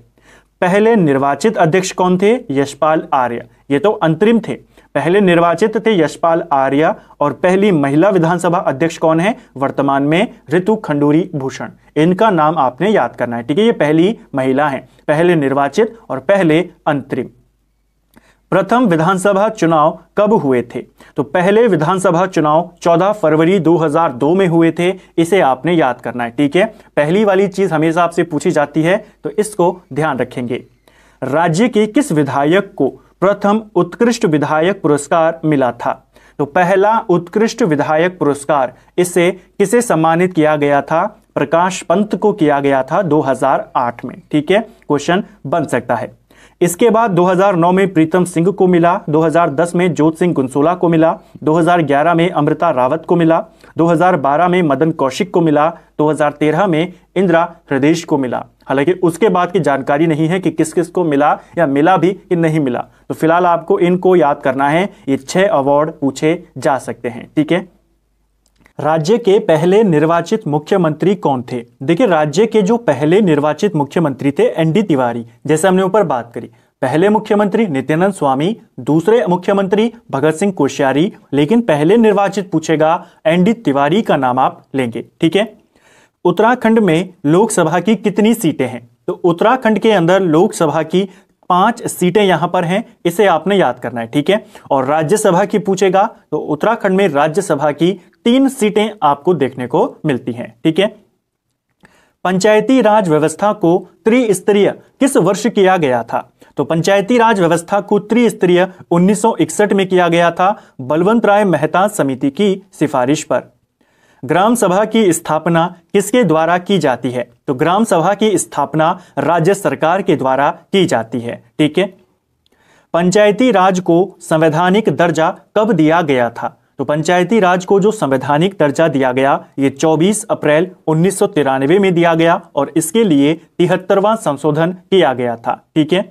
पहले निर्वाचित अध्यक्ष कौन थे यशपाल आर्य ये तो अंतरिम थे पहले निर्वाचित थे यशपाल आर्या और पहली महिला विधानसभा अध्यक्ष कौन है वर्तमान में ऋतु खंडूरी भूषण इनका नाम आपने याद करना है ठीक है ये पहली महिला है पहले निर्वाचित और पहले अंतरिम प्रथम विधानसभा चुनाव कब हुए थे तो पहले विधानसभा चुनाव 14 फरवरी 2002 में हुए थे इसे आपने याद करना है ठीक है पहली वाली चीज हमेशा आपसे पूछी जाती है तो इसको ध्यान रखेंगे राज्य के किस विधायक को प्रथम उत्कृष्ट विधायक पुरस्कार मिला था तो पहला उत्कृष्ट विधायक पुरस्कार इसे किसे सम्मानित किया गया था प्रकाश पंत को किया गया था 2008 में ठीक है क्वेश्चन बन सकता है इसके बाद 2009 में प्रीतम सिंह को मिला 2010 में जोत सिंह गुंसोला को मिला 2011 में अमृता रावत को मिला 2012 में मदन कौशिक को मिला 2013 में इंदिरा हृदेश को मिला हालांकि उसके बाद की जानकारी नहीं है कि किस किस को मिला या मिला भी कि नहीं मिला तो फिलहाल आपको इनको याद करना है ये छह अवार्ड पूछे जा सकते हैं ठीक है राज्य के पहले निर्वाचित मुख्यमंत्री कौन थे देखिए राज्य के जो पहले निर्वाचित मुख्यमंत्री थे एनडी तिवारी जैसे हमने ऊपर बात करी पहले मुख्यमंत्री नित्यानंद स्वामी दूसरे मुख्यमंत्री भगत सिंह कोश्यारी लेकिन पहले निर्वाचित पूछेगा एनडी तिवारी का नाम आप लेंगे ठीक है उत्तराखंड में लोकसभा की कितनी सीटें हैं तो उत्तराखंड के अंदर लोकसभा की पांच सीटें यहां पर हैं इसे आपने याद करना है ठीक है और राज्यसभा की पूछेगा तो उत्तराखंड में राज्यसभा की तीन सीटें आपको देखने को मिलती हैं ठीक है पंचायती राज व्यवस्था को त्रिस्तरीय किस वर्ष किया गया था तो पंचायती राज व्यवस्था को त्रिस्तरीय 1961 में किया गया था बलवंत राय मेहता समिति की सिफारिश पर ग्राम सभा की स्थापना किसके द्वारा की जाती है तो ग्राम सभा की स्थापना राज्य सरकार के द्वारा की जाती है ठीक है पंचायती राज को संवैधानिक दर्जा कब दिया गया था तो पंचायती राज को जो संवैधानिक दर्जा दिया गया ये 24 अप्रैल उन्नीस में दिया गया और इसके लिए तिहत्तरवां संशोधन किया गया था ठीक है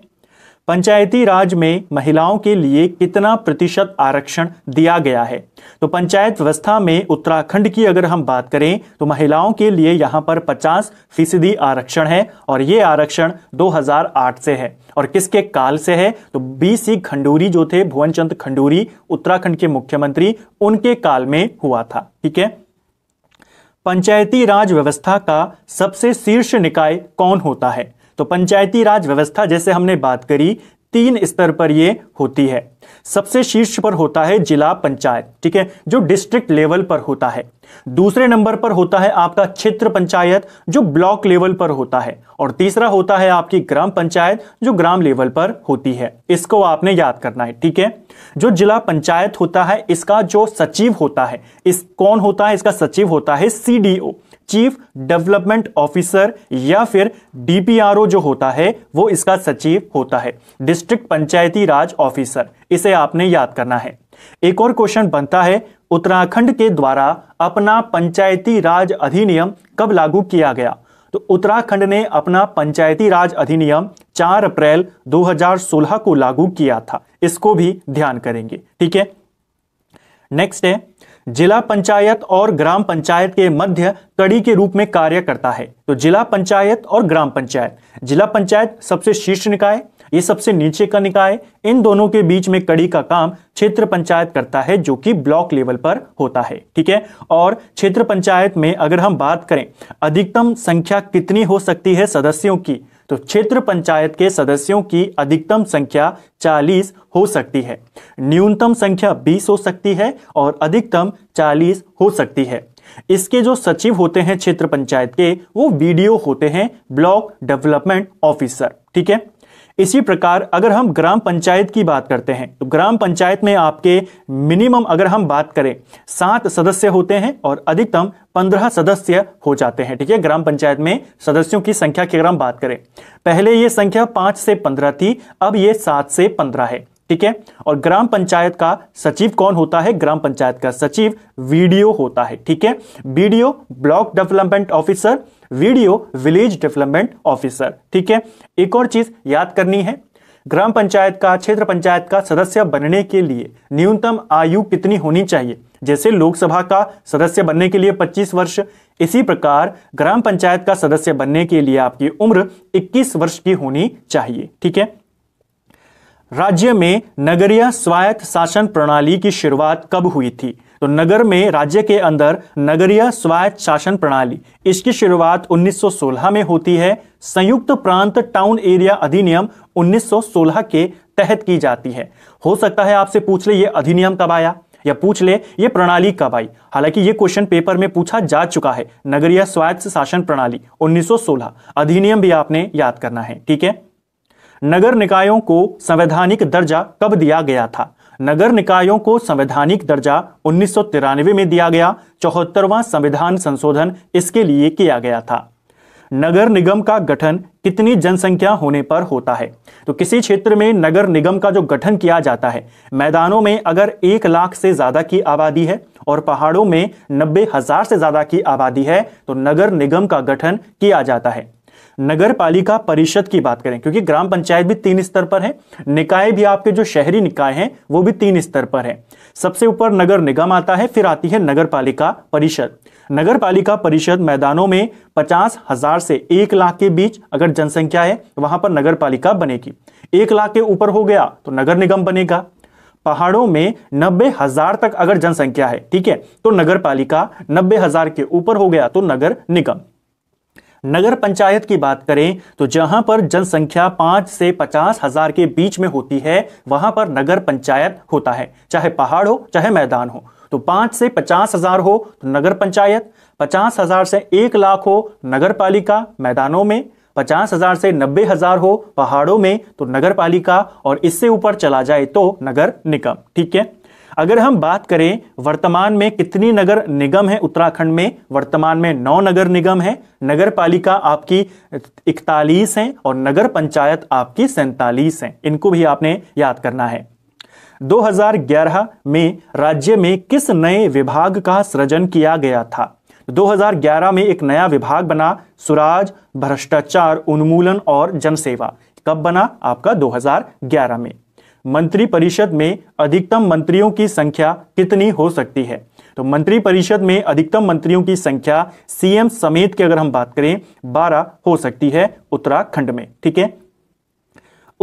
पंचायती राज में महिलाओं के लिए कितना प्रतिशत आरक्षण दिया गया है तो पंचायत व्यवस्था में उत्तराखंड की अगर हम बात करें तो महिलाओं के लिए यहां पर 50 फीसदी आरक्षण है और ये आरक्षण 2008 से है और किसके काल से है तो बी सी खंडूरी जो थे भुवन चंद खंडूरी उत्तराखंड के मुख्यमंत्री उनके काल में हुआ था ठीक है पंचायती राज व्यवस्था का सबसे शीर्ष निकाय कौन होता है तो पंचायती राज व्यवस्था जैसे हमने बात करी तीन स्तर पर यह होती है सबसे शीर्ष पर होता है जिला पंचायत ठीक है जो डिस्ट्रिक्ट लेवल पर होता है दूसरे नंबर पर होता है आपका क्षेत्र पंचायत जो ब्लॉक लेवल पर होता है और तीसरा होता है आपकी ग्राम पंचायत जो ग्राम लेवल पर होती है इसको आपने याद करना है ठीक है जो जिला पंचायत होता है इसका जो सचिव होता है इस कौन होता है इसका सचिव होता है सीडीओ चीफ डेवलपमेंट ऑफिसर या फिर डीपीआरओ जो होता है वो इसका सचिव होता है डिस्ट्रिक्ट पंचायती राज ऑफिसर इसे आपने याद करना है एक और क्वेश्चन बनता है उत्तराखंड के द्वारा अपना पंचायती राज अधिनियम कब लागू किया गया तो उत्तराखंड ने अपना पंचायती राज अधिनियम 4 अप्रैल 2016 को लागू किया था इसको भी ध्यान करेंगे ठीक है नेक्स्ट है जिला पंचायत और ग्राम पंचायत के मध्य कड़ी के रूप में कार्य करता है तो जिला पंचायत और ग्राम पंचायत जिला पंचायत सबसे शीर्ष निकाय ये सबसे नीचे का निकाय इन दोनों के बीच में कड़ी का काम क्षेत्र पंचायत करता है जो कि ब्लॉक लेवल पर होता है ठीक है और क्षेत्र पंचायत में अगर हम बात करें अधिकतम संख्या कितनी हो सकती है सदस्यों की तो क्षेत्र पंचायत के सदस्यों की अधिकतम संख्या 40 हो सकती है न्यूनतम संख्या 20 हो सकती है और अधिकतम 40 हो सकती है इसके जो सचिव होते हैं क्षेत्र पंचायत के वो वीडियो होते हैं ब्लॉक डेवलपमेंट ऑफिसर ठीक है इसी प्रकार अगर हम ग्राम पंचायत की बात करते हैं तो ग्राम पंचायत में आपके मिनिमम अगर हम बात करें सात सदस्य होते हैं और अधिकतम पंद्रह सदस्य हो जाते हैं ठीक है ग्राम पंचायत में सदस्यों की संख्या की अगर हम बात करें पहले ये संख्या पांच से पंद्रह थी अब यह सात से पंद्रह है ठीक है और ग्राम पंचायत का सचिव कौन होता है ग्राम पंचायत का सचिव वीडियो होता है ठीक है BDO block development officer BDO village development officer ठीक है एक और चीज याद करनी है ग्राम पंचायत का क्षेत्र पंचायत का सदस्य बनने के लिए न्यूनतम आयु कितनी होनी चाहिए जैसे लोकसभा का सदस्य बनने के लिए 25 वर्ष इसी प्रकार ग्राम पंचायत का सदस्य बनने के लिए आपकी उम्र 21 वर्ष की होनी चाहिए ठीक है राज्य में नगरीय स्वायत्त शासन प्रणाली की शुरुआत कब हुई थी तो नगर में राज्य के अंदर नगरीय स्वायत्त शासन प्रणाली इसकी शुरुआत 1916 में होती है संयुक्त प्रांत टाउन एरिया अधिनियम 1916 के तहत की जाती है हो सकता है आपसे पूछ ले ये अधिनियम कब आया या पूछ ले ये प्रणाली कब आई हालांकि ये क्वेश्चन पेपर में पूछा जा चुका है नगरीय स्वायत्त शासन प्रणाली 1916 अधिनियम भी आपने याद करना है ठीक है नगर निकायों को संवैधानिक दर्जा कब दिया गया था नगर निकायों को संवैधानिक दर्जा उन्नीस में दिया गया चौहत्तरवां संविधान संशोधन इसके लिए किया गया था नगर निगम का गठन कितनी जनसंख्या होने पर होता है तो किसी क्षेत्र में नगर निगम का जो गठन किया जाता है मैदानों में अगर एक लाख से ज़्यादा की आबादी है और पहाड़ों में नब्बे हज़ार से ज़्यादा की आबादी है तो नगर निगम का गठन किया जाता है नगर पालिका परिषद की बात करें क्योंकि ग्राम पंचायत भी तीन स्तर पर है निकाय भी आपके जो शहरी निकाय हैं वो भी तीन स्तर पर है सबसे ऊपर नगर निगम आता है फिर आती है नगर पालिका परिषद नगर पालिका परिषद मैदानों में पचास हजार से एक लाख के बीच अगर जनसंख्या है वहां पर नगर पालिका बनेगी एक लाख के ऊपर हो गया तो नगर निगम बनेगा पहाड़ों में नब्बे हजार तक अगर जनसंख्या है ठीक है तो नगर पालिका नब्बे हजार के ऊपर हो गया तो नगर निगम नगर पंचायत की बात करें तो जहां पर जनसंख्या पांच से पचास हजार के बीच में होती है वहां पर नगर पंचायत होता है चाहे पहाड़ हो चाहे मैदान हो तो पांच से पचास हजार हो तो नगर पंचायत पचास हजार से एक लाख हो नगर पालिका मैदानों में पचास हजार से नब्बे हजार हो पहाड़ों में तो नगर पालिका और इससे ऊपर चला जाए तो नगर निगम ठीक है अगर हम बात करें वर्तमान में कितनी नगर निगम है उत्तराखंड में वर्तमान में नौ नगर निगम है नगर पालिका आपकी इकतालीस है और नगर पंचायत आपकी सैंतालीस है इनको भी आपने याद करना है 2011 में राज्य में किस नए विभाग का सृजन किया गया था 2011 में एक नया विभाग बना सुराज भ्रष्टाचार उन्मूलन और जनसेवा कब बना आपका 2011 में मंत्रिपरिषद में अधिकतम मंत्रियों की संख्या कितनी हो सकती है तो मंत्रिपरिषद में अधिकतम मंत्रियों की संख्या सीएम समेत की अगर हम बात करें 12 हो सकती है उत्तराखंड में ठीक है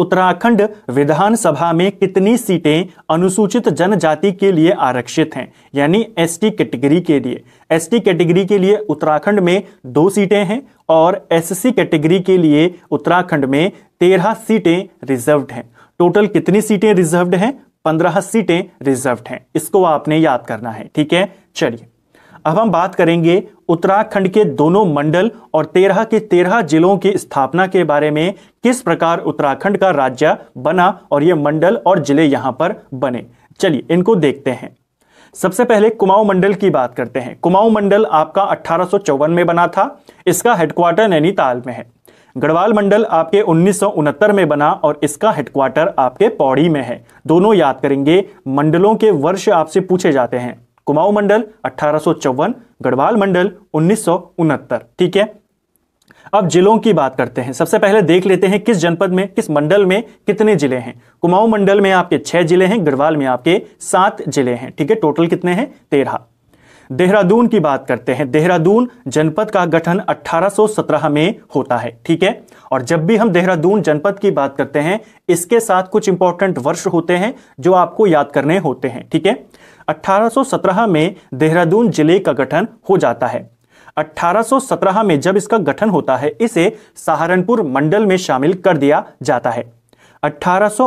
उत्तराखंड विधानसभा में कितनी सीटें अनुसूचित जनजाति के लिए आरक्षित हैं यानी एसटी कैटेगरी के लिए एसटी कैटेगरी के लिए उत्तराखंड में दो सीटें हैं और एससी कैटेगरी के लिए उत्तराखंड में तेरह सीटें रिजर्व्ड हैं टोटल कितनी सीटें रिजर्व्ड हैं पंद्रह सीटें रिजर्व्ड हैं इसको आपने याद करना है ठीक है चलिए अब हम बात करेंगे उत्तराखंड के दोनों मंडल और तेरह के तेरह जिलों की स्थापना के बारे में किस प्रकार उत्तराखंड का राज्य बना और ये मंडल और जिले यहां पर बने चलिए इनको देखते हैं सबसे पहले कुमाऊं मंडल की बात करते हैं कुमाऊं मंडल आपका अठारह में बना था इसका हेडक्वार्टर नैनीताल में है गढ़वाल मंडल आपके उन्नीस में बना और इसका हेडक्वार्टर आपके पौड़ी में है दोनों याद करेंगे मंडलों के वर्ष आपसे पूछे जाते हैं कुमाऊं मंडल अठारह गढ़वाल मंडल उन्नीस ठीक है अब जिलों की बात करते हैं सबसे पहले देख लेते हैं किस जनपद में किस मंडल में कितने जिले हैं कुमाऊं मंडल में आपके छह जिले हैं गढ़वाल में आपके सात जिले हैं ठीक है टोटल कितने हैं तेरह देहरादून की बात करते हैं देहरादून जनपद का गठन 1817 में होता है ठीक है और जब भी हम देहरादून जनपद की बात करते हैं इसके साथ कुछ इंपॉर्टेंट वर्ष होते हैं जो आपको याद करने होते हैं ठीक है 1817 में देहरादून जिले का गठन हो जाता है 1817 में जब इसका गठन होता है इसे सहारनपुर मंडल में शामिल कर दिया जाता है अठारह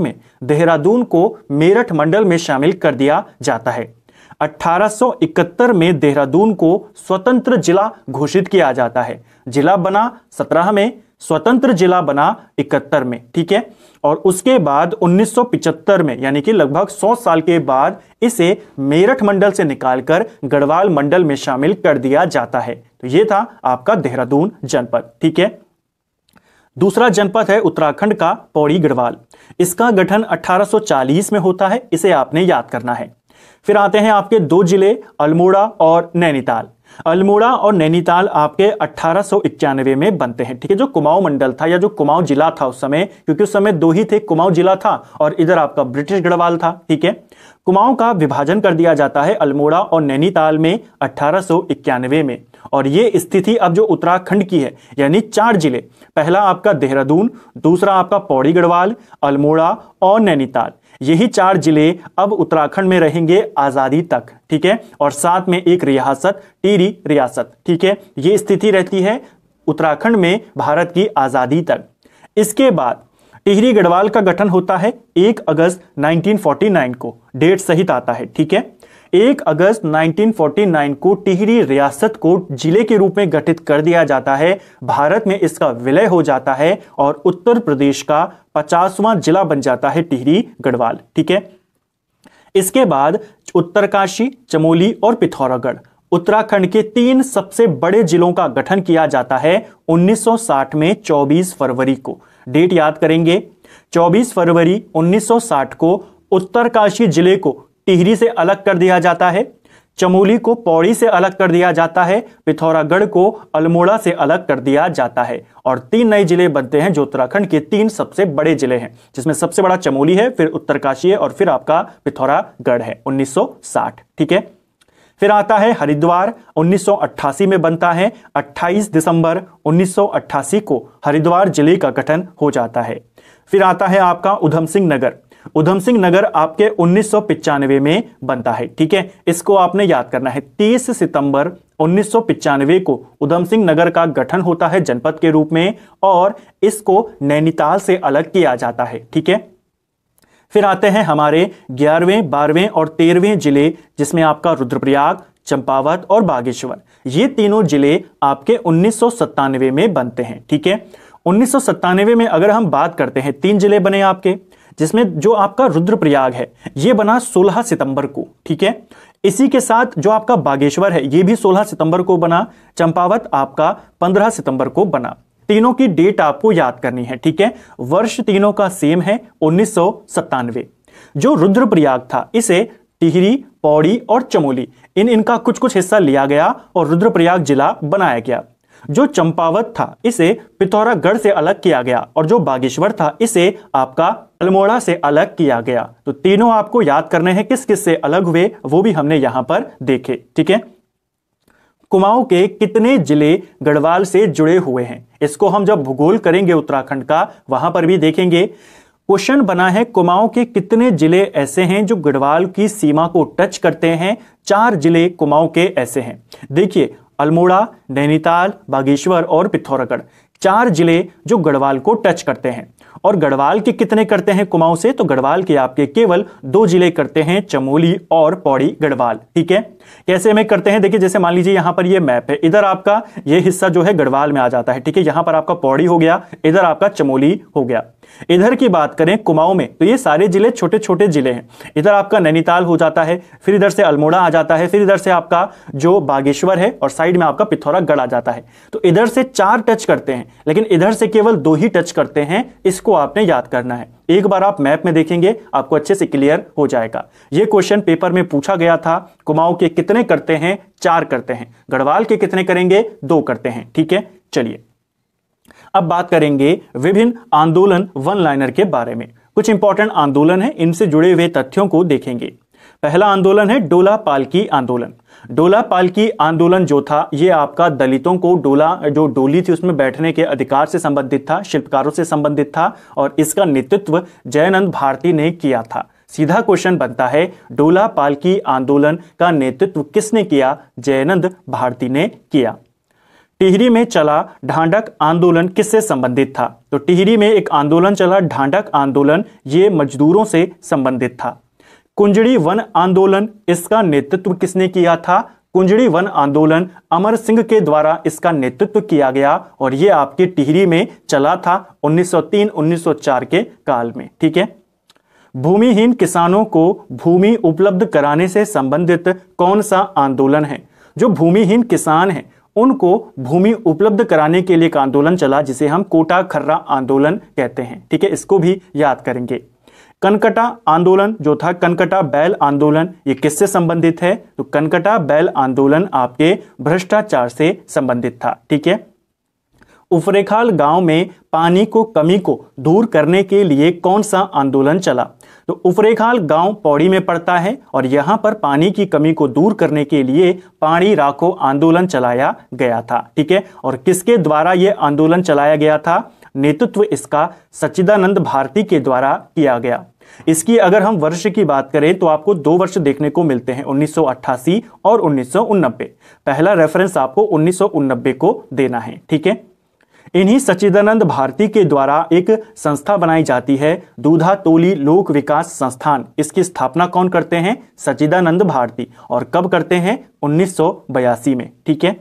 में देहरादून को मेरठ मंडल में शामिल कर दिया जाता है 1871 में देहरादून को स्वतंत्र जिला घोषित किया जाता है जिला बना 17 में स्वतंत्र जिला बना 71 में ठीक है और उसके बाद 1975 में यानी कि लगभग 100 साल के बाद इसे मेरठ मंडल से निकालकर गढ़वाल मंडल में शामिल कर दिया जाता है तो यह था आपका देहरादून जनपद ठीक है दूसरा जनपद है उत्तराखंड का पौड़ी गढ़वाल इसका गठन 1840 में होता है इसे आपने याद करना है फिर आते हैं आपके दो जिले अल्मोड़ा और नैनीताल अल्मोड़ा और नैनीताल आपके अठारह में बनते हैं ठीक है जो कुमाऊं मंडल था या जो कुमाऊं जिला था उस समय क्योंकि उस समय दो ही थे कुमाऊं जिला था और इधर आपका ब्रिटिश गढ़वाल था ठीक है कुमाऊं का विभाजन कर दिया जाता है अल्मोड़ा और नैनीताल में अठारह में और ये स्थिति अब जो उत्तराखंड की है यानी चार जिले पहला आपका देहरादून दूसरा आपका पौड़ी गढ़वाल अल्मोड़ा और नैनीताल यही चार जिले अब उत्तराखंड में रहेंगे आज़ादी तक ठीक है और साथ में एक रियासत टीरी रियासत ठीक है ये स्थिति रहती है उत्तराखंड में भारत की आज़ादी तक इसके बाद टिहरी गढ़वाल का गठन होता है 1 अगस्त 1949 को डेट सहित आता है ठीक है एक अगस्त 1949 को टिहरी रियासत को जिले के रूप में गठित कर दिया जाता है भारत में इसका विलय हो जाता है और उत्तर प्रदेश का पचासवां जिला बन जाता है टिहरी गढ़वाल ठीक है इसके बाद उत्तरकाशी चमोली और पिथौरागढ़ उत्तराखंड के तीन सबसे बड़े जिलों का गठन किया जाता है 1960 में 24 फरवरी को डेट याद करेंगे 24 फरवरी 1960 को उत्तरकाशी जिले को टिहरी से अलग कर दिया जाता है चमोली को पौड़ी से अलग कर दिया जाता है पिथौरागढ़ को अल्मोड़ा से अलग कर दिया जाता है और तीन नए जिले बनते हैं जो उत्तराखंड के तीन सबसे बड़े जिले हैं जिसमें सबसे बड़ा चमोली है फिर उत्तरकाशी है और फिर आपका पिथौरागढ़ है 1960 ठीक है फिर आता है हरिद्वार 1988 में बनता है 28 दिसंबर 1988 को हरिद्वार जिले का गठन हो जाता है फिर आता है आपका उधम सिंह नगर उधम सिंह नगर आपके उन्नीस में बनता है ठीक है इसको आपने याद करना है 30 सितंबर उन्नीस को उधम सिंह नगर का गठन होता है जनपद के रूप में और इसको नैनीताल से अलग किया जाता है ठीक है फिर आते हैं हमारे ग्यारहवें बारहवें और तेरहवें जिले जिसमें आपका रुद्रप्रयाग चंपावत और बागेश्वर ये तीनों जिले आपके उन्नीस में बनते हैं ठीक है उन्नीस में अगर हम बात करते हैं तीन जिले बने आपके जिसमें जो आपका रुद्रप्रयाग है ये बना 16 सितंबर को ठीक है इसी के साथ जो आपका बागेश्वर है ये भी 16 सितंबर को बना चंपावत आपका 15 सितंबर को बना तीनों की डेट आपको याद करनी है ठीक है वर्ष तीनों का सेम है उन्नीस जो रुद्रप्रयाग था इसे टिहरी पौड़ी और चमोली इन इनका कुछ कुछ हिस्सा लिया गया और रुद्रप्रयाग जिला बनाया गया जो चंपावत था इसे पिथौरागढ़ से अलग किया गया और जो बागेश्वर था इसे आपका अल्मोड़ा से अलग किया गया तो तीनों आपको याद करने हैं किस किस से अलग हुए वो भी हमने यहां पर देखे ठीक है कुमाऊं के कितने जिले गढ़वाल से जुड़े हुए हैं इसको हम जब भूगोल करेंगे उत्तराखंड का वहां पर भी देखेंगे क्वेश्चन बना है कुमाऊं के कितने जिले ऐसे हैं जो गढ़वाल की सीमा को टच करते हैं चार जिले कुमाऊं के ऐसे हैं देखिए अल्मोड़ा नैनीताल बागेश्वर और पिथौरागढ़ चार जिले जो गढ़वाल को टच करते हैं और गढ़वाल के कितने करते हैं कुमाऊं से तो गढ़वाल के आपके केवल दो जिले करते हैं चमोली और पौड़ी गढ़वाल ठीक है कैसे में करते हैं देखिए जैसे मान लीजिए यहां पर ये मैप है इधर आपका ये हिस्सा जो है गढ़वाल में आ जाता है ठीक है यहां पर आपका पौड़ी हो गया इधर आपका चमोली हो गया इधर की बात करें कुमाऊं में तो ये सारे जिले छोटे छोटे जिले हैं इधर आपका नैनीताल हो जाता है फिर इधर से अल्मोड़ा आ जाता है फिर इधर से आपका जो बागेश्वर है और साइड में आपका पिथौरागढ़ आ जाता है तो इधर से चार टच करते हैं लेकिन इधर से केवल दो ही टच करते हैं इसको आपने याद करना है एक बार आप मैप में देखेंगे आपको अच्छे से क्लियर हो जाएगा यह क्वेश्चन पेपर में पूछा गया था कुमाऊं के कितने करते हैं चार करते हैं गढ़वाल के कितने करेंगे दो करते हैं ठीक है चलिए अब बात करेंगे विभिन्न आंदोलन वन लाइनर के बारे में कुछ इंपॉर्टेंट आंदोलन है इनसे जुड़े हुए तथ्यों को देखेंगे पहला आंदोलन है डोला पालकी आंदोलन डोला पालकी आंदोलन जो था ये आपका दलितों को डोला जो डोली थी उसमें बैठने के अधिकार से संबंधित था शिल्पकारों से संबंधित था और इसका नेतृत्व जयनंद भारती ने किया था सीधा क्वेश्चन बनता है डोला पालकी आंदोलन का नेतृत्व किसने किया जयनंद भारती ने किया टिहरी में चला ढांडक आंदोलन किससे संबंधित था तो टिहरी में एक आंदोलन चला ढांडक आंदोलन ये मजदूरों से संबंधित था कुंजड़ी वन आंदोलन इसका नेतृत्व किसने किया था कुंजड़ी वन आंदोलन अमर सिंह के द्वारा इसका नेतृत्व किया गया और यह आपके टिहरी में चला था 1903-1904 के काल में ठीक है भूमिहीन किसानों को भूमि उपलब्ध कराने से संबंधित कौन सा आंदोलन है जो भूमिहीन किसान है उनको भूमि उपलब्ध कराने के लिए एक आंदोलन चला जिसे हम कोटा खर्रा आंदोलन कहते हैं ठीक है इसको भी याद करेंगे कनकटा आंदोलन जो था कनकटा बैल आंदोलन ये किससे संबंधित है तो कनकटा बैल आंदोलन आपके भ्रष्टाचार से संबंधित था ठीक है उफरेखाल गांव में पानी को कमी को दूर करने के लिए कौन सा आंदोलन चला तो उफरेखाल गांव पौड़ी में पड़ता है और यहां पर पानी की कमी को दूर करने के लिए पानी राखो आंदोलन चलाया गया था ठीक है और किसके द्वारा यह आंदोलन चलाया गया था नेतृत्व इसका सच्चिदानंद भारती के द्वारा किया गया इसकी अगर हम वर्ष की बात करें तो आपको दो वर्ष देखने को मिलते हैं 1988 और उन्नीस पहला रेफरेंस आपको उन्नीस को देना है ठीक है इन्हीं सच्चिदानंद भारती के द्वारा एक संस्था बनाई जाती है दूधा तोली लोक विकास संस्थान इसकी स्थापना कौन करते हैं सच्चिदानंद भारती और कब करते हैं उन्नीस में ठीक है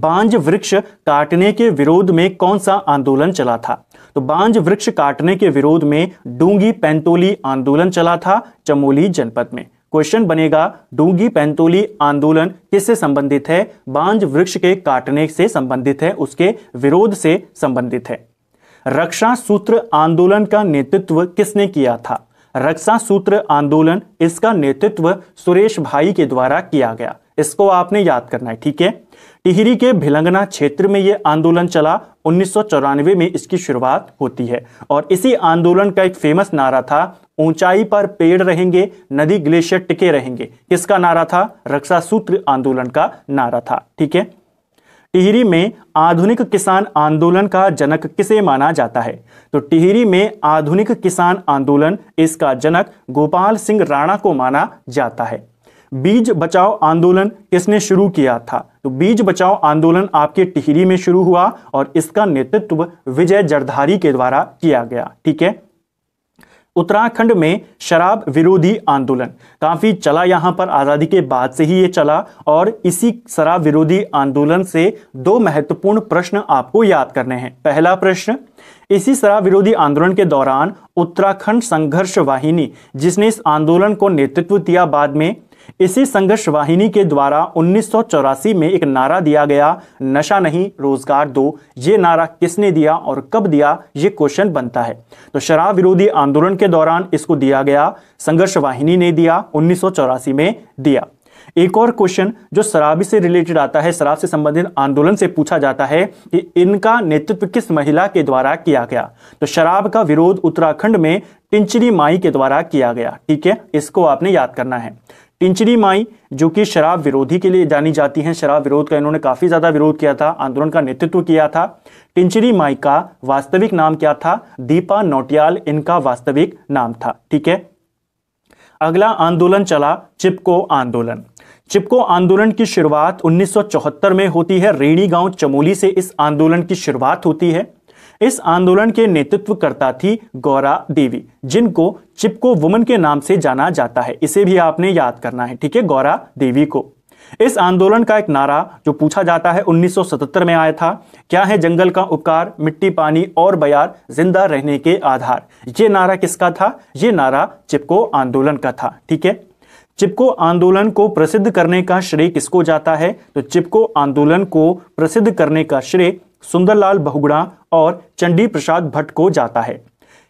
बांझ वृक्ष काटने के विरोध में कौन सा आंदोलन चला था तो बांझ वृक्ष काटने के विरोध में डूंगी पैंतोली आंदोलन चला था चमोली जनपद में क्वेश्चन बनेगा डूंगी पैंतोली आंदोलन किससे संबंधित है बांझ वृक्ष के काटने से संबंधित है उसके विरोध से संबंधित है रक्षा सूत्र आंदोलन का नेतृत्व किसने किया था रक्षा सूत्र आंदोलन इसका नेतृत्व सुरेश भाई के द्वारा किया गया इसको आपने याद करना है ठीक है टिहरी के भिलंगना क्षेत्र में यह आंदोलन चला उन्नीस में इसकी शुरुआत होती है और इसी आंदोलन का एक फेमस नारा था ऊंचाई पर पेड़ रहेंगे नदी ग्लेशियर टिके रहेंगे किसका नारा था रक्षा सूत्र आंदोलन का नारा था ठीक है टिहरी में आधुनिक किसान आंदोलन का जनक किसे माना जाता है तो टिहरी में आधुनिक किसान आंदोलन इसका जनक गोपाल सिंह राणा को माना जाता है बीज बचाओ आंदोलन किसने शुरू किया था तो बीज बचाओ आंदोलन आपके टिहरी में शुरू हुआ और इसका नेतृत्व विजय जरधारी के द्वारा किया गया ठीक है उत्तराखंड में शराब विरोधी आंदोलन काफ़ी चला यहां पर आज़ादी के बाद से ही ये चला और इसी शराब विरोधी आंदोलन से दो महत्वपूर्ण प्रश्न आपको याद करने हैं पहला प्रश्न इसी शराब विरोधी आंदोलन के दौरान उत्तराखंड संघर्ष वाहिनी जिसने इस आंदोलन को नेतृत्व दिया बाद में इसी संघर्ष वाहिनी के द्वारा उन्नीस में एक नारा दिया गया नशा नहीं रोजगार दो ये नारा किसने दिया और कब दिया ये क्वेश्चन बनता है तो शराब विरोधी आंदोलन के दौरान इसको दिया गया संघर्ष वाहिनी ने दिया उन्नीस में दिया एक और क्वेश्चन जो शराबी से रिलेटेड आता है शराब से संबंधित आंदोलन से पूछा जाता है कि इनका नेतृत्व किस महिला के द्वारा किया गया तो शराब का विरोध उत्तराखंड में टिंचरी माई के द्वारा किया गया ठीक है इसको आपने याद करना है पिंचरी माई जो कि शराब विरोधी के लिए जानी जाती हैं शराब विरोध का इन्होंने काफ़ी ज़्यादा विरोध किया था आंदोलन का नेतृत्व किया था टिंचरी माई का वास्तविक नाम क्या था दीपा नोटियाल इनका वास्तविक नाम था ठीक है अगला आंदोलन चला चिपको आंदोलन चिपको आंदोलन की शुरुआत 1974 में होती है रेणी गांव चमोली से इस आंदोलन की शुरुआत होती है इस आंदोलन के नेतृत्वकर्ता थी गौरा देवी जिनको चिपको वुमन के नाम से जाना जाता है इसे भी आपने याद करना है ठीक है गौरा देवी को इस आंदोलन का एक नारा जो पूछा जाता है 1977 में आया था क्या है जंगल का उपकार मिट्टी पानी और बयार जिंदा रहने के आधार ये नारा किसका था ये नारा चिपको आंदोलन का था ठीक है चिपको आंदोलन को प्रसिद्ध करने का श्रेय किसको जाता है तो चिपको आंदोलन को प्रसिद्ध करने का श्रेय सुंदरलाल बहुगुणा और चंडी प्रसाद भट्ट को जाता है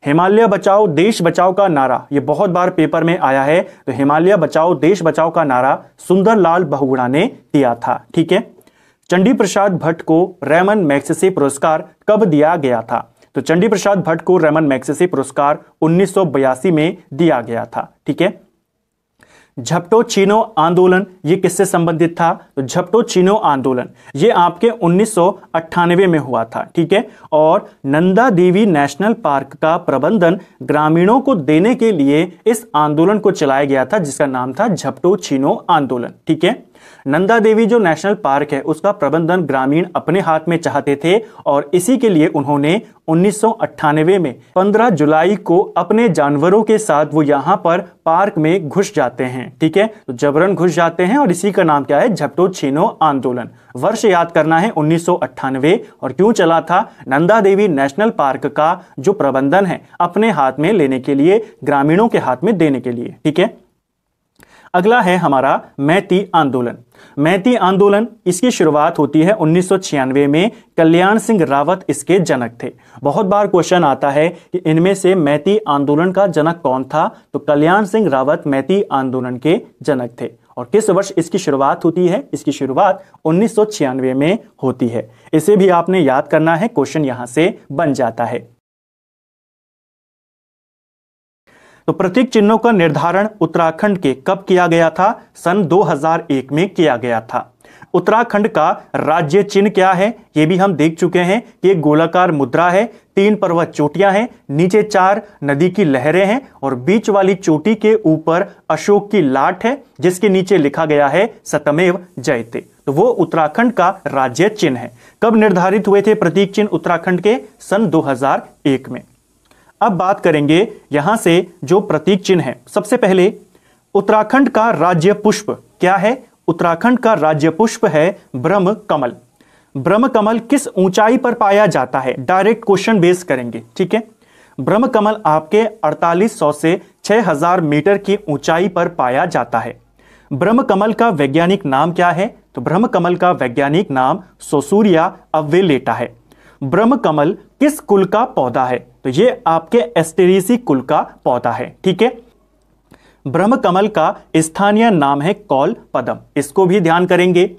हिमालय बचाओ देश बचाओ का नारा ये बहुत बार पेपर में आया है तो हिमालय बचाओ देश बचाओ का नारा सुंदरलाल बहुगुणा ने दिया था ठीक है चंडी प्रसाद भट्ट को रेमन मैक्सेसे पुरस्कार कब दिया गया था तो चंडी प्रसाद भट्ट को रेमन मैक्सेसे पुरस्कार 1982 में दिया गया था ठीक है झपटो चीनो आंदोलन ये किससे संबंधित था तो झपटो चीनो आंदोलन ये आपके उन्नीस में हुआ था ठीक है और नंदा देवी नेशनल पार्क का प्रबंधन ग्रामीणों को देने के लिए इस आंदोलन को चलाया गया था जिसका नाम था झपटो चीनो आंदोलन ठीक है नंदा देवी जो नेशनल पार्क है उसका प्रबंधन ग्रामीण अपने हाथ में चाहते थे और इसी के लिए उन्होंने उन्नीस में 15 जुलाई को अपने जानवरों के साथ वो यहाँ पर पार्क में घुस जाते हैं ठीक है तो जबरन घुस जाते हैं और इसी का नाम क्या है झपटो छीनो आंदोलन वर्ष याद करना है उन्नीस और क्यों चला था नंदा देवी नेशनल पार्क का जो प्रबंधन है अपने हाथ में लेने के लिए ग्रामीणों के हाथ में देने के लिए ठीक है अगला है हमारा मैती आंदोलन मैती आंदोलन इसकी शुरुआत होती है 1996 में कल्याण सिंह रावत इसके जनक थे बहुत बार क्वेश्चन आता है कि इनमें से मैती आंदोलन का जनक कौन था तो कल्याण सिंह रावत मैती आंदोलन के जनक थे और किस वर्ष इसकी शुरुआत होती है इसकी शुरुआत उन्नीस में होती है इसे भी आपने याद करना है क्वेश्चन यहां से बन जाता है तो प्रतीक चिन्हों का निर्धारण उत्तराखंड के कब किया गया था सन 2001 में किया गया था उत्तराखंड का राज्य चिन्ह क्या है यह भी हम देख चुके हैं कि एक गोलाकार मुद्रा है तीन पर्वत चोटियां हैं नीचे चार नदी की लहरें हैं और बीच वाली चोटी के ऊपर अशोक की लाट है जिसके नीचे लिखा गया है सतमेव जयते तो वो उत्तराखंड का राज्य चिन्ह है कब निर्धारित हुए थे प्रतीक चिन्ह उत्तराखंड के सन 2001 में अब बात करेंगे यहां से जो प्रतीक चिन्ह है सबसे पहले उत्तराखंड का राज्य पुष्प क्या है उत्तराखंड का राज्य पुष्प है ब्रह्म कमल ब्रह्म कमल किस ऊंचाई पर पाया जाता है डायरेक्ट क्वेश्चन बेस करेंगे ठीक है ब्रह्म कमल आपके 4800 से 6000 मीटर की ऊंचाई पर पाया जाता है ब्रह्म कमल का वैज्ञानिक नाम क्या है तो ब्रह्म कमल का वैज्ञानिक नाम सोसूरिया अवेलेटा है ब्रह्म कमल किस कुल का पौधा है तो ये आपके एस्टेरिसी कुल का पौधा है ठीक है ब्रह्म कमल का स्थानीय नाम है कौल पदम इसको भी ध्यान करेंगे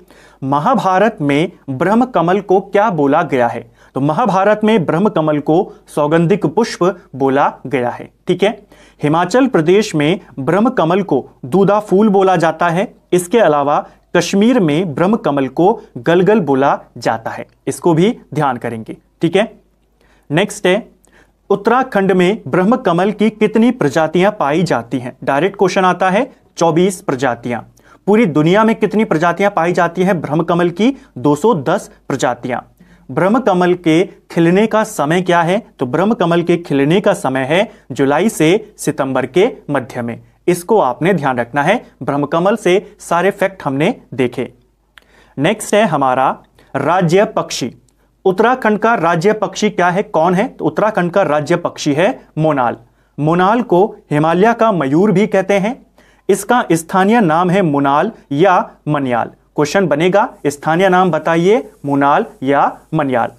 महाभारत में ब्रह्म कमल को क्या बोला गया है तो महाभारत में ब्रह्म कमल को सौगंधिक पुष्प बोला गया है ठीक है हिमाचल प्रदेश में ब्रह्म कमल को दूधा फूल बोला जाता है इसके अलावा कश्मीर में ब्रह्म कमल को गलगल बोला जाता है इसको भी ध्यान करेंगे ठीक है नेक्स्ट है उत्तराखंड में ब्रह्म कमल की कितनी प्रजातियां पाई जाती हैं डायरेक्ट क्वेश्चन आता है 24 प्रजातियां पूरी दुनिया में कितनी प्रजातियां पाई जाती हैं ब्रह्म कमल की 210 प्रजातियां ब्रह्म कमल के खिलने का समय क्या है तो ब्रह्म कमल के खिलने का समय है जुलाई से सितंबर के मध्य में इसको आपने ध्यान रखना है ब्रह्मकमल से सारे फैक्ट हमने देखे नेक्स्ट है हमारा राज्य पक्षी उत्तराखंड का राज्य पक्षी क्या है कौन है तो उत्तराखंड का राज्य पक्षी है मोनाल मोनाल को हिमालय का मयूर भी कहते हैं इसका स्थानीय नाम है मोनाल या मनियाल क्वेश्चन बनेगा स्थानीय नाम बताइए मोनाल या मनियाल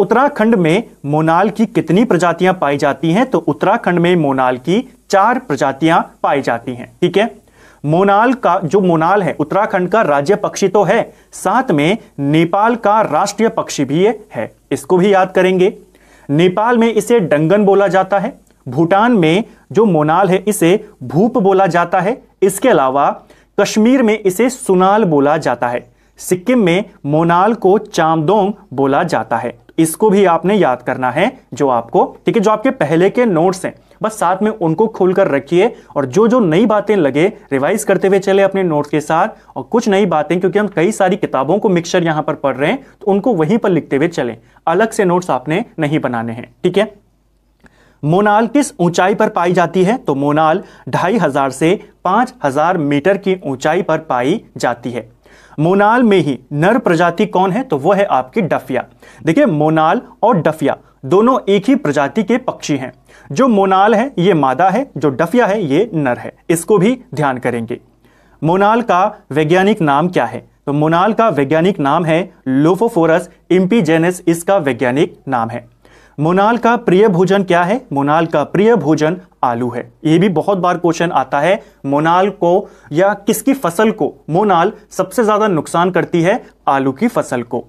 उत्तराखंड में मोनाल की कितनी प्रजातियां पाई जाती हैं तो उत्तराखंड में मोनाल की चार प्रजातियां पाई जाती हैं ठीक है मोनाल का जो मोनाल है उत्तराखंड का राज्य पक्षी तो है साथ में नेपाल का राष्ट्रीय पक्षी भी है इसको भी याद करेंगे नेपाल में इसे डंगन बोला जाता है भूटान में जो मोनाल है इसे भूप बोला जाता है इसके अलावा कश्मीर में इसे सुनाल बोला जाता है सिक्किम में मोनाल को चामदोंग बोला जाता है इसको भी आपने याद करना है जो आपको ठीक है जो आपके पहले के नोट्स हैं बस साथ में उनको खोलकर रखिए और जो जो नई बातें लगे रिवाइज करते हुए चले अपने नोट्स के साथ और कुछ नई बातें क्योंकि हम कई सारी किताबों को मिक्सर यहां पर पढ़ रहे हैं तो उनको वहीं पर लिखते हुए चले अलग से नोट्स आपने नहीं बनाने हैं ठीक है मोनाल किस ऊंचाई पर पाई जाती है तो मोनाल ढाई हजार से पांच हजार मीटर की ऊंचाई पर पाई जाती है मोनाल में ही नर प्रजाति कौन है तो वो है आपकी डफिया देखिए मोनाल और डफिया दोनों एक ही प्रजाति के पक्षी हैं जो मोनाल है ये मादा है जो डफिया है ये नर है इसको भी ध्यान करेंगे मोनाल का वैज्ञानिक नाम क्या है तो मोनाल का वैज्ञानिक नाम है लोफोफोरस इम्पीजेनेस इसका वैज्ञानिक नाम है मोनाल का प्रिय भोजन क्या है मोनाल का प्रिय भोजन आलू है ये भी बहुत बार क्वेश्चन आता है मोनाल को या किसकी फसल को मोनाल सबसे ज्यादा नुकसान करती है आलू की फसल को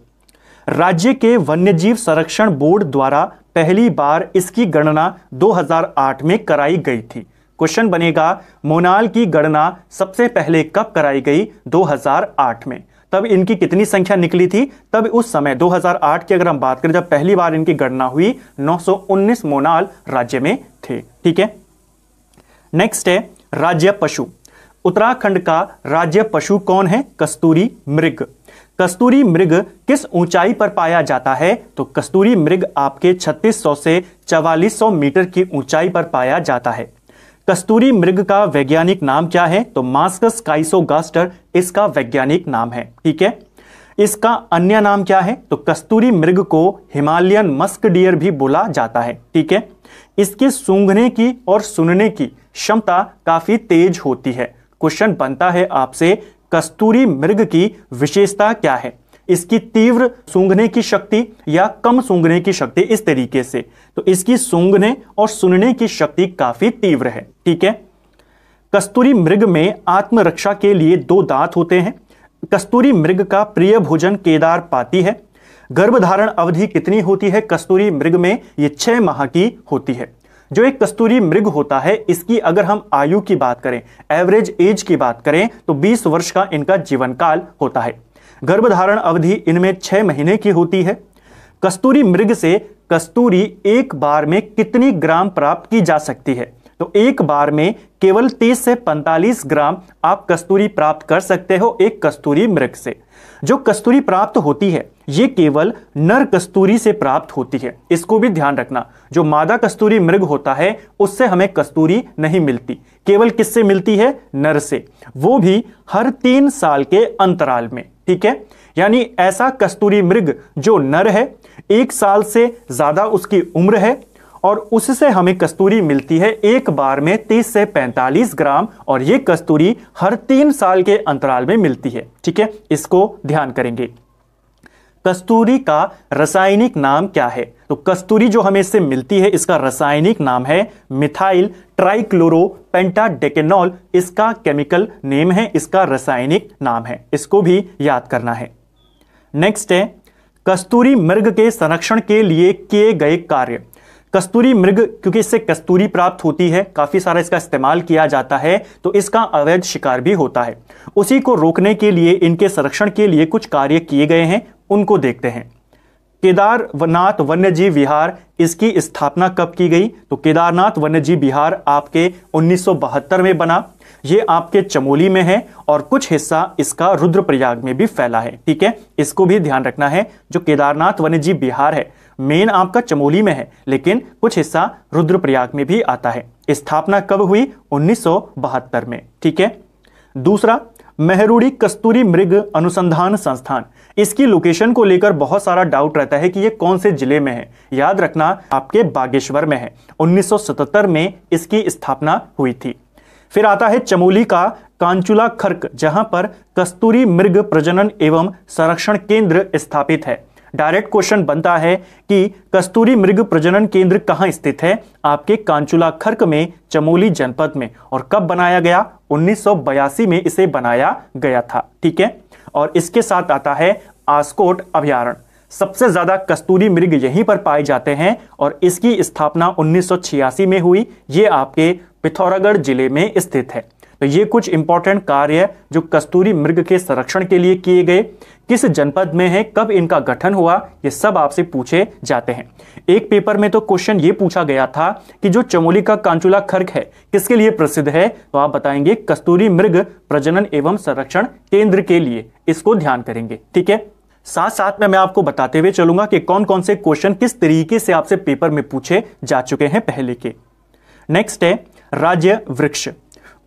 राज्य के वन्यजीव संरक्षण बोर्ड द्वारा पहली बार इसकी गणना 2008 में कराई गई थी क्वेश्चन बनेगा मोनाल की गणना सबसे पहले कब कराई गई 2008 में तब इनकी कितनी संख्या निकली थी तब उस समय 2008 की अगर हम बात करें जब पहली बार इनकी गणना हुई 919 मोनाल राज्य में थे ठीक है नेक्स्ट है राज्य पशु उत्तराखंड का राज्य पशु कौन है कस्तूरी मृग कस्तूरी मृग किस ऊंचाई पर पाया जाता है तो कस्तूरी मृग आपके 3600 से 4400 मीटर की ऊंचाई पर पाया जाता है कस्तूरी मृग का वैज्ञानिक नाम क्या है तो मास्कस काइसोगास्टर इसका वैज्ञानिक नाम है ठीक है इसका अन्य नाम क्या है तो कस्तूरी मृग को हिमालयन मस्क डियर भी बोला जाता है ठीक है इसकी सूंघने की और सुनने की क्षमता काफी तेज होती है क्वेश्चन बनता है आपसे कस्तूरी मृग की विशेषता क्या है इसकी तीव्र सूंघने की शक्ति या कम सूंघने की शक्ति इस तरीके से तो इसकी सूंघने और सुनने की शक्ति काफी तीव्र है ठीक है कस्तूरी मृग में आत्मरक्षा के लिए दो दांत होते हैं कस्तूरी मृग का प्रिय भोजन केदार पाती है गर्भधारण अवधि कितनी होती है कस्तूरी मृग में ये छह माह की होती है जो एक कस्तूरी मृग होता है इसकी अगर हम आयु की बात करें एवरेज एज की बात करें तो 20 वर्ष का इनका जीवन काल होता है गर्भधारण अवधि इनमें छह महीने की होती है कस्तूरी मृग से कस्तूरी एक बार में कितनी ग्राम प्राप्त की जा सकती है तो एक बार में केवल 30 से 45 ग्राम आप कस्तूरी प्राप्त कर सकते हो एक कस्तूरी मृग से जो कस्तूरी प्राप्त होती है ये केवल नर कस्तूरी से प्राप्त होती है इसको भी ध्यान रखना जो मादा कस्तूरी मृग होता है उससे हमें कस्तूरी नहीं मिलती केवल किससे मिलती है नर से वो भी हर तीन साल के अंतराल में ठीक है यानी ऐसा कस्तूरी मृग जो नर है एक साल से ज्यादा उसकी उम्र है और उससे हमें कस्तूरी मिलती है एक बार में 30 से 45 ग्राम और ये कस्तूरी हर तीन साल के अंतराल में मिलती है ठीक है इसको ध्यान करेंगे कस्तूरी का रासायनिक नाम क्या है तो कस्तूरी जो हमें इससे मिलती है इसका रासायनिक नाम है मिथाइल ट्राइक्लोरो पेंटाडेकेनॉल इसका केमिकल नेम है इसका रासायनिक नाम है इसको भी याद करना है नेक्स्ट है कस्तूरी मृग के संरक्षण के लिए किए गए कार्य कस्तूरी मृग क्योंकि इससे कस्तूरी प्राप्त होती है काफ़ी सारा इसका इस्तेमाल किया जाता है तो इसका अवैध शिकार भी होता है उसी को रोकने के लिए इनके संरक्षण के लिए कुछ कार्य किए गए हैं उनको देखते हैं केदारनाथ वन्यजीव विहार इसकी स्थापना कब की गई तो केदारनाथ वन्यजीव विहार आपके 1972 में बना ये आपके चमोली में है और कुछ हिस्सा इसका रुद्रप्रयाग में भी फैला है ठीक है इसको भी ध्यान रखना है जो केदारनाथ वन्यजीव विहार है मेन आपका चमोली में है लेकिन कुछ हिस्सा रुद्रप्रयाग में भी आता है स्थापना कब हुई उन्नीस में ठीक है दूसरा मेहरूड़ी कस्तूरी मृग अनुसंधान संस्थान इसकी लोकेशन को लेकर बहुत सारा डाउट रहता है कि ये कौन से जिले में है याद रखना आपके बागेश्वर में है 1977 में इसकी स्थापना हुई थी फिर आता है चमोली का कांचुला खर्क जहां पर कस्तूरी मृग प्रजनन एवं संरक्षण केंद्र स्थापित है डायरेक्ट क्वेश्चन बनता है कि कस्तूरी मृग प्रजनन केंद्र कहाँ स्थित है आपके कांचुला खर्क में चमोली जनपद में और कब बनाया गया उन्नीस में इसे बनाया गया था ठीक है और इसके साथ आता है आस्कोट अभ्यारण सबसे ज्यादा कस्तूरी मृग यहीं पर पाए जाते हैं और इसकी स्थापना उन्नीस में हुई ये आपके पिथौरागढ़ जिले में स्थित है तो ये कुछ इंपॉर्टेंट कार्य जो कस्तूरी मृग के संरक्षण के लिए किए गए किस जनपद में है कब इनका गठन हुआ ये सब आपसे पूछे जाते हैं एक पेपर में तो क्वेश्चन ये पूछा गया था कि जो चमोली का कांचुला खर्ग है किसके लिए प्रसिद्ध है तो आप बताएंगे कस्तूरी मृग प्रजनन एवं संरक्षण केंद्र के लिए इसको ध्यान करेंगे ठीक है साथ साथ में मैं आपको बताते हुए चलूंगा कि कौन कौन से क्वेश्चन किस तरीके से आपसे पेपर में पूछे जा चुके हैं पहले के नेक्स्ट है राज्य वृक्ष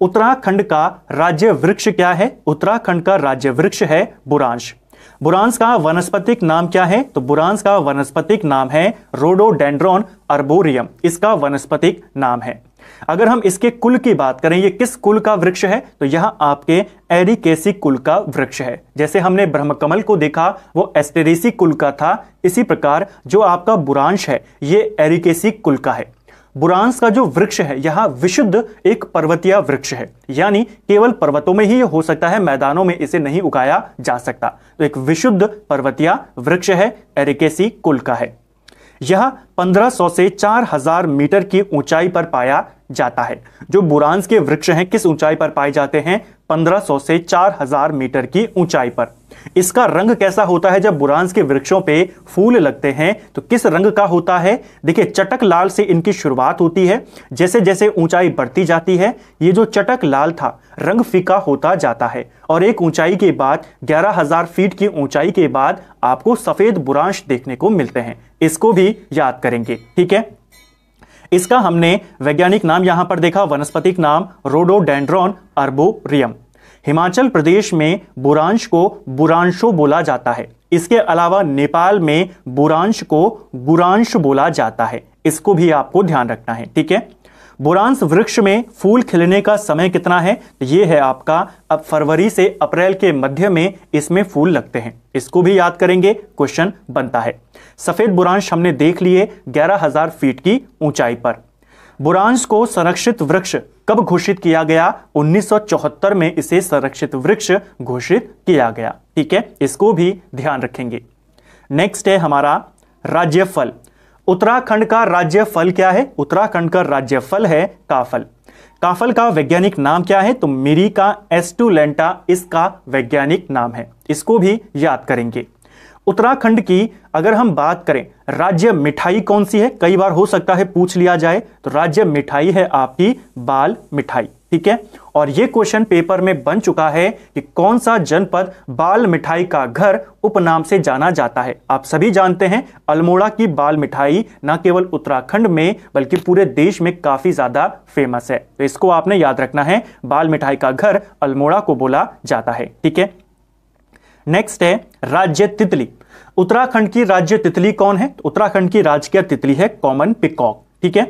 उत्तराखंड का राज्य वृक्ष क्या है उत्तराखंड का राज्य वृक्ष है बुरांश बुरांस का वनस्पतिक नाम क्या है तो बुरांस का वनस्पतिक नाम है रोडोडेंड्रॉन अर्बोरियम इसका वनस्पतिक नाम है अगर हम इसके कुल की बात करें ये किस कुल का वृक्ष है तो यह आपके एरिकेसी कुल का वृक्ष है जैसे हमने ब्रह्मकमल को देखा वो एस्टेरेसी कुल का था इसी प्रकार जो आपका बुरांश है ये एरिकेसी कुल का है बुरांस का जो वृक्ष है यह विशुद्ध एक पर्वतीय वृक्ष है यानी केवल पर्वतों में ही हो सकता है मैदानों में इसे नहीं उगाया जा सकता तो एक विशुद्ध पर्वतीय वृक्ष है एरिकेसी कुल का है यह 1500 से 4000 मीटर की ऊंचाई पर पाया जाता है जो बुरांस के वृक्ष हैं किस ऊंचाई पर पाए जाते हैं 1500 से 4000 मीटर की ऊंचाई पर इसका रंग कैसा होता है जब बुरांस के वृक्षों पे फूल लगते हैं तो किस रंग का होता है देखिए चटक लाल से इनकी शुरुआत होती है जैसे जैसे ऊंचाई बढ़ती जाती है ये जो चटक लाल था रंग फीका होता जाता है और एक ऊंचाई के बाद 11,000 फीट की ऊंचाई के बाद आपको सफेद बुरांश देखने को मिलते हैं इसको भी याद करेंगे ठीक है इसका हमने वैज्ञानिक नाम यहां पर देखा वनस्पतिक नाम रोडोडेंड्रॉन अर्बोरियम हिमाचल प्रदेश में बुरांश को बुरांशो बोला जाता है इसके अलावा नेपाल में बुरांश को गुरांश बोला जाता है इसको भी आपको ध्यान रखना है ठीक है बुरांश वृक्ष में फूल खिलने का समय कितना है ये है आपका अब फरवरी से अप्रैल के मध्य में इसमें फूल लगते हैं इसको भी याद करेंगे क्वेश्चन बनता है सफेद बुरांश हमने देख लिए 11000 फीट की ऊंचाई पर बुरांश को संरक्षित वृक्ष कब घोषित किया गया 1974 में इसे संरक्षित वृक्ष घोषित किया गया ठीक है इसको भी ध्यान रखेंगे नेक्स्ट है हमारा राज्यफल उत्तराखंड का राज्यफल क्या है उत्तराखंड का राज्यफल है काफल काफल का वैज्ञानिक नाम क्या है तो मिरी का एस्टूलेंटा इसका वैज्ञानिक नाम है इसको भी याद करेंगे उत्तराखंड की अगर हम बात करें राज्य मिठाई कौन सी है कई बार हो सकता है पूछ लिया जाए तो राज्य मिठाई है आपकी बाल मिठाई ठीक है और यह क्वेश्चन पेपर में बन चुका है कि कौन सा जनपद बाल मिठाई का घर उपनाम से जाना जाता है आप सभी जानते हैं अल्मोड़ा की बाल मिठाई न केवल उत्तराखंड में बल्कि पूरे देश में काफी ज्यादा फेमस है तो इसको आपने याद रखना है बाल मिठाई का घर अल्मोड़ा को बोला जाता है ठीक है नेक्स्ट है राज्य तितली उत्तराखंड की राज्य तितली कौन है उत्तराखंड की राजकीय तितली है कॉमन पिकॉक ठीक है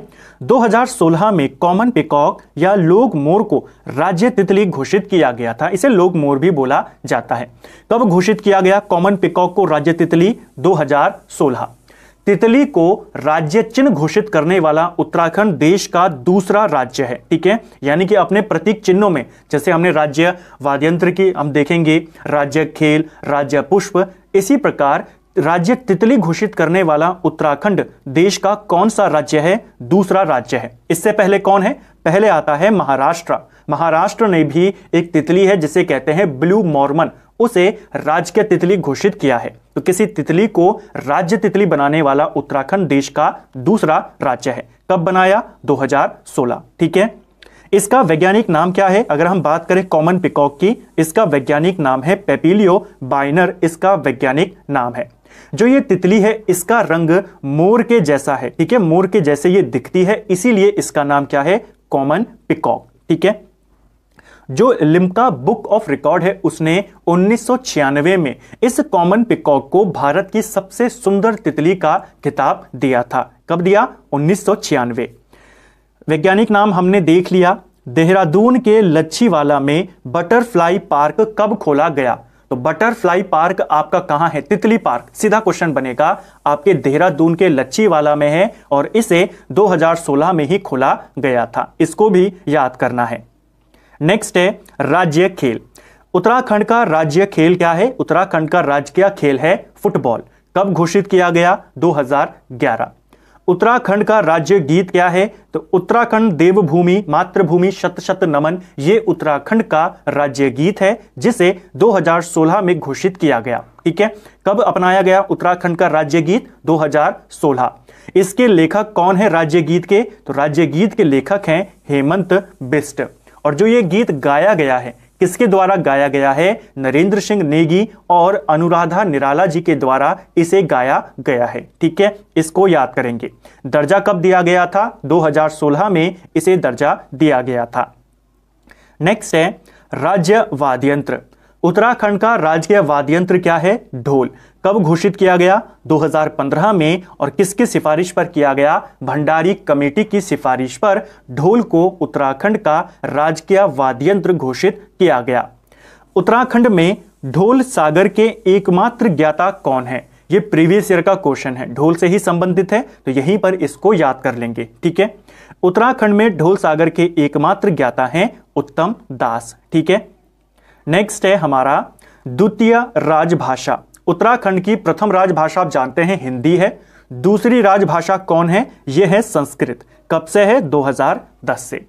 2016 में कॉमन पिकॉक या लोग मोर को राज्य तितली घोषित किया गया था इसे लोग मोर भी बोला जाता है कब घोषित किया गया कॉमन पिकॉक को राज्य तितली 2016 तितली को राज्य चिन्ह घोषित करने वाला उत्तराखंड देश का दूसरा राज्य है ठीक है यानी कि अपने प्रतीक चिन्हों में जैसे हमने राज्य वाद्यंत्र की हम देखेंगे राज्य खेल राज्य पुष्प इसी प्रकार राज्य तितली घोषित करने वाला उत्तराखंड देश का कौन सा राज्य है दूसरा राज्य है इससे पहले कौन है पहले आता है महाराष्ट्र महाराष्ट्र ने भी एक तितली है जिसे कहते हैं ब्लू मॉर्मन उसे राज्य के तितली घोषित किया है तो किसी तितली को राज्य तितली बनाने वाला उत्तराखंड देश का दूसरा राज्य है कब बनाया 2016 ठीक है इसका वैज्ञानिक नाम क्या है अगर हम बात करें कॉमन पिकॉक की इसका वैज्ञानिक नाम है पेपिलियो बाइनर इसका वैज्ञानिक नाम है जो ये तितली है इसका रंग मोर के जैसा है ठीक है मोर के जैसे ये दिखती है इसीलिए इसका नाम क्या है कॉमन पिकॉक ठीक है जो लिम्का बुक ऑफ रिकॉर्ड है उसने उन्नीस में इस कॉमन पिकॉक को भारत की सबसे सुंदर तितली का खिताब दिया था कब दिया उन्नीस वैज्ञानिक नाम हमने देख लिया देहरादून के लच्छीवाला में बटरफ्लाई पार्क कब खोला गया तो बटरफ्लाई पार्क आपका कहां है तितली पार्क सीधा क्वेश्चन बनेगा आपके देहरादून के लच्छीवाला में है और इसे 2016 में ही खोला गया था इसको भी याद करना है नेक्स्ट है राज्य खेल उत्तराखंड का राज्य खेल क्या है उत्तराखंड का राजकीय खेल है फुटबॉल कब घोषित किया गया 2011 उत्तराखंड का राज्य गीत क्या है तो उत्तराखंड देवभूमि मातृभूमि शत शत नमन ये उत्तराखंड का राज्य गीत है जिसे 2016 में घोषित किया गया ठीक है कब अपनाया गया उत्तराखंड का राज्य गीत 2016 इसके लेखक कौन है राज्य गीत के तो राज्य गीत के लेखक हैं हेमंत बिस्ट और जो ये गीत गाया गया है किसके द्वारा गाया गया है नरेंद्र सिंह नेगी और अनुराधा निराला जी के द्वारा इसे गाया गया है ठीक है इसको याद करेंगे दर्जा कब दिया गया था 2016 में इसे दर्जा दिया गया था नेक्स्ट है राज्य वाद्यंत्र उत्तराखंड का राजकीय वाद्यंत्र क्या है ढोल कब घोषित किया गया 2015 में और किसकी सिफारिश पर किया गया भंडारी कमेटी की सिफारिश पर ढोल को उत्तराखंड का राजकीय वाद्यंत्र घोषित किया गया उत्तराखंड में ढोल सागर के एकमात्र ज्ञाता कौन है ये प्रीवियस ईयर का क्वेश्चन है ढोल से ही संबंधित है तो यहीं पर इसको याद कर लेंगे ठीक है उत्तराखंड में ढोल सागर के एकमात्र ज्ञाता हैं उत्तम दास ठीक है नेक्स्ट है हमारा द्वितीय राजभाषा उत्तराखंड की प्रथम राजभाषा आप जानते हैं हिंदी है दूसरी राजभाषा कौन है यह है संस्कृत कब से है 2010 से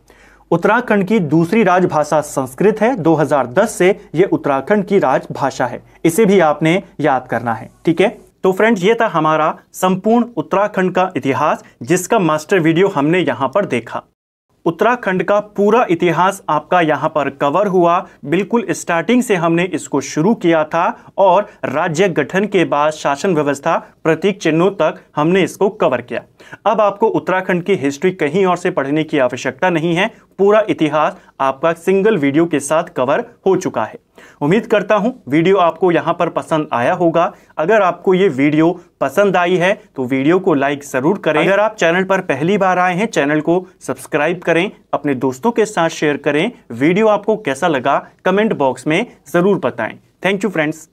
उत्तराखंड की दूसरी राजभाषा संस्कृत है 2010 से यह उत्तराखंड की राजभाषा है इसे भी आपने याद करना है ठीक है तो फ्रेंड्स ये था हमारा संपूर्ण उत्तराखंड का इतिहास जिसका मास्टर वीडियो हमने यहां पर देखा उत्तराखंड का पूरा इतिहास आपका यहां पर कवर हुआ बिल्कुल स्टार्टिंग से हमने इसको शुरू किया था और राज्य गठन के बाद शासन व्यवस्था प्रतीक चिन्हों तक हमने इसको कवर किया अब आपको उत्तराखंड की हिस्ट्री कहीं और से पढ़ने की आवश्यकता नहीं है पूरा इतिहास आपका सिंगल वीडियो के साथ कवर हो चुका है उम्मीद करता हूं वीडियो आपको यहां पर पसंद आया होगा अगर आपको ये वीडियो पसंद आई है तो वीडियो को लाइक ज़रूर करें अगर आप चैनल पर पहली बार आए हैं चैनल को सब्सक्राइब करें अपने दोस्तों के साथ शेयर करें वीडियो आपको कैसा लगा कमेंट बॉक्स में ज़रूर बताएं थैंक यू फ्रेंड्स